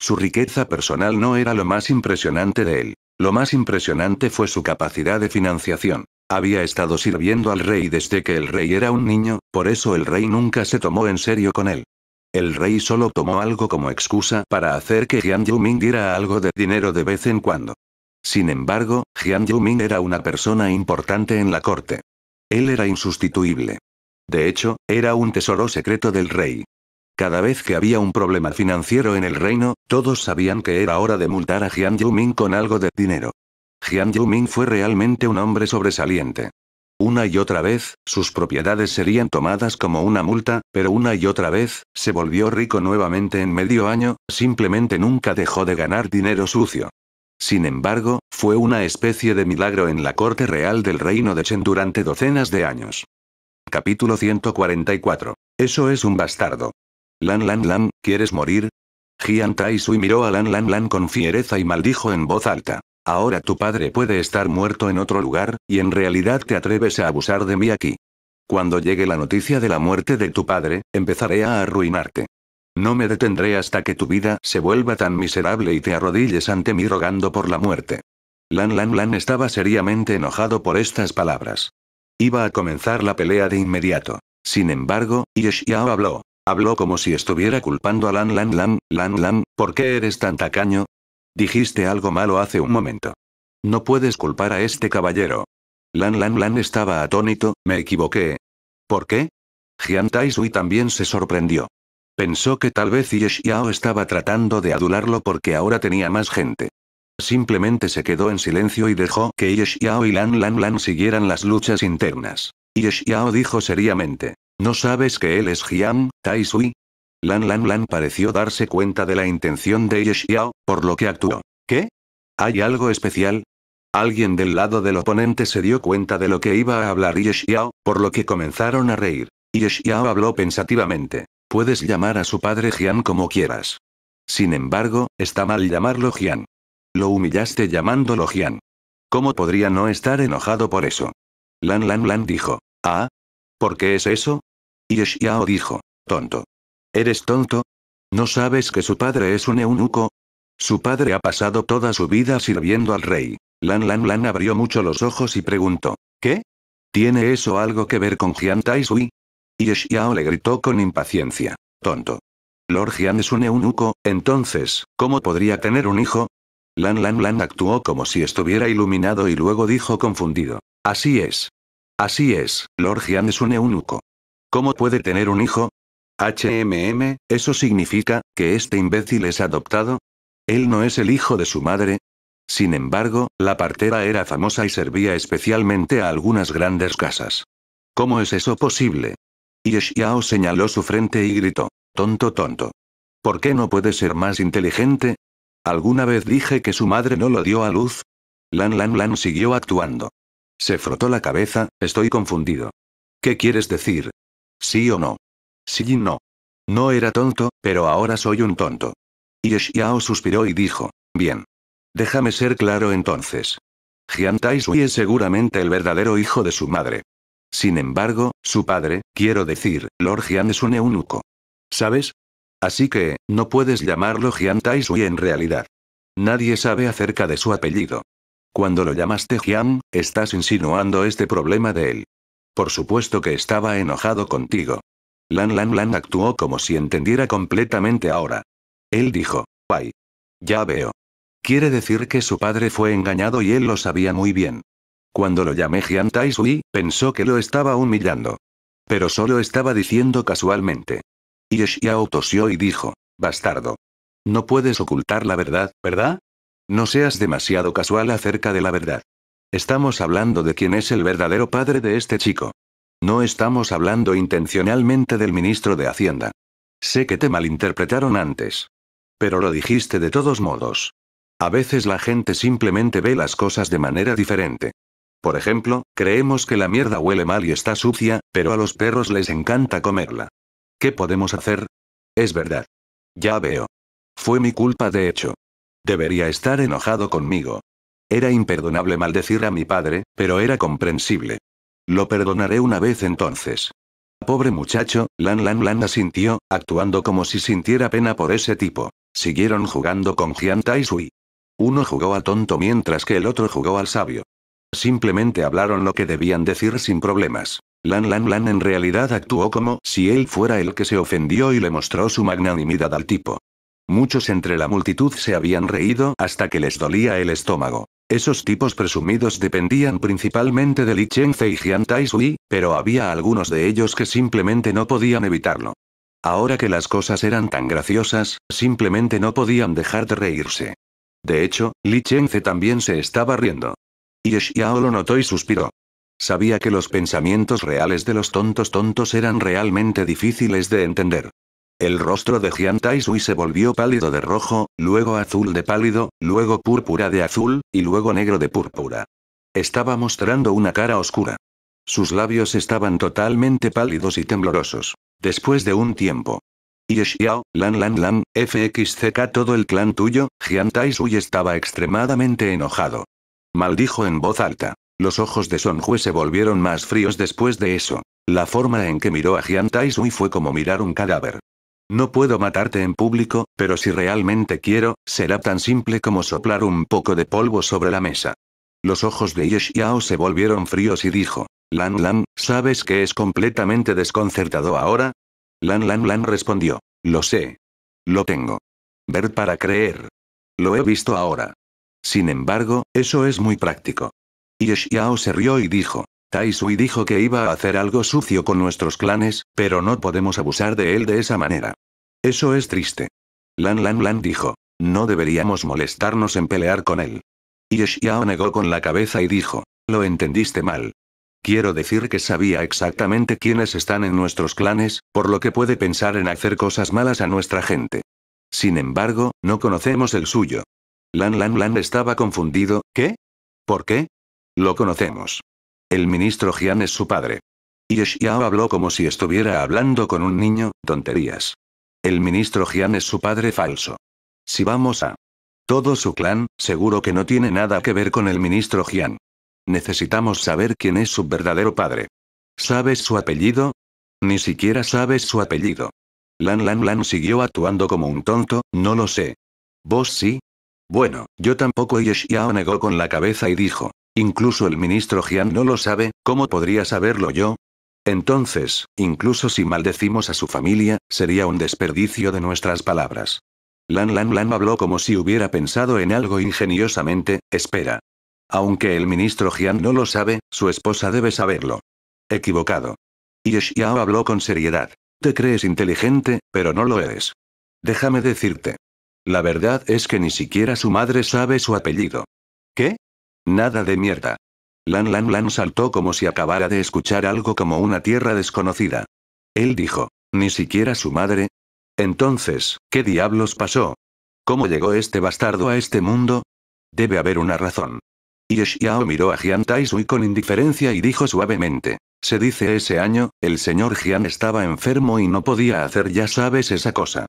Su riqueza personal no era lo más impresionante de él. Lo más impresionante fue su capacidad de financiación. Había estado sirviendo al rey desde que el rey era un niño, por eso el rey nunca se tomó en serio con él. El rey solo tomó algo como excusa para hacer que Jian Yuming diera algo de dinero de vez en cuando. Sin embargo, Jian Yuming era una persona importante en la corte. Él era insustituible. De hecho, era un tesoro secreto del rey. Cada vez que había un problema financiero en el reino, todos sabían que era hora de multar a Jian Yuming con algo de dinero. Jian Yuming fue realmente un hombre sobresaliente. Una y otra vez, sus propiedades serían tomadas como una multa, pero una y otra vez, se volvió rico nuevamente en medio año, simplemente nunca dejó de ganar dinero sucio. Sin embargo, fue una especie de milagro en la corte real del reino de Chen durante docenas de años. Capítulo 144. Eso es un bastardo. Lan Lan Lan, ¿quieres morir? Jian Tai Sui miró a Lan Lan Lan con fiereza y maldijo en voz alta. Ahora tu padre puede estar muerto en otro lugar, y en realidad te atreves a abusar de mí aquí. Cuando llegue la noticia de la muerte de tu padre, empezaré a arruinarte. No me detendré hasta que tu vida se vuelva tan miserable y te arrodilles ante mí rogando por la muerte. Lan Lan Lan estaba seriamente enojado por estas palabras. Iba a comenzar la pelea de inmediato. Sin embargo, Ye habló. Habló como si estuviera culpando a Lan Lan Lan, Lan Lan, ¿por qué eres tan tacaño? Dijiste algo malo hace un momento. No puedes culpar a este caballero. Lan Lan Lan estaba atónito, me equivoqué. ¿Por qué? Jian Taisui también se sorprendió. Pensó que tal vez Ye estaba tratando de adularlo porque ahora tenía más gente. Simplemente se quedó en silencio y dejó que Ye y Lan Lan Lan siguieran las luchas internas. Ye dijo seriamente. ¿No sabes que él es Jian, Tai Sui? Lan Lan Lan pareció darse cuenta de la intención de Ye Xiao, por lo que actuó. ¿Qué? ¿Hay algo especial? Alguien del lado del oponente se dio cuenta de lo que iba a hablar Ye Xiao, por lo que comenzaron a reír. Ye Xiao habló pensativamente. Puedes llamar a su padre Jian como quieras. Sin embargo, está mal llamarlo Jian. Lo humillaste llamándolo Jian. ¿Cómo podría no estar enojado por eso? Lan Lan Lan dijo. Ah. ¿Por qué es eso? Y dijo. Tonto. ¿Eres tonto? ¿No sabes que su padre es un eunuco? Su padre ha pasado toda su vida sirviendo al rey. Lan Lan Lan abrió mucho los ojos y preguntó. ¿Qué? ¿Tiene eso algo que ver con Jian Tai Sui? Y le gritó con impaciencia. Tonto. Lord Jian es un eunuco, entonces, ¿cómo podría tener un hijo? Lan Lan Lan actuó como si estuviera iluminado y luego dijo confundido. Así es. Así es, Lord Jian es un eunuco. ¿Cómo puede tener un hijo? HMM, ¿eso significa que este imbécil es adoptado? ¿Él no es el hijo de su madre? Sin embargo, la partera era famosa y servía especialmente a algunas grandes casas. ¿Cómo es eso posible? Y señaló su frente y gritó, tonto tonto. ¿Por qué no puede ser más inteligente? ¿Alguna vez dije que su madre no lo dio a luz? Lan Lan Lan siguió actuando. Se frotó la cabeza, estoy confundido. ¿Qué quieres decir? ¿Sí o no? Sí y no. No era tonto, pero ahora soy un tonto. Y suspiró y dijo, bien. Déjame ser claro entonces. Jian Taizui es seguramente el verdadero hijo de su madre. Sin embargo, su padre, quiero decir, Lord Jian es un eunuco. ¿Sabes? Así que, no puedes llamarlo Jian Taizui en realidad. Nadie sabe acerca de su apellido. Cuando lo llamaste Jian, estás insinuando este problema de él. Por supuesto que estaba enojado contigo. Lan Lan Lan actuó como si entendiera completamente ahora. Él dijo, Pai. Ya veo. Quiere decir que su padre fue engañado y él lo sabía muy bien. Cuando lo llamé Jian Sui, pensó que lo estaba humillando. Pero solo estaba diciendo casualmente. Y Xiao tosió y dijo, bastardo. No puedes ocultar la verdad, ¿verdad? No seas demasiado casual acerca de la verdad. Estamos hablando de quién es el verdadero padre de este chico. No estamos hablando intencionalmente del ministro de Hacienda. Sé que te malinterpretaron antes. Pero lo dijiste de todos modos. A veces la gente simplemente ve las cosas de manera diferente. Por ejemplo, creemos que la mierda huele mal y está sucia, pero a los perros les encanta comerla. ¿Qué podemos hacer? Es verdad. Ya veo. Fue mi culpa de hecho. Debería estar enojado conmigo. Era imperdonable maldecir a mi padre, pero era comprensible. Lo perdonaré una vez entonces. Pobre muchacho, Lan Lan Lan asintió, actuando como si sintiera pena por ese tipo. Siguieron jugando con Jian Tai Sui. Uno jugó al tonto mientras que el otro jugó al sabio. Simplemente hablaron lo que debían decir sin problemas. Lan Lan Lan en realidad actuó como si él fuera el que se ofendió y le mostró su magnanimidad al tipo. Muchos entre la multitud se habían reído hasta que les dolía el estómago. Esos tipos presumidos dependían principalmente de Li Chengfei y Jian Taishui, pero había algunos de ellos que simplemente no podían evitarlo. Ahora que las cosas eran tan graciosas, simplemente no podían dejar de reírse. De hecho, Li Ze también se estaba riendo. Y Xiao lo notó y suspiró. Sabía que los pensamientos reales de los tontos tontos eran realmente difíciles de entender. El rostro de Jian Taisui se volvió pálido de rojo, luego azul de pálido, luego púrpura de azul, y luego negro de púrpura. Estaba mostrando una cara oscura. Sus labios estaban totalmente pálidos y temblorosos. Después de un tiempo. Yeshiao, Xiao, Lan Lan Lan, FXCK todo el clan tuyo, Jian Taisui estaba extremadamente enojado. Maldijo en voz alta. Los ojos de Son Hue se volvieron más fríos después de eso. La forma en que miró a Jian Taisui fue como mirar un cadáver. No puedo matarte en público, pero si realmente quiero, será tan simple como soplar un poco de polvo sobre la mesa. Los ojos de Yeshiao se volvieron fríos y dijo, Lan Lan, ¿sabes que es completamente desconcertado ahora? Lan Lan Lan respondió, lo sé. Lo tengo. Ver para creer. Lo he visto ahora. Sin embargo, eso es muy práctico. Yeshiao se rió y dijo, Tai dijo que iba a hacer algo sucio con nuestros clanes, pero no podemos abusar de él de esa manera. Eso es triste. Lan Lan Lan dijo. No deberíamos molestarnos en pelear con él. Y negó con la cabeza y dijo. Lo entendiste mal. Quiero decir que sabía exactamente quiénes están en nuestros clanes, por lo que puede pensar en hacer cosas malas a nuestra gente. Sin embargo, no conocemos el suyo. Lan Lan Lan estaba confundido, ¿qué? ¿Por qué? Lo conocemos. El ministro Jian es su padre. Y habló como si estuviera hablando con un niño, tonterías. El ministro Jian es su padre falso. Si vamos a todo su clan, seguro que no tiene nada que ver con el ministro Jian. Necesitamos saber quién es su verdadero padre. ¿Sabes su apellido? Ni siquiera sabes su apellido. Lan Lan Lan siguió actuando como un tonto, no lo sé. ¿Vos sí? Bueno, yo tampoco y negó con la cabeza y dijo. Incluso el ministro Jian no lo sabe, ¿cómo podría saberlo yo? Entonces, incluso si maldecimos a su familia, sería un desperdicio de nuestras palabras. Lan Lan Lan habló como si hubiera pensado en algo ingeniosamente, espera. Aunque el ministro Jian no lo sabe, su esposa debe saberlo. Equivocado. Y Xiao habló con seriedad. Te crees inteligente, pero no lo eres. Déjame decirte. La verdad es que ni siquiera su madre sabe su apellido. Nada de mierda. Lan Lan Lan saltó como si acabara de escuchar algo como una tierra desconocida. Él dijo, ¿ni siquiera su madre? Entonces, ¿qué diablos pasó? ¿Cómo llegó este bastardo a este mundo? Debe haber una razón. Y miró a Jian Sui con indiferencia y dijo suavemente. Se dice ese año, el señor Jian estaba enfermo y no podía hacer ya sabes esa cosa.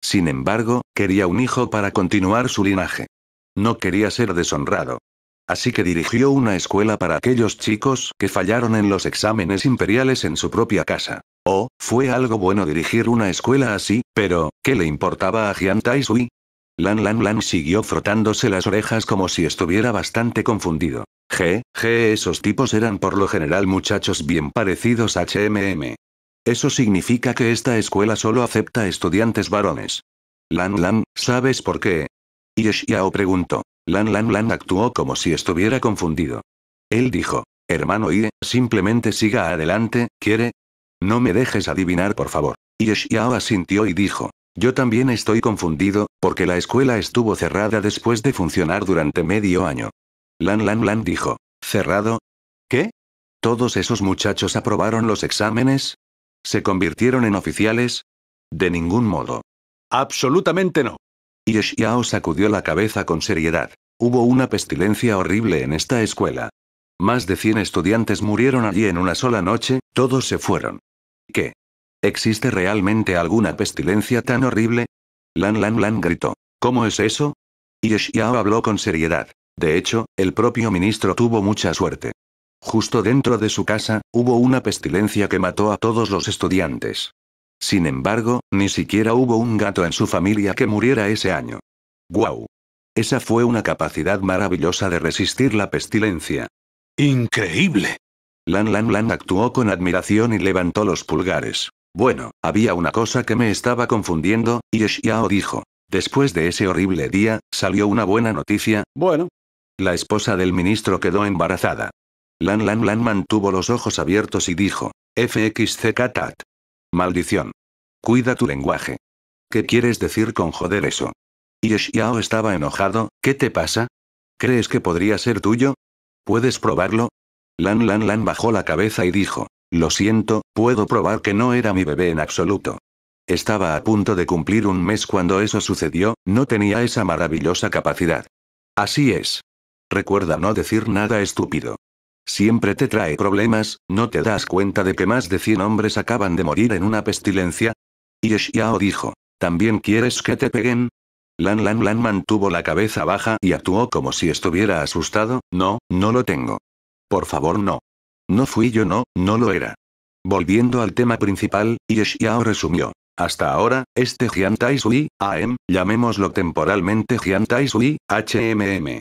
Sin embargo, quería un hijo para continuar su linaje. No quería ser deshonrado. Así que dirigió una escuela para aquellos chicos que fallaron en los exámenes imperiales en su propia casa. Oh, fue algo bueno dirigir una escuela así, pero, ¿qué le importaba a Jian Tai Lan Lan Lan siguió frotándose las orejas como si estuviera bastante confundido. G, G, esos tipos eran por lo general muchachos bien parecidos a HMM. Eso significa que esta escuela solo acepta estudiantes varones. Lan Lan, ¿sabes por qué? Y preguntó. Lan Lan Lan actuó como si estuviera confundido. Él dijo. Hermano Ie, simplemente siga adelante, ¿quiere? No me dejes adivinar por favor. Y Xiao asintió y dijo. Yo también estoy confundido, porque la escuela estuvo cerrada después de funcionar durante medio año. Lan Lan Lan dijo. ¿Cerrado? ¿Qué? ¿Todos esos muchachos aprobaron los exámenes? ¿Se convirtieron en oficiales? De ningún modo. Absolutamente no. Y sacudió la cabeza con seriedad. Hubo una pestilencia horrible en esta escuela. Más de 100 estudiantes murieron allí en una sola noche, todos se fueron. ¿Qué? ¿Existe realmente alguna pestilencia tan horrible? Lan Lan Lan gritó. ¿Cómo es eso? Y habló con seriedad. De hecho, el propio ministro tuvo mucha suerte. Justo dentro de su casa, hubo una pestilencia que mató a todos los estudiantes. Sin embargo, ni siquiera hubo un gato en su familia que muriera ese año. ¡Guau! Esa fue una capacidad maravillosa de resistir la pestilencia. ¡Increíble! Lan Lan Lan actuó con admiración y levantó los pulgares. Bueno, había una cosa que me estaba confundiendo, y Xiao dijo. Después de ese horrible día, salió una buena noticia. Bueno. La esposa del ministro quedó embarazada. Lan Lan Lan mantuvo los ojos abiertos y dijo. FXCKTAT. Maldición. Cuida tu lenguaje. ¿Qué quieres decir con joder eso? Y estaba enojado, ¿qué te pasa? ¿Crees que podría ser tuyo? ¿Puedes probarlo? Lan Lan Lan bajó la cabeza y dijo, lo siento, puedo probar que no era mi bebé en absoluto. Estaba a punto de cumplir un mes cuando eso sucedió, no tenía esa maravillosa capacidad. Así es. Recuerda no decir nada estúpido. Siempre te trae problemas, ¿no te das cuenta de que más de 100 hombres acaban de morir en una pestilencia? Y Yao dijo. ¿También quieres que te peguen? Lan Lan Lan mantuvo la cabeza baja y actuó como si estuviera asustado, no, no lo tengo. Por favor no. No fui yo no, no lo era. Volviendo al tema principal, Yeshiao resumió. Hasta ahora, este Jian AM, llamémoslo temporalmente Jian HMM.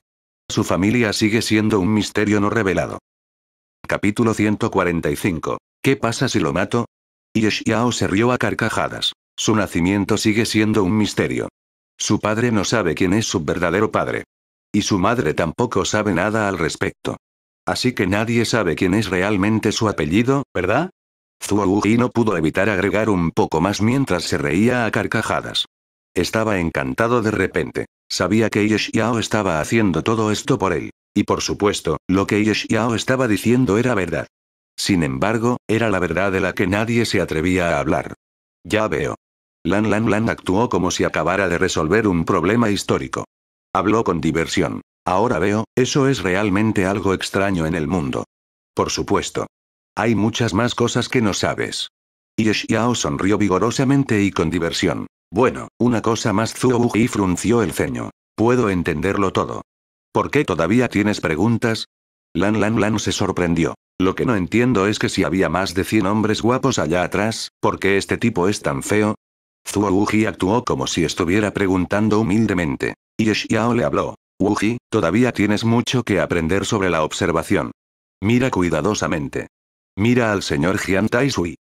Su familia sigue siendo un misterio no revelado. Capítulo 145. ¿Qué pasa si lo mato? Yeshiao se rió a carcajadas. Su nacimiento sigue siendo un misterio. Su padre no sabe quién es su verdadero padre. Y su madre tampoco sabe nada al respecto. Así que nadie sabe quién es realmente su apellido, ¿verdad? Zuoguji no pudo evitar agregar un poco más mientras se reía a carcajadas. Estaba encantado de repente. Sabía que Yeshiao estaba haciendo todo esto por él. Y por supuesto, lo que Yeshiao estaba diciendo era verdad. Sin embargo, era la verdad de la que nadie se atrevía a hablar. Ya veo. Lan Lan Lan actuó como si acabara de resolver un problema histórico. Habló con diversión. Ahora veo, eso es realmente algo extraño en el mundo. Por supuesto. Hay muchas más cosas que no sabes. Yeshiao sonrió vigorosamente y con diversión. Bueno, una cosa más Zhuo y frunció el ceño. Puedo entenderlo todo. ¿Por qué todavía tienes preguntas? Lan Lan Lan se sorprendió. Lo que no entiendo es que si había más de 100 hombres guapos allá atrás, ¿por qué este tipo es tan feo? Zuo Wuji actuó como si estuviera preguntando humildemente. Y Xiao le habló. Wuji, todavía tienes mucho que aprender sobre la observación. Mira cuidadosamente. Mira al señor Jian Sui.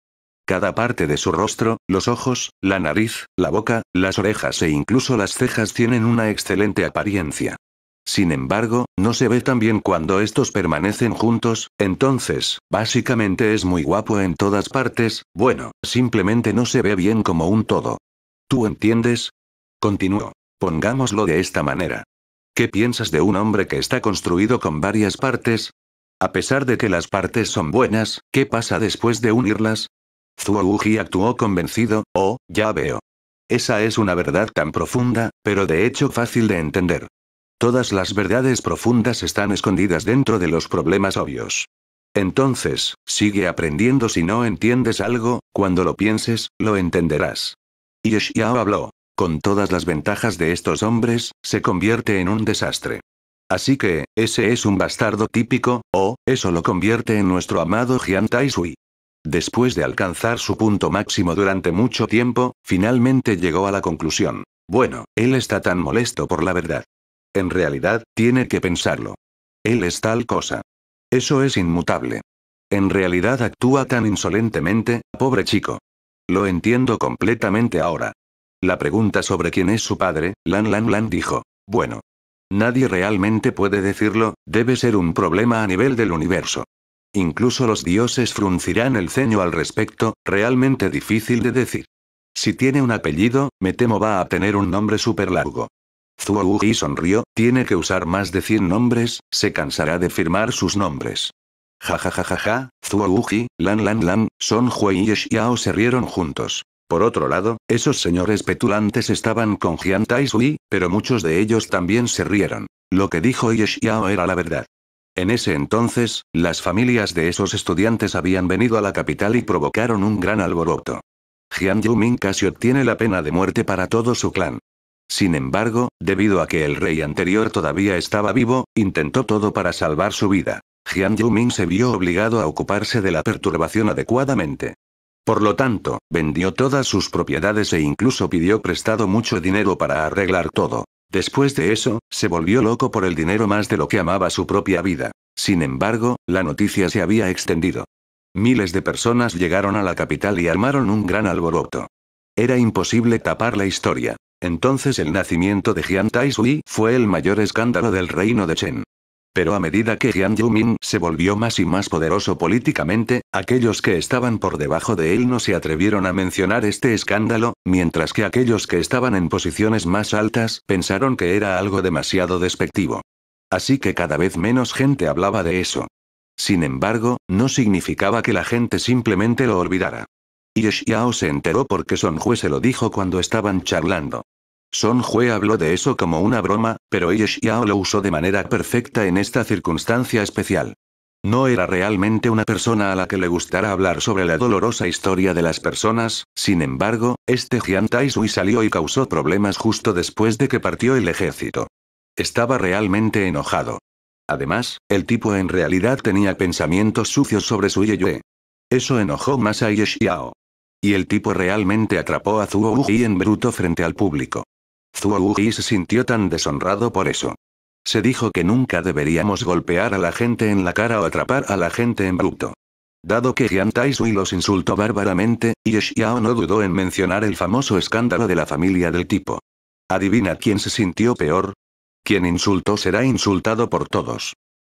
Cada parte de su rostro, los ojos, la nariz, la boca, las orejas e incluso las cejas tienen una excelente apariencia. Sin embargo, no se ve tan bien cuando estos permanecen juntos, entonces, básicamente es muy guapo en todas partes, bueno, simplemente no se ve bien como un todo. ¿Tú entiendes? Continúo. Pongámoslo de esta manera. ¿Qué piensas de un hombre que está construido con varias partes? A pesar de que las partes son buenas, ¿qué pasa después de unirlas? Zuouji actuó convencido, oh, ya veo. Esa es una verdad tan profunda, pero de hecho fácil de entender. Todas las verdades profundas están escondidas dentro de los problemas obvios. Entonces, sigue aprendiendo si no entiendes algo, cuando lo pienses, lo entenderás. Y Xiao habló. Con todas las ventajas de estos hombres, se convierte en un desastre. Así que, ese es un bastardo típico, o, eso lo convierte en nuestro amado Jian Taisui. Después de alcanzar su punto máximo durante mucho tiempo, finalmente llegó a la conclusión. Bueno, él está tan molesto por la verdad. En realidad, tiene que pensarlo. Él es tal cosa. Eso es inmutable. En realidad actúa tan insolentemente, pobre chico. Lo entiendo completamente ahora. La pregunta sobre quién es su padre, Lan Lan Lan dijo. Bueno. Nadie realmente puede decirlo, debe ser un problema a nivel del universo. Incluso los dioses fruncirán el ceño al respecto, realmente difícil de decir. Si tiene un apellido, me temo va a tener un nombre súper largo. Zhuoji sonrió, tiene que usar más de 100 nombres, se cansará de firmar sus nombres. Ja ja ja ja ja, Lan Lan Lan, Son Hui y Xiao se rieron juntos. Por otro lado, esos señores petulantes estaban con Jian Tai Sui, pero muchos de ellos también se rieron. Lo que dijo Yeshiao era la verdad. En ese entonces, las familias de esos estudiantes habían venido a la capital y provocaron un gran alboroto. Jian Yuming casi obtiene la pena de muerte para todo su clan. Sin embargo, debido a que el rey anterior todavía estaba vivo, intentó todo para salvar su vida. Jian Yuming se vio obligado a ocuparse de la perturbación adecuadamente. Por lo tanto, vendió todas sus propiedades e incluso pidió prestado mucho dinero para arreglar todo. Después de eso, se volvió loco por el dinero más de lo que amaba su propia vida. Sin embargo, la noticia se había extendido. Miles de personas llegaron a la capital y armaron un gran alboroto. Era imposible tapar la historia. Entonces el nacimiento de Jian Taishui fue el mayor escándalo del reino de Chen. Pero a medida que Jian Yumin se volvió más y más poderoso políticamente, aquellos que estaban por debajo de él no se atrevieron a mencionar este escándalo, mientras que aquellos que estaban en posiciones más altas pensaron que era algo demasiado despectivo. Así que cada vez menos gente hablaba de eso. Sin embargo, no significaba que la gente simplemente lo olvidara. Yeshiao se enteró porque Son Jue se lo dijo cuando estaban charlando. Son Jue habló de eso como una broma, pero Yeshiao lo usó de manera perfecta en esta circunstancia especial. No era realmente una persona a la que le gustara hablar sobre la dolorosa historia de las personas, sin embargo, este Jian Sui salió y causó problemas justo después de que partió el ejército. Estaba realmente enojado. Además, el tipo en realidad tenía pensamientos sucios sobre su yue. Eso enojó más a Yeshiao. Y el tipo realmente atrapó a Zhuo Yi en bruto frente al público. Zhuo se sintió tan deshonrado por eso. Se dijo que nunca deberíamos golpear a la gente en la cara o atrapar a la gente en bruto. Dado que Jian Sui los insultó bárbaramente, Ye Xiao no dudó en mencionar el famoso escándalo de la familia del tipo. Adivina quién se sintió peor. Quien insultó será insultado por todos.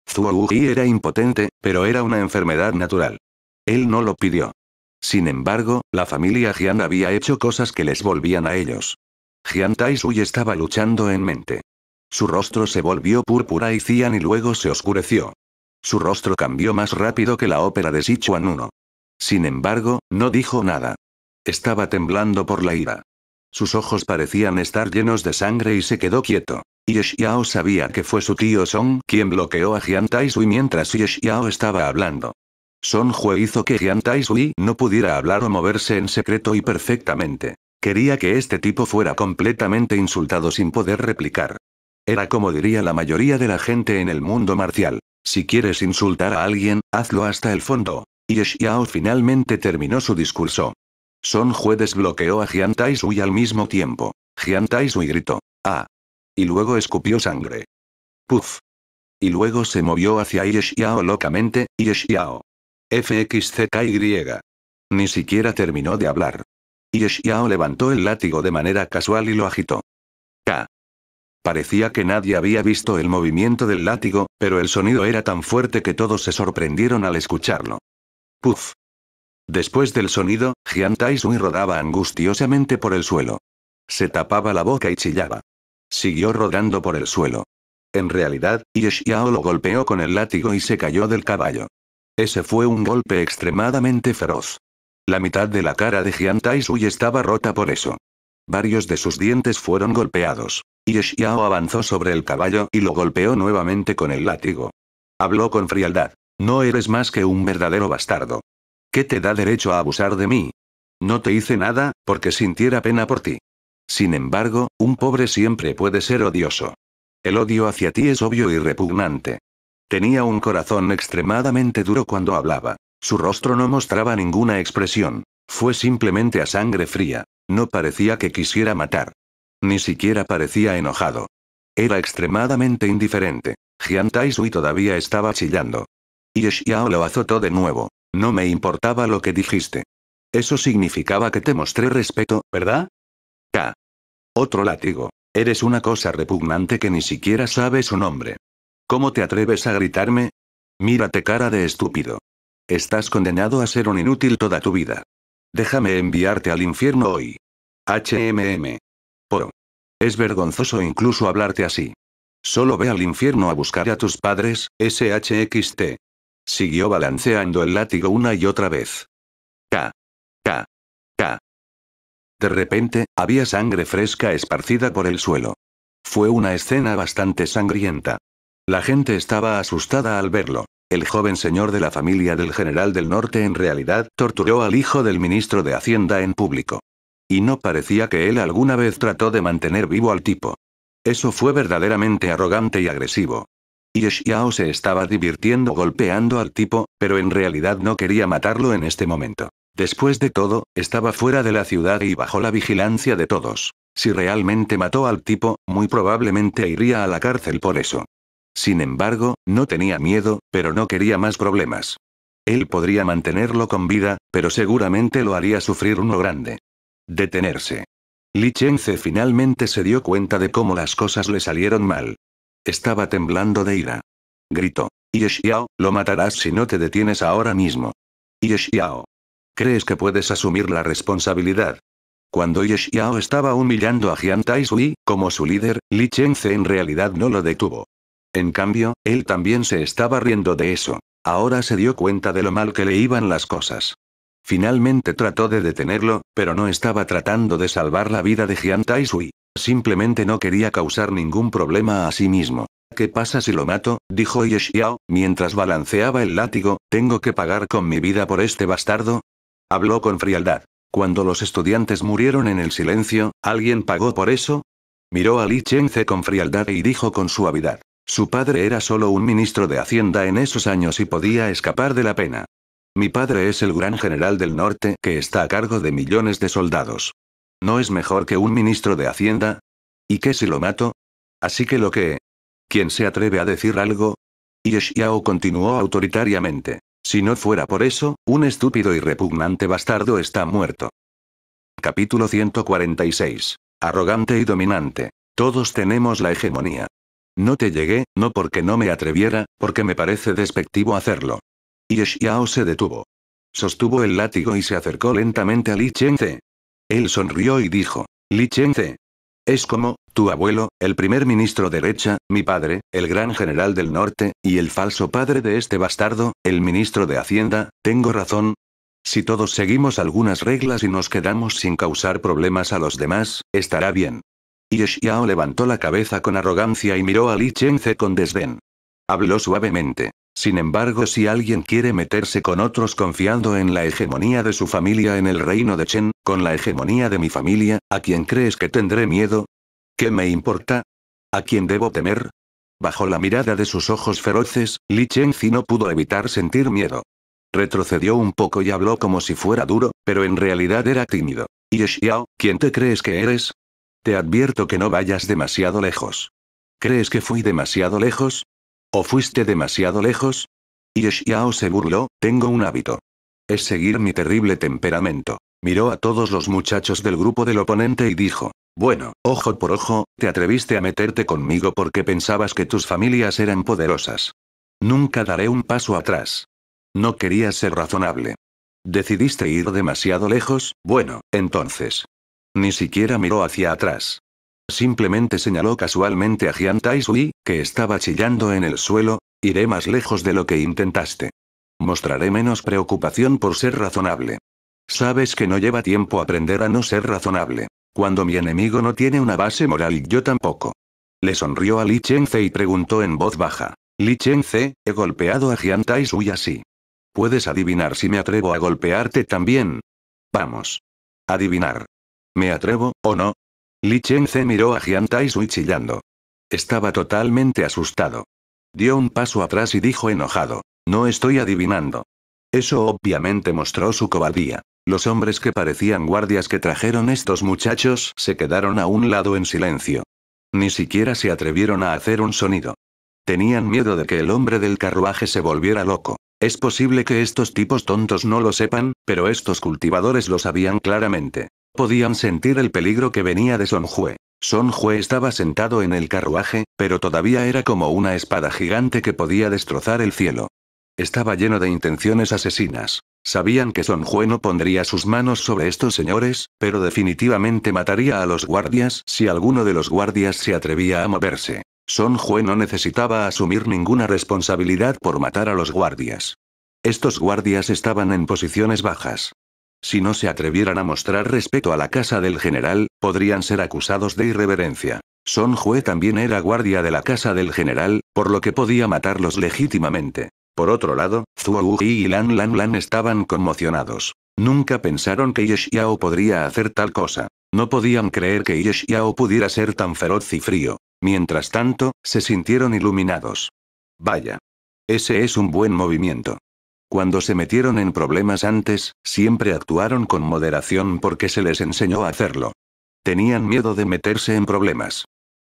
Zhuo era impotente, pero era una enfermedad natural. Él no lo pidió. Sin embargo, la familia Jian había hecho cosas que les volvían a ellos. Jian Taisui estaba luchando en mente. Su rostro se volvió púrpura y cian y luego se oscureció. Su rostro cambió más rápido que la ópera de Sichuan 1. Sin embargo, no dijo nada. Estaba temblando por la ira. Sus ojos parecían estar llenos de sangre y se quedó quieto. Ye Xiao sabía que fue su tío Song quien bloqueó a Jian Taisui mientras Ye estaba hablando. Son Jue hizo que Jian Sui no pudiera hablar o moverse en secreto y perfectamente. Quería que este tipo fuera completamente insultado sin poder replicar. Era como diría la mayoría de la gente en el mundo marcial. Si quieres insultar a alguien, hazlo hasta el fondo. Y Xiao finalmente terminó su discurso. Son Jue desbloqueó a Jian Sui al mismo tiempo. Jian Sui gritó. ¡Ah! Y luego escupió sangre. ¡Puf! Y luego se movió hacia Ye locamente, Ye FXZKY. Ni siquiera terminó de hablar. Y levantó el látigo de manera casual y lo agitó. K. Parecía que nadie había visto el movimiento del látigo, pero el sonido era tan fuerte que todos se sorprendieron al escucharlo. puf Después del sonido, Jian rodaba angustiosamente por el suelo. Se tapaba la boca y chillaba. Siguió rodando por el suelo. En realidad, Yeshiao lo golpeó con el látigo y se cayó del caballo. Ese fue un golpe extremadamente feroz. La mitad de la cara de Jian Sui estaba rota por eso. Varios de sus dientes fueron golpeados. Y Xiao avanzó sobre el caballo y lo golpeó nuevamente con el látigo. Habló con frialdad. No eres más que un verdadero bastardo. ¿Qué te da derecho a abusar de mí? No te hice nada, porque sintiera pena por ti. Sin embargo, un pobre siempre puede ser odioso. El odio hacia ti es obvio y repugnante. Tenía un corazón extremadamente duro cuando hablaba. Su rostro no mostraba ninguna expresión. Fue simplemente a sangre fría. No parecía que quisiera matar. Ni siquiera parecía enojado. Era extremadamente indiferente. Jian Taisui todavía estaba chillando. Y Xiao lo azotó de nuevo. No me importaba lo que dijiste. Eso significaba que te mostré respeto, ¿verdad? K. Otro látigo. Eres una cosa repugnante que ni siquiera sabe su nombre. ¿Cómo te atreves a gritarme? Mírate cara de estúpido. Estás condenado a ser un inútil toda tu vida. Déjame enviarte al infierno hoy. HMM. Poro. Es vergonzoso incluso hablarte así. Solo ve al infierno a buscar a tus padres, SHXT. Siguió balanceando el látigo una y otra vez. K. K. K. De repente, había sangre fresca esparcida por el suelo. Fue una escena bastante sangrienta. La gente estaba asustada al verlo. El joven señor de la familia del general del norte en realidad torturó al hijo del ministro de Hacienda en público. Y no parecía que él alguna vez trató de mantener vivo al tipo. Eso fue verdaderamente arrogante y agresivo. Y se estaba divirtiendo golpeando al tipo, pero en realidad no quería matarlo en este momento. Después de todo, estaba fuera de la ciudad y bajo la vigilancia de todos. Si realmente mató al tipo, muy probablemente iría a la cárcel por eso. Sin embargo, no tenía miedo, pero no quería más problemas. Él podría mantenerlo con vida, pero seguramente lo haría sufrir uno grande. Detenerse. Li Chenze finalmente se dio cuenta de cómo las cosas le salieron mal. Estaba temblando de ira. Gritó. Ye lo matarás si no te detienes ahora mismo. Ye ¿Crees que puedes asumir la responsabilidad? Cuando Ye estaba humillando a Jian Sui, como su líder, Li Chenze en realidad no lo detuvo. En cambio, él también se estaba riendo de eso. Ahora se dio cuenta de lo mal que le iban las cosas. Finalmente trató de detenerlo, pero no estaba tratando de salvar la vida de Jian Taisui. Simplemente no quería causar ningún problema a sí mismo. ¿Qué pasa si lo mato? dijo Ye Xiao, mientras balanceaba el látigo, ¿tengo que pagar con mi vida por este bastardo? Habló con frialdad. Cuando los estudiantes murieron en el silencio, ¿alguien pagó por eso? Miró a Li Chengze con frialdad y dijo con suavidad. Su padre era solo un ministro de Hacienda en esos años y podía escapar de la pena. Mi padre es el gran general del norte que está a cargo de millones de soldados. ¿No es mejor que un ministro de Hacienda? ¿Y qué si lo mato? Así que lo que... ¿Quién se atreve a decir algo? Y continuó autoritariamente. Si no fuera por eso, un estúpido y repugnante bastardo está muerto. Capítulo 146. Arrogante y dominante. Todos tenemos la hegemonía. No te llegué, no porque no me atreviera, porque me parece despectivo hacerlo. Y Xiao se detuvo. Sostuvo el látigo y se acercó lentamente a Li Chengze. Él sonrió y dijo, Li Es como, tu abuelo, el primer ministro derecha, mi padre, el gran general del norte, y el falso padre de este bastardo, el ministro de Hacienda, tengo razón, si todos seguimos algunas reglas y nos quedamos sin causar problemas a los demás, estará bien. Yi levantó la cabeza con arrogancia y miró a Li Chengze con desdén. Habló suavemente. Sin embargo, si alguien quiere meterse con otros confiando en la hegemonía de su familia en el reino de Chen, con la hegemonía de mi familia, ¿a quién crees que tendré miedo? ¿Qué me importa? ¿A quién debo temer? Bajo la mirada de sus ojos feroces, Li Chenzi no pudo evitar sentir miedo. Retrocedió un poco y habló como si fuera duro, pero en realidad era tímido. ¿Y Xiao, quién te crees que eres? Te advierto que no vayas demasiado lejos. ¿Crees que fui demasiado lejos? ¿O fuiste demasiado lejos? Y se burló, tengo un hábito. Es seguir mi terrible temperamento. Miró a todos los muchachos del grupo del oponente y dijo, bueno, ojo por ojo, te atreviste a meterte conmigo porque pensabas que tus familias eran poderosas. Nunca daré un paso atrás. No querías ser razonable. Decidiste ir demasiado lejos, bueno, entonces, ni siquiera miró hacia atrás. Simplemente señaló casualmente a Jian Taisui, que estaba chillando en el suelo, iré más lejos de lo que intentaste. Mostraré menos preocupación por ser razonable. Sabes que no lleva tiempo aprender a no ser razonable. Cuando mi enemigo no tiene una base moral, yo tampoco. Le sonrió a Li Chenze y preguntó en voz baja. Li Chenze, he golpeado a Jian Taisui así. ¿Puedes adivinar si me atrevo a golpearte también? Vamos. Adivinar. ¿Me atrevo, o no? Li miró a Jian Taisui chillando. Estaba totalmente asustado. Dio un paso atrás y dijo enojado. No estoy adivinando. Eso obviamente mostró su cobardía. Los hombres que parecían guardias que trajeron estos muchachos se quedaron a un lado en silencio. Ni siquiera se atrevieron a hacer un sonido. Tenían miedo de que el hombre del carruaje se volviera loco. Es posible que estos tipos tontos no lo sepan, pero estos cultivadores lo sabían claramente. Podían sentir el peligro que venía de Son Son Jue estaba sentado en el carruaje, pero todavía era como una espada gigante que podía destrozar el cielo. Estaba lleno de intenciones asesinas. Sabían que Son Jue no pondría sus manos sobre estos señores, pero definitivamente mataría a los guardias si alguno de los guardias se atrevía a moverse. Son Jue no necesitaba asumir ninguna responsabilidad por matar a los guardias. Estos guardias estaban en posiciones bajas. Si no se atrevieran a mostrar respeto a la casa del general, podrían ser acusados de irreverencia. Son Jue también era guardia de la casa del general, por lo que podía matarlos legítimamente. Por otro lado, Zhuo y Lan Lan Lan estaban conmocionados. Nunca pensaron que Ye podría hacer tal cosa. No podían creer que Ye pudiera ser tan feroz y frío. Mientras tanto, se sintieron iluminados. Vaya. Ese es un buen movimiento. Cuando se metieron en problemas antes, siempre actuaron con moderación porque se les enseñó a hacerlo. Tenían miedo de meterse en problemas.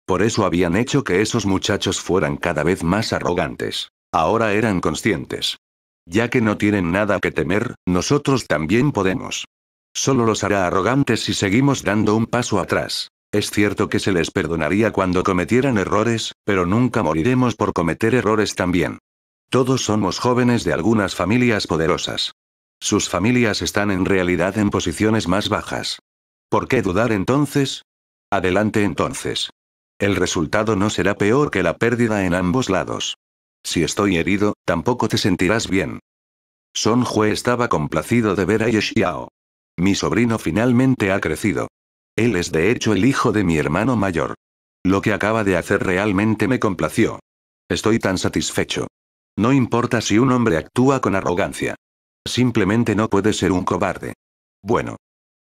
Por eso habían hecho que esos muchachos fueran cada vez más arrogantes. Ahora eran conscientes. Ya que no tienen nada que temer, nosotros también podemos. Solo los hará arrogantes si seguimos dando un paso atrás. Es cierto que se les perdonaría cuando cometieran errores, pero nunca moriremos por cometer errores también. Todos somos jóvenes de algunas familias poderosas. Sus familias están en realidad en posiciones más bajas. ¿Por qué dudar entonces? Adelante entonces. El resultado no será peor que la pérdida en ambos lados. Si estoy herido, tampoco te sentirás bien. Son Jue estaba complacido de ver a Yeshiao. Mi sobrino finalmente ha crecido. Él es de hecho el hijo de mi hermano mayor. Lo que acaba de hacer realmente me complació. Estoy tan satisfecho. No importa si un hombre actúa con arrogancia. Simplemente no puede ser un cobarde. Bueno.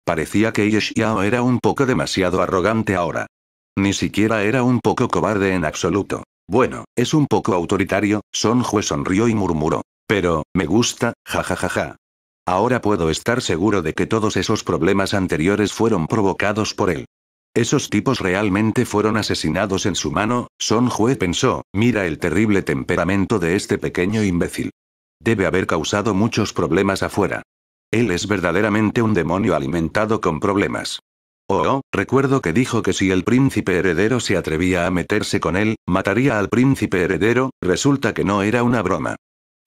Parecía que Yeshiao era un poco demasiado arrogante ahora. Ni siquiera era un poco cobarde en absoluto. Bueno, es un poco autoritario, juez sonrió y murmuró. Pero, me gusta, jajajaja. Ja, ja, ja. Ahora puedo estar seguro de que todos esos problemas anteriores fueron provocados por él. Esos tipos realmente fueron asesinados en su mano, Son Jue pensó, mira el terrible temperamento de este pequeño imbécil. Debe haber causado muchos problemas afuera. Él es verdaderamente un demonio alimentado con problemas. Oh, oh, recuerdo que dijo que si el príncipe heredero se atrevía a meterse con él, mataría al príncipe heredero, resulta que no era una broma.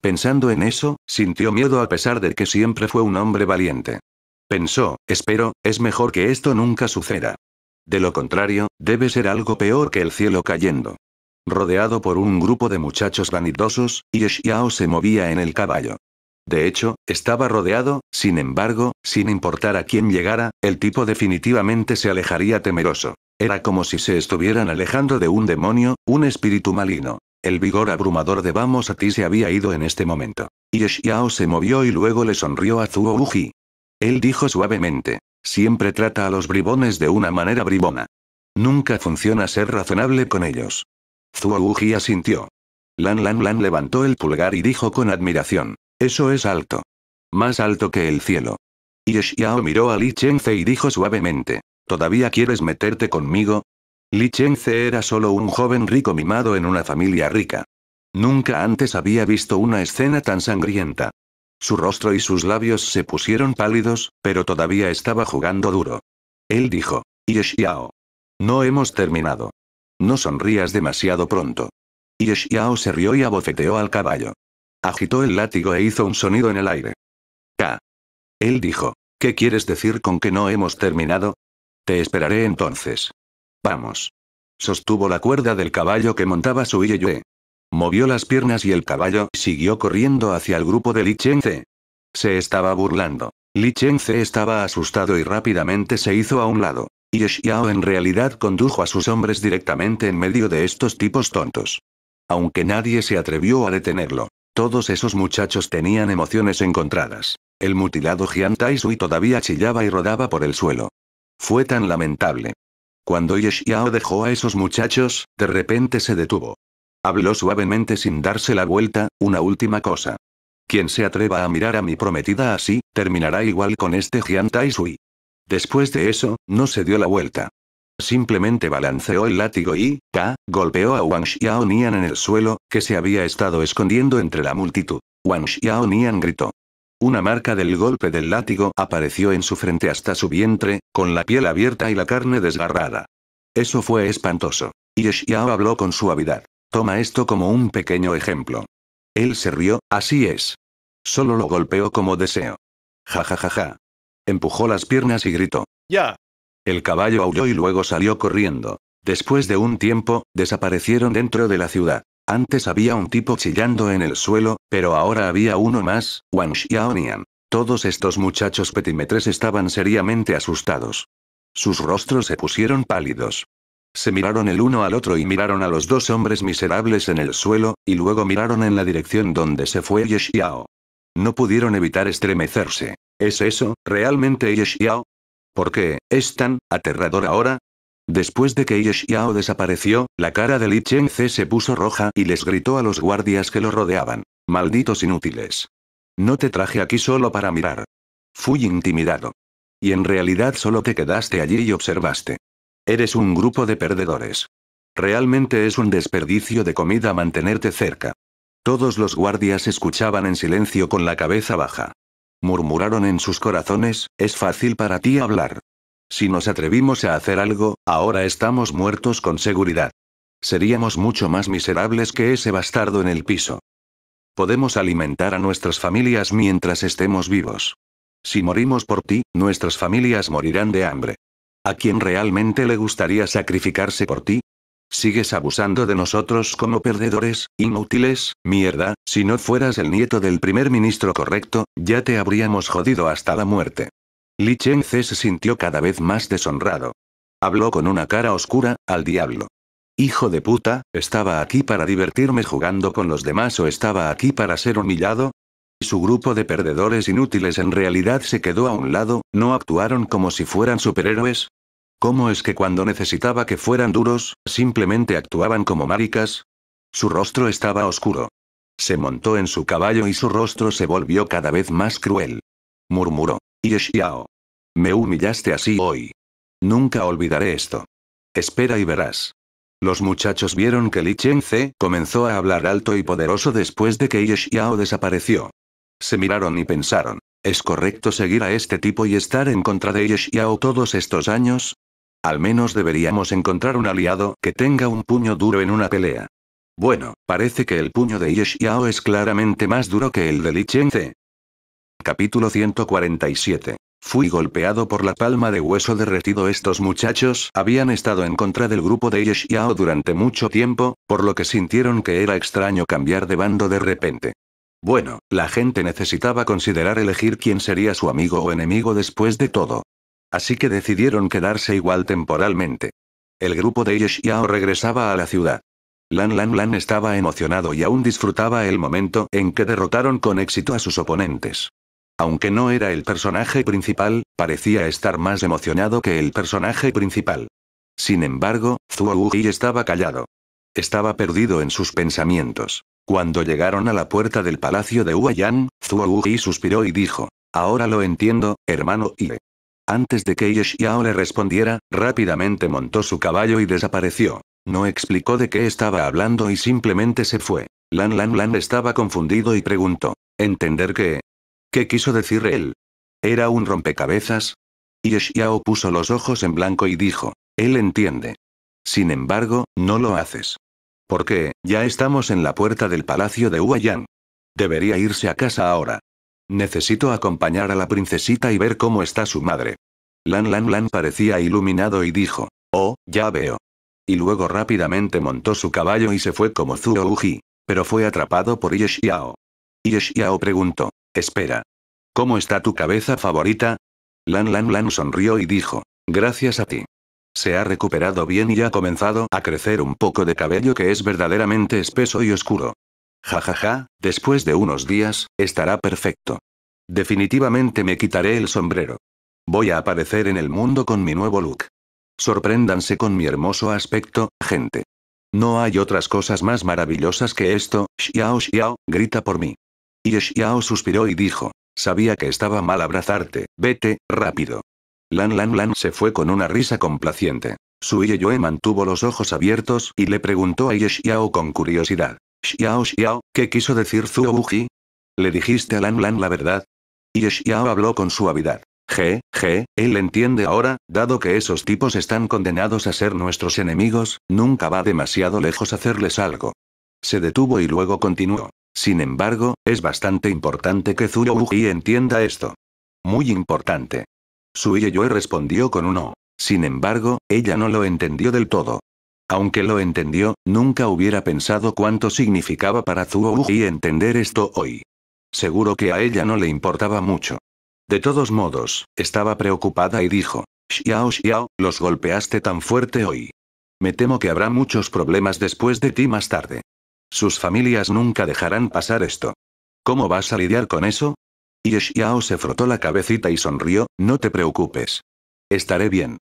Pensando en eso, sintió miedo a pesar de que siempre fue un hombre valiente. Pensó, espero, es mejor que esto nunca suceda. De lo contrario, debe ser algo peor que el cielo cayendo. Rodeado por un grupo de muchachos vanidosos, Yeshiao se movía en el caballo. De hecho, estaba rodeado, sin embargo, sin importar a quién llegara, el tipo definitivamente se alejaría temeroso. Era como si se estuvieran alejando de un demonio, un espíritu maligno. El vigor abrumador de Vamos a ti se había ido en este momento. Yeshiao se movió y luego le sonrió a Zuo Uji. Él dijo suavemente. Siempre trata a los bribones de una manera bribona. Nunca funciona ser razonable con ellos. Wuji asintió. Lan Lan Lan levantó el pulgar y dijo con admiración. Eso es alto. Más alto que el cielo. yeshiao miró a Li Chengce y dijo suavemente. ¿Todavía quieres meterte conmigo? Li Chengce era solo un joven rico mimado en una familia rica. Nunca antes había visto una escena tan sangrienta. Su rostro y sus labios se pusieron pálidos, pero todavía estaba jugando duro. Él dijo, Yeshiao. No hemos terminado. No sonrías demasiado pronto. Yeshiao se rió y abofeteó al caballo. Agitó el látigo e hizo un sonido en el aire. «Ka». Él dijo, ¿qué quieres decir con que no hemos terminado? Te esperaré entonces. Vamos. Sostuvo la cuerda del caballo que montaba su Yeyue. Movió las piernas y el caballo siguió corriendo hacia el grupo de Li Chengce. Se estaba burlando. Li Chengce estaba asustado y rápidamente se hizo a un lado. Y Xiao en realidad condujo a sus hombres directamente en medio de estos tipos tontos. Aunque nadie se atrevió a detenerlo. Todos esos muchachos tenían emociones encontradas. El mutilado Jian Taisui todavía chillaba y rodaba por el suelo. Fue tan lamentable. Cuando Ye Xiao dejó a esos muchachos, de repente se detuvo. Habló suavemente sin darse la vuelta, una última cosa. Quien se atreva a mirar a mi prometida así, terminará igual con este Jian Tai Después de eso, no se dio la vuelta. Simplemente balanceó el látigo y, ta, golpeó a Wang Nian en el suelo, que se había estado escondiendo entre la multitud. Wang Nian gritó. Una marca del golpe del látigo apareció en su frente hasta su vientre, con la piel abierta y la carne desgarrada. Eso fue espantoso. Y Xiao habló con suavidad. Toma esto como un pequeño ejemplo. Él se rió, así es. Solo lo golpeó como deseo. Ja ja ja ja. Empujó las piernas y gritó. ¡Ya! El caballo aulló y luego salió corriendo. Después de un tiempo, desaparecieron dentro de la ciudad. Antes había un tipo chillando en el suelo, pero ahora había uno más, Wang Xiaonian. Todos estos muchachos petimetres estaban seriamente asustados. Sus rostros se pusieron pálidos. Se miraron el uno al otro y miraron a los dos hombres miserables en el suelo, y luego miraron en la dirección donde se fue Yeshiao. No pudieron evitar estremecerse. ¿Es eso, realmente Ye ¿Por qué, es tan aterrador ahora? Después de que Ye desapareció, la cara de Li Chengce se puso roja y les gritó a los guardias que lo rodeaban. Malditos inútiles. No te traje aquí solo para mirar. Fui intimidado. Y en realidad solo te quedaste allí y observaste. Eres un grupo de perdedores. Realmente es un desperdicio de comida mantenerte cerca. Todos los guardias escuchaban en silencio con la cabeza baja. Murmuraron en sus corazones, es fácil para ti hablar. Si nos atrevimos a hacer algo, ahora estamos muertos con seguridad. Seríamos mucho más miserables que ese bastardo en el piso. Podemos alimentar a nuestras familias mientras estemos vivos. Si morimos por ti, nuestras familias morirán de hambre. ¿A quién realmente le gustaría sacrificarse por ti? Sigues abusando de nosotros como perdedores, inútiles, mierda, si no fueras el nieto del primer ministro correcto, ya te habríamos jodido hasta la muerte. Li Chengce se sintió cada vez más deshonrado. Habló con una cara oscura, al diablo. Hijo de puta, ¿estaba aquí para divertirme jugando con los demás o estaba aquí para ser humillado? Su grupo de perdedores inútiles en realidad se quedó a un lado, no actuaron como si fueran superhéroes, ¿Cómo es que cuando necesitaba que fueran duros, simplemente actuaban como maricas? Su rostro estaba oscuro. Se montó en su caballo y su rostro se volvió cada vez más cruel. Murmuró. Yeshiao. Me humillaste así hoy. Nunca olvidaré esto. Espera y verás. Los muchachos vieron que Li chen comenzó a hablar alto y poderoso después de que Yeshiao desapareció. Se miraron y pensaron. ¿Es correcto seguir a este tipo y estar en contra de Yeshiao todos estos años? Al menos deberíamos encontrar un aliado que tenga un puño duro en una pelea. Bueno, parece que el puño de Yeshiao es claramente más duro que el de Li Chengze. Capítulo 147. Fui golpeado por la palma de hueso derretido. Estos muchachos habían estado en contra del grupo de Yeshiao durante mucho tiempo, por lo que sintieron que era extraño cambiar de bando de repente. Bueno, la gente necesitaba considerar elegir quién sería su amigo o enemigo después de todo. Así que decidieron quedarse igual temporalmente. El grupo de Yeshiao regresaba a la ciudad. Lan Lan Lan estaba emocionado y aún disfrutaba el momento en que derrotaron con éxito a sus oponentes. Aunque no era el personaje principal, parecía estar más emocionado que el personaje principal. Sin embargo, Zhuo estaba callado. Estaba perdido en sus pensamientos. Cuando llegaron a la puerta del palacio de Huayan, Zhuo Uji suspiró y dijo, Ahora lo entiendo, hermano Ie. Antes de que Yeshiao le respondiera, rápidamente montó su caballo y desapareció. No explicó de qué estaba hablando y simplemente se fue. Lan Lan Lan estaba confundido y preguntó. ¿Entender qué? ¿Qué quiso decir él? ¿Era un rompecabezas? Yeshiao puso los ojos en blanco y dijo. Él entiende. Sin embargo, no lo haces. Porque, ya estamos en la puerta del palacio de Huayang. Debería irse a casa ahora. Necesito acompañar a la princesita y ver cómo está su madre. Lan Lan Lan parecía iluminado y dijo, oh, ya veo. Y luego rápidamente montó su caballo y se fue como Zuo Uji, pero fue atrapado por Yeshiao. Yeshiao preguntó, espera. ¿Cómo está tu cabeza favorita? Lan Lan Lan sonrió y dijo, gracias a ti. Se ha recuperado bien y ha comenzado a crecer un poco de cabello que es verdaderamente espeso y oscuro. Jajaja, ja, ja, después de unos días, estará perfecto. Definitivamente me quitaré el sombrero. Voy a aparecer en el mundo con mi nuevo look. Sorpréndanse con mi hermoso aspecto, gente. No hay otras cosas más maravillosas que esto, Xiao Xiao, grita por mí. Y Xiao suspiró y dijo, sabía que estaba mal abrazarte, vete, rápido. Lan Lan Lan se fue con una risa complaciente. Su Yue mantuvo los ojos abiertos y le preguntó a Yeshiao con curiosidad. Xiao Xiao, ¿qué quiso decir Buji? ¿Le dijiste a Lan Lan la verdad? Y Xiao habló con suavidad. «Je, je, él entiende ahora, dado que esos tipos están condenados a ser nuestros enemigos, nunca va demasiado lejos hacerles algo. Se detuvo y luego continuó. Sin embargo, es bastante importante que Zuo Buji entienda esto. Muy importante. Su Yue respondió con un no. Sin embargo, ella no lo entendió del todo. Aunque lo entendió, nunca hubiera pensado cuánto significaba para Zuo y entender esto hoy. Seguro que a ella no le importaba mucho. De todos modos, estaba preocupada y dijo, Xiao Xiao, los golpeaste tan fuerte hoy. Me temo que habrá muchos problemas después de ti más tarde. Sus familias nunca dejarán pasar esto. ¿Cómo vas a lidiar con eso? Y Xiao se frotó la cabecita y sonrió, no te preocupes. Estaré bien.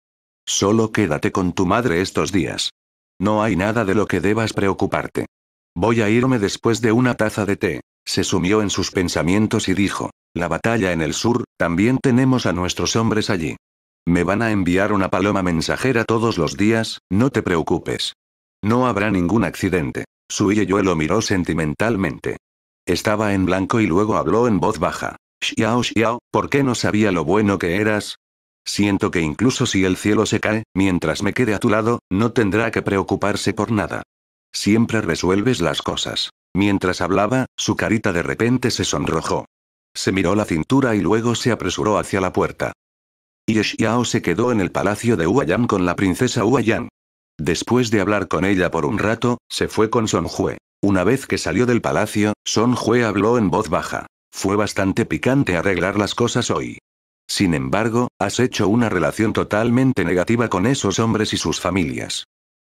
Solo quédate con tu madre estos días. No hay nada de lo que debas preocuparte. Voy a irme después de una taza de té. Se sumió en sus pensamientos y dijo, la batalla en el sur, también tenemos a nuestros hombres allí. Me van a enviar una paloma mensajera todos los días, no te preocupes. No habrá ningún accidente. Su yo lo miró sentimentalmente. Estaba en blanco y luego habló en voz baja. Xiao Xiao, ¿por qué no sabía lo bueno que eras? Siento que incluso si el cielo se cae, mientras me quede a tu lado, no tendrá que preocuparse por nada. Siempre resuelves las cosas. Mientras hablaba, su carita de repente se sonrojó. Se miró la cintura y luego se apresuró hacia la puerta. Y Xiao se quedó en el palacio de Huayang con la princesa Huayang. Después de hablar con ella por un rato, se fue con Son Jue. Una vez que salió del palacio, Son Jue habló en voz baja. Fue bastante picante arreglar las cosas hoy. Sin embargo, has hecho una relación totalmente negativa con esos hombres y sus familias.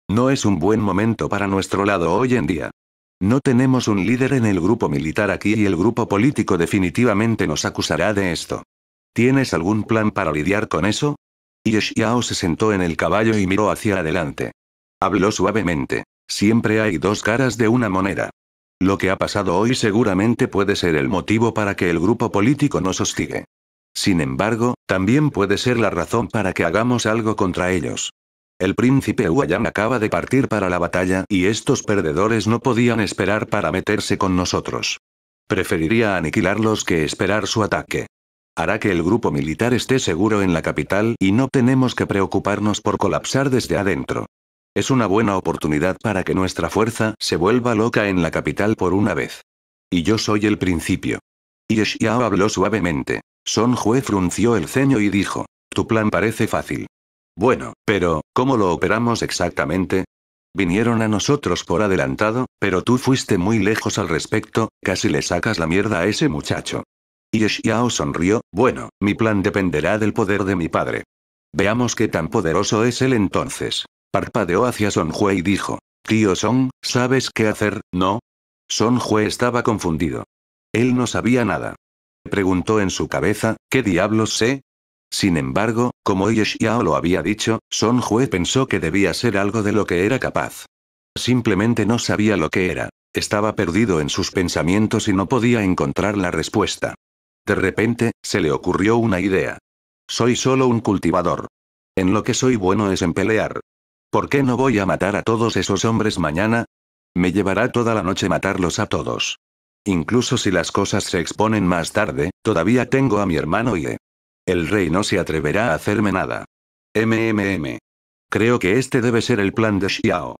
No es un buen momento para nuestro lado hoy en día. No tenemos un líder en el grupo militar aquí y el grupo político definitivamente nos acusará de esto. ¿Tienes algún plan para lidiar con eso? Yeshiao se sentó en el caballo y miró hacia adelante. Habló suavemente. Siempre hay dos caras de una moneda. Lo que ha pasado hoy seguramente puede ser el motivo para que el grupo político nos hostigue. Sin embargo, también puede ser la razón para que hagamos algo contra ellos. El príncipe Huayang acaba de partir para la batalla y estos perdedores no podían esperar para meterse con nosotros. Preferiría aniquilarlos que esperar su ataque. Hará que el grupo militar esté seguro en la capital y no tenemos que preocuparnos por colapsar desde adentro. Es una buena oportunidad para que nuestra fuerza se vuelva loca en la capital por una vez. Y yo soy el principio. Yeshiao habló suavemente. Son Jue frunció el ceño y dijo. Tu plan parece fácil. Bueno, pero, ¿cómo lo operamos exactamente? Vinieron a nosotros por adelantado, pero tú fuiste muy lejos al respecto, casi le sacas la mierda a ese muchacho. Y Xiao sonrió, bueno, mi plan dependerá del poder de mi padre. Veamos qué tan poderoso es él entonces. Parpadeó hacia Son Jue y dijo, Tío Son, ¿sabes qué hacer, no? Son Jue estaba confundido. Él no sabía nada preguntó en su cabeza, ¿qué diablos sé? Sin embargo, como Yeshiao lo había dicho, Son Jue pensó que debía ser algo de lo que era capaz. Simplemente no sabía lo que era. Estaba perdido en sus pensamientos y no podía encontrar la respuesta. De repente, se le ocurrió una idea. Soy solo un cultivador. En lo que soy bueno es en pelear. ¿Por qué no voy a matar a todos esos hombres mañana? Me llevará toda la noche matarlos a todos. Incluso si las cosas se exponen más tarde, todavía tengo a mi hermano y... Eh, el rey no se atreverá a hacerme nada. MMM. Creo que este debe ser el plan de Xiao.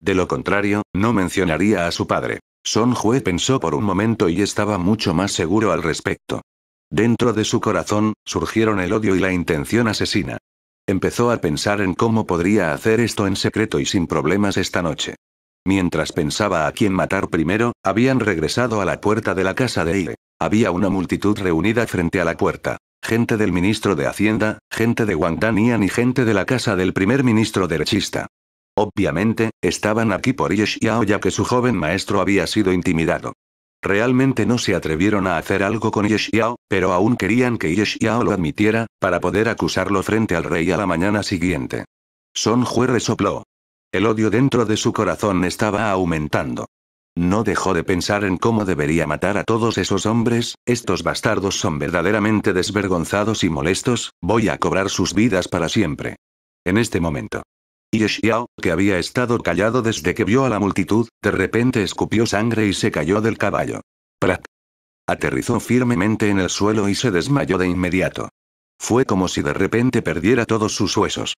De lo contrario, no mencionaría a su padre. Son Jue pensó por un momento y estaba mucho más seguro al respecto. Dentro de su corazón, surgieron el odio y la intención asesina. Empezó a pensar en cómo podría hacer esto en secreto y sin problemas esta noche. Mientras pensaba a quién matar primero, habían regresado a la puerta de la casa de Ile. Había una multitud reunida frente a la puerta. Gente del ministro de Hacienda, gente de Wang y gente de la casa del primer ministro derechista. Obviamente, estaban aquí por Yeshiao, ya que su joven maestro había sido intimidado. Realmente no se atrevieron a hacer algo con Yeshiao, pero aún querían que Yeshiao lo admitiera, para poder acusarlo frente al rey a la mañana siguiente. Son Jue resopló. El odio dentro de su corazón estaba aumentando. No dejó de pensar en cómo debería matar a todos esos hombres, estos bastardos son verdaderamente desvergonzados y molestos, voy a cobrar sus vidas para siempre. En este momento. Y que había estado callado desde que vio a la multitud, de repente escupió sangre y se cayó del caballo. Prat. Aterrizó firmemente en el suelo y se desmayó de inmediato. Fue como si de repente perdiera todos sus huesos.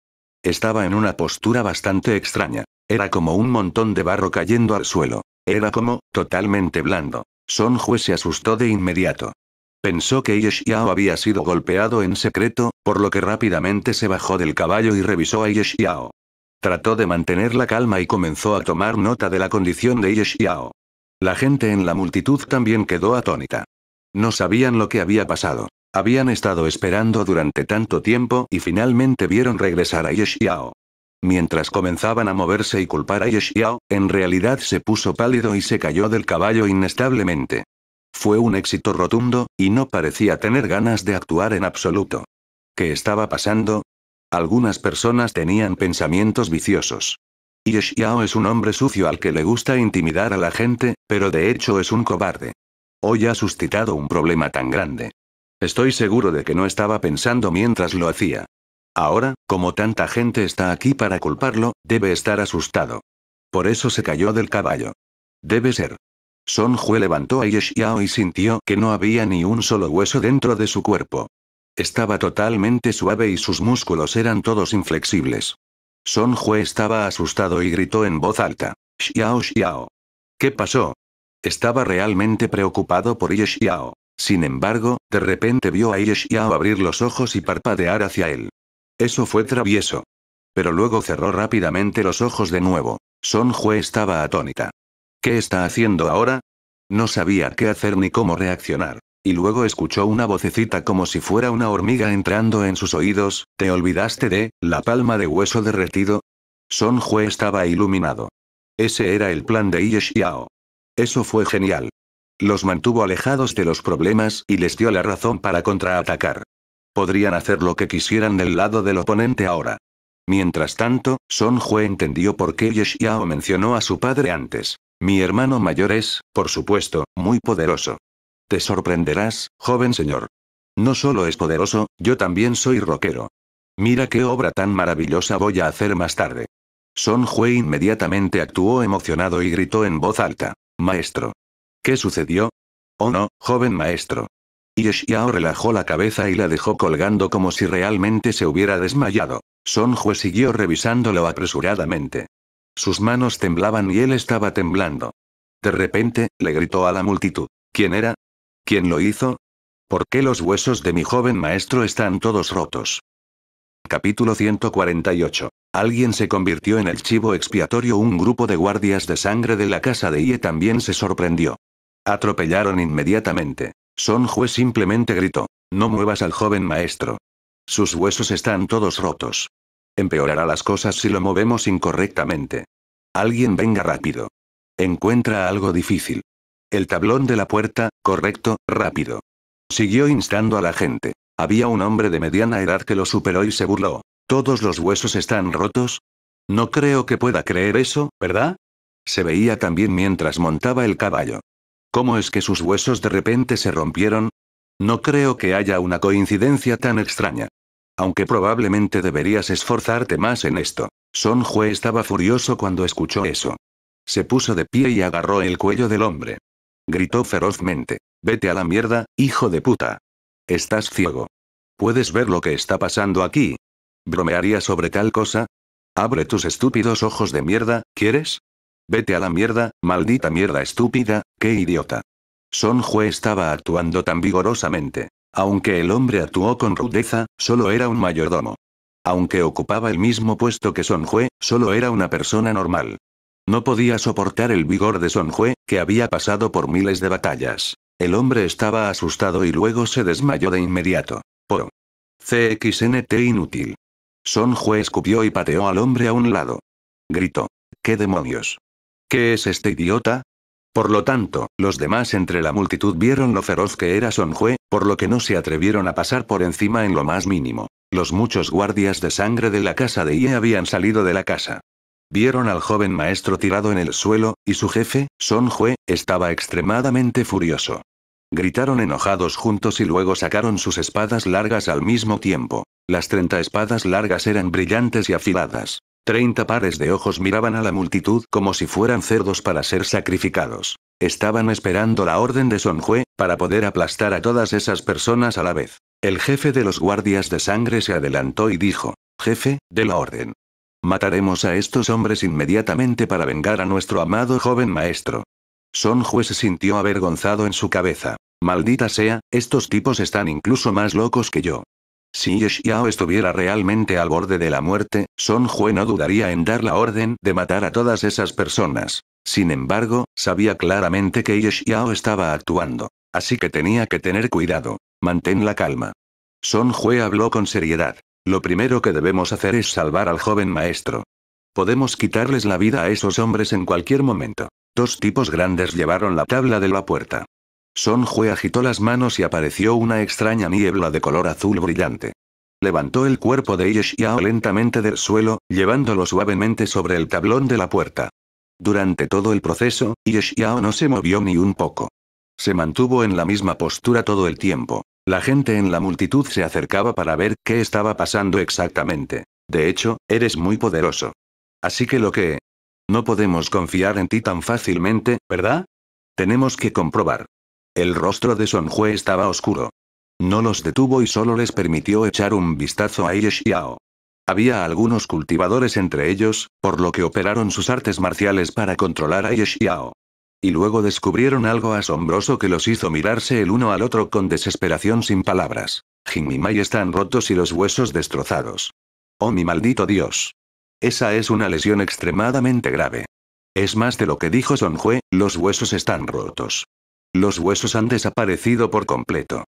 Estaba en una postura bastante extraña. Era como un montón de barro cayendo al suelo. Era como, totalmente blando. Son Jue se asustó de inmediato. Pensó que Yeshiao había sido golpeado en secreto, por lo que rápidamente se bajó del caballo y revisó a Yeshiao. Trató de mantener la calma y comenzó a tomar nota de la condición de Yeshiao. La gente en la multitud también quedó atónita. No sabían lo que había pasado. Habían estado esperando durante tanto tiempo y finalmente vieron regresar a Yeshiao. Mientras comenzaban a moverse y culpar a Yeshiao, en realidad se puso pálido y se cayó del caballo inestablemente. Fue un éxito rotundo, y no parecía tener ganas de actuar en absoluto. ¿Qué estaba pasando? Algunas personas tenían pensamientos viciosos. Yeshiao es un hombre sucio al que le gusta intimidar a la gente, pero de hecho es un cobarde. Hoy ha suscitado un problema tan grande. Estoy seguro de que no estaba pensando mientras lo hacía. Ahora, como tanta gente está aquí para culparlo, debe estar asustado. Por eso se cayó del caballo. Debe ser. Son Jue levantó a Yeshiao y sintió que no había ni un solo hueso dentro de su cuerpo. Estaba totalmente suave y sus músculos eran todos inflexibles. Son Jue estaba asustado y gritó en voz alta. Xiao Xiao. ¿Qué pasó? Estaba realmente preocupado por Yeshiao. Sin embargo, de repente vio a Yeshiao abrir los ojos y parpadear hacia él. Eso fue travieso. Pero luego cerró rápidamente los ojos de nuevo. Son Jue estaba atónita. ¿Qué está haciendo ahora? No sabía qué hacer ni cómo reaccionar. Y luego escuchó una vocecita como si fuera una hormiga entrando en sus oídos, ¿te olvidaste de, la palma de hueso derretido? Son Jue estaba iluminado. Ese era el plan de Yeshiao. Eso fue genial. Los mantuvo alejados de los problemas y les dio la razón para contraatacar. Podrían hacer lo que quisieran del lado del oponente ahora. Mientras tanto, Son Hue entendió por qué Yeshiao mencionó a su padre antes. Mi hermano mayor es, por supuesto, muy poderoso. Te sorprenderás, joven señor. No solo es poderoso, yo también soy rockero. Mira qué obra tan maravillosa voy a hacer más tarde. Son Hue inmediatamente actuó emocionado y gritó en voz alta. Maestro, ¿Qué sucedió? Oh no, joven maestro. Yeshiao relajó la cabeza y la dejó colgando como si realmente se hubiera desmayado. Son Jue siguió revisándolo apresuradamente. Sus manos temblaban y él estaba temblando. De repente, le gritó a la multitud. ¿Quién era? ¿Quién lo hizo? ¿Por qué los huesos de mi joven maestro están todos rotos? Capítulo 148. Alguien se convirtió en el chivo expiatorio. Un grupo de guardias de sangre de la casa de Ie también se sorprendió. Atropellaron inmediatamente. Son juez, simplemente gritó. No muevas al joven maestro. Sus huesos están todos rotos. Empeorará las cosas si lo movemos incorrectamente. Alguien venga rápido. Encuentra algo difícil. El tablón de la puerta, correcto, rápido. Siguió instando a la gente. Había un hombre de mediana edad que lo superó y se burló. ¿Todos los huesos están rotos? No creo que pueda creer eso, ¿verdad? Se veía también mientras montaba el caballo. ¿Cómo es que sus huesos de repente se rompieron? No creo que haya una coincidencia tan extraña. Aunque probablemente deberías esforzarte más en esto. Son Jue estaba furioso cuando escuchó eso. Se puso de pie y agarró el cuello del hombre. Gritó ferozmente. Vete a la mierda, hijo de puta. Estás ciego. ¿Puedes ver lo que está pasando aquí? ¿Bromearía sobre tal cosa? Abre tus estúpidos ojos de mierda, ¿quieres? Vete a la mierda, maldita mierda estúpida, qué idiota. Son Jue estaba actuando tan vigorosamente. Aunque el hombre actuó con rudeza, solo era un mayordomo. Aunque ocupaba el mismo puesto que Son Jue, solo era una persona normal. No podía soportar el vigor de Son Jue, que había pasado por miles de batallas. El hombre estaba asustado y luego se desmayó de inmediato. Por CXNT inútil. Son Jue escupió y pateó al hombre a un lado. Gritó. ¿Qué demonios? ¿Qué es este idiota? Por lo tanto, los demás entre la multitud vieron lo feroz que era Son Hue, por lo que no se atrevieron a pasar por encima en lo más mínimo. Los muchos guardias de sangre de la casa de Ie habían salido de la casa. Vieron al joven maestro tirado en el suelo, y su jefe, Son Hue, estaba extremadamente furioso. Gritaron enojados juntos y luego sacaron sus espadas largas al mismo tiempo. Las treinta espadas largas eran brillantes y afiladas. Treinta pares de ojos miraban a la multitud como si fueran cerdos para ser sacrificados. Estaban esperando la orden de Sonjue, para poder aplastar a todas esas personas a la vez. El jefe de los guardias de sangre se adelantó y dijo, Jefe, de la orden. Mataremos a estos hombres inmediatamente para vengar a nuestro amado joven maestro. Sonjue se sintió avergonzado en su cabeza. Maldita sea, estos tipos están incluso más locos que yo. Si Yeshiao estuviera realmente al borde de la muerte, Son Jue no dudaría en dar la orden de matar a todas esas personas. Sin embargo, sabía claramente que Yeshiao estaba actuando. Así que tenía que tener cuidado. Mantén la calma. Son Jue habló con seriedad. Lo primero que debemos hacer es salvar al joven maestro. Podemos quitarles la vida a esos hombres en cualquier momento. Dos tipos grandes llevaron la tabla de la puerta. Son agitó las manos y apareció una extraña niebla de color azul brillante. Levantó el cuerpo de Yeshiao lentamente del suelo, llevándolo suavemente sobre el tablón de la puerta. Durante todo el proceso, Yeshiao no se movió ni un poco. Se mantuvo en la misma postura todo el tiempo. La gente en la multitud se acercaba para ver qué estaba pasando exactamente. De hecho, eres muy poderoso. Así que lo que... No podemos confiar en ti tan fácilmente, ¿verdad? Tenemos que comprobar. El rostro de Jue estaba oscuro. No los detuvo y solo les permitió echar un vistazo a Yeshiao. Había algunos cultivadores entre ellos, por lo que operaron sus artes marciales para controlar a Yeshiao. Y luego descubrieron algo asombroso que los hizo mirarse el uno al otro con desesperación sin palabras. Mai están rotos y los huesos destrozados. Oh mi maldito Dios. Esa es una lesión extremadamente grave. Es más de lo que dijo Jue, los huesos están rotos. Los huesos han desaparecido por completo.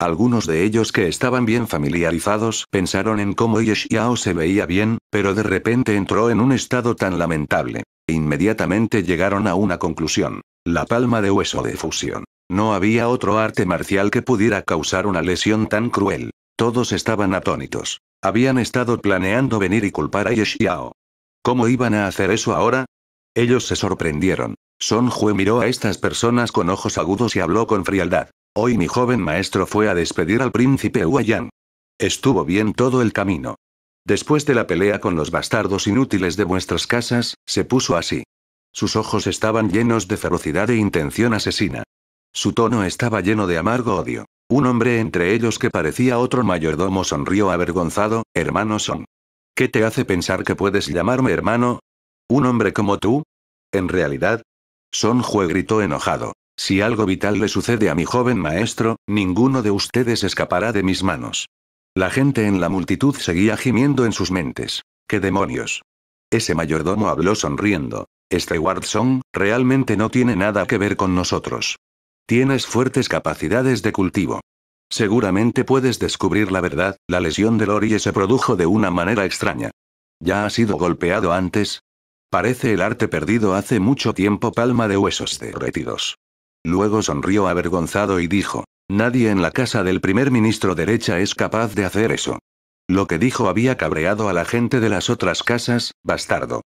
Algunos de ellos que estaban bien familiarizados pensaron en cómo Yeshiao se veía bien, pero de repente entró en un estado tan lamentable. Inmediatamente llegaron a una conclusión. La palma de hueso de fusión. No había otro arte marcial que pudiera causar una lesión tan cruel. Todos estaban atónitos. Habían estado planeando venir y culpar a Yeshiao. ¿Cómo iban a hacer eso ahora? Ellos se sorprendieron. Son Jue miró a estas personas con ojos agudos y habló con frialdad. Hoy mi joven maestro fue a despedir al príncipe Huayang. Estuvo bien todo el camino. Después de la pelea con los bastardos inútiles de vuestras casas, se puso así. Sus ojos estaban llenos de ferocidad e intención asesina. Su tono estaba lleno de amargo odio. Un hombre entre ellos que parecía otro mayordomo sonrió avergonzado, hermano Son. ¿Qué te hace pensar que puedes llamarme hermano? ¿Un hombre como tú? En realidad, son Jue gritó enojado. Si algo vital le sucede a mi joven maestro, ninguno de ustedes escapará de mis manos. La gente en la multitud seguía gimiendo en sus mentes. ¡Qué demonios! Ese mayordomo habló sonriendo. Este Song realmente no tiene nada que ver con nosotros. Tienes fuertes capacidades de cultivo. Seguramente puedes descubrir la verdad, la lesión de Lorie se produjo de una manera extraña. Ya ha sido golpeado antes, Parece el arte perdido hace mucho tiempo palma de huesos derretidos. Luego sonrió avergonzado y dijo, nadie en la casa del primer ministro derecha es capaz de hacer eso. Lo que dijo había cabreado a la gente de las otras casas, bastardo.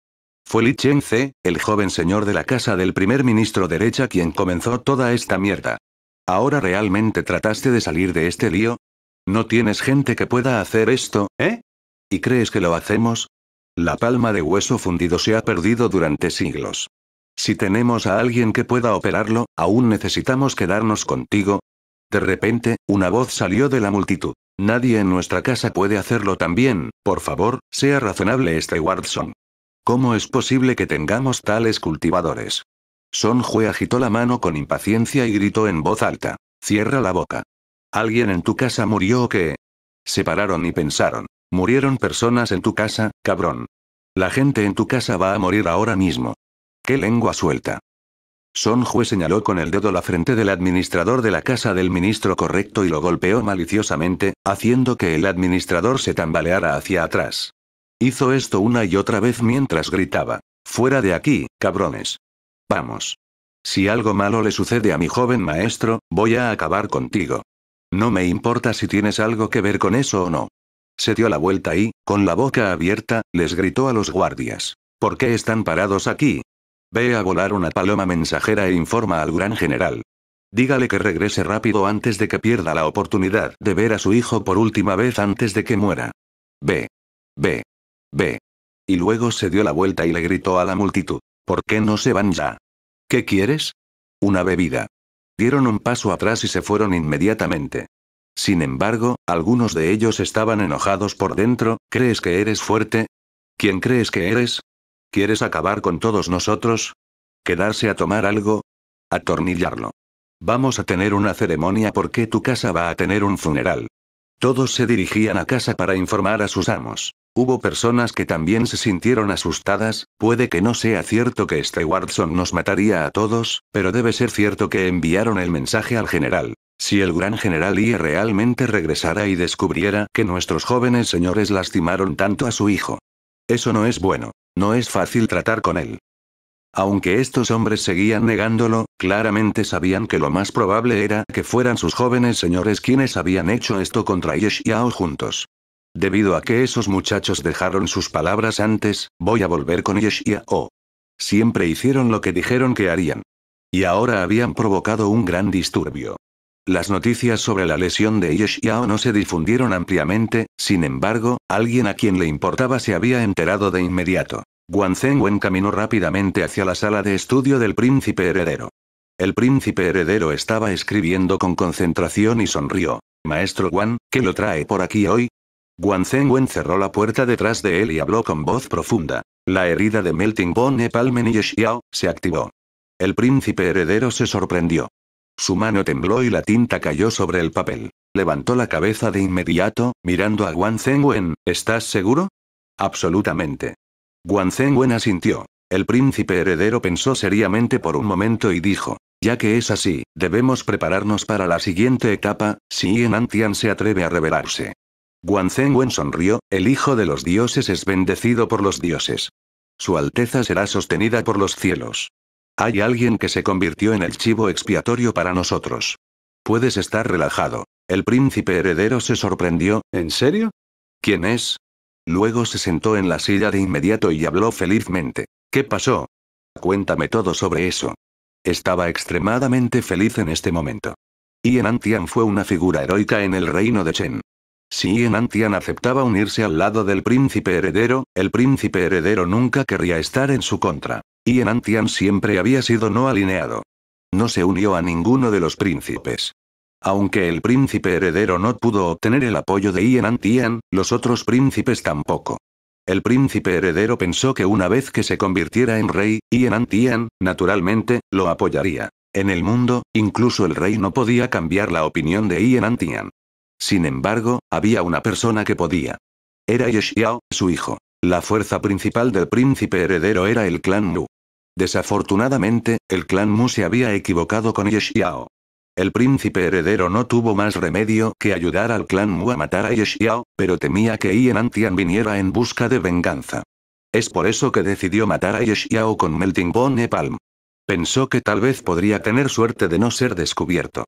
Fue Li Chengce, el joven señor de la casa del primer ministro derecha quien comenzó toda esta mierda. ¿Ahora realmente trataste de salir de este lío? No tienes gente que pueda hacer esto, ¿eh? ¿Y crees que lo hacemos? La palma de hueso fundido se ha perdido durante siglos. Si tenemos a alguien que pueda operarlo, aún necesitamos quedarnos contigo. De repente, una voz salió de la multitud. Nadie en nuestra casa puede hacerlo también, por favor, sea razonable este Watson. ¿Cómo es posible que tengamos tales cultivadores? Son Jue agitó la mano con impaciencia y gritó en voz alta. Cierra la boca. Alguien en tu casa murió o qué? Se pararon y pensaron. Murieron personas en tu casa, cabrón. La gente en tu casa va a morir ahora mismo. ¡Qué lengua suelta! Son Jue señaló con el dedo la frente del administrador de la casa del ministro correcto y lo golpeó maliciosamente, haciendo que el administrador se tambaleara hacia atrás. Hizo esto una y otra vez mientras gritaba. Fuera de aquí, cabrones. Vamos. Si algo malo le sucede a mi joven maestro, voy a acabar contigo. No me importa si tienes algo que ver con eso o no. Se dio la vuelta y, con la boca abierta, les gritó a los guardias. ¿Por qué están parados aquí? Ve a volar una paloma mensajera e informa al gran general. Dígale que regrese rápido antes de que pierda la oportunidad de ver a su hijo por última vez antes de que muera. Ve. Ve. Ve. Y luego se dio la vuelta y le gritó a la multitud. ¿Por qué no se van ya? ¿Qué quieres? Una bebida. Dieron un paso atrás y se fueron inmediatamente. Sin embargo, algunos de ellos estaban enojados por dentro, ¿crees que eres fuerte? ¿Quién crees que eres? ¿Quieres acabar con todos nosotros? ¿Quedarse a tomar algo? Atornillarlo. Vamos a tener una ceremonia porque tu casa va a tener un funeral. Todos se dirigían a casa para informar a sus amos. Hubo personas que también se sintieron asustadas, puede que no sea cierto que este Watson nos mataría a todos, pero debe ser cierto que enviaron el mensaje al general. Si el gran general I.E. realmente regresara y descubriera que nuestros jóvenes señores lastimaron tanto a su hijo. Eso no es bueno. No es fácil tratar con él. Aunque estos hombres seguían negándolo, claramente sabían que lo más probable era que fueran sus jóvenes señores quienes habían hecho esto contra Yesh juntos. Debido a que esos muchachos dejaron sus palabras antes, voy a volver con Yesh Siempre hicieron lo que dijeron que harían. Y ahora habían provocado un gran disturbio. Las noticias sobre la lesión de Yeshiao no se difundieron ampliamente, sin embargo, alguien a quien le importaba se había enterado de inmediato. Guan Wen caminó rápidamente hacia la sala de estudio del príncipe heredero. El príncipe heredero estaba escribiendo con concentración y sonrió. Maestro Guan, ¿qué lo trae por aquí hoy? Guan Zhengwen cerró la puerta detrás de él y habló con voz profunda. La herida de Melting Bone Palmen y se activó. El príncipe heredero se sorprendió. Su mano tembló y la tinta cayó sobre el papel. Levantó la cabeza de inmediato, mirando a Guan Zengwen, ¿estás seguro? Absolutamente. Guan Zengwen asintió. El príncipe heredero pensó seriamente por un momento y dijo, ya que es así, debemos prepararnos para la siguiente etapa, si Yenantian Antian se atreve a rebelarse. Guan Zengwen sonrió, el hijo de los dioses es bendecido por los dioses. Su Alteza será sostenida por los cielos. Hay alguien que se convirtió en el chivo expiatorio para nosotros. Puedes estar relajado. El príncipe heredero se sorprendió. ¿En serio? ¿Quién es? Luego se sentó en la silla de inmediato y habló felizmente. ¿Qué pasó? Cuéntame todo sobre eso. Estaba extremadamente feliz en este momento. Y en Antian fue una figura heroica en el reino de Chen. Si Ian Antian aceptaba unirse al lado del príncipe heredero, el príncipe heredero nunca querría estar en su contra. Ian Antian siempre había sido no alineado. No se unió a ninguno de los príncipes. Aunque el príncipe heredero no pudo obtener el apoyo de Ian Antian, los otros príncipes tampoco. El príncipe heredero pensó que una vez que se convirtiera en rey, Ian Antian, naturalmente, lo apoyaría. En el mundo, incluso el rey no podía cambiar la opinión de Ian Antian. Sin embargo, había una persona que podía. Era Yeshiao, su hijo. La fuerza principal del príncipe heredero era el clan Mu. Desafortunadamente, el clan Mu se había equivocado con Yeshiao. El príncipe heredero no tuvo más remedio que ayudar al clan Mu a matar a Yeshiao, pero temía que Ian Antian viniera en busca de venganza. Es por eso que decidió matar a Yeshiao con Melting Bone Palm. Pensó que tal vez podría tener suerte de no ser descubierto.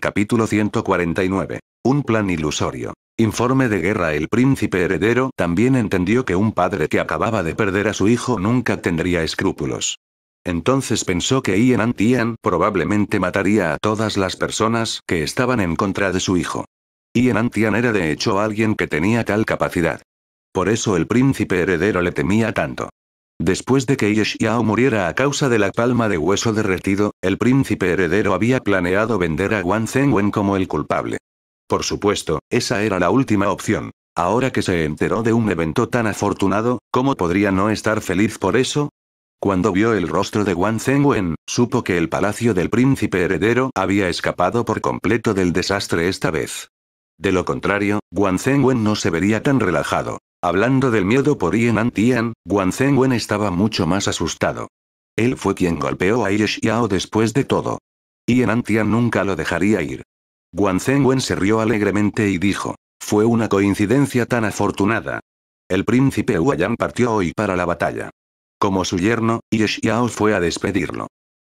Capítulo 149. Un plan ilusorio. Informe de guerra El príncipe heredero también entendió que un padre que acababa de perder a su hijo nunca tendría escrúpulos. Entonces pensó que Ian Antian probablemente mataría a todas las personas que estaban en contra de su hijo. Ian Antian era de hecho alguien que tenía tal capacidad. Por eso el príncipe heredero le temía tanto. Después de que Yeshiao muriera a causa de la palma de hueso derretido, el príncipe heredero había planeado vender a Wang Zengwen como el culpable. Por supuesto, esa era la última opción. Ahora que se enteró de un evento tan afortunado, ¿cómo podría no estar feliz por eso? Cuando vio el rostro de Wang Zengwen, supo que el palacio del príncipe heredero había escapado por completo del desastre esta vez. De lo contrario, Wang Zengwen no se vería tan relajado. Hablando del miedo por Ian Antian, Guan estaba mucho más asustado. Él fue quien golpeó a Ye después de todo. Ian Antian nunca lo dejaría ir. Guan Wen se rió alegremente y dijo, fue una coincidencia tan afortunada. El príncipe Huayan partió hoy para la batalla. Como su yerno, Ye fue a despedirlo.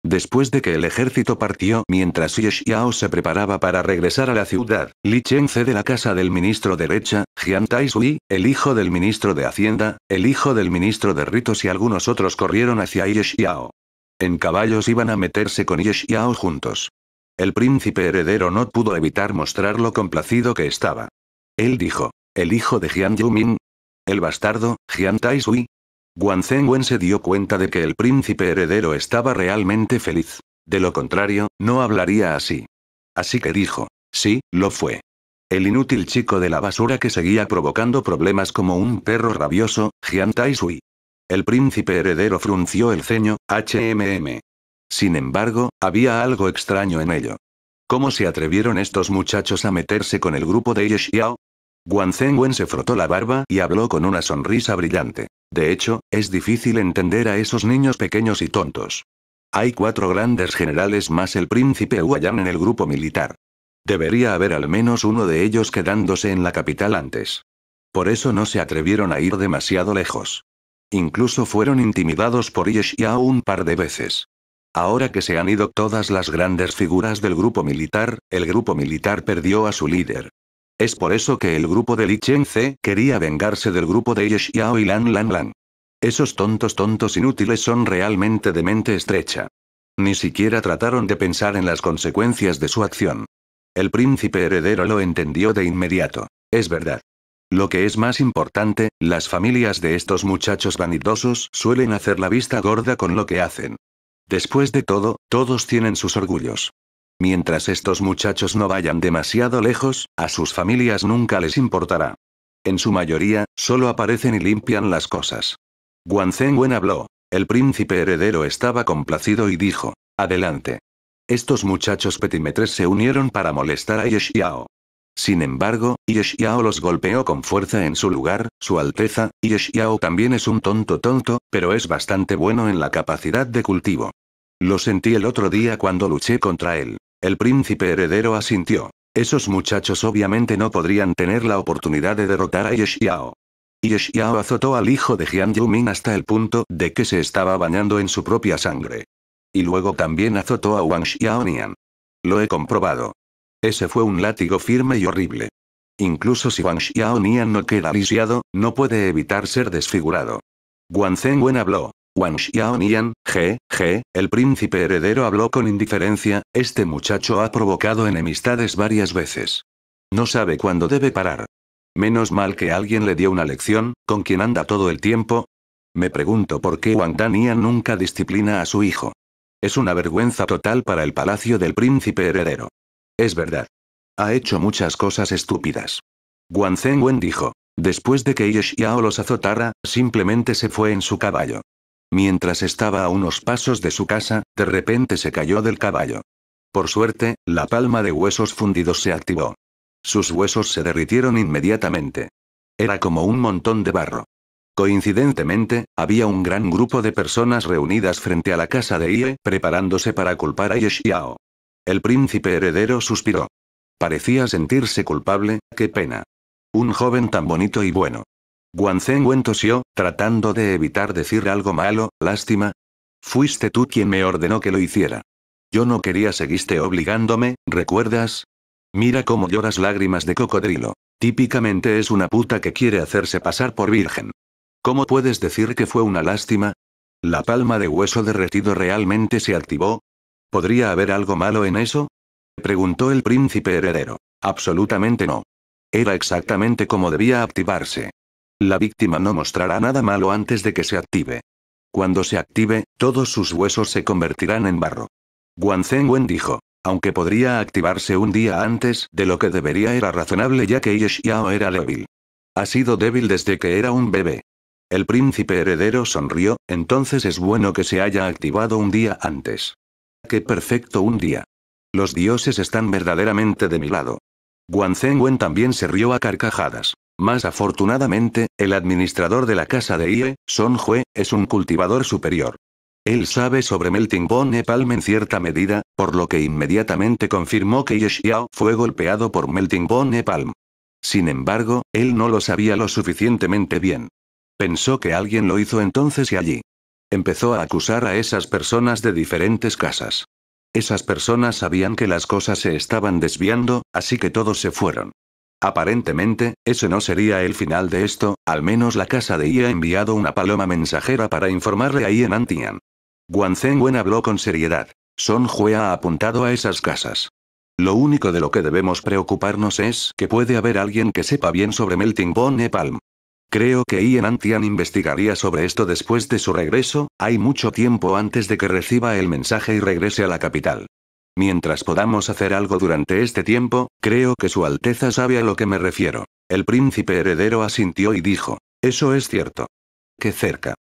Después de que el ejército partió mientras Ye Xiao se preparaba para regresar a la ciudad, Li Chen cede la casa del ministro derecha, Jian Sui, el hijo del ministro de Hacienda, el hijo del ministro de Ritos y algunos otros corrieron hacia Ye Xiao. En caballos iban a meterse con Ye Xiao juntos. El príncipe heredero no pudo evitar mostrar lo complacido que estaba. Él dijo, el hijo de Jian Yumin. El bastardo, Jian Sui. Wen se dio cuenta de que el príncipe heredero estaba realmente feliz. De lo contrario, no hablaría así. Así que dijo, sí, lo fue. El inútil chico de la basura que seguía provocando problemas como un perro rabioso, Jian Taisui. El príncipe heredero frunció el ceño, HMM. Sin embargo, había algo extraño en ello. ¿Cómo se atrevieron estos muchachos a meterse con el grupo de Ye Xiao? Guan Zengwen se frotó la barba y habló con una sonrisa brillante. De hecho, es difícil entender a esos niños pequeños y tontos. Hay cuatro grandes generales más el príncipe Huayan en el grupo militar. Debería haber al menos uno de ellos quedándose en la capital antes. Por eso no se atrevieron a ir demasiado lejos. Incluso fueron intimidados por Yeshiao un par de veces. Ahora que se han ido todas las grandes figuras del grupo militar, el grupo militar perdió a su líder, es por eso que el grupo de Li Chengce quería vengarse del grupo de Ye Xiao y Lan Lan Lan. Esos tontos tontos inútiles son realmente de mente estrecha. Ni siquiera trataron de pensar en las consecuencias de su acción. El príncipe heredero lo entendió de inmediato. Es verdad. Lo que es más importante, las familias de estos muchachos vanidosos suelen hacer la vista gorda con lo que hacen. Después de todo, todos tienen sus orgullos. Mientras estos muchachos no vayan demasiado lejos, a sus familias nunca les importará. En su mayoría, solo aparecen y limpian las cosas. Guan Zengwen habló. El príncipe heredero estaba complacido y dijo, adelante. Estos muchachos petimetres se unieron para molestar a Yeshiao. Sin embargo, Yeshiao los golpeó con fuerza en su lugar, su alteza, Yeshiao también es un tonto tonto, pero es bastante bueno en la capacidad de cultivo. Lo sentí el otro día cuando luché contra él. El príncipe heredero asintió. Esos muchachos obviamente no podrían tener la oportunidad de derrotar a Yeshiao. Yeshiao azotó al hijo de Jian Yumin hasta el punto de que se estaba bañando en su propia sangre. Y luego también azotó a Wang Xiaonian. Lo he comprobado. Ese fue un látigo firme y horrible. Incluso si Wang Xiaonian no queda lisiado, no puede evitar ser desfigurado. Guan Zengwen habló. Wang Nian, G, G, el príncipe heredero habló con indiferencia, este muchacho ha provocado enemistades varias veces. No sabe cuándo debe parar. Menos mal que alguien le dio una lección, con quien anda todo el tiempo. Me pregunto por qué Wang Danian nunca disciplina a su hijo. Es una vergüenza total para el palacio del príncipe heredero. Es verdad. Ha hecho muchas cosas estúpidas. Wang Zengwen dijo. Después de que Ye Xiao los azotara, simplemente se fue en su caballo. Mientras estaba a unos pasos de su casa, de repente se cayó del caballo. Por suerte, la palma de huesos fundidos se activó. Sus huesos se derritieron inmediatamente. Era como un montón de barro. Coincidentemente, había un gran grupo de personas reunidas frente a la casa de Ie, preparándose para culpar a Yeshiao. El príncipe heredero suspiró. Parecía sentirse culpable, qué pena. Un joven tan bonito y bueno. Guanzen tosió, tratando de evitar decir algo malo, lástima. Fuiste tú quien me ordenó que lo hiciera. Yo no quería, seguiste obligándome, ¿recuerdas? Mira cómo lloras lágrimas de cocodrilo. Típicamente es una puta que quiere hacerse pasar por virgen. ¿Cómo puedes decir que fue una lástima? ¿La palma de hueso derretido realmente se activó? ¿Podría haber algo malo en eso? Preguntó el príncipe heredero. Absolutamente no. Era exactamente como debía activarse. La víctima no mostrará nada malo antes de que se active. Cuando se active, todos sus huesos se convertirán en barro. Guan Guanzengwen dijo. Aunque podría activarse un día antes de lo que debería era razonable ya que Yeshiao era débil. Ha sido débil desde que era un bebé. El príncipe heredero sonrió, entonces es bueno que se haya activado un día antes. ¡Qué perfecto un día! Los dioses están verdaderamente de mi lado. Guan Wen también se rió a carcajadas. Más afortunadamente, el administrador de la casa de IE, Son Hue, es un cultivador superior. Él sabe sobre Melting Bone Palm en cierta medida, por lo que inmediatamente confirmó que Xiao fue golpeado por Melting Bone Palm. Sin embargo, él no lo sabía lo suficientemente bien. Pensó que alguien lo hizo entonces y allí. Empezó a acusar a esas personas de diferentes casas. Esas personas sabían que las cosas se estaban desviando, así que todos se fueron. Aparentemente, ese no sería el final de esto, al menos la casa de I ha enviado una paloma mensajera para informarle a Ian Antian. Guan Zengwen habló con seriedad. Son Jue ha apuntado a esas casas. Lo único de lo que debemos preocuparnos es que puede haber alguien que sepa bien sobre Melting Bone Palm. Creo que Ian Antian investigaría sobre esto después de su regreso, hay mucho tiempo antes de que reciba el mensaje y regrese a la capital. Mientras podamos hacer algo durante este tiempo, creo que Su Alteza sabe a lo que me refiero. El príncipe heredero asintió y dijo, eso es cierto. Qué cerca.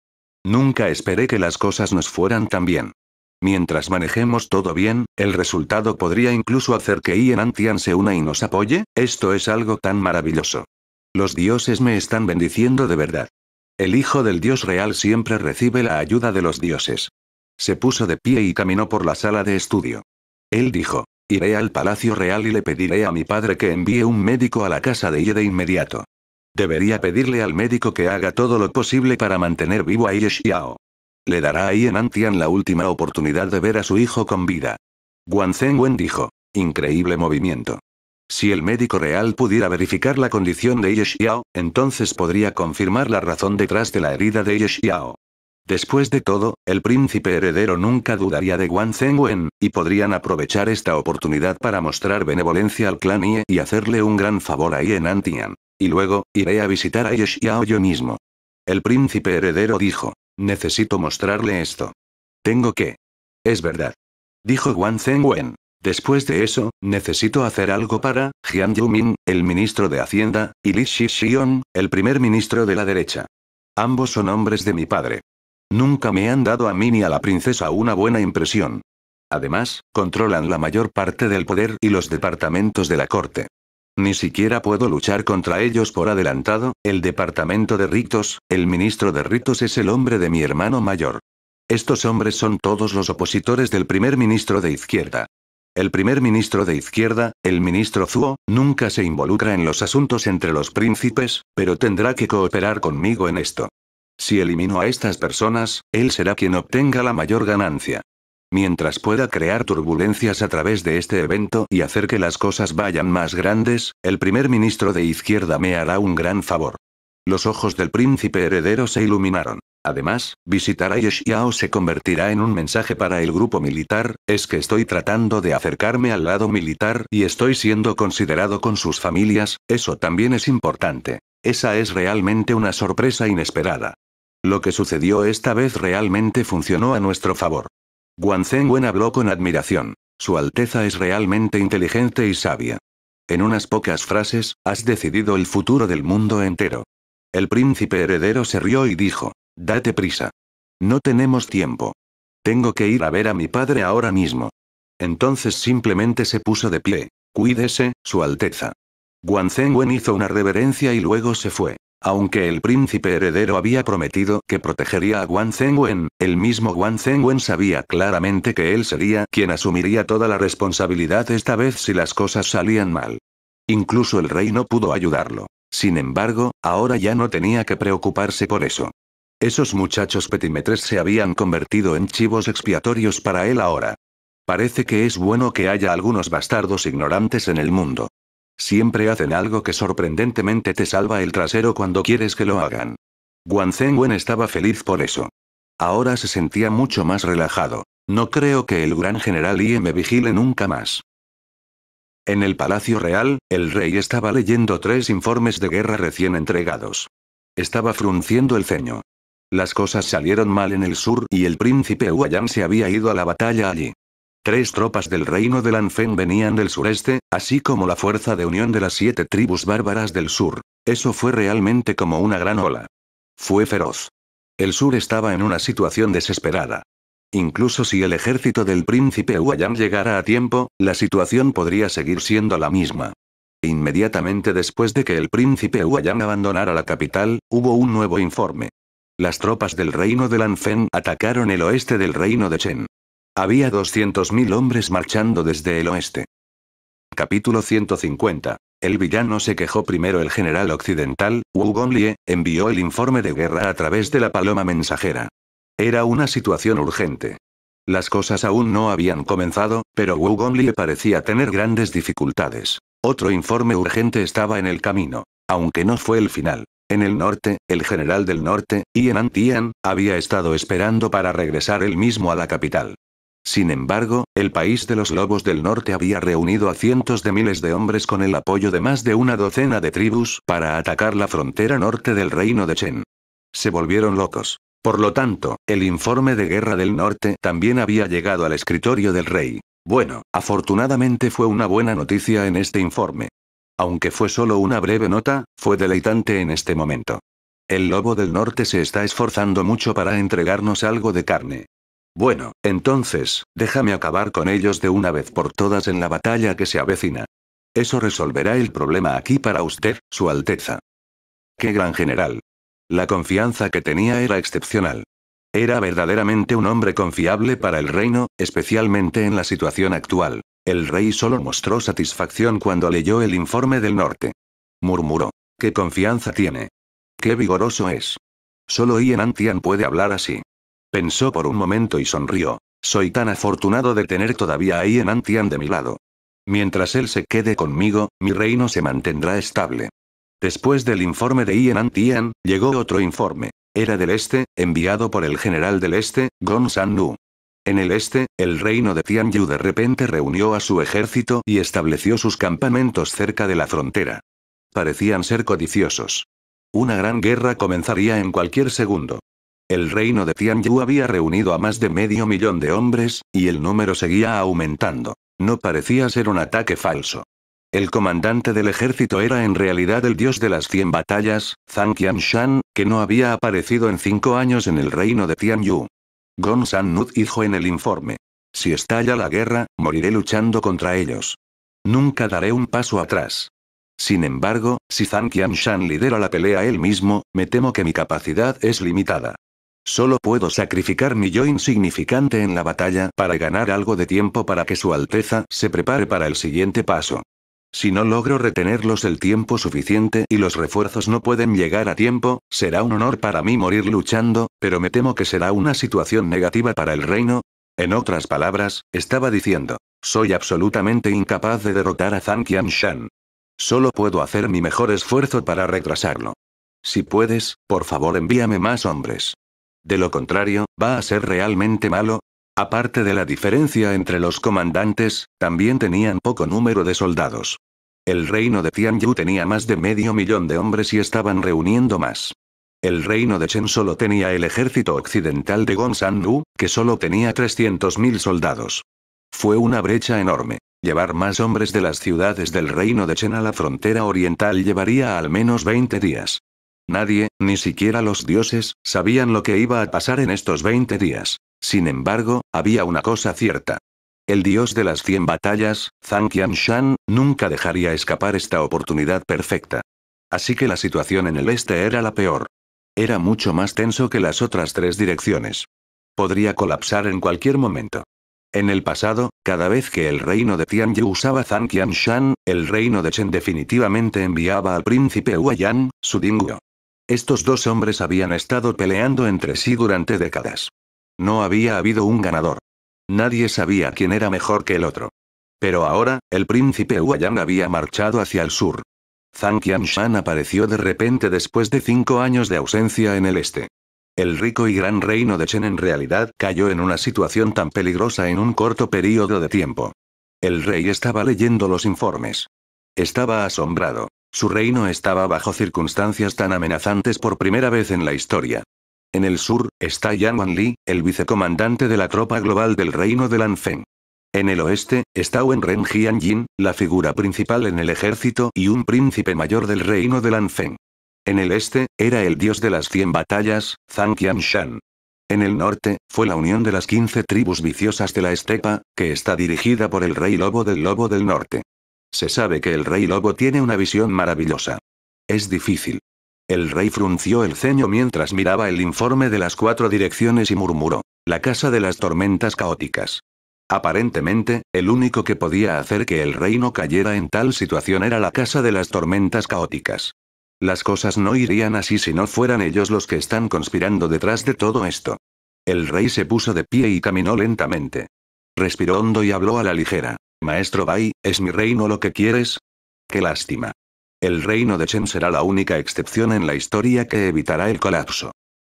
Nunca esperé que las cosas nos fueran tan bien. Mientras manejemos todo bien, el resultado podría incluso hacer que Ian Antian se una y nos apoye, esto es algo tan maravilloso. Los dioses me están bendiciendo de verdad. El hijo del dios real siempre recibe la ayuda de los dioses. Se puso de pie y caminó por la sala de estudio. Él dijo, iré al Palacio Real y le pediré a mi padre que envíe un médico a la casa de Ye de inmediato. Debería pedirle al médico que haga todo lo posible para mantener vivo a Ye Xiao. Le dará a en Antian la última oportunidad de ver a su hijo con vida. Guan Wen dijo, increíble movimiento. Si el médico real pudiera verificar la condición de Ye Xiao, entonces podría confirmar la razón detrás de la herida de Ye Xiao. Después de todo, el príncipe heredero nunca dudaría de Wang Wen, y podrían aprovechar esta oportunidad para mostrar benevolencia al clan Ye y hacerle un gran favor a en Antian. Y luego, iré a visitar a Ye yo mismo. El príncipe heredero dijo. Necesito mostrarle esto. Tengo que. Es verdad. Dijo Wang Wen. Después de eso, necesito hacer algo para, Jian Yumin, el ministro de Hacienda, y Li Shixion, el primer ministro de la derecha. Ambos son hombres de mi padre. Nunca me han dado a mí ni a la princesa una buena impresión. Además, controlan la mayor parte del poder y los departamentos de la corte. Ni siquiera puedo luchar contra ellos por adelantado, el departamento de ritos, el ministro de ritos es el hombre de mi hermano mayor. Estos hombres son todos los opositores del primer ministro de izquierda. El primer ministro de izquierda, el ministro Zuo, nunca se involucra en los asuntos entre los príncipes, pero tendrá que cooperar conmigo en esto. Si elimino a estas personas, él será quien obtenga la mayor ganancia. Mientras pueda crear turbulencias a través de este evento y hacer que las cosas vayan más grandes, el primer ministro de izquierda me hará un gran favor. Los ojos del príncipe heredero se iluminaron. Además, visitar a Yeshiao se convertirá en un mensaje para el grupo militar, es que estoy tratando de acercarme al lado militar y estoy siendo considerado con sus familias, eso también es importante. Esa es realmente una sorpresa inesperada. Lo que sucedió esta vez realmente funcionó a nuestro favor. Guan Zengwen habló con admiración. Su Alteza es realmente inteligente y sabia. En unas pocas frases, has decidido el futuro del mundo entero. El príncipe heredero se rió y dijo, date prisa. No tenemos tiempo. Tengo que ir a ver a mi padre ahora mismo. Entonces simplemente se puso de pie. Cuídese, Su Alteza. Guan Zengwen hizo una reverencia y luego se fue. Aunque el príncipe heredero había prometido que protegería a Guan Zengwen, el mismo Guan Zengwen sabía claramente que él sería quien asumiría toda la responsabilidad esta vez si las cosas salían mal. Incluso el rey no pudo ayudarlo. Sin embargo, ahora ya no tenía que preocuparse por eso. Esos muchachos petimetres se habían convertido en chivos expiatorios para él ahora. Parece que es bueno que haya algunos bastardos ignorantes en el mundo. Siempre hacen algo que sorprendentemente te salva el trasero cuando quieres que lo hagan. Guan Wen estaba feliz por eso. Ahora se sentía mucho más relajado. No creo que el gran general Ie me vigile nunca más. En el Palacio Real, el rey estaba leyendo tres informes de guerra recién entregados. Estaba frunciendo el ceño. Las cosas salieron mal en el sur y el príncipe Huayan se había ido a la batalla allí. Tres tropas del reino de Lanfen venían del sureste, así como la fuerza de unión de las siete tribus bárbaras del sur. Eso fue realmente como una gran ola. Fue feroz. El sur estaba en una situación desesperada. Incluso si el ejército del príncipe Huayang llegara a tiempo, la situación podría seguir siendo la misma. Inmediatamente después de que el príncipe Huayang abandonara la capital, hubo un nuevo informe. Las tropas del reino de Lanfen atacaron el oeste del reino de Chen. Había 200.000 hombres marchando desde el oeste. Capítulo 150. El villano se quejó primero el general occidental, Wu Gonglie, envió el informe de guerra a través de la paloma mensajera. Era una situación urgente. Las cosas aún no habían comenzado, pero Wu Gonglie parecía tener grandes dificultades. Otro informe urgente estaba en el camino. Aunque no fue el final. En el norte, el general del norte, en Antian había estado esperando para regresar él mismo a la capital. Sin embargo, el país de los lobos del norte había reunido a cientos de miles de hombres con el apoyo de más de una docena de tribus para atacar la frontera norte del reino de Chen. Se volvieron locos. Por lo tanto, el informe de guerra del norte también había llegado al escritorio del rey. Bueno, afortunadamente fue una buena noticia en este informe. Aunque fue solo una breve nota, fue deleitante en este momento. El lobo del norte se está esforzando mucho para entregarnos algo de carne. Bueno, entonces, déjame acabar con ellos de una vez por todas en la batalla que se avecina. Eso resolverá el problema aquí para usted, Su Alteza. ¡Qué gran general! La confianza que tenía era excepcional. Era verdaderamente un hombre confiable para el reino, especialmente en la situación actual. El rey solo mostró satisfacción cuando leyó el informe del norte. Murmuró. ¿Qué confianza tiene? ¡Qué vigoroso es! Solo Ian Antian puede hablar así. Pensó por un momento y sonrió. Soy tan afortunado de tener todavía a Ian Antian de mi lado. Mientras él se quede conmigo, mi reino se mantendrá estable. Después del informe de Ian Antian, llegó otro informe. Era del este, enviado por el general del este, Gong San Nu. En el este, el reino de Tianyu de repente reunió a su ejército y estableció sus campamentos cerca de la frontera. Parecían ser codiciosos. Una gran guerra comenzaría en cualquier segundo. El reino de Tianyu había reunido a más de medio millón de hombres, y el número seguía aumentando. No parecía ser un ataque falso. El comandante del ejército era en realidad el dios de las cien batallas, Zhang Shan, que no había aparecido en cinco años en el reino de Tianyu. Gong San Nut dijo en el informe. Si estalla la guerra, moriré luchando contra ellos. Nunca daré un paso atrás. Sin embargo, si Zhang Qianshan lidera la pelea él mismo, me temo que mi capacidad es limitada. Solo puedo sacrificar mi yo insignificante en la batalla para ganar algo de tiempo para que Su Alteza se prepare para el siguiente paso. Si no logro retenerlos el tiempo suficiente y los refuerzos no pueden llegar a tiempo, será un honor para mí morir luchando, pero me temo que será una situación negativa para el reino. En otras palabras, estaba diciendo, soy absolutamente incapaz de derrotar a Zhang Shan. Solo puedo hacer mi mejor esfuerzo para retrasarlo. Si puedes, por favor envíame más hombres. De lo contrario, va a ser realmente malo. Aparte de la diferencia entre los comandantes, también tenían poco número de soldados. El reino de Tianyu tenía más de medio millón de hombres y estaban reuniendo más. El reino de Chen solo tenía el ejército occidental de gongsan que solo tenía 300.000 soldados. Fue una brecha enorme. Llevar más hombres de las ciudades del reino de Chen a la frontera oriental llevaría al menos 20 días. Nadie, ni siquiera los dioses, sabían lo que iba a pasar en estos 20 días. Sin embargo, había una cosa cierta. El dios de las 100 batallas, Zhang Shan, nunca dejaría escapar esta oportunidad perfecta. Así que la situación en el este era la peor. Era mucho más tenso que las otras tres direcciones. Podría colapsar en cualquier momento. En el pasado, cada vez que el reino de Tianyu usaba Zhang Shan, el reino de Chen definitivamente enviaba al príncipe Huayan, su estos dos hombres habían estado peleando entre sí durante décadas. No había habido un ganador. Nadie sabía quién era mejor que el otro. Pero ahora, el príncipe Huayang había marchado hacia el sur. Zhang Shan apareció de repente después de cinco años de ausencia en el este. El rico y gran reino de Chen en realidad cayó en una situación tan peligrosa en un corto periodo de tiempo. El rey estaba leyendo los informes. Estaba asombrado. Su reino estaba bajo circunstancias tan amenazantes por primera vez en la historia. En el sur, está Yang Wanli, el vicecomandante de la tropa global del reino de Lanfeng. En el oeste, está Wenren Jianjin, la figura principal en el ejército y un príncipe mayor del reino de Lanfeng. En el este, era el dios de las cien batallas, Zhang Qianshan. En el norte, fue la unión de las 15 tribus viciosas de la estepa, que está dirigida por el rey lobo del lobo del norte. Se sabe que el rey lobo tiene una visión maravillosa. Es difícil. El rey frunció el ceño mientras miraba el informe de las cuatro direcciones y murmuró, la casa de las tormentas caóticas. Aparentemente, el único que podía hacer que el reino cayera en tal situación era la casa de las tormentas caóticas. Las cosas no irían así si no fueran ellos los que están conspirando detrás de todo esto. El rey se puso de pie y caminó lentamente. Respiró hondo y habló a la ligera. Maestro Bai, ¿es mi reino lo que quieres? Qué lástima. El reino de Chen será la única excepción en la historia que evitará el colapso.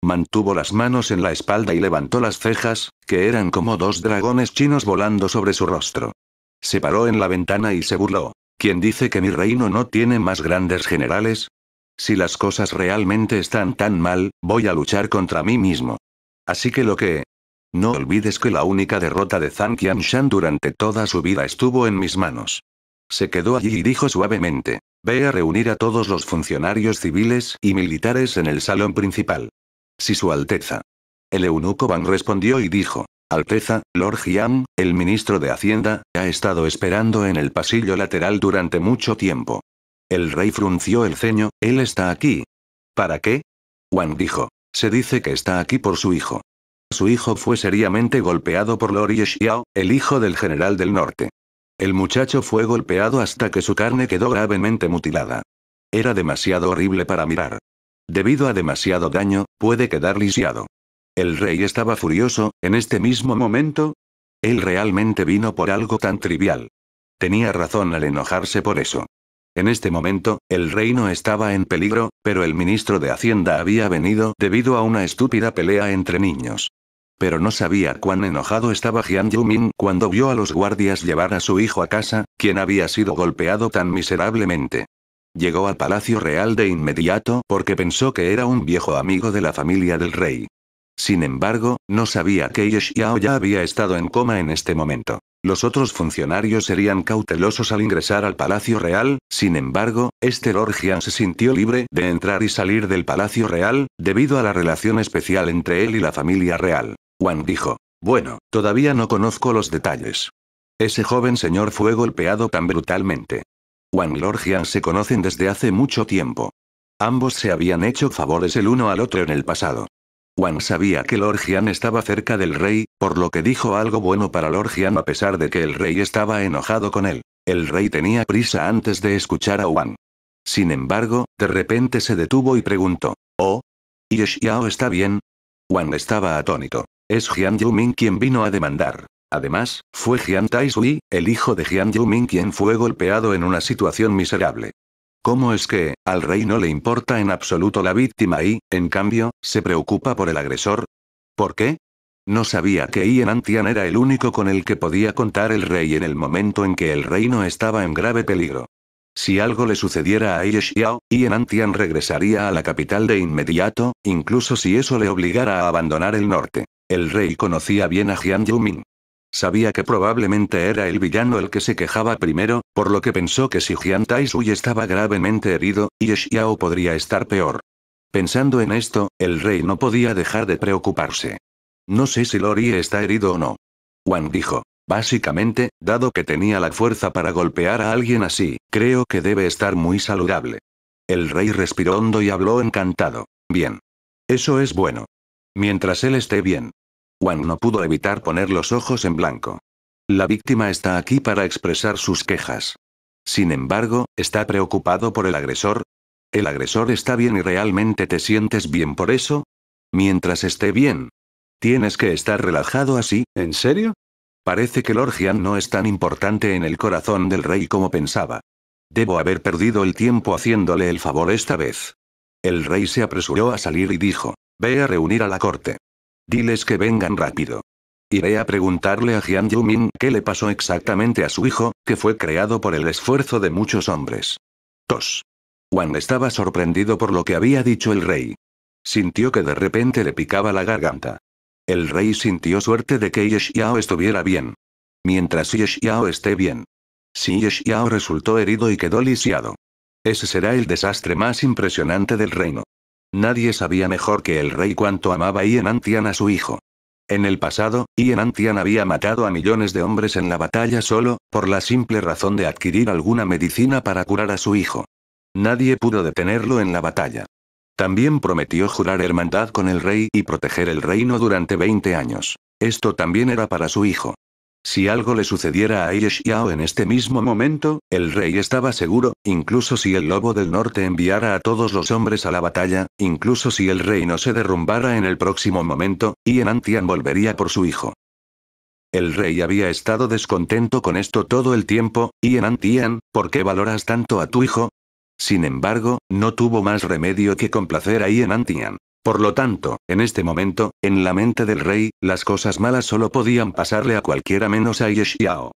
Mantuvo las manos en la espalda y levantó las cejas, que eran como dos dragones chinos volando sobre su rostro. Se paró en la ventana y se burló. ¿Quién dice que mi reino no tiene más grandes generales? Si las cosas realmente están tan mal, voy a luchar contra mí mismo. Así que lo que, no olvides que la única derrota de Zhang Shan durante toda su vida estuvo en mis manos. Se quedó allí y dijo suavemente. Ve a reunir a todos los funcionarios civiles y militares en el salón principal. Si su Alteza. El eunuco Wang respondió y dijo. Alteza, Lord Jiang, el ministro de Hacienda, ha estado esperando en el pasillo lateral durante mucho tiempo. El rey frunció el ceño, él está aquí. ¿Para qué? Wang dijo. Se dice que está aquí por su hijo. Su hijo fue seriamente golpeado por Lori Xiao, el hijo del general del norte. El muchacho fue golpeado hasta que su carne quedó gravemente mutilada. Era demasiado horrible para mirar. Debido a demasiado daño, puede quedar lisiado. El rey estaba furioso, en este mismo momento. Él realmente vino por algo tan trivial. Tenía razón al enojarse por eso. En este momento, el reino estaba en peligro, pero el ministro de Hacienda había venido debido a una estúpida pelea entre niños. Pero no sabía cuán enojado estaba Jian Yumin cuando vio a los guardias llevar a su hijo a casa, quien había sido golpeado tan miserablemente. Llegó al Palacio Real de inmediato porque pensó que era un viejo amigo de la familia del rey. Sin embargo, no sabía que Ye Xiao ya había estado en coma en este momento. Los otros funcionarios serían cautelosos al ingresar al Palacio Real, sin embargo, este Lord Jian se sintió libre de entrar y salir del Palacio Real, debido a la relación especial entre él y la familia real. Wang dijo. Bueno, todavía no conozco los detalles. Ese joven señor fue golpeado tan brutalmente. Lord Lorgian se conocen desde hace mucho tiempo. Ambos se habían hecho favores el uno al otro en el pasado. Juan sabía que Lorgian estaba cerca del rey, por lo que dijo algo bueno para Lorgian a pesar de que el rey estaba enojado con él. El rey tenía prisa antes de escuchar a Wang. Sin embargo, de repente se detuvo y preguntó, ¿Oh? ¿Y está bien? Juan estaba atónito. Es Jian Yuming quien vino a demandar. Además, fue Jian Taisui, el hijo de Jian Yuming, quien fue golpeado en una situación miserable. ¿Cómo es que, al rey no le importa en absoluto la víctima y, en cambio, se preocupa por el agresor? ¿Por qué? No sabía que Ian Antian era el único con el que podía contar el rey en el momento en que el reino estaba en grave peligro. Si algo le sucediera a Yi Xiao, Antian regresaría a la capital de inmediato, incluso si eso le obligara a abandonar el norte. El rey conocía bien a Jian Yuming. Sabía que probablemente era el villano el que se quejaba primero, por lo que pensó que si Jian Taisui estaba gravemente herido, Xiao podría estar peor. Pensando en esto, el rey no podía dejar de preocuparse. No sé si Lori está herido o no. Juan dijo. Básicamente, dado que tenía la fuerza para golpear a alguien así, creo que debe estar muy saludable. El rey respiró hondo y habló encantado. Bien. Eso es bueno. Mientras él esté bien. Juan no pudo evitar poner los ojos en blanco. La víctima está aquí para expresar sus quejas. Sin embargo, ¿está preocupado por el agresor? ¿El agresor está bien y realmente te sientes bien por eso? Mientras esté bien. Tienes que estar relajado así, ¿en serio? Parece que Lorgian no es tan importante en el corazón del rey como pensaba. Debo haber perdido el tiempo haciéndole el favor esta vez. El rey se apresuró a salir y dijo. Ve a reunir a la corte. Diles que vengan rápido. Iré a preguntarle a Jian Yumin qué le pasó exactamente a su hijo, que fue creado por el esfuerzo de muchos hombres. Tos. Juan estaba sorprendido por lo que había dicho el rey. Sintió que de repente le picaba la garganta. El rey sintió suerte de que Yeshiao estuviera bien. Mientras Yeshiao esté bien. Si Yeshiao resultó herido y quedó lisiado. Ese será el desastre más impresionante del reino. Nadie sabía mejor que el rey cuánto amaba Ian Antian a su hijo. En el pasado, Ian Antian había matado a millones de hombres en la batalla solo, por la simple razón de adquirir alguna medicina para curar a su hijo. Nadie pudo detenerlo en la batalla. También prometió jurar hermandad con el rey y proteger el reino durante 20 años. Esto también era para su hijo. Si algo le sucediera a Xiao en este mismo momento, el rey estaba seguro, incluso si el lobo del norte enviara a todos los hombres a la batalla, incluso si el reino se derrumbara en el próximo momento, en Antian volvería por su hijo. El rey había estado descontento con esto todo el tiempo, en Antian, ¿por qué valoras tanto a tu hijo? Sin embargo, no tuvo más remedio que complacer a en Antian. Por lo tanto, en este momento, en la mente del rey, las cosas malas solo podían pasarle a cualquiera menos a Yeshiao.